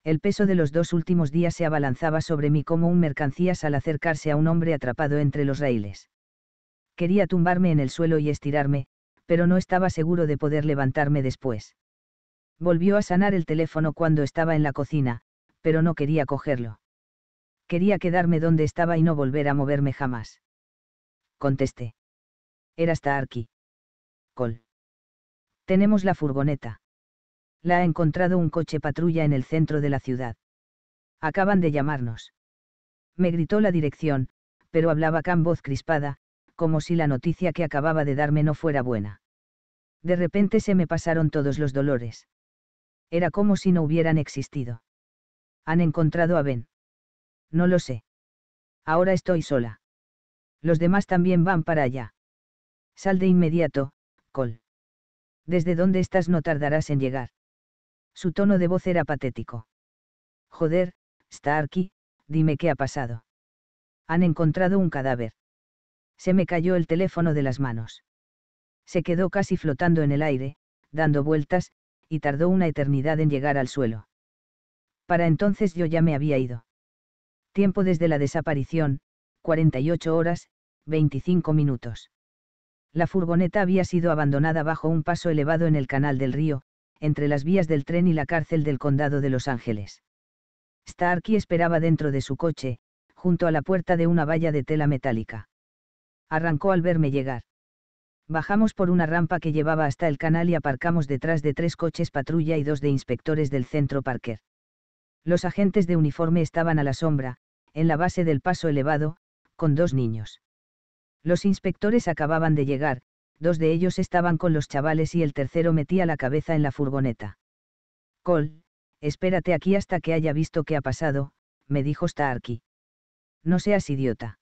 El peso de los dos últimos días se abalanzaba sobre mí como un mercancías al acercarse a un hombre atrapado entre los raíles. Quería tumbarme en el suelo y estirarme, pero no estaba seguro de poder levantarme después. Volvió a sanar el teléfono cuando estaba en la cocina, pero no quería cogerlo. Quería quedarme donde estaba y no volver a moverme jamás. Contesté. Era Starky. Col. Tenemos la furgoneta. La ha encontrado un coche patrulla en el centro de la ciudad. Acaban de llamarnos. Me gritó la dirección, pero hablaba con voz crispada, como si la noticia que acababa de darme no fuera buena. De repente se me pasaron todos los dolores. Era como si no hubieran existido. ¿Han encontrado a Ben? No lo sé. Ahora estoy sola. Los demás también van para allá. Sal de inmediato, Cole. Desde donde estás no tardarás en llegar. Su tono de voz era patético. Joder, Starkey, dime qué ha pasado. Han encontrado un cadáver. Se me cayó el teléfono de las manos. Se quedó casi flotando en el aire, dando vueltas, y tardó una eternidad en llegar al suelo. Para entonces yo ya me había ido. Tiempo desde la desaparición, 48 horas, 25 minutos. La furgoneta había sido abandonada bajo un paso elevado en el canal del río, entre las vías del tren y la cárcel del condado de Los Ángeles. Starkey esperaba dentro de su coche, junto a la puerta de una valla de tela metálica. Arrancó al verme llegar. Bajamos por una rampa que llevaba hasta el canal y aparcamos detrás de tres coches patrulla y dos de inspectores del centro Parker. Los agentes de uniforme estaban a la sombra, en la base del paso elevado, con dos niños. Los inspectores acababan de llegar, dos de ellos estaban con los chavales y el tercero metía la cabeza en la furgoneta. Cole, espérate aquí hasta que haya visto qué ha pasado, me dijo Starkey. No seas idiota.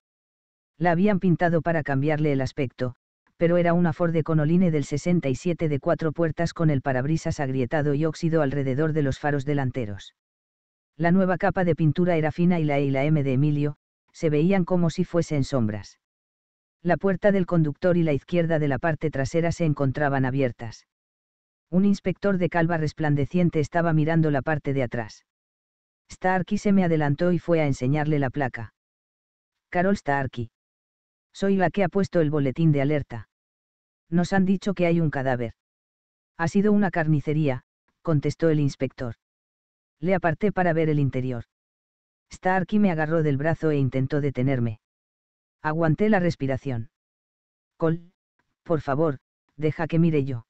La habían pintado para cambiarle el aspecto, pero era una Ford Econoline del 67 de cuatro puertas con el parabrisas agrietado y óxido alrededor de los faros delanteros. La nueva capa de pintura era fina y la E y la M de Emilio, se veían como si fuesen sombras. La puerta del conductor y la izquierda de la parte trasera se encontraban abiertas. Un inspector de calva resplandeciente estaba mirando la parte de atrás. Starkey se me adelantó y fue a enseñarle la placa. Carol Starkey. Soy la que ha puesto el boletín de alerta. Nos han dicho que hay un cadáver. Ha sido una carnicería, contestó el inspector. Le aparté para ver el interior. Starky me agarró del brazo e intentó detenerme. Aguanté la respiración. Col, por favor, deja que mire yo.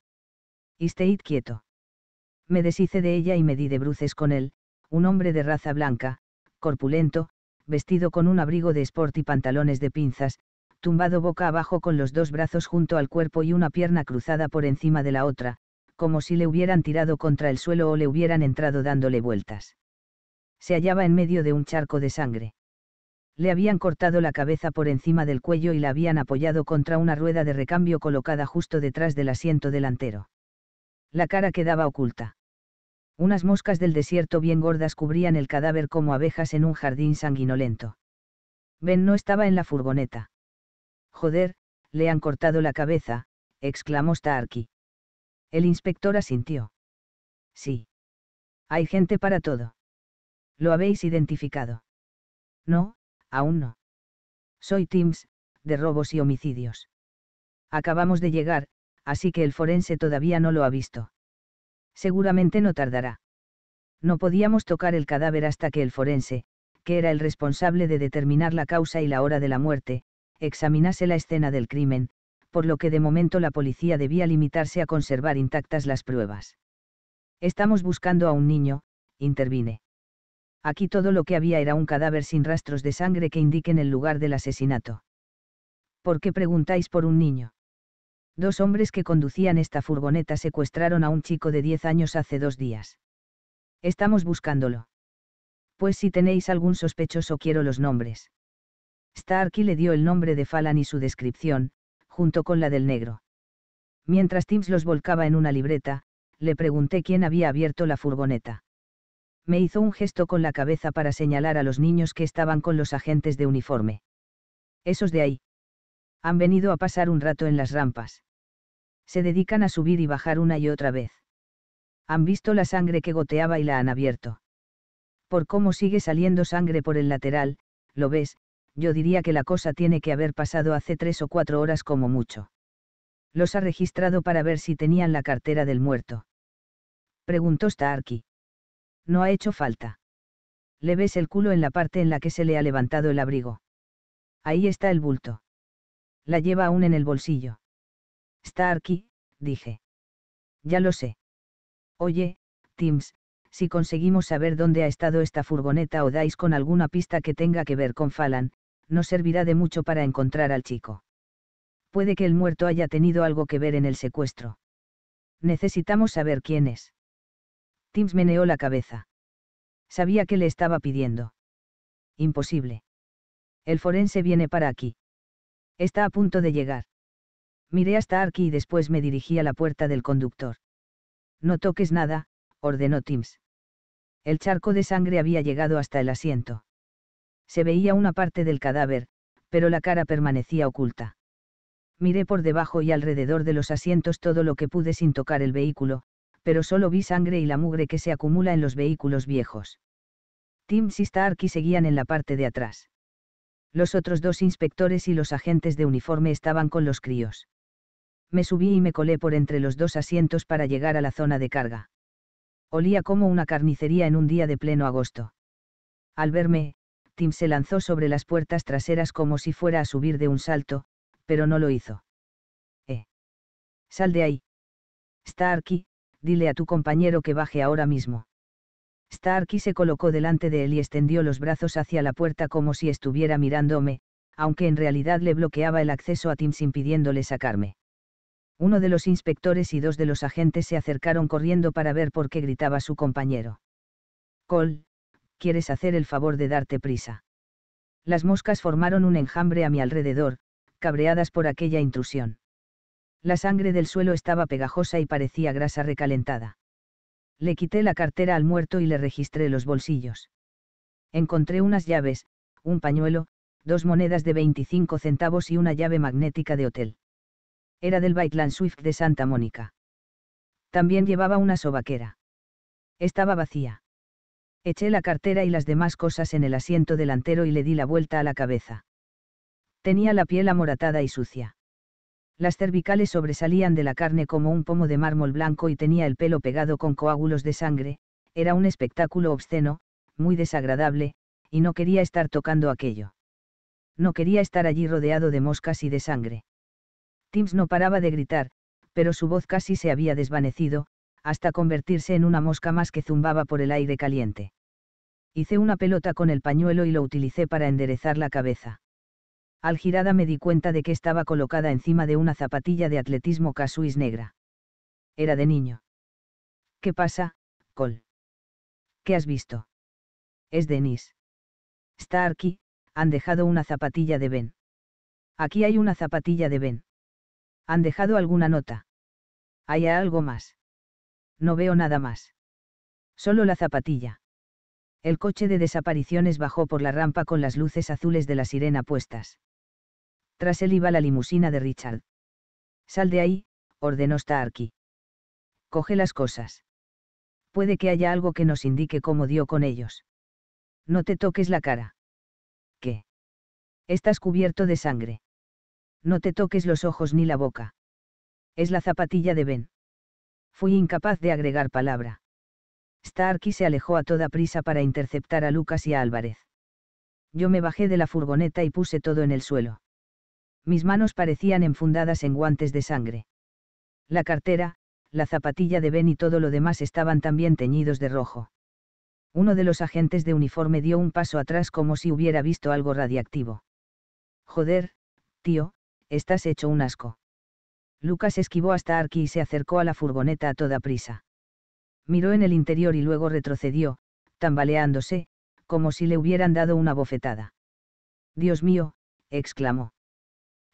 Y quieto. Me deshice de ella y me di de bruces con él, un hombre de raza blanca, corpulento, vestido con un abrigo de sport y pantalones de pinzas, tumbado boca abajo con los dos brazos junto al cuerpo y una pierna cruzada por encima de la otra, como si le hubieran tirado contra el suelo o le hubieran entrado dándole vueltas. Se hallaba en medio de un charco de sangre. Le habían cortado la cabeza por encima del cuello y la habían apoyado contra una rueda de recambio colocada justo detrás del asiento delantero. La cara quedaba oculta. Unas moscas del desierto bien gordas cubrían el cadáver como abejas en un jardín sanguinolento. Ben no estaba en la furgoneta. Joder, le han cortado la cabeza, exclamó Starkey. El inspector asintió. Sí. Hay gente para todo. ¿Lo habéis identificado? No, aún no. Soy Teams de robos y homicidios. Acabamos de llegar, así que el forense todavía no lo ha visto. Seguramente no tardará. No podíamos tocar el cadáver hasta que el forense, que era el responsable de determinar la causa y la hora de la muerte, examinase la escena del crimen, por lo que de momento la policía debía limitarse a conservar intactas las pruebas. Estamos buscando a un niño, intervine. Aquí todo lo que había era un cadáver sin rastros de sangre que indiquen el lugar del asesinato. ¿Por qué preguntáis por un niño? Dos hombres que conducían esta furgoneta secuestraron a un chico de 10 años hace dos días. Estamos buscándolo. Pues si tenéis algún sospechoso quiero los nombres. Starkey le dio el nombre de Falan y su descripción, junto con la del negro. Mientras Timms los volcaba en una libreta, le pregunté quién había abierto la furgoneta. Me hizo un gesto con la cabeza para señalar a los niños que estaban con los agentes de uniforme. Esos de ahí. Han venido a pasar un rato en las rampas. Se dedican a subir y bajar una y otra vez. Han visto la sangre que goteaba y la han abierto. Por cómo sigue saliendo sangre por el lateral, lo ves, yo diría que la cosa tiene que haber pasado hace tres o cuatro horas como mucho. Los ha registrado para ver si tenían la cartera del muerto. Preguntó Starkey. No ha hecho falta. Le ves el culo en la parte en la que se le ha levantado el abrigo. Ahí está el bulto. La lleva aún en el bolsillo. Starkey, dije. Ya lo sé. Oye, Tims, si conseguimos saber dónde ha estado esta furgoneta o dais con alguna pista que tenga que ver con Falan, no servirá de mucho para encontrar al chico. Puede que el muerto haya tenido algo que ver en el secuestro. Necesitamos saber quién es. Tims meneó la cabeza. Sabía que le estaba pidiendo. Imposible. El forense viene para aquí. Está a punto de llegar. Miré hasta Arki y después me dirigí a la puerta del conductor. No toques nada, ordenó Tims. El charco de sangre había llegado hasta el asiento. Se veía una parte del cadáver, pero la cara permanecía oculta. Miré por debajo y alrededor de los asientos todo lo que pude sin tocar el vehículo, pero solo vi sangre y la mugre que se acumula en los vehículos viejos. Tim y Starkey seguían en la parte de atrás. Los otros dos inspectores y los agentes de uniforme estaban con los críos. Me subí y me colé por entre los dos asientos para llegar a la zona de carga. Olía como una carnicería en un día de pleno agosto. Al verme, Tim se lanzó sobre las puertas traseras como si fuera a subir de un salto, pero no lo hizo. Eh. Sal de ahí. Starkey, dile a tu compañero que baje ahora mismo. Starkey se colocó delante de él y extendió los brazos hacia la puerta como si estuviera mirándome, aunque en realidad le bloqueaba el acceso a Tim impidiéndole sacarme. Uno de los inspectores y dos de los agentes se acercaron corriendo para ver por qué gritaba su compañero. Cole, quieres hacer el favor de darte prisa. Las moscas formaron un enjambre a mi alrededor, cabreadas por aquella intrusión. La sangre del suelo estaba pegajosa y parecía grasa recalentada. Le quité la cartera al muerto y le registré los bolsillos. Encontré unas llaves, un pañuelo, dos monedas de 25 centavos y una llave magnética de hotel. Era del Baitland Swift de Santa Mónica. También llevaba una sobaquera. Estaba vacía. Eché la cartera y las demás cosas en el asiento delantero y le di la vuelta a la cabeza. Tenía la piel amoratada y sucia. Las cervicales sobresalían de la carne como un pomo de mármol blanco y tenía el pelo pegado con coágulos de sangre, era un espectáculo obsceno, muy desagradable, y no quería estar tocando aquello. No quería estar allí rodeado de moscas y de sangre. Timms no paraba de gritar, pero su voz casi se había desvanecido, hasta convertirse en una mosca más que zumbaba por el aire caliente. Hice una pelota con el pañuelo y lo utilicé para enderezar la cabeza. Al girada me di cuenta de que estaba colocada encima de una zapatilla de atletismo casuis negra. Era de niño. ¿Qué pasa, Col? ¿Qué has visto? Es Denis. Está aquí, han dejado una zapatilla de Ben. Aquí hay una zapatilla de Ben. Han dejado alguna nota. ¿Hay algo más? No veo nada más. Solo la zapatilla. El coche de desapariciones bajó por la rampa con las luces azules de la sirena puestas. Tras él iba la limusina de Richard. Sal de ahí, ordenó Starkey. Coge las cosas. Puede que haya algo que nos indique cómo dio con ellos. No te toques la cara. ¿Qué? Estás cubierto de sangre. No te toques los ojos ni la boca. Es la zapatilla de Ben. Fui incapaz de agregar palabra. Starkey se alejó a toda prisa para interceptar a Lucas y a Álvarez. Yo me bajé de la furgoneta y puse todo en el suelo. Mis manos parecían enfundadas en guantes de sangre. La cartera, la zapatilla de Ben y todo lo demás estaban también teñidos de rojo. Uno de los agentes de uniforme dio un paso atrás como si hubiera visto algo radiactivo. Joder, tío, estás hecho un asco. Lucas esquivó hasta Arki y se acercó a la furgoneta a toda prisa. Miró en el interior y luego retrocedió, tambaleándose, como si le hubieran dado una bofetada. Dios mío, exclamó.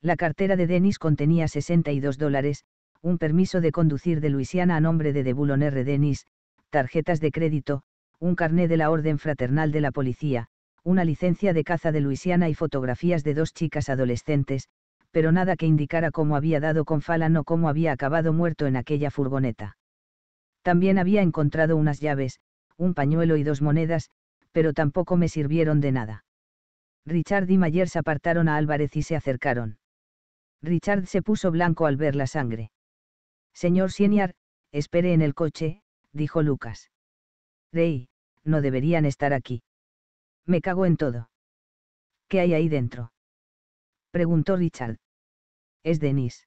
La cartera de Denis contenía 62 dólares, un permiso de conducir de Luisiana a nombre de Debulon R. Denis, tarjetas de crédito, un carné de la Orden Fraternal de la Policía, una licencia de caza de Luisiana y fotografías de dos chicas adolescentes, pero nada que indicara cómo había dado con Falan o cómo había acabado muerto en aquella furgoneta. También había encontrado unas llaves, un pañuelo y dos monedas, pero tampoco me sirvieron de nada. Richard y Mayer se apartaron a Álvarez y se acercaron. Richard se puso blanco al ver la sangre. Señor Sieniar, espere en el coche, dijo Lucas. Rey, no deberían estar aquí. Me cago en todo. ¿Qué hay ahí dentro? preguntó Richard. Es Denise.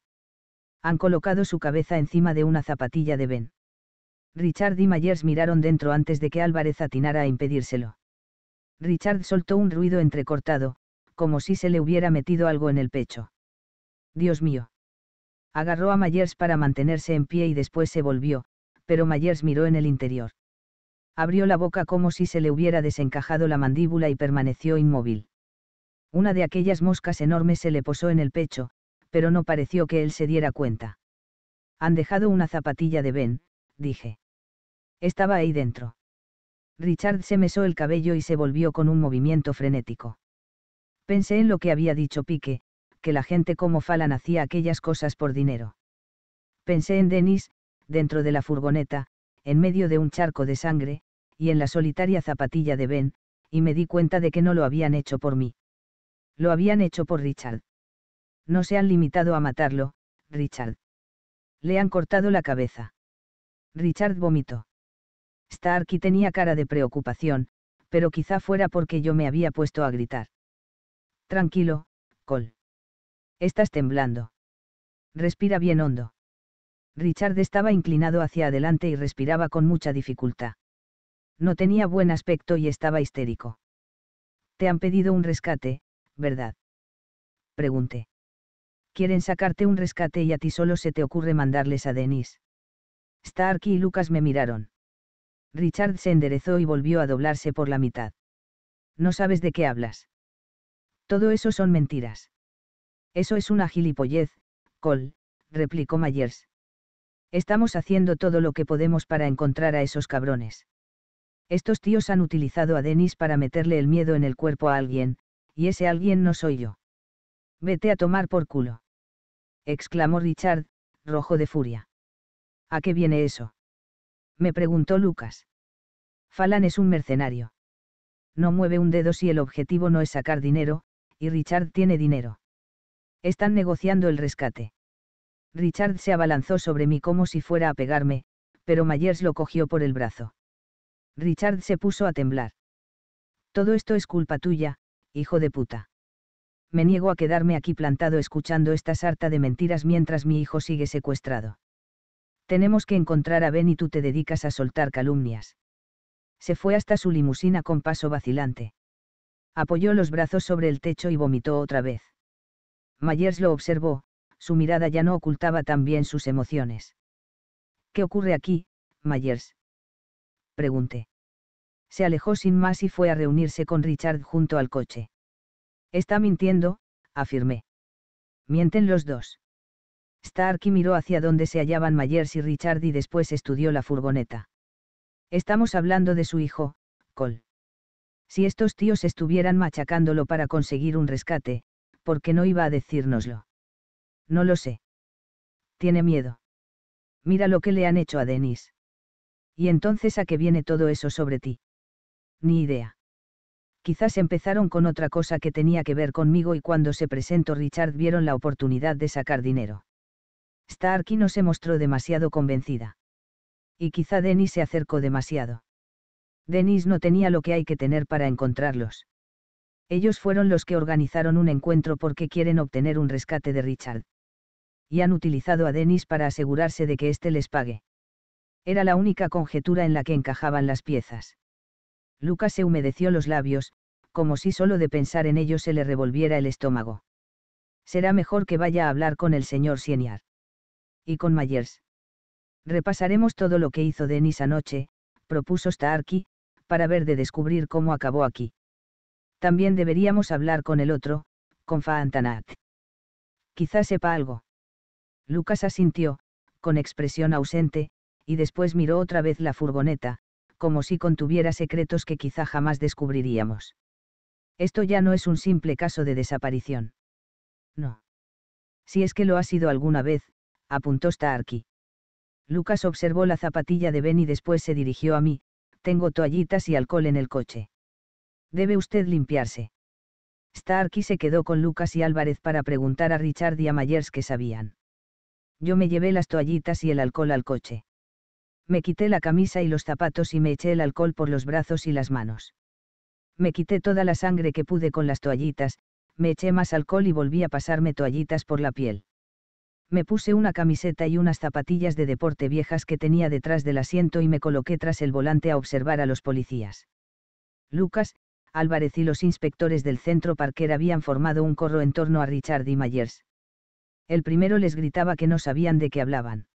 Han colocado su cabeza encima de una zapatilla de Ben. Richard y Myers miraron dentro antes de que Álvarez atinara a impedírselo. Richard soltó un ruido entrecortado, como si se le hubiera metido algo en el pecho. Dios mío. Agarró a Myers para mantenerse en pie y después se volvió, pero Myers miró en el interior. Abrió la boca como si se le hubiera desencajado la mandíbula y permaneció inmóvil. Una de aquellas moscas enormes se le posó en el pecho, pero no pareció que él se diera cuenta. Han dejado una zapatilla de Ben, dije. Estaba ahí dentro. Richard se mesó el cabello y se volvió con un movimiento frenético. Pensé en lo que había dicho Pique, que la gente como Falan hacía aquellas cosas por dinero. Pensé en Denis, dentro de la furgoneta, en medio de un charco de sangre, y en la solitaria zapatilla de Ben, y me di cuenta de que no lo habían hecho por mí. Lo habían hecho por Richard. No se han limitado a matarlo, Richard. Le han cortado la cabeza. Richard vomitó. Starky tenía cara de preocupación, pero quizá fuera porque yo me había puesto a gritar. Tranquilo, Col. Estás temblando. Respira bien hondo. Richard estaba inclinado hacia adelante y respiraba con mucha dificultad. No tenía buen aspecto y estaba histérico. Te han pedido un rescate, ¿verdad? Pregunté. Quieren sacarte un rescate y a ti solo se te ocurre mandarles a Denis. Stark y Lucas me miraron. Richard se enderezó y volvió a doblarse por la mitad. No sabes de qué hablas. Todo eso son mentiras. Eso es una gilipollez, Cole, replicó Myers. Estamos haciendo todo lo que podemos para encontrar a esos cabrones. Estos tíos han utilizado a Denis para meterle el miedo en el cuerpo a alguien, y ese alguien no soy yo. Vete a tomar por culo. exclamó Richard, rojo de furia. ¿A qué viene eso? me preguntó Lucas. Falan es un mercenario. No mueve un dedo si el objetivo no es sacar dinero, y Richard tiene dinero. Están negociando el rescate. Richard se abalanzó sobre mí como si fuera a pegarme, pero Myers lo cogió por el brazo. Richard se puso a temblar. Todo esto es culpa tuya, hijo de puta. Me niego a quedarme aquí plantado escuchando esta sarta de mentiras mientras mi hijo sigue secuestrado. Tenemos que encontrar a Ben y tú te dedicas a soltar calumnias. Se fue hasta su limusina con paso vacilante. Apoyó los brazos sobre el techo y vomitó otra vez. Myers lo observó, su mirada ya no ocultaba también sus emociones. ¿Qué ocurre aquí, Myers? Pregunté se alejó sin más y fue a reunirse con Richard junto al coche. Está mintiendo, afirmé. Mienten los dos. Starky miró hacia donde se hallaban Myers y Richard y después estudió la furgoneta. Estamos hablando de su hijo, Col. Si estos tíos estuvieran machacándolo para conseguir un rescate, ¿por qué no iba a decírnoslo? No lo sé. Tiene miedo. Mira lo que le han hecho a Denis. Y entonces a qué viene todo eso sobre ti ni idea. Quizás empezaron con otra cosa que tenía que ver conmigo y cuando se presentó Richard vieron la oportunidad de sacar dinero. Starky no se mostró demasiado convencida. Y quizá Denis se acercó demasiado. Denis no tenía lo que hay que tener para encontrarlos. Ellos fueron los que organizaron un encuentro porque quieren obtener un rescate de Richard. Y han utilizado a Denis para asegurarse de que éste les pague. Era la única conjetura en la que encajaban las piezas. Lucas se humedeció los labios, como si solo de pensar en ello se le revolviera el estómago. Será mejor que vaya a hablar con el señor Sieniar. Y con Myers. Repasaremos todo lo que hizo Denis anoche, propuso Starkey, para ver de descubrir cómo acabó aquí. También deberíamos hablar con el otro, con Faantanat. Quizás sepa algo. Lucas asintió, con expresión ausente, y después miró otra vez la furgoneta, como si contuviera secretos que quizá jamás descubriríamos. Esto ya no es un simple caso de desaparición. No. Si es que lo ha sido alguna vez, apuntó Starkey. Lucas observó la zapatilla de Ben y después se dirigió a mí, tengo toallitas y alcohol en el coche. Debe usted limpiarse. Starkey se quedó con Lucas y Álvarez para preguntar a Richard y a Myers qué sabían. Yo me llevé las toallitas y el alcohol al coche. Me quité la camisa y los zapatos y me eché el alcohol por los brazos y las manos. Me quité toda la sangre que pude con las toallitas, me eché más alcohol y volví a pasarme toallitas por la piel. Me puse una camiseta y unas zapatillas de deporte viejas que tenía detrás del asiento y me coloqué tras el volante a observar a los policías. Lucas, Álvarez y los inspectores del centro Parker habían formado un corro en torno a Richard y Myers. El primero les gritaba que no sabían de qué hablaban.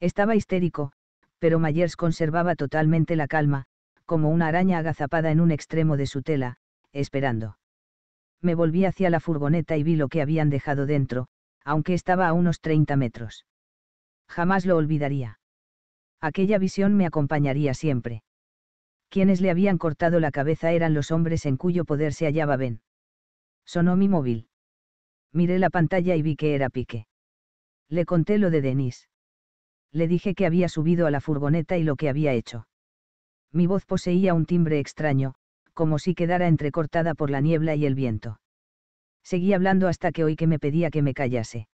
Estaba histérico, pero Myers conservaba totalmente la calma, como una araña agazapada en un extremo de su tela, esperando. Me volví hacia la furgoneta y vi lo que habían dejado dentro, aunque estaba a unos 30 metros. Jamás lo olvidaría. Aquella visión me acompañaría siempre. Quienes le habían cortado la cabeza eran los hombres en cuyo poder se hallaba Ben. Sonó mi móvil. Miré la pantalla y vi que era Pique. Le conté lo de Denise le dije que había subido a la furgoneta y lo que había hecho. Mi voz poseía un timbre extraño, como si quedara entrecortada por la niebla y el viento. Seguí hablando hasta que oí que me pedía que me callase.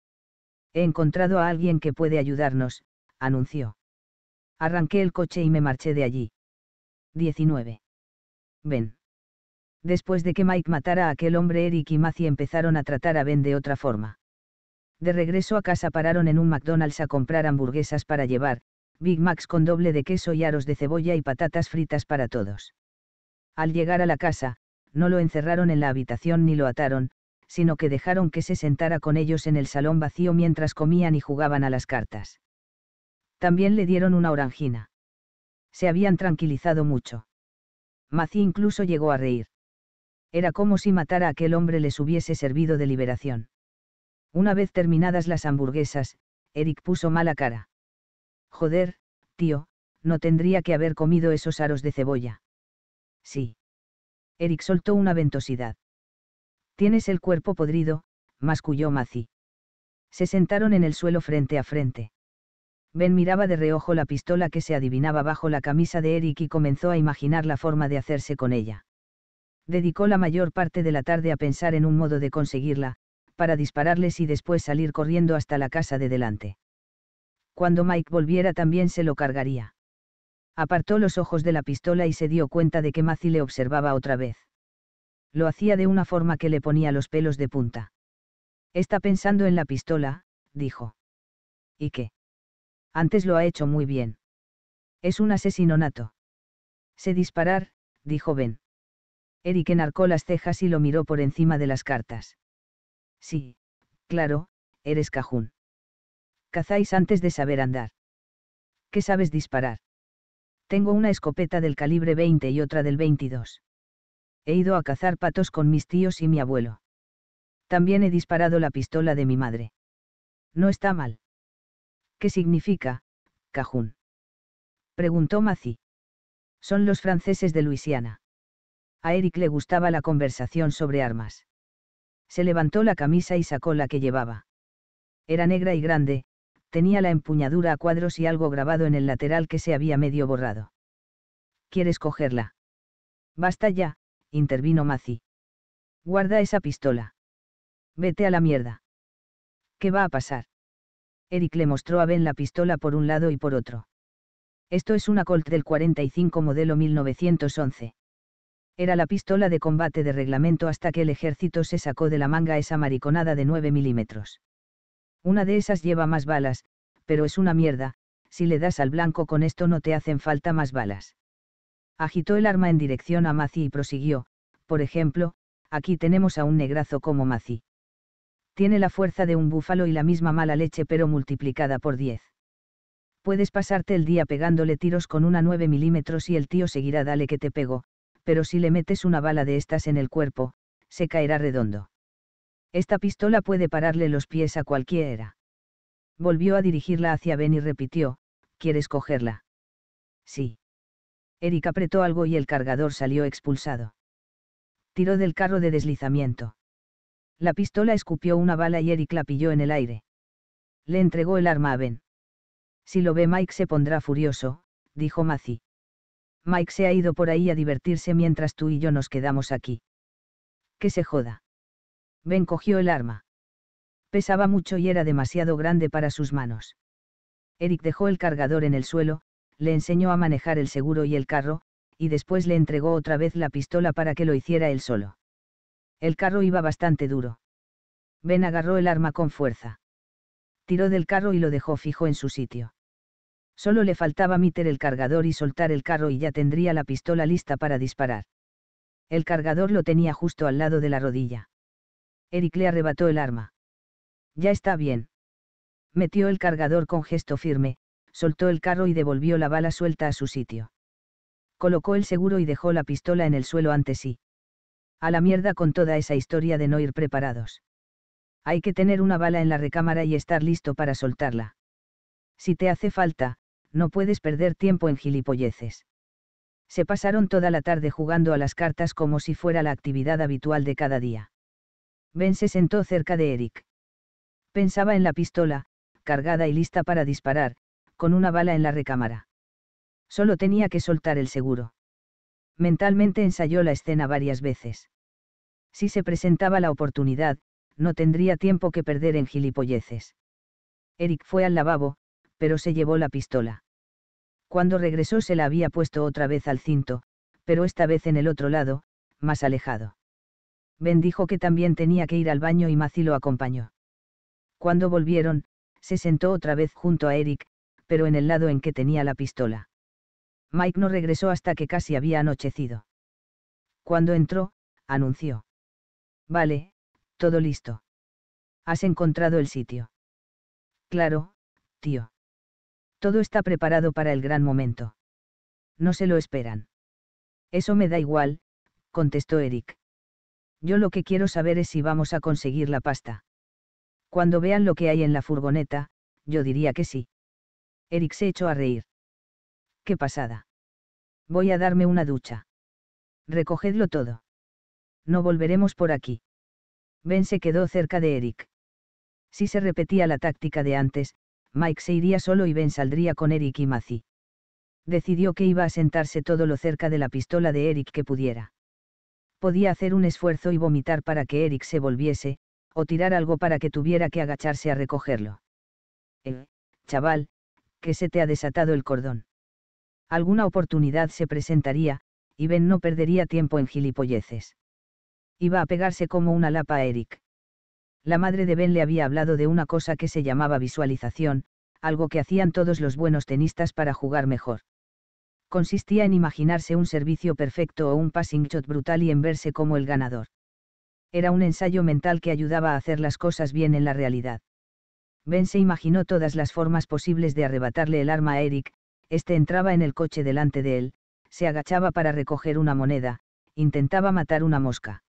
He encontrado a alguien que puede ayudarnos, anunció. Arranqué el coche y me marché de allí. 19. Ben. Después de que Mike matara a aquel hombre, Eric y Macy empezaron a tratar a Ben de otra forma. De regreso a casa pararon en un McDonald's a comprar hamburguesas para llevar, Big Macs con doble de queso y aros de cebolla y patatas fritas para todos. Al llegar a la casa, no lo encerraron en la habitación ni lo ataron, sino que dejaron que se sentara con ellos en el salón vacío mientras comían y jugaban a las cartas. También le dieron una orangina. Se habían tranquilizado mucho. Mací incluso llegó a reír. Era como si matar a aquel hombre les hubiese servido de liberación. Una vez terminadas las hamburguesas, Eric puso mala cara. Joder, tío, no tendría que haber comido esos aros de cebolla. Sí. Eric soltó una ventosidad. Tienes el cuerpo podrido, masculló Macy. Se sentaron en el suelo frente a frente. Ben miraba de reojo la pistola que se adivinaba bajo la camisa de Eric y comenzó a imaginar la forma de hacerse con ella. Dedicó la mayor parte de la tarde a pensar en un modo de conseguirla, para dispararles y después salir corriendo hasta la casa de delante. Cuando Mike volviera también se lo cargaría. Apartó los ojos de la pistola y se dio cuenta de que Macy le observaba otra vez. Lo hacía de una forma que le ponía los pelos de punta. Está pensando en la pistola, dijo. ¿Y qué? Antes lo ha hecho muy bien. Es un asesino nato. Sé disparar, dijo Ben. Eric enarcó las cejas y lo miró por encima de las cartas. Sí, claro, eres cajún. Cazáis antes de saber andar. ¿Qué sabes disparar? Tengo una escopeta del calibre 20 y otra del 22. He ido a cazar patos con mis tíos y mi abuelo. También he disparado la pistola de mi madre. No está mal. ¿Qué significa, cajún? Preguntó Macy. Son los franceses de Luisiana. A Eric le gustaba la conversación sobre armas se levantó la camisa y sacó la que llevaba. Era negra y grande, tenía la empuñadura a cuadros y algo grabado en el lateral que se había medio borrado. ¿Quieres cogerla? Basta ya, intervino Macy. Guarda esa pistola. Vete a la mierda. ¿Qué va a pasar? Eric le mostró a Ben la pistola por un lado y por otro. Esto es una Colt del 45 modelo 1911. Era la pistola de combate de reglamento hasta que el ejército se sacó de la manga esa mariconada de 9 milímetros. Una de esas lleva más balas, pero es una mierda, si le das al blanco con esto no te hacen falta más balas. Agitó el arma en dirección a Maci y prosiguió, por ejemplo, aquí tenemos a un negrazo como Maci. Tiene la fuerza de un búfalo y la misma mala leche pero multiplicada por 10. Puedes pasarte el día pegándole tiros con una 9 milímetros y el tío seguirá dale que te pego, pero si le metes una bala de estas en el cuerpo, se caerá redondo. Esta pistola puede pararle los pies a cualquiera. Volvió a dirigirla hacia Ben y repitió, ¿quieres cogerla? Sí. Eric apretó algo y el cargador salió expulsado. Tiró del carro de deslizamiento. La pistola escupió una bala y Eric la pilló en el aire. Le entregó el arma a Ben. Si lo ve Mike se pondrá furioso, dijo Macy. Mike se ha ido por ahí a divertirse mientras tú y yo nos quedamos aquí. Que se joda. Ben cogió el arma. Pesaba mucho y era demasiado grande para sus manos. Eric dejó el cargador en el suelo, le enseñó a manejar el seguro y el carro, y después le entregó otra vez la pistola para que lo hiciera él solo. El carro iba bastante duro. Ben agarró el arma con fuerza. Tiró del carro y lo dejó fijo en su sitio. Solo le faltaba meter el cargador y soltar el carro y ya tendría la pistola lista para disparar. El cargador lo tenía justo al lado de la rodilla. Eric le arrebató el arma. Ya está bien. Metió el cargador con gesto firme, soltó el carro y devolvió la bala suelta a su sitio. Colocó el seguro y dejó la pistola en el suelo ante sí. A la mierda con toda esa historia de no ir preparados. Hay que tener una bala en la recámara y estar listo para soltarla. Si te hace falta, no puedes perder tiempo en gilipolleces. Se pasaron toda la tarde jugando a las cartas como si fuera la actividad habitual de cada día. Ben se sentó cerca de Eric. Pensaba en la pistola, cargada y lista para disparar, con una bala en la recámara. Solo tenía que soltar el seguro. Mentalmente ensayó la escena varias veces. Si se presentaba la oportunidad, no tendría tiempo que perder en gilipolleces. Eric fue al lavabo, pero se llevó la pistola. Cuando regresó se la había puesto otra vez al cinto, pero esta vez en el otro lado, más alejado. Ben dijo que también tenía que ir al baño y Maci lo acompañó. Cuando volvieron, se sentó otra vez junto a Eric, pero en el lado en que tenía la pistola. Mike no regresó hasta que casi había anochecido. Cuando entró, anunció. Vale, todo listo. Has encontrado el sitio. Claro, tío. Todo está preparado para el gran momento. No se lo esperan. Eso me da igual, contestó Eric. Yo lo que quiero saber es si vamos a conseguir la pasta. Cuando vean lo que hay en la furgoneta, yo diría que sí. Eric se echó a reír. Qué pasada. Voy a darme una ducha. Recogedlo todo. No volveremos por aquí. Ben se quedó cerca de Eric. Si se repetía la táctica de antes, Mike se iría solo y Ben saldría con Eric y Macy. Decidió que iba a sentarse todo lo cerca de la pistola de Eric que pudiera. Podía hacer un esfuerzo y vomitar para que Eric se volviese, o tirar algo para que tuviera que agacharse a recogerlo. Eh, chaval, que se te ha desatado el cordón. Alguna oportunidad se presentaría, y Ben no perdería tiempo en gilipolleces. Iba a pegarse como una lapa a Eric la madre de Ben le había hablado de una cosa que se llamaba visualización, algo que hacían todos los buenos tenistas para jugar mejor. Consistía en imaginarse un servicio perfecto o un passing shot brutal y en verse como el ganador. Era un ensayo mental que ayudaba a hacer las cosas bien en la realidad. Ben se imaginó todas las formas posibles de arrebatarle el arma a Eric, este entraba en el coche delante de él, se agachaba para recoger una moneda, intentaba matar una mosca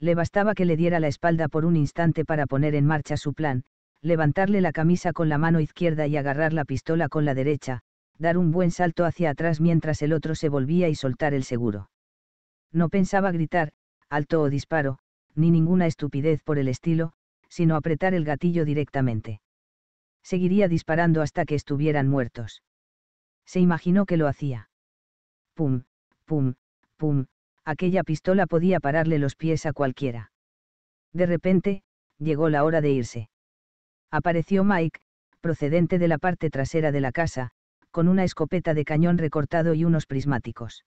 le bastaba que le diera la espalda por un instante para poner en marcha su plan, levantarle la camisa con la mano izquierda y agarrar la pistola con la derecha, dar un buen salto hacia atrás mientras el otro se volvía y soltar el seguro. No pensaba gritar, alto o disparo, ni ninguna estupidez por el estilo, sino apretar el gatillo directamente. Seguiría disparando hasta que estuvieran muertos. Se imaginó que lo hacía. Pum, pum, pum, aquella pistola podía pararle los pies a cualquiera. De repente, llegó la hora de irse. Apareció Mike, procedente de la parte trasera de la casa, con una escopeta de cañón recortado y unos prismáticos.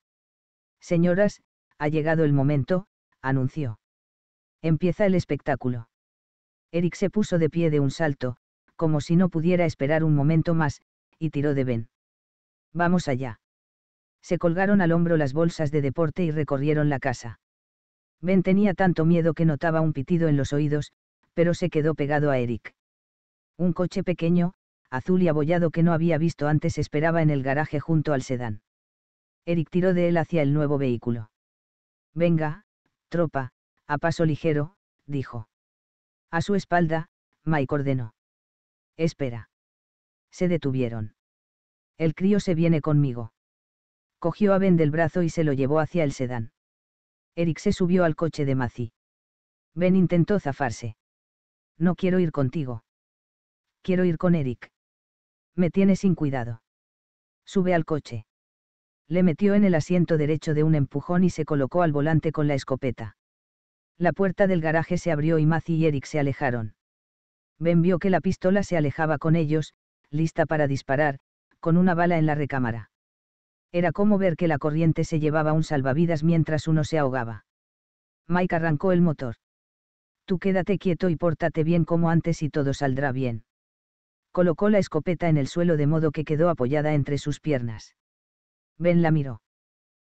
Señoras, ha llegado el momento, anunció. Empieza el espectáculo. Eric se puso de pie de un salto, como si no pudiera esperar un momento más, y tiró de Ben. Vamos allá se colgaron al hombro las bolsas de deporte y recorrieron la casa. Ben tenía tanto miedo que notaba un pitido en los oídos, pero se quedó pegado a Eric. Un coche pequeño, azul y abollado que no había visto antes esperaba en el garaje junto al sedán. Eric tiró de él hacia el nuevo vehículo. Venga, tropa, a paso ligero, dijo. A su espalda, Mike ordenó. Espera. Se detuvieron. El crío se viene conmigo cogió a Ben del brazo y se lo llevó hacia el sedán. Eric se subió al coche de Macy. Ben intentó zafarse. No quiero ir contigo. Quiero ir con Eric. Me tiene sin cuidado. Sube al coche. Le metió en el asiento derecho de un empujón y se colocó al volante con la escopeta. La puerta del garaje se abrió y Macy y Eric se alejaron. Ben vio que la pistola se alejaba con ellos, lista para disparar, con una bala en la recámara. Era como ver que la corriente se llevaba un salvavidas mientras uno se ahogaba. Mike arrancó el motor. Tú quédate quieto y pórtate bien como antes y todo saldrá bien. Colocó la escopeta en el suelo de modo que quedó apoyada entre sus piernas. Ben la miró.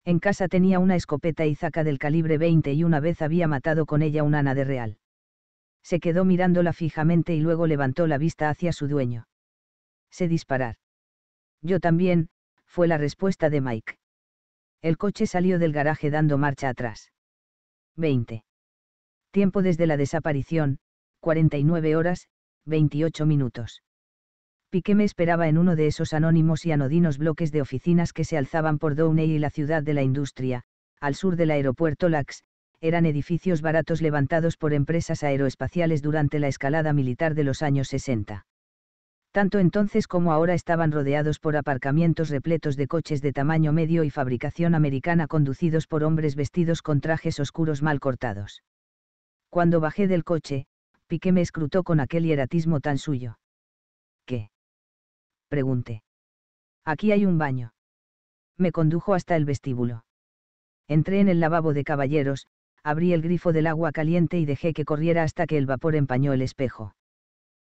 En casa tenía una escopeta zaca del calibre 20 y una vez había matado con ella un ana de real. Se quedó mirándola fijamente y luego levantó la vista hacia su dueño. Sé disparar. Yo también, fue la respuesta de Mike. El coche salió del garaje dando marcha atrás. 20. Tiempo desde la desaparición, 49 horas, 28 minutos. Piqué me esperaba en uno de esos anónimos y anodinos bloques de oficinas que se alzaban por Downey y la ciudad de la industria, al sur del aeropuerto Lax, eran edificios baratos levantados por empresas aeroespaciales durante la escalada militar de los años 60 tanto entonces como ahora estaban rodeados por aparcamientos repletos de coches de tamaño medio y fabricación americana conducidos por hombres vestidos con trajes oscuros mal cortados. Cuando bajé del coche, Piqué me escrutó con aquel hieratismo tan suyo. ¿Qué? Pregunté. Aquí hay un baño. Me condujo hasta el vestíbulo. Entré en el lavabo de caballeros, abrí el grifo del agua caliente y dejé que corriera hasta que el vapor empañó el espejo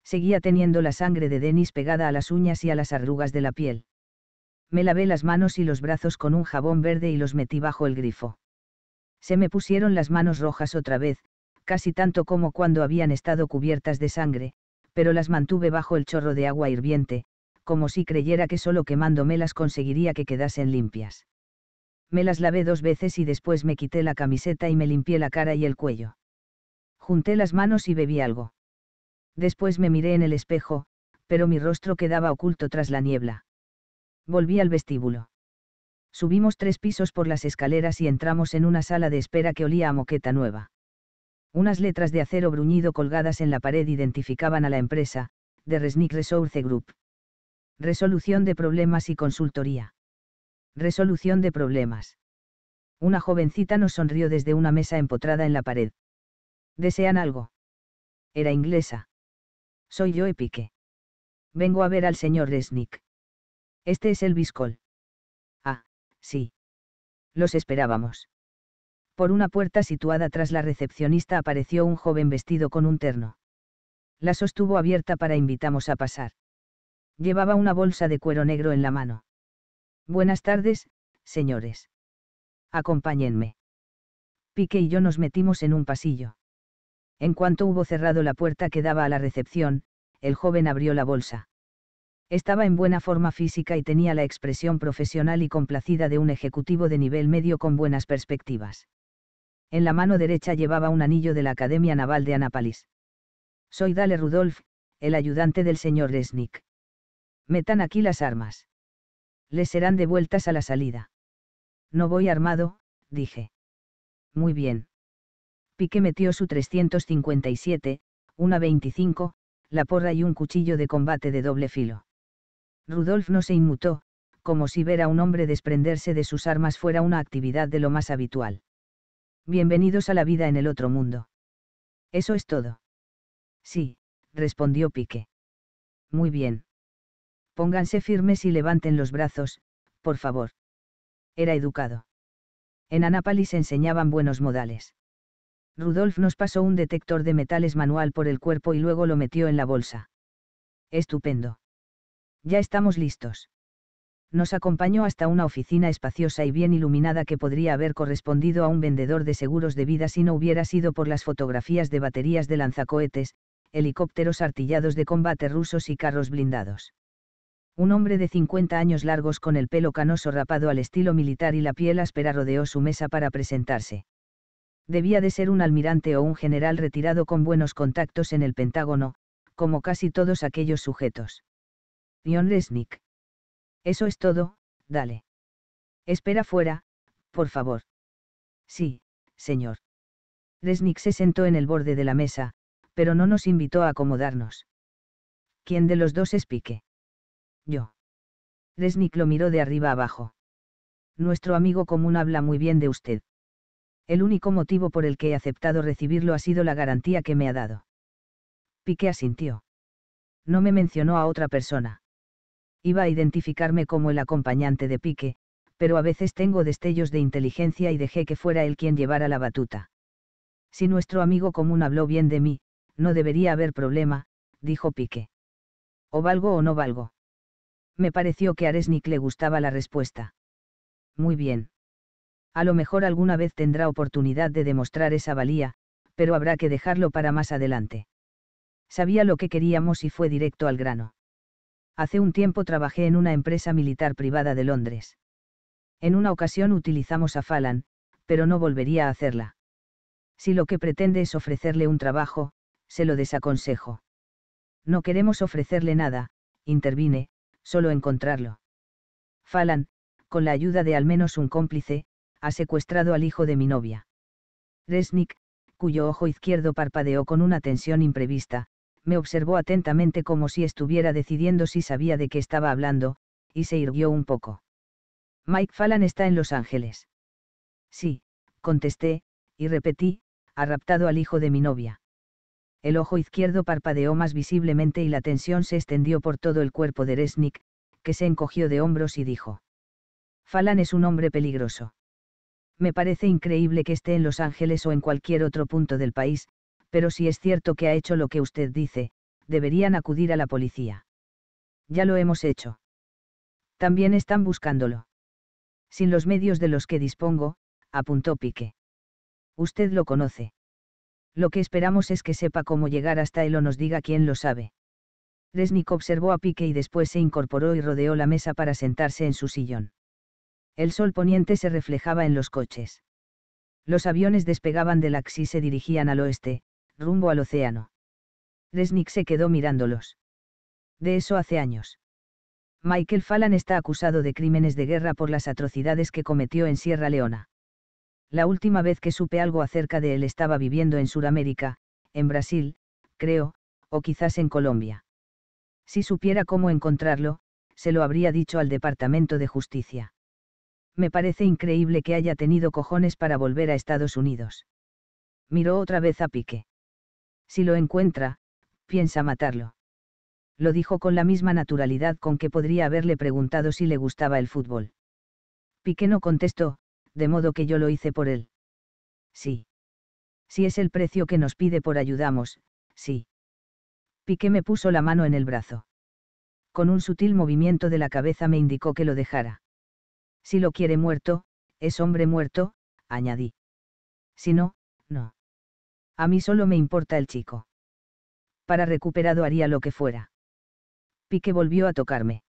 seguía teniendo la sangre de Denis pegada a las uñas y a las arrugas de la piel. Me lavé las manos y los brazos con un jabón verde y los metí bajo el grifo. Se me pusieron las manos rojas otra vez, casi tanto como cuando habían estado cubiertas de sangre, pero las mantuve bajo el chorro de agua hirviente, como si creyera que solo quemándome las conseguiría que quedasen limpias. Me las lavé dos veces y después me quité la camiseta y me limpié la cara y el cuello. Junté las manos y bebí algo. Después me miré en el espejo, pero mi rostro quedaba oculto tras la niebla. Volví al vestíbulo. Subimos tres pisos por las escaleras y entramos en una sala de espera que olía a moqueta nueva. Unas letras de acero bruñido colgadas en la pared identificaban a la empresa, de Resnick Resource Group. Resolución de problemas y consultoría. Resolución de problemas. Una jovencita nos sonrió desde una mesa empotrada en la pared. ¿Desean algo? Era inglesa. Soy yo Epique. Vengo a ver al señor Resnick. Este es el Biscol. Ah, sí. Los esperábamos. Por una puerta situada tras la recepcionista apareció un joven vestido con un terno. La sostuvo abierta para invitamos a pasar. Llevaba una bolsa de cuero negro en la mano. Buenas tardes, señores. Acompáñenme. Pique y yo nos metimos en un pasillo. En cuanto hubo cerrado la puerta que daba a la recepción, el joven abrió la bolsa. Estaba en buena forma física y tenía la expresión profesional y complacida de un ejecutivo de nivel medio con buenas perspectivas. En la mano derecha llevaba un anillo de la Academia Naval de Anápolis. Soy Dale Rudolph, el ayudante del señor Resnick. Metan aquí las armas. Les serán devueltas a la salida. No voy armado, dije. Muy bien. Piqué metió su 357, una 25, la porra y un cuchillo de combate de doble filo. Rudolf no se inmutó, como si ver a un hombre desprenderse de sus armas fuera una actividad de lo más habitual. Bienvenidos a la vida en el otro mundo. Eso es todo. Sí, respondió Pique. Muy bien. Pónganse firmes y levanten los brazos, por favor. Era educado. En Anápolis enseñaban buenos modales. Rudolf nos pasó un detector de metales manual por el cuerpo y luego lo metió en la bolsa. Estupendo. Ya estamos listos. Nos acompañó hasta una oficina espaciosa y bien iluminada que podría haber correspondido a un vendedor de seguros de vida si no hubiera sido por las fotografías de baterías de lanzacohetes, helicópteros artillados de combate rusos y carros blindados. Un hombre de 50 años largos con el pelo canoso rapado al estilo militar y la piel áspera rodeó su mesa para presentarse debía de ser un almirante o un general retirado con buenos contactos en el Pentágono, como casi todos aquellos sujetos. Ion Resnick. Eso es todo, dale. Espera fuera, por favor. Sí, señor. Resnick se sentó en el borde de la mesa, pero no nos invitó a acomodarnos. ¿Quién de los dos es Pique? Yo. Resnick lo miró de arriba abajo. Nuestro amigo común habla muy bien de usted. El único motivo por el que he aceptado recibirlo ha sido la garantía que me ha dado. Pique asintió. No me mencionó a otra persona. Iba a identificarme como el acompañante de Pique, pero a veces tengo destellos de inteligencia y dejé que fuera él quien llevara la batuta. Si nuestro amigo común habló bien de mí, no debería haber problema, dijo Pique. O valgo o no valgo. Me pareció que a Resnick le gustaba la respuesta. Muy bien. A lo mejor alguna vez tendrá oportunidad de demostrar esa valía, pero habrá que dejarlo para más adelante. Sabía lo que queríamos y fue directo al grano. Hace un tiempo trabajé en una empresa militar privada de Londres. En una ocasión utilizamos a Falan, pero no volvería a hacerla. Si lo que pretende es ofrecerle un trabajo, se lo desaconsejo. No queremos ofrecerle nada, intervine, solo encontrarlo. Falan, con la ayuda de al menos un cómplice, ha secuestrado al hijo de mi novia. Resnick, cuyo ojo izquierdo parpadeó con una tensión imprevista, me observó atentamente como si estuviera decidiendo si sabía de qué estaba hablando, y se irguió un poco. Mike Fallon está en Los Ángeles. Sí, contesté, y repetí, ha raptado al hijo de mi novia. El ojo izquierdo parpadeó más visiblemente y la tensión se extendió por todo el cuerpo de Resnick, que se encogió de hombros y dijo. Falan es un hombre peligroso me parece increíble que esté en Los Ángeles o en cualquier otro punto del país, pero si es cierto que ha hecho lo que usted dice, deberían acudir a la policía. Ya lo hemos hecho. También están buscándolo. Sin los medios de los que dispongo, apuntó Pique. Usted lo conoce. Lo que esperamos es que sepa cómo llegar hasta él o nos diga quién lo sabe. Resnick observó a Pique y después se incorporó y rodeó la mesa para sentarse en su sillón. El sol poniente se reflejaba en los coches. Los aviones despegaban del axi y se dirigían al oeste, rumbo al océano. Resnick se quedó mirándolos. De eso hace años. Michael Fallon está acusado de crímenes de guerra por las atrocidades que cometió en Sierra Leona. La última vez que supe algo acerca de él estaba viviendo en Sudamérica, en Brasil, creo, o quizás en Colombia. Si supiera cómo encontrarlo, se lo habría dicho al Departamento de Justicia me parece increíble que haya tenido cojones para volver a Estados Unidos. Miró otra vez a Pique. Si lo encuentra, piensa matarlo. Lo dijo con la misma naturalidad con que podría haberle preguntado si le gustaba el fútbol. Pique no contestó, de modo que yo lo hice por él. Sí. Si es el precio que nos pide por ayudamos, sí. Pique me puso la mano en el brazo. Con un sutil movimiento de la cabeza me indicó que lo dejara. Si lo quiere muerto, es hombre muerto, añadí. Si no, no. A mí solo me importa el chico. Para recuperado haría lo que fuera. Pique volvió a tocarme.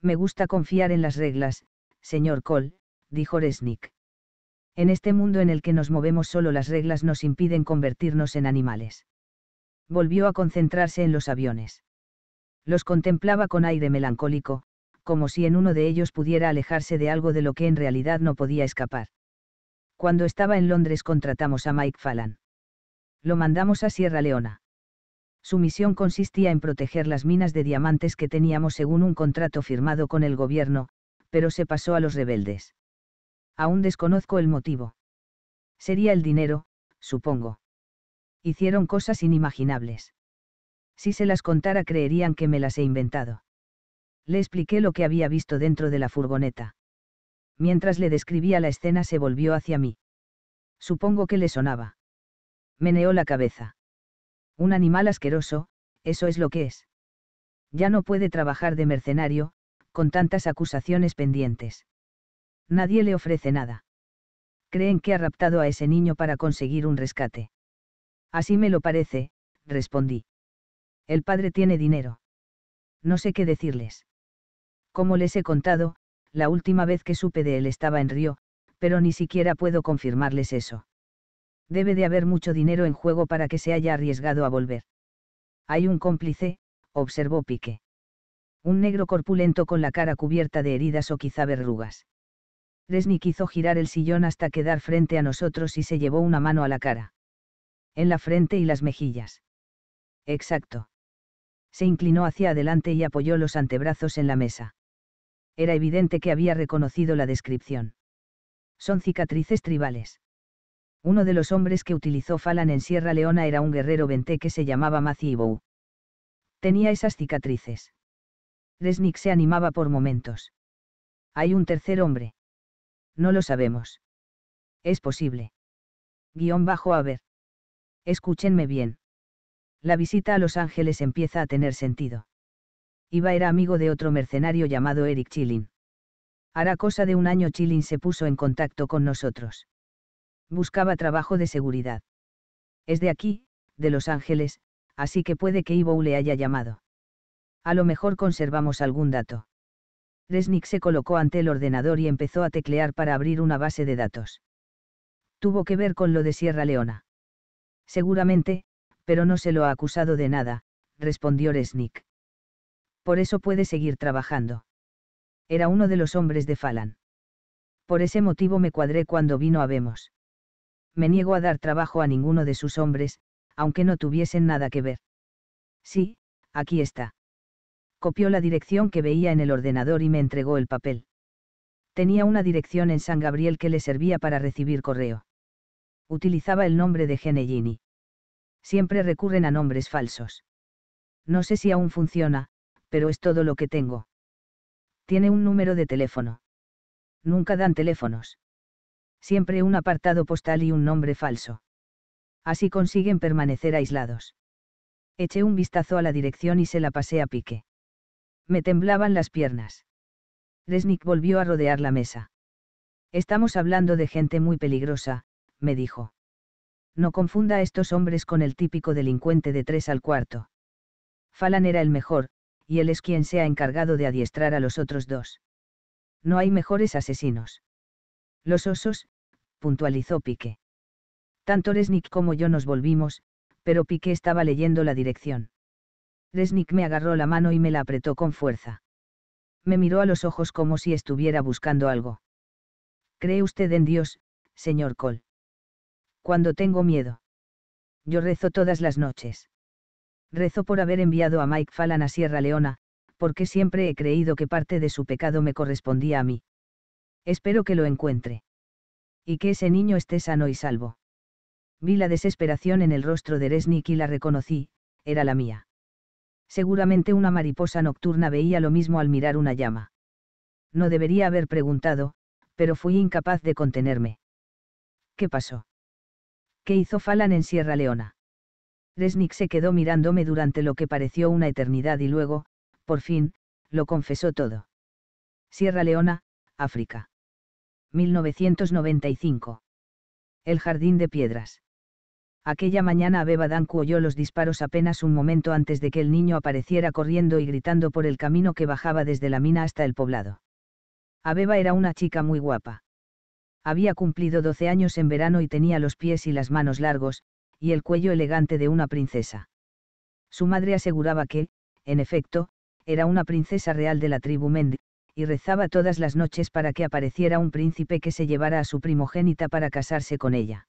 Me gusta confiar en las reglas, señor Cole, dijo Resnick. En este mundo en el que nos movemos solo las reglas nos impiden convertirnos en animales. Volvió a concentrarse en los aviones. Los contemplaba con aire melancólico, como si en uno de ellos pudiera alejarse de algo de lo que en realidad no podía escapar. Cuando estaba en Londres contratamos a Mike Fallon. Lo mandamos a Sierra Leona. Su misión consistía en proteger las minas de diamantes que teníamos según un contrato firmado con el gobierno, pero se pasó a los rebeldes. Aún desconozco el motivo. Sería el dinero, supongo. Hicieron cosas inimaginables. Si se las contara creerían que me las he inventado. Le expliqué lo que había visto dentro de la furgoneta. Mientras le describía la escena se volvió hacia mí. Supongo que le sonaba. Meneó la cabeza. Un animal asqueroso, eso es lo que es. Ya no puede trabajar de mercenario, con tantas acusaciones pendientes. Nadie le ofrece nada. Creen que ha raptado a ese niño para conseguir un rescate. Así me lo parece, respondí. El padre tiene dinero. No sé qué decirles. Como les he contado, la última vez que supe de él estaba en Río, pero ni siquiera puedo confirmarles eso. Debe de haber mucho dinero en juego para que se haya arriesgado a volver. Hay un cómplice, observó Pique. Un negro corpulento con la cara cubierta de heridas o quizá verrugas. Resni hizo girar el sillón hasta quedar frente a nosotros y se llevó una mano a la cara. En la frente y las mejillas. Exacto. Se inclinó hacia adelante y apoyó los antebrazos en la mesa. Era evidente que había reconocido la descripción. Son cicatrices tribales. Uno de los hombres que utilizó Falan en Sierra Leona era un guerrero venté que se llamaba Macibou. Tenía esas cicatrices. Resnick se animaba por momentos. Hay un tercer hombre. No lo sabemos. Es posible. Guión bajo a ver. Escúchenme bien. La visita a Los Ángeles empieza a tener sentido. Iba era amigo de otro mercenario llamado Eric Chilling. Hará cosa de un año Chilling se puso en contacto con nosotros. Buscaba trabajo de seguridad. Es de aquí, de Los Ángeles, así que puede que Ivo le haya llamado. A lo mejor conservamos algún dato. Resnick se colocó ante el ordenador y empezó a teclear para abrir una base de datos. Tuvo que ver con lo de Sierra Leona. Seguramente, pero no se lo ha acusado de nada, respondió Resnick por eso puede seguir trabajando. Era uno de los hombres de Falan. Por ese motivo me cuadré cuando vino a Vemos. Me niego a dar trabajo a ninguno de sus hombres, aunque no tuviesen nada que ver. Sí, aquí está. Copió la dirección que veía en el ordenador y me entregó el papel. Tenía una dirección en San Gabriel que le servía para recibir correo. Utilizaba el nombre de Genellini. Siempre recurren a nombres falsos. No sé si aún funciona, pero es todo lo que tengo. Tiene un número de teléfono. Nunca dan teléfonos. Siempre un apartado postal y un nombre falso. Así consiguen permanecer aislados. Eché un vistazo a la dirección y se la pasé a pique. Me temblaban las piernas. Resnick volvió a rodear la mesa. Estamos hablando de gente muy peligrosa, me dijo. No confunda a estos hombres con el típico delincuente de tres al cuarto. Falan era el mejor, y él es quien se ha encargado de adiestrar a los otros dos. No hay mejores asesinos. Los osos, puntualizó Pique. Tanto Resnick como yo nos volvimos, pero Pique estaba leyendo la dirección. Resnick me agarró la mano y me la apretó con fuerza. Me miró a los ojos como si estuviera buscando algo. ¿Cree usted en Dios, señor Cole? Cuando tengo miedo. Yo rezo todas las noches. Rezó por haber enviado a Mike Fallon a Sierra Leona, porque siempre he creído que parte de su pecado me correspondía a mí. Espero que lo encuentre. Y que ese niño esté sano y salvo. Vi la desesperación en el rostro de Resnick y la reconocí, era la mía. Seguramente una mariposa nocturna veía lo mismo al mirar una llama. No debería haber preguntado, pero fui incapaz de contenerme. ¿Qué pasó? ¿Qué hizo Falan en Sierra Leona? Resnick se quedó mirándome durante lo que pareció una eternidad y luego, por fin, lo confesó todo. Sierra Leona, África. 1995. El jardín de piedras. Aquella mañana Abeba Danku oyó los disparos apenas un momento antes de que el niño apareciera corriendo y gritando por el camino que bajaba desde la mina hasta el poblado. Abeba era una chica muy guapa. Había cumplido 12 años en verano y tenía los pies y las manos largos, y el cuello elegante de una princesa. Su madre aseguraba que, en efecto, era una princesa real de la tribu Mend, y rezaba todas las noches para que apareciera un príncipe que se llevara a su primogénita para casarse con ella.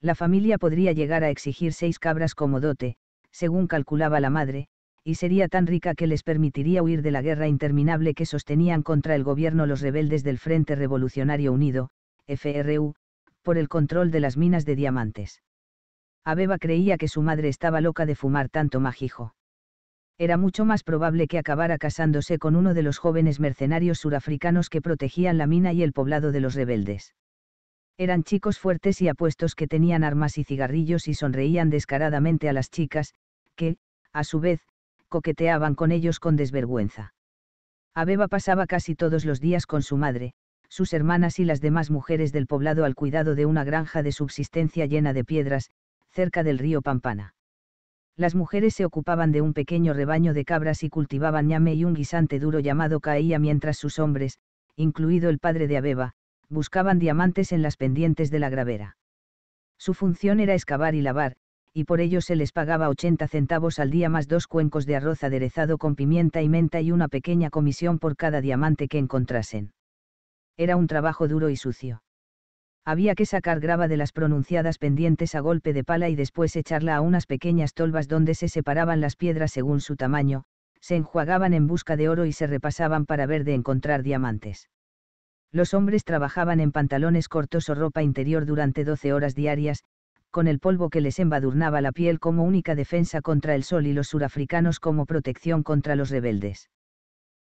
La familia podría llegar a exigir seis cabras como dote, según calculaba la madre, y sería tan rica que les permitiría huir de la guerra interminable que sostenían contra el gobierno los rebeldes del Frente Revolucionario Unido, FRU, por el control de las minas de diamantes. Abeba creía que su madre estaba loca de fumar tanto majijo. Era mucho más probable que acabara casándose con uno de los jóvenes mercenarios surafricanos que protegían la mina y el poblado de los rebeldes. Eran chicos fuertes y apuestos que tenían armas y cigarrillos y sonreían descaradamente a las chicas, que, a su vez, coqueteaban con ellos con desvergüenza. Abeba pasaba casi todos los días con su madre, sus hermanas y las demás mujeres del poblado al cuidado de una granja de subsistencia llena de piedras, cerca del río Pampana. Las mujeres se ocupaban de un pequeño rebaño de cabras y cultivaban ñame y un guisante duro llamado caía mientras sus hombres, incluido el padre de Abeba, buscaban diamantes en las pendientes de la gravera. Su función era excavar y lavar, y por ello se les pagaba 80 centavos al día más dos cuencos de arroz aderezado con pimienta y menta y una pequeña comisión por cada diamante que encontrasen. Era un trabajo duro y sucio había que sacar grava de las pronunciadas pendientes a golpe de pala y después echarla a unas pequeñas tolvas donde se separaban las piedras según su tamaño, se enjuagaban en busca de oro y se repasaban para ver de encontrar diamantes. Los hombres trabajaban en pantalones cortos o ropa interior durante 12 horas diarias, con el polvo que les embadurnaba la piel como única defensa contra el sol y los surafricanos como protección contra los rebeldes.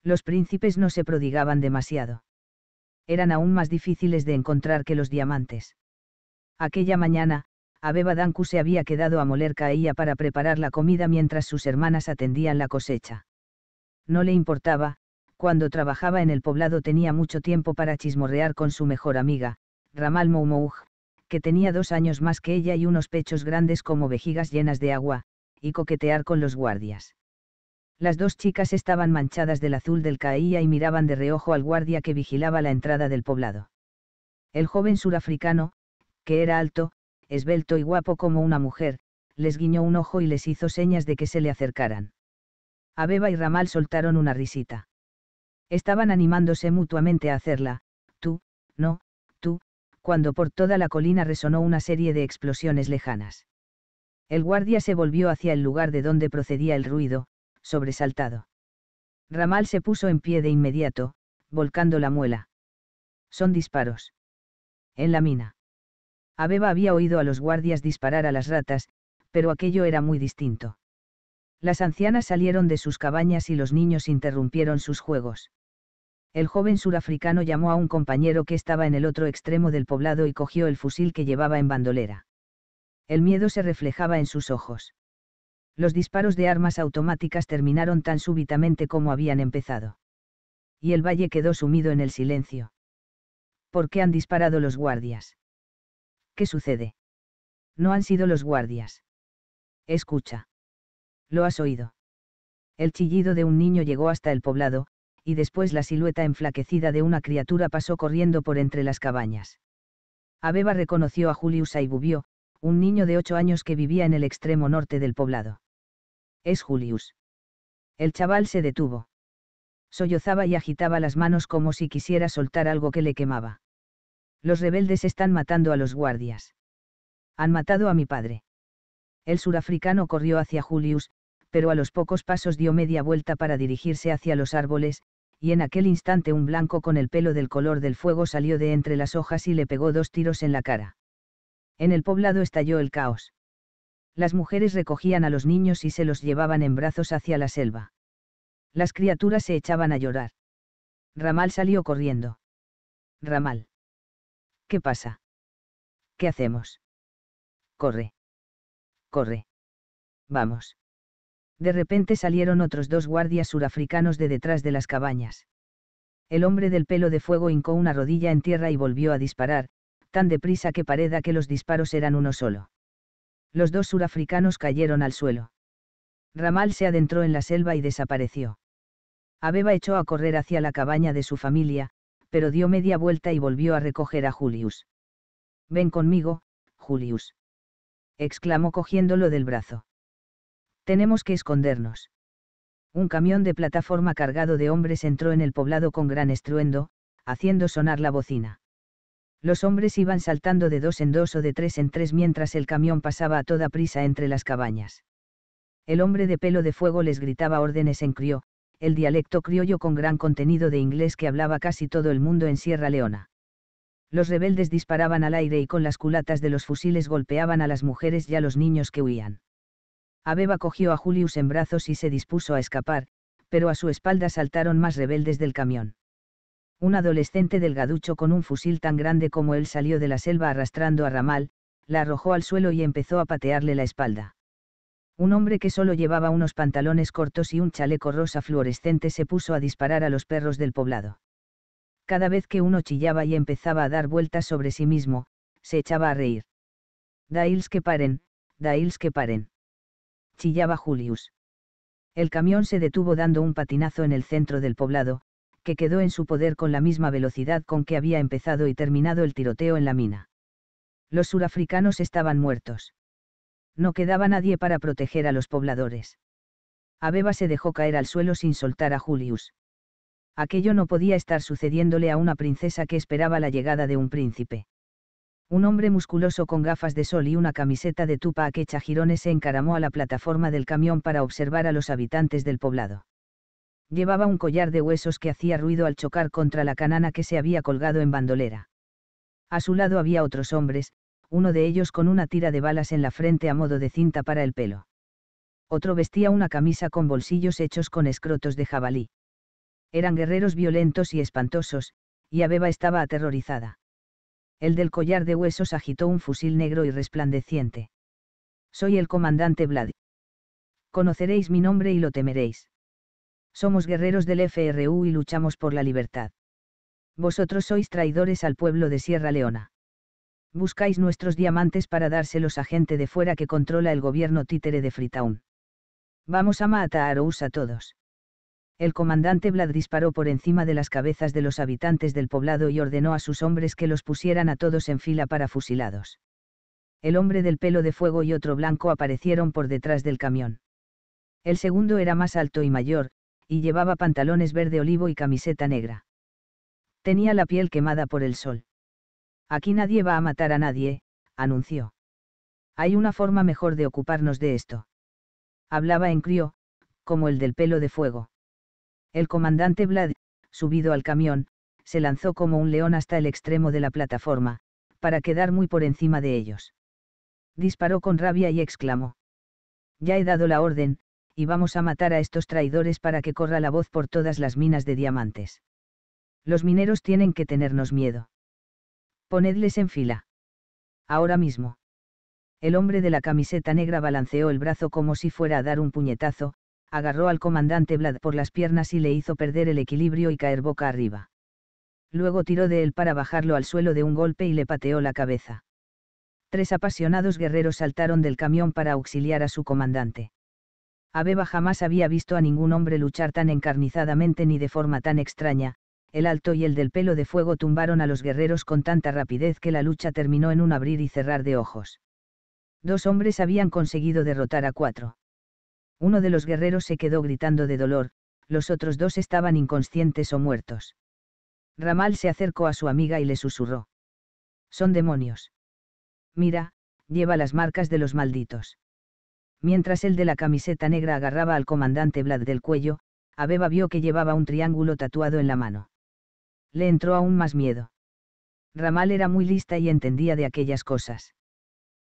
Los príncipes no se prodigaban demasiado eran aún más difíciles de encontrar que los diamantes. Aquella mañana, Abeba Danku se había quedado a moler caía para preparar la comida mientras sus hermanas atendían la cosecha. No le importaba, cuando trabajaba en el poblado tenía mucho tiempo para chismorrear con su mejor amiga, Ramal Moumouj, que tenía dos años más que ella y unos pechos grandes como vejigas llenas de agua, y coquetear con los guardias. Las dos chicas estaban manchadas del azul del caía y miraban de reojo al guardia que vigilaba la entrada del poblado. El joven surafricano, que era alto, esbelto y guapo como una mujer, les guiñó un ojo y les hizo señas de que se le acercaran. Abeba y Ramal soltaron una risita. Estaban animándose mutuamente a hacerla, tú, no, tú, cuando por toda la colina resonó una serie de explosiones lejanas. El guardia se volvió hacia el lugar de donde procedía el ruido, sobresaltado. Ramal se puso en pie de inmediato, volcando la muela. Son disparos. En la mina. Abeba había oído a los guardias disparar a las ratas, pero aquello era muy distinto. Las ancianas salieron de sus cabañas y los niños interrumpieron sus juegos. El joven surafricano llamó a un compañero que estaba en el otro extremo del poblado y cogió el fusil que llevaba en bandolera. El miedo se reflejaba en sus ojos. Los disparos de armas automáticas terminaron tan súbitamente como habían empezado. Y el valle quedó sumido en el silencio. ¿Por qué han disparado los guardias? ¿Qué sucede? No han sido los guardias. Escucha. Lo has oído. El chillido de un niño llegó hasta el poblado, y después la silueta enflaquecida de una criatura pasó corriendo por entre las cabañas. Abeba reconoció a Julius Aibubió, un niño de ocho años que vivía en el extremo norte del poblado. Es Julius. El chaval se detuvo. Sollozaba y agitaba las manos como si quisiera soltar algo que le quemaba. Los rebeldes están matando a los guardias. Han matado a mi padre. El surafricano corrió hacia Julius, pero a los pocos pasos dio media vuelta para dirigirse hacia los árboles, y en aquel instante un blanco con el pelo del color del fuego salió de entre las hojas y le pegó dos tiros en la cara. En el poblado estalló el caos las mujeres recogían a los niños y se los llevaban en brazos hacia la selva. Las criaturas se echaban a llorar. Ramal salió corriendo. Ramal. ¿Qué pasa? ¿Qué hacemos? Corre. Corre. Vamos. De repente salieron otros dos guardias surafricanos de detrás de las cabañas. El hombre del pelo de fuego hincó una rodilla en tierra y volvió a disparar, tan deprisa que pareda que los disparos eran uno solo. Los dos surafricanos cayeron al suelo. Ramal se adentró en la selva y desapareció. Abeba echó a correr hacia la cabaña de su familia, pero dio media vuelta y volvió a recoger a Julius. Ven conmigo, Julius. exclamó cogiéndolo del brazo. Tenemos que escondernos. Un camión de plataforma cargado de hombres entró en el poblado con gran estruendo, haciendo sonar la bocina. Los hombres iban saltando de dos en dos o de tres en tres mientras el camión pasaba a toda prisa entre las cabañas. El hombre de pelo de fuego les gritaba órdenes en crió, el dialecto criollo con gran contenido de inglés que hablaba casi todo el mundo en Sierra Leona. Los rebeldes disparaban al aire y con las culatas de los fusiles golpeaban a las mujeres y a los niños que huían. Abeba cogió a Julius en brazos y se dispuso a escapar, pero a su espalda saltaron más rebeldes del camión. Un adolescente delgaducho con un fusil tan grande como él salió de la selva arrastrando a Ramal, la arrojó al suelo y empezó a patearle la espalda. Un hombre que solo llevaba unos pantalones cortos y un chaleco rosa fluorescente se puso a disparar a los perros del poblado. Cada vez que uno chillaba y empezaba a dar vueltas sobre sí mismo, se echaba a reír. Dails que paren, Dails que paren. Chillaba Julius. El camión se detuvo dando un patinazo en el centro del poblado, que quedó en su poder con la misma velocidad con que había empezado y terminado el tiroteo en la mina. Los surafricanos estaban muertos. No quedaba nadie para proteger a los pobladores. Abeba se dejó caer al suelo sin soltar a Julius. Aquello no podía estar sucediéndole a una princesa que esperaba la llegada de un príncipe. Un hombre musculoso con gafas de sol y una camiseta de tupa quecha girones se encaramó a la plataforma del camión para observar a los habitantes del poblado. Llevaba un collar de huesos que hacía ruido al chocar contra la canana que se había colgado en bandolera. A su lado había otros hombres, uno de ellos con una tira de balas en la frente a modo de cinta para el pelo. Otro vestía una camisa con bolsillos hechos con escrotos de jabalí. Eran guerreros violentos y espantosos, y Abeba estaba aterrorizada. El del collar de huesos agitó un fusil negro y resplandeciente. Soy el comandante Vlad. Conoceréis mi nombre y lo temeréis. Somos guerreros del FRU y luchamos por la libertad. Vosotros sois traidores al pueblo de Sierra Leona. Buscáis nuestros diamantes para dárselos a gente de fuera que controla el gobierno títere de Freetown. Vamos a mataros a todos. El comandante Vlad disparó por encima de las cabezas de los habitantes del poblado y ordenó a sus hombres que los pusieran a todos en fila para fusilados. El hombre del pelo de fuego y otro blanco aparecieron por detrás del camión. El segundo era más alto y mayor, y llevaba pantalones verde olivo y camiseta negra. Tenía la piel quemada por el sol. Aquí nadie va a matar a nadie, anunció. Hay una forma mejor de ocuparnos de esto. Hablaba en crío, como el del pelo de fuego. El comandante Vlad, subido al camión, se lanzó como un león hasta el extremo de la plataforma, para quedar muy por encima de ellos. Disparó con rabia y exclamó. Ya he dado la orden, y vamos a matar a estos traidores para que corra la voz por todas las minas de diamantes. Los mineros tienen que tenernos miedo. Ponedles en fila. Ahora mismo. El hombre de la camiseta negra balanceó el brazo como si fuera a dar un puñetazo, agarró al comandante Vlad por las piernas y le hizo perder el equilibrio y caer boca arriba. Luego tiró de él para bajarlo al suelo de un golpe y le pateó la cabeza. Tres apasionados guerreros saltaron del camión para auxiliar a su comandante. Abeba jamás había visto a ningún hombre luchar tan encarnizadamente ni de forma tan extraña, el alto y el del pelo de fuego tumbaron a los guerreros con tanta rapidez que la lucha terminó en un abrir y cerrar de ojos. Dos hombres habían conseguido derrotar a cuatro. Uno de los guerreros se quedó gritando de dolor, los otros dos estaban inconscientes o muertos. Ramal se acercó a su amiga y le susurró. Son demonios. Mira, lleva las marcas de los malditos. Mientras el de la camiseta negra agarraba al comandante Vlad del cuello, Abeba vio que llevaba un triángulo tatuado en la mano. Le entró aún más miedo. Ramal era muy lista y entendía de aquellas cosas.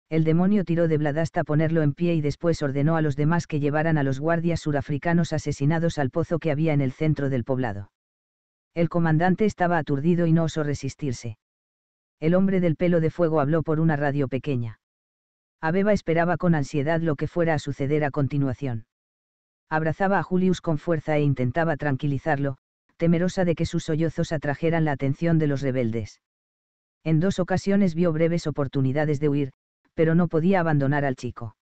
El demonio tiró de Vlad hasta ponerlo en pie y después ordenó a los demás que llevaran a los guardias surafricanos asesinados al pozo que había en el centro del poblado. El comandante estaba aturdido y no osó resistirse. El hombre del pelo de fuego habló por una radio pequeña. Abeba esperaba con ansiedad lo que fuera a suceder a continuación. Abrazaba a Julius con fuerza e intentaba tranquilizarlo, temerosa de que sus sollozos atrajeran la atención de los rebeldes. En dos ocasiones vio breves oportunidades de huir, pero no podía abandonar al chico.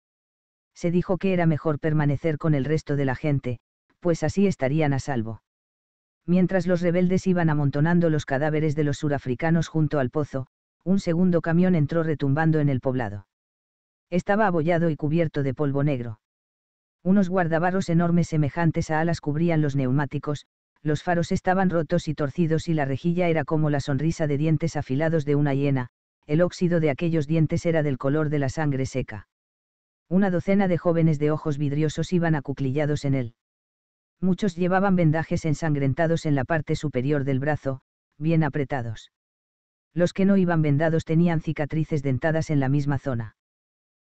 Se dijo que era mejor permanecer con el resto de la gente, pues así estarían a salvo. Mientras los rebeldes iban amontonando los cadáveres de los surafricanos junto al pozo, un segundo camión entró retumbando en el poblado estaba abollado y cubierto de polvo negro. Unos guardabarros enormes semejantes a alas cubrían los neumáticos, los faros estaban rotos y torcidos y la rejilla era como la sonrisa de dientes afilados de una hiena, el óxido de aquellos dientes era del color de la sangre seca. Una docena de jóvenes de ojos vidriosos iban acuclillados en él. Muchos llevaban vendajes ensangrentados en la parte superior del brazo, bien apretados. Los que no iban vendados tenían cicatrices dentadas en la misma zona.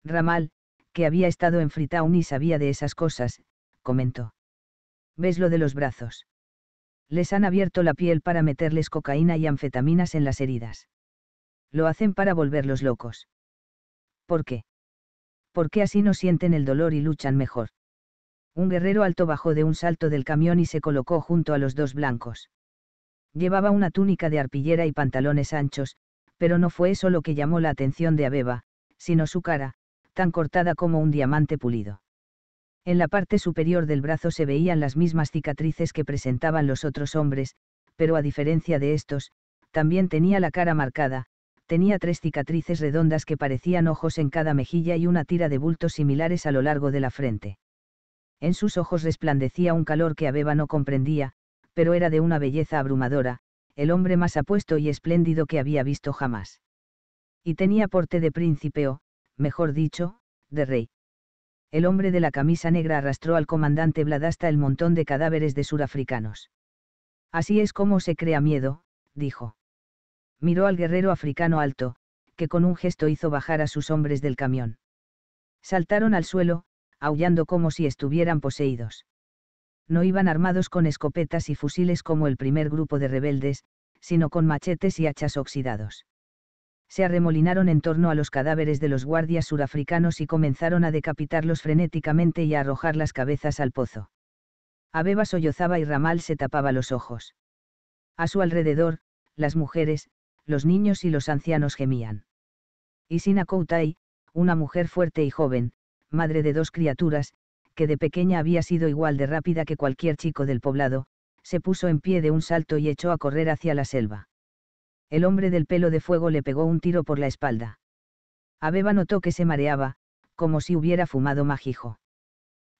Ramal, que había estado en Freetown y sabía de esas cosas, comentó. ¿Ves lo de los brazos? Les han abierto la piel para meterles cocaína y anfetaminas en las heridas. Lo hacen para volverlos locos. ¿Por qué? Porque así no sienten el dolor y luchan mejor. Un guerrero alto bajó de un salto del camión y se colocó junto a los dos blancos. Llevaba una túnica de arpillera y pantalones anchos, pero no fue eso lo que llamó la atención de Abeba, sino su cara, tan cortada como un diamante pulido. En la parte superior del brazo se veían las mismas cicatrices que presentaban los otros hombres, pero a diferencia de estos, también tenía la cara marcada, tenía tres cicatrices redondas que parecían ojos en cada mejilla y una tira de bultos similares a lo largo de la frente. En sus ojos resplandecía un calor que Abeba no comprendía, pero era de una belleza abrumadora, el hombre más apuesto y espléndido que había visto jamás. Y tenía porte de príncipe o, mejor dicho, de rey. El hombre de la camisa negra arrastró al comandante Bladasta el montón de cadáveres de surafricanos. Así es como se crea miedo, dijo. Miró al guerrero africano alto, que con un gesto hizo bajar a sus hombres del camión. Saltaron al suelo, aullando como si estuvieran poseídos. No iban armados con escopetas y fusiles como el primer grupo de rebeldes, sino con machetes y hachas oxidados se arremolinaron en torno a los cadáveres de los guardias surafricanos y comenzaron a decapitarlos frenéticamente y a arrojar las cabezas al pozo. Abeba sollozaba y Ramal se tapaba los ojos. A su alrededor, las mujeres, los niños y los ancianos gemían. Y Sina una mujer fuerte y joven, madre de dos criaturas, que de pequeña había sido igual de rápida que cualquier chico del poblado, se puso en pie de un salto y echó a correr hacia la selva el hombre del pelo de fuego le pegó un tiro por la espalda. Abeba notó que se mareaba, como si hubiera fumado majijo.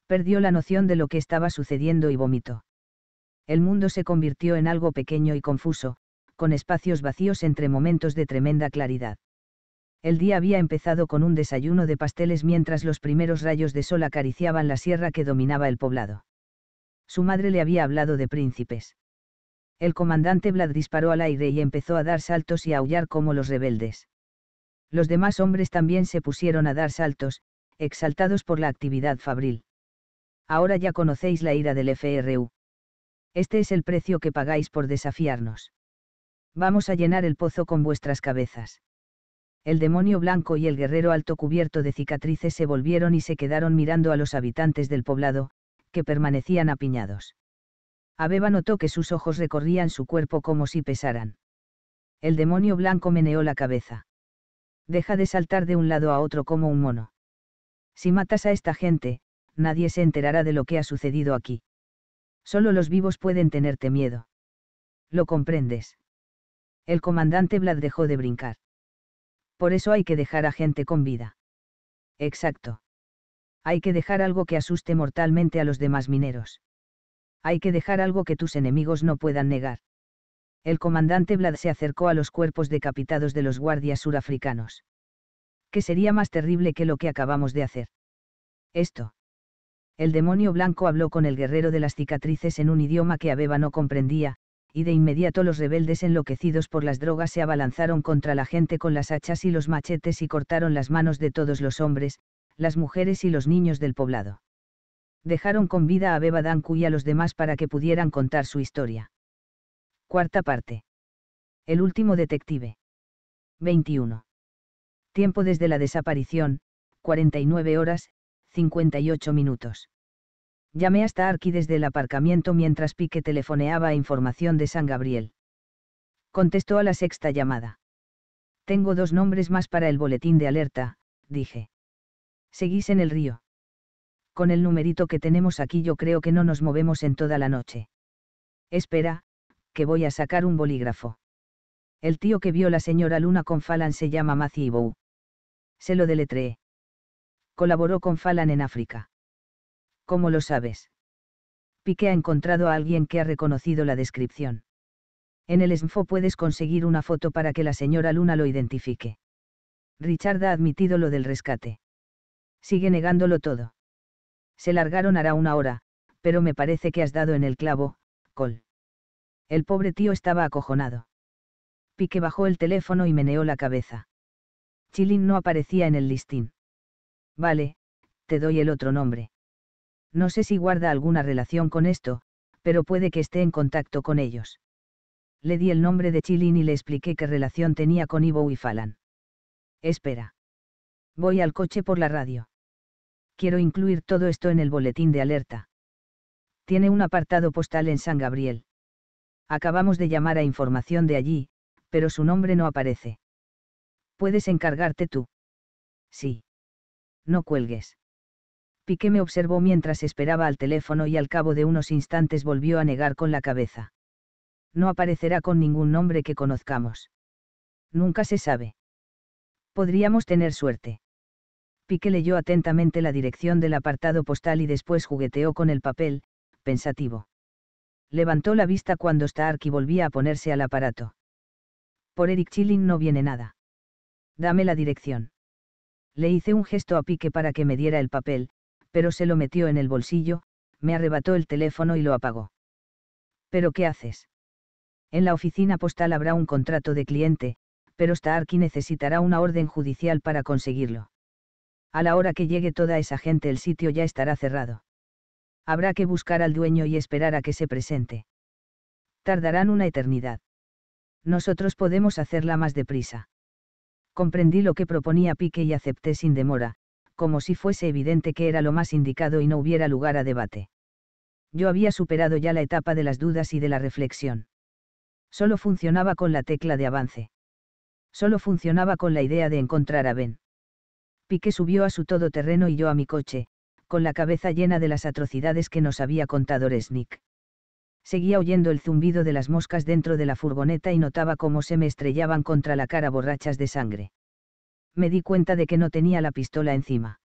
Perdió la noción de lo que estaba sucediendo y vomitó. El mundo se convirtió en algo pequeño y confuso, con espacios vacíos entre momentos de tremenda claridad. El día había empezado con un desayuno de pasteles mientras los primeros rayos de sol acariciaban la sierra que dominaba el poblado. Su madre le había hablado de príncipes. El comandante Vlad disparó al aire y empezó a dar saltos y a aullar como los rebeldes. Los demás hombres también se pusieron a dar saltos, exaltados por la actividad fabril. Ahora ya conocéis la ira del FRU. Este es el precio que pagáis por desafiarnos. Vamos a llenar el pozo con vuestras cabezas. El demonio blanco y el guerrero alto cubierto de cicatrices se volvieron y se quedaron mirando a los habitantes del poblado, que permanecían apiñados. Abeba notó que sus ojos recorrían su cuerpo como si pesaran. El demonio blanco meneó la cabeza. Deja de saltar de un lado a otro como un mono. Si matas a esta gente, nadie se enterará de lo que ha sucedido aquí. Solo los vivos pueden tenerte miedo. ¿Lo comprendes? El comandante Vlad dejó de brincar. Por eso hay que dejar a gente con vida. Exacto. Hay que dejar algo que asuste mortalmente a los demás mineros hay que dejar algo que tus enemigos no puedan negar. El comandante Vlad se acercó a los cuerpos decapitados de los guardias surafricanos. ¿Qué sería más terrible que lo que acabamos de hacer? Esto. El demonio blanco habló con el guerrero de las cicatrices en un idioma que Abeba no comprendía, y de inmediato los rebeldes enloquecidos por las drogas se abalanzaron contra la gente con las hachas y los machetes y cortaron las manos de todos los hombres, las mujeres y los niños del poblado dejaron con vida a Beba Danku y a los demás para que pudieran contar su historia. Cuarta parte. El último detective. 21. Tiempo desde la desaparición, 49 horas, 58 minutos. Llamé hasta Arki desde el aparcamiento mientras Pique telefoneaba a información de San Gabriel. Contestó a la sexta llamada. Tengo dos nombres más para el boletín de alerta, dije. Seguís en el río con el numerito que tenemos aquí yo creo que no nos movemos en toda la noche. Espera, que voy a sacar un bolígrafo. El tío que vio la señora Luna con Falan se llama Matthew. Se lo deletreé. Colaboró con Falan en África. ¿Cómo lo sabes? Pique ha encontrado a alguien que ha reconocido la descripción. En el SNFO puedes conseguir una foto para que la señora Luna lo identifique. Richard ha admitido lo del rescate. Sigue negándolo todo. Se largaron hará una hora, pero me parece que has dado en el clavo, Col. El pobre tío estaba acojonado. Pique bajó el teléfono y meneó la cabeza. Chilin no aparecía en el listín. Vale, te doy el otro nombre. No sé si guarda alguna relación con esto, pero puede que esté en contacto con ellos. Le di el nombre de Chilin y le expliqué qué relación tenía con Ivo y Falan. Espera. Voy al coche por la radio. Quiero incluir todo esto en el boletín de alerta. Tiene un apartado postal en San Gabriel. Acabamos de llamar a información de allí, pero su nombre no aparece. ¿Puedes encargarte tú? Sí. No cuelgues. Piqué me observó mientras esperaba al teléfono y al cabo de unos instantes volvió a negar con la cabeza. No aparecerá con ningún nombre que conozcamos. Nunca se sabe. Podríamos tener suerte. Pique leyó atentamente la dirección del apartado postal y después jugueteó con el papel, pensativo. Levantó la vista cuando Starkey volvía a ponerse al aparato. Por Eric Chilling no viene nada. Dame la dirección. Le hice un gesto a Pique para que me diera el papel, pero se lo metió en el bolsillo, me arrebató el teléfono y lo apagó. ¿Pero qué haces? En la oficina postal habrá un contrato de cliente, pero Starkey necesitará una orden judicial para conseguirlo a la hora que llegue toda esa gente el sitio ya estará cerrado. Habrá que buscar al dueño y esperar a que se presente. Tardarán una eternidad. Nosotros podemos hacerla más deprisa. Comprendí lo que proponía Pique y acepté sin demora, como si fuese evidente que era lo más indicado y no hubiera lugar a debate. Yo había superado ya la etapa de las dudas y de la reflexión. Solo funcionaba con la tecla de avance. Solo funcionaba con la idea de encontrar a Ben Piqué subió a su todoterreno y yo a mi coche, con la cabeza llena de las atrocidades que nos había contado Resnick. Seguía oyendo el zumbido de las moscas dentro de la furgoneta y notaba cómo se me estrellaban contra la cara borrachas de sangre. Me di cuenta de que no tenía la pistola encima.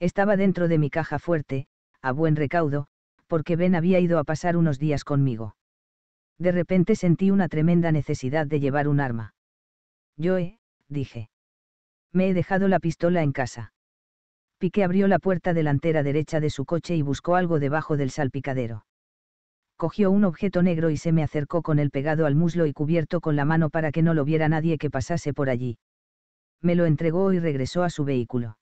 Estaba dentro de mi caja fuerte, a buen recaudo, porque Ben había ido a pasar unos días conmigo. De repente sentí una tremenda necesidad de llevar un arma. Yo, eh, dije me he dejado la pistola en casa. Piqué abrió la puerta delantera derecha de su coche y buscó algo debajo del salpicadero. Cogió un objeto negro y se me acercó con el pegado al muslo y cubierto con la mano para que no lo viera nadie que pasase por allí. Me lo entregó y regresó a su vehículo.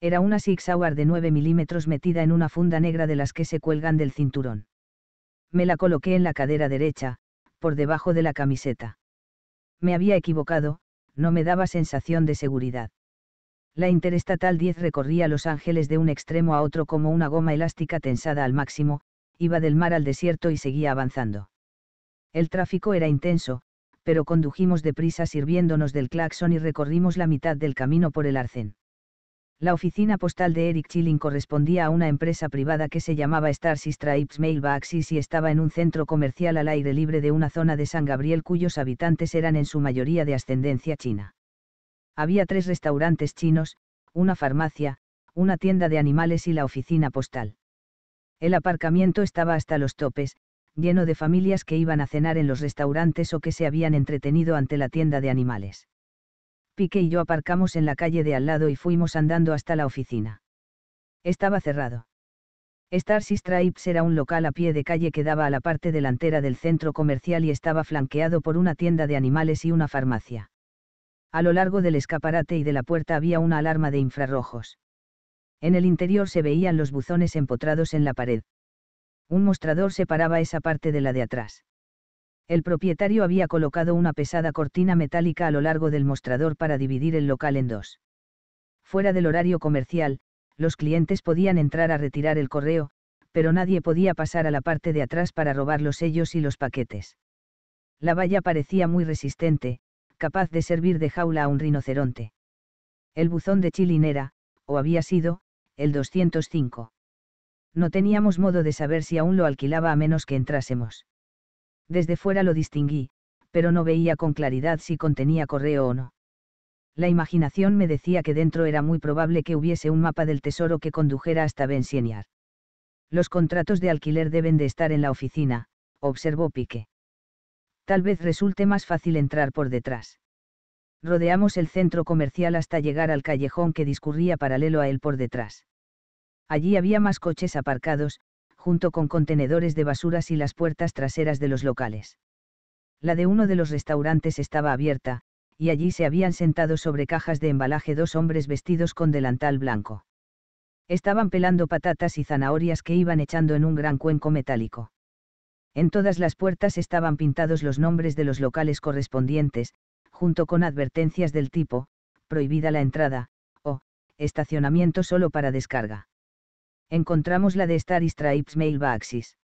Era una Six Hour de 9 milímetros metida en una funda negra de las que se cuelgan del cinturón. Me la coloqué en la cadera derecha, por debajo de la camiseta. Me había equivocado, no me daba sensación de seguridad. La Interestatal 10 recorría Los Ángeles de un extremo a otro como una goma elástica tensada al máximo, iba del mar al desierto y seguía avanzando. El tráfico era intenso, pero condujimos deprisa sirviéndonos del claxon y recorrimos la mitad del camino por el arcén. La oficina postal de Eric Chilling correspondía a una empresa privada que se llamaba Star Stripes Mailboxes y estaba en un centro comercial al aire libre de una zona de San Gabriel cuyos habitantes eran en su mayoría de ascendencia china. Había tres restaurantes chinos, una farmacia, una tienda de animales y la oficina postal. El aparcamiento estaba hasta los topes, lleno de familias que iban a cenar en los restaurantes o que se habían entretenido ante la tienda de animales piqué y yo aparcamos en la calle de al lado y fuimos andando hasta la oficina. Estaba cerrado. Stars y Stripes era un local a pie de calle que daba a la parte delantera del centro comercial y estaba flanqueado por una tienda de animales y una farmacia. A lo largo del escaparate y de la puerta había una alarma de infrarrojos. En el interior se veían los buzones empotrados en la pared. Un mostrador separaba esa parte de la de atrás. El propietario había colocado una pesada cortina metálica a lo largo del mostrador para dividir el local en dos. Fuera del horario comercial, los clientes podían entrar a retirar el correo, pero nadie podía pasar a la parte de atrás para robar los sellos y los paquetes. La valla parecía muy resistente, capaz de servir de jaula a un rinoceronte. El buzón de Chilinera, o había sido, el 205. No teníamos modo de saber si aún lo alquilaba a menos que entrásemos. Desde fuera lo distinguí, pero no veía con claridad si contenía correo o no. La imaginación me decía que dentro era muy probable que hubiese un mapa del tesoro que condujera hasta Bensieniar. Los contratos de alquiler deben de estar en la oficina, observó Pique. Tal vez resulte más fácil entrar por detrás. Rodeamos el centro comercial hasta llegar al callejón que discurría paralelo a él por detrás. Allí había más coches aparcados, junto con contenedores de basuras y las puertas traseras de los locales. La de uno de los restaurantes estaba abierta, y allí se habían sentado sobre cajas de embalaje dos hombres vestidos con delantal blanco. Estaban pelando patatas y zanahorias que iban echando en un gran cuenco metálico. En todas las puertas estaban pintados los nombres de los locales correspondientes, junto con advertencias del tipo, prohibida la entrada, o, estacionamiento solo para descarga encontramos la de Star Stripes Mailboxes.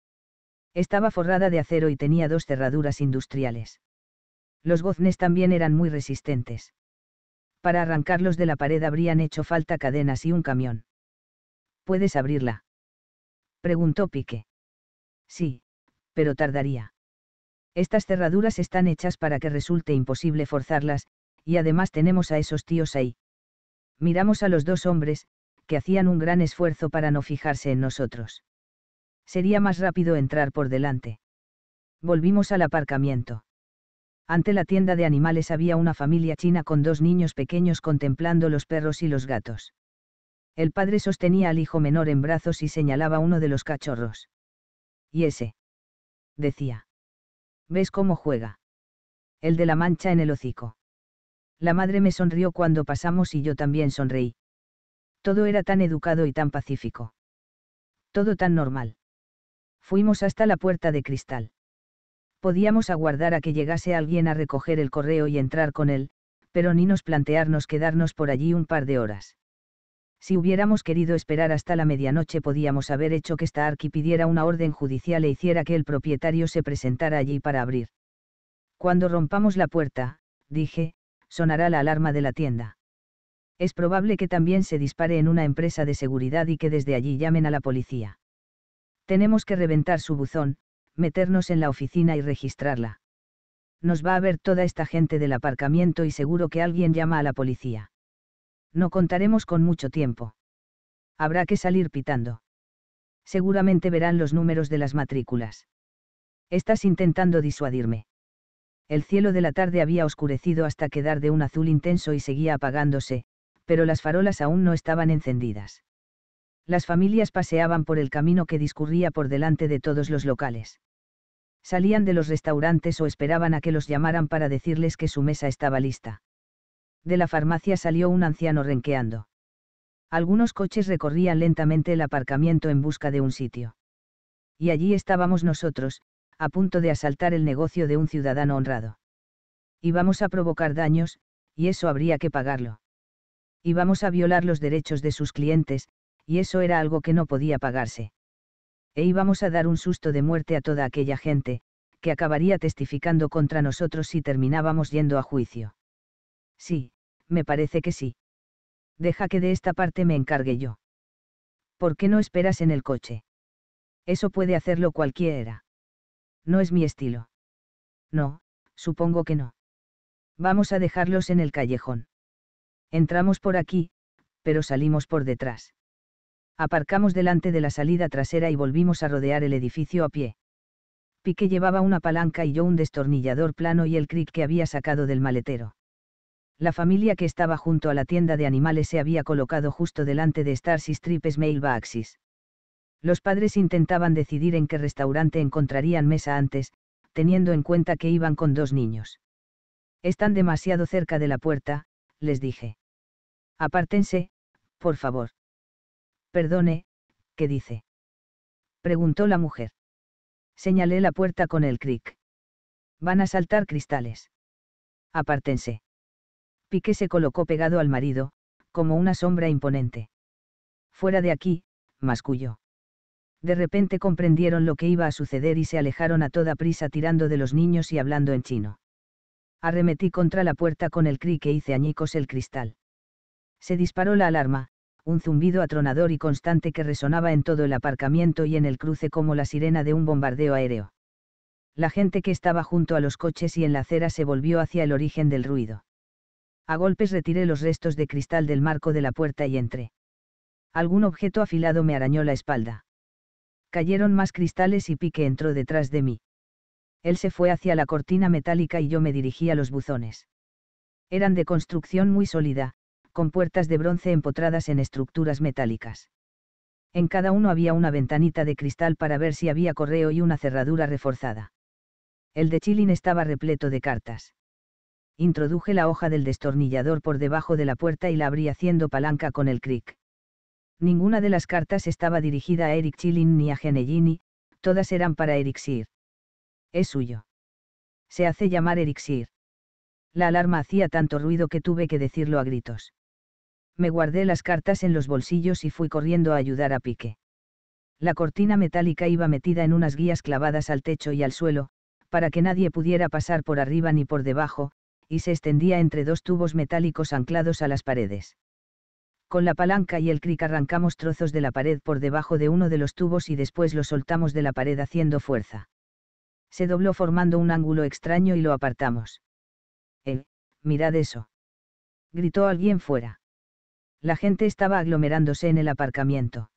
Estaba forrada de acero y tenía dos cerraduras industriales. Los goznes también eran muy resistentes. Para arrancarlos de la pared habrían hecho falta cadenas y un camión. ¿Puedes abrirla? Preguntó Pique. Sí, pero tardaría. Estas cerraduras están hechas para que resulte imposible forzarlas, y además tenemos a esos tíos ahí. Miramos a los dos hombres, que hacían un gran esfuerzo para no fijarse en nosotros. Sería más rápido entrar por delante. Volvimos al aparcamiento. Ante la tienda de animales había una familia china con dos niños pequeños contemplando los perros y los gatos. El padre sostenía al hijo menor en brazos y señalaba uno de los cachorros. ¿Y ese? decía. ¿Ves cómo juega? El de la mancha en el hocico. La madre me sonrió cuando pasamos y yo también sonreí. Todo era tan educado y tan pacífico. Todo tan normal. Fuimos hasta la puerta de cristal. Podíamos aguardar a que llegase alguien a recoger el correo y entrar con él, pero ni nos plantearnos quedarnos por allí un par de horas. Si hubiéramos querido esperar hasta la medianoche podíamos haber hecho que Starkey pidiera una orden judicial e hiciera que el propietario se presentara allí para abrir. Cuando rompamos la puerta, dije, sonará la alarma de la tienda es probable que también se dispare en una empresa de seguridad y que desde allí llamen a la policía. Tenemos que reventar su buzón, meternos en la oficina y registrarla. Nos va a ver toda esta gente del aparcamiento y seguro que alguien llama a la policía. No contaremos con mucho tiempo. Habrá que salir pitando. Seguramente verán los números de las matrículas. Estás intentando disuadirme. El cielo de la tarde había oscurecido hasta quedar de un azul intenso y seguía apagándose, pero las farolas aún no estaban encendidas. Las familias paseaban por el camino que discurría por delante de todos los locales. Salían de los restaurantes o esperaban a que los llamaran para decirles que su mesa estaba lista. De la farmacia salió un anciano renqueando. Algunos coches recorrían lentamente el aparcamiento en busca de un sitio. Y allí estábamos nosotros, a punto de asaltar el negocio de un ciudadano honrado. Íbamos a provocar daños, y eso habría que pagarlo. Íbamos a violar los derechos de sus clientes, y eso era algo que no podía pagarse. E íbamos a dar un susto de muerte a toda aquella gente, que acabaría testificando contra nosotros si terminábamos yendo a juicio. Sí, me parece que sí. Deja que de esta parte me encargue yo. ¿Por qué no esperas en el coche? Eso puede hacerlo cualquiera. No es mi estilo. No, supongo que no. Vamos a dejarlos en el callejón. Entramos por aquí, pero salimos por detrás. Aparcamos delante de la salida trasera y volvimos a rodear el edificio a pie. Pique llevaba una palanca y yo un destornillador plano y el crick que había sacado del maletero. La familia que estaba junto a la tienda de animales se había colocado justo delante de Starcy Stripes Mailboxes. Los padres intentaban decidir en qué restaurante encontrarían mesa antes, teniendo en cuenta que iban con dos niños. Están demasiado cerca de la puerta, les dije. Apártense, por favor. Perdone, ¿qué dice? Preguntó la mujer. Señalé la puerta con el cric. Van a saltar cristales. Apártense. Piqué se colocó pegado al marido, como una sombra imponente. Fuera de aquí, masculló. De repente comprendieron lo que iba a suceder y se alejaron a toda prisa tirando de los niños y hablando en chino. Arremetí contra la puerta con el cric e hice añicos el cristal. Se disparó la alarma, un zumbido atronador y constante que resonaba en todo el aparcamiento y en el cruce como la sirena de un bombardeo aéreo. La gente que estaba junto a los coches y en la acera se volvió hacia el origen del ruido. A golpes retiré los restos de cristal del marco de la puerta y entré. Algún objeto afilado me arañó la espalda. Cayeron más cristales y Pique entró detrás de mí. Él se fue hacia la cortina metálica y yo me dirigí a los buzones. Eran de construcción muy sólida, con puertas de bronce empotradas en estructuras metálicas. En cada uno había una ventanita de cristal para ver si había correo y una cerradura reforzada. El de Chilin estaba repleto de cartas. Introduje la hoja del destornillador por debajo de la puerta y la abrí haciendo palanca con el cric. Ninguna de las cartas estaba dirigida a Eric Chilin ni a Genellini, todas eran para Eric Es suyo. Se hace llamar Eric La alarma hacía tanto ruido que tuve que decirlo a gritos me guardé las cartas en los bolsillos y fui corriendo a ayudar a Pique. La cortina metálica iba metida en unas guías clavadas al techo y al suelo, para que nadie pudiera pasar por arriba ni por debajo, y se extendía entre dos tubos metálicos anclados a las paredes. Con la palanca y el cric arrancamos trozos de la pared por debajo de uno de los tubos y después lo soltamos de la pared haciendo fuerza. Se dobló formando un ángulo extraño y lo apartamos. Eh, mirad eso. Gritó alguien fuera. La gente estaba aglomerándose en el aparcamiento.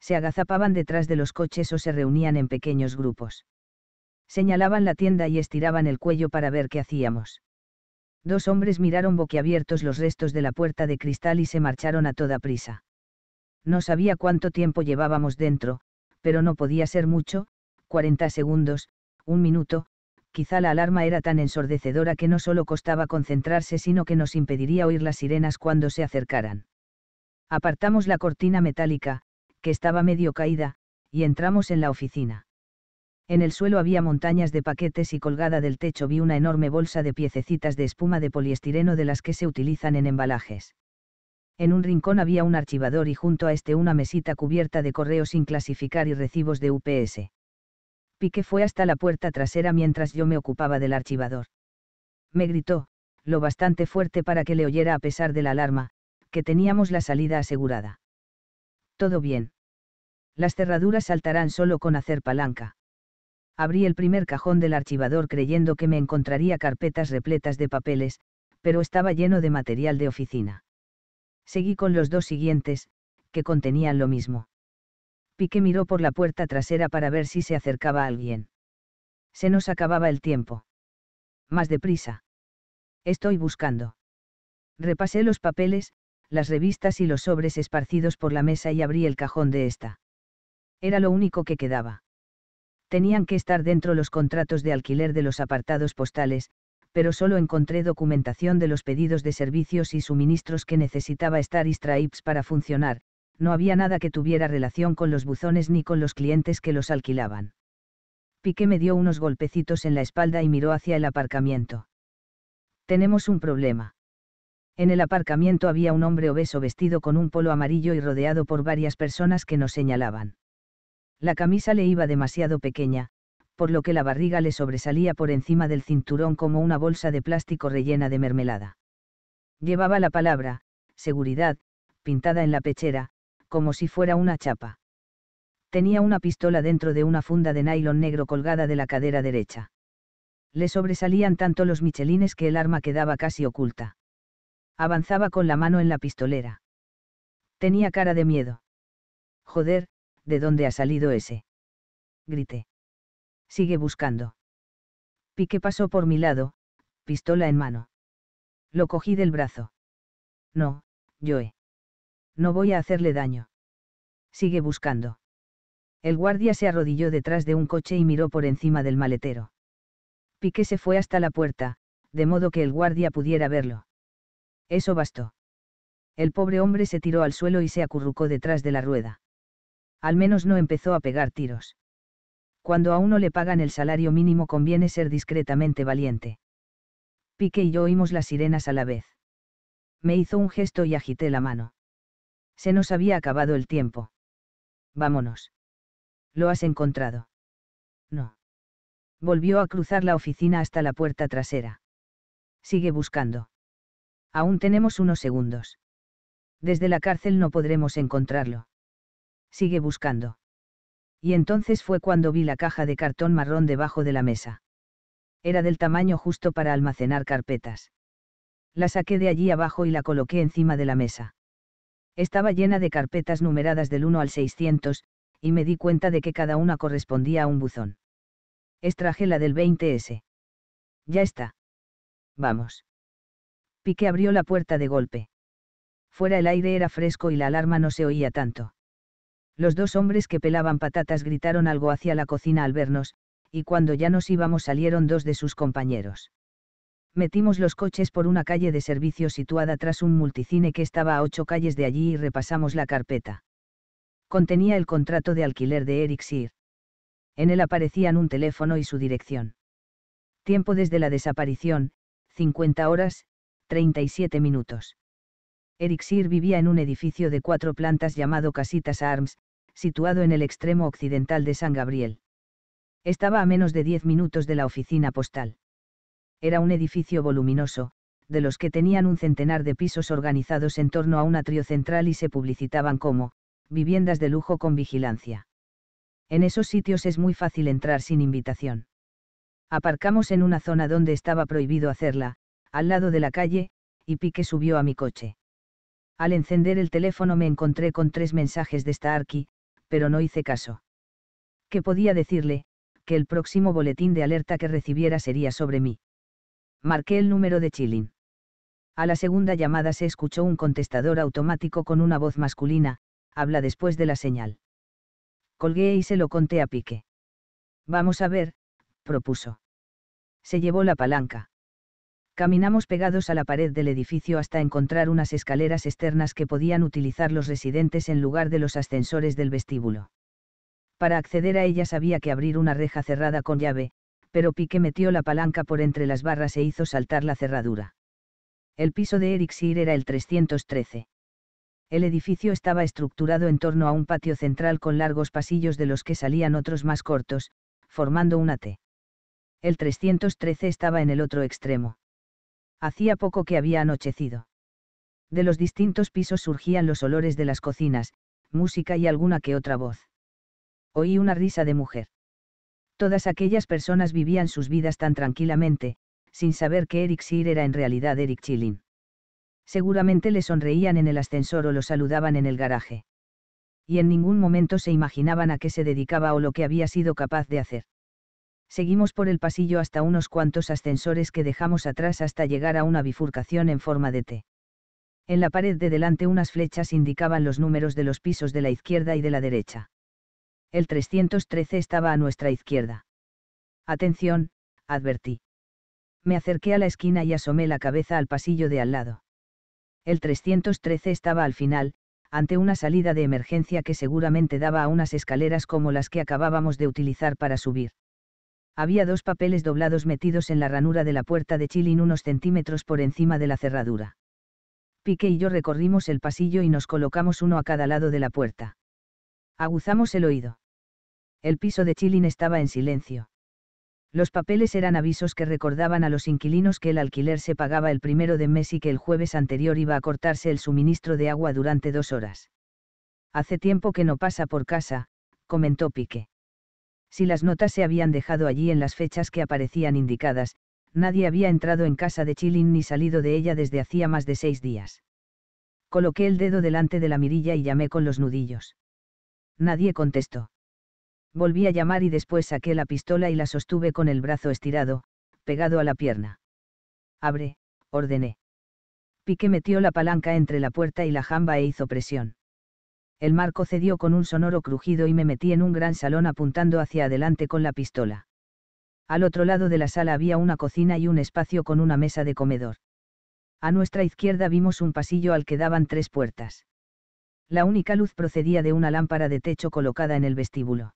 Se agazapaban detrás de los coches o se reunían en pequeños grupos. Señalaban la tienda y estiraban el cuello para ver qué hacíamos. Dos hombres miraron boquiabiertos los restos de la puerta de cristal y se marcharon a toda prisa. No sabía cuánto tiempo llevábamos dentro, pero no podía ser mucho, 40 segundos, un minuto, quizá la alarma era tan ensordecedora que no solo costaba concentrarse, sino que nos impediría oír las sirenas cuando se acercaran. Apartamos la cortina metálica, que estaba medio caída, y entramos en la oficina. En el suelo había montañas de paquetes y colgada del techo vi una enorme bolsa de piececitas de espuma de poliestireno de las que se utilizan en embalajes. En un rincón había un archivador y junto a este una mesita cubierta de correos sin clasificar y recibos de UPS. Piqué fue hasta la puerta trasera mientras yo me ocupaba del archivador. Me gritó, lo bastante fuerte para que le oyera a pesar de la alarma, que teníamos la salida asegurada. Todo bien. Las cerraduras saltarán solo con hacer palanca. Abrí el primer cajón del archivador creyendo que me encontraría carpetas repletas de papeles, pero estaba lleno de material de oficina. Seguí con los dos siguientes, que contenían lo mismo. Piqué miró por la puerta trasera para ver si se acercaba alguien. Se nos acababa el tiempo. Más deprisa. Estoy buscando. Repasé los papeles, las revistas y los sobres esparcidos por la mesa y abrí el cajón de esta. Era lo único que quedaba. Tenían que estar dentro los contratos de alquiler de los apartados postales, pero solo encontré documentación de los pedidos de servicios y suministros que necesitaba Staris Traips para funcionar, no había nada que tuviera relación con los buzones ni con los clientes que los alquilaban. Piqué me dio unos golpecitos en la espalda y miró hacia el aparcamiento. Tenemos un problema. En el aparcamiento había un hombre obeso vestido con un polo amarillo y rodeado por varias personas que nos señalaban. La camisa le iba demasiado pequeña, por lo que la barriga le sobresalía por encima del cinturón como una bolsa de plástico rellena de mermelada. Llevaba la palabra, seguridad, pintada en la pechera, como si fuera una chapa. Tenía una pistola dentro de una funda de nylon negro colgada de la cadera derecha. Le sobresalían tanto los michelines que el arma quedaba casi oculta. Avanzaba con la mano en la pistolera. Tenía cara de miedo. Joder, ¿de dónde ha salido ese? Grité. Sigue buscando. Piqué pasó por mi lado, pistola en mano. Lo cogí del brazo. No, he. No voy a hacerle daño. Sigue buscando. El guardia se arrodilló detrás de un coche y miró por encima del maletero. Piqué se fue hasta la puerta, de modo que el guardia pudiera verlo. Eso bastó. El pobre hombre se tiró al suelo y se acurrucó detrás de la rueda. Al menos no empezó a pegar tiros. Cuando a uno le pagan el salario mínimo conviene ser discretamente valiente. Pique y yo oímos las sirenas a la vez. Me hizo un gesto y agité la mano. Se nos había acabado el tiempo. Vámonos. ¿Lo has encontrado? No. Volvió a cruzar la oficina hasta la puerta trasera. Sigue buscando. Aún tenemos unos segundos. Desde la cárcel no podremos encontrarlo. Sigue buscando. Y entonces fue cuando vi la caja de cartón marrón debajo de la mesa. Era del tamaño justo para almacenar carpetas. La saqué de allí abajo y la coloqué encima de la mesa. Estaba llena de carpetas numeradas del 1 al 600, y me di cuenta de que cada una correspondía a un buzón. Extraje la del 20S. Ya está. Vamos. Pique abrió la puerta de golpe. Fuera el aire era fresco y la alarma no se oía tanto. Los dos hombres que pelaban patatas gritaron algo hacia la cocina al vernos, y cuando ya nos íbamos salieron dos de sus compañeros metimos los coches por una calle de servicio situada tras un multicine que estaba a ocho calles de allí y repasamos la carpeta. Contenía el contrato de alquiler de Eric Sir. En él aparecían un teléfono y su dirección. Tiempo desde la desaparición, 50 horas, 37 minutos. Eric Sir vivía en un edificio de cuatro plantas llamado Casitas Arms, situado en el extremo occidental de San Gabriel. Estaba a menos de 10 minutos de la oficina postal era un edificio voluminoso, de los que tenían un centenar de pisos organizados en torno a un atrio central y se publicitaban como, viviendas de lujo con vigilancia. En esos sitios es muy fácil entrar sin invitación. Aparcamos en una zona donde estaba prohibido hacerla, al lado de la calle, y Pique subió a mi coche. Al encender el teléfono me encontré con tres mensajes de Starkey, pero no hice caso. ¿Qué podía decirle? Que el próximo boletín de alerta que recibiera sería sobre mí marqué el número de Chilin. A la segunda llamada se escuchó un contestador automático con una voz masculina, habla después de la señal. Colgué y se lo conté a Pique. Vamos a ver, propuso. Se llevó la palanca. Caminamos pegados a la pared del edificio hasta encontrar unas escaleras externas que podían utilizar los residentes en lugar de los ascensores del vestíbulo. Para acceder a ellas había que abrir una reja cerrada con llave, pero Pique metió la palanca por entre las barras e hizo saltar la cerradura. El piso de erixir era el 313. El edificio estaba estructurado en torno a un patio central con largos pasillos de los que salían otros más cortos, formando una T. El 313 estaba en el otro extremo. Hacía poco que había anochecido. De los distintos pisos surgían los olores de las cocinas, música y alguna que otra voz. Oí una risa de mujer. Todas aquellas personas vivían sus vidas tan tranquilamente, sin saber que Eric Sear era en realidad Eric Chilin. Seguramente le sonreían en el ascensor o lo saludaban en el garaje. Y en ningún momento se imaginaban a qué se dedicaba o lo que había sido capaz de hacer. Seguimos por el pasillo hasta unos cuantos ascensores que dejamos atrás hasta llegar a una bifurcación en forma de T. En la pared de delante unas flechas indicaban los números de los pisos de la izquierda y de la derecha. El 313 estaba a nuestra izquierda. Atención, advertí. Me acerqué a la esquina y asomé la cabeza al pasillo de al lado. El 313 estaba al final, ante una salida de emergencia que seguramente daba a unas escaleras como las que acabábamos de utilizar para subir. Había dos papeles doblados metidos en la ranura de la puerta de Chilin unos centímetros por encima de la cerradura. Piqué y yo recorrimos el pasillo y nos colocamos uno a cada lado de la puerta. Aguzamos el oído. El piso de Chilin estaba en silencio. Los papeles eran avisos que recordaban a los inquilinos que el alquiler se pagaba el primero de mes y que el jueves anterior iba a cortarse el suministro de agua durante dos horas. Hace tiempo que no pasa por casa, comentó Pique. Si las notas se habían dejado allí en las fechas que aparecían indicadas, nadie había entrado en casa de Chilin ni salido de ella desde hacía más de seis días. Coloqué el dedo delante de la mirilla y llamé con los nudillos. Nadie contestó. Volví a llamar y después saqué la pistola y la sostuve con el brazo estirado, pegado a la pierna. Abre, ordené. Piqué metió la palanca entre la puerta y la jamba e hizo presión. El marco cedió con un sonoro crujido y me metí en un gran salón apuntando hacia adelante con la pistola. Al otro lado de la sala había una cocina y un espacio con una mesa de comedor. A nuestra izquierda vimos un pasillo al que daban tres puertas. La única luz procedía de una lámpara de techo colocada en el vestíbulo.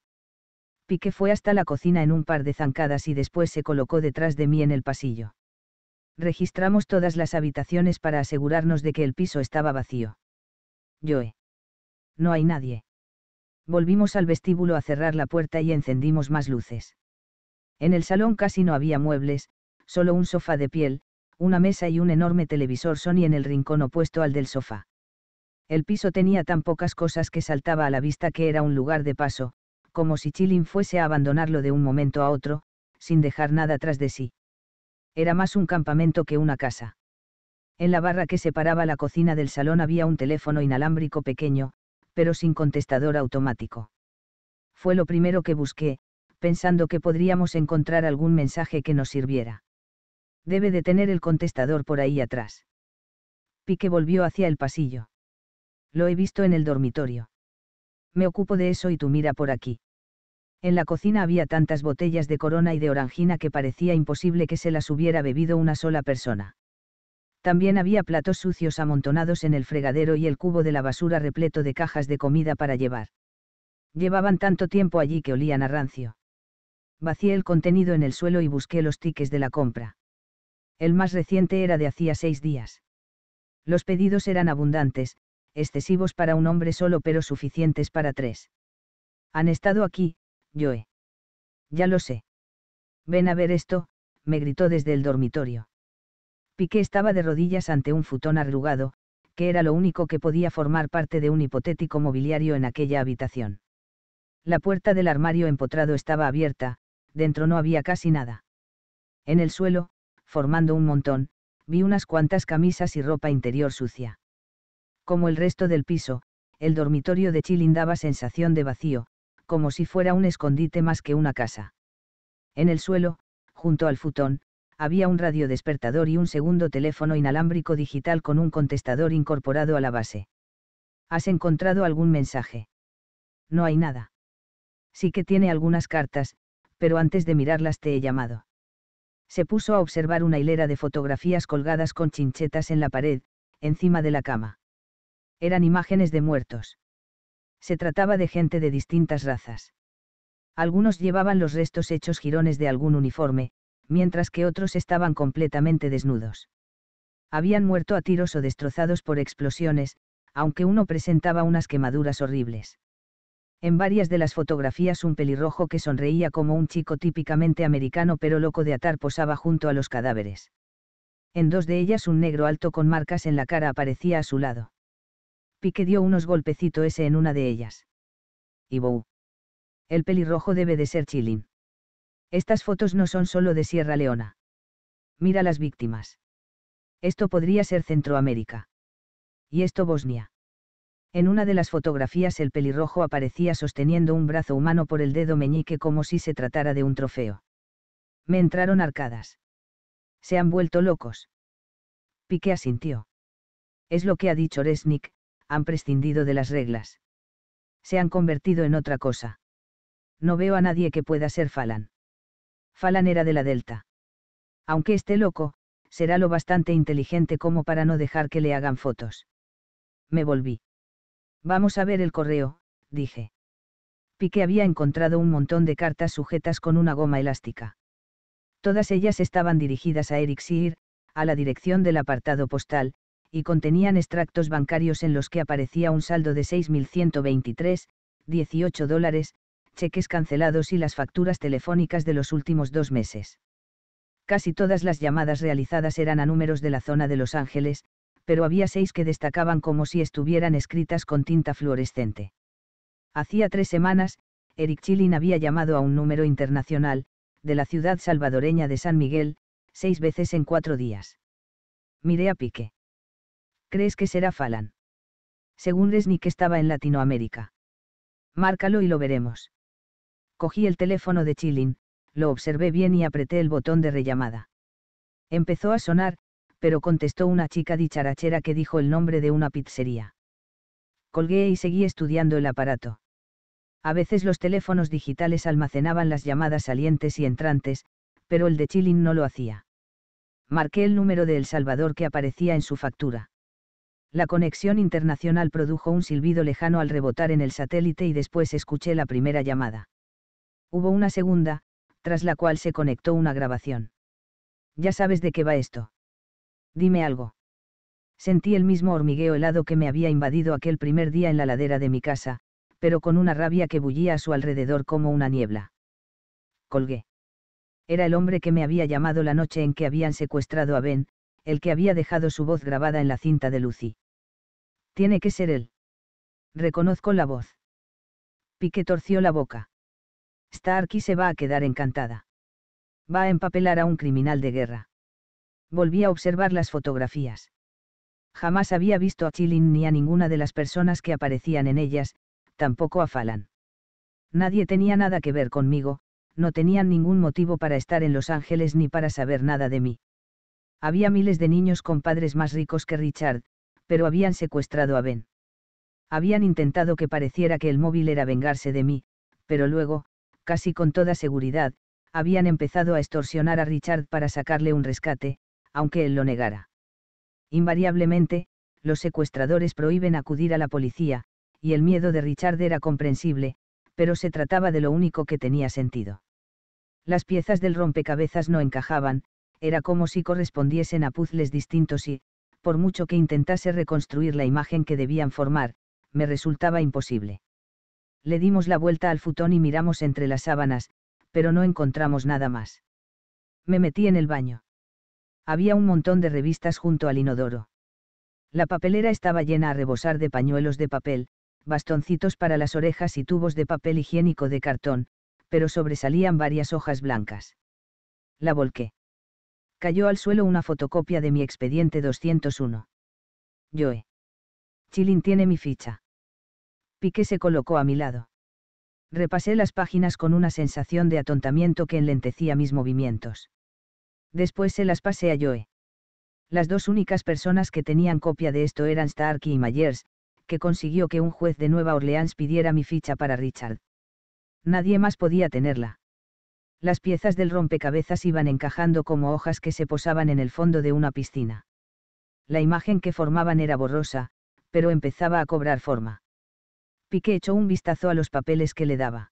Pique fue hasta la cocina en un par de zancadas y después se colocó detrás de mí en el pasillo. Registramos todas las habitaciones para asegurarnos de que el piso estaba vacío. Joe. ¿eh? No hay nadie. Volvimos al vestíbulo a cerrar la puerta y encendimos más luces. En el salón casi no había muebles, solo un sofá de piel, una mesa y un enorme televisor Sony en el rincón opuesto al del sofá. El piso tenía tan pocas cosas que saltaba a la vista que era un lugar de paso, como si Chilin fuese a abandonarlo de un momento a otro, sin dejar nada tras de sí. Era más un campamento que una casa. En la barra que separaba la cocina del salón había un teléfono inalámbrico pequeño, pero sin contestador automático. Fue lo primero que busqué, pensando que podríamos encontrar algún mensaje que nos sirviera. Debe de tener el contestador por ahí atrás. Pique volvió hacia el pasillo. Lo he visto en el dormitorio me ocupo de eso y tú mira por aquí. En la cocina había tantas botellas de corona y de orangina que parecía imposible que se las hubiera bebido una sola persona. También había platos sucios amontonados en el fregadero y el cubo de la basura repleto de cajas de comida para llevar. Llevaban tanto tiempo allí que olían a rancio. Vacié el contenido en el suelo y busqué los tickets de la compra. El más reciente era de hacía seis días. Los pedidos eran abundantes, excesivos para un hombre solo pero suficientes para tres. Han estado aquí, Joe. Ya lo sé. Ven a ver esto, me gritó desde el dormitorio. Piqué estaba de rodillas ante un futón arrugado, que era lo único que podía formar parte de un hipotético mobiliario en aquella habitación. La puerta del armario empotrado estaba abierta, dentro no había casi nada. En el suelo, formando un montón, vi unas cuantas camisas y ropa interior sucia. Como el resto del piso, el dormitorio de Chilin daba sensación de vacío, como si fuera un escondite más que una casa. En el suelo, junto al futón, había un radio despertador y un segundo teléfono inalámbrico digital con un contestador incorporado a la base. ¿Has encontrado algún mensaje? No hay nada. Sí que tiene algunas cartas, pero antes de mirarlas te he llamado. Se puso a observar una hilera de fotografías colgadas con chinchetas en la pared, encima de la cama eran imágenes de muertos. Se trataba de gente de distintas razas. Algunos llevaban los restos hechos jirones de algún uniforme, mientras que otros estaban completamente desnudos. Habían muerto a tiros o destrozados por explosiones, aunque uno presentaba unas quemaduras horribles. En varias de las fotografías un pelirrojo que sonreía como un chico típicamente americano pero loco de atar posaba junto a los cadáveres. En dos de ellas un negro alto con marcas en la cara aparecía a su lado. Pique dio unos golpecitos ese en una de ellas. Y Bou. El pelirrojo debe de ser Chilin. Estas fotos no son solo de Sierra Leona. Mira las víctimas. Esto podría ser Centroamérica. Y esto Bosnia. En una de las fotografías el pelirrojo aparecía sosteniendo un brazo humano por el dedo meñique como si se tratara de un trofeo. Me entraron arcadas. Se han vuelto locos. Piqué asintió. Es lo que ha dicho Resnick, han prescindido de las reglas. Se han convertido en otra cosa. No veo a nadie que pueda ser Falan. Falan era de la Delta. Aunque esté loco, será lo bastante inteligente como para no dejar que le hagan fotos. Me volví. Vamos a ver el correo, dije. Pique había encontrado un montón de cartas sujetas con una goma elástica. Todas ellas estaban dirigidas a Eric a la dirección del apartado postal, y contenían extractos bancarios en los que aparecía un saldo de 6.123, 18 dólares, cheques cancelados y las facturas telefónicas de los últimos dos meses. Casi todas las llamadas realizadas eran a números de la zona de Los Ángeles, pero había seis que destacaban como si estuvieran escritas con tinta fluorescente. Hacía tres semanas, Eric Chilin había llamado a un número internacional, de la ciudad salvadoreña de San Miguel, seis veces en cuatro días. Miré a Pique. ¿Crees que será Falan? Según Resnick estaba en Latinoamérica. Márcalo y lo veremos. Cogí el teléfono de Chilin, lo observé bien y apreté el botón de rellamada. Empezó a sonar, pero contestó una chica dicharachera que dijo el nombre de una pizzería. Colgué y seguí estudiando el aparato. A veces los teléfonos digitales almacenaban las llamadas salientes y entrantes, pero el de Chilin no lo hacía. Marqué el número de El Salvador que aparecía en su factura. La conexión internacional produjo un silbido lejano al rebotar en el satélite y después escuché la primera llamada. Hubo una segunda, tras la cual se conectó una grabación. Ya sabes de qué va esto. Dime algo. Sentí el mismo hormigueo helado que me había invadido aquel primer día en la ladera de mi casa, pero con una rabia que bullía a su alrededor como una niebla. Colgué. Era el hombre que me había llamado la noche en que habían secuestrado a Ben, el que había dejado su voz grabada en la cinta de Lucy. Tiene que ser él. Reconozco la voz. Pique torció la boca. «Starky se va a quedar encantada. Va a empapelar a un criminal de guerra. Volví a observar las fotografías. Jamás había visto a Chilin ni a ninguna de las personas que aparecían en ellas, tampoco a Falan. Nadie tenía nada que ver conmigo, no tenían ningún motivo para estar en Los Ángeles ni para saber nada de mí. Había miles de niños con padres más ricos que Richard, pero habían secuestrado a Ben. Habían intentado que pareciera que el móvil era vengarse de mí, pero luego, casi con toda seguridad, habían empezado a extorsionar a Richard para sacarle un rescate, aunque él lo negara. Invariablemente, los secuestradores prohíben acudir a la policía, y el miedo de Richard era comprensible, pero se trataba de lo único que tenía sentido. Las piezas del rompecabezas no encajaban, era como si correspondiesen a puzles distintos y, por mucho que intentase reconstruir la imagen que debían formar, me resultaba imposible. Le dimos la vuelta al futón y miramos entre las sábanas, pero no encontramos nada más. Me metí en el baño. Había un montón de revistas junto al inodoro. La papelera estaba llena a rebosar de pañuelos de papel, bastoncitos para las orejas y tubos de papel higiénico de cartón, pero sobresalían varias hojas blancas. La volqué. Cayó al suelo una fotocopia de mi expediente 201. Joe. Chilin tiene mi ficha. Piqué se colocó a mi lado. Repasé las páginas con una sensación de atontamiento que enlentecía mis movimientos. Después se las pasé a Joe. Las dos únicas personas que tenían copia de esto eran Starkey y Myers, que consiguió que un juez de Nueva Orleans pidiera mi ficha para Richard. Nadie más podía tenerla las piezas del rompecabezas iban encajando como hojas que se posaban en el fondo de una piscina. La imagen que formaban era borrosa, pero empezaba a cobrar forma. Piqué echó un vistazo a los papeles que le daba.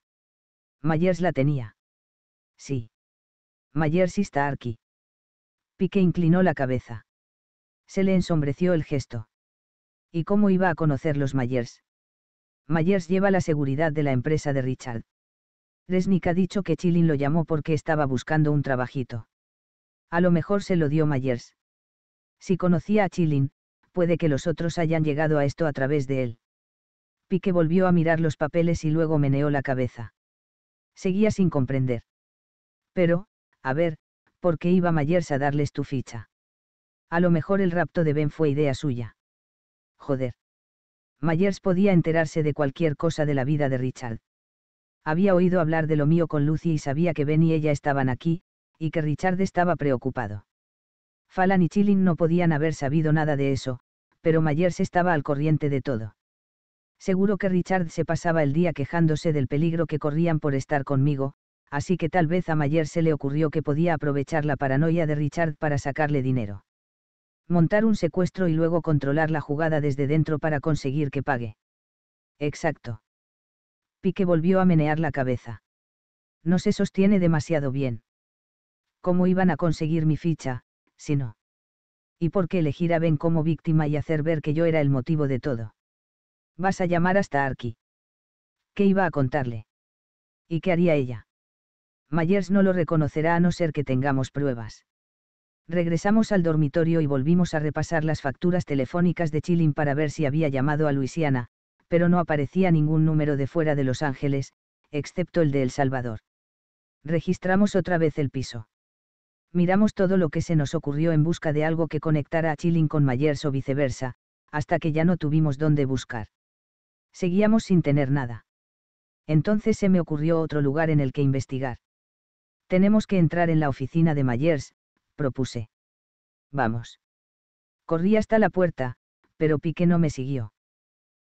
Mayers la tenía. Sí. Mayers está aquí. Piqué inclinó la cabeza. Se le ensombreció el gesto. ¿Y cómo iba a conocer los Mayers? Mayers lleva la seguridad de la empresa de Richard. Resnick ha dicho que Chilin lo llamó porque estaba buscando un trabajito. A lo mejor se lo dio Myers. Si conocía a Chilin, puede que los otros hayan llegado a esto a través de él. Pique volvió a mirar los papeles y luego meneó la cabeza. Seguía sin comprender. Pero, a ver, ¿por qué iba Myers a darles tu ficha? A lo mejor el rapto de Ben fue idea suya. Joder. Myers podía enterarse de cualquier cosa de la vida de Richard. Había oído hablar de lo mío con Lucy y sabía que Ben y ella estaban aquí, y que Richard estaba preocupado. Falan y Chilling no podían haber sabido nada de eso, pero se estaba al corriente de todo. Seguro que Richard se pasaba el día quejándose del peligro que corrían por estar conmigo, así que tal vez a Mayer se le ocurrió que podía aprovechar la paranoia de Richard para sacarle dinero. Montar un secuestro y luego controlar la jugada desde dentro para conseguir que pague. Exacto. Pique volvió a menear la cabeza. No se sostiene demasiado bien. ¿Cómo iban a conseguir mi ficha, si no? ¿Y por qué elegir a Ben como víctima y hacer ver que yo era el motivo de todo? Vas a llamar hasta Arki. ¿Qué iba a contarle? ¿Y qué haría ella? Myers no lo reconocerá a no ser que tengamos pruebas. Regresamos al dormitorio y volvimos a repasar las facturas telefónicas de Chilling para ver si había llamado a Luisiana, pero no aparecía ningún número de fuera de Los Ángeles, excepto el de El Salvador. Registramos otra vez el piso. Miramos todo lo que se nos ocurrió en busca de algo que conectara a Chilling con Mayer's o viceversa, hasta que ya no tuvimos dónde buscar. Seguíamos sin tener nada. Entonces se me ocurrió otro lugar en el que investigar. Tenemos que entrar en la oficina de Mayer's, propuse. Vamos. Corrí hasta la puerta, pero Pique no me siguió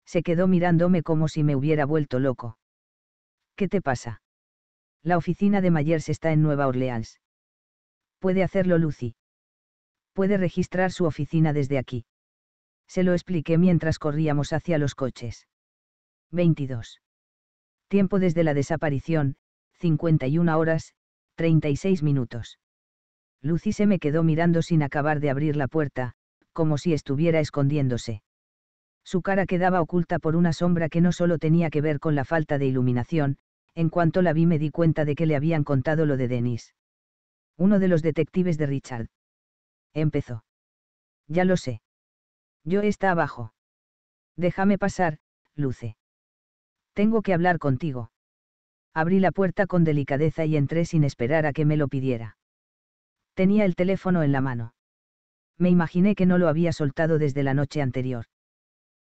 se quedó mirándome como si me hubiera vuelto loco. ¿Qué te pasa? La oficina de Myers está en Nueva Orleans. Puede hacerlo Lucy. Puede registrar su oficina desde aquí. Se lo expliqué mientras corríamos hacia los coches. 22. Tiempo desde la desaparición, 51 horas, 36 minutos. Lucy se me quedó mirando sin acabar de abrir la puerta, como si estuviera escondiéndose. Su cara quedaba oculta por una sombra que no solo tenía que ver con la falta de iluminación, en cuanto la vi me di cuenta de que le habían contado lo de Denis. Uno de los detectives de Richard. Empezó. Ya lo sé. Yo está abajo. Déjame pasar, Luce. Tengo que hablar contigo. Abrí la puerta con delicadeza y entré sin esperar a que me lo pidiera. Tenía el teléfono en la mano. Me imaginé que no lo había soltado desde la noche anterior.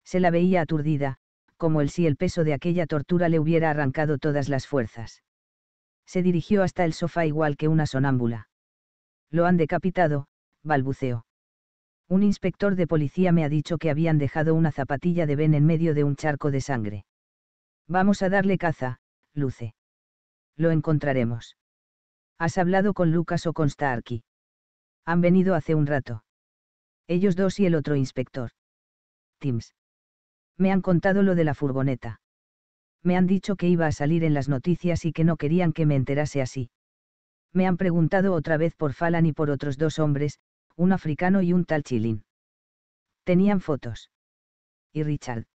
Se la veía aturdida, como el si el peso de aquella tortura le hubiera arrancado todas las fuerzas. Se dirigió hasta el sofá igual que una sonámbula. Lo han decapitado, balbuceó. Un inspector de policía me ha dicho que habían dejado una zapatilla de Ben en medio de un charco de sangre. Vamos a darle caza, Luce. Lo encontraremos. ¿Has hablado con Lucas o con Starkey? Han venido hace un rato. Ellos dos y el otro inspector. Tims me han contado lo de la furgoneta. Me han dicho que iba a salir en las noticias y que no querían que me enterase así. Me han preguntado otra vez por Falan y por otros dos hombres, un africano y un tal Chilin. Tenían fotos. Y Richard.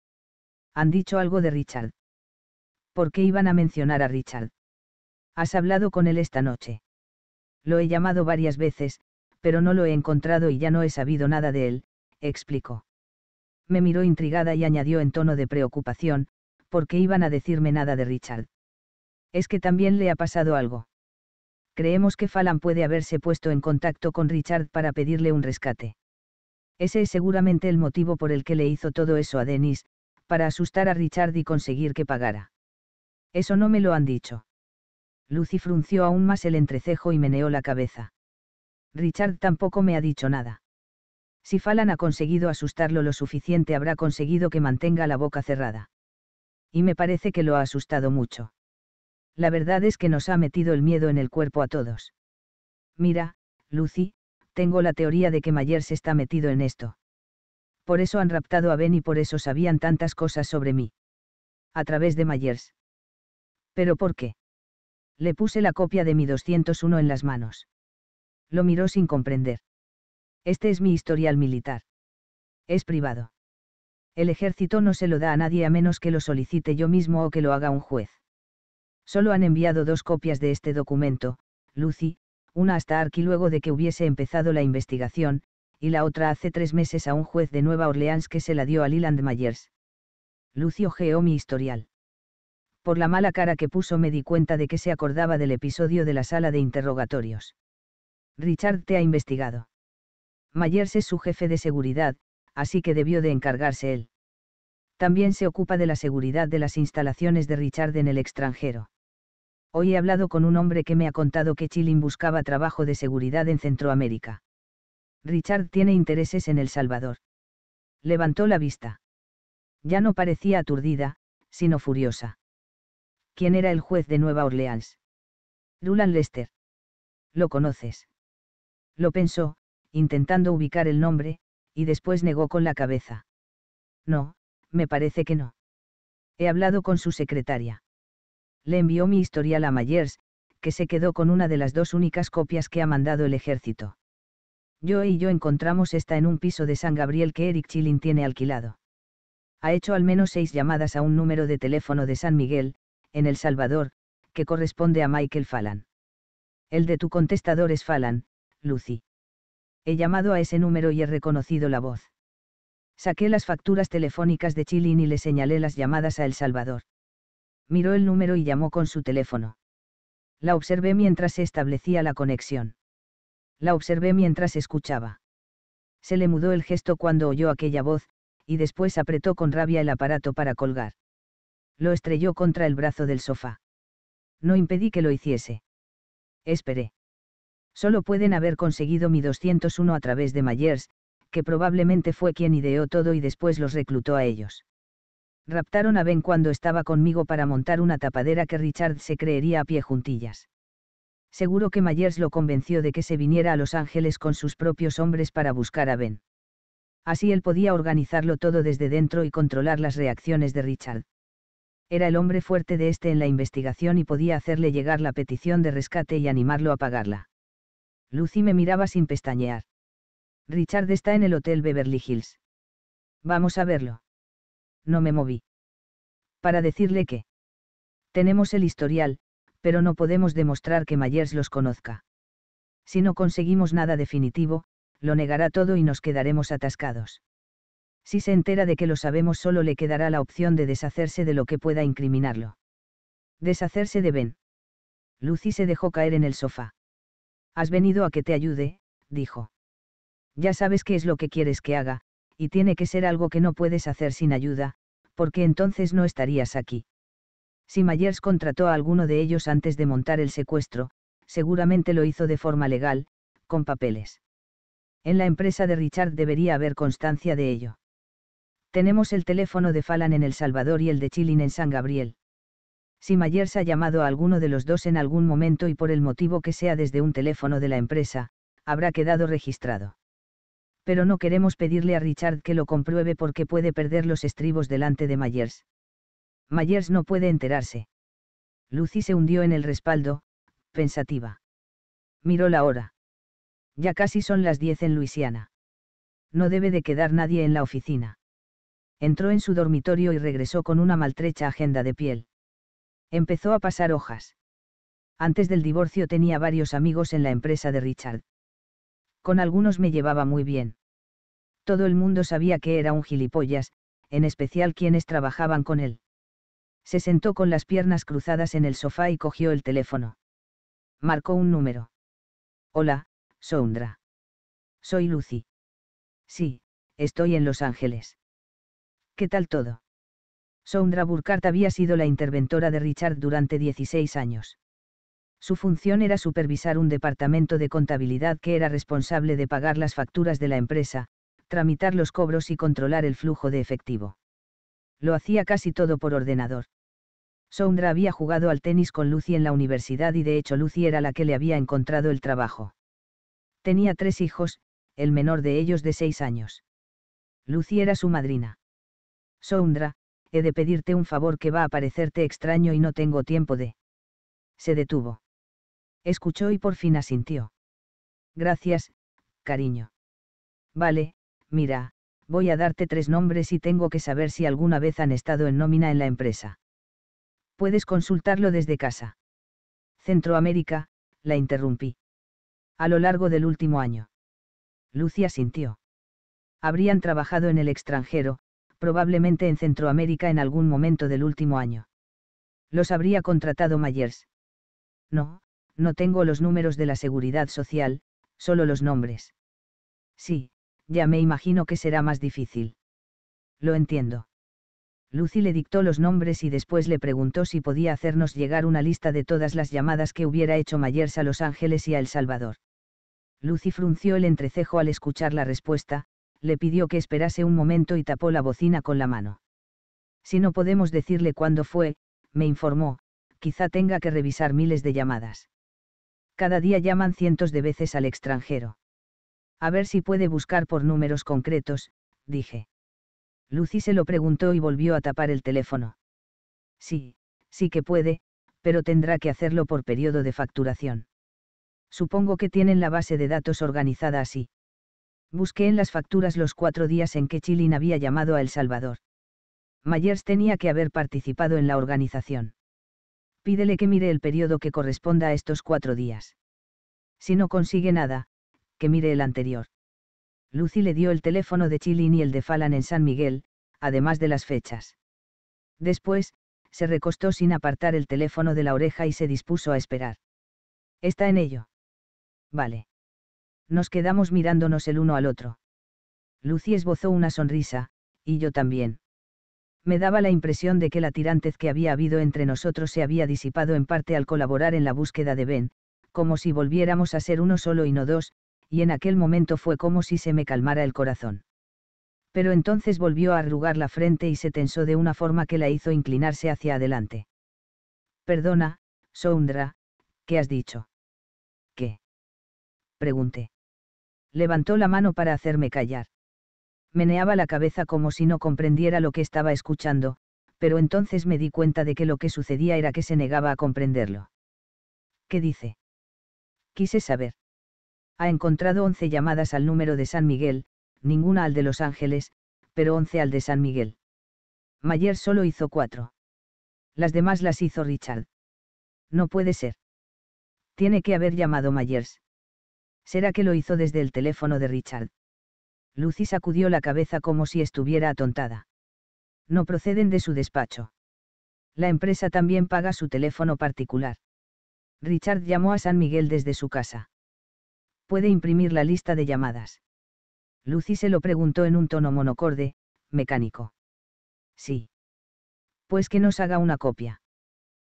Han dicho algo de Richard. ¿Por qué iban a mencionar a Richard? Has hablado con él esta noche. Lo he llamado varias veces, pero no lo he encontrado y ya no he sabido nada de él, explicó me miró intrigada y añadió en tono de preocupación, porque iban a decirme nada de Richard. Es que también le ha pasado algo. Creemos que Falan puede haberse puesto en contacto con Richard para pedirle un rescate. Ese es seguramente el motivo por el que le hizo todo eso a Denis, para asustar a Richard y conseguir que pagara. Eso no me lo han dicho. Lucy frunció aún más el entrecejo y meneó la cabeza. Richard tampoco me ha dicho nada si Falan ha conseguido asustarlo lo suficiente habrá conseguido que mantenga la boca cerrada. Y me parece que lo ha asustado mucho. La verdad es que nos ha metido el miedo en el cuerpo a todos. Mira, Lucy, tengo la teoría de que Myers está metido en esto. Por eso han raptado a Ben y por eso sabían tantas cosas sobre mí. A través de Myers. ¿Pero por qué? Le puse la copia de mi 201 en las manos. Lo miró sin comprender. Este es mi historial militar. Es privado. El ejército no se lo da a nadie a menos que lo solicite yo mismo o que lo haga un juez. Solo han enviado dos copias de este documento, Lucy, una hasta Arki luego de que hubiese empezado la investigación, y la otra hace tres meses a un juez de Nueva Orleans que se la dio a Leland Myers. Lucy ojeó mi historial. Por la mala cara que puso me di cuenta de que se acordaba del episodio de la sala de interrogatorios. Richard te ha investigado. Mayers es su jefe de seguridad, así que debió de encargarse él. También se ocupa de la seguridad de las instalaciones de Richard en el extranjero. Hoy he hablado con un hombre que me ha contado que Chilling buscaba trabajo de seguridad en Centroamérica. Richard tiene intereses en El Salvador. Levantó la vista. Ya no parecía aturdida, sino furiosa. ¿Quién era el juez de Nueva Orleans? Rulan Lester. Lo conoces. Lo pensó, intentando ubicar el nombre, y después negó con la cabeza. No, me parece que no. He hablado con su secretaria. Le envió mi historial a Mayers, que se quedó con una de las dos únicas copias que ha mandado el ejército. Yo y yo encontramos esta en un piso de San Gabriel que Eric Chilin tiene alquilado. Ha hecho al menos seis llamadas a un número de teléfono de San Miguel, en El Salvador, que corresponde a Michael Fallon. El de tu contestador es Fallon, Lucy he llamado a ese número y he reconocido la voz. Saqué las facturas telefónicas de Chilin y le señalé las llamadas a El Salvador. Miró el número y llamó con su teléfono. La observé mientras se establecía la conexión. La observé mientras escuchaba. Se le mudó el gesto cuando oyó aquella voz, y después apretó con rabia el aparato para colgar. Lo estrelló contra el brazo del sofá. No impedí que lo hiciese. Esperé. Solo pueden haber conseguido mi 201 a través de Myers, que probablemente fue quien ideó todo y después los reclutó a ellos. Raptaron a Ben cuando estaba conmigo para montar una tapadera que Richard se creería a pie juntillas. Seguro que Myers lo convenció de que se viniera a Los Ángeles con sus propios hombres para buscar a Ben. Así él podía organizarlo todo desde dentro y controlar las reacciones de Richard. Era el hombre fuerte de este en la investigación y podía hacerle llegar la petición de rescate y animarlo a pagarla. Lucy me miraba sin pestañear. Richard está en el Hotel Beverly Hills. Vamos a verlo. No me moví. Para decirle que... Tenemos el historial, pero no podemos demostrar que Myers los conozca. Si no conseguimos nada definitivo, lo negará todo y nos quedaremos atascados. Si se entera de que lo sabemos solo le quedará la opción de deshacerse de lo que pueda incriminarlo. Deshacerse de Ben. Lucy se dejó caer en el sofá. Has venido a que te ayude, dijo. Ya sabes qué es lo que quieres que haga, y tiene que ser algo que no puedes hacer sin ayuda, porque entonces no estarías aquí. Si Myers contrató a alguno de ellos antes de montar el secuestro, seguramente lo hizo de forma legal, con papeles. En la empresa de Richard debería haber constancia de ello. Tenemos el teléfono de Falan en El Salvador y el de Chilin en San Gabriel. Si Myers ha llamado a alguno de los dos en algún momento y por el motivo que sea desde un teléfono de la empresa, habrá quedado registrado. Pero no queremos pedirle a Richard que lo compruebe porque puede perder los estribos delante de Myers. Myers no puede enterarse. Lucy se hundió en el respaldo, pensativa. Miró la hora. Ya casi son las diez en Luisiana. No debe de quedar nadie en la oficina. Entró en su dormitorio y regresó con una maltrecha agenda de piel. Empezó a pasar hojas. Antes del divorcio tenía varios amigos en la empresa de Richard. Con algunos me llevaba muy bien. Todo el mundo sabía que era un gilipollas, en especial quienes trabajaban con él. Se sentó con las piernas cruzadas en el sofá y cogió el teléfono. Marcó un número. Hola, Sondra. Soy Lucy. Sí, estoy en Los Ángeles. ¿Qué tal todo? Soundra Burkhardt había sido la interventora de Richard durante 16 años. Su función era supervisar un departamento de contabilidad que era responsable de pagar las facturas de la empresa, tramitar los cobros y controlar el flujo de efectivo. Lo hacía casi todo por ordenador. Soundra había jugado al tenis con Lucy en la universidad y de hecho Lucy era la que le había encontrado el trabajo. Tenía tres hijos, el menor de ellos de seis años. Lucy era su madrina. Soundra, he de pedirte un favor que va a parecerte extraño y no tengo tiempo de... Se detuvo. Escuchó y por fin asintió. Gracias, cariño. Vale, mira, voy a darte tres nombres y tengo que saber si alguna vez han estado en nómina en la empresa. Puedes consultarlo desde casa. Centroamérica, la interrumpí. A lo largo del último año. Lucia sintió. Habrían trabajado en el extranjero, probablemente en Centroamérica en algún momento del último año. Los habría contratado Myers. No, no tengo los números de la seguridad social, solo los nombres. Sí, ya me imagino que será más difícil. Lo entiendo. Lucy le dictó los nombres y después le preguntó si podía hacernos llegar una lista de todas las llamadas que hubiera hecho Mayers a Los Ángeles y a El Salvador. Lucy frunció el entrecejo al escuchar la respuesta, le pidió que esperase un momento y tapó la bocina con la mano. Si no podemos decirle cuándo fue, me informó, quizá tenga que revisar miles de llamadas. Cada día llaman cientos de veces al extranjero. A ver si puede buscar por números concretos, dije. Lucy se lo preguntó y volvió a tapar el teléfono. Sí, sí que puede, pero tendrá que hacerlo por periodo de facturación. Supongo que tienen la base de datos organizada así. Busqué en las facturas los cuatro días en que Chilin había llamado a El Salvador. Mayers tenía que haber participado en la organización. Pídele que mire el periodo que corresponda a estos cuatro días. Si no consigue nada, que mire el anterior. Lucy le dio el teléfono de Chilin y el de Falan en San Miguel, además de las fechas. Después, se recostó sin apartar el teléfono de la oreja y se dispuso a esperar. Está en ello. Vale. Nos quedamos mirándonos el uno al otro. Lucy esbozó una sonrisa, y yo también. Me daba la impresión de que la tirantez que había habido entre nosotros se había disipado en parte al colaborar en la búsqueda de Ben, como si volviéramos a ser uno solo y no dos, y en aquel momento fue como si se me calmara el corazón. Pero entonces volvió a arrugar la frente y se tensó de una forma que la hizo inclinarse hacia adelante. Perdona, Soundra, ¿qué has dicho? ¿Qué? Pregunté levantó la mano para hacerme callar. Meneaba la cabeza como si no comprendiera lo que estaba escuchando, pero entonces me di cuenta de que lo que sucedía era que se negaba a comprenderlo. ¿Qué dice? Quise saber. Ha encontrado once llamadas al número de San Miguel, ninguna al de Los Ángeles, pero once al de San Miguel. Mayer solo hizo cuatro. Las demás las hizo Richard. No puede ser. Tiene que haber llamado Mayers. ¿Será que lo hizo desde el teléfono de Richard? Lucy sacudió la cabeza como si estuviera atontada. No proceden de su despacho. La empresa también paga su teléfono particular. Richard llamó a San Miguel desde su casa. Puede imprimir la lista de llamadas. Lucy se lo preguntó en un tono monocorde, mecánico. Sí. Pues que nos haga una copia.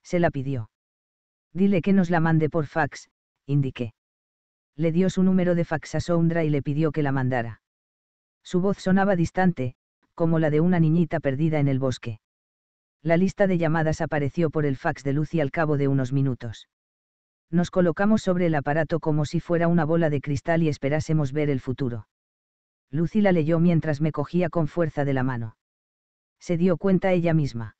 Se la pidió. Dile que nos la mande por fax, indiqué le dio su número de fax a Sondra y le pidió que la mandara. Su voz sonaba distante, como la de una niñita perdida en el bosque. La lista de llamadas apareció por el fax de Lucy al cabo de unos minutos. Nos colocamos sobre el aparato como si fuera una bola de cristal y esperásemos ver el futuro. Lucy la leyó mientras me cogía con fuerza de la mano. Se dio cuenta ella misma.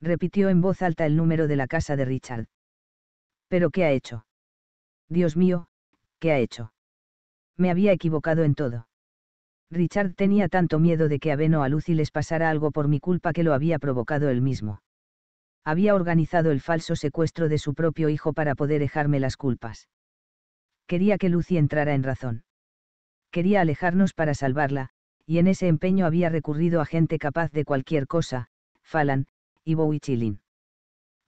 Repitió en voz alta el número de la casa de Richard. ¿Pero qué ha hecho? Dios mío, ¿qué ha hecho? Me había equivocado en todo. Richard tenía tanto miedo de que a o a Lucy les pasara algo por mi culpa que lo había provocado él mismo. Había organizado el falso secuestro de su propio hijo para poder dejarme las culpas. Quería que Lucy entrara en razón. Quería alejarnos para salvarla, y en ese empeño había recurrido a gente capaz de cualquier cosa, Falan, y Bowie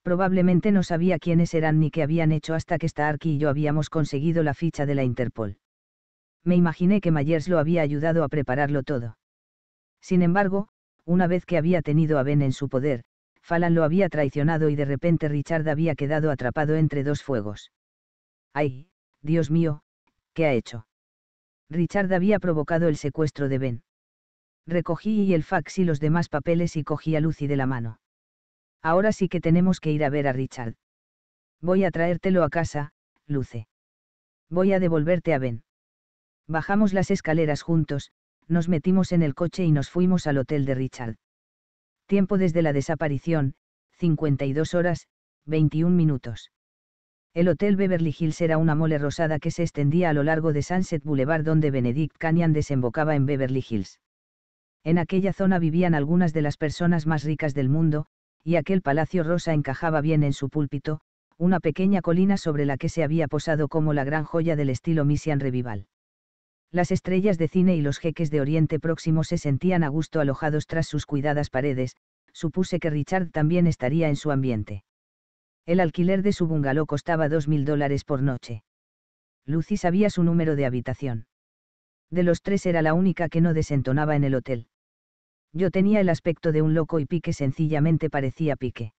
Probablemente no sabía quiénes eran ni qué habían hecho hasta que Starkey y yo habíamos conseguido la ficha de la Interpol. Me imaginé que Myers lo había ayudado a prepararlo todo. Sin embargo, una vez que había tenido a Ben en su poder, Fallon lo había traicionado y de repente Richard había quedado atrapado entre dos fuegos. ¡Ay, Dios mío! ¿Qué ha hecho? Richard había provocado el secuestro de Ben. Recogí y el fax y los demás papeles y cogí a Lucy de la mano. Ahora sí que tenemos que ir a ver a Richard. Voy a traértelo a casa, Luce. Voy a devolverte a Ben. Bajamos las escaleras juntos, nos metimos en el coche y nos fuimos al hotel de Richard. Tiempo desde la desaparición, 52 horas, 21 minutos. El Hotel Beverly Hills era una mole rosada que se extendía a lo largo de Sunset Boulevard donde Benedict Canyon desembocaba en Beverly Hills. En aquella zona vivían algunas de las personas más ricas del mundo, y aquel palacio rosa encajaba bien en su púlpito, una pequeña colina sobre la que se había posado como la gran joya del estilo Misian Revival. Las estrellas de cine y los jeques de Oriente Próximo se sentían a gusto alojados tras sus cuidadas paredes, supuse que Richard también estaría en su ambiente. El alquiler de su bungalow costaba dos mil dólares por noche. Lucy sabía su número de habitación. De los tres era la única que no desentonaba en el hotel. Yo tenía el aspecto de un loco y Pique sencillamente parecía Pique.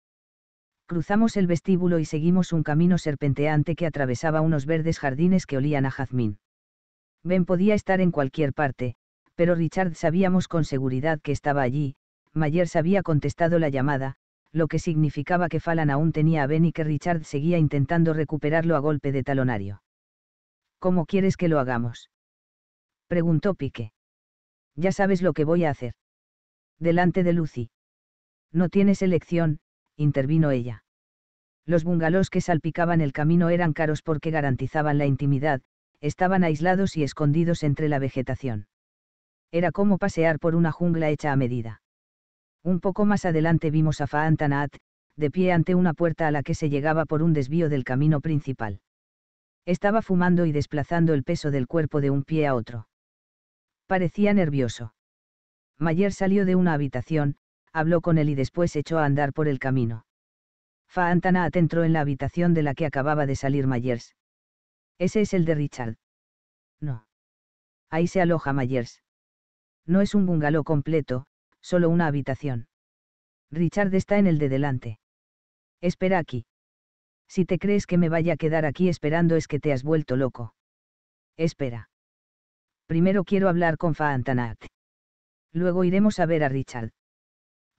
Cruzamos el vestíbulo y seguimos un camino serpenteante que atravesaba unos verdes jardines que olían a jazmín. Ben podía estar en cualquier parte, pero Richard sabíamos con seguridad que estaba allí, Mayers había contestado la llamada, lo que significaba que Falan aún tenía a Ben y que Richard seguía intentando recuperarlo a golpe de talonario. ¿Cómo quieres que lo hagamos? preguntó Pique. Ya sabes lo que voy a hacer delante de Lucy. No tienes elección, intervino ella. Los bungalows que salpicaban el camino eran caros porque garantizaban la intimidad, estaban aislados y escondidos entre la vegetación. Era como pasear por una jungla hecha a medida. Un poco más adelante vimos a Fa'antanaat, de pie ante una puerta a la que se llegaba por un desvío del camino principal. Estaba fumando y desplazando el peso del cuerpo de un pie a otro. Parecía nervioso. Mayer salió de una habitación, habló con él y después echó a andar por el camino. Faantanaat entró en la habitación de la que acababa de salir Mayers. Ese es el de Richard. No. Ahí se aloja Mayers. No es un bungalow completo, solo una habitación. Richard está en el de delante. Espera aquí. Si te crees que me vaya a quedar aquí esperando es que te has vuelto loco. Espera. Primero quiero hablar con Faantanaat. Luego iremos a ver a Richard.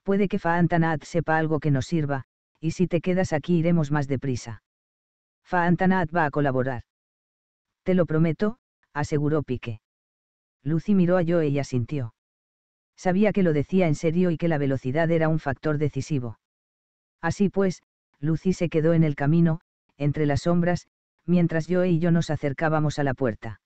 Puede que Faantanaat sepa algo que nos sirva, y si te quedas aquí iremos más deprisa. Faantanaat va a colaborar. Te lo prometo, aseguró Pique. Lucy miró a Joe y asintió. Sabía que lo decía en serio y que la velocidad era un factor decisivo. Así pues, Lucy se quedó en el camino, entre las sombras, mientras Joe y yo nos acercábamos a la puerta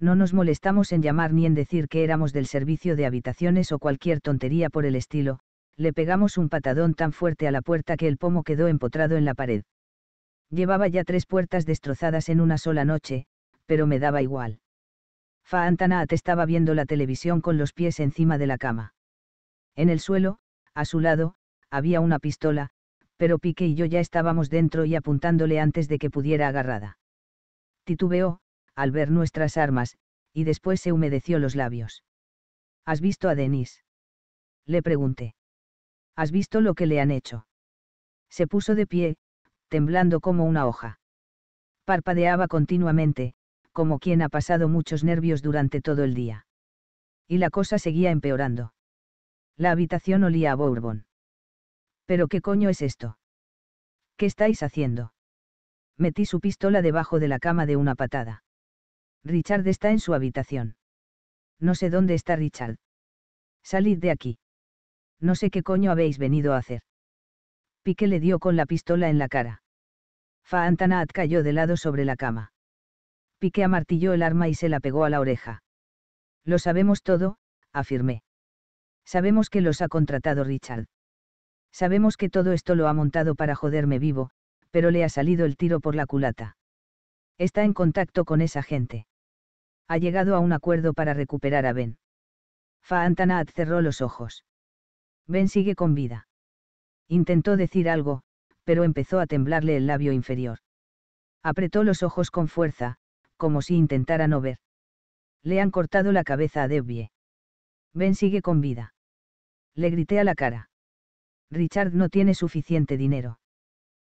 no nos molestamos en llamar ni en decir que éramos del servicio de habitaciones o cualquier tontería por el estilo, le pegamos un patadón tan fuerte a la puerta que el pomo quedó empotrado en la pared. Llevaba ya tres puertas destrozadas en una sola noche, pero me daba igual. Antanaat estaba viendo la televisión con los pies encima de la cama. En el suelo, a su lado, había una pistola, pero Pique y yo ya estábamos dentro y apuntándole antes de que pudiera agarrada. Titubeó, al ver nuestras armas, y después se humedeció los labios. ¿Has visto a Denis? Le pregunté. ¿Has visto lo que le han hecho? Se puso de pie, temblando como una hoja. Parpadeaba continuamente, como quien ha pasado muchos nervios durante todo el día. Y la cosa seguía empeorando. La habitación olía a Bourbon. ¿Pero qué coño es esto? ¿Qué estáis haciendo? Metí su pistola debajo de la cama de una patada. Richard está en su habitación. No sé dónde está Richard. Salid de aquí. No sé qué coño habéis venido a hacer. Pique le dio con la pistola en la cara. Faantanaat cayó de lado sobre la cama. Pique amartilló el arma y se la pegó a la oreja. Lo sabemos todo, afirmé. Sabemos que los ha contratado Richard. Sabemos que todo esto lo ha montado para joderme vivo, pero le ha salido el tiro por la culata. Está en contacto con esa gente ha llegado a un acuerdo para recuperar a Ben. Faantanaat cerró los ojos. Ben sigue con vida. Intentó decir algo, pero empezó a temblarle el labio inferior. Apretó los ojos con fuerza, como si intentara no ver. Le han cortado la cabeza a Debbie. Ben sigue con vida. Le grité a la cara. Richard no tiene suficiente dinero.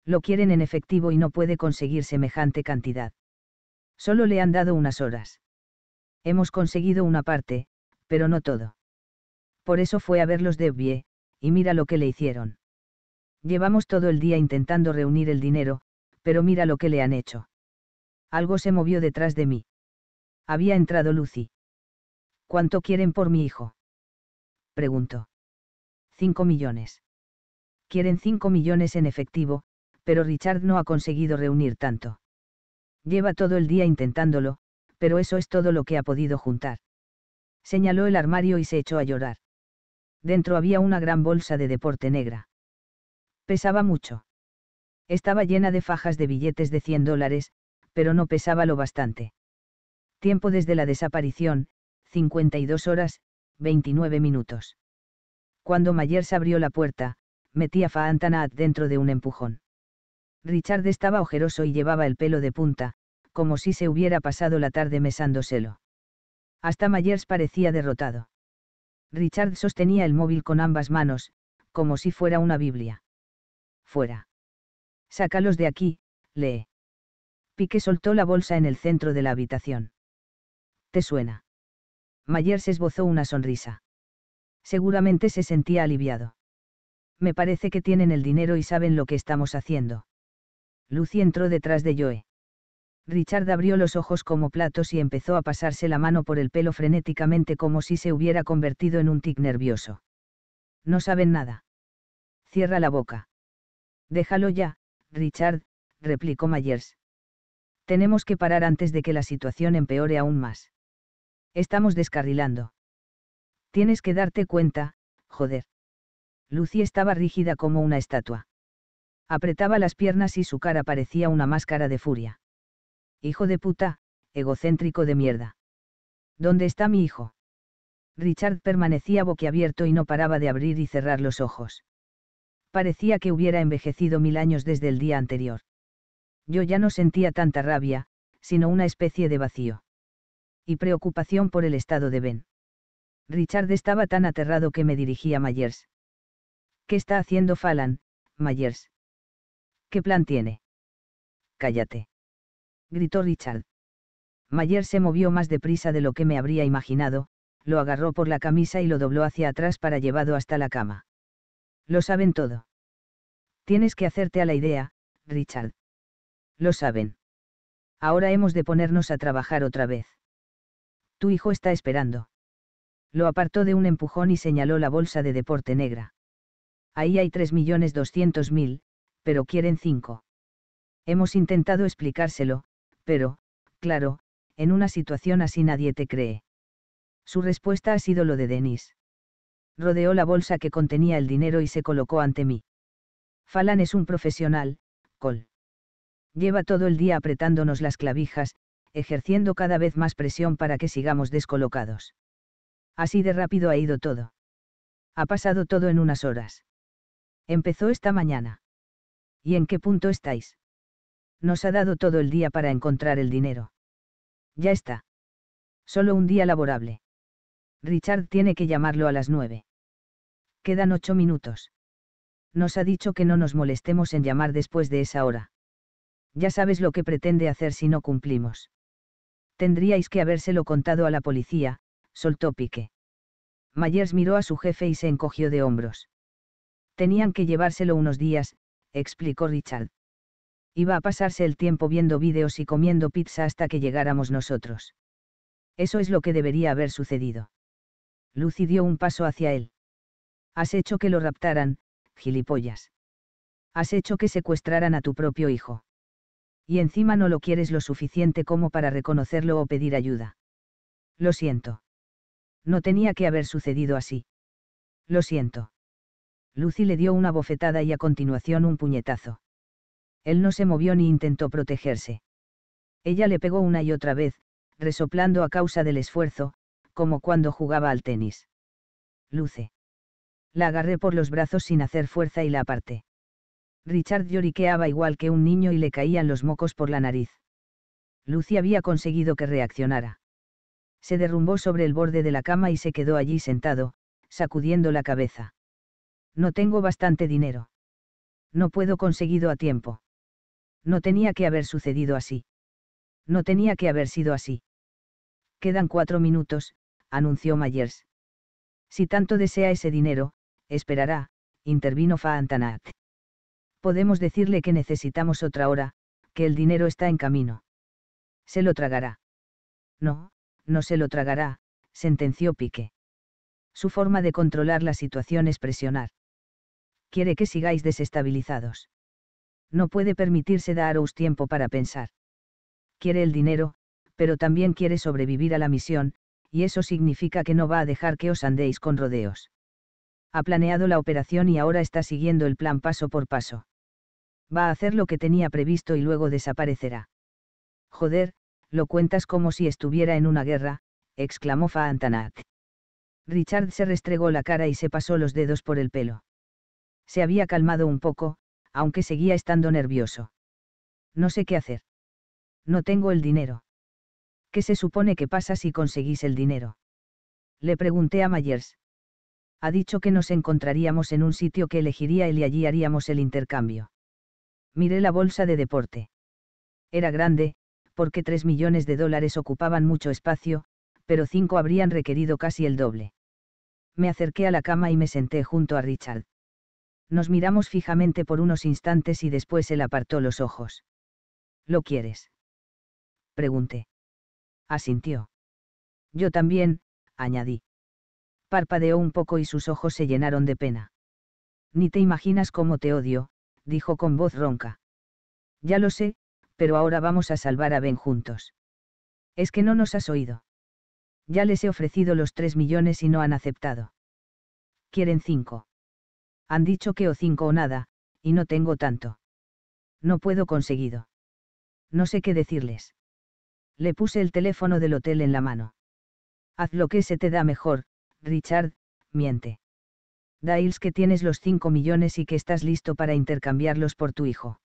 Lo quieren en efectivo y no puede conseguir semejante cantidad. Solo le han dado unas horas. Hemos conseguido una parte, pero no todo. Por eso fue a verlos de y mira lo que le hicieron. Llevamos todo el día intentando reunir el dinero, pero mira lo que le han hecho. Algo se movió detrás de mí. Había entrado Lucy. ¿Cuánto quieren por mi hijo? Preguntó. Cinco millones. Quieren cinco millones en efectivo, pero Richard no ha conseguido reunir tanto. Lleva todo el día intentándolo, pero eso es todo lo que ha podido juntar. Señaló el armario y se echó a llorar. Dentro había una gran bolsa de deporte negra. Pesaba mucho. Estaba llena de fajas de billetes de 100 dólares, pero no pesaba lo bastante. Tiempo desde la desaparición, 52 horas, 29 minutos. Cuando se abrió la puerta, metía Faantanaat dentro de un empujón. Richard estaba ojeroso y llevaba el pelo de punta, como si se hubiera pasado la tarde mesándoselo. Hasta Mayers parecía derrotado. Richard sostenía el móvil con ambas manos, como si fuera una Biblia. Fuera. Sácalos de aquí, lee. Pique soltó la bolsa en el centro de la habitación. ¿Te suena? Mayers esbozó una sonrisa. Seguramente se sentía aliviado. Me parece que tienen el dinero y saben lo que estamos haciendo. Lucy entró detrás de Joe. Richard abrió los ojos como platos y empezó a pasarse la mano por el pelo frenéticamente como si se hubiera convertido en un tic nervioso. No saben nada. Cierra la boca. Déjalo ya, Richard, replicó Myers. Tenemos que parar antes de que la situación empeore aún más. Estamos descarrilando. Tienes que darte cuenta, joder. Lucy estaba rígida como una estatua. Apretaba las piernas y su cara parecía una máscara de furia. Hijo de puta, egocéntrico de mierda. ¿Dónde está mi hijo? Richard permanecía boquiabierto y no paraba de abrir y cerrar los ojos. Parecía que hubiera envejecido mil años desde el día anterior. Yo ya no sentía tanta rabia, sino una especie de vacío. Y preocupación por el estado de Ben. Richard estaba tan aterrado que me dirigí a Myers. ¿Qué está haciendo Falan, Myers? ¿Qué plan tiene? Cállate gritó Richard. Mayer se movió más deprisa de lo que me habría imaginado, lo agarró por la camisa y lo dobló hacia atrás para llevado hasta la cama. Lo saben todo. Tienes que hacerte a la idea, Richard. Lo saben. Ahora hemos de ponernos a trabajar otra vez. Tu hijo está esperando. Lo apartó de un empujón y señaló la bolsa de deporte negra. Ahí hay 3.200.000, pero quieren cinco. Hemos intentado explicárselo, pero, claro, en una situación así nadie te cree. Su respuesta ha sido lo de Denis. Rodeó la bolsa que contenía el dinero y se colocó ante mí. Falan es un profesional, Col. Lleva todo el día apretándonos las clavijas, ejerciendo cada vez más presión para que sigamos descolocados. Así de rápido ha ido todo. Ha pasado todo en unas horas. Empezó esta mañana. ¿Y en qué punto estáis? Nos ha dado todo el día para encontrar el dinero. Ya está. Solo un día laborable. Richard tiene que llamarlo a las nueve. Quedan ocho minutos. Nos ha dicho que no nos molestemos en llamar después de esa hora. Ya sabes lo que pretende hacer si no cumplimos. Tendríais que habérselo contado a la policía, soltó Pique. Myers miró a su jefe y se encogió de hombros. Tenían que llevárselo unos días, explicó Richard. Iba a pasarse el tiempo viendo vídeos y comiendo pizza hasta que llegáramos nosotros. Eso es lo que debería haber sucedido. Lucy dio un paso hacia él. Has hecho que lo raptaran, gilipollas. Has hecho que secuestraran a tu propio hijo. Y encima no lo quieres lo suficiente como para reconocerlo o pedir ayuda. Lo siento. No tenía que haber sucedido así. Lo siento. Lucy le dio una bofetada y a continuación un puñetazo. Él no se movió ni intentó protegerse. Ella le pegó una y otra vez, resoplando a causa del esfuerzo, como cuando jugaba al tenis. Luce. La agarré por los brazos sin hacer fuerza y la aparté. Richard lloriqueaba igual que un niño y le caían los mocos por la nariz. Lucy había conseguido que reaccionara. Se derrumbó sobre el borde de la cama y se quedó allí sentado, sacudiendo la cabeza. No tengo bastante dinero. No puedo conseguido a tiempo. No tenía que haber sucedido así. No tenía que haber sido así. Quedan cuatro minutos, anunció Myers. Si tanto desea ese dinero, esperará, intervino Faantanat. Podemos decirle que necesitamos otra hora, que el dinero está en camino. Se lo tragará. No, no se lo tragará, sentenció Pique. Su forma de controlar la situación es presionar. Quiere que sigáis desestabilizados no puede permitirse daros tiempo para pensar. Quiere el dinero, pero también quiere sobrevivir a la misión, y eso significa que no va a dejar que os andéis con rodeos. Ha planeado la operación y ahora está siguiendo el plan paso por paso. Va a hacer lo que tenía previsto y luego desaparecerá. Joder, lo cuentas como si estuviera en una guerra, exclamó Faantanat. Richard se restregó la cara y se pasó los dedos por el pelo. Se había calmado un poco, aunque seguía estando nervioso. No sé qué hacer. No tengo el dinero. ¿Qué se supone que pasa si conseguís el dinero? Le pregunté a Myers. Ha dicho que nos encontraríamos en un sitio que elegiría él y allí haríamos el intercambio. Miré la bolsa de deporte. Era grande, porque tres millones de dólares ocupaban mucho espacio, pero cinco habrían requerido casi el doble. Me acerqué a la cama y me senté junto a Richard. Nos miramos fijamente por unos instantes y después él apartó los ojos. ¿Lo quieres? Pregunté. Asintió. Yo también, añadí. Parpadeó un poco y sus ojos se llenaron de pena. Ni te imaginas cómo te odio, dijo con voz ronca. Ya lo sé, pero ahora vamos a salvar a Ben juntos. Es que no nos has oído. Ya les he ofrecido los tres millones y no han aceptado. Quieren cinco. Han dicho que o cinco o nada, y no tengo tanto. No puedo conseguido. No sé qué decirles. Le puse el teléfono del hotel en la mano. Haz lo que se te da mejor, Richard, miente. Diles que tienes los cinco millones y que estás listo para intercambiarlos por tu hijo.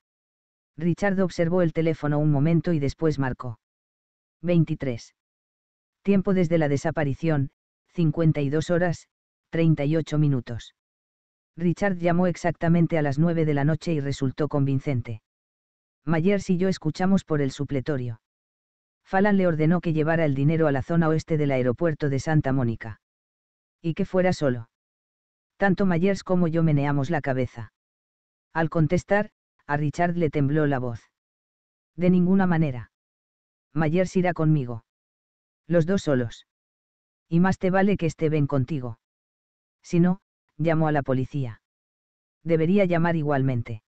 Richard observó el teléfono un momento y después marcó. 23. Tiempo desde la desaparición, 52 horas, 38 minutos. Richard llamó exactamente a las nueve de la noche y resultó convincente. Mayers y yo escuchamos por el supletorio. Falan le ordenó que llevara el dinero a la zona oeste del aeropuerto de Santa Mónica. Y que fuera solo. Tanto Mayers como yo meneamos la cabeza. Al contestar, a Richard le tembló la voz. De ninguna manera. Mayers irá conmigo. Los dos solos. Y más te vale que esté contigo. Si no, llamó a la policía. Debería llamar igualmente.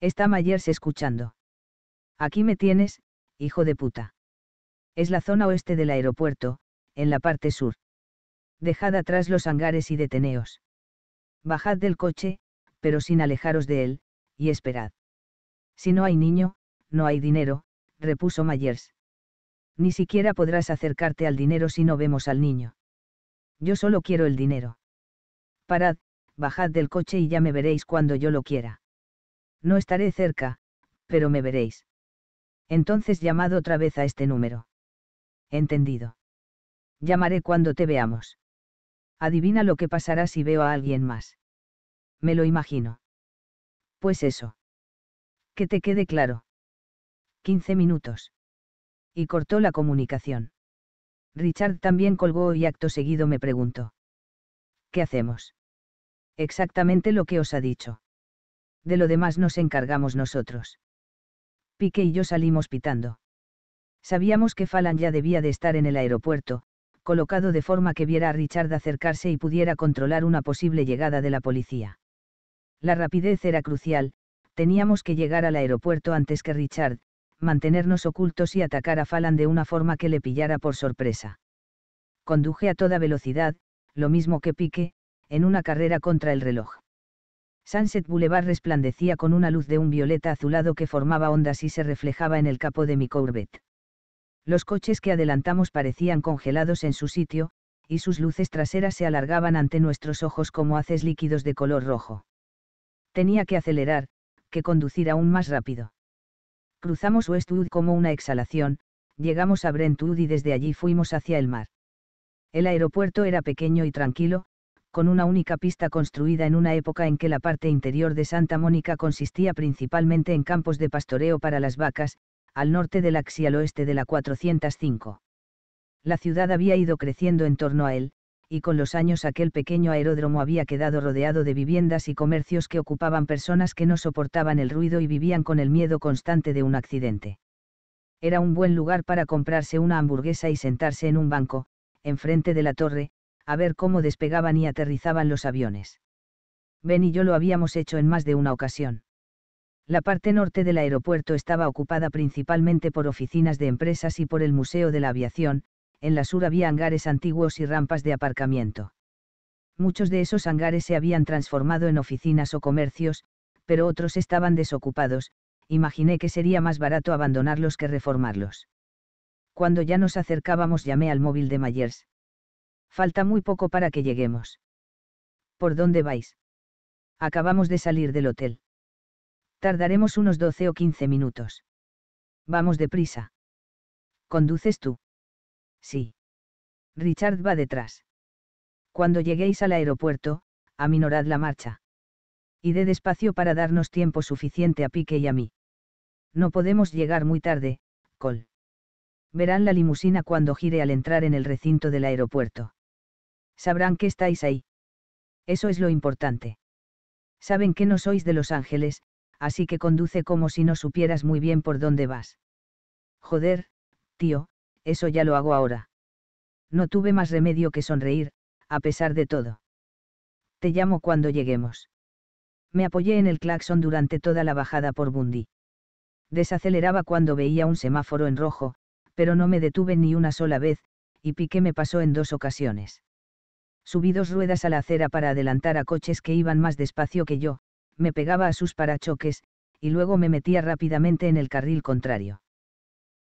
Está Mayers escuchando. Aquí me tienes, hijo de puta. Es la zona oeste del aeropuerto, en la parte sur. Dejad atrás los hangares y deteneos. Bajad del coche, pero sin alejaros de él, y esperad. Si no hay niño, no hay dinero, repuso Mayers. Ni siquiera podrás acercarte al dinero si no vemos al niño. Yo solo quiero el dinero. Parad, bajad del coche y ya me veréis cuando yo lo quiera. No estaré cerca, pero me veréis. Entonces llamad otra vez a este número. Entendido. Llamaré cuando te veamos. Adivina lo que pasará si veo a alguien más. Me lo imagino. Pues eso. Que te quede claro. 15 minutos. Y cortó la comunicación. Richard también colgó y acto seguido me preguntó. ¿Qué hacemos? exactamente lo que os ha dicho. De lo demás nos encargamos nosotros. Pique y yo salimos pitando. Sabíamos que Falan ya debía de estar en el aeropuerto, colocado de forma que viera a Richard acercarse y pudiera controlar una posible llegada de la policía. La rapidez era crucial, teníamos que llegar al aeropuerto antes que Richard, mantenernos ocultos y atacar a Falan de una forma que le pillara por sorpresa. Conduje a toda velocidad, lo mismo que Pique, en una carrera contra el reloj. Sunset Boulevard resplandecía con una luz de un violeta azulado que formaba ondas y se reflejaba en el capo de mi Corvette. Los coches que adelantamos parecían congelados en su sitio, y sus luces traseras se alargaban ante nuestros ojos como haces líquidos de color rojo. Tenía que acelerar, que conducir aún más rápido. Cruzamos Westwood como una exhalación, llegamos a Brentwood y desde allí fuimos hacia el mar. El aeropuerto era pequeño y tranquilo, con una única pista construida en una época en que la parte interior de Santa Mónica consistía principalmente en campos de pastoreo para las vacas, al norte del axi al oeste de la 405. La ciudad había ido creciendo en torno a él, y con los años aquel pequeño aeródromo había quedado rodeado de viviendas y comercios que ocupaban personas que no soportaban el ruido y vivían con el miedo constante de un accidente. Era un buen lugar para comprarse una hamburguesa y sentarse en un banco, enfrente de la torre, a ver cómo despegaban y aterrizaban los aviones. Ben y yo lo habíamos hecho en más de una ocasión. La parte norte del aeropuerto estaba ocupada principalmente por oficinas de empresas y por el Museo de la Aviación, en la sur había hangares antiguos y rampas de aparcamiento. Muchos de esos hangares se habían transformado en oficinas o comercios, pero otros estaban desocupados, imaginé que sería más barato abandonarlos que reformarlos. Cuando ya nos acercábamos llamé al móvil de Myers, Falta muy poco para que lleguemos. ¿Por dónde vais? Acabamos de salir del hotel. Tardaremos unos 12 o 15 minutos. Vamos deprisa. ¿Conduces tú? Sí. Richard va detrás. Cuando lleguéis al aeropuerto, aminorad la marcha. Y de despacio para darnos tiempo suficiente a Pique y a mí. No podemos llegar muy tarde, Col. Verán la limusina cuando gire al entrar en el recinto del aeropuerto sabrán que estáis ahí. Eso es lo importante. Saben que no sois de los ángeles, así que conduce como si no supieras muy bien por dónde vas. Joder, tío, eso ya lo hago ahora. No tuve más remedio que sonreír, a pesar de todo. Te llamo cuando lleguemos. Me apoyé en el claxon durante toda la bajada por Bundy. Desaceleraba cuando veía un semáforo en rojo, pero no me detuve ni una sola vez, y Piqué me pasó en dos ocasiones subí dos ruedas a la acera para adelantar a coches que iban más despacio que yo, me pegaba a sus parachoques, y luego me metía rápidamente en el carril contrario.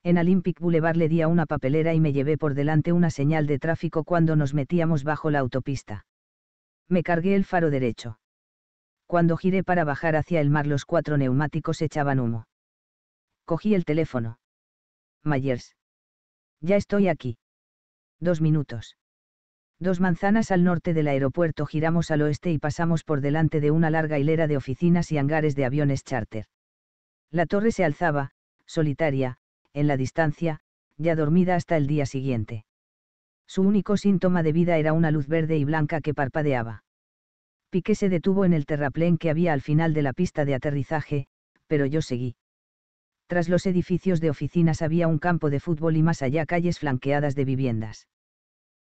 En Olympic Boulevard le di a una papelera y me llevé por delante una señal de tráfico cuando nos metíamos bajo la autopista. Me cargué el faro derecho. Cuando giré para bajar hacia el mar los cuatro neumáticos echaban humo. Cogí el teléfono. Myers. Ya estoy aquí. Dos minutos. Dos manzanas al norte del aeropuerto giramos al oeste y pasamos por delante de una larga hilera de oficinas y hangares de aviones charter. La torre se alzaba, solitaria, en la distancia, ya dormida hasta el día siguiente. Su único síntoma de vida era una luz verde y blanca que parpadeaba. Piqué se detuvo en el terraplén que había al final de la pista de aterrizaje, pero yo seguí. Tras los edificios de oficinas había un campo de fútbol y más allá calles flanqueadas de viviendas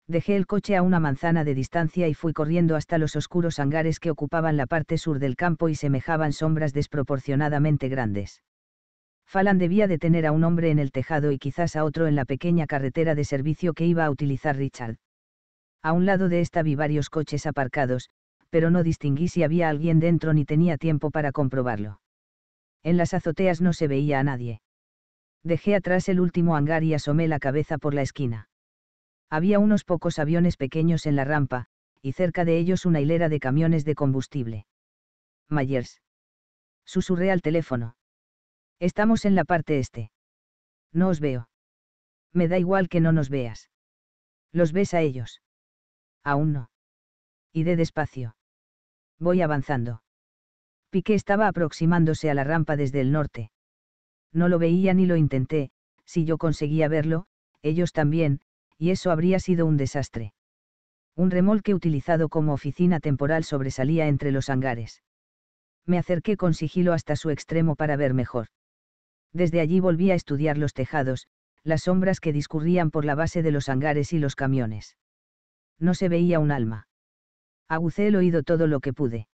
dejé el coche a una manzana de distancia y fui corriendo hasta los oscuros hangares que ocupaban la parte sur del campo y semejaban sombras desproporcionadamente grandes. Falan debía tener a un hombre en el tejado y quizás a otro en la pequeña carretera de servicio que iba a utilizar Richard. A un lado de esta vi varios coches aparcados, pero no distinguí si había alguien dentro ni tenía tiempo para comprobarlo. En las azoteas no se veía a nadie. Dejé atrás el último hangar y asomé la cabeza por la esquina. Había unos pocos aviones pequeños en la rampa, y cerca de ellos una hilera de camiones de combustible. Myers. Susurré al teléfono. Estamos en la parte este. No os veo. Me da igual que no nos veas. Los ves a ellos. Aún no. Y de despacio. Voy avanzando. Piqué estaba aproximándose a la rampa desde el norte. No lo veía ni lo intenté, si yo conseguía verlo, ellos también, y eso habría sido un desastre. Un remolque utilizado como oficina temporal sobresalía entre los hangares. Me acerqué con sigilo hasta su extremo para ver mejor. Desde allí volví a estudiar los tejados, las sombras que discurrían por la base de los hangares y los camiones. No se veía un alma. Agucé el oído todo lo que pude.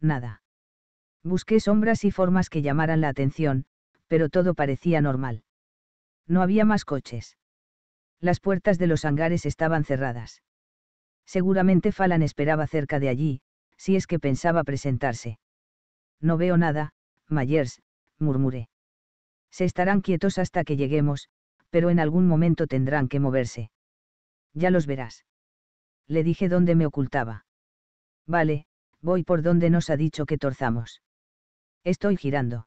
Nada. Busqué sombras y formas que llamaran la atención, pero todo parecía normal. No había más coches las puertas de los hangares estaban cerradas. Seguramente Falan esperaba cerca de allí, si es que pensaba presentarse. No veo nada, Myers, murmuré. Se estarán quietos hasta que lleguemos, pero en algún momento tendrán que moverse. Ya los verás. Le dije dónde me ocultaba. Vale, voy por donde nos ha dicho que torzamos. Estoy girando.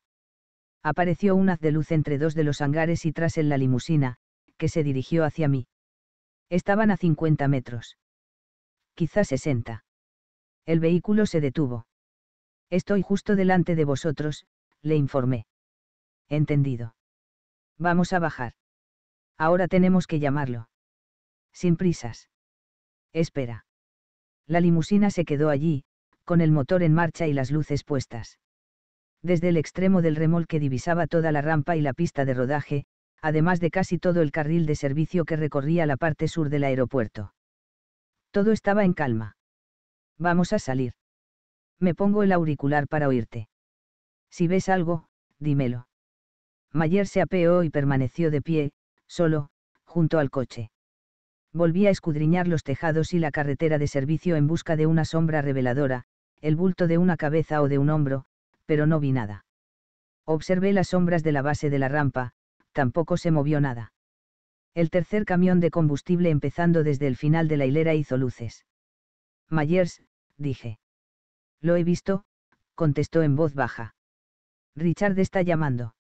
Apareció un haz de luz entre dos de los hangares y tras él la limusina, que se dirigió hacia mí. Estaban a 50 metros. Quizás 60. El vehículo se detuvo. Estoy justo delante de vosotros, le informé. Entendido. Vamos a bajar. Ahora tenemos que llamarlo. Sin prisas. Espera. La limusina se quedó allí, con el motor en marcha y las luces puestas. Desde el extremo del remolque divisaba toda la rampa y la pista de rodaje, además de casi todo el carril de servicio que recorría la parte sur del aeropuerto. Todo estaba en calma. Vamos a salir. Me pongo el auricular para oírte. Si ves algo, dímelo. Mayer se apeó y permaneció de pie, solo, junto al coche. Volví a escudriñar los tejados y la carretera de servicio en busca de una sombra reveladora, el bulto de una cabeza o de un hombro, pero no vi nada. Observé las sombras de la base de la rampa, tampoco se movió nada. El tercer camión de combustible empezando desde el final de la hilera hizo luces. Mayers, dije. Lo he visto, contestó en voz baja. Richard está llamando.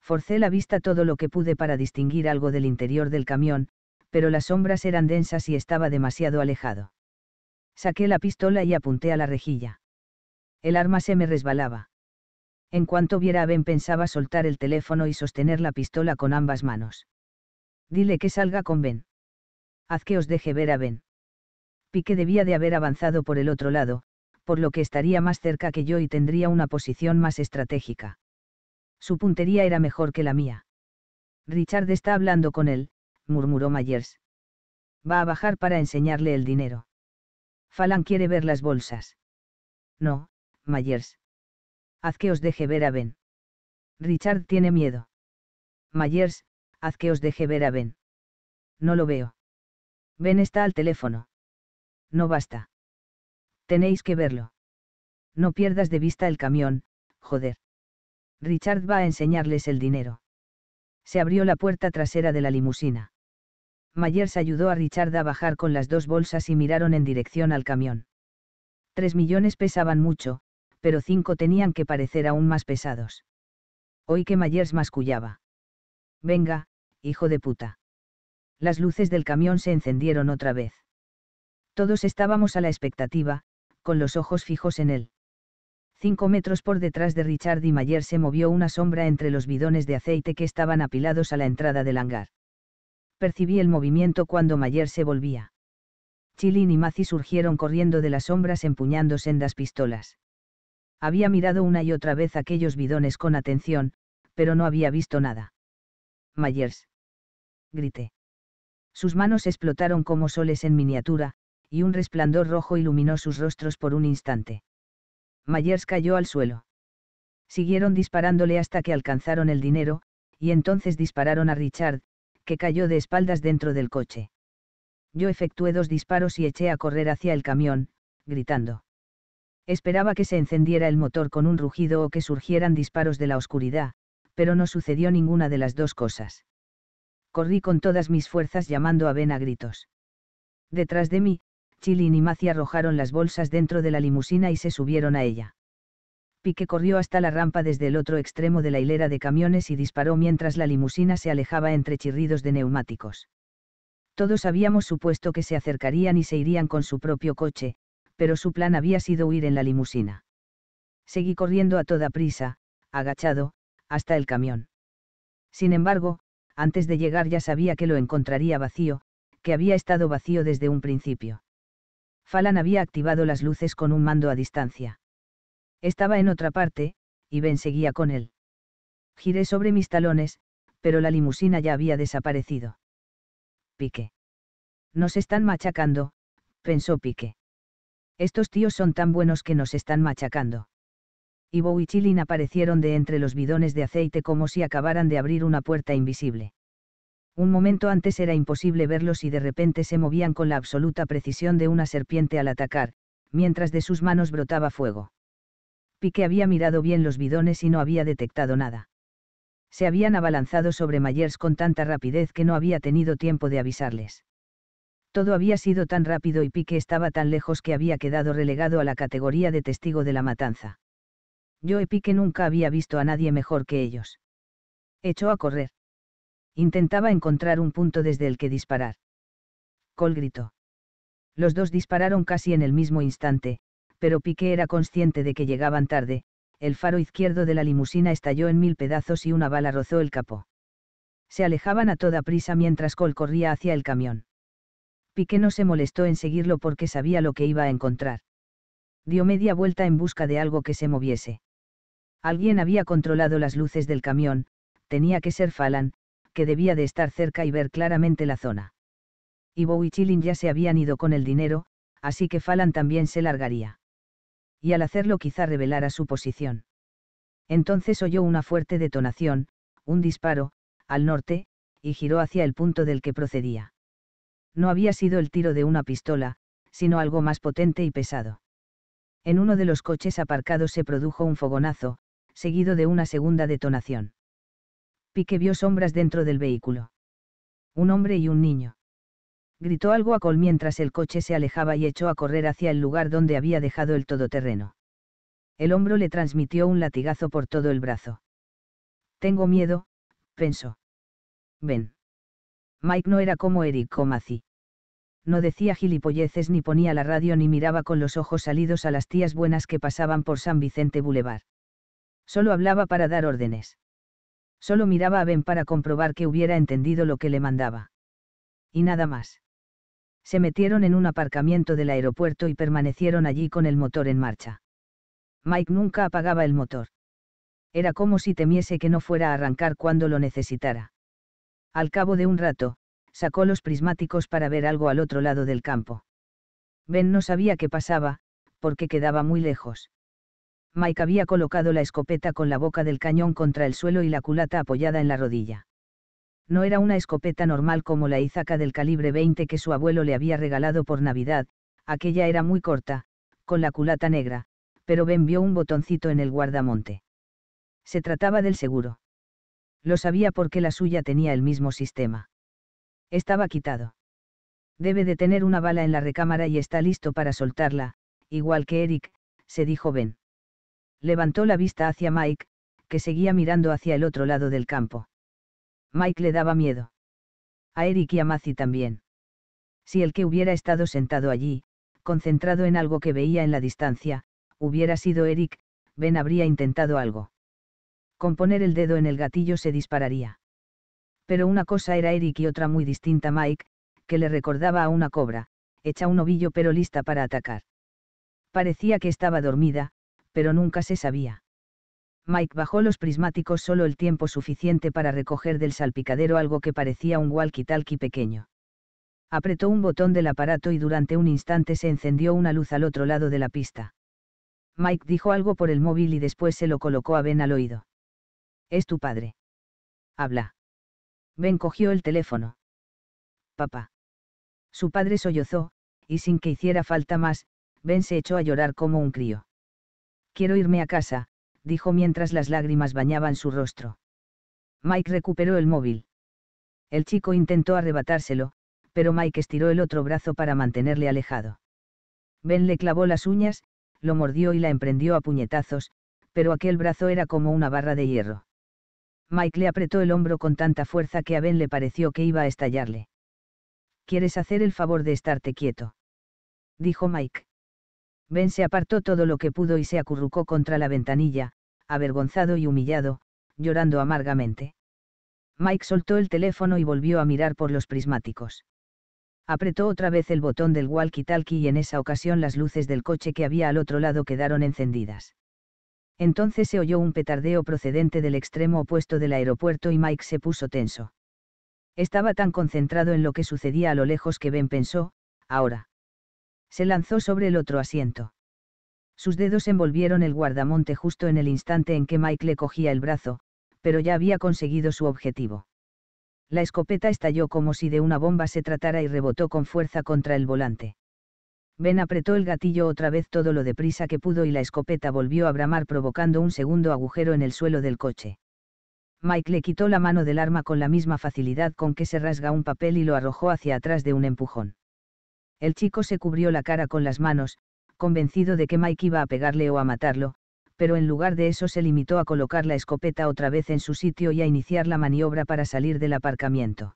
Forcé la vista todo lo que pude para distinguir algo del interior del camión, pero las sombras eran densas y estaba demasiado alejado. Saqué la pistola y apunté a la rejilla. El arma se me resbalaba. En cuanto viera a Ben pensaba soltar el teléfono y sostener la pistola con ambas manos. Dile que salga con Ben. Haz que os deje ver a Ben. Pique debía de haber avanzado por el otro lado, por lo que estaría más cerca que yo y tendría una posición más estratégica. Su puntería era mejor que la mía. Richard está hablando con él, murmuró Myers. Va a bajar para enseñarle el dinero. Falan quiere ver las bolsas. No, Myers haz que os deje ver a Ben. Richard tiene miedo. Mayers, haz que os deje ver a Ben. No lo veo. Ben está al teléfono. No basta. Tenéis que verlo. No pierdas de vista el camión, joder. Richard va a enseñarles el dinero. Se abrió la puerta trasera de la limusina. Mayers ayudó a Richard a bajar con las dos bolsas y miraron en dirección al camión. Tres millones pesaban mucho, pero cinco tenían que parecer aún más pesados. Oí que Mayers mascullaba. Venga, hijo de puta. Las luces del camión se encendieron otra vez. Todos estábamos a la expectativa, con los ojos fijos en él. Cinco metros por detrás de Richard y Mayer se movió una sombra entre los bidones de aceite que estaban apilados a la entrada del hangar. Percibí el movimiento cuando Mayer se volvía. Chilin y Maci surgieron corriendo de las sombras empuñando sendas pistolas. Había mirado una y otra vez aquellos bidones con atención, pero no había visto nada. Myers. Grité. Sus manos explotaron como soles en miniatura, y un resplandor rojo iluminó sus rostros por un instante. Myers cayó al suelo. Siguieron disparándole hasta que alcanzaron el dinero, y entonces dispararon a Richard, que cayó de espaldas dentro del coche. Yo efectué dos disparos y eché a correr hacia el camión, gritando. Esperaba que se encendiera el motor con un rugido o que surgieran disparos de la oscuridad, pero no sucedió ninguna de las dos cosas. Corrí con todas mis fuerzas llamando a Ben a gritos. Detrás de mí, Chilin y Maci arrojaron las bolsas dentro de la limusina y se subieron a ella. Pique corrió hasta la rampa desde el otro extremo de la hilera de camiones y disparó mientras la limusina se alejaba entre chirridos de neumáticos. Todos habíamos supuesto que se acercarían y se irían con su propio coche, pero su plan había sido huir en la limusina. Seguí corriendo a toda prisa, agachado, hasta el camión. Sin embargo, antes de llegar ya sabía que lo encontraría vacío, que había estado vacío desde un principio. Falan había activado las luces con un mando a distancia. Estaba en otra parte, y Ben seguía con él. Giré sobre mis talones, pero la limusina ya había desaparecido. Pique. Nos están machacando, pensó Pique. Estos tíos son tan buenos que nos están machacando. Ivo y Chilin aparecieron de entre los bidones de aceite como si acabaran de abrir una puerta invisible. Un momento antes era imposible verlos y de repente se movían con la absoluta precisión de una serpiente al atacar, mientras de sus manos brotaba fuego. Pique había mirado bien los bidones y no había detectado nada. Se habían abalanzado sobre Mayers con tanta rapidez que no había tenido tiempo de avisarles. Todo había sido tan rápido y Pique estaba tan lejos que había quedado relegado a la categoría de testigo de la matanza. y Pique nunca había visto a nadie mejor que ellos. Echó a correr. Intentaba encontrar un punto desde el que disparar. Cole gritó. Los dos dispararon casi en el mismo instante, pero Pique era consciente de que llegaban tarde, el faro izquierdo de la limusina estalló en mil pedazos y una bala rozó el capó. Se alejaban a toda prisa mientras Cole corría hacia el camión. Piqué no se molestó en seguirlo porque sabía lo que iba a encontrar. Dio media vuelta en busca de algo que se moviese. Alguien había controlado las luces del camión, tenía que ser Falan, que debía de estar cerca y ver claramente la zona. y Chilling ya se habían ido con el dinero, así que Falan también se largaría. Y al hacerlo quizá revelara su posición. Entonces oyó una fuerte detonación, un disparo, al norte, y giró hacia el punto del que procedía no había sido el tiro de una pistola, sino algo más potente y pesado. En uno de los coches aparcados se produjo un fogonazo, seguido de una segunda detonación. Pique vio sombras dentro del vehículo. Un hombre y un niño. Gritó algo a Col mientras el coche se alejaba y echó a correr hacia el lugar donde había dejado el todoterreno. El hombro le transmitió un latigazo por todo el brazo. Tengo miedo, pensó. Ven. Mike no era como Eric Comacy. No decía gilipolleces ni ponía la radio ni miraba con los ojos salidos a las tías buenas que pasaban por San Vicente Boulevard. Solo hablaba para dar órdenes. Solo miraba a Ben para comprobar que hubiera entendido lo que le mandaba. Y nada más. Se metieron en un aparcamiento del aeropuerto y permanecieron allí con el motor en marcha. Mike nunca apagaba el motor. Era como si temiese que no fuera a arrancar cuando lo necesitara. Al cabo de un rato, sacó los prismáticos para ver algo al otro lado del campo. Ben no sabía qué pasaba, porque quedaba muy lejos. Mike había colocado la escopeta con la boca del cañón contra el suelo y la culata apoyada en la rodilla. No era una escopeta normal como la Izaca del calibre 20 que su abuelo le había regalado por Navidad, aquella era muy corta, con la culata negra, pero Ben vio un botoncito en el guardamonte. Se trataba del seguro. Lo sabía porque la suya tenía el mismo sistema. Estaba quitado. Debe de tener una bala en la recámara y está listo para soltarla, igual que Eric, se dijo Ben. Levantó la vista hacia Mike, que seguía mirando hacia el otro lado del campo. Mike le daba miedo. A Eric y a Macy también. Si el que hubiera estado sentado allí, concentrado en algo que veía en la distancia, hubiera sido Eric, Ben habría intentado algo con poner el dedo en el gatillo se dispararía. Pero una cosa era Eric y otra muy distinta Mike, que le recordaba a una cobra, hecha un ovillo pero lista para atacar. Parecía que estaba dormida, pero nunca se sabía. Mike bajó los prismáticos solo el tiempo suficiente para recoger del salpicadero algo que parecía un walkie-talkie pequeño. Apretó un botón del aparato y durante un instante se encendió una luz al otro lado de la pista. Mike dijo algo por el móvil y después se lo colocó a Ben al oído. Es tu padre. Habla. Ben cogió el teléfono. Papá. Su padre sollozó, y sin que hiciera falta más, Ben se echó a llorar como un crío. Quiero irme a casa, dijo mientras las lágrimas bañaban su rostro. Mike recuperó el móvil. El chico intentó arrebatárselo, pero Mike estiró el otro brazo para mantenerle alejado. Ben le clavó las uñas, lo mordió y la emprendió a puñetazos, pero aquel brazo era como una barra de hierro. Mike le apretó el hombro con tanta fuerza que a Ben le pareció que iba a estallarle. ¿Quieres hacer el favor de estarte quieto? dijo Mike. Ben se apartó todo lo que pudo y se acurrucó contra la ventanilla, avergonzado y humillado, llorando amargamente. Mike soltó el teléfono y volvió a mirar por los prismáticos. Apretó otra vez el botón del walkie-talkie y en esa ocasión las luces del coche que había al otro lado quedaron encendidas. Entonces se oyó un petardeo procedente del extremo opuesto del aeropuerto y Mike se puso tenso. Estaba tan concentrado en lo que sucedía a lo lejos que Ben pensó, ahora. Se lanzó sobre el otro asiento. Sus dedos envolvieron el guardamonte justo en el instante en que Mike le cogía el brazo, pero ya había conseguido su objetivo. La escopeta estalló como si de una bomba se tratara y rebotó con fuerza contra el volante. Ben apretó el gatillo otra vez todo lo deprisa que pudo y la escopeta volvió a bramar provocando un segundo agujero en el suelo del coche. Mike le quitó la mano del arma con la misma facilidad con que se rasga un papel y lo arrojó hacia atrás de un empujón. El chico se cubrió la cara con las manos, convencido de que Mike iba a pegarle o a matarlo, pero en lugar de eso se limitó a colocar la escopeta otra vez en su sitio y a iniciar la maniobra para salir del aparcamiento.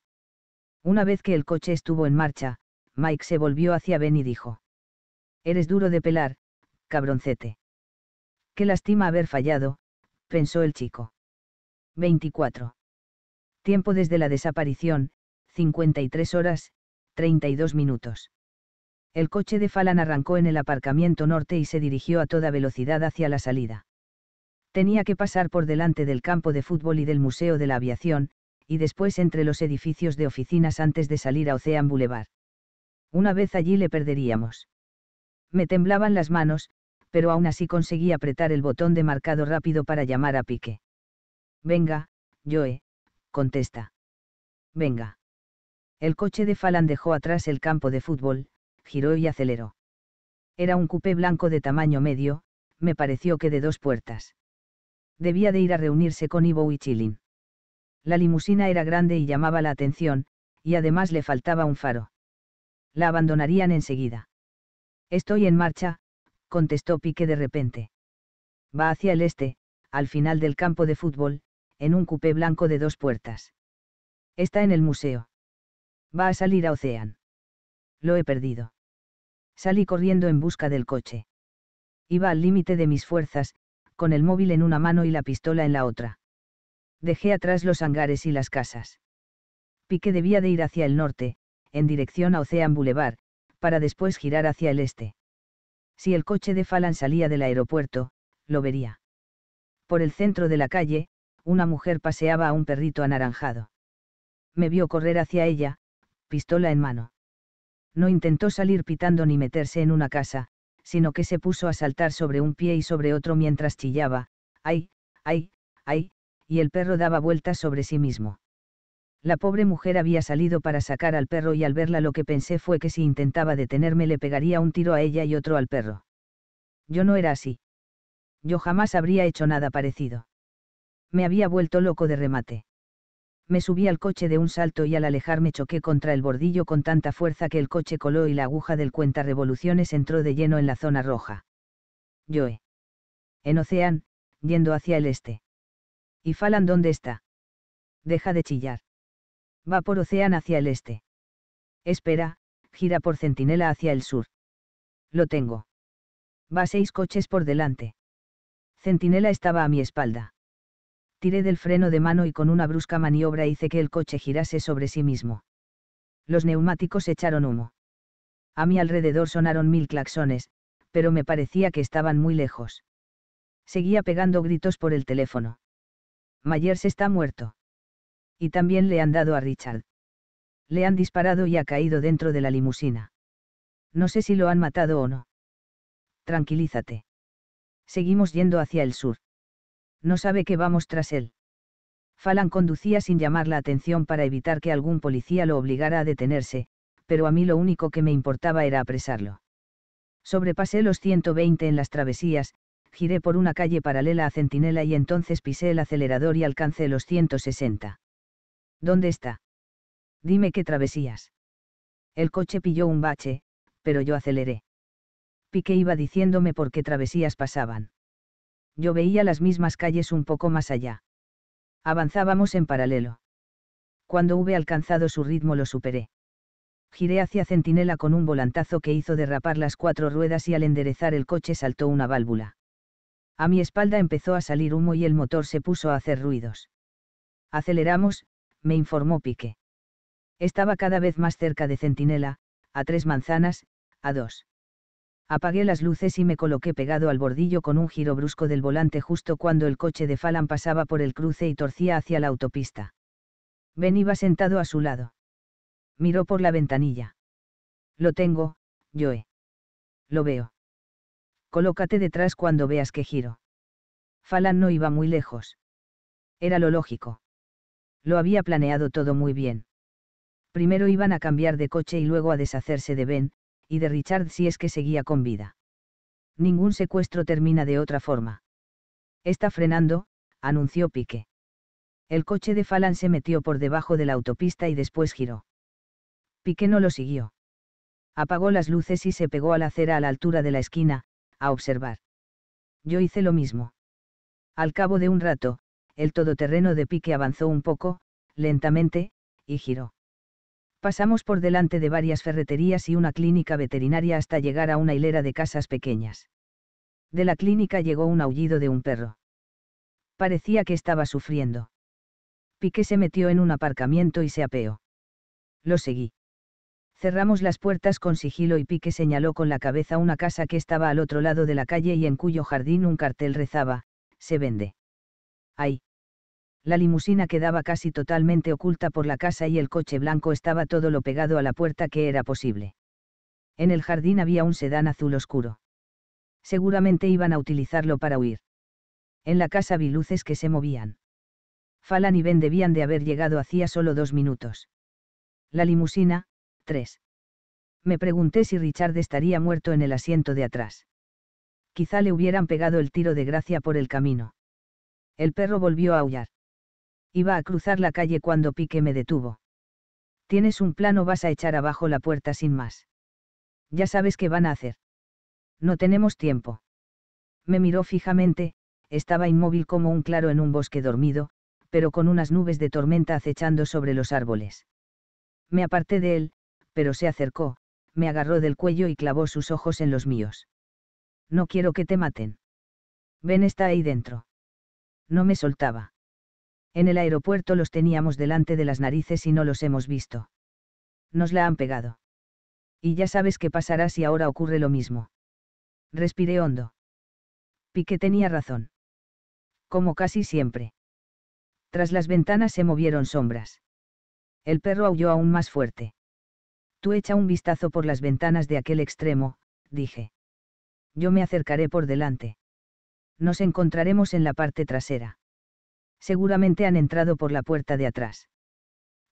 Una vez que el coche estuvo en marcha, Mike se volvió hacia Ben y dijo. Eres duro de pelar, cabroncete. Qué lástima haber fallado, pensó el chico. 24. Tiempo desde la desaparición, 53 horas, 32 minutos. El coche de Falan arrancó en el aparcamiento norte y se dirigió a toda velocidad hacia la salida. Tenía que pasar por delante del campo de fútbol y del Museo de la Aviación, y después entre los edificios de oficinas antes de salir a Ocean Boulevard. Una vez allí le perderíamos. Me temblaban las manos, pero aún así conseguí apretar el botón de marcado rápido para llamar a Pique. Venga, Joe, contesta. Venga. El coche de Falan dejó atrás el campo de fútbol, giró y aceleró. Era un coupé blanco de tamaño medio, me pareció que de dos puertas. Debía de ir a reunirse con Ivo y Chilin. La limusina era grande y llamaba la atención, y además le faltaba un faro. La abandonarían enseguida. Estoy en marcha, contestó Pique de repente. Va hacia el este, al final del campo de fútbol, en un coupé blanco de dos puertas. Está en el museo. Va a salir a Ocean. Lo he perdido. Salí corriendo en busca del coche. Iba al límite de mis fuerzas, con el móvil en una mano y la pistola en la otra. Dejé atrás los hangares y las casas. Pique debía de ir hacia el norte, en dirección a Ocean Boulevard, para después girar hacia el este. Si el coche de Falan salía del aeropuerto, lo vería. Por el centro de la calle, una mujer paseaba a un perrito anaranjado. Me vio correr hacia ella, pistola en mano. No intentó salir pitando ni meterse en una casa, sino que se puso a saltar sobre un pie y sobre otro mientras chillaba, ¡ay, ay, ay! y el perro daba vueltas sobre sí mismo. La pobre mujer había salido para sacar al perro y al verla lo que pensé fue que si intentaba detenerme le pegaría un tiro a ella y otro al perro. Yo no era así. Yo jamás habría hecho nada parecido. Me había vuelto loco de remate. Me subí al coche de un salto y al alejarme choqué contra el bordillo con tanta fuerza que el coche coló y la aguja del cuenta revoluciones entró de lleno en la zona roja. Joe. Eh. En Ocean, yendo hacia el este. ¿Y Falan dónde está? Deja de chillar. Va por Océan hacia el este. Espera, gira por Centinela hacia el sur. Lo tengo. Va seis coches por delante. Centinela estaba a mi espalda. Tiré del freno de mano y con una brusca maniobra hice que el coche girase sobre sí mismo. Los neumáticos echaron humo. A mi alrededor sonaron mil claxones, pero me parecía que estaban muy lejos. Seguía pegando gritos por el teléfono. Mayers está muerto y también le han dado a Richard. Le han disparado y ha caído dentro de la limusina. No sé si lo han matado o no. Tranquilízate. Seguimos yendo hacia el sur. No sabe que vamos tras él. Falan conducía sin llamar la atención para evitar que algún policía lo obligara a detenerse, pero a mí lo único que me importaba era apresarlo. Sobrepasé los 120 en las travesías, giré por una calle paralela a Centinela y entonces pisé el acelerador y alcancé los 160. ¿Dónde está? Dime qué travesías. El coche pilló un bache, pero yo aceleré. Piqué iba diciéndome por qué travesías pasaban. Yo veía las mismas calles un poco más allá. Avanzábamos en paralelo. Cuando hube alcanzado su ritmo lo superé. Giré hacia Centinela con un volantazo que hizo derrapar las cuatro ruedas y al enderezar el coche saltó una válvula. A mi espalda empezó a salir humo y el motor se puso a hacer ruidos. Aceleramos, me informó Pique. Estaba cada vez más cerca de Centinela, a tres manzanas, a dos. Apagué las luces y me coloqué pegado al bordillo con un giro brusco del volante justo cuando el coche de Falan pasaba por el cruce y torcía hacia la autopista. Ben iba sentado a su lado. Miró por la ventanilla. Lo tengo, Joe. Lo veo. Colócate detrás cuando veas que giro. Falan no iba muy lejos. Era lo lógico. Lo había planeado todo muy bien. Primero iban a cambiar de coche y luego a deshacerse de Ben, y de Richard si es que seguía con vida. Ningún secuestro termina de otra forma. Está frenando, anunció Pique. El coche de Falan se metió por debajo de la autopista y después giró. Pique no lo siguió. Apagó las luces y se pegó a la acera a la altura de la esquina, a observar. Yo hice lo mismo. Al cabo de un rato, el todoterreno de pique avanzó un poco, lentamente, y giró. Pasamos por delante de varias ferreterías y una clínica veterinaria hasta llegar a una hilera de casas pequeñas. De la clínica llegó un aullido de un perro. Parecía que estaba sufriendo. Pique se metió en un aparcamiento y se apeó. Lo seguí. Cerramos las puertas con sigilo y Pique señaló con la cabeza una casa que estaba al otro lado de la calle y en cuyo jardín un cartel rezaba, se vende. ¡Ay! La limusina quedaba casi totalmente oculta por la casa y el coche blanco estaba todo lo pegado a la puerta que era posible. En el jardín había un sedán azul oscuro. Seguramente iban a utilizarlo para huir. En la casa vi luces que se movían. Falan y Ben debían de haber llegado hacía solo dos minutos. La limusina, tres. Me pregunté si Richard estaría muerto en el asiento de atrás. Quizá le hubieran pegado el tiro de gracia por el camino. El perro volvió a aullar. Iba a cruzar la calle cuando Pique me detuvo. Tienes un plan o vas a echar abajo la puerta sin más. Ya sabes qué van a hacer. No tenemos tiempo. Me miró fijamente, estaba inmóvil como un claro en un bosque dormido, pero con unas nubes de tormenta acechando sobre los árboles. Me aparté de él, pero se acercó, me agarró del cuello y clavó sus ojos en los míos. No quiero que te maten. Ven está ahí dentro no me soltaba. En el aeropuerto los teníamos delante de las narices y no los hemos visto. Nos la han pegado. Y ya sabes qué pasará si ahora ocurre lo mismo. Respiré hondo. Piqué tenía razón. Como casi siempre. Tras las ventanas se movieron sombras. El perro aulló aún más fuerte. Tú echa un vistazo por las ventanas de aquel extremo, dije. Yo me acercaré por delante nos encontraremos en la parte trasera. Seguramente han entrado por la puerta de atrás.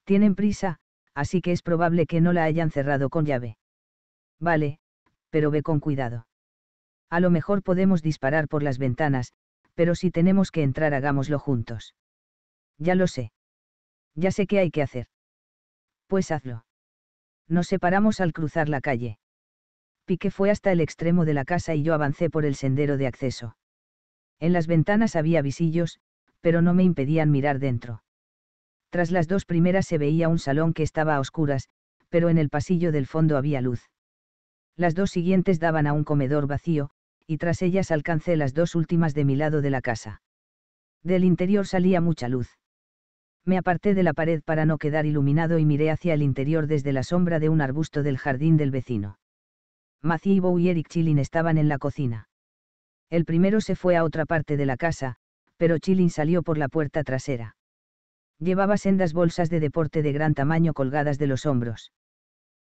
Tienen prisa, así que es probable que no la hayan cerrado con llave. Vale, pero ve con cuidado. A lo mejor podemos disparar por las ventanas, pero si tenemos que entrar hagámoslo juntos. Ya lo sé. Ya sé qué hay que hacer. Pues hazlo. Nos separamos al cruzar la calle. Pique fue hasta el extremo de la casa y yo avancé por el sendero de acceso. En las ventanas había visillos, pero no me impedían mirar dentro. Tras las dos primeras se veía un salón que estaba a oscuras, pero en el pasillo del fondo había luz. Las dos siguientes daban a un comedor vacío, y tras ellas alcancé las dos últimas de mi lado de la casa. Del interior salía mucha luz. Me aparté de la pared para no quedar iluminado y miré hacia el interior desde la sombra de un arbusto del jardín del vecino. Matthew y Eric Chilin estaban en la cocina. El primero se fue a otra parte de la casa, pero Chilin salió por la puerta trasera. Llevaba sendas bolsas de deporte de gran tamaño colgadas de los hombros.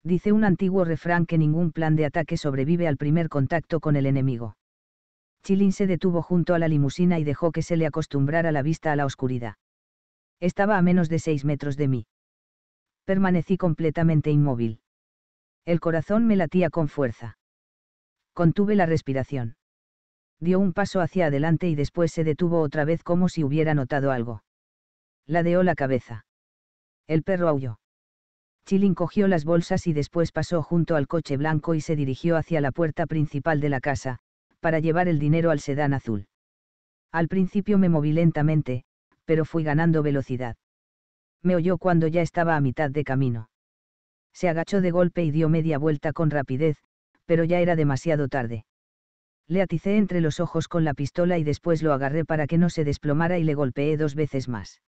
Dice un antiguo refrán que ningún plan de ataque sobrevive al primer contacto con el enemigo. Chilin se detuvo junto a la limusina y dejó que se le acostumbrara la vista a la oscuridad. Estaba a menos de seis metros de mí. Permanecí completamente inmóvil. El corazón me latía con fuerza. Contuve la respiración dio un paso hacia adelante y después se detuvo otra vez como si hubiera notado algo. Ladeó la cabeza. El perro aulló. Chilin cogió las bolsas y después pasó junto al coche blanco y se dirigió hacia la puerta principal de la casa, para llevar el dinero al sedán azul. Al principio me moví lentamente, pero fui ganando velocidad. Me oyó cuando ya estaba a mitad de camino. Se agachó de golpe y dio media vuelta con rapidez, pero ya era demasiado tarde. Le aticé entre los ojos con la pistola y después lo agarré para que no se desplomara y le golpeé dos veces más.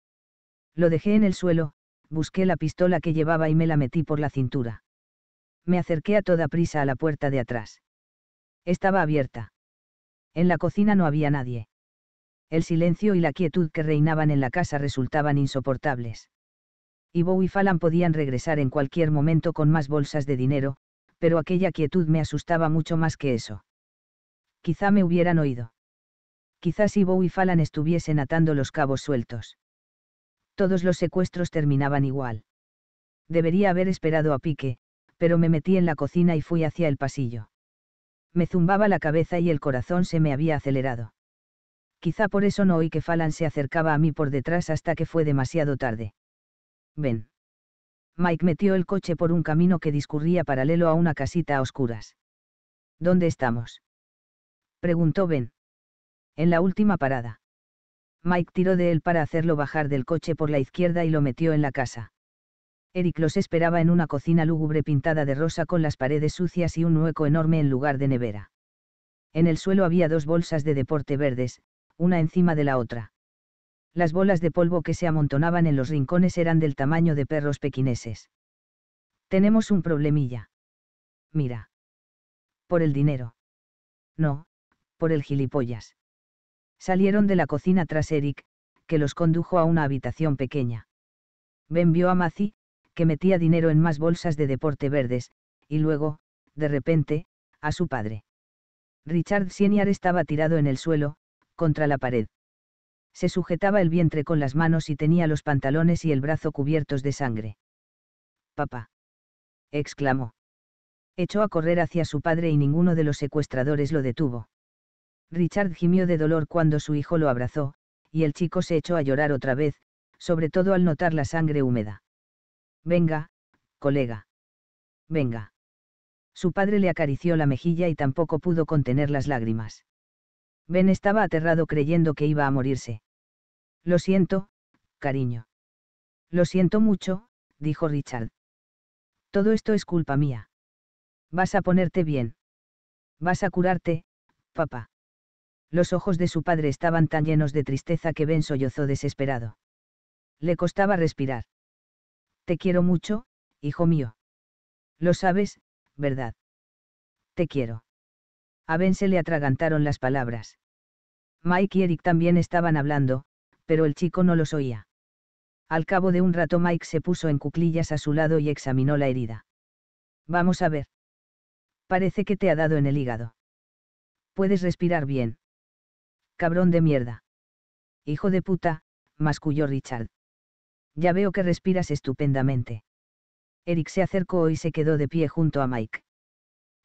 Lo dejé en el suelo, busqué la pistola que llevaba y me la metí por la cintura. Me acerqué a toda prisa a la puerta de atrás. Estaba abierta. En la cocina no había nadie. El silencio y la quietud que reinaban en la casa resultaban insoportables. Ivo y Fallon podían regresar en cualquier momento con más bolsas de dinero, pero aquella quietud me asustaba mucho más que eso quizá me hubieran oído. Quizás si Bow y Falan estuviesen atando los cabos sueltos. Todos los secuestros terminaban igual. Debería haber esperado a pique, pero me metí en la cocina y fui hacia el pasillo. Me zumbaba la cabeza y el corazón se me había acelerado. Quizá por eso no oí que Falan se acercaba a mí por detrás hasta que fue demasiado tarde. Ven. Mike metió el coche por un camino que discurría paralelo a una casita a oscuras. ¿Dónde estamos? preguntó Ben. En la última parada. Mike tiró de él para hacerlo bajar del coche por la izquierda y lo metió en la casa. Eric los esperaba en una cocina lúgubre pintada de rosa con las paredes sucias y un hueco enorme en lugar de nevera. En el suelo había dos bolsas de deporte verdes, una encima de la otra. Las bolas de polvo que se amontonaban en los rincones eran del tamaño de perros pequineses. Tenemos un problemilla. Mira. Por el dinero. No, por el gilipollas. Salieron de la cocina tras Eric, que los condujo a una habitación pequeña. Ben vio a Macy, que metía dinero en más bolsas de deporte verdes, y luego, de repente, a su padre. Richard Sieniar estaba tirado en el suelo, contra la pared. Se sujetaba el vientre con las manos y tenía los pantalones y el brazo cubiertos de sangre. Papá. exclamó. Echó a correr hacia su padre y ninguno de los secuestradores lo detuvo. Richard gimió de dolor cuando su hijo lo abrazó, y el chico se echó a llorar otra vez, sobre todo al notar la sangre húmeda. Venga, colega. Venga. Su padre le acarició la mejilla y tampoco pudo contener las lágrimas. Ben estaba aterrado creyendo que iba a morirse. Lo siento, cariño. Lo siento mucho, dijo Richard. Todo esto es culpa mía. Vas a ponerte bien. Vas a curarte, papá. Los ojos de su padre estaban tan llenos de tristeza que Ben sollozó desesperado. Le costaba respirar. Te quiero mucho, hijo mío. Lo sabes, ¿verdad? Te quiero. A Ben se le atragantaron las palabras. Mike y Eric también estaban hablando, pero el chico no los oía. Al cabo de un rato Mike se puso en cuclillas a su lado y examinó la herida. Vamos a ver. Parece que te ha dado en el hígado. Puedes respirar bien cabrón de mierda. Hijo de puta, masculló Richard. Ya veo que respiras estupendamente. Eric se acercó y se quedó de pie junto a Mike.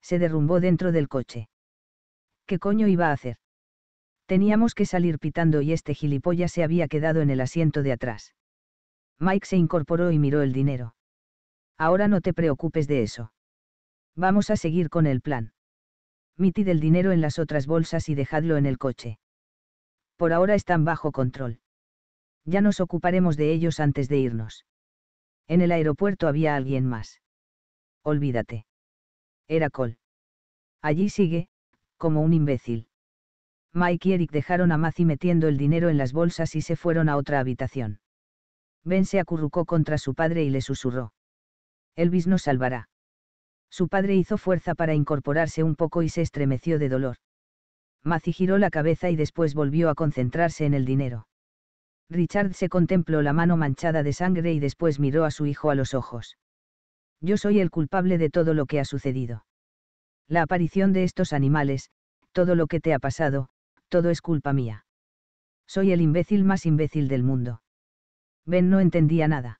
Se derrumbó dentro del coche. ¿Qué coño iba a hacer? Teníamos que salir pitando y este gilipollas se había quedado en el asiento de atrás. Mike se incorporó y miró el dinero. Ahora no te preocupes de eso. Vamos a seguir con el plan. Mitid el dinero en las otras bolsas y dejadlo en el coche por ahora están bajo control. Ya nos ocuparemos de ellos antes de irnos. En el aeropuerto había alguien más. Olvídate. Era Cole. Allí sigue, como un imbécil. Mike y Eric dejaron a Macy metiendo el dinero en las bolsas y se fueron a otra habitación. Ben se acurrucó contra su padre y le susurró. Elvis nos salvará. Su padre hizo fuerza para incorporarse un poco y se estremeció de dolor. Macy giró la cabeza y después volvió a concentrarse en el dinero. Richard se contempló la mano manchada de sangre y después miró a su hijo a los ojos. Yo soy el culpable de todo lo que ha sucedido. La aparición de estos animales, todo lo que te ha pasado, todo es culpa mía. Soy el imbécil más imbécil del mundo. Ben no entendía nada.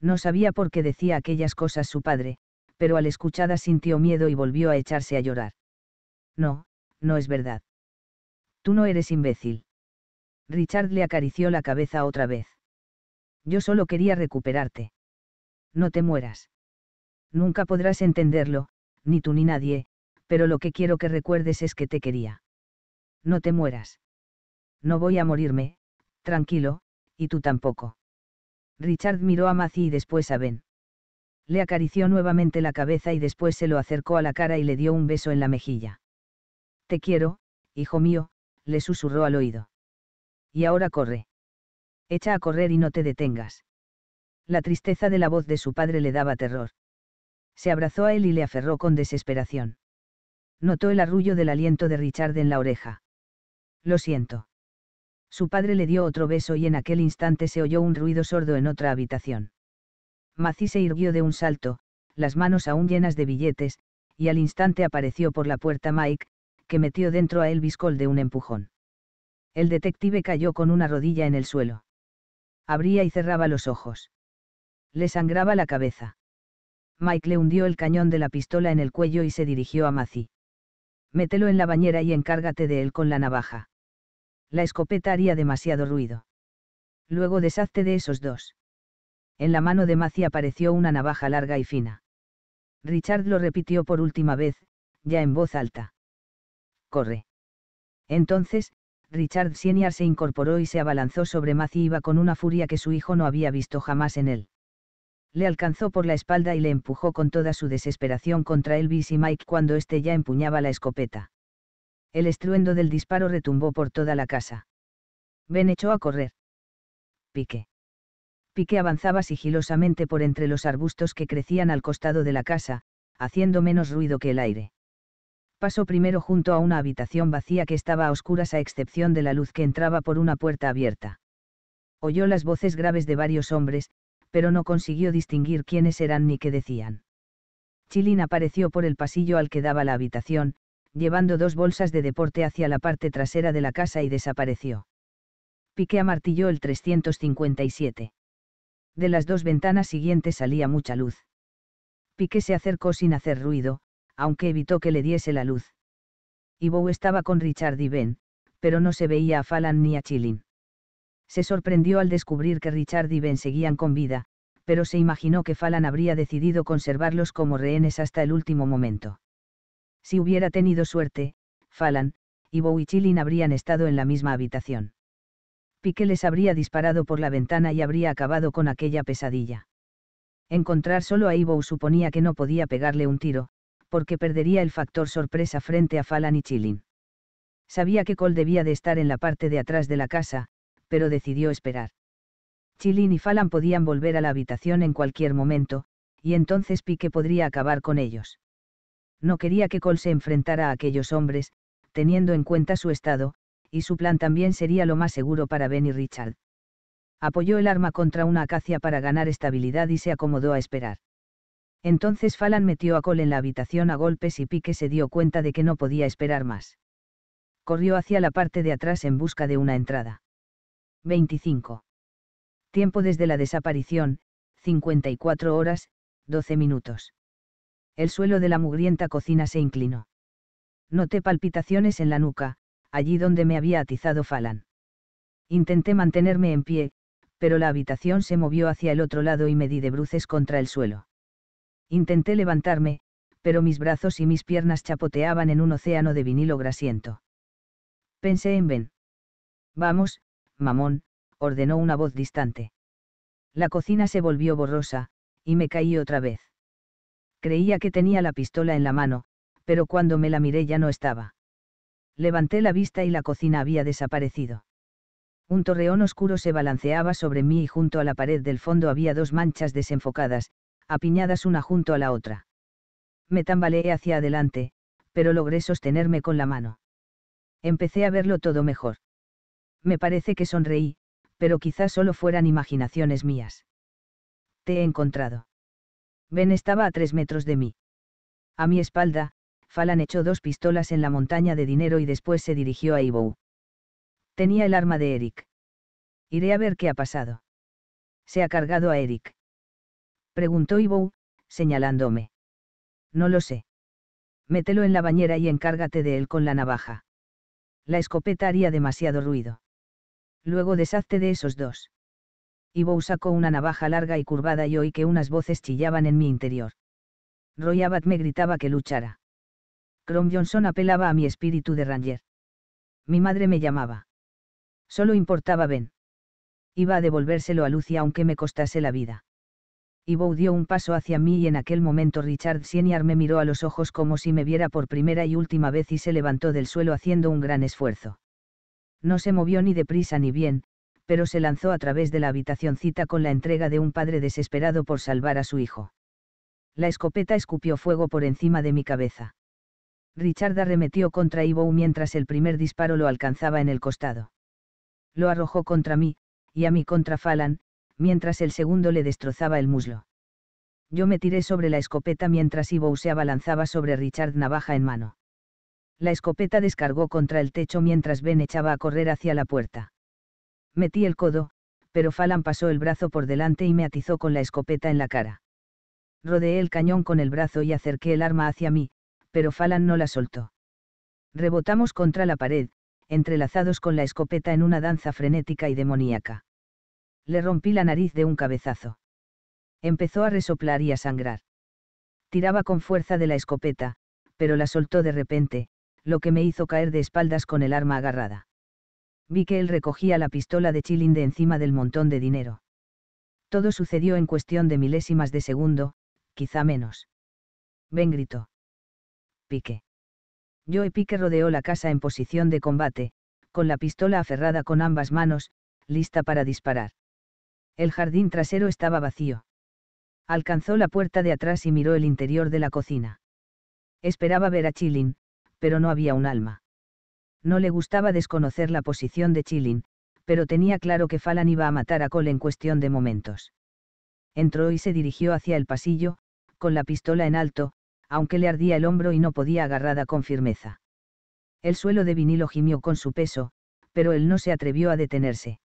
No sabía por qué decía aquellas cosas su padre, pero al escuchadas sintió miedo y volvió a echarse a llorar. No, no es verdad. Tú no eres imbécil. Richard le acarició la cabeza otra vez. Yo solo quería recuperarte. No te mueras. Nunca podrás entenderlo, ni tú ni nadie, pero lo que quiero que recuerdes es que te quería. No te mueras. No voy a morirme, tranquilo, y tú tampoco. Richard miró a Macy y después a Ben. Le acarició nuevamente la cabeza y después se lo acercó a la cara y le dio un beso en la mejilla. Te quiero, hijo mío, le susurró al oído. Y ahora corre. Echa a correr y no te detengas. La tristeza de la voz de su padre le daba terror. Se abrazó a él y le aferró con desesperación. Notó el arrullo del aliento de Richard en la oreja. Lo siento. Su padre le dio otro beso y en aquel instante se oyó un ruido sordo en otra habitación. Mací se irguió de un salto, las manos aún llenas de billetes, y al instante apareció por la puerta Mike, que metió dentro a Elvis Cole de un empujón. El detective cayó con una rodilla en el suelo. Abría y cerraba los ojos. Le sangraba la cabeza. Mike le hundió el cañón de la pistola en el cuello y se dirigió a Macy. Mételo en la bañera y encárgate de él con la navaja. La escopeta haría demasiado ruido. Luego deshazte de esos dos. En la mano de Macy apareció una navaja larga y fina. Richard lo repitió por última vez, ya en voz alta corre. Entonces, Richard Senior se incorporó y se abalanzó sobre y con una furia que su hijo no había visto jamás en él. Le alcanzó por la espalda y le empujó con toda su desesperación contra Elvis y Mike cuando éste ya empuñaba la escopeta. El estruendo del disparo retumbó por toda la casa. Ben echó a correr. Pique. Pique avanzaba sigilosamente por entre los arbustos que crecían al costado de la casa, haciendo menos ruido que el aire. Pasó primero junto a una habitación vacía que estaba a oscuras a excepción de la luz que entraba por una puerta abierta. Oyó las voces graves de varios hombres, pero no consiguió distinguir quiénes eran ni qué decían. Chilin apareció por el pasillo al que daba la habitación, llevando dos bolsas de deporte hacia la parte trasera de la casa y desapareció. Piqué amartilló el 357. De las dos ventanas siguientes salía mucha luz. Piqué se acercó sin hacer ruido, aunque evitó que le diese la luz. Ivo estaba con Richard y Ben, pero no se veía a Falan ni a Chilin. Se sorprendió al descubrir que Richard y Ben seguían con vida, pero se imaginó que Falan habría decidido conservarlos como rehenes hasta el último momento. Si hubiera tenido suerte, Falan, Ivo y Chilin habrían estado en la misma habitación. Pique les habría disparado por la ventana y habría acabado con aquella pesadilla. Encontrar solo a Ivo suponía que no podía pegarle un tiro, porque perdería el factor sorpresa frente a Falan y Chilin. Sabía que Cole debía de estar en la parte de atrás de la casa, pero decidió esperar. Chilin y Falan podían volver a la habitación en cualquier momento, y entonces Pique podría acabar con ellos. No quería que Cole se enfrentara a aquellos hombres, teniendo en cuenta su estado, y su plan también sería lo más seguro para Ben y Richard. Apoyó el arma contra una acacia para ganar estabilidad y se acomodó a esperar. Entonces Falan metió a Cole en la habitación a golpes y Pique se dio cuenta de que no podía esperar más. Corrió hacia la parte de atrás en busca de una entrada. 25. Tiempo desde la desaparición, 54 horas, 12 minutos. El suelo de la mugrienta cocina se inclinó. Noté palpitaciones en la nuca, allí donde me había atizado Falan. Intenté mantenerme en pie, pero la habitación se movió hacia el otro lado y me di de bruces contra el suelo. Intenté levantarme, pero mis brazos y mis piernas chapoteaban en un océano de vinilo grasiento. Pensé en Ben. Vamos, mamón, ordenó una voz distante. La cocina se volvió borrosa, y me caí otra vez. Creía que tenía la pistola en la mano, pero cuando me la miré ya no estaba. Levanté la vista y la cocina había desaparecido. Un torreón oscuro se balanceaba sobre mí y junto a la pared del fondo había dos manchas desenfocadas, apiñadas una junto a la otra. Me tambaleé hacia adelante, pero logré sostenerme con la mano. Empecé a verlo todo mejor. Me parece que sonreí, pero quizás solo fueran imaginaciones mías. Te he encontrado. Ben estaba a tres metros de mí. A mi espalda, Falan echó dos pistolas en la montaña de dinero y después se dirigió a Ibou. Tenía el arma de Eric. Iré a ver qué ha pasado. Se ha cargado a Eric. Preguntó Ivo, señalándome. No lo sé. Mételo en la bañera y encárgate de él con la navaja. La escopeta haría demasiado ruido. Luego deshazte de esos dos. Ivo sacó una navaja larga y curvada y oí que unas voces chillaban en mi interior. Roy Abbott me gritaba que luchara. Crom Johnson apelaba a mi espíritu de Ranger. Mi madre me llamaba. Solo importaba Ben. Iba a devolvérselo a Lucy aunque me costase la vida y dio un paso hacia mí y en aquel momento Richard Sieniar me miró a los ojos como si me viera por primera y última vez y se levantó del suelo haciendo un gran esfuerzo. No se movió ni deprisa ni bien, pero se lanzó a través de la cita con la entrega de un padre desesperado por salvar a su hijo. La escopeta escupió fuego por encima de mi cabeza. Richard arremetió contra Ivo mientras el primer disparo lo alcanzaba en el costado. Lo arrojó contra mí, y a mí contra Falan, mientras el segundo le destrozaba el muslo. Yo me tiré sobre la escopeta mientras Ivo se abalanzaba sobre Richard navaja en mano. La escopeta descargó contra el techo mientras Ben echaba a correr hacia la puerta. Metí el codo, pero Falan pasó el brazo por delante y me atizó con la escopeta en la cara. Rodeé el cañón con el brazo y acerqué el arma hacia mí, pero Falan no la soltó. Rebotamos contra la pared, entrelazados con la escopeta en una danza frenética y demoníaca. Le rompí la nariz de un cabezazo. Empezó a resoplar y a sangrar. Tiraba con fuerza de la escopeta, pero la soltó de repente, lo que me hizo caer de espaldas con el arma agarrada. Vi que él recogía la pistola de Chilling de encima del montón de dinero. Todo sucedió en cuestión de milésimas de segundo, quizá menos. Ben gritó. Pique. y Pique rodeó la casa en posición de combate, con la pistola aferrada con ambas manos, lista para disparar. El jardín trasero estaba vacío. Alcanzó la puerta de atrás y miró el interior de la cocina. Esperaba ver a Chilin, pero no había un alma. No le gustaba desconocer la posición de Chilin, pero tenía claro que Falan iba a matar a Cole en cuestión de momentos. Entró y se dirigió hacia el pasillo, con la pistola en alto, aunque le ardía el hombro y no podía agarrada con firmeza. El suelo de vinilo gimió con su peso, pero él no se atrevió a detenerse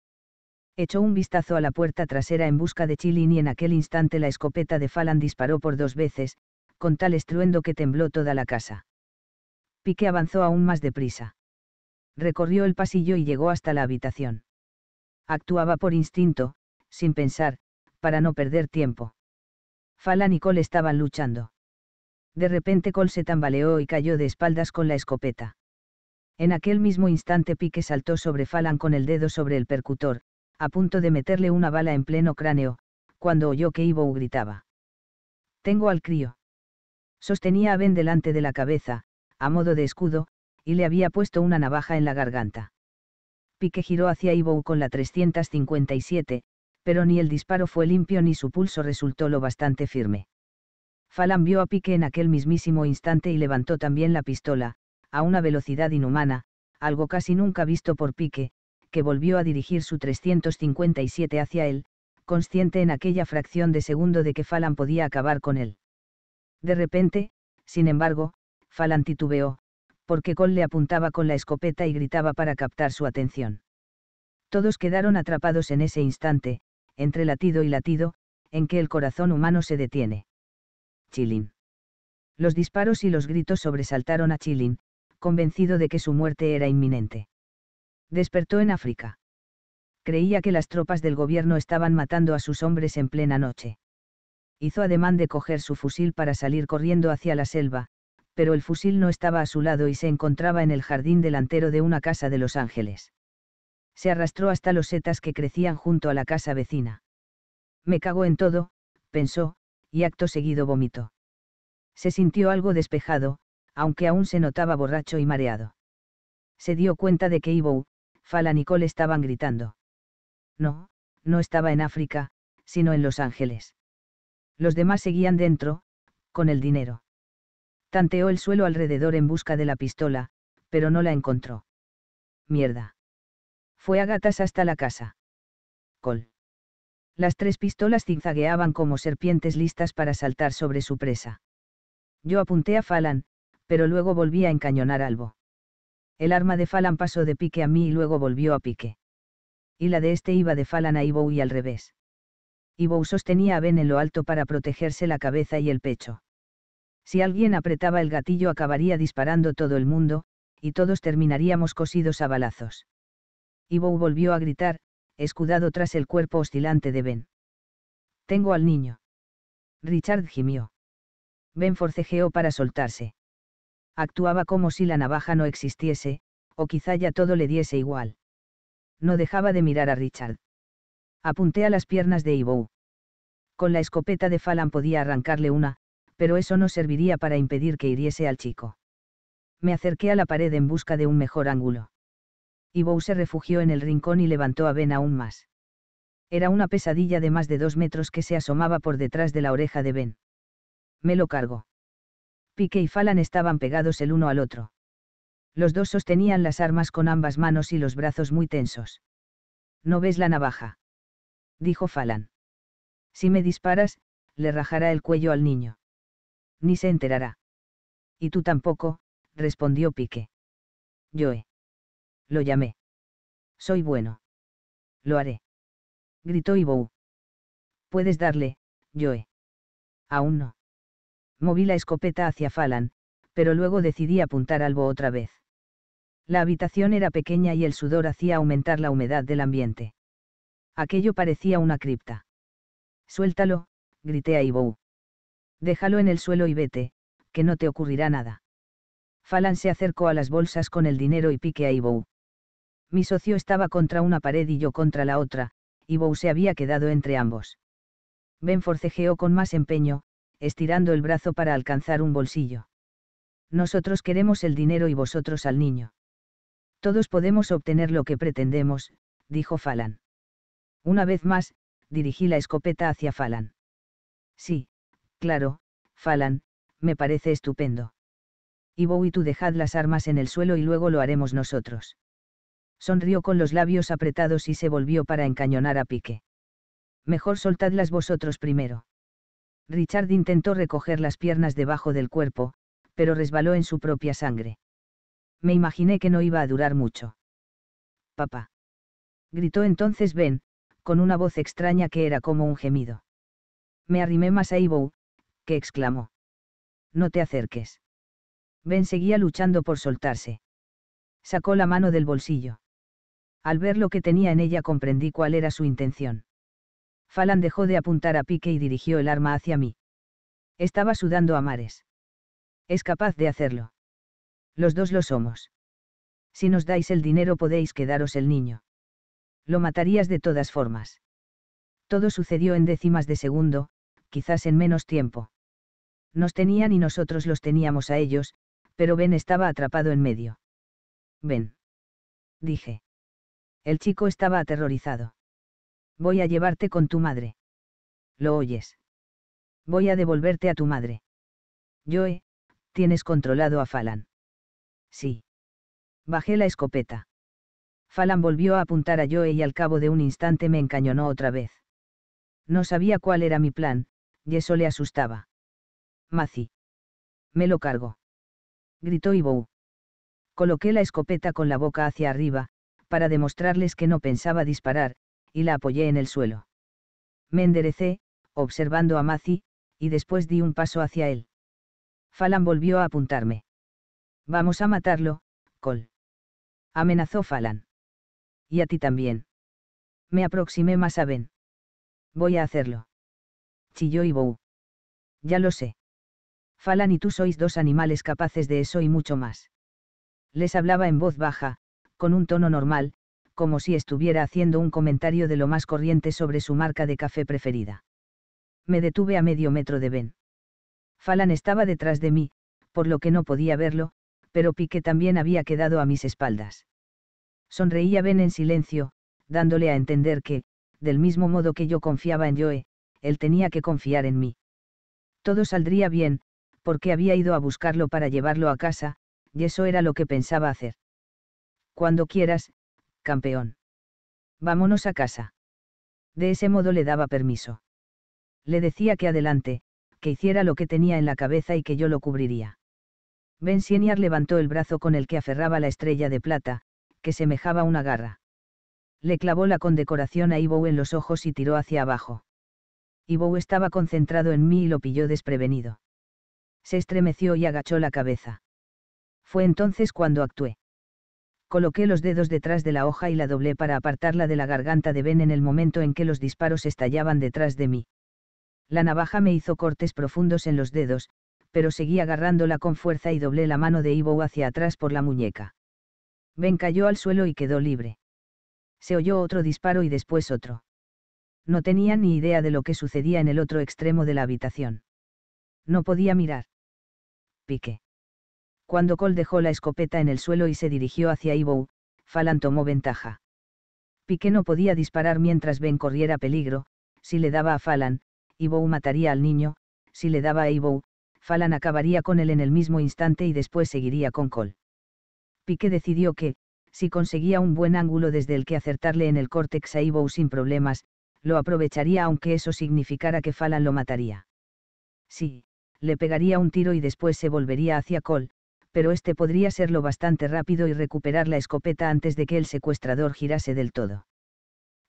echó un vistazo a la puerta trasera en busca de Chilin y en aquel instante la escopeta de Falan disparó por dos veces, con tal estruendo que tembló toda la casa. Pique avanzó aún más deprisa. Recorrió el pasillo y llegó hasta la habitación. Actuaba por instinto, sin pensar, para no perder tiempo. Falan y Cole estaban luchando. De repente Cole se tambaleó y cayó de espaldas con la escopeta. En aquel mismo instante Pique saltó sobre Falan con el dedo sobre el percutor, a punto de meterle una bala en pleno cráneo, cuando oyó que Ivo gritaba. Tengo al crío. Sostenía a Ben delante de la cabeza, a modo de escudo, y le había puesto una navaja en la garganta. Pique giró hacia Ivo con la 357, pero ni el disparo fue limpio ni su pulso resultó lo bastante firme. Falan vio a Pique en aquel mismísimo instante y levantó también la pistola, a una velocidad inhumana, algo casi nunca visto por Pique, que volvió a dirigir su 357 hacia él, consciente en aquella fracción de segundo de que Falan podía acabar con él. De repente, sin embargo, Falan titubeó, porque Cole le apuntaba con la escopeta y gritaba para captar su atención. Todos quedaron atrapados en ese instante, entre latido y latido, en que el corazón humano se detiene. Chilin. Los disparos y los gritos sobresaltaron a Chilin, convencido de que su muerte era inminente. Despertó en África. Creía que las tropas del gobierno estaban matando a sus hombres en plena noche. Hizo ademán de coger su fusil para salir corriendo hacia la selva, pero el fusil no estaba a su lado y se encontraba en el jardín delantero de una casa de Los Ángeles. Se arrastró hasta los setas que crecían junto a la casa vecina. Me cago en todo, pensó, y acto seguido vomitó. Se sintió algo despejado, aunque aún se notaba borracho y mareado. Se dio cuenta de que Ivo, y Cole estaban gritando. No, no estaba en África, sino en Los Ángeles. Los demás seguían dentro, con el dinero. Tanteó el suelo alrededor en busca de la pistola, pero no la encontró. Mierda. Fue a gatas hasta la casa. Col. Las tres pistolas zigzagueaban como serpientes listas para saltar sobre su presa. Yo apunté a Falan, pero luego volví a encañonar Albo. El arma de Falan pasó de pique a mí y luego volvió a pique. Y la de este iba de Falan a Ibou y al revés. Ibou sostenía a Ben en lo alto para protegerse la cabeza y el pecho. Si alguien apretaba el gatillo acabaría disparando todo el mundo, y todos terminaríamos cosidos a balazos. Ibou volvió a gritar, escudado tras el cuerpo oscilante de Ben. Tengo al niño. Richard gimió. Ben forcejeó para soltarse actuaba como si la navaja no existiese, o quizá ya todo le diese igual. No dejaba de mirar a Richard. Apunté a las piernas de Ivo. Con la escopeta de Falan podía arrancarle una, pero eso no serviría para impedir que hiriese al chico. Me acerqué a la pared en busca de un mejor ángulo. Ivo se refugió en el rincón y levantó a Ben aún más. Era una pesadilla de más de dos metros que se asomaba por detrás de la oreja de Ben. Me lo cargo. Pique y Falan estaban pegados el uno al otro. Los dos sostenían las armas con ambas manos y los brazos muy tensos. ¿No ves la navaja? dijo Falan. Si me disparas, le rajará el cuello al niño. Ni se enterará. Y tú tampoco, respondió Pique. Joe. Lo llamé. Soy bueno. Lo haré. Gritó Ibou. Puedes darle, Joe. Aún no. Moví la escopeta hacia Falan, pero luego decidí apuntar algo otra vez. La habitación era pequeña y el sudor hacía aumentar la humedad del ambiente. Aquello parecía una cripta. Suéltalo, grité a Ibou. Déjalo en el suelo y vete, que no te ocurrirá nada. Falan se acercó a las bolsas con el dinero y pique a Ibou. Mi socio estaba contra una pared y yo contra la otra, Ibou se había quedado entre ambos. Ben forcejeó con más empeño, estirando el brazo para alcanzar un bolsillo. Nosotros queremos el dinero y vosotros al niño. Todos podemos obtener lo que pretendemos, dijo Falan. Una vez más, dirigí la escopeta hacia Falan. Sí, claro, Falan, me parece estupendo. Y y tú dejad las armas en el suelo y luego lo haremos nosotros. Sonrió con los labios apretados y se volvió para encañonar a Pique. Mejor soltadlas vosotros primero. Richard intentó recoger las piernas debajo del cuerpo, pero resbaló en su propia sangre. Me imaginé que no iba a durar mucho. Papá. Gritó entonces Ben, con una voz extraña que era como un gemido. Me arrimé más a Ivo, que exclamó. No te acerques. Ben seguía luchando por soltarse. Sacó la mano del bolsillo. Al ver lo que tenía en ella comprendí cuál era su intención. Falan dejó de apuntar a pique y dirigió el arma hacia mí. Estaba sudando a mares. Es capaz de hacerlo. Los dos lo somos. Si nos dais el dinero podéis quedaros el niño. Lo matarías de todas formas. Todo sucedió en décimas de segundo, quizás en menos tiempo. Nos tenían y nosotros los teníamos a ellos, pero Ben estaba atrapado en medio. Ben. Dije. El chico estaba aterrorizado. Voy a llevarte con tu madre. ¿Lo oyes? Voy a devolverte a tu madre. Joe, tienes controlado a Falan. Sí. Bajé la escopeta. Falan volvió a apuntar a Joe y al cabo de un instante me encañonó otra vez. No sabía cuál era mi plan, y eso le asustaba. Maci. Me lo cargo. Gritó Ibou. Coloqué la escopeta con la boca hacia arriba, para demostrarles que no pensaba disparar, y la apoyé en el suelo. Me enderecé, observando a Mazi, y después di un paso hacia él. Falan volvió a apuntarme. Vamos a matarlo, Col. Amenazó Falan. Y a ti también. Me aproximé más a Ben. Voy a hacerlo. Chilló Ibou. Ya lo sé. Falan y tú sois dos animales capaces de eso y mucho más. Les hablaba en voz baja, con un tono normal, como si estuviera haciendo un comentario de lo más corriente sobre su marca de café preferida. Me detuve a medio metro de Ben. Falan estaba detrás de mí, por lo que no podía verlo, pero Pique también había quedado a mis espaldas. Sonreía Ben en silencio, dándole a entender que, del mismo modo que yo confiaba en Joe, él tenía que confiar en mí. Todo saldría bien, porque había ido a buscarlo para llevarlo a casa, y eso era lo que pensaba hacer. Cuando quieras, campeón. Vámonos a casa. De ese modo le daba permiso. Le decía que adelante, que hiciera lo que tenía en la cabeza y que yo lo cubriría. Ben levantó el brazo con el que aferraba la estrella de plata, que semejaba una garra. Le clavó la condecoración a Ivo en los ojos y tiró hacia abajo. Ivo estaba concentrado en mí y lo pilló desprevenido. Se estremeció y agachó la cabeza. Fue entonces cuando actué. Coloqué los dedos detrás de la hoja y la doblé para apartarla de la garganta de Ben en el momento en que los disparos estallaban detrás de mí. La navaja me hizo cortes profundos en los dedos, pero seguí agarrándola con fuerza y doblé la mano de Ivo hacia atrás por la muñeca. Ben cayó al suelo y quedó libre. Se oyó otro disparo y después otro. No tenía ni idea de lo que sucedía en el otro extremo de la habitación. No podía mirar. Piqué. Cuando Cole dejó la escopeta en el suelo y se dirigió hacia Ivo, Falan tomó ventaja. Piqué no podía disparar mientras Ben corriera peligro, si le daba a Falan, Ibou mataría al niño, si le daba a Ibou, Falan acabaría con él en el mismo instante y después seguiría con Cole. Piqué decidió que, si conseguía un buen ángulo desde el que acertarle en el córtex a Ibou sin problemas, lo aprovecharía aunque eso significara que Falan lo mataría. Sí, le pegaría un tiro y después se volvería hacia Cole, pero este podría serlo bastante rápido y recuperar la escopeta antes de que el secuestrador girase del todo.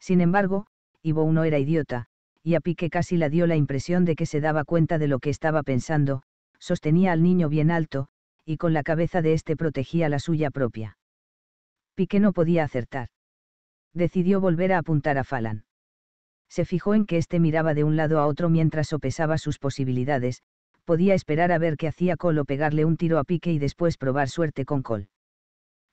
Sin embargo, Ivo no era idiota, y a Pique casi la dio la impresión de que se daba cuenta de lo que estaba pensando, sostenía al niño bien alto, y con la cabeza de este protegía la suya propia. Pique no podía acertar. Decidió volver a apuntar a Falan. Se fijó en que éste miraba de un lado a otro mientras sopesaba sus posibilidades, podía esperar a ver qué hacía Cole o pegarle un tiro a pique y después probar suerte con Cole.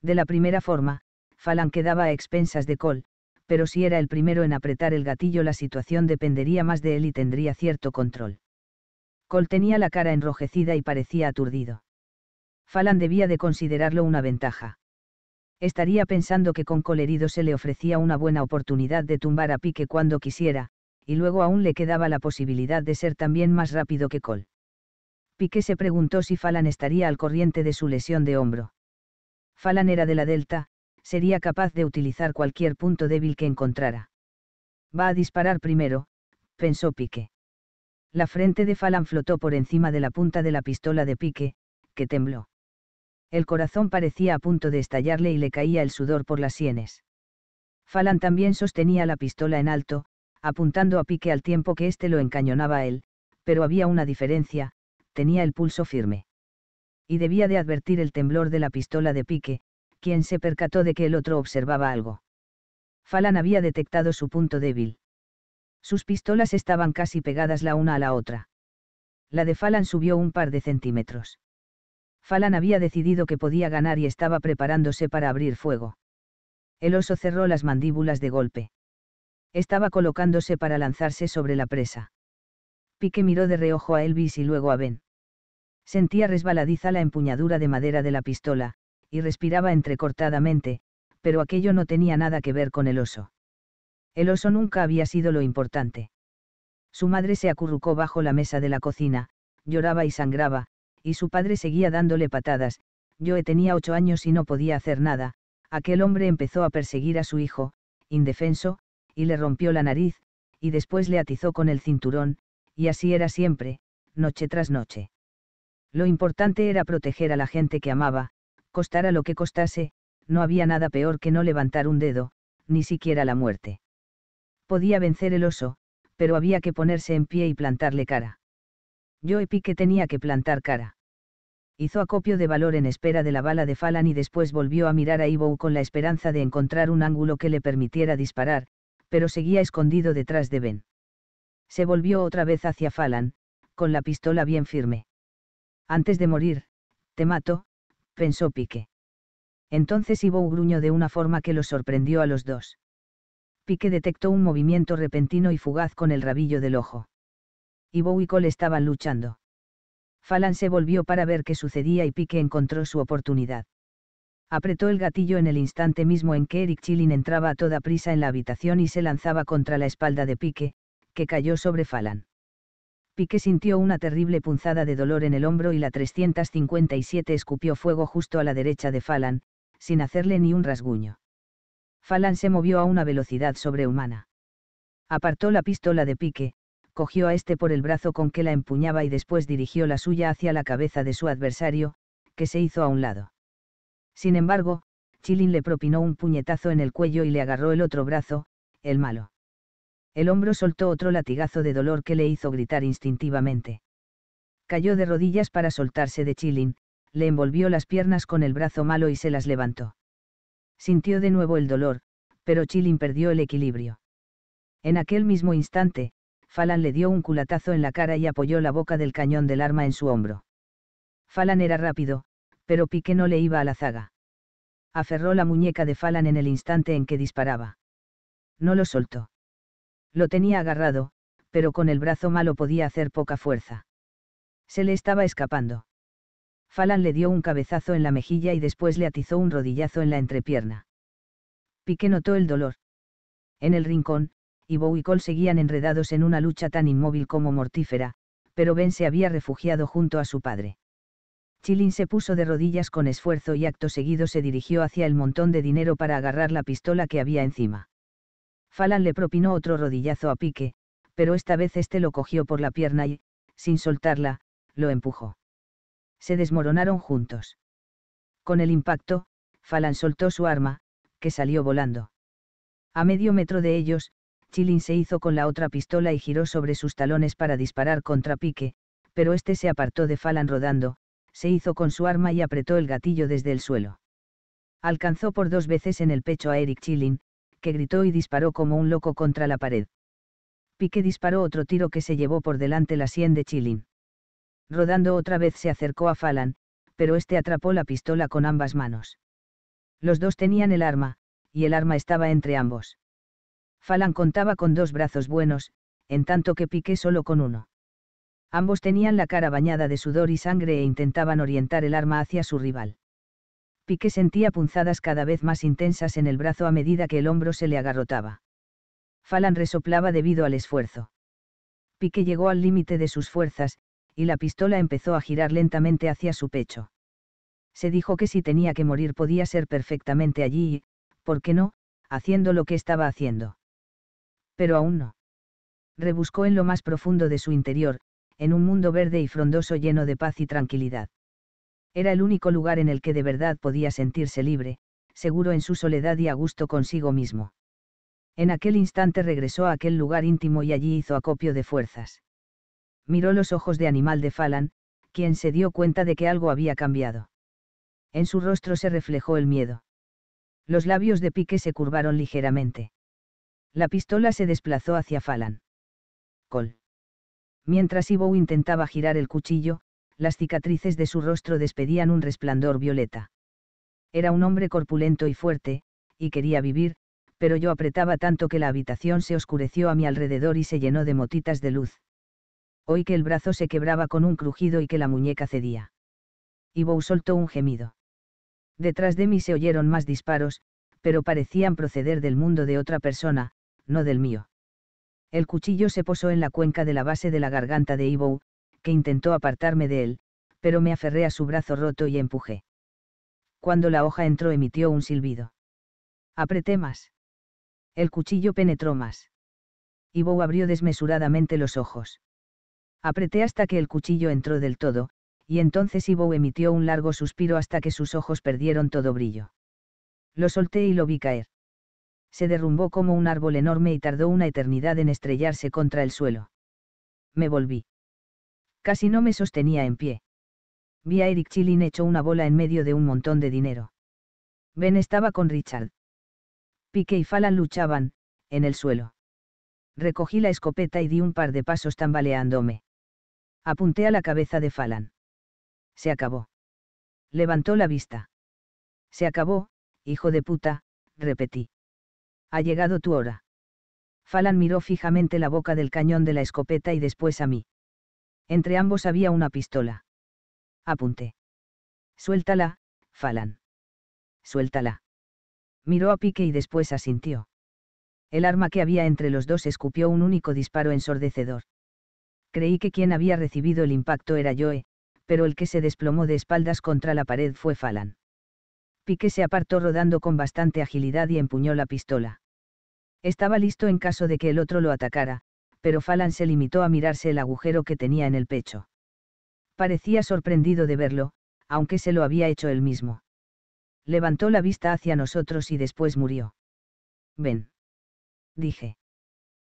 De la primera forma, Falan quedaba a expensas de Cole, pero si era el primero en apretar el gatillo la situación dependería más de él y tendría cierto control. Cole tenía la cara enrojecida y parecía aturdido. Falan debía de considerarlo una ventaja. Estaría pensando que con Cole herido se le ofrecía una buena oportunidad de tumbar a pique cuando quisiera, y luego aún le quedaba la posibilidad de ser también más rápido que Cole. Piqué se preguntó si Falan estaría al corriente de su lesión de hombro. Falan era de la Delta, sería capaz de utilizar cualquier punto débil que encontrara. Va a disparar primero, pensó Piqué. La frente de Falan flotó por encima de la punta de la pistola de Piqué, que tembló. El corazón parecía a punto de estallarle y le caía el sudor por las sienes. Falan también sostenía la pistola en alto, apuntando a Pique al tiempo que éste lo encañonaba a él, pero había una diferencia, tenía el pulso firme. Y debía de advertir el temblor de la pistola de pique, quien se percató de que el otro observaba algo. Falan había detectado su punto débil. Sus pistolas estaban casi pegadas la una a la otra. La de Falan subió un par de centímetros. Falan había decidido que podía ganar y estaba preparándose para abrir fuego. El oso cerró las mandíbulas de golpe. Estaba colocándose para lanzarse sobre la presa. Pique miró de reojo a Elvis y luego a Ben. Sentía resbaladiza la empuñadura de madera de la pistola, y respiraba entrecortadamente, pero aquello no tenía nada que ver con el oso. El oso nunca había sido lo importante. Su madre se acurrucó bajo la mesa de la cocina, lloraba y sangraba, y su padre seguía dándole patadas, yo tenía ocho años y no podía hacer nada, aquel hombre empezó a perseguir a su hijo, indefenso, y le rompió la nariz, y después le atizó con el cinturón, y así era siempre, noche tras noche. Lo importante era proteger a la gente que amaba, costara lo que costase, no había nada peor que no levantar un dedo, ni siquiera la muerte. Podía vencer el oso, pero había que ponerse en pie y plantarle cara. Yo que tenía que plantar cara. Hizo acopio de valor en espera de la bala de Falan y después volvió a mirar a Ivo con la esperanza de encontrar un ángulo que le permitiera disparar, pero seguía escondido detrás de Ben. Se volvió otra vez hacia Falan, con la pistola bien firme. Antes de morir, te mato, pensó Pique. Entonces Ivo gruñó de una forma que los sorprendió a los dos. Pique detectó un movimiento repentino y fugaz con el rabillo del ojo. Ivo y Cole estaban luchando. Falan se volvió para ver qué sucedía y Pique encontró su oportunidad. Apretó el gatillo en el instante mismo en que Eric Chilin entraba a toda prisa en la habitación y se lanzaba contra la espalda de Pique, que cayó sobre Falan. Pique sintió una terrible punzada de dolor en el hombro y la 357 escupió fuego justo a la derecha de Falan, sin hacerle ni un rasguño. Falan se movió a una velocidad sobrehumana. Apartó la pistola de Pique, cogió a este por el brazo con que la empuñaba y después dirigió la suya hacia la cabeza de su adversario, que se hizo a un lado. Sin embargo, Chilin le propinó un puñetazo en el cuello y le agarró el otro brazo, el malo. El hombro soltó otro latigazo de dolor que le hizo gritar instintivamente. Cayó de rodillas para soltarse de Chilin, le envolvió las piernas con el brazo malo y se las levantó. Sintió de nuevo el dolor, pero Chilin perdió el equilibrio. En aquel mismo instante, Falan le dio un culatazo en la cara y apoyó la boca del cañón del arma en su hombro. Falan era rápido, pero Pique no le iba a la zaga. Aferró la muñeca de Falan en el instante en que disparaba. No lo soltó. Lo tenía agarrado, pero con el brazo malo podía hacer poca fuerza. Se le estaba escapando. Falan le dio un cabezazo en la mejilla y después le atizó un rodillazo en la entrepierna. Piqué notó el dolor. En el rincón, Ivo y Cole seguían enredados en una lucha tan inmóvil como mortífera, pero Ben se había refugiado junto a su padre. Chilin se puso de rodillas con esfuerzo y acto seguido se dirigió hacia el montón de dinero para agarrar la pistola que había encima. Falan le propinó otro rodillazo a Pique, pero esta vez este lo cogió por la pierna y, sin soltarla, lo empujó. Se desmoronaron juntos. Con el impacto, Falan soltó su arma, que salió volando. A medio metro de ellos, Chilin se hizo con la otra pistola y giró sobre sus talones para disparar contra Pique, pero este se apartó de Falan rodando, se hizo con su arma y apretó el gatillo desde el suelo. Alcanzó por dos veces en el pecho a Eric Chilin, que gritó y disparó como un loco contra la pared. Pique disparó otro tiro que se llevó por delante la sien de Chilin. Rodando otra vez se acercó a Falan, pero este atrapó la pistola con ambas manos. Los dos tenían el arma, y el arma estaba entre ambos. Falan contaba con dos brazos buenos, en tanto que Piqué solo con uno. Ambos tenían la cara bañada de sudor y sangre e intentaban orientar el arma hacia su rival. Piqué sentía punzadas cada vez más intensas en el brazo a medida que el hombro se le agarrotaba. Falan resoplaba debido al esfuerzo. Pique llegó al límite de sus fuerzas, y la pistola empezó a girar lentamente hacia su pecho. Se dijo que si tenía que morir podía ser perfectamente allí y, ¿por qué no?, haciendo lo que estaba haciendo. Pero aún no. Rebuscó en lo más profundo de su interior, en un mundo verde y frondoso lleno de paz y tranquilidad. Era el único lugar en el que de verdad podía sentirse libre, seguro en su soledad y a gusto consigo mismo. En aquel instante regresó a aquel lugar íntimo y allí hizo acopio de fuerzas. Miró los ojos de animal de Falan, quien se dio cuenta de que algo había cambiado. En su rostro se reflejó el miedo. Los labios de Pique se curvaron ligeramente. La pistola se desplazó hacia Falan. Col. Mientras Ivo intentaba girar el cuchillo, las cicatrices de su rostro despedían un resplandor violeta. Era un hombre corpulento y fuerte, y quería vivir, pero yo apretaba tanto que la habitación se oscureció a mi alrededor y se llenó de motitas de luz. Oí que el brazo se quebraba con un crujido y que la muñeca cedía. Ivo soltó un gemido. Detrás de mí se oyeron más disparos, pero parecían proceder del mundo de otra persona, no del mío. El cuchillo se posó en la cuenca de la base de la garganta de Ivo, que intentó apartarme de él, pero me aferré a su brazo roto y empujé. Cuando la hoja entró emitió un silbido. Apreté más. El cuchillo penetró más. Y abrió desmesuradamente los ojos. Apreté hasta que el cuchillo entró del todo, y entonces Ivo emitió un largo suspiro hasta que sus ojos perdieron todo brillo. Lo solté y lo vi caer. Se derrumbó como un árbol enorme y tardó una eternidad en estrellarse contra el suelo. Me volví. Casi no me sostenía en pie. Vi a Eric Chilin hecho una bola en medio de un montón de dinero. Ben estaba con Richard. Pique y Falan luchaban, en el suelo. Recogí la escopeta y di un par de pasos tambaleándome. Apunté a la cabeza de Falan. Se acabó. Levantó la vista. Se acabó, hijo de puta, repetí. Ha llegado tu hora. Falan miró fijamente la boca del cañón de la escopeta y después a mí. Entre ambos había una pistola. Apunté. Suéltala, Falan. Suéltala. Miró a Pique y después asintió. El arma que había entre los dos escupió un único disparo ensordecedor. Creí que quien había recibido el impacto era Joe, pero el que se desplomó de espaldas contra la pared fue Falan. Pique se apartó rodando con bastante agilidad y empuñó la pistola. Estaba listo en caso de que el otro lo atacara, pero Falan se limitó a mirarse el agujero que tenía en el pecho. Parecía sorprendido de verlo, aunque se lo había hecho él mismo. Levantó la vista hacia nosotros y después murió. Ven. Dije.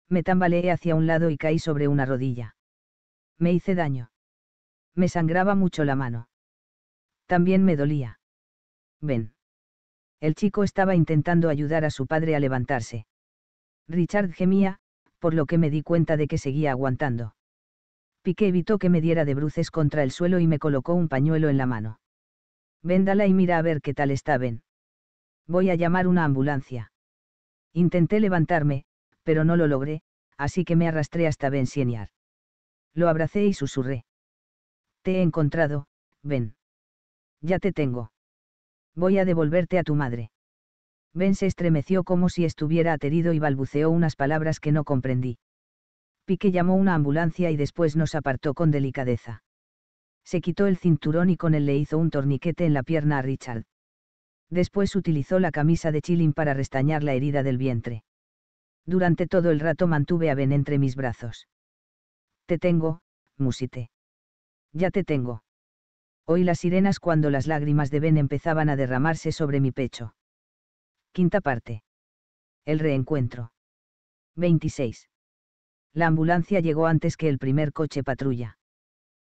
Me tambaleé hacia un lado y caí sobre una rodilla. Me hice daño. Me sangraba mucho la mano. También me dolía. Ven. El chico estaba intentando ayudar a su padre a levantarse. Richard gemía, por lo que me di cuenta de que seguía aguantando. Piqué evitó que me diera de bruces contra el suelo y me colocó un pañuelo en la mano. Véndala y mira a ver qué tal está Ben. Voy a llamar una ambulancia. Intenté levantarme, pero no lo logré, así que me arrastré hasta Ben Sieniar. Lo abracé y susurré. Te he encontrado, Ben. Ya te tengo. Voy a devolverte a tu madre. Ben se estremeció como si estuviera aterido y balbuceó unas palabras que no comprendí. Pique llamó una ambulancia y después nos apartó con delicadeza. Se quitó el cinturón y con él le hizo un torniquete en la pierna a Richard. Después utilizó la camisa de Chilling para restañar la herida del vientre. Durante todo el rato mantuve a Ben entre mis brazos. Te tengo, musité. Ya te tengo. Oí las sirenas cuando las lágrimas de Ben empezaban a derramarse sobre mi pecho. Quinta parte. El reencuentro. 26. La ambulancia llegó antes que el primer coche patrulla.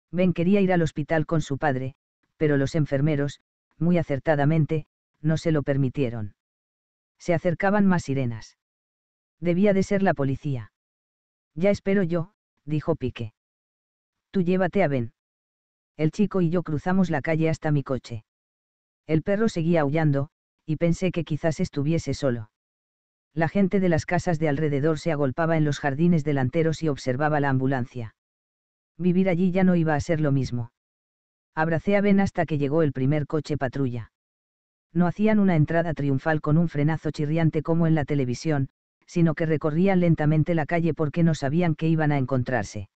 Ben quería ir al hospital con su padre, pero los enfermeros, muy acertadamente, no se lo permitieron. Se acercaban más sirenas. Debía de ser la policía. Ya espero yo, dijo Pique. Tú llévate a Ben. El chico y yo cruzamos la calle hasta mi coche. El perro seguía aullando, y pensé que quizás estuviese solo. La gente de las casas de alrededor se agolpaba en los jardines delanteros y observaba la ambulancia. Vivir allí ya no iba a ser lo mismo. Abracé a Ben hasta que llegó el primer coche patrulla. No hacían una entrada triunfal con un frenazo chirriante como en la televisión, sino que recorrían lentamente la calle porque no sabían que iban a encontrarse.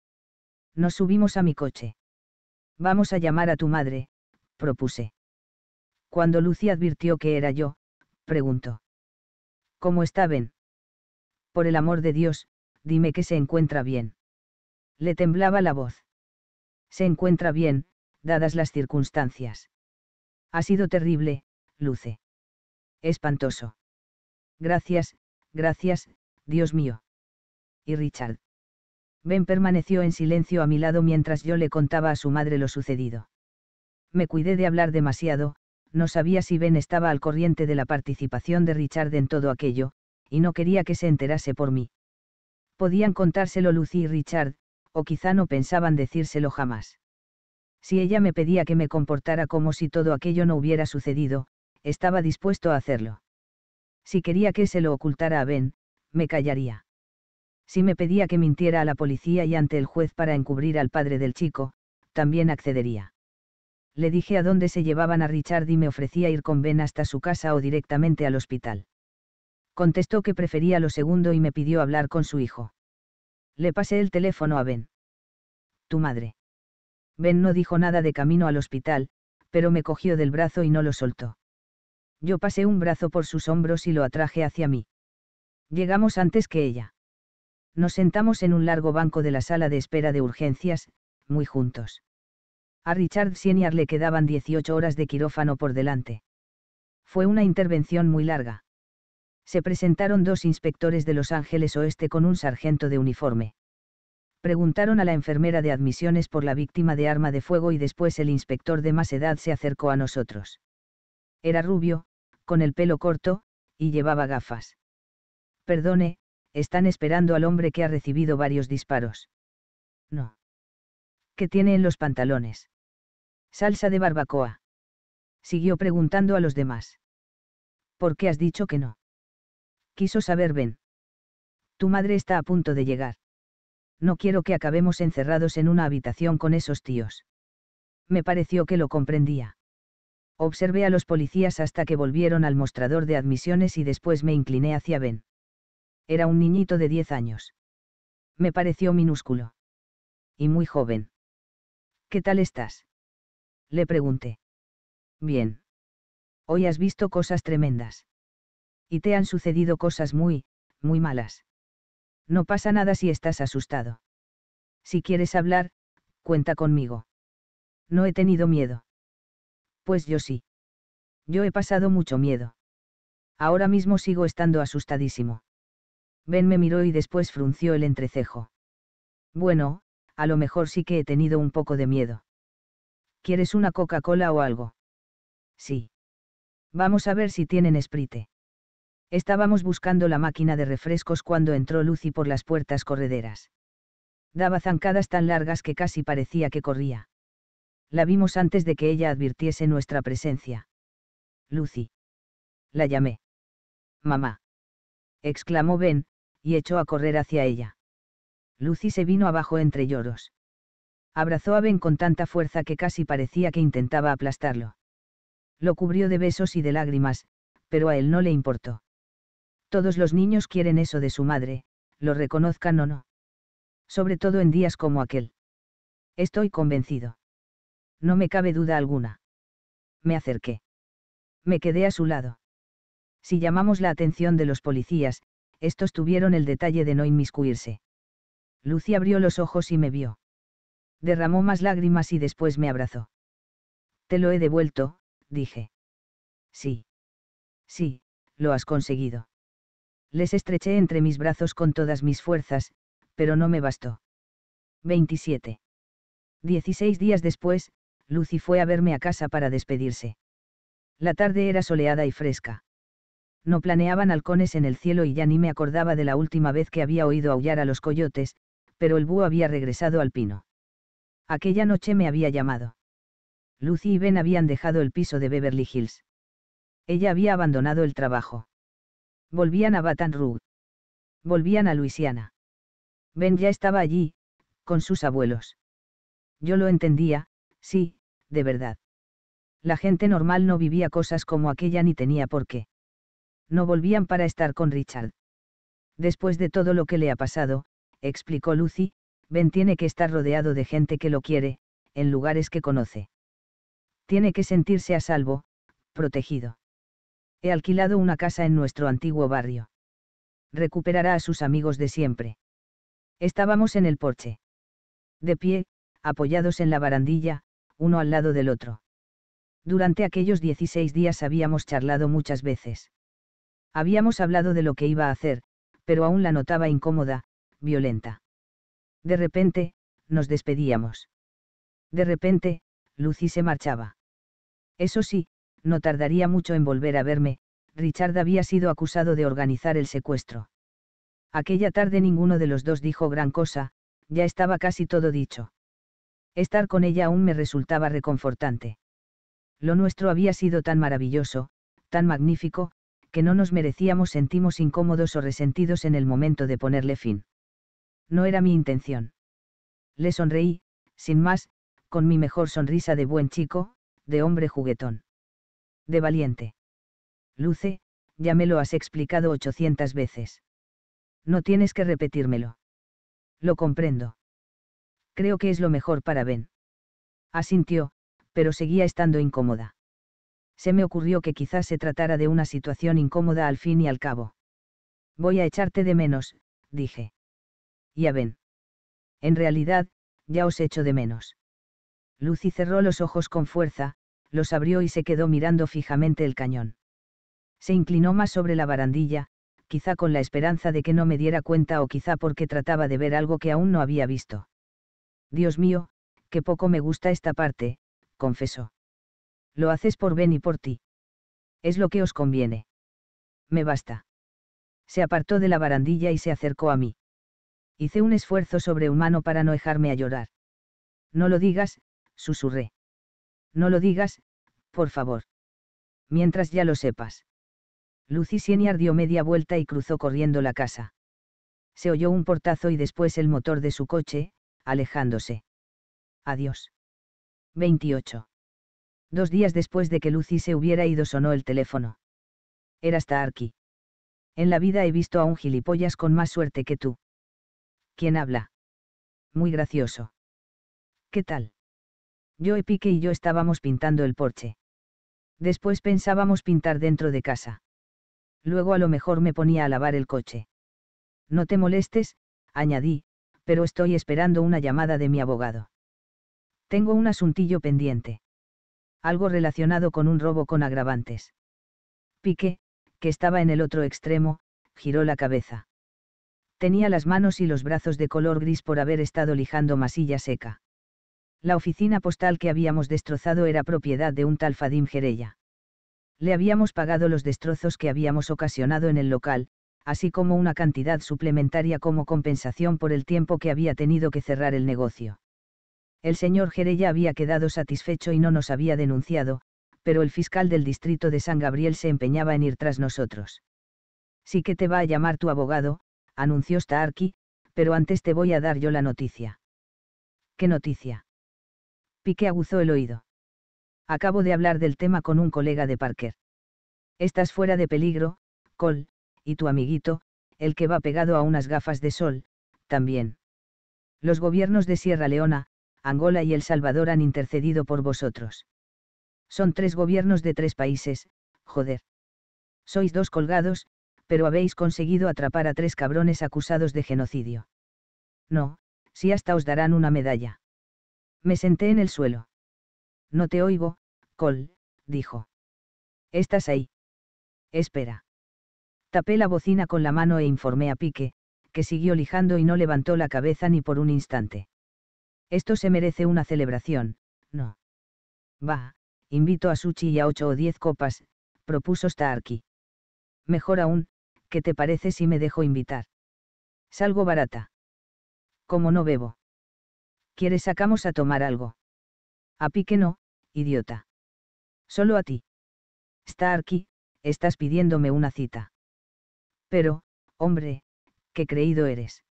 Nos subimos a mi coche. Vamos a llamar a tu madre, propuse. Cuando Lucy advirtió que era yo, preguntó. ¿Cómo está Ben? Por el amor de Dios, dime que se encuentra bien. Le temblaba la voz. Se encuentra bien, dadas las circunstancias. Ha sido terrible, Luce. Espantoso. Gracias, gracias, Dios mío. Y Richard. Ben permaneció en silencio a mi lado mientras yo le contaba a su madre lo sucedido. Me cuidé de hablar demasiado, no sabía si Ben estaba al corriente de la participación de Richard en todo aquello, y no quería que se enterase por mí. Podían contárselo Lucy y Richard, o quizá no pensaban decírselo jamás. Si ella me pedía que me comportara como si todo aquello no hubiera sucedido, estaba dispuesto a hacerlo. Si quería que se lo ocultara a Ben, me callaría. Si me pedía que mintiera a la policía y ante el juez para encubrir al padre del chico, también accedería le dije a dónde se llevaban a Richard y me ofrecía ir con Ben hasta su casa o directamente al hospital. Contestó que prefería lo segundo y me pidió hablar con su hijo. Le pasé el teléfono a Ben. Tu madre. Ben no dijo nada de camino al hospital, pero me cogió del brazo y no lo soltó. Yo pasé un brazo por sus hombros y lo atraje hacia mí. Llegamos antes que ella. Nos sentamos en un largo banco de la sala de espera de urgencias, muy juntos. A Richard Sieniar le quedaban 18 horas de quirófano por delante. Fue una intervención muy larga. Se presentaron dos inspectores de Los Ángeles Oeste con un sargento de uniforme. Preguntaron a la enfermera de admisiones por la víctima de arma de fuego y después el inspector de más edad se acercó a nosotros. Era rubio, con el pelo corto, y llevaba gafas. Perdone, están esperando al hombre que ha recibido varios disparos. No. ¿Qué tiene en los pantalones? ¿Salsa de barbacoa? Siguió preguntando a los demás. ¿Por qué has dicho que no? Quiso saber Ben. Tu madre está a punto de llegar. No quiero que acabemos encerrados en una habitación con esos tíos. Me pareció que lo comprendía. Observé a los policías hasta que volvieron al mostrador de admisiones y después me incliné hacia Ben. Era un niñito de 10 años. Me pareció minúsculo. Y muy joven. ¿Qué tal estás? le pregunté. Bien. Hoy has visto cosas tremendas. Y te han sucedido cosas muy, muy malas. No pasa nada si estás asustado. Si quieres hablar, cuenta conmigo. No he tenido miedo. Pues yo sí. Yo he pasado mucho miedo. Ahora mismo sigo estando asustadísimo. Ben me miró y después frunció el entrecejo. Bueno, a lo mejor sí que he tenido un poco de miedo. ¿Quieres una Coca-Cola o algo? Sí. Vamos a ver si tienen esprite. Estábamos buscando la máquina de refrescos cuando entró Lucy por las puertas correderas. Daba zancadas tan largas que casi parecía que corría. La vimos antes de que ella advirtiese nuestra presencia. Lucy. La llamé. Mamá. exclamó Ben, y echó a correr hacia ella. Lucy se vino abajo entre lloros abrazó a Ben con tanta fuerza que casi parecía que intentaba aplastarlo. Lo cubrió de besos y de lágrimas, pero a él no le importó. Todos los niños quieren eso de su madre, lo reconozcan o no. Sobre todo en días como aquel. Estoy convencido. No me cabe duda alguna. Me acerqué. Me quedé a su lado. Si llamamos la atención de los policías, estos tuvieron el detalle de no inmiscuirse. Lucy abrió los ojos y me vio derramó más lágrimas y después me abrazó. Te lo he devuelto, dije. Sí. Sí, lo has conseguido. Les estreché entre mis brazos con todas mis fuerzas, pero no me bastó. 27. 16 días después, Lucy fue a verme a casa para despedirse. La tarde era soleada y fresca. No planeaban halcones en el cielo y ya ni me acordaba de la última vez que había oído aullar a los coyotes, pero el búho había regresado al pino. Aquella noche me había llamado. Lucy y Ben habían dejado el piso de Beverly Hills. Ella había abandonado el trabajo. Volvían a Baton Rouge. Volvían a Luisiana. Ben ya estaba allí, con sus abuelos. Yo lo entendía, sí, de verdad. La gente normal no vivía cosas como aquella ni tenía por qué. No volvían para estar con Richard. Después de todo lo que le ha pasado, explicó Lucy, Ben tiene que estar rodeado de gente que lo quiere, en lugares que conoce. Tiene que sentirse a salvo, protegido. He alquilado una casa en nuestro antiguo barrio. Recuperará a sus amigos de siempre. Estábamos en el porche. De pie, apoyados en la barandilla, uno al lado del otro. Durante aquellos 16 días habíamos charlado muchas veces. Habíamos hablado de lo que iba a hacer, pero aún la notaba incómoda, violenta. De repente, nos despedíamos. De repente, Lucy se marchaba. Eso sí, no tardaría mucho en volver a verme, Richard había sido acusado de organizar el secuestro. Aquella tarde ninguno de los dos dijo gran cosa, ya estaba casi todo dicho. Estar con ella aún me resultaba reconfortante. Lo nuestro había sido tan maravilloso, tan magnífico, que no nos merecíamos sentimos incómodos o resentidos en el momento de ponerle fin no era mi intención. Le sonreí, sin más, con mi mejor sonrisa de buen chico, de hombre juguetón. De valiente. Luce, ya me lo has explicado 800 veces. No tienes que repetírmelo. Lo comprendo. Creo que es lo mejor para Ben. Asintió, pero seguía estando incómoda. Se me ocurrió que quizás se tratara de una situación incómoda al fin y al cabo. Voy a echarte de menos, dije y a Ben. En realidad, ya os echo de menos. Lucy cerró los ojos con fuerza, los abrió y se quedó mirando fijamente el cañón. Se inclinó más sobre la barandilla, quizá con la esperanza de que no me diera cuenta o quizá porque trataba de ver algo que aún no había visto. Dios mío, qué poco me gusta esta parte, confesó. Lo haces por Ben y por ti. Es lo que os conviene. Me basta. Se apartó de la barandilla y se acercó a mí. Hice un esfuerzo sobrehumano para no dejarme a llorar. No lo digas, susurré. No lo digas, por favor. Mientras ya lo sepas. Lucy Sieniar dio media vuelta y cruzó corriendo la casa. Se oyó un portazo y después el motor de su coche, alejándose. Adiós. 28. Dos días después de que Lucy se hubiera ido sonó el teléfono. Era Starkey. En la vida he visto a un gilipollas con más suerte que tú. ¿Quién habla? Muy gracioso. ¿Qué tal? Yo, y Pique y yo estábamos pintando el porche. Después pensábamos pintar dentro de casa. Luego a lo mejor me ponía a lavar el coche. No te molestes, añadí, pero estoy esperando una llamada de mi abogado. Tengo un asuntillo pendiente. Algo relacionado con un robo con agravantes. Pique, que estaba en el otro extremo, giró la cabeza tenía las manos y los brazos de color gris por haber estado lijando masilla seca. La oficina postal que habíamos destrozado era propiedad de un tal Fadim Jereya. Le habíamos pagado los destrozos que habíamos ocasionado en el local, así como una cantidad suplementaria como compensación por el tiempo que había tenido que cerrar el negocio. El señor Jereya había quedado satisfecho y no nos había denunciado, pero el fiscal del distrito de San Gabriel se empeñaba en ir tras nosotros. Sí que te va a llamar tu abogado, anunció Starkey, pero antes te voy a dar yo la noticia. ¿Qué noticia? Pique aguzó el oído. Acabo de hablar del tema con un colega de Parker. Estás fuera de peligro, Cole, y tu amiguito, el que va pegado a unas gafas de sol, también. Los gobiernos de Sierra Leona, Angola y El Salvador han intercedido por vosotros. Son tres gobiernos de tres países, joder. Sois dos colgados, pero habéis conseguido atrapar a tres cabrones acusados de genocidio. No, si hasta os darán una medalla. Me senté en el suelo. No te oigo, Col, dijo. Estás ahí. Espera. Tapé la bocina con la mano e informé a Pique, que siguió lijando y no levantó la cabeza ni por un instante. Esto se merece una celebración, ¿no? Va, invito a Suchi y a ocho o diez copas, propuso Starkey. Mejor aún, ¿qué te parece si me dejo invitar? Salgo barata. Como no bebo. ¿Quieres sacamos a tomar algo? A pique no, idiota. Solo a ti. aquí? estás pidiéndome una cita. Pero, hombre, qué creído eres.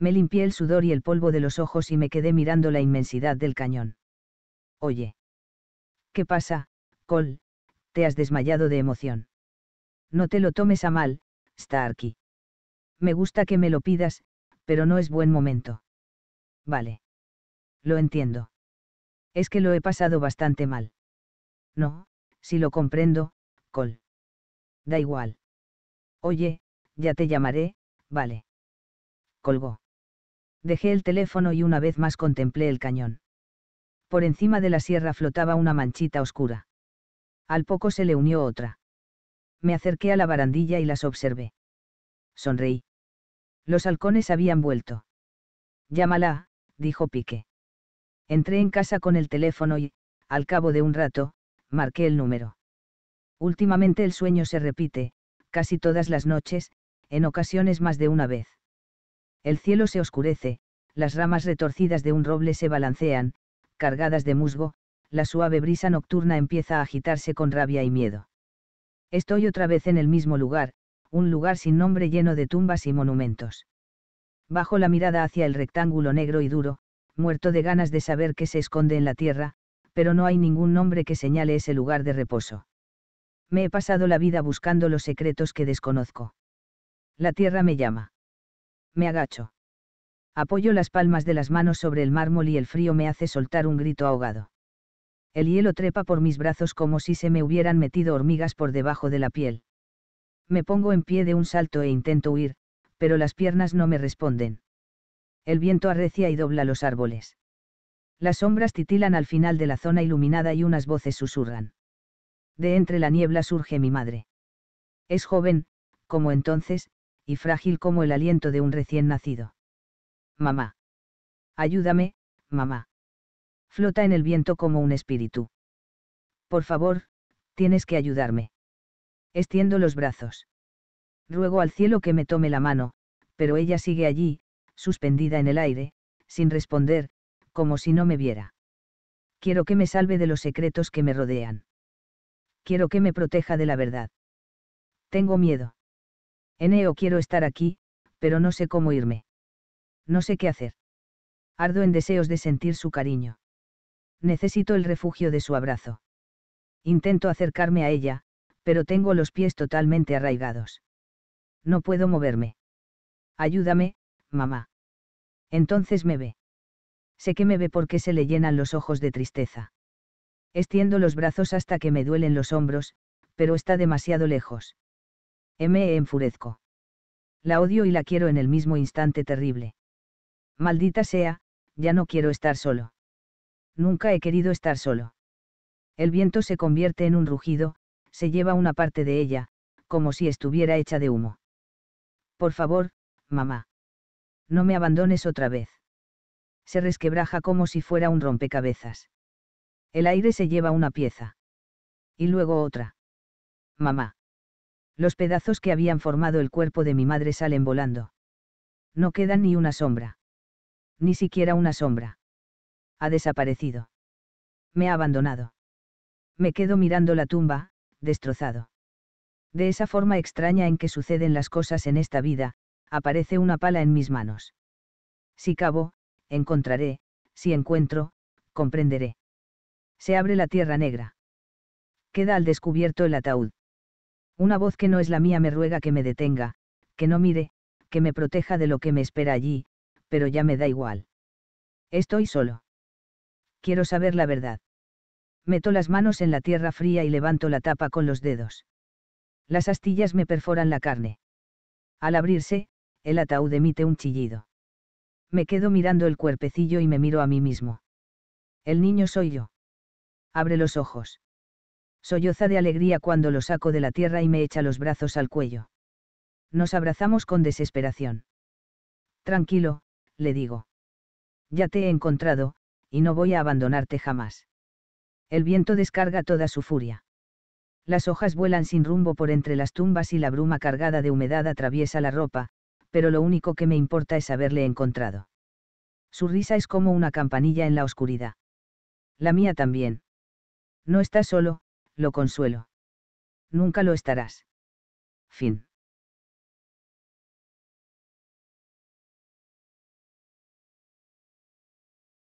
Me limpié el sudor y el polvo de los ojos y me quedé mirando la inmensidad del cañón. Oye. ¿Qué pasa, Col? Te has desmayado de emoción. No te lo tomes a mal, está aquí. Me gusta que me lo pidas, pero no es buen momento. Vale. Lo entiendo. Es que lo he pasado bastante mal. No, si lo comprendo, Col. Da igual. Oye, ya te llamaré, vale. Colgó. Dejé el teléfono y una vez más contemplé el cañón. Por encima de la sierra flotaba una manchita oscura. Al poco se le unió otra me acerqué a la barandilla y las observé. Sonreí. Los halcones habían vuelto. Llámala, dijo Pique. Entré en casa con el teléfono y, al cabo de un rato, marqué el número. Últimamente el sueño se repite, casi todas las noches, en ocasiones más de una vez. El cielo se oscurece, las ramas retorcidas de un roble se balancean, cargadas de musgo, la suave brisa nocturna empieza a agitarse con rabia y miedo. Estoy otra vez en el mismo lugar, un lugar sin nombre lleno de tumbas y monumentos. Bajo la mirada hacia el rectángulo negro y duro, muerto de ganas de saber qué se esconde en la tierra, pero no hay ningún nombre que señale ese lugar de reposo. Me he pasado la vida buscando los secretos que desconozco. La tierra me llama. Me agacho. Apoyo las palmas de las manos sobre el mármol y el frío me hace soltar un grito ahogado. El hielo trepa por mis brazos como si se me hubieran metido hormigas por debajo de la piel. Me pongo en pie de un salto e intento huir, pero las piernas no me responden. El viento arrecia y dobla los árboles. Las sombras titilan al final de la zona iluminada y unas voces susurran. De entre la niebla surge mi madre. Es joven, como entonces, y frágil como el aliento de un recién nacido. Mamá. Ayúdame, mamá flota en el viento como un espíritu. Por favor, tienes que ayudarme. Extiendo los brazos. Ruego al cielo que me tome la mano, pero ella sigue allí, suspendida en el aire, sin responder, como si no me viera. Quiero que me salve de los secretos que me rodean. Quiero que me proteja de la verdad. Tengo miedo. Eneo quiero estar aquí, pero no sé cómo irme. No sé qué hacer. Ardo en deseos de sentir su cariño necesito el refugio de su abrazo. Intento acercarme a ella, pero tengo los pies totalmente arraigados. No puedo moverme. Ayúdame, mamá. Entonces me ve. Sé que me ve porque se le llenan los ojos de tristeza. Estiendo los brazos hasta que me duelen los hombros, pero está demasiado lejos. Me enfurezco. La odio y la quiero en el mismo instante terrible. Maldita sea, ya no quiero estar solo. Nunca he querido estar solo. El viento se convierte en un rugido, se lleva una parte de ella, como si estuviera hecha de humo. Por favor, mamá. No me abandones otra vez. Se resquebraja como si fuera un rompecabezas. El aire se lleva una pieza. Y luego otra. Mamá. Los pedazos que habían formado el cuerpo de mi madre salen volando. No queda ni una sombra. Ni siquiera una sombra ha desaparecido. Me ha abandonado. Me quedo mirando la tumba, destrozado. De esa forma extraña en que suceden las cosas en esta vida, aparece una pala en mis manos. Si cabo, encontraré, si encuentro, comprenderé. Se abre la tierra negra. Queda al descubierto el ataúd. Una voz que no es la mía me ruega que me detenga, que no mire, que me proteja de lo que me espera allí, pero ya me da igual. Estoy solo quiero saber la verdad. Meto las manos en la tierra fría y levanto la tapa con los dedos. Las astillas me perforan la carne. Al abrirse, el ataúd emite un chillido. Me quedo mirando el cuerpecillo y me miro a mí mismo. El niño soy yo. Abre los ojos. Solloza de alegría cuando lo saco de la tierra y me echa los brazos al cuello. Nos abrazamos con desesperación. Tranquilo, le digo. Ya te he encontrado, y no voy a abandonarte jamás. El viento descarga toda su furia. Las hojas vuelan sin rumbo por entre las tumbas y la bruma cargada de humedad atraviesa la ropa, pero lo único que me importa es haberle encontrado. Su risa es como una campanilla en la oscuridad. La mía también. No estás solo, lo consuelo. Nunca lo estarás. Fin.